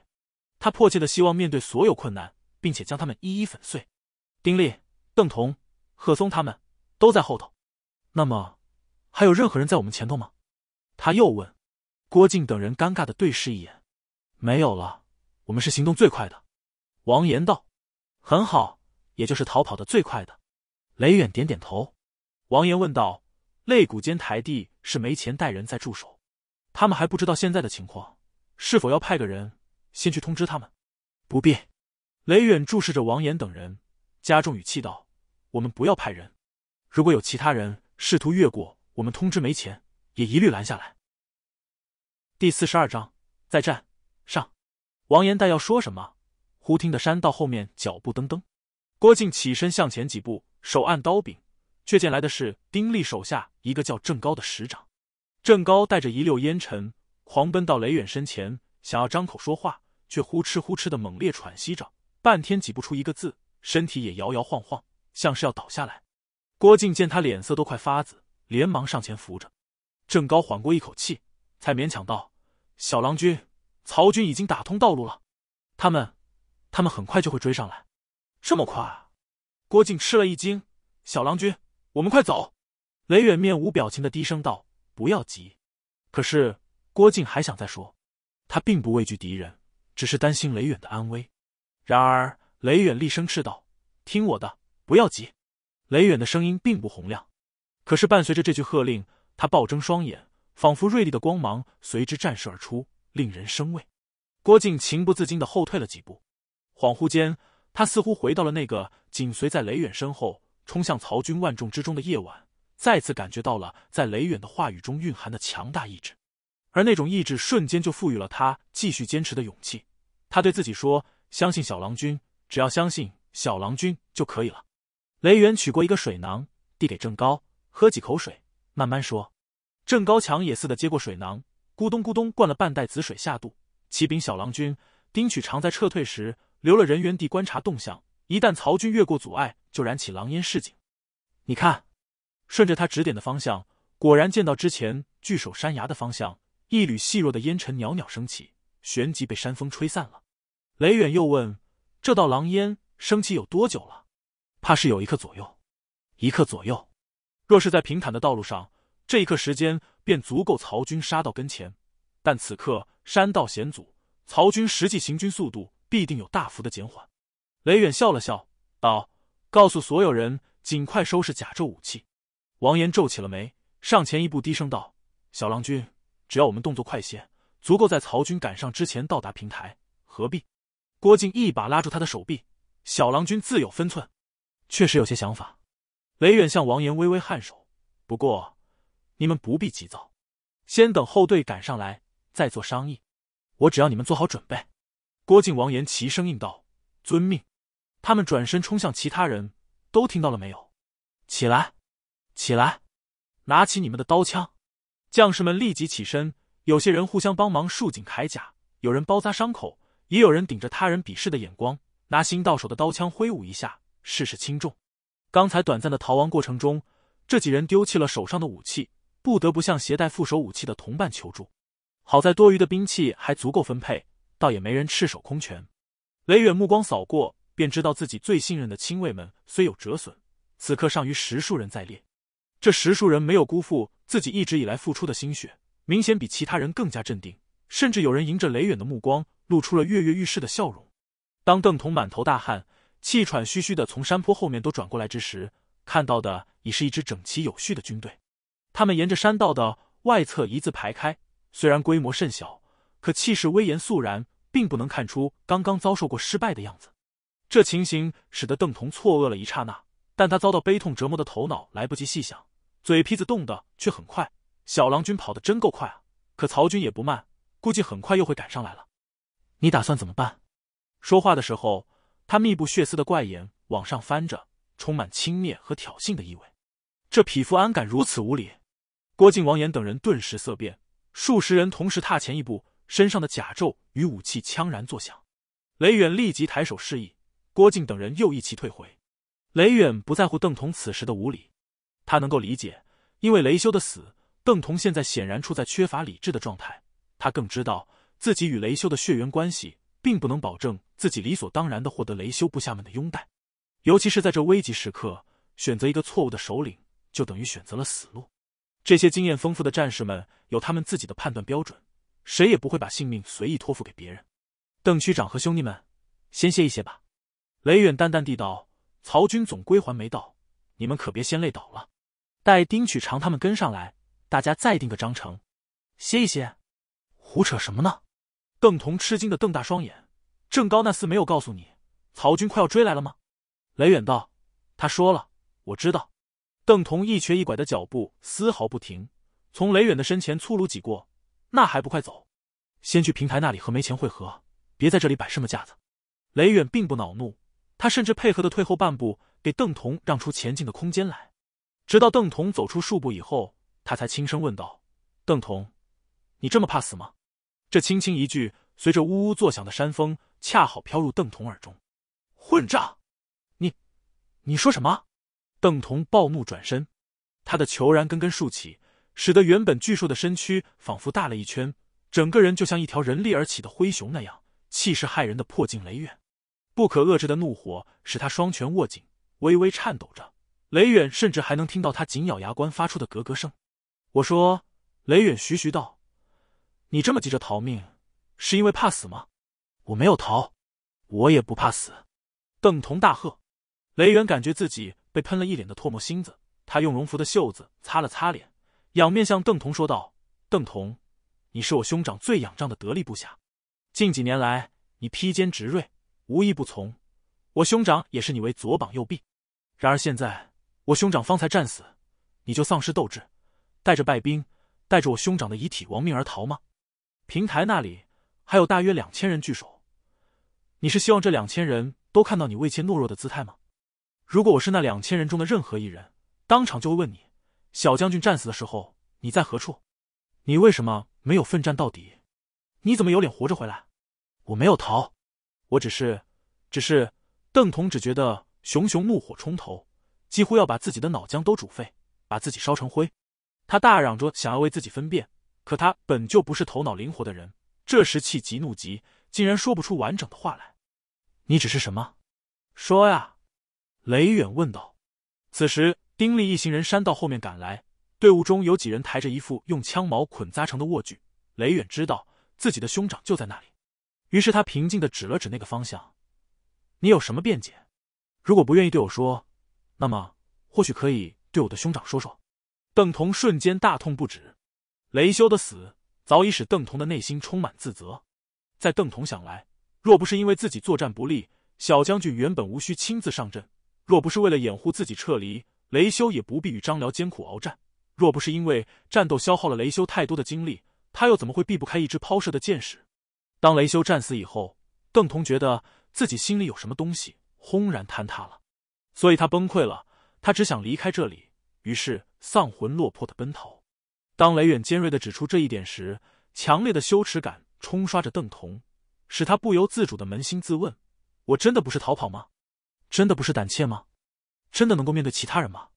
他迫切的希望面对所有困难，并且将他们一一粉碎。丁力、邓彤、贺松他们都在后头。那么，还有任何人在我们前头吗？他又问。郭靖等人尴尬的对视一眼，没有了。我们是行动最快的。王岩道：“很好，也就是逃跑的最快的。”雷远点点头。王岩问道：“擂鼓间台地是没钱带人在驻守，他们还不知道现在的情况，是否要派个人先去通知他们？”不必。雷远注视着王岩等人，加重语气道：“我们不要派人。如果有其他人。”试图越过我们通知没钱，也一律拦下来。第四十二章再战上，王延岱要说什么，忽听得山道后面脚步噔噔，郭靖起身向前几步，手按刀柄，却见来的是丁力手下一个叫郑高的使长。郑高带着一溜烟尘，狂奔到雷远身前，想要张口说话，却呼哧呼哧的猛烈喘息着，半天挤不出一个字，身体也摇摇晃晃，像是要倒下来。郭靖见他脸色都快发紫，连忙上前扶着。郑高缓过一口气，才勉强道：“小郎君，曹军已经打通道路了，他们，他们很快就会追上来。这么快？”郭靖吃了一惊：“小郎君，我们快走！”雷远面无表情的低声道：“不要急。”可是郭靖还想再说，他并不畏惧敌人，只是担心雷远的安危。然而雷远厉声斥道：“听我的，不要急。”雷远的声音并不洪亮，可是伴随着这句喝令，他暴睁双眼，仿佛锐利的光芒随之绽射而出，令人生畏。郭靖情不自禁的后退了几步，恍惚间，他似乎回到了那个紧随在雷远身后，冲向曹军万众之中的夜晚，再次感觉到了在雷远的话语中蕴含的强大意志，而那种意志瞬间就赋予了他继续坚持的勇气。他对自己说：“相信小郎君，只要相信小郎君就可以了。”雷远取过一个水囊，递给郑高，喝几口水，慢慢说：“郑高强也似的接过水囊，咕咚咕咚灌了半袋子水下肚。启禀小郎君，丁曲常在撤退时留了人员地观察动向，一旦曹军越过阻碍，就燃起狼烟示警。你看，顺着他指点的方向，果然见到之前聚首山崖的方向，一缕细弱的烟尘袅袅升起，旋即被山风吹散了。雷远又问：这道狼烟升起有多久了？”怕是有一刻左右，一刻左右。若是在平坦的道路上，这一刻时间便足够曹军杀到跟前。但此刻山道险阻，曹军实际行军速度必定有大幅的减缓。雷远笑了笑，道：“告诉所有人，尽快收拾甲胄武器。”王岩皱起了眉，上前一步，低声道：“小郎君，只要我们动作快些，足够在曹军赶上之前到达平台，何必？”郭靖一把拉住他的手臂：“小郎君自有分寸。”确实有些想法，雷远向王岩微微颔首。不过，你们不必急躁，先等后队赶上来再做商议。我只要你们做好准备。郭靖、王岩齐声应道：“遵命。”他们转身冲向其他人，都听到了没有？起来，起来，拿起你们的刀枪！将士们立即起身，有些人互相帮忙束紧铠甲，有人包扎伤口，也有人顶着他人鄙视的眼光，拿新到手的刀枪挥舞一下。事事轻重。刚才短暂的逃亡过程中，这几人丢弃了手上的武器，不得不向携带副手武器的同伴求助。好在多余的兵器还足够分配，倒也没人赤手空拳。雷远目光扫过，便知道自己最信任的亲卫们虽有折损，此刻尚余十数人在列。这十数人没有辜负自己一直以来付出的心血，明显比其他人更加镇定，甚至有人迎着雷远的目光，露出了跃跃欲试的笑容。当邓童满头大汗。气喘吁吁的从山坡后面都转过来之时，看到的已是一支整齐有序的军队。他们沿着山道的外侧一字排开，虽然规模甚小，可气势威严肃然，并不能看出刚刚遭受过失败的样子。这情形使得邓彤错愕了一刹那，但他遭到悲痛折磨的头脑来不及细想，嘴皮子动的却很快。小郎君跑得真够快啊！可曹军也不慢，估计很快又会赶上来了。你打算怎么办？说话的时候。他密布血丝的怪眼往上翻着，充满轻蔑和挑衅的意味。这匹夫安敢如此无礼？郭靖、王岩等人顿时色变，数十人同时踏前一步，身上的甲胄与武器锵然作响。雷远立即抬手示意，郭靖等人又一齐退回。雷远不在乎邓同此时的无礼，他能够理解，因为雷修的死，邓同现在显然处在缺乏理智的状态。他更知道自己与雷修的血缘关系，并不能保证。自己理所当然的获得雷修部下们的拥戴，尤其是在这危急时刻，选择一个错误的首领，就等于选择了死路。这些经验丰富的战士们有他们自己的判断标准，谁也不会把性命随意托付给别人。邓区长和兄弟们，先歇一歇吧。雷远淡淡地道：“曹军总归还没到，你们可别先累倒了。待丁曲长他们跟上来，大家再定个章程，歇一歇。”胡扯什么呢？邓同吃惊的瞪大双眼。郑高那厮没有告诉你，曹军快要追来了吗？雷远道，他说了，我知道。邓同一瘸一拐的脚步丝毫不停，从雷远的身前粗鲁挤过。那还不快走，先去平台那里和梅钱汇合，别在这里摆什么架子。雷远并不恼怒，他甚至配合的退后半步，给邓同让出前进的空间来。直到邓同走出数步以后，他才轻声问道：“邓同，你这么怕死吗？”这轻轻一句，随着呜呜作响的山风。恰好飘入邓童耳中，混账！你，你说什么？邓童暴怒转身，他的虬髯根根竖起，使得原本巨硕的身躯仿佛大了一圈，整个人就像一条人立而起的灰熊那样，气势骇人的破镜雷远。不可遏制的怒火使他双拳握紧，微微颤抖着。雷远甚至还能听到他紧咬牙关发出的咯咯声。我说，雷远徐徐道：“你这么急着逃命，是因为怕死吗？”我没有逃，我也不怕死。邓同大喝，雷源感觉自己被喷了一脸的唾沫星子。他用绒服的袖子擦了擦脸，仰面向邓同说道：“邓同，你是我兄长最仰仗的得力部下。近几年来，你披坚执锐，无一不从。我兄长也视你为左膀右臂。然而现在，我兄长方才战死，你就丧失斗志，带着败兵，带着我兄长的遗体亡命而逃吗？平台那里还有大约两千人聚守。”你是希望这两千人都看到你畏怯懦弱的姿态吗？如果我是那两千人中的任何一人，当场就会问你：小将军战死的时候你在何处？你为什么没有奋战到底？你怎么有脸活着回来？我没有逃，我只是……只是邓同只觉得熊熊怒火冲头，几乎要把自己的脑浆都煮沸，把自己烧成灰。他大嚷着想要为自己分辨，可他本就不是头脑灵活的人，这时气急怒急，竟然说不出完整的话来。你只是什么？说呀！雷远问道。此时，丁力一行人山道后面赶来，队伍中有几人抬着一副用枪矛捆扎成的卧具。雷远知道自己的兄长就在那里，于是他平静的指了指那个方向：“你有什么辩解？如果不愿意对我说，那么或许可以对我的兄长说说。”邓彤瞬间大痛不止，雷修的死早已使邓彤的内心充满自责，在邓彤想来。若不是因为自己作战不力，小将军原本无需亲自上阵；若不是为了掩护自己撤离，雷修也不必与张辽艰苦鏖战；若不是因为战斗消耗了雷修太多的精力，他又怎么会避不开一支抛射的箭矢？当雷修战死以后，邓彤觉得自己心里有什么东西轰然坍塌了，所以他崩溃了，他只想离开这里，于是丧魂落魄的奔逃。当雷远尖锐的指出这一点时，强烈的羞耻感冲刷着邓彤。使他不由自主的扪心自问：我真的不是逃跑吗？真的不是胆怯吗？真的能够面对其他人吗？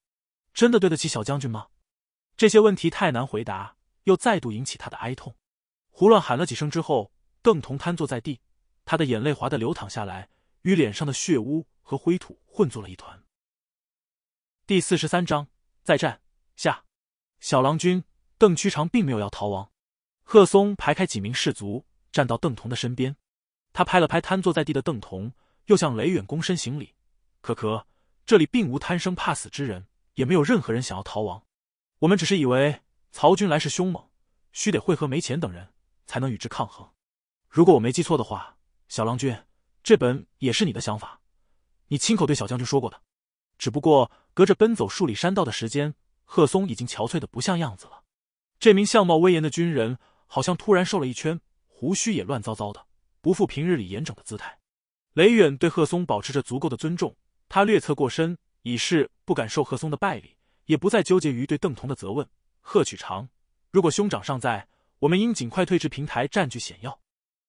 真的对得起小将军吗？这些问题太难回答，又再度引起他的哀痛。胡乱喊了几声之后，邓同瘫坐在地，他的眼泪滑的流淌下来，与脸上的血污和灰土混作了一团。第四十三章再战下，小郎君邓屈长并没有要逃亡，贺松排开几名士卒，站到邓同的身边。他拍了拍瘫坐在地的邓同，又向雷远躬身行礼。可可，这里并无贪生怕死之人，也没有任何人想要逃亡。我们只是以为曹军来势凶猛，需得会合梅钱等人，才能与之抗衡。如果我没记错的话，小郎君，这本也是你的想法，你亲口对小将军说过的。只不过隔着奔走数里山道的时间，贺松已经憔悴的不像样子了。这名相貌威严的军人，好像突然瘦了一圈，胡须也乱糟糟的。不复平日里严整的姿态，雷远对贺松保持着足够的尊重。他略侧过身，以示不敢受贺松的拜礼，也不再纠结于对邓同的责问。贺曲长，如果兄长尚在，我们应尽快退至平台，占据险要。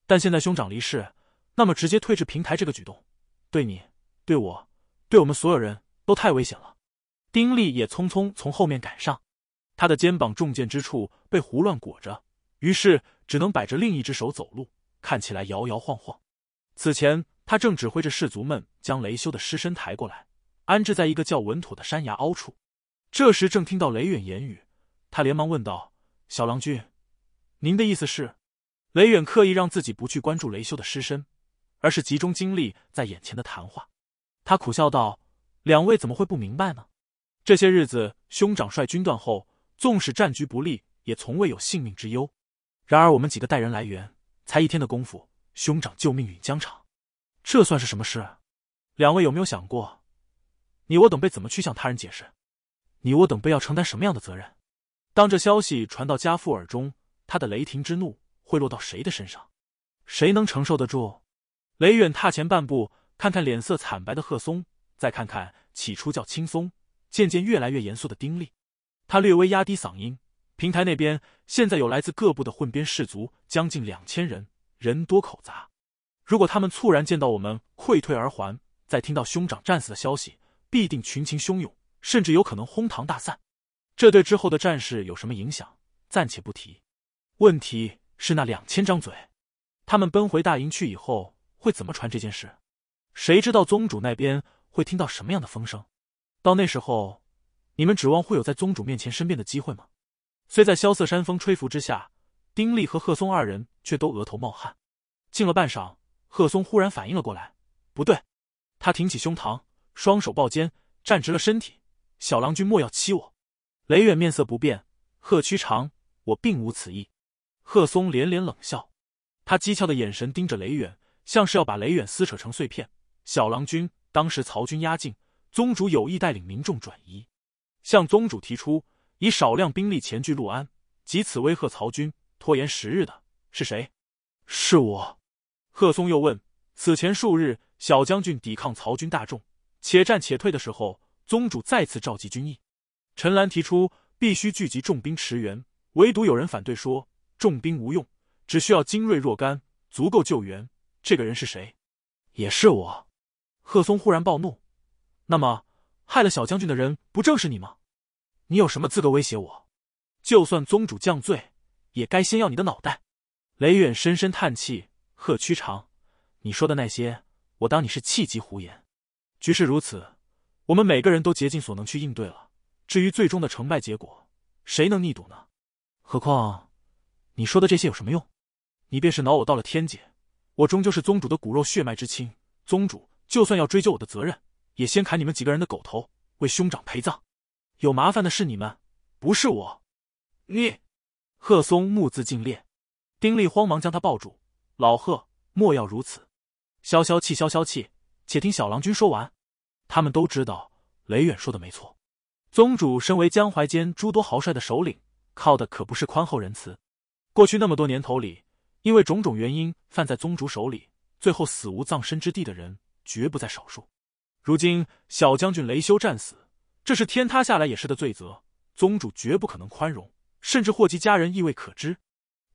但现在兄长离世，那么直接退至平台这个举动，对你、对我、对我们所有人都太危险了。丁力也匆匆从后面赶上，他的肩膀中箭之处被胡乱裹着，于是只能摆着另一只手走路。看起来摇摇晃晃。此前，他正指挥着士卒们将雷修的尸身抬过来，安置在一个较稳妥的山崖凹处。这时，正听到雷远言语，他连忙问道：“小郎君，您的意思是？”雷远刻意让自己不去关注雷修的尸身，而是集中精力在眼前的谈话。他苦笑道：“两位怎么会不明白呢？这些日子，兄长率军断后，纵使战局不利，也从未有性命之忧。然而，我们几个带人来援。”才一天的功夫，兄长救命陨疆场，这算是什么事？两位有没有想过，你我等辈怎么去向他人解释？你我等辈要承担什么样的责任？当这消息传到家父耳中，他的雷霆之怒会落到谁的身上？谁能承受得住？雷远踏前半步，看看脸色惨白的贺松，再看看起初叫轻松，渐渐越来越严肃的丁力，他略微压低嗓音。平台那边现在有来自各部的混编士卒，将近两千人，人多口杂。如果他们猝然见到我们溃退而还，再听到兄长战死的消息，必定群情汹涌，甚至有可能哄堂大散。这对之后的战事有什么影响？暂且不提。问题是那两千张嘴，他们奔回大营去以后会怎么传这件事？谁知道宗主那边会听到什么样的风声？到那时候，你们指望会有在宗主面前申辩的机会吗？虽在萧瑟山风吹拂之下，丁力和贺松二人却都额头冒汗。静了半晌，贺松忽然反应了过来，不对！他挺起胸膛，双手抱肩，站直了身体。小郎君莫要欺我！雷远面色不变，贺屈长，我并无此意。贺松连连冷笑，他讥诮的眼神盯着雷远，像是要把雷远撕扯成碎片。小郎君，当时曹军压境，宗主有意带领民众转移，向宗主提出。以少量兵力前去陆安，以此威吓曹军，拖延时日的是谁？是我。贺松又问：“此前数日，小将军抵抗曹军大众，且战且退的时候，宗主再次召集军议，陈兰提出必须聚集重兵驰援，唯独有人反对说重兵无用，只需要精锐若干，足够救援。这个人是谁？也是我。”贺松忽然暴怒：“那么，害了小将军的人，不正是你吗？”你有什么资格威胁我？就算宗主降罪，也该先要你的脑袋。雷远深深叹气：“贺屈长，你说的那些，我当你是气急胡言。局势如此，我们每个人都竭尽所能去应对了。至于最终的成败结果，谁能逆赌呢？何况你说的这些有什么用？你便是恼我到了天界，我终究是宗主的骨肉血脉之亲。宗主就算要追究我的责任，也先砍你们几个人的狗头，为兄长陪葬。”有麻烦的是你们，不是我。你，贺松目眦尽裂，丁力慌忙将他抱住。老贺，莫要如此，消消气，消消气，且听小郎君说完。他们都知道雷远说的没错。宗主身为江淮间诸多豪帅的首领，靠的可不是宽厚仁慈。过去那么多年头里，因为种种原因犯在宗主手里，最后死无葬身之地的人，绝不在少数。如今小将军雷修战死。这是天塌下来也是的罪责，宗主绝不可能宽容，甚至祸及家人亦未可知。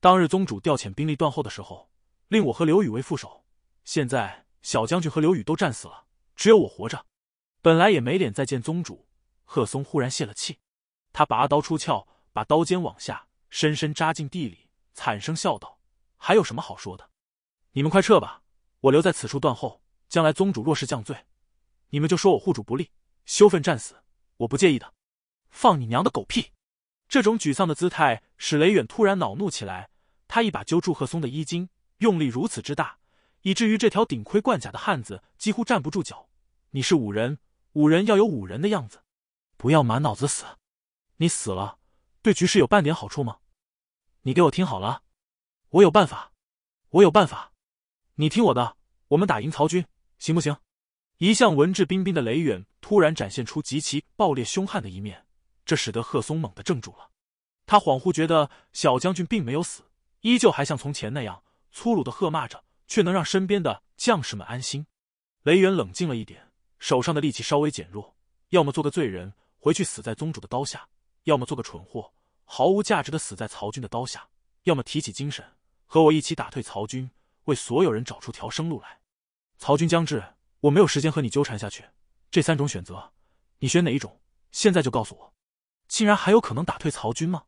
当日宗主调遣兵力断后的时候，令我和刘宇为副手。现在小将军和刘宇都战死了，只有我活着。本来也没脸再见宗主。贺松忽然泄了气，他拔刀出鞘，把刀尖往下深深扎进地里，惨声笑道：“还有什么好说的？你们快撤吧，我留在此处断后。将来宗主若是降罪，你们就说我护主不力，羞愤战死。”我不介意的，放你娘的狗屁！这种沮丧的姿态使雷远突然恼怒起来，他一把揪住贺松的衣襟，用力如此之大，以至于这条顶盔贯甲的汉子几乎站不住脚。你是武人，武人要有武人的样子，不要满脑子死。你死了，对局势有半点好处吗？你给我听好了，我有办法，我有办法，你听我的，我们打赢曹军，行不行？一向文质彬彬的雷远突然展现出极其暴烈凶悍的一面，这使得贺松猛地怔住了。他恍惚觉得小将军并没有死，依旧还像从前那样粗鲁的喝骂着，却能让身边的将士们安心。雷远冷静了一点，手上的力气稍微减弱。要么做个罪人，回去死在宗主的刀下；要么做个蠢货，毫无价值的死在曹军的刀下；要么提起精神，和我一起打退曹军，为所有人找出条生路来。曹军将至。我没有时间和你纠缠下去，这三种选择，你选哪一种？现在就告诉我！竟然还有可能打退曹军吗？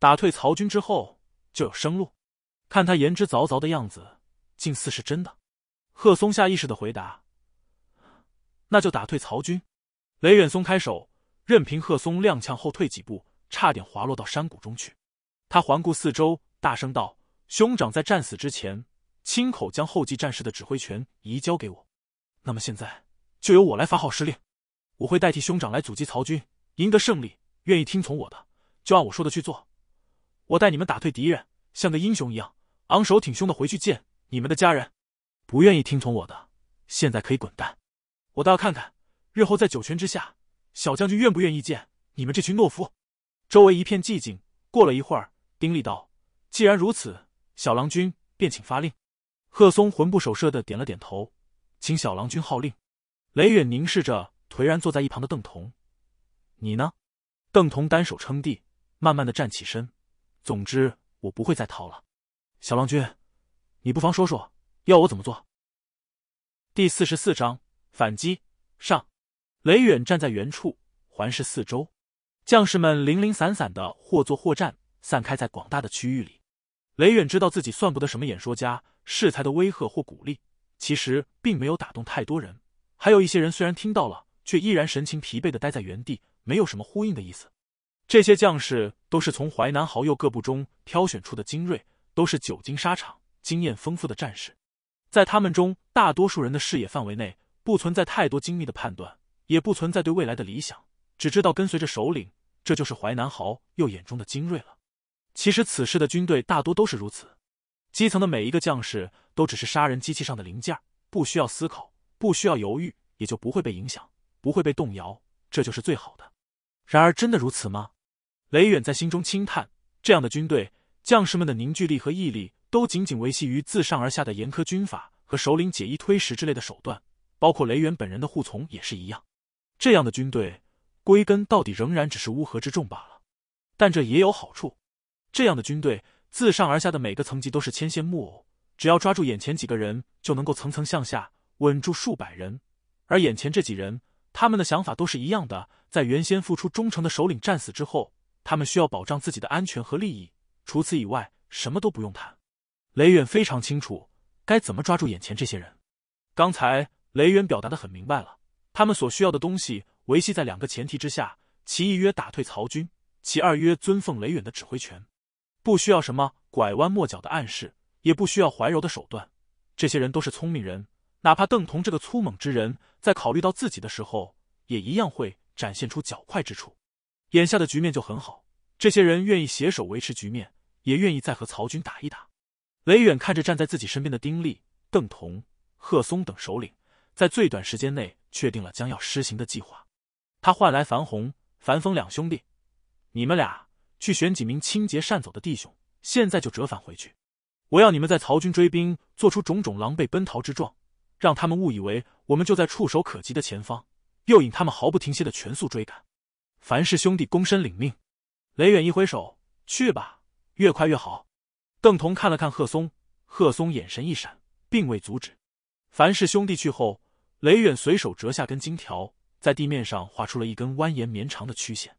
打退曹军之后就有生路？看他言之凿凿的样子，竟似是真的。贺松下意识的回答：“那就打退曹军。”雷远松开手，任凭贺松踉跄后退几步，差点滑落到山谷中去。他环顾四周，大声道：“兄长在战死之前，亲口将后继战士的指挥权移交给我。”那么现在就由我来发号施令，我会代替兄长来阻击曹军，赢得胜利。愿意听从我的，就按我说的去做，我带你们打退敌人，像个英雄一样，昂首挺胸的回去见你们的家人。不愿意听从我的，现在可以滚蛋。我倒要看看，日后在九泉之下，小将军愿不愿意见你们这群懦夫。周围一片寂静。过了一会儿，丁力道：“既然如此，小郎君便请发令。”贺松魂不守舍的点了点头。请小郎君号令。雷远凝视着颓然坐在一旁的邓同，你呢？邓同单手撑地，慢慢的站起身。总之，我不会再逃了。小郎君，你不妨说说，要我怎么做？第四十四章反击上。雷远站在原处，环视四周，将士们零零散散的，或坐或站，散开在广大的区域里。雷远知道自己算不得什么演说家，适才的威吓或鼓励。其实并没有打动太多人，还有一些人虽然听到了，却依然神情疲惫的待在原地，没有什么呼应的意思。这些将士都是从淮南豪右各部中挑选出的精锐，都是久经沙场、经验丰富的战士。在他们中，大多数人的视野范围内不存在太多精密的判断，也不存在对未来的理想，只知道跟随着首领，这就是淮南豪右眼中的精锐了。其实，此时的军队大多都是如此。基层的每一个将士都只是杀人机器上的零件，不需要思考，不需要犹豫，也就不会被影响，不会被动摇。这就是最好的。然而，真的如此吗？雷远在心中轻叹：这样的军队，将士们的凝聚力和毅力都仅仅维系于自上而下的严苛军法和首领解衣推食之类的手段，包括雷远本人的护从也是一样。这样的军队，归根到底仍然只是乌合之众罢了。但这也有好处，这样的军队。自上而下的每个层级都是牵线木偶，只要抓住眼前几个人，就能够层层向下稳住数百人。而眼前这几人，他们的想法都是一样的：在原先付出忠诚的首领战死之后，他们需要保障自己的安全和利益。除此以外，什么都不用谈。雷远非常清楚该怎么抓住眼前这些人。刚才雷远表达的很明白了，他们所需要的东西维系在两个前提之下：其一，曰打退曹军；其二，曰尊奉雷远的指挥权。不需要什么拐弯抹角的暗示，也不需要怀柔的手段。这些人都是聪明人，哪怕邓彤这个粗猛之人，在考虑到自己的时候，也一样会展现出较快之处。眼下的局面就很好，这些人愿意携手维持局面，也愿意再和曹军打一打。雷远看着站在自己身边的丁力、邓彤、贺松等首领，在最短时间内确定了将要施行的计划。他唤来樊红、樊峰两兄弟，你们俩。去选几名清洁善走的弟兄，现在就折返回去。我要你们在曹军追兵做出种种狼狈奔逃之状，让他们误以为我们就在触手可及的前方，诱引他们毫不停歇的全速追赶。樊氏兄弟躬身领命。雷远一挥手：“去吧，越快越好。”邓同看了看贺松，贺松眼神一闪，并未阻止。樊氏兄弟去后，雷远随手折下根金条，在地面上画出了一根蜿蜒绵长的曲线。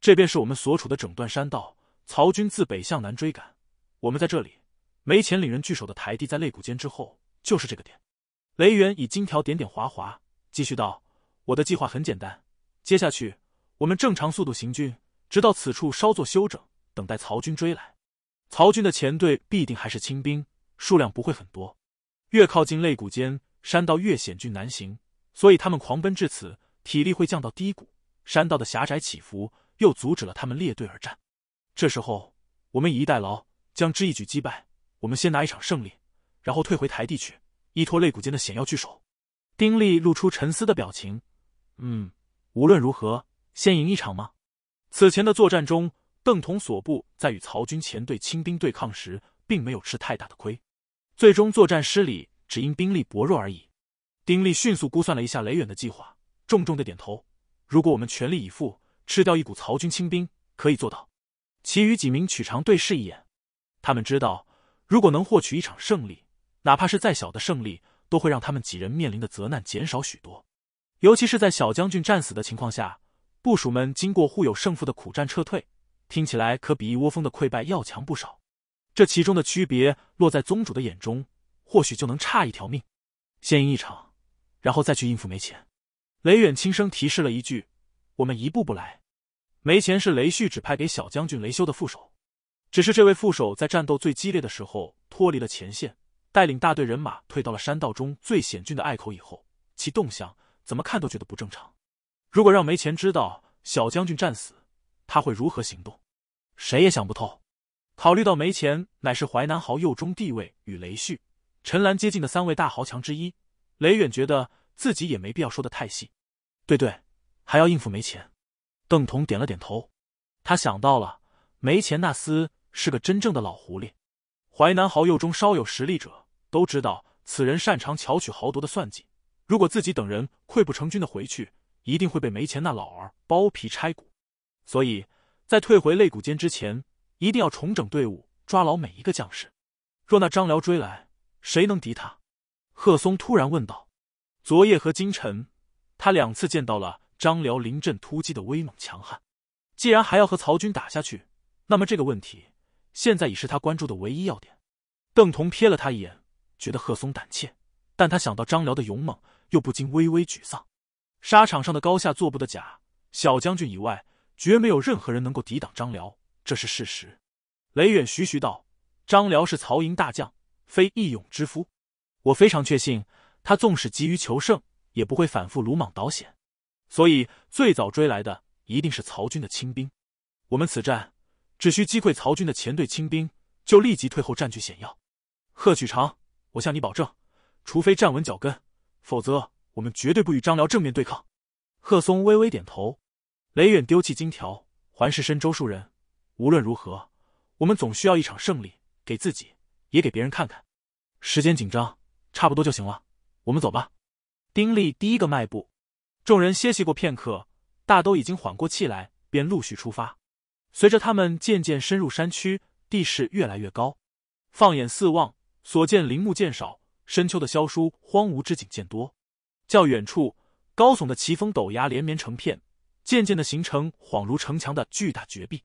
这便是我们所处的整段山道。曹军自北向南追赶，我们在这里，没钱领人聚首的台地在肋骨间之后，就是这个点。雷元以金条点点划划，继续道：“我的计划很简单，接下去我们正常速度行军，直到此处稍作休整，等待曹军追来。曹军的前队必定还是轻兵，数量不会很多。越靠近肋骨间，山道越险峻难行，所以他们狂奔至此，体力会降到低谷。山道的狭窄起伏。”又阻止了他们列队而战。这时候，我们以逸待劳，将之一举击败。我们先拿一场胜利，然后退回台地去，依托肋骨间的险要据守。丁力露出沉思的表情。嗯，无论如何，先赢一场吗？此前的作战中，邓同所部在与曹军前队清兵对抗时，并没有吃太大的亏。最终作战失利，只因兵力薄弱而已。丁力迅速估算了一下雷远的计划，重重的点头。如果我们全力以赴。吃掉一股曹军清兵可以做到，其余几名曲长对视一眼，他们知道，如果能获取一场胜利，哪怕是再小的胜利，都会让他们几人面临的责难减少许多。尤其是在小将军战死的情况下，部署们经过互有胜负的苦战撤退，听起来可比一窝蜂的溃败要强不少。这其中的区别落在宗主的眼中，或许就能差一条命。先赢一场，然后再去应付没钱。雷远轻声提示了一句。我们一步步来。没钱是雷旭指派给小将军雷修的副手，只是这位副手在战斗最激烈的时候脱离了前线，带领大队人马退到了山道中最险峻的隘口以后，其动向怎么看都觉得不正常。如果让没钱知道小将军战死，他会如何行动？谁也想不透。考虑到没钱乃是淮南豪右中地位与雷旭、陈兰接近的三位大豪强之一，雷远觉得自己也没必要说的太细。对对。还要应付没钱，邓彤点了点头。他想到了没钱那厮是个真正的老狐狸，淮南豪右中稍有实力者都知道此人擅长巧取豪夺的算计。如果自己等人溃不成军的回去，一定会被没钱那老儿剥皮拆骨。所以，在退回肋骨间之前，一定要重整队伍，抓牢每一个将士。若那张辽追来，谁能敌他？贺松突然问道：“昨夜和今晨，他两次见到了。”张辽临阵突击的威猛强悍，既然还要和曹军打下去，那么这个问题现在已是他关注的唯一要点。邓彤瞥了他一眼，觉得贺松胆怯，但他想到张辽的勇猛，又不禁微微沮丧。沙场上的高下做不得假，小将军以外，绝没有任何人能够抵挡张辽，这是事实。雷远徐徐道：“张辽是曹营大将，非一勇之夫。我非常确信，他纵使急于求胜，也不会反复鲁莽倒险。”所以，最早追来的一定是曹军的清兵。我们此战只需击溃曹军的前队清兵，就立即退后占据险要。贺曲长，我向你保证，除非站稳脚跟，否则我们绝对不与张辽正面对抗。贺松微微点头，雷远丢弃金条，环视身周数人。无论如何，我们总需要一场胜利，给自己也给别人看看。时间紧张，差不多就行了。我们走吧。丁力第一个迈步。众人歇息过片刻，大都已经缓过气来，便陆续出发。随着他们渐渐深入山区，地势越来越高，放眼四望，所见林木渐少，深秋的萧疏、荒芜之景渐多。较远处，高耸的奇峰陡崖连绵成片，渐渐的形成恍如城墙的巨大绝壁。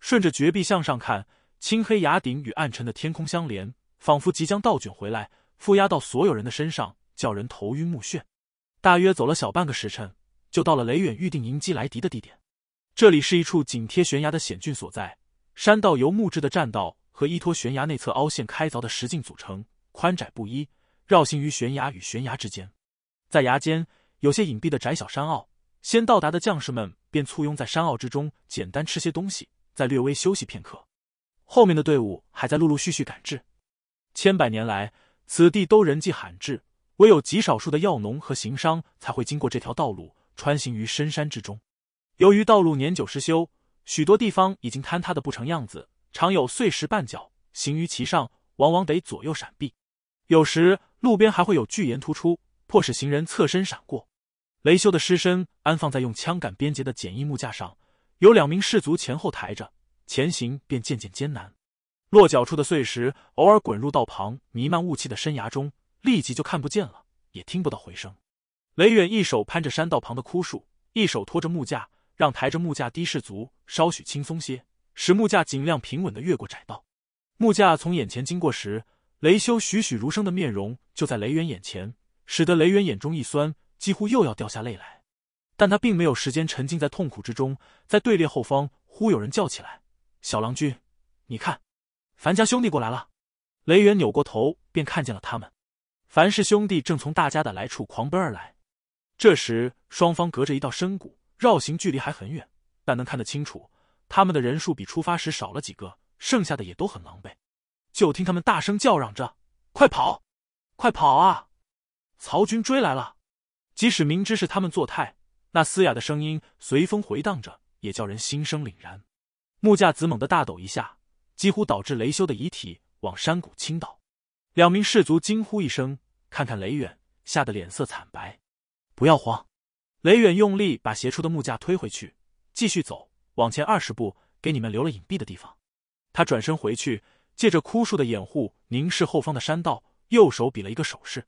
顺着绝壁向上看，青黑崖顶与暗沉的天空相连，仿佛即将倒卷回来，覆压到所有人的身上，叫人头晕目眩。大约走了小半个时辰，就到了雷远预定迎击莱迪的地点。这里是一处紧贴悬崖的险峻所在，山道由木质的栈道和依托悬崖内侧凹陷开凿的石径组成，宽窄不一，绕行于悬崖与悬崖之间。在崖间有些隐蔽的窄小山坳，先到达的将士们便簇拥在山坳之中，简单吃些东西，再略微休息片刻。后面的队伍还在陆陆续续赶至。千百年来，此地都人迹罕至。唯有极少数的药农和行商才会经过这条道路，穿行于深山之中。由于道路年久失修，许多地方已经坍塌的不成样子，常有碎石绊脚，行于其上往往得左右闪避。有时路边还会有巨岩突出，迫使行人侧身闪过。雷修的尸身安放在用枪杆编结的简易木架上，有两名士卒前后抬着前行，便渐渐艰难。落脚处的碎石偶尔滚入道旁弥漫雾气的深崖中。立即就看不见了，也听不到回声。雷远一手攀着山道旁的枯树，一手拖着木架，让抬着木架的士卒稍许轻松些，使木架尽量平稳地越过窄道。木架从眼前经过时，雷修栩栩如生的面容就在雷远眼前，使得雷远眼中一酸，几乎又要掉下泪来。但他并没有时间沉浸在痛苦之中，在队列后方忽有人叫起来：“小郎君，你看，樊家兄弟过来了。”雷远扭过头便看见了他们。樊氏兄弟正从大家的来处狂奔而来，这时双方隔着一道深谷，绕行距离还很远，但能看得清楚。他们的人数比出发时少了几个，剩下的也都很狼狈。就听他们大声叫嚷着：“快跑，快跑啊！曹军追来了！”即使明知是他们作态，那嘶哑的声音随风回荡着，也叫人心生凛然。木架子猛地大抖一下，几乎导致雷修的遗体往山谷倾倒。两名士卒惊呼一声，看看雷远，吓得脸色惨白。不要慌！雷远用力把斜出的木架推回去，继续走，往前二十步，给你们留了隐蔽的地方。他转身回去，借着枯树的掩护，凝视后方的山道，右手比了一个手势。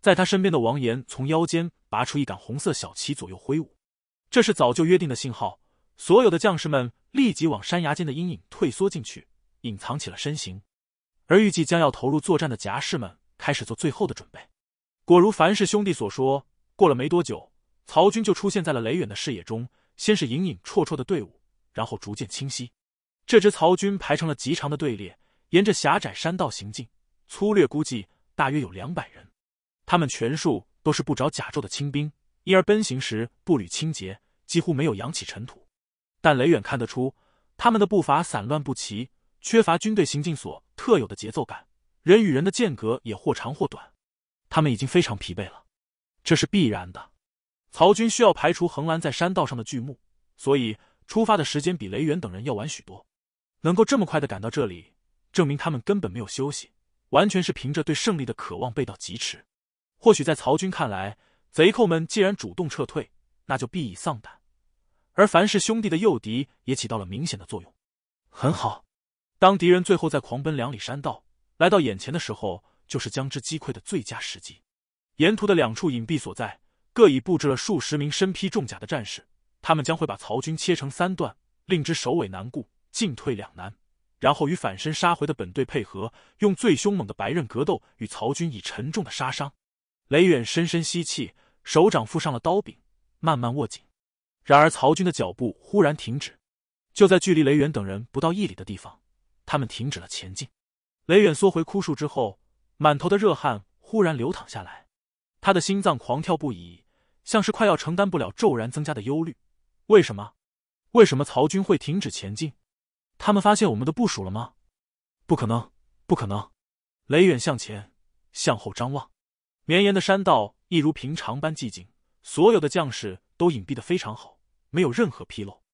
在他身边的王岩从腰间拔出一杆红色小旗，左右挥舞。这是早就约定的信号。所有的将士们立即往山崖间的阴影退缩进去，隐藏起了身形。而预计将要投入作战的甲士们开始做最后的准备。果如樊氏兄弟所说，过了没多久，曹军就出现在了雷远的视野中。先是隐隐绰绰的队伍，然后逐渐清晰。这支曹军排成了极长的队列，沿着狭窄山道行进。粗略估计，大约有两百人。他们全数都是不着甲胄的清兵，因而奔行时步履清洁，几乎没有扬起尘土。但雷远看得出，他们的步伐散乱不齐。缺乏军队行进所特有的节奏感，人与人的间隔也或长或短，他们已经非常疲惫了，这是必然的。曹军需要排除横拦在山道上的巨木，所以出发的时间比雷元等人要晚许多。能够这么快的赶到这里，证明他们根本没有休息，完全是凭着对胜利的渴望，背到疾驰。或许在曹军看来，贼寇们既然主动撤退，那就必已丧胆，而樊氏兄弟的诱敌也起到了明显的作用。很好。当敌人最后在狂奔两里山道来到眼前的时候，就是将之击溃的最佳时机。沿途的两处隐蔽所在，各已布置了数十名身披重甲的战士，他们将会把曹军切成三段，令之首尾难顾，进退两难。然后与反身杀回的本队配合，用最凶猛的白刃格斗与曹军以沉重的杀伤。雷远深深吸气，手掌附上了刀柄，慢慢握紧。然而，曹军的脚步忽然停止，就在距离雷远等人不到一里的地方。他们停止了前进。雷远缩回枯树之后，满头的热汗忽然流淌下来，他的心脏狂跳不已，像是快要承担不了骤然增加的忧虑。为什么？为什么曹军会停止前进？他们发现我们的部署了吗？不可能，不可能！雷远向前，向后张望，绵延的山道一如平常般寂静，所有的将士都隐蔽的非常好，没有任何纰漏。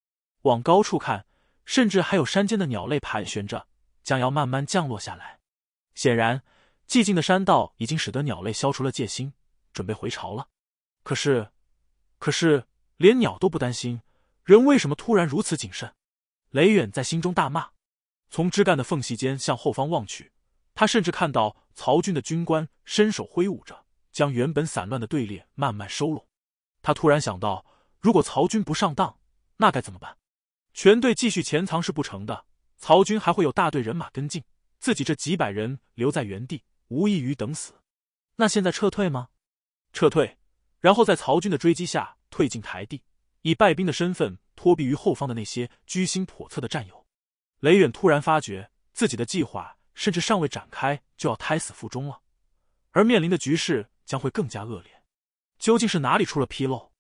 往高处看。甚至还有山间的鸟类盘旋着，将要慢慢降落下来。显然，寂静的山道已经使得鸟类消除了戒心，准备回巢了。可是，可是连鸟都不担心，人为什么突然如此谨慎？雷远在心中大骂。从枝干的缝隙间向后方望去，他甚至看到曹军的军官伸手挥舞着，将原本散乱的队列慢慢收拢。他突然想到，如果曹军不上当，那该怎么办？全队继续潜藏是不成的，曹军还会有大队人马跟进，自己这几百人留在原地，无异于等死。那现在撤退吗？撤退，然后在曹军的追击下退进台地，以败兵的身份托庇于后方的那些居心叵测的战友。雷远突然发觉，自己的计划甚至尚未展开就要胎死腹中了，而面临的局势将会更加恶劣。究竟是哪里出了纰漏？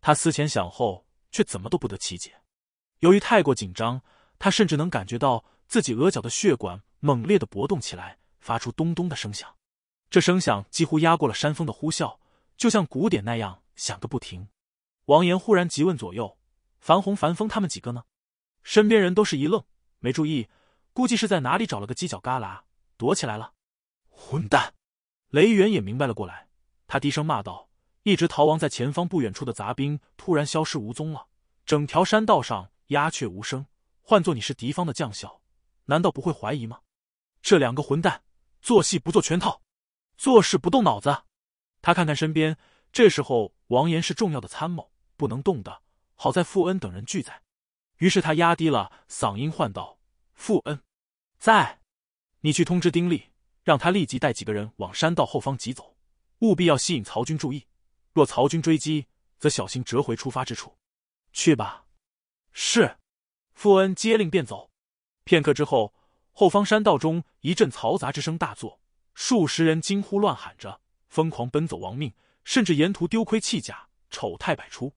他思前想后，却怎么都不得其解。由于太过紧张，他甚至能感觉到自己额角的血管猛烈的搏动起来，发出咚咚的声响。这声响几乎压过了山峰的呼啸，就像鼓点那样响个不停。王岩忽然急问左右：“樊红、樊峰他们几个呢？”身边人都是一愣，没注意，估计是在哪里找了个犄角旮旯躲起来了。混蛋！雷元也明白了过来，他低声骂道：“一直逃亡在前方不远处的杂兵突然消失无踪了，整条山道上……”鸦雀无声，换做你是敌方的将校，难道不会怀疑吗？这两个混蛋，做戏不做圈套，做事不动脑子。他看看身边，这时候王岩是重要的参谋，不能动的。好在傅恩等人俱在，于是他压低了嗓音唤道：“傅恩，在，你去通知丁力，让他立即带几个人往山道后方疾走，务必要吸引曹军注意。若曹军追击，则小心折回出发之处。去吧。”是，傅恩接令便走。片刻之后，后方山道中一阵嘈杂之声大作，数十人惊呼乱喊着，疯狂奔走亡命，甚至沿途丢盔弃甲，丑态百出。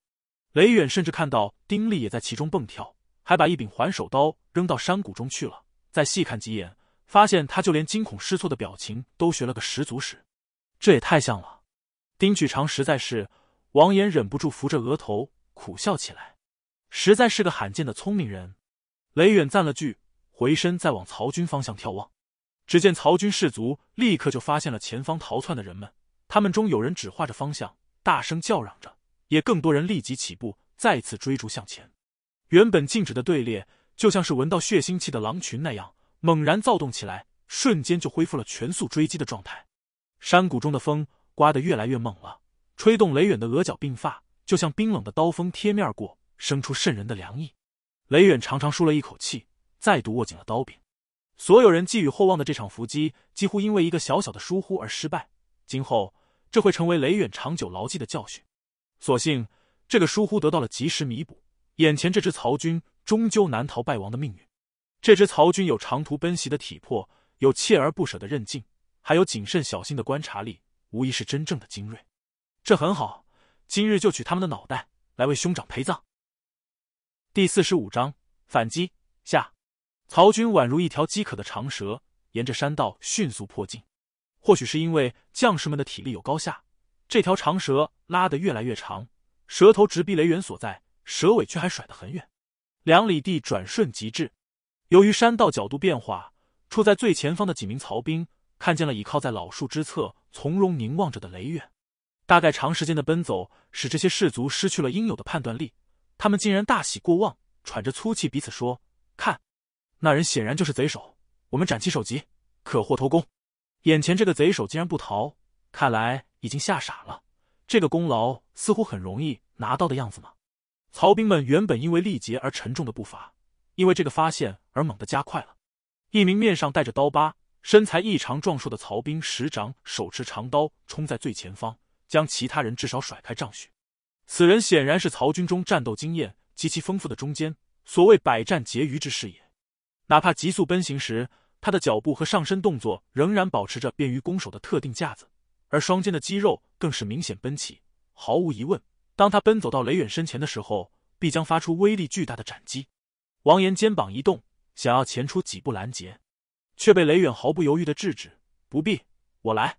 雷远甚至看到丁力也在其中蹦跳，还把一柄还手刀扔到山谷中去了。再细看几眼，发现他就连惊恐失措的表情都学了个十足十，这也太像了。丁举长实在是，王岩忍不住扶着额头苦笑起来。实在是个罕见的聪明人，雷远赞了句，回身再往曹军方向眺望，只见曹军士卒立刻就发现了前方逃窜的人们，他们中有人指画着方向，大声叫嚷着，也更多人立即起步，再次追逐向前。原本静止的队列，就像是闻到血腥气的狼群那样，猛然躁动起来，瞬间就恢复了全速追击的状态。山谷中的风刮得越来越猛了，吹动雷远的额角鬓发，就像冰冷的刀锋贴面过。生出渗人的凉意，雷远长长舒了一口气，再度握紧了刀柄。所有人寄予厚望的这场伏击，几乎因为一个小小的疏忽而失败。今后这会成为雷远长久牢记的教训。所幸这个疏忽得到了及时弥补。眼前这支曹军，终究难逃败亡的命运。这支曹军有长途奔袭的体魄，有锲而不舍的韧劲，还有谨慎小心的观察力，无疑是真正的精锐。这很好，今日就取他们的脑袋来为兄长陪葬。第四十五章反击下，曹军宛如一条饥渴的长蛇，沿着山道迅速迫近。或许是因为将士们的体力有高下，这条长蛇拉得越来越长，蛇头直逼雷源所在，蛇尾却还甩得很远。两里地转瞬即至，由于山道角度变化，处在最前方的几名曹兵看见了倚靠在老树之侧、从容凝望着的雷远。大概长时间的奔走使这些士卒失去了应有的判断力。他们竟然大喜过望，喘着粗气彼此说：“看，那人显然就是贼首，我们斩其首级，可获头功。”眼前这个贼首竟然不逃，看来已经吓傻了。这个功劳似乎很容易拿到的样子吗？曹兵们原本因为力竭而沉重的步伐，因为这个发现而猛地加快了。一名面上带着刀疤、身材异常壮硕的曹兵十长手持长刀冲在最前方，将其他人至少甩开丈许。此人显然是曹军中战斗经验极其丰富的中坚，所谓百战结余之士也。哪怕急速奔行时，他的脚步和上身动作仍然保持着便于攻守的特定架子，而双肩的肌肉更是明显奔起。毫无疑问，当他奔走到雷远身前的时候，必将发出威力巨大的斩击。王岩肩膀一动，想要前出几步拦截，却被雷远毫不犹豫的制止：“不必，我来。”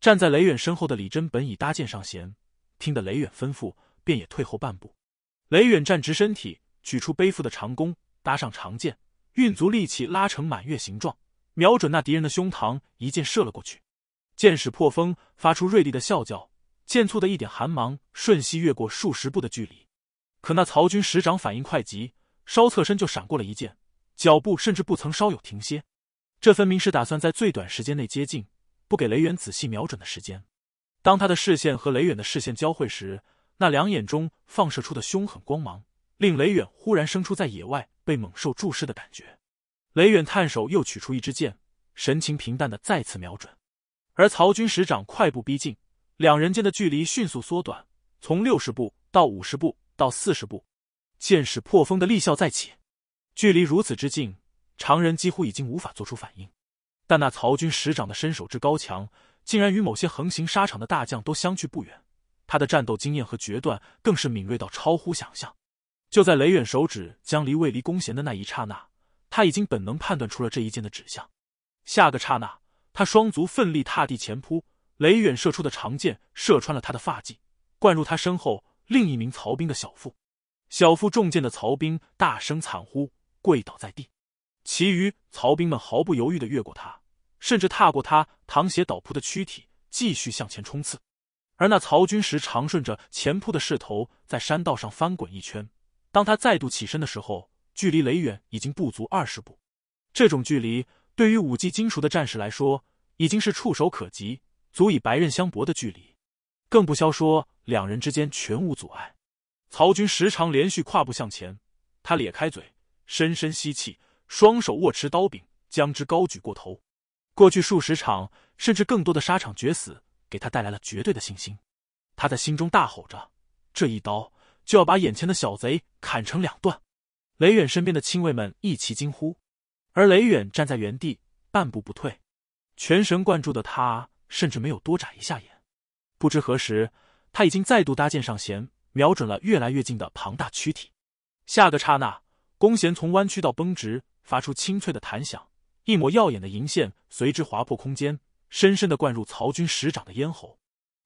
站在雷远身后的李真本已搭箭上弦。听得雷远吩咐，便也退后半步。雷远站直身体，取出背负的长弓，搭上长剑，运足力气拉成满月形状，瞄准那敌人的胸膛，一箭射了过去。箭矢破风，发出锐利的啸叫，箭簇的一点寒芒瞬息越过数十步的距离。可那曹军使长反应快急，稍侧身就闪过了一箭，脚步甚至不曾稍有停歇。这分明是打算在最短时间内接近，不给雷远仔细瞄准的时间。当他的视线和雷远的视线交汇时，那两眼中放射出的凶狠光芒，令雷远忽然生出在野外被猛兽注视的感觉。雷远探手又取出一支箭，神情平淡的再次瞄准。而曹军使长快步逼近，两人间的距离迅速缩短，从六十步到五十步到四十步，箭矢破风的力效再起。距离如此之近，常人几乎已经无法做出反应，但那曹军使长的身手之高强。竟然与某些横行沙场的大将都相距不远，他的战斗经验和决断更是敏锐到超乎想象。就在雷远手指将离位离弓弦的那一刹那，他已经本能判断出了这一箭的指向。下个刹那，他双足奋力踏地前扑，雷远射出的长箭射穿了他的发髻，灌入他身后另一名曹兵的小腹。小腹中箭的曹兵大声惨呼，跪倒在地。其余曹兵们毫不犹豫地越过他。甚至踏过他淌血倒扑的躯体，继续向前冲刺。而那曹军时常顺着前扑的势头，在山道上翻滚一圈。当他再度起身的时候，距离雷远已经不足二十步。这种距离对于武技精熟的战士来说，已经是触手可及、足以白刃相搏的距离。更不消说，两人之间全无阻碍。曹军时常连续跨步向前，他咧开嘴，深深吸气，双手握持刀柄，将之高举过头。过去数十场，甚至更多的沙场决死，给他带来了绝对的信心。他在心中大吼着：“这一刀就要把眼前的小贼砍成两段！”雷远身边的亲卫们一齐惊呼，而雷远站在原地，半步不退。全神贯注的他，甚至没有多眨一下眼。不知何时，他已经再度搭箭上弦，瞄准了越来越近的庞大躯体。下个刹那，弓弦从弯曲到绷直，发出清脆的弹响。一抹耀眼的银线随之划破空间，深深的灌入曹军使长的咽喉。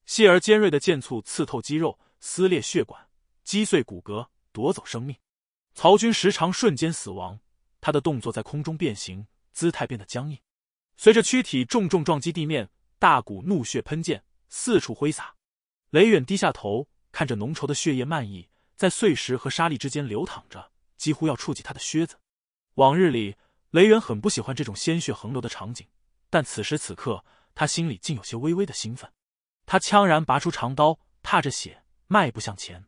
细而尖锐的剑簇刺透肌肉，撕裂血管，击碎骨骼，夺走生命。曹军时长瞬间死亡，他的动作在空中变形，姿态变得僵硬，随着躯体重重撞击地面，大股怒血喷溅，四处挥洒。雷远低下头，看着浓稠的血液漫溢在碎石和沙砾之间流淌着，几乎要触及他的靴子。往日里。雷远很不喜欢这种鲜血横流的场景，但此时此刻，他心里竟有些微微的兴奋。他锵然拔出长刀，踏着血迈步向前。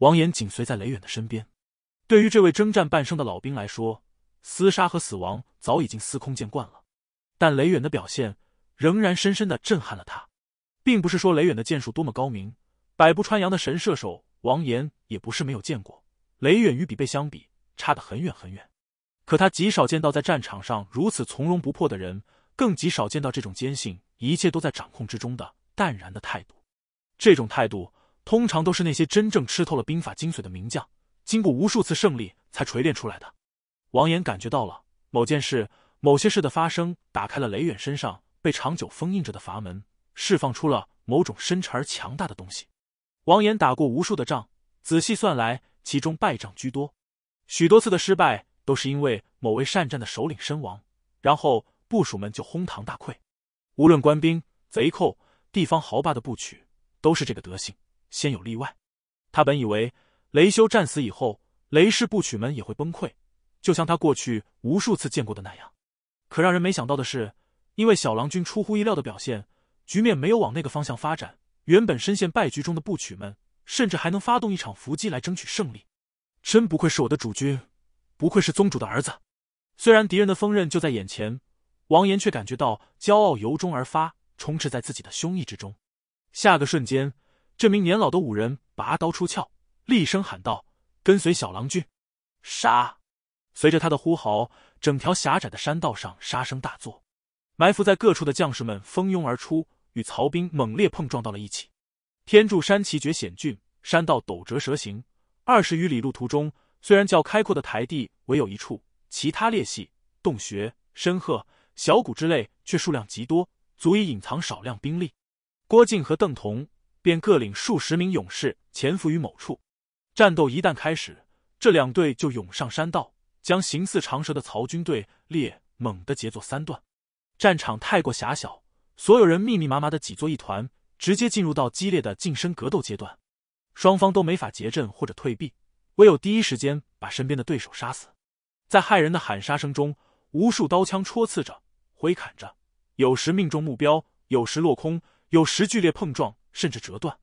王岩紧随在雷远的身边。对于这位征战半生的老兵来说，厮杀和死亡早已经司空见惯了。但雷远的表现仍然深深的震撼了他。并不是说雷远的剑术多么高明，百步穿杨的神射手王岩也不是没有见过。雷远与比贝相比，差得很远很远。可他极少见到在战场上如此从容不迫的人，更极少见到这种坚信一切都在掌控之中的淡然的态度。这种态度通常都是那些真正吃透了兵法精髓的名将，经过无数次胜利才锤炼出来的。王岩感觉到了，某件事、某些事的发生，打开了雷远身上被长久封印着的阀门，释放出了某种深沉而强大的东西。王岩打过无数的仗，仔细算来，其中败仗居多，许多次的失败。都是因为某位善战的首领身亡，然后部署们就哄堂大溃。无论官兵、贼寇、地方豪霸的部曲，都是这个德行，先有例外，他本以为雷修战死以后，雷氏部曲们也会崩溃，就像他过去无数次见过的那样。可让人没想到的是，因为小郎君出乎意料的表现，局面没有往那个方向发展。原本深陷败局中的部曲们，甚至还能发动一场伏击来争取胜利。真不愧是我的主君。不愧是宗主的儿子，虽然敌人的锋刃就在眼前，王岩却感觉到骄傲由衷而发，充斥在自己的胸臆之中。下个瞬间，这名年老的武人拔刀出鞘，厉声喊道：“跟随小郎君，杀！”随着他的呼嚎，整条狭窄的山道上杀声大作，埋伏在各处的将士们蜂拥而出，与曹兵猛烈碰撞到了一起。天柱山奇绝险峻，山道陡折蛇形，二十余里路途中。虽然较开阔的台地唯有一处，其他裂隙、洞穴、深壑、小谷之类却数量极多，足以隐藏少量兵力。郭靖和邓童便各领数十名勇士潜伏于某处，战斗一旦开始，这两队就涌上山道，将形似长蛇的曹军队列猛地截作三段。战场太过狭小，所有人密密麻麻的挤作一团，直接进入到激烈的近身格斗阶段，双方都没法结阵或者退避。唯有第一时间把身边的对手杀死，在骇人的喊杀声中，无数刀枪戳刺着、挥砍着，有时命中目标，有时落空，有时剧烈碰撞甚至折断。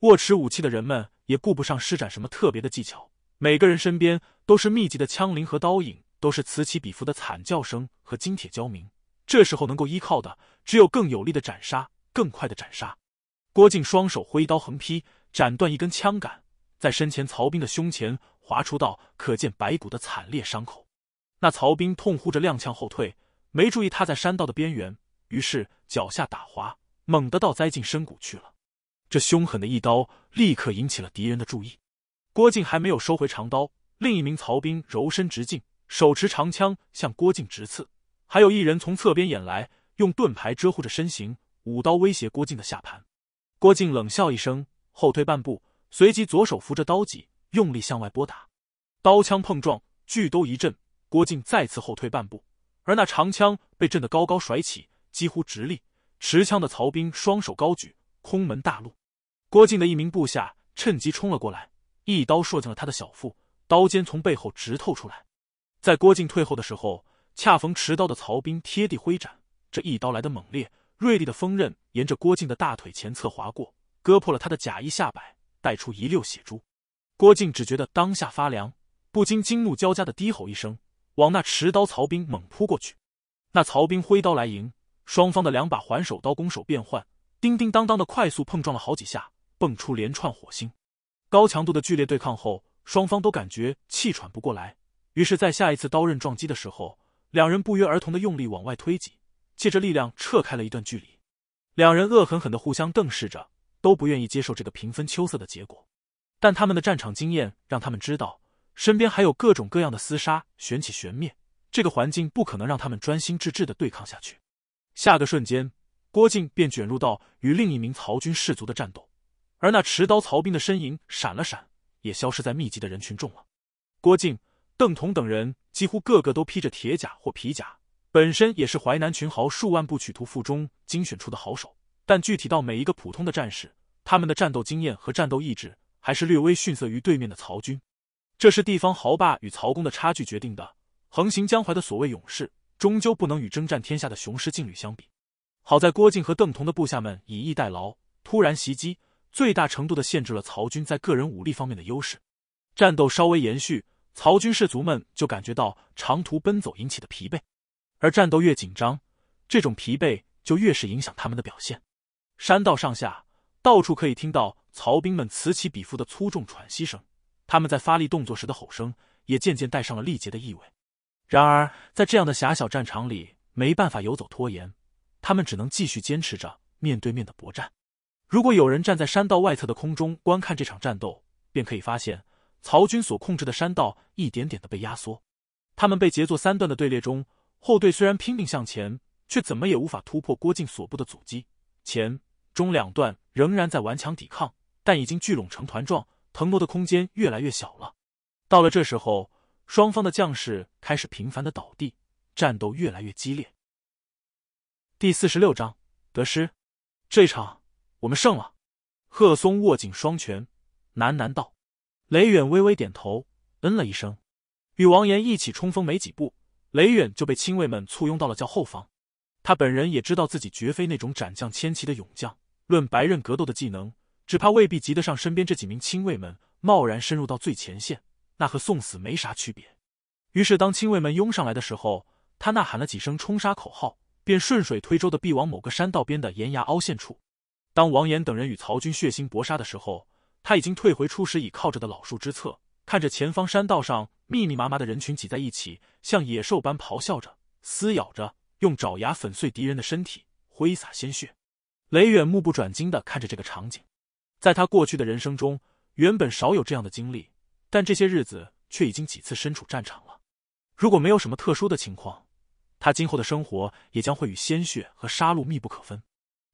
握持武器的人们也顾不上施展什么特别的技巧，每个人身边都是密集的枪林和刀影，都是此起彼伏的惨叫声和金铁交鸣。这时候能够依靠的，只有更有力的斩杀，更快的斩杀。郭靖双手挥刀横劈，斩断一根枪杆。在身前，曹兵的胸前划出道可见白骨的惨烈伤口，那曹兵痛呼着踉跄后退，没注意他在山道的边缘，于是脚下打滑，猛地倒栽进深谷去了。这凶狠的一刀立刻引起了敌人的注意。郭靖还没有收回长刀，另一名曹兵柔身直进，手持长枪向郭靖直刺，还有一人从侧边掩来，用盾牌遮护着身形，舞刀威胁郭靖的下盘。郭靖冷笑一声，后退半步。随即左手扶着刀脊，用力向外拨打，刀枪碰撞，巨兜一震，郭靖再次后退半步，而那长枪被震得高高甩起，几乎直立。持枪的曹兵双手高举，空门大怒。郭靖的一名部下趁机冲了过来，一刀射进了他的小腹，刀尖从背后直透出来。在郭靖退后的时候，恰逢持刀的曹兵贴地挥斩，这一刀来的猛烈，锐利的锋刃沿着郭靖的大腿前侧划过，割破了他的甲衣下摆。带出一溜血珠，郭靖只觉得当下发凉，不禁惊怒交加的低吼一声，往那持刀曹兵猛扑过去。那曹兵挥刀来迎，双方的两把环手刀攻守变换，叮叮当当的快速碰撞了好几下，蹦出连串火星。高强度的剧烈对抗后，双方都感觉气喘不过来，于是，在下一次刀刃撞击的时候，两人不约而同的用力往外推挤，借着力量撤开了一段距离。两人恶狠狠的互相瞪视着。都不愿意接受这个平分秋色的结果，但他们的战场经验让他们知道，身边还有各种各样的厮杀、玄起玄灭，这个环境不可能让他们专心致志的对抗下去。下个瞬间，郭靖便卷入到与另一名曹军士卒的战斗，而那持刀曹兵的身影闪了闪，也消失在密集的人群中了。郭靖、邓同等人几乎个个都披着铁甲或皮甲，本身也是淮南群豪数万部曲图腹中精选出的好手。但具体到每一个普通的战士，他们的战斗经验和战斗意志还是略微逊色于对面的曹军，这是地方豪霸与曹公的差距决定的。横行江淮的所谓勇士，终究不能与征战天下的雄师劲旅相比。好在郭靖和邓童的部下们以逸待劳，突然袭击，最大程度的限制了曹军在个人武力方面的优势。战斗稍微延续，曹军士卒们就感觉到长途奔走引起的疲惫，而战斗越紧张，这种疲惫就越是影响他们的表现。山道上下，到处可以听到曹兵们此起彼伏的粗重喘息声，他们在发力动作时的吼声也渐渐带上了力竭的意味。然而，在这样的狭小战场里，没办法游走拖延，他们只能继续坚持着面对面的搏战。如果有人站在山道外侧的空中观看这场战斗，便可以发现，曹军所控制的山道一点点的被压缩。他们被截作三段的队列中，后队虽然拼命向前，却怎么也无法突破郭靖所部的阻击。前中两段仍然在顽强抵抗，但已经聚拢成团状，腾挪的空间越来越小了。到了这时候，双方的将士开始频繁的倒地，战斗越来越激烈。第四十六章得失，这场我们胜了。贺松握紧双拳，喃喃道：“雷远微微点头，嗯了一声，与王岩一起冲锋没几步，雷远就被亲卫们簇拥到了较后方。他本人也知道自己绝非那种斩将千骑的勇将。”论白刃格斗的技能，只怕未必及得上身边这几名亲卫们。贸然深入到最前线，那和送死没啥区别。于是，当亲卫们拥上来的时候，他呐喊了几声冲杀口号，便顺水推舟的避往某个山道边的岩崖凹陷处。当王岩等人与曹军血腥搏杀的时候，他已经退回初始倚靠着的老树之侧，看着前方山道上密密麻麻的人群挤在一起，像野兽般咆哮着、撕咬着，用爪牙粉碎敌人的身体，挥洒鲜血。雷远目不转睛的看着这个场景，在他过去的人生中，原本少有这样的经历，但这些日子却已经几次身处战场了。如果没有什么特殊的情况，他今后的生活也将会与鲜血和杀戮密不可分。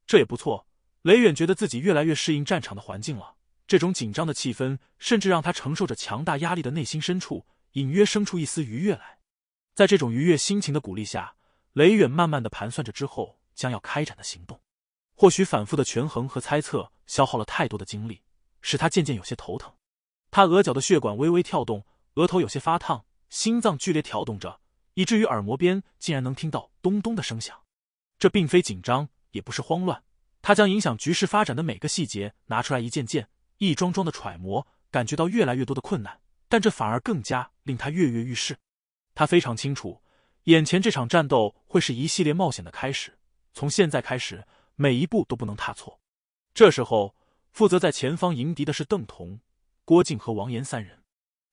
这也不错。雷远觉得自己越来越适应战场的环境了。这种紧张的气氛，甚至让他承受着强大压力的内心深处，隐约生出一丝愉悦来。在这种愉悦心情的鼓励下，雷远慢慢的盘算着之后将要开展的行动。或许反复的权衡和猜测消耗了太多的精力，使他渐渐有些头疼。他额角的血管微微跳动，额头有些发烫，心脏剧烈跳动着，以至于耳膜边竟然能听到咚咚的声响。这并非紧张，也不是慌乱。他将影响局势发展的每个细节拿出来一件件、一桩桩的揣摩，感觉到越来越多的困难，但这反而更加令他跃跃欲试。他非常清楚，眼前这场战斗会是一系列冒险的开始。从现在开始。每一步都不能踏错。这时候，负责在前方迎敌的是邓彤、郭靖和王岩三人。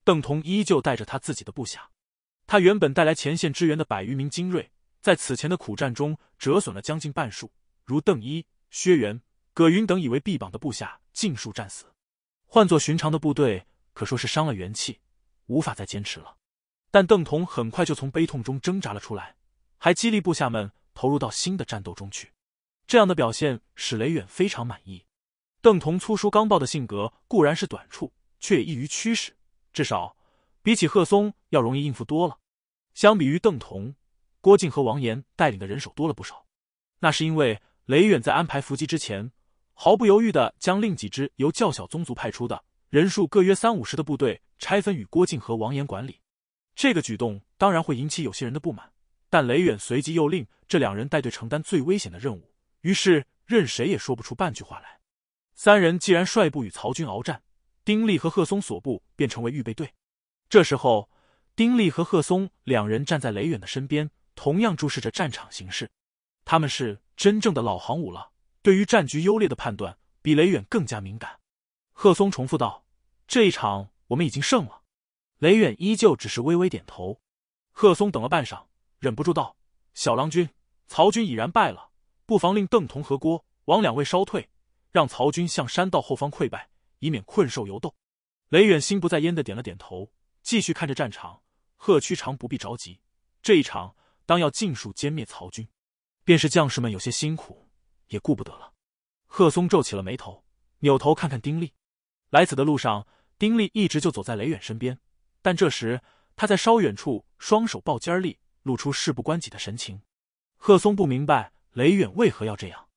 邓彤依旧带着他自己的部下，他原本带来前线支援的百余名精锐，在此前的苦战中折损了将近半数，如邓一、薛元、葛云等以为臂膀的部下尽数战死。换作寻常的部队，可说是伤了元气，无法再坚持了。但邓彤很快就从悲痛中挣扎了出来，还激励部下们投入到新的战斗中去。这样的表现使雷远非常满意。邓同粗疏刚暴的性格固然是短处，却也易于驱使，至少比起贺松要容易应付多了。相比于邓同，郭靖和王岩带领的人手多了不少，那是因为雷远在安排伏击之前，毫不犹豫的将另几支由较小宗族派出的人数各约三五十的部队拆分与郭靖和王岩管理。这个举动当然会引起有些人的不满，但雷远随即又令这两人带队承担最危险的任务。于是，任谁也说不出半句话来。三人既然率部与曹军鏖战，丁力和贺松所部便成为预备队。这时候，丁力和贺松两人站在雷远的身边，同样注视着战场形势。他们是真正的老行伍了，对于战局优劣的判断比雷远更加敏感。贺松重复道：“这一场我们已经胜了。”雷远依旧只是微微点头。贺松等了半晌，忍不住道：“小郎君，曹军已然败了。”不妨令邓同和郭王两位稍退，让曹军向山道后方溃败，以免困兽犹斗。雷远心不在焉的点了点头，继续看着战场。贺屈长不必着急，这一场当要尽数歼灭曹军，便是将士们有些辛苦，也顾不得了。贺松皱起了眉头，扭头看看丁力。来此的路上，丁力一直就走在雷远身边，但这时他在稍远处，双手抱肩立，露出事不关己的神情。贺松不明白。雷远为何要这样？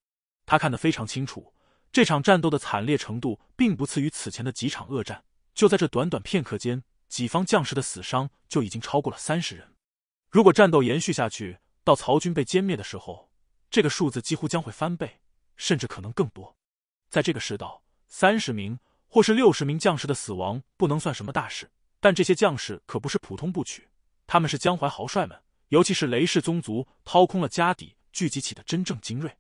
他看得非常清楚，这场战斗的惨烈程度并不次于此前的几场恶战。就在这短短片刻间，己方将士的死伤就已经超过了三十人。如果战斗延续下去，到曹军被歼灭的时候，这个数字几乎将会翻倍，甚至可能更多。在这个世道，三十名或是六十名将士的死亡不能算什么大事，但这些将士可不是普通部曲，他们是江淮豪帅们，尤其是雷氏宗族掏空了家底。聚集起的真正精锐，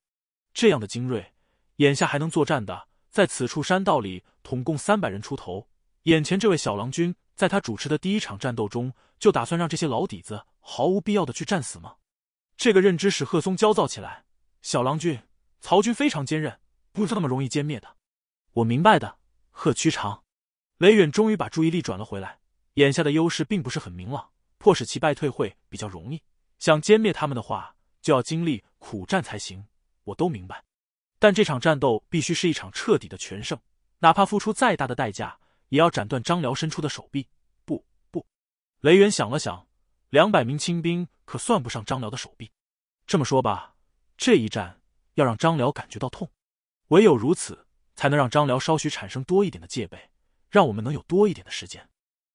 这样的精锐，眼下还能作战的，在此处山道里统共三百人出头。眼前这位小郎君，在他主持的第一场战斗中，就打算让这些老底子毫无必要的去战死吗？这个认知使贺松焦躁起来。小郎君，曹军非常坚韧，不是那么容易歼灭的。我明白的，贺区长。雷远终于把注意力转了回来。眼下的优势并不是很明朗，迫使其败退会比较容易。想歼灭他们的话。就要经历苦战才行，我都明白。但这场战斗必须是一场彻底的全胜，哪怕付出再大的代价，也要斩断张辽伸出的手臂。不不，雷元想了想，两百名清兵可算不上张辽的手臂。这么说吧，这一战要让张辽感觉到痛，唯有如此，才能让张辽稍许产生多一点的戒备，让我们能有多一点的时间。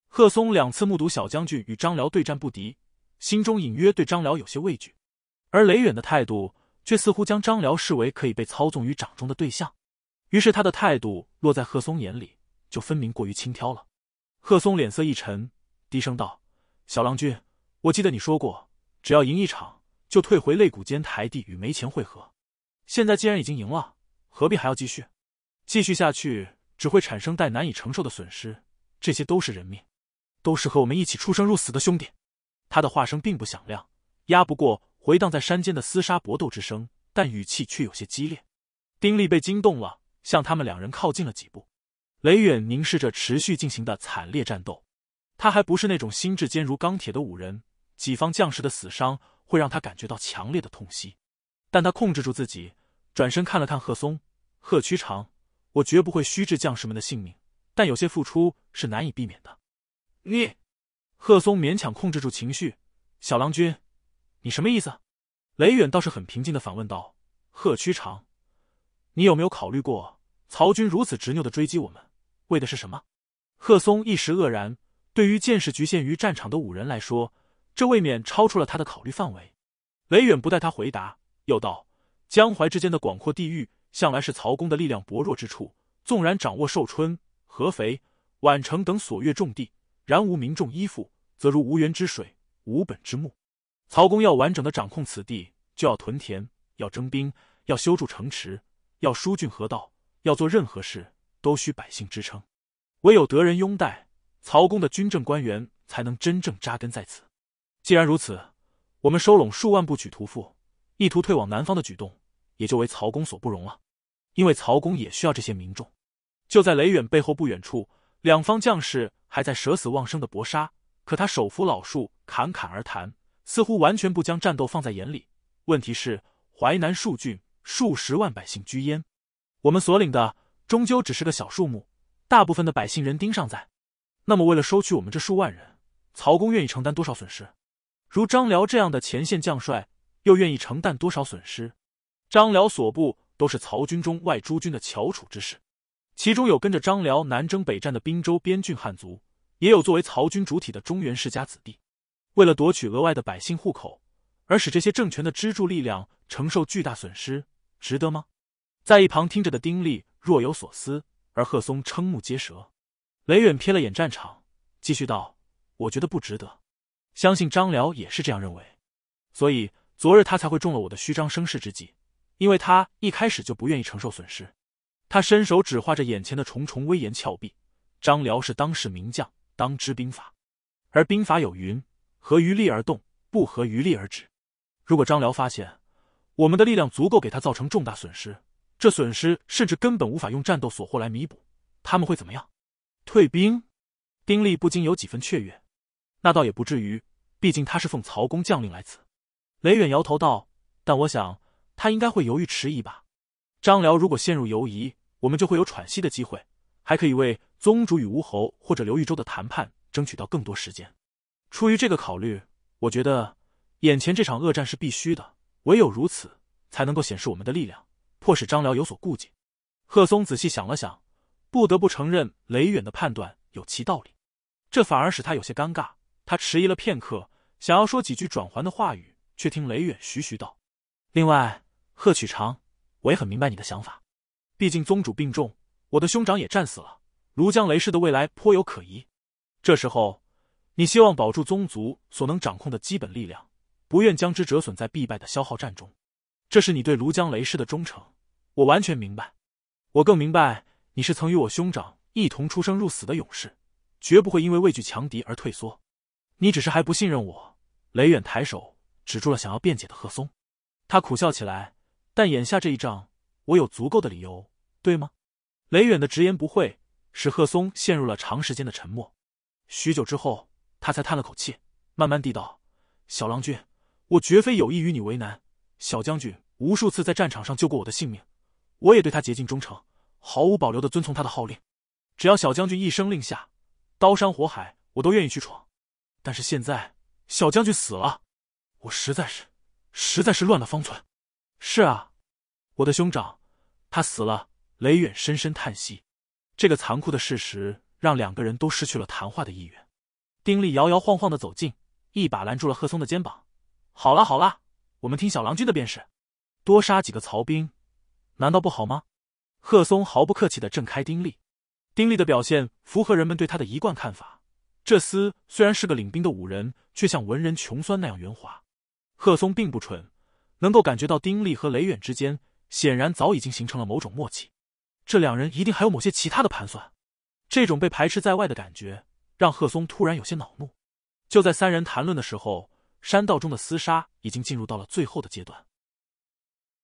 贺松两次目睹小将军与张辽对战不敌，心中隐约对张辽有些畏惧。而雷远的态度却似乎将张辽视为可以被操纵于掌中的对象，于是他的态度落在贺松眼里就分明过于轻佻了。贺松脸色一沉，低声道：“小郎君，我记得你说过，只要赢一场就退回擂鼓间台地与梅钱汇合。现在既然已经赢了，何必还要继续？继续下去只会产生带难以承受的损失。这些都是人命，都是和我们一起出生入死的兄弟。”他的话声并不响亮，压不过。回荡在山间的厮杀搏斗之声，但语气却有些激烈。丁力被惊动了，向他们两人靠近了几步。雷远凝视着持续进行的惨烈战斗，他还不是那种心智坚如钢铁的武人，己方将士的死伤会让他感觉到强烈的痛惜，但他控制住自己，转身看了看贺松、贺屈长：“我绝不会虚掷将士们的性命，但有些付出是难以避免的。”你，贺松勉强控制住情绪，小郎君。你什么意思？雷远倒是很平静的反问道：“贺区长，你有没有考虑过，曹军如此执拗的追击我们，为的是什么？”贺松一时愕然。对于见识局限于战场的五人来说，这未免超出了他的考虑范围。雷远不待他回答，又道：“江淮之间的广阔地域，向来是曹公的力量薄弱之处。纵然掌握寿春、合肥、宛城等所越重地，然无民众依附，则如无源之水，无本之木。”曹公要完整的掌控此地，就要屯田，要征兵，要修筑城池，要疏浚河道，要做任何事，都需百姓支撑。唯有得人拥戴，曹公的军政官员才能真正扎根在此。既然如此，我们收拢数万部曲屠夫，意图退往南方的举动，也就为曹公所不容了。因为曹公也需要这些民众。就在雷远背后不远处，两方将士还在舍死忘生的搏杀，可他手扶老树，侃侃而谈。似乎完全不将战斗放在眼里。问题是，淮南数郡数十万百姓居焉，我们所领的终究只是个小数目，大部分的百姓人丁尚在。那么，为了收取我们这数万人，曹公愿意承担多少损失？如张辽这样的前线将帅，又愿意承担多少损失？张辽所部都是曹军中外诸军的翘楚之士，其中有跟着张辽南征北战的滨州边郡汉族，也有作为曹军主体的中原世家子弟。为了夺取额外的百姓户口，而使这些政权的支柱力量承受巨大损失，值得吗？在一旁听着的丁力若有所思，而贺松瞠目结舌。雷远瞥了眼战场，继续道：“我觉得不值得。相信张辽也是这样认为，所以昨日他才会中了我的虚张声势之计，因为他一开始就不愿意承受损失。”他伸手指画着眼前的重重威严峭壁。张辽是当世名将，当知兵法，而兵法有云。合于利而动，不合于利而止。如果张辽发现我们的力量足够给他造成重大损失，这损失甚至根本无法用战斗所获来弥补，他们会怎么样？退兵？丁力不禁有几分雀跃。那倒也不至于，毕竟他是奉曹公将令来此。雷远摇头道：“但我想，他应该会犹豫迟疑吧。张辽如果陷入犹疑，我们就会有喘息的机会，还可以为宗主与吴侯或者刘豫州的谈判争取到更多时间。”出于这个考虑，我觉得眼前这场恶战是必须的，唯有如此才能够显示我们的力量，迫使张辽有所顾忌。贺松仔细想了想，不得不承认雷远的判断有其道理，这反而使他有些尴尬。他迟疑了片刻，想要说几句转圜的话语，却听雷远徐徐道：“另外，贺曲长，我也很明白你的想法。毕竟宗主病重，我的兄长也战死了，庐江雷氏的未来颇有可疑。”这时候。你希望保住宗族所能掌控的基本力量，不愿将之折损在必败的消耗战中，这是你对庐江雷氏的忠诚。我完全明白，我更明白你是曾与我兄长一同出生入死的勇士，绝不会因为畏惧强敌而退缩。你只是还不信任我。雷远抬手止住了想要辩解的贺松，他苦笑起来。但眼下这一仗，我有足够的理由，对吗？雷远的直言不讳使贺松陷入了长时间的沉默。许久之后。他才叹了口气，慢慢地道：“小郎君，我绝非有意与你为难。小将军无数次在战场上救过我的性命，我也对他竭尽忠诚，毫无保留的遵从他的号令。只要小将军一声令下，刀山火海我都愿意去闯。但是现在小将军死了，我实在是，实在是乱了方寸。”“是啊，我的兄长，他死了。”雷远深深叹息。这个残酷的事实让两个人都失去了谈话的意愿。丁力摇摇晃晃的走近，一把拦住了贺松的肩膀。好啦好啦，我们听小郎君的便是。多杀几个曹兵，难道不好吗？贺松毫不客气的挣开丁力。丁力的表现符合人们对他的一贯看法。这厮虽然是个领兵的武人，却像文人穷酸那样圆滑。贺松并不蠢，能够感觉到丁力和雷远之间显然早已经形成了某种默契。这两人一定还有某些其他的盘算。这种被排斥在外的感觉。让贺松突然有些恼怒。就在三人谈论的时候，山道中的厮杀已经进入到了最后的阶段。